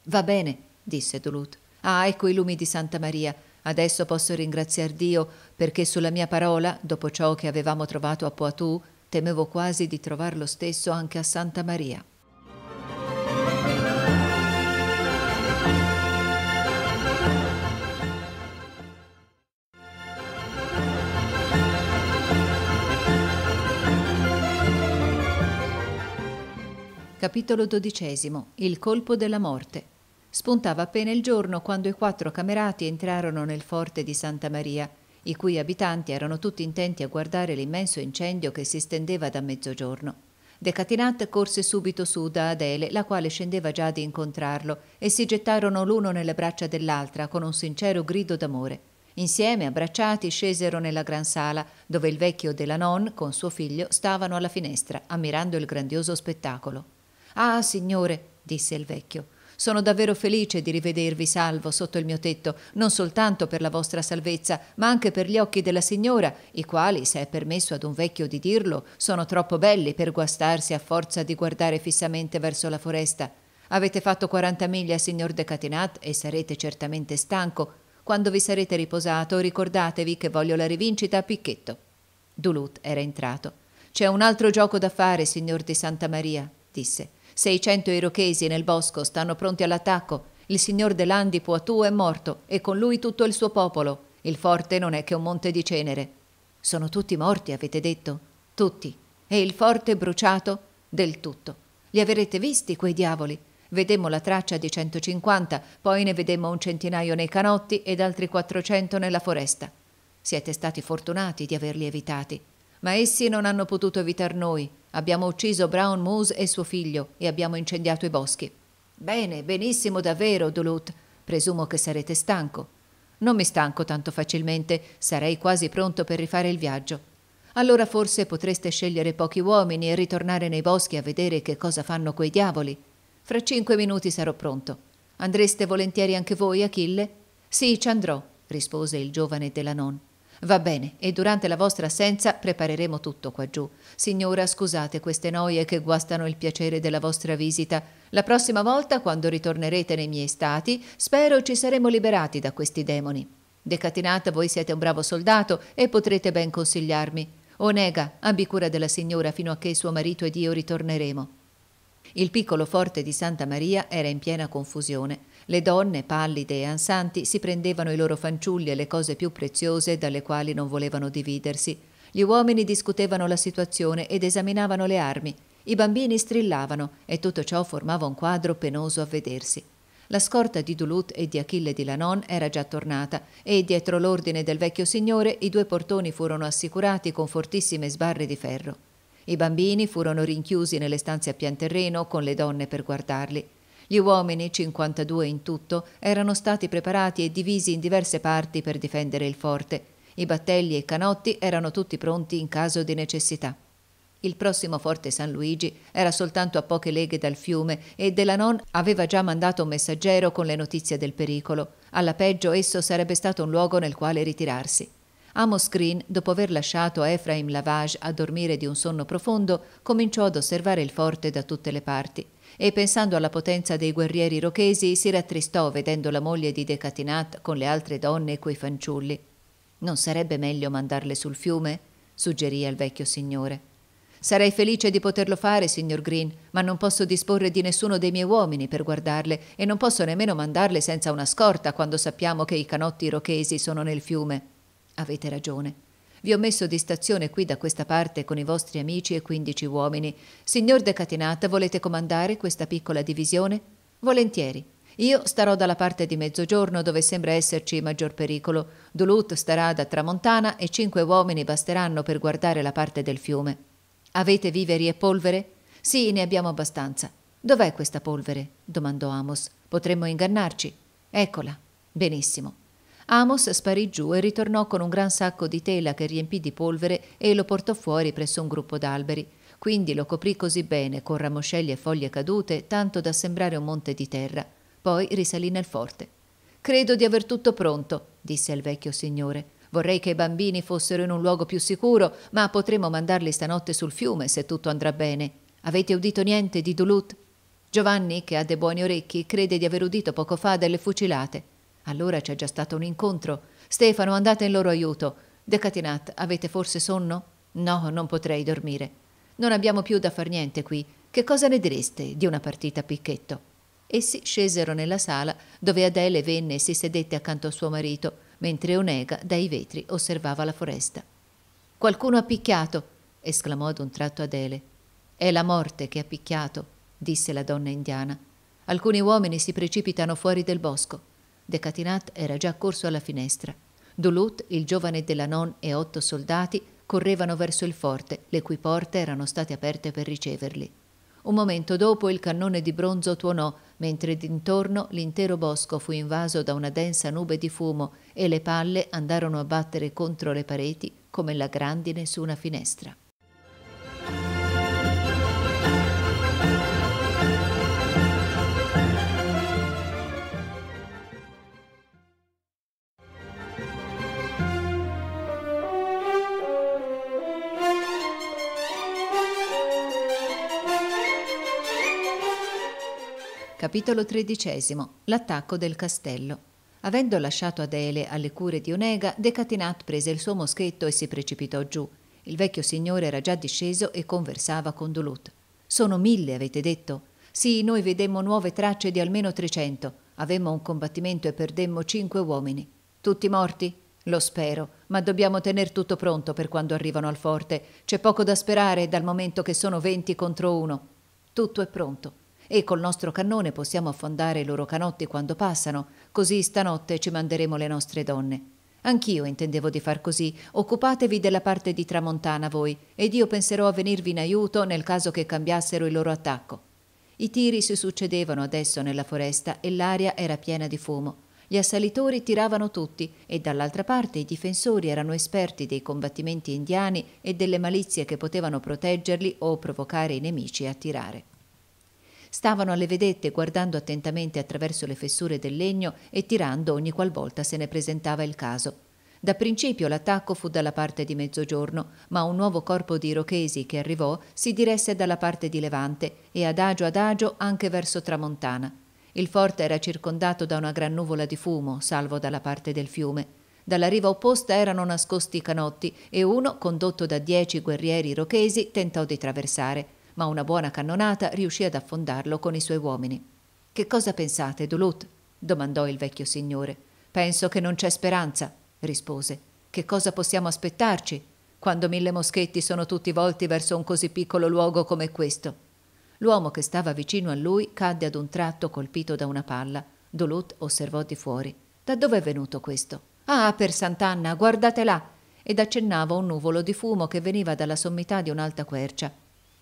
Va bene, disse Duluth. Ah, ecco i lumi di Santa Maria. Adesso posso ringraziar Dio perché sulla mia parola, dopo ciò che avevamo trovato a Poitou, temevo quasi di trovar lo stesso anche a Santa Maria. Capitolo XII. Il colpo della morte spuntava appena il giorno quando i quattro camerati entrarono nel forte di Santa Maria, i cui abitanti erano tutti intenti a guardare l'immenso incendio che si stendeva da mezzogiorno. Decatinat corse subito su da Adele, la quale scendeva già di incontrarlo, e si gettarono l'uno nelle braccia dell'altra con un sincero grido d'amore. Insieme, abbracciati, scesero nella gran sala, dove il vecchio della non, con suo figlio, stavano alla finestra, ammirando il grandioso spettacolo. Ah, signore, disse il vecchio, sono davvero felice di rivedervi salvo sotto il mio tetto, non soltanto per la vostra salvezza, ma anche per gli occhi della Signora, i quali, se è permesso ad un vecchio di dirlo, sono troppo belli per guastarsi a forza di guardare fissamente verso la foresta. Avete fatto 40 miglia, signor De Catinat, e sarete certamente stanco. Quando vi sarete riposato, ricordatevi che voglio la rivincita a picchetto. Duluth era entrato. C'è un altro gioco da fare, signor di Santa Maria, disse. 600 irochesi nel bosco stanno pronti all'attacco. Il signor Delandi Poitou è morto e con lui tutto il suo popolo. Il forte non è che un monte di cenere. Sono tutti morti, avete detto? Tutti. E il forte bruciato? Del tutto. Li avrete visti quei diavoli? Vedemmo la traccia di 150, poi ne vedemmo un centinaio nei canotti ed altri 400 nella foresta. Siete stati fortunati di averli evitati, ma essi non hanno potuto evitar noi, Abbiamo ucciso Brown Moose e suo figlio e abbiamo incendiato i boschi. Bene, benissimo davvero, Duluth. Presumo che sarete stanco. Non mi stanco tanto facilmente, sarei quasi pronto per rifare il viaggio. Allora forse potreste scegliere pochi uomini e ritornare nei boschi a vedere che cosa fanno quei diavoli. Fra cinque minuti sarò pronto. Andreste volentieri anche voi, Achille? Sì, ci andrò, rispose il giovane della nonna. Va bene, e durante la vostra assenza prepareremo tutto qua giù. Signora, scusate queste noie che guastano il piacere della vostra visita. La prossima volta, quando ritornerete nei miei stati, spero ci saremo liberati da questi demoni. Decatinata, voi siete un bravo soldato e potrete ben consigliarmi. Onega, abbi cura della signora fino a che suo marito ed io ritorneremo. Il piccolo forte di Santa Maria era in piena confusione. Le donne, pallide e ansanti, si prendevano i loro fanciulli e le cose più preziose dalle quali non volevano dividersi. Gli uomini discutevano la situazione ed esaminavano le armi. I bambini strillavano e tutto ciò formava un quadro penoso a vedersi. La scorta di Duluth e di Achille di Lanon era già tornata e, dietro l'ordine del vecchio signore, i due portoni furono assicurati con fortissime sbarre di ferro. I bambini furono rinchiusi nelle stanze a pian terreno con le donne per guardarli. Gli uomini, 52 in tutto, erano stati preparati e divisi in diverse parti per difendere il forte. I battelli e i canotti erano tutti pronti in caso di necessità. Il prossimo forte San Luigi era soltanto a poche leghe dal fiume e Delanon aveva già mandato un messaggero con le notizie del pericolo. Alla peggio esso sarebbe stato un luogo nel quale ritirarsi. Amos Green, dopo aver lasciato Ephraim Lavage a dormire di un sonno profondo, cominciò ad osservare il forte da tutte le parti e pensando alla potenza dei guerrieri rochesi si rattristò vedendo la moglie di Decatinat con le altre donne e quei fanciulli. Non sarebbe meglio mandarle sul fiume? suggerì al vecchio signore. Sarei felice di poterlo fare, signor Green, ma non posso disporre di nessuno dei miei uomini per guardarle e non posso nemmeno mandarle senza una scorta quando sappiamo che i canotti rochesi sono nel fiume. Avete ragione. Vi ho messo di stazione qui da questa parte con i vostri amici e quindici uomini. Signor De Catinata, volete comandare questa piccola divisione? Volentieri. Io starò dalla parte di mezzogiorno dove sembra esserci maggior pericolo. Duluth starà da tramontana e cinque uomini basteranno per guardare la parte del fiume. Avete viveri e polvere? Sì, ne abbiamo abbastanza. Dov'è questa polvere? domandò Amos. Potremmo ingannarci. Eccola. Benissimo. Amos sparì giù e ritornò con un gran sacco di tela che riempì di polvere e lo portò fuori presso un gruppo d'alberi. Quindi lo coprì così bene, con ramoscelli e foglie cadute, tanto da sembrare un monte di terra. Poi risalì nel forte. Credo di aver tutto pronto, disse il vecchio signore. Vorrei che i bambini fossero in un luogo più sicuro, ma potremo mandarli stanotte sul fiume se tutto andrà bene. Avete udito niente di Duluth? Giovanni, che ha dei buoni orecchi, crede di aver udito poco fa delle fucilate. Allora c'è già stato un incontro. Stefano, andate in loro aiuto. Decatinat, avete forse sonno? No, non potrei dormire. Non abbiamo più da far niente qui. Che cosa ne direste di una partita a picchetto? Essi scesero nella sala dove Adele venne e si sedette accanto a suo marito, mentre Onega dai vetri osservava la foresta. Qualcuno ha picchiato! esclamò ad un tratto Adele. È la morte che ha picchiato, disse la donna indiana. Alcuni uomini si precipitano fuori del bosco. Decatinat era già corso alla finestra. Duluth, il giovane della non e otto soldati correvano verso il forte, le cui porte erano state aperte per riceverli. Un momento dopo il cannone di bronzo tuonò, mentre d'intorno l'intero bosco fu invaso da una densa nube di fumo e le palle andarono a battere contro le pareti come la grandine su una finestra. Capitolo XIII. L'attacco del castello. Avendo lasciato Adele alle cure di Onega, Decatinat prese il suo moschetto e si precipitò giù. Il vecchio signore era già disceso e conversava con Duluth. Sono mille, avete detto? Sì, noi vedemmo nuove tracce di almeno trecento. Avemmo un combattimento e perdemmo cinque uomini. Tutti morti? Lo spero, ma dobbiamo tener tutto pronto per quando arrivano al forte. C'è poco da sperare dal momento che sono venti contro uno. Tutto è pronto e col nostro cannone possiamo affondare i loro canotti quando passano, così stanotte ci manderemo le nostre donne. Anch'io intendevo di far così, occupatevi della parte di tramontana voi, ed io penserò a venirvi in aiuto nel caso che cambiassero il loro attacco. I tiri si succedevano adesso nella foresta e l'aria era piena di fumo. Gli assalitori tiravano tutti e dall'altra parte i difensori erano esperti dei combattimenti indiani e delle malizie che potevano proteggerli o provocare i nemici a tirare. Stavano alle vedette guardando attentamente attraverso le fessure del legno e tirando ogni qualvolta se ne presentava il caso. Da principio l'attacco fu dalla parte di mezzogiorno, ma un nuovo corpo di irochesi che arrivò si diresse dalla parte di Levante e adagio adagio anche verso Tramontana. Il forte era circondato da una gran nuvola di fumo, salvo dalla parte del fiume. Dalla riva opposta erano nascosti i canotti e uno, condotto da dieci guerrieri irochesi, tentò di traversare ma una buona cannonata riuscì ad affondarlo con i suoi uomini. Che cosa pensate, Duluth? domandò il vecchio signore. Penso che non c'è speranza, rispose. Che cosa possiamo aspettarci quando mille moschetti sono tutti volti verso un così piccolo luogo come questo? L'uomo che stava vicino a lui cadde ad un tratto colpito da una palla. Duluth osservò di fuori. Da dove è venuto questo? Ah, per Sant'Anna, guardate là! Ed accennava un nuvolo di fumo che veniva dalla sommità di un'alta quercia.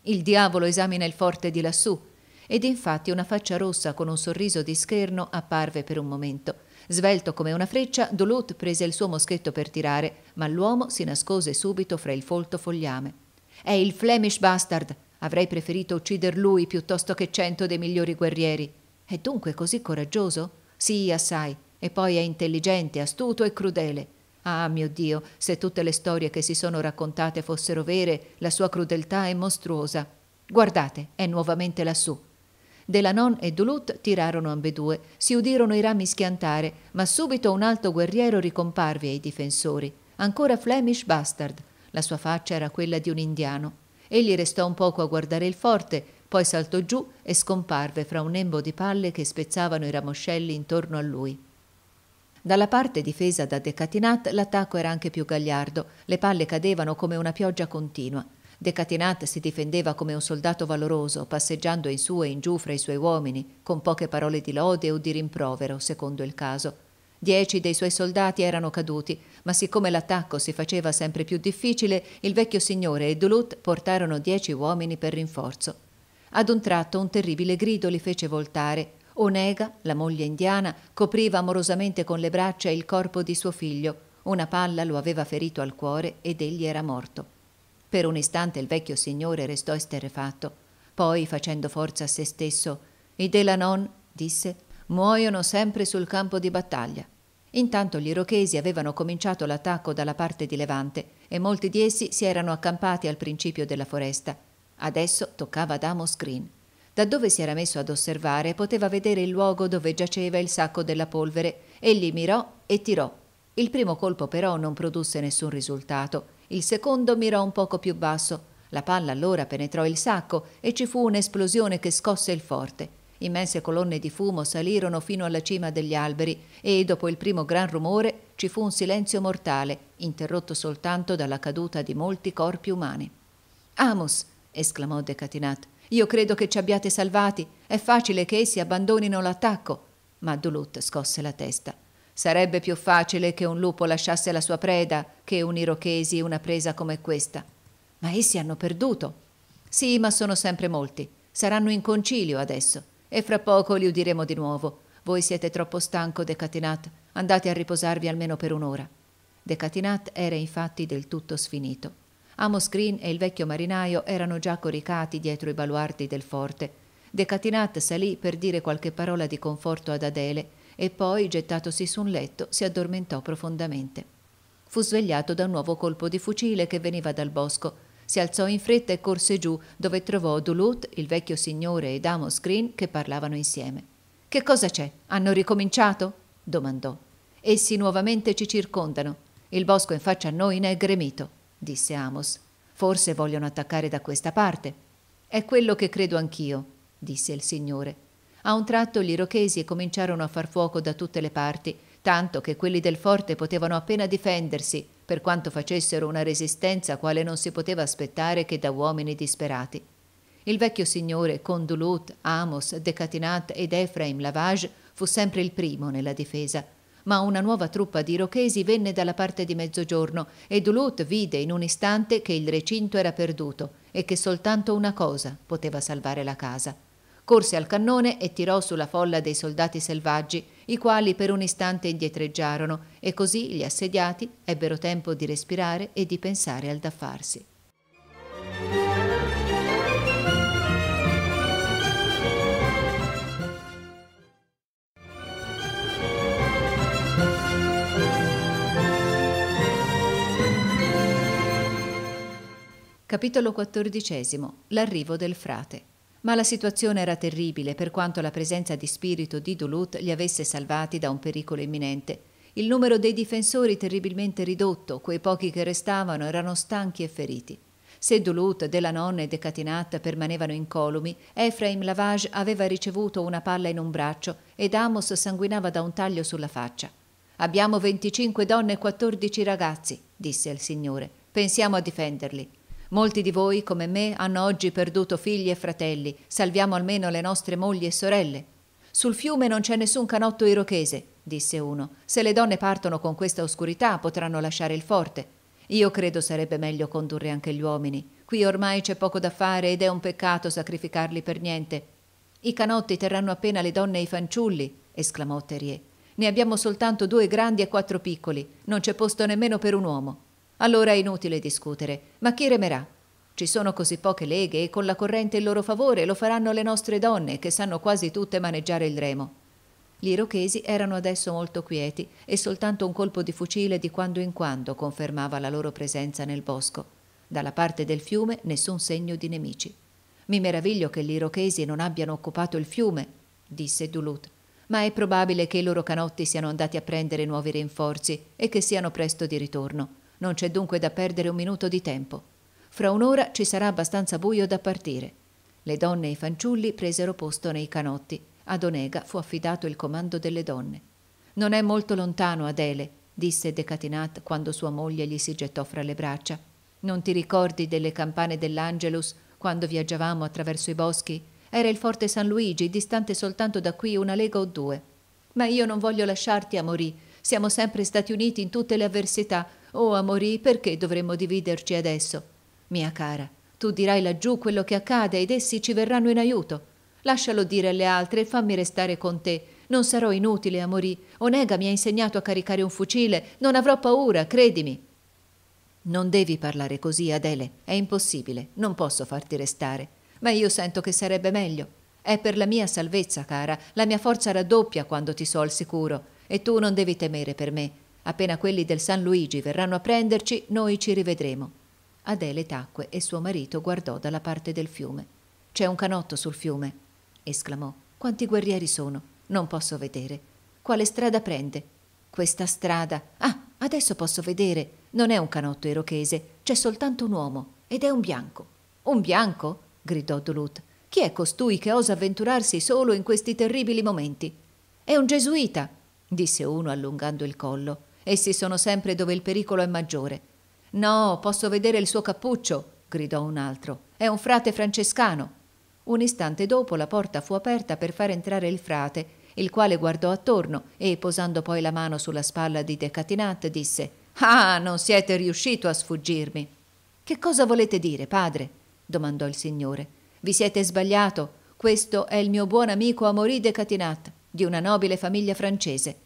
Il diavolo esamina il forte di lassù. Ed infatti una faccia rossa con un sorriso di scherno apparve per un momento. Svelto come una freccia, Dolut prese il suo moschetto per tirare, ma l'uomo si nascose subito fra il folto fogliame. È il Flemish bastard. Avrei preferito uccider lui piuttosto che cento dei migliori guerrieri. È dunque così coraggioso? Sì, assai. E poi è intelligente, astuto e crudele. Ah mio Dio, se tutte le storie che si sono raccontate fossero vere, la sua crudeltà è mostruosa. Guardate, è nuovamente lassù. Delanon e Duluth tirarono ambedue, si udirono i rami schiantare, ma subito un alto guerriero ricomparve ai difensori. Ancora Flemish Bastard. La sua faccia era quella di un indiano. Egli restò un poco a guardare il forte, poi saltò giù e scomparve fra un nembo di palle che spezzavano i ramoscelli intorno a lui. Dalla parte difesa da Decatinat l'attacco era anche più gagliardo, le palle cadevano come una pioggia continua. Decatinat si difendeva come un soldato valoroso, passeggiando in su e in giù fra i suoi uomini, con poche parole di lode o di rimprovero, secondo il caso. Dieci dei suoi soldati erano caduti, ma siccome l'attacco si faceva sempre più difficile, il vecchio signore e Duluth portarono dieci uomini per rinforzo. Ad un tratto un terribile grido li fece voltare, Onega, la moglie indiana, copriva amorosamente con le braccia il corpo di suo figlio. Una palla lo aveva ferito al cuore ed egli era morto. Per un istante il vecchio signore restò esterrefatto. Poi, facendo forza a se stesso, i Delanon, disse, muoiono sempre sul campo di battaglia. Intanto gli irochesi avevano cominciato l'attacco dalla parte di Levante e molti di essi si erano accampati al principio della foresta. Adesso toccava ad Amos Green. Da dove si era messo ad osservare poteva vedere il luogo dove giaceva il sacco della polvere. Egli mirò e tirò. Il primo colpo però non produsse nessun risultato. Il secondo mirò un poco più basso. La palla allora penetrò il sacco e ci fu un'esplosione che scosse il forte. Immense colonne di fumo salirono fino alla cima degli alberi e, dopo il primo gran rumore, ci fu un silenzio mortale, interrotto soltanto dalla caduta di molti corpi umani. Amos! esclamò Decatinat. Io credo che ci abbiate salvati. È facile che essi abbandonino l'attacco. Ma Duluth scosse la testa. Sarebbe più facile che un lupo lasciasse la sua preda che un irochesi una presa come questa. Ma essi hanno perduto. Sì, ma sono sempre molti. Saranno in concilio adesso e fra poco li udiremo di nuovo. Voi siete troppo stanco, Decatinat. Andate a riposarvi almeno per un'ora. Decatinat era infatti del tutto sfinito. Amos Green e il vecchio marinaio erano già coricati dietro i baluardi del forte. Decatinat salì per dire qualche parola di conforto ad Adele e poi, gettatosi su un letto, si addormentò profondamente. Fu svegliato da un nuovo colpo di fucile che veniva dal bosco. Si alzò in fretta e corse giù, dove trovò Duluth, il vecchio signore, ed Amos Green che parlavano insieme. Che cosa c'è? Hanno ricominciato? domandò. Essi nuovamente ci circondano. Il bosco in faccia a noi ne è gremito disse Amos. Forse vogliono attaccare da questa parte. È quello che credo anch'io, disse il Signore. A un tratto gli irochesi cominciarono a far fuoco da tutte le parti, tanto che quelli del forte potevano appena difendersi, per quanto facessero una resistenza quale non si poteva aspettare che da uomini disperati. Il vecchio signore con Dulut, Amos, Decatinat ed Ephraim Lavage fu sempre il primo nella difesa, ma una nuova truppa di irochesi venne dalla parte di mezzogiorno e Duluth vide in un istante che il recinto era perduto e che soltanto una cosa poteva salvare la casa. Corse al cannone e tirò sulla folla dei soldati selvaggi, i quali per un istante indietreggiarono e così gli assediati ebbero tempo di respirare e di pensare al da farsi. Capitolo XIV. L'arrivo del frate. Ma la situazione era terribile per quanto la presenza di spirito di Duluth li avesse salvati da un pericolo imminente. Il numero dei difensori terribilmente ridotto, quei pochi che restavano erano stanchi e feriti. Se Duluth, Della Nonna e Decatinat permanevano incolumi, Efraim Lavage aveva ricevuto una palla in un braccio ed Amos sanguinava da un taglio sulla faccia. Abbiamo 25 donne e 14 ragazzi, disse al Signore. Pensiamo a difenderli. Molti di voi, come me, hanno oggi perduto figli e fratelli. Salviamo almeno le nostre mogli e sorelle. Sul fiume non c'è nessun canotto irochese, disse uno. Se le donne partono con questa oscurità potranno lasciare il forte. Io credo sarebbe meglio condurre anche gli uomini. Qui ormai c'è poco da fare ed è un peccato sacrificarli per niente. I canotti terranno appena le donne e i fanciulli, esclamò Terrier. Ne abbiamo soltanto due grandi e quattro piccoli, non c'è posto nemmeno per un uomo. Allora è inutile discutere, ma chi remerà? Ci sono così poche leghe e con la corrente in loro favore lo faranno le nostre donne che sanno quasi tutte maneggiare il remo. Gli irochesi erano adesso molto quieti e soltanto un colpo di fucile di quando in quando confermava la loro presenza nel bosco. Dalla parte del fiume nessun segno di nemici. Mi meraviglio che gli irochesi non abbiano occupato il fiume, disse Duluth, ma è probabile che i loro canotti siano andati a prendere nuovi rinforzi e che siano presto di ritorno. Non c'è dunque da perdere un minuto di tempo. Fra un'ora ci sarà abbastanza buio da partire. Le donne e i fanciulli presero posto nei canotti. Ad Onega fu affidato il comando delle donne. Non è molto lontano, Adele, disse Decatinat quando sua moglie gli si gettò fra le braccia. Non ti ricordi delle campane dell'Angelus quando viaggiavamo attraverso i boschi? Era il forte San Luigi, distante soltanto da qui una lega o due. Ma io non voglio lasciarti a morì. Siamo sempre stati uniti in tutte le avversità, Oh, amorì, perché dovremmo dividerci adesso? Mia cara, tu dirai laggiù quello che accade ed essi ci verranno in aiuto. Lascialo dire alle altre e fammi restare con te. Non sarò inutile, amorì. Onega mi ha insegnato a caricare un fucile. Non avrò paura, credimi. Non devi parlare così, Adele. È impossibile. Non posso farti restare. Ma io sento che sarebbe meglio. È per la mia salvezza, cara. La mia forza raddoppia quando ti so al sicuro. E tu non devi temere per me. Appena quelli del San Luigi verranno a prenderci, noi ci rivedremo. Adele tacque e suo marito guardò dalla parte del fiume. C'è un canotto sul fiume, esclamò. Quanti guerrieri sono? Non posso vedere. Quale strada prende? Questa strada. Ah, adesso posso vedere. Non è un canotto irochese, c'è soltanto un uomo, ed è un bianco. Un bianco? gridò Duluth. Chi è costui che osa avventurarsi solo in questi terribili momenti? È un gesuita, disse uno allungando il collo. Essi sono sempre dove il pericolo è maggiore. No, posso vedere il suo cappuccio, gridò un altro. È un frate francescano. Un istante dopo la porta fu aperta per far entrare il frate, il quale guardò attorno e, posando poi la mano sulla spalla di Decatinat, disse Ah, non siete riuscito a sfuggirmi. Che cosa volete dire, padre? domandò il signore. Vi siete sbagliato. Questo è il mio buon amico Amorì Decatinat, di una nobile famiglia francese.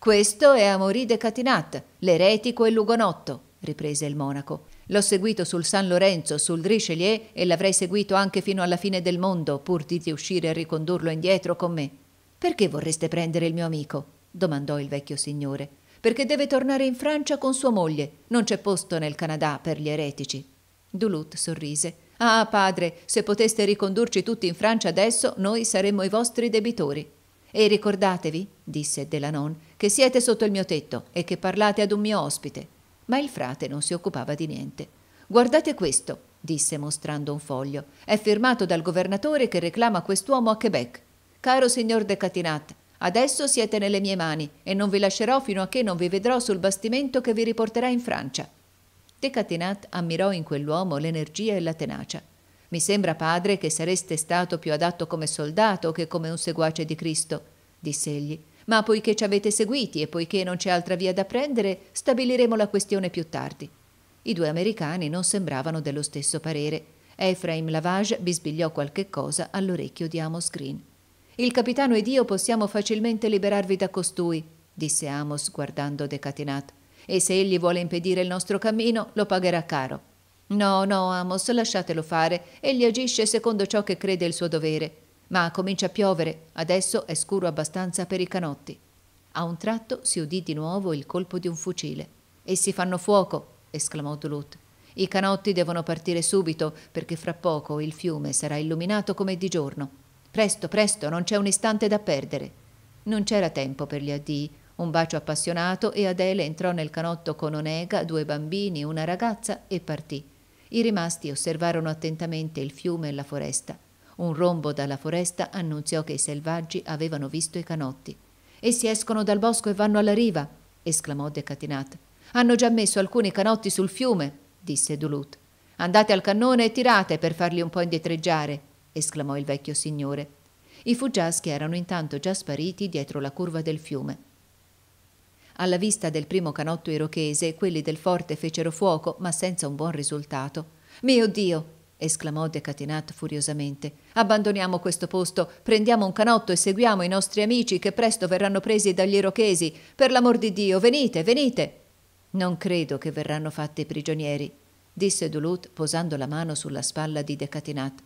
Questo è Amaury de Catinat, l'eretico e lugonotto, riprese il monaco. L'ho seguito sul San Lorenzo, sul Richelieu e l'avrei seguito anche fino alla fine del mondo, pur di riuscire a ricondurlo indietro con me. Perché vorreste prendere il mio amico? domandò il vecchio signore. Perché deve tornare in Francia con sua moglie. Non c'è posto nel Canada per gli eretici. Duluth sorrise. Ah, padre, se poteste ricondurci tutti in Francia adesso, noi saremmo i vostri debitori. E ricordatevi, disse Delanon, che siete sotto il mio tetto e che parlate ad un mio ospite. Ma il frate non si occupava di niente. Guardate questo, disse mostrando un foglio. È firmato dal governatore che reclama quest'uomo a Quebec. Caro signor de Catinat, adesso siete nelle mie mani e non vi lascerò fino a che non vi vedrò sul bastimento che vi riporterà in Francia. De Catinat ammirò in quell'uomo l'energia e la tenacia. Mi sembra, padre, che sareste stato più adatto come soldato che come un seguace di Cristo, disse egli ma poiché ci avete seguiti e poiché non c'è altra via da prendere, stabiliremo la questione più tardi. I due americani non sembravano dello stesso parere. Efraim Lavage bisbigliò qualche cosa all'orecchio di Amos Green. Il capitano ed io possiamo facilmente liberarvi da costui, disse Amos guardando Decatinat, e se egli vuole impedire il nostro cammino lo pagherà caro. No, no, Amos, lasciatelo fare, egli agisce secondo ciò che crede il suo dovere ma comincia a piovere, adesso è scuro abbastanza per i canotti. A un tratto si udì di nuovo il colpo di un fucile. Essi fanno fuoco, esclamò Duluth. I canotti devono partire subito, perché fra poco il fiume sarà illuminato come di giorno. Presto, presto, non c'è un istante da perdere. Non c'era tempo per gli addii. Un bacio appassionato e Adele entrò nel canotto con Onega, due bambini, una ragazza e partì. I rimasti osservarono attentamente il fiume e la foresta. Un rombo dalla foresta annunziò che i selvaggi avevano visto i canotti. Essi escono dal bosco e vanno alla riva, esclamò Decatinat. Hanno già messo alcuni canotti sul fiume, disse Duluth. Andate al cannone e tirate per farli un po' indietreggiare, esclamò il vecchio signore. I fuggiaschi erano intanto già spariti dietro la curva del fiume. Alla vista del primo canotto irochese, quelli del forte fecero fuoco, ma senza un buon risultato. Mio Dio! esclamò Decatinat furiosamente. Abbandoniamo questo posto, prendiamo un canotto e seguiamo i nostri amici che presto verranno presi dagli irochesi. Per l'amor di Dio, venite, venite. Non credo che verranno fatti prigionieri, disse Duluth posando la mano sulla spalla di Decatinat.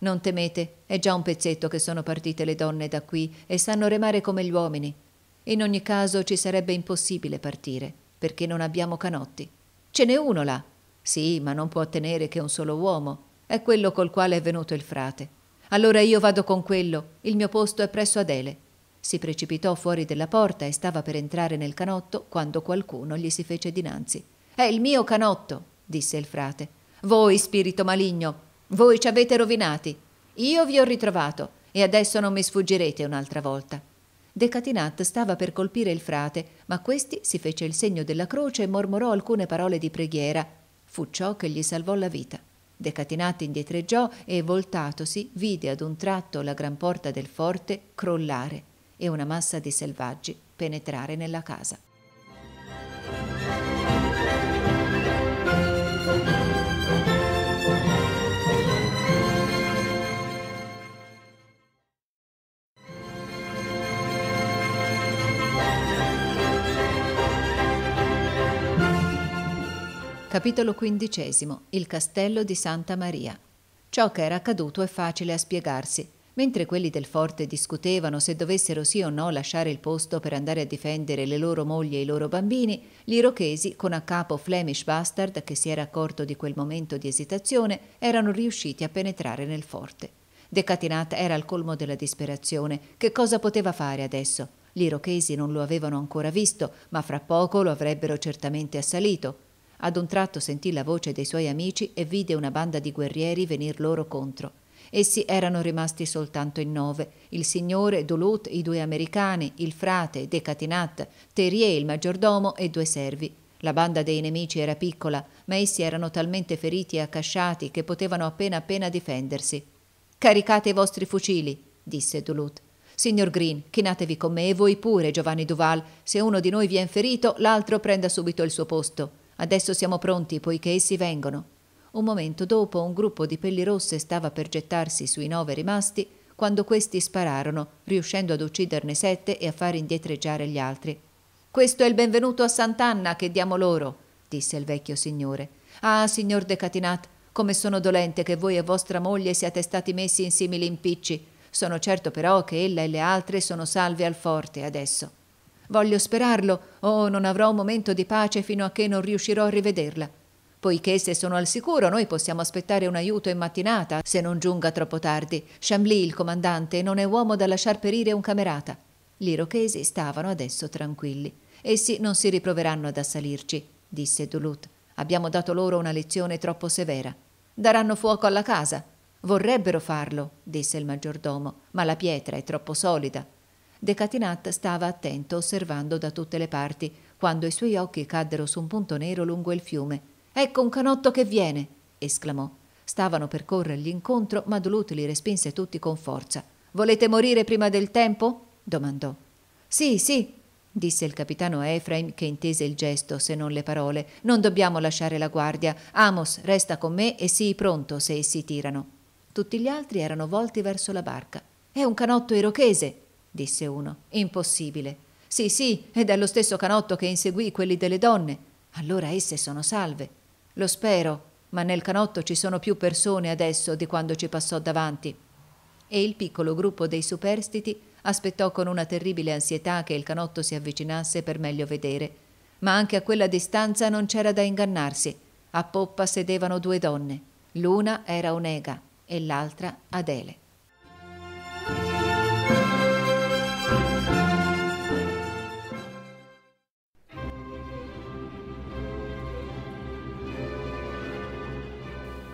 Non temete, è già un pezzetto che sono partite le donne da qui e sanno remare come gli uomini. In ogni caso ci sarebbe impossibile partire, perché non abbiamo canotti. Ce n'è uno là. Sì, ma non può tenere che un solo uomo. È quello col quale è venuto il frate. Allora io vado con quello, il mio posto è presso Adele. Si precipitò fuori della porta e stava per entrare nel canotto quando qualcuno gli si fece dinanzi. È il mio canotto, disse il frate. Voi, spirito maligno, voi ci avete rovinati. Io vi ho ritrovato e adesso non mi sfuggirete un'altra volta. Decatinat stava per colpire il frate, ma questi si fece il segno della croce e mormorò alcune parole di preghiera. Fu ciò che gli salvò la vita. Decatinati indietreggiò e, voltatosi, vide ad un tratto la gran porta del forte crollare e una massa di selvaggi penetrare nella casa. Capitolo XV. Il castello di Santa Maria. Ciò che era accaduto è facile a spiegarsi. Mentre quelli del forte discutevano se dovessero sì o no lasciare il posto per andare a difendere le loro mogli e i loro bambini, gli irochesi, con a capo Flemish Bastard che si era accorto di quel momento di esitazione, erano riusciti a penetrare nel forte. Decatinat era al colmo della disperazione. Che cosa poteva fare adesso? Gli irochesi non lo avevano ancora visto, ma fra poco lo avrebbero certamente assalito. Ad un tratto sentì la voce dei suoi amici e vide una banda di guerrieri venir loro contro. Essi erano rimasti soltanto in nove: il signore, Duluth, i due americani, il frate, Decatinat, Terrier, il maggiordomo e due servi. La banda dei nemici era piccola, ma essi erano talmente feriti e accasciati che potevano appena appena difendersi. Caricate i vostri fucili, disse Duluth. Signor Green, chinatevi con me e voi pure, Giovanni Duval. Se uno di noi viene ferito, l'altro prenda subito il suo posto. Adesso siamo pronti, poiché essi vengono. Un momento dopo un gruppo di pelli rosse stava per gettarsi sui nove rimasti, quando questi spararono, riuscendo ad ucciderne sette e a far indietreggiare gli altri. Questo è il benvenuto a Sant'Anna che diamo loro, disse il vecchio signore. Ah, signor De Catinat, come sono dolente che voi e vostra moglie siate stati messi in simili impicci. Sono certo però che ella e le altre sono salve al forte adesso. Voglio sperarlo, oh, non avrò un momento di pace fino a che non riuscirò a rivederla. Poiché se sono al sicuro, noi possiamo aspettare un aiuto in mattinata, se non giunga troppo tardi. Chambly, il comandante, non è uomo da lasciar perire un camerata. Gli irochesi stavano adesso tranquilli. Essi non si riproveranno ad assalirci, disse Duluth. Abbiamo dato loro una lezione troppo severa. Daranno fuoco alla casa. Vorrebbero farlo, disse il maggiordomo, ma la pietra è troppo solida. De Decatinat stava attento, osservando da tutte le parti, quando i suoi occhi caddero su un punto nero lungo il fiume. Ecco un canotto che viene! esclamò. Stavano per corrergli incontro, ma Duluth li respinse tutti con forza. Volete morire prima del tempo? domandò. Sì, sì, disse il capitano Efraim, che intese il gesto, se non le parole. Non dobbiamo lasciare la guardia. Amos, resta con me e sii pronto se essi tirano. Tutti gli altri erano volti verso la barca. È un canotto irochese, disse uno. Impossibile. Sì, sì, è dallo stesso canotto che inseguì quelli delle donne. Allora esse sono salve. Lo spero, ma nel canotto ci sono più persone adesso di quando ci passò davanti. E il piccolo gruppo dei superstiti aspettò con una terribile ansietà che il canotto si avvicinasse per meglio vedere. Ma anche a quella distanza non c'era da ingannarsi. A poppa sedevano due donne. L'una era Onega e l'altra Adele.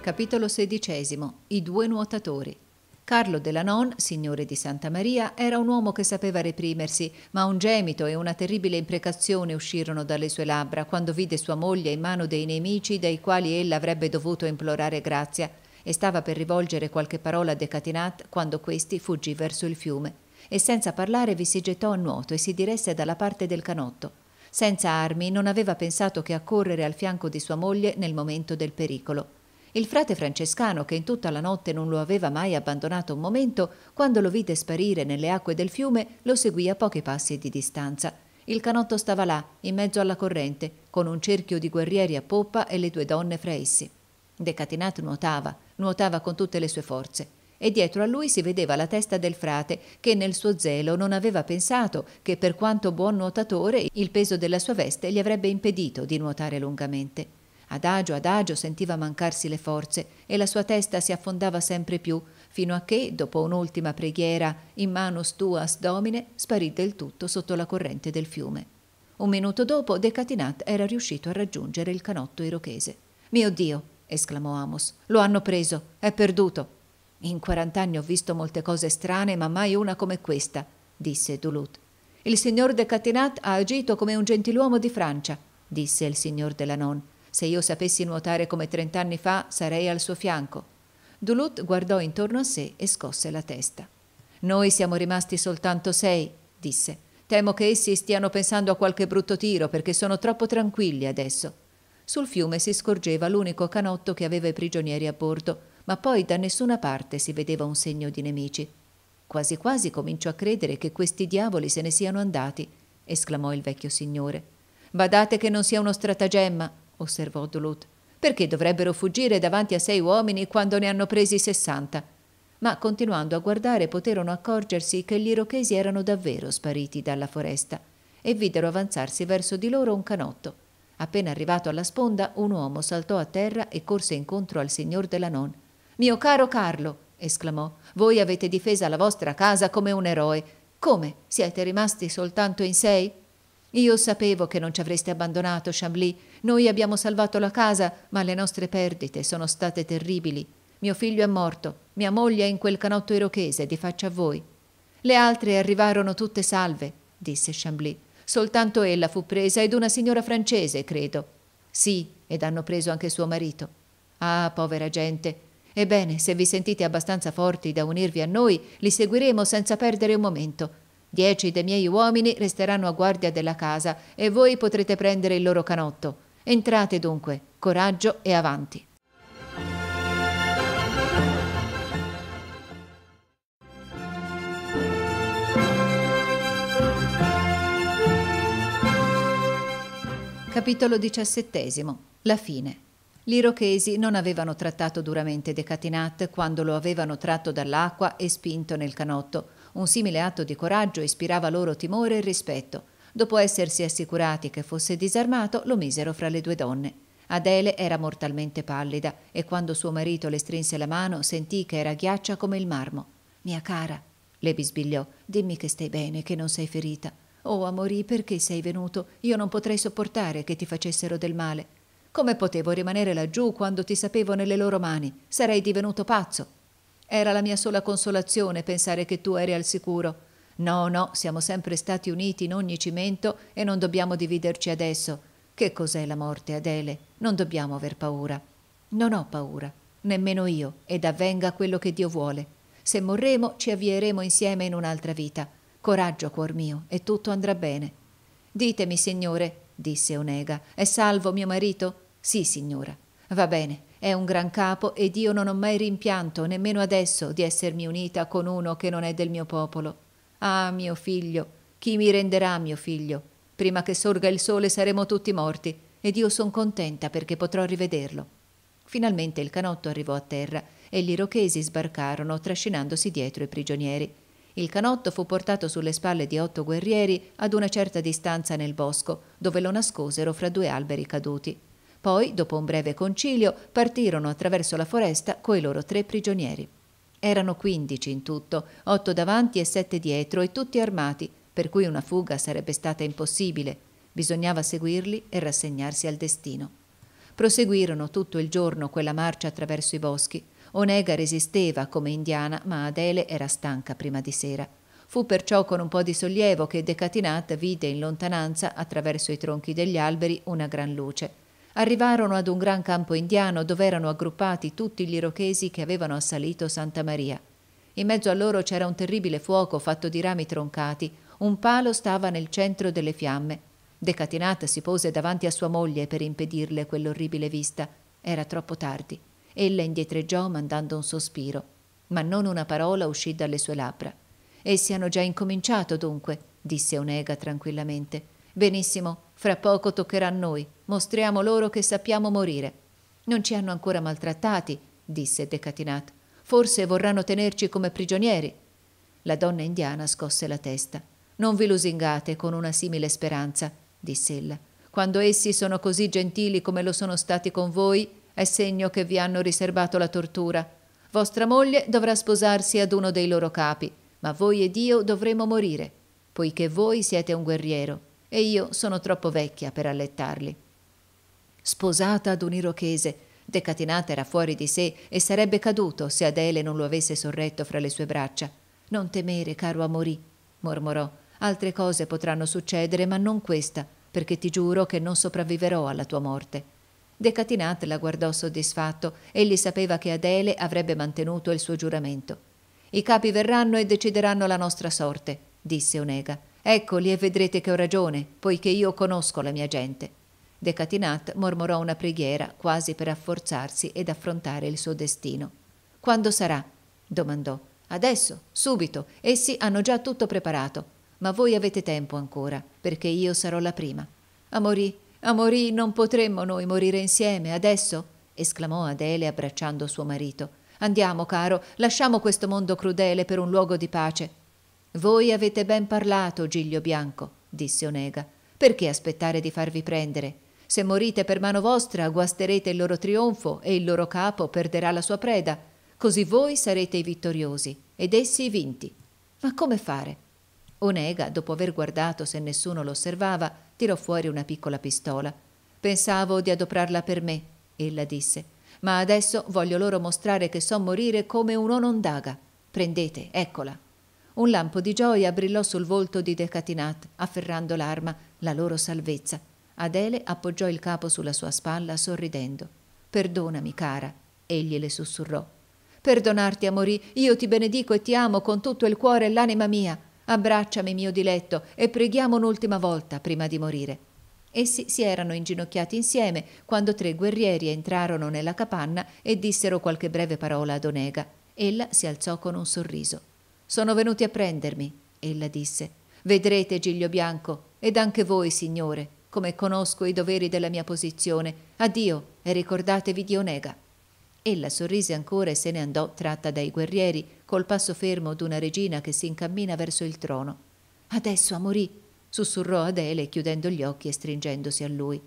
Capitolo XVI. I due nuotatori. Carlo della Non, signore di Santa Maria, era un uomo che sapeva reprimersi, ma un gemito e una terribile imprecazione uscirono dalle sue labbra quando vide sua moglie in mano dei nemici dai quali ella avrebbe dovuto implorare grazia, e stava per rivolgere qualche parola a Decatinat quando questi fuggì verso il fiume, e senza parlare vi si gettò a nuoto e si diresse dalla parte del canotto. Senza armi non aveva pensato che accorrere al fianco di sua moglie nel momento del pericolo. Il frate francescano, che in tutta la notte non lo aveva mai abbandonato un momento, quando lo vide sparire nelle acque del fiume, lo seguì a pochi passi di distanza. Il canotto stava là, in mezzo alla corrente, con un cerchio di guerrieri a poppa e le due donne fra essi. Decatinat nuotava, nuotava con tutte le sue forze e dietro a lui si vedeva la testa del frate, che nel suo zelo non aveva pensato che per quanto buon nuotatore il peso della sua veste gli avrebbe impedito di nuotare lungamente. Adagio, adagio sentiva mancarsi le forze e la sua testa si affondava sempre più, fino a che, dopo un'ultima preghiera in manus tuas domine, sparì del tutto sotto la corrente del fiume. Un minuto dopo Decatinat era riuscito a raggiungere il canotto irochese. Mio Dio! esclamò Amos. Lo hanno preso! È perduto! In quarant'anni ho visto molte cose strane, ma mai una come questa, disse Duluth. Il signor Decatinat ha agito come un gentiluomo di Francia, disse il signor Delanon se io sapessi nuotare come trent'anni fa, sarei al suo fianco. Duluth guardò intorno a sé e scosse la testa. Noi siamo rimasti soltanto sei, disse. Temo che essi stiano pensando a qualche brutto tiro perché sono troppo tranquilli adesso. Sul fiume si scorgeva l'unico canotto che aveva i prigionieri a bordo, ma poi da nessuna parte si vedeva un segno di nemici. Quasi quasi comincio a credere che questi diavoli se ne siano andati, esclamò il vecchio signore. Badate che non sia uno stratagemma, osservò Duluth. Perché dovrebbero fuggire davanti a sei uomini quando ne hanno presi sessanta? Ma continuando a guardare poterono accorgersi che gli irochesi erano davvero spariti dalla foresta e videro avanzarsi verso di loro un canotto. Appena arrivato alla sponda, un uomo saltò a terra e corse incontro al signor Delanon. Mio caro Carlo, esclamò, voi avete difesa la vostra casa come un eroe. Come? Siete rimasti soltanto in sei? Io sapevo che non ci avreste abbandonato, Chambly, noi abbiamo salvato la casa, ma le nostre perdite sono state terribili. Mio figlio è morto, mia moglie è in quel canotto irochese di faccia a voi. Le altre arrivarono tutte salve, disse Chambly. Soltanto ella fu presa ed una signora francese, credo. Sì, ed hanno preso anche suo marito. Ah, povera gente. Ebbene, se vi sentite abbastanza forti da unirvi a noi, li seguiremo senza perdere un momento. Dieci dei miei uomini resteranno a guardia della casa e voi potrete prendere il loro canotto. Entrate dunque, coraggio e avanti. Capitolo XVII. La fine. Gli irochesi non avevano trattato duramente Decatinat quando lo avevano tratto dall'acqua e spinto nel canotto. Un simile atto di coraggio ispirava loro timore e rispetto. Dopo essersi assicurati che fosse disarmato, lo misero fra le due donne. Adele era mortalmente pallida e quando suo marito le strinse la mano sentì che era ghiaccia come il marmo. Mia cara, le bisbigliò, dimmi che stai bene, che non sei ferita. Oh, Amorì, perché sei venuto? Io non potrei sopportare che ti facessero del male. Come potevo rimanere laggiù quando ti sapevo nelle loro mani? Sarei divenuto pazzo. Era la mia sola consolazione pensare che tu eri al sicuro. No, no, siamo sempre stati uniti in ogni cimento e non dobbiamo dividerci adesso. Che cos'è la morte, Adele? Non dobbiamo aver paura. Non ho paura, nemmeno io, ed avvenga quello che Dio vuole. Se morremo, ci avvieremo insieme in un'altra vita. Coraggio, cuor mio, e tutto andrà bene. Ditemi, signore, disse Onega, è salvo mio marito? Sì, signora. Va bene, è un gran capo ed io non ho mai rimpianto, nemmeno adesso, di essermi unita con uno che non è del mio popolo. Ah, mio figlio, chi mi renderà mio figlio? Prima che sorga il sole saremo tutti morti ed io son contenta perché potrò rivederlo. Finalmente il canotto arrivò a terra e gli irochesi sbarcarono trascinandosi dietro i prigionieri. Il canotto fu portato sulle spalle di otto guerrieri ad una certa distanza nel bosco, dove lo nascosero fra due alberi caduti. Poi, dopo un breve concilio, partirono attraverso la foresta coi loro tre prigionieri. Erano quindici in tutto, otto davanti e sette dietro e tutti armati, per cui una fuga sarebbe stata impossibile. Bisognava seguirli e rassegnarsi al destino. Proseguirono tutto il giorno quella marcia attraverso i boschi. Onega resisteva come indiana, ma Adele era stanca prima di sera. Fu perciò con un po' di sollievo che Decatinat vide in lontananza, attraverso i tronchi degli alberi, una gran luce. Arrivarono ad un gran campo indiano dove erano aggruppati tutti gli irochesi che avevano assalito Santa Maria. In mezzo a loro c'era un terribile fuoco fatto di rami troncati, un palo stava nel centro delle fiamme. Decatinata si pose davanti a sua moglie per impedirle quell'orribile vista. Era troppo tardi. Ella indietreggiò mandando un sospiro, ma non una parola uscì dalle sue labbra. Essi hanno già incominciato dunque, disse Onega tranquillamente. Benissimo, fra poco toccherà a noi. Mostriamo loro che sappiamo morire. Non ci hanno ancora maltrattati, disse Decatinat. Forse vorranno tenerci come prigionieri. La donna indiana scosse la testa. Non vi lusingate con una simile speranza, disse ella. Quando essi sono così gentili come lo sono stati con voi, è segno che vi hanno riservato la tortura. Vostra moglie dovrà sposarsi ad uno dei loro capi, ma voi ed io dovremo morire, poiché voi siete un guerriero e io sono troppo vecchia per allettarli. Sposata ad un irochese, Decatinata era fuori di sé e sarebbe caduto se Adele non lo avesse sorretto fra le sue braccia. Non temere, caro Amorì, mormorò. Altre cose potranno succedere, ma non questa, perché ti giuro che non sopravviverò alla tua morte. Decatinat la guardò soddisfatto, egli sapeva che Adele avrebbe mantenuto il suo giuramento. I capi verranno e decideranno la nostra sorte, disse Onega. Eccoli e vedrete che ho ragione, poiché io conosco la mia gente. Decatinat mormorò una preghiera quasi per rafforzarsi ed affrontare il suo destino. Quando sarà? domandò. Adesso, subito. Essi hanno già tutto preparato. Ma voi avete tempo ancora, perché io sarò la prima. Amorì, amorì, non potremmo noi morire insieme adesso? esclamò Adele abbracciando suo marito. Andiamo, caro, lasciamo questo mondo crudele per un luogo di pace. Voi avete ben parlato, Giglio Bianco, disse Onega. Perché aspettare di farvi prendere? Se morite per mano vostra, guasterete il loro trionfo e il loro capo perderà la sua preda. Così voi sarete i vittoriosi ed essi i vinti. Ma come fare? Onega, dopo aver guardato se nessuno lo osservava, tirò fuori una piccola pistola. Pensavo di adoprarla per me, ella disse, ma adesso voglio loro mostrare che so morire come un'onondaga. Prendete, eccola. Un lampo di gioia brillò sul volto di Decatinat, afferrando l'arma, la loro salvezza. Adele appoggiò il capo sulla sua spalla sorridendo. Perdonami, cara, egli le sussurrò. Perdonarti, amorì, io ti benedico e ti amo con tutto il cuore e l'anima mia. Abbracciami, mio diletto, e preghiamo un'ultima volta prima di morire. Essi si erano inginocchiati insieme quando tre guerrieri entrarono nella capanna e dissero qualche breve parola ad Onega. Ella si alzò con un sorriso. Sono venuti a prendermi, ella disse. Vedrete Giglio Bianco, ed anche voi, signore come conosco i doveri della mia posizione. Addio e ricordatevi di Onega. Ella sorrise ancora e se ne andò tratta dai guerrieri, col passo fermo d'una regina che si incammina verso il trono. Adesso a morì, sussurrò Adele chiudendo gli occhi e stringendosi a lui.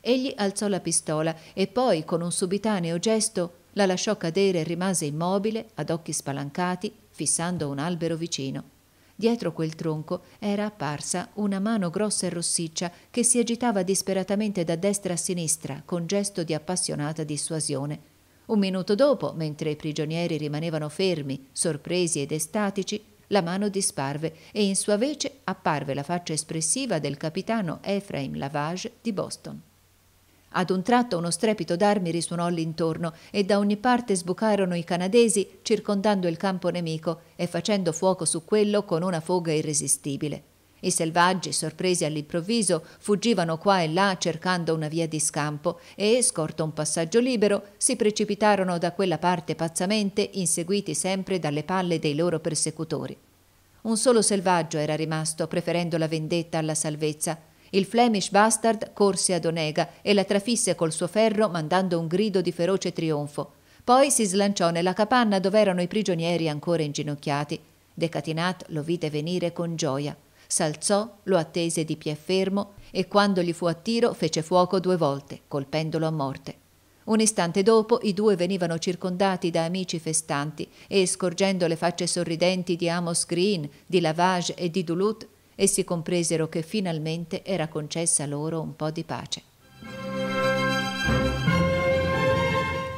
Egli alzò la pistola e poi, con un subitaneo gesto, la lasciò cadere e rimase immobile, ad occhi spalancati, fissando un albero vicino. Dietro quel tronco era apparsa una mano grossa e rossiccia che si agitava disperatamente da destra a sinistra con gesto di appassionata dissuasione. Un minuto dopo, mentre i prigionieri rimanevano fermi, sorpresi ed estatici, la mano disparve e in sua vece apparve la faccia espressiva del capitano Ephraim Lavage di Boston. Ad un tratto uno strepito d'armi risuonò all'intorno e da ogni parte sbucarono i canadesi circondando il campo nemico e facendo fuoco su quello con una foga irresistibile. I selvaggi, sorpresi all'improvviso, fuggivano qua e là cercando una via di scampo e, scorto un passaggio libero, si precipitarono da quella parte pazzamente, inseguiti sempre dalle palle dei loro persecutori. Un solo selvaggio era rimasto, preferendo la vendetta alla salvezza, il Flemish Bastard corse ad Onega e la trafisse col suo ferro mandando un grido di feroce trionfo. Poi si slanciò nella capanna dove erano i prigionieri ancora inginocchiati. Decatinat lo vide venire con gioia. S'alzò, lo attese di pie fermo e quando gli fu a tiro fece fuoco due volte, colpendolo a morte. Un istante dopo i due venivano circondati da amici festanti e, scorgendo le facce sorridenti di Amos Green, di Lavage e di Duluth, Essi compresero che finalmente era concessa loro un po' di pace.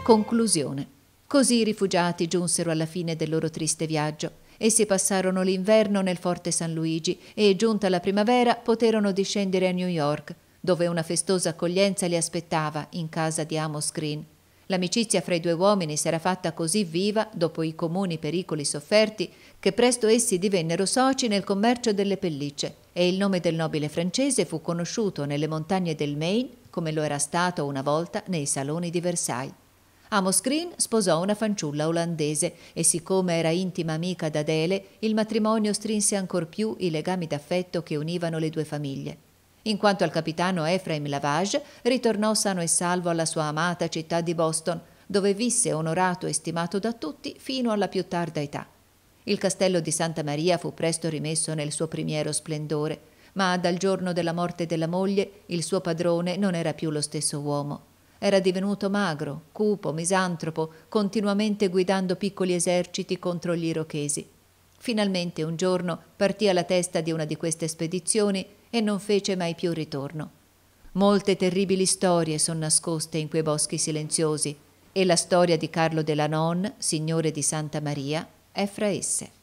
Conclusione. Così i rifugiati giunsero alla fine del loro triste viaggio. Essi passarono l'inverno nel forte San Luigi e, giunta la primavera, poterono discendere a New York, dove una festosa accoglienza li aspettava in casa di Amos Green, L'amicizia fra i due uomini si era fatta così viva, dopo i comuni pericoli sofferti, che presto essi divennero soci nel commercio delle pellicce e il nome del nobile francese fu conosciuto nelle montagne del Maine come lo era stato una volta nei saloni di Versailles. Amos Green sposò una fanciulla olandese e siccome era intima amica d'Adele, il matrimonio strinse ancor più i legami d'affetto che univano le due famiglie. In quanto al capitano Ephraim Lavage, ritornò sano e salvo alla sua amata città di Boston, dove visse onorato e stimato da tutti fino alla più tarda età. Il castello di Santa Maria fu presto rimesso nel suo primiero splendore, ma dal giorno della morte della moglie il suo padrone non era più lo stesso uomo. Era divenuto magro, cupo, misantropo, continuamente guidando piccoli eserciti contro gli irochesi. Finalmente un giorno partì alla testa di una di queste spedizioni e non fece mai più ritorno. Molte terribili storie sono nascoste in quei boschi silenziosi e la storia di Carlo della Non, signore di Santa Maria, è fra esse.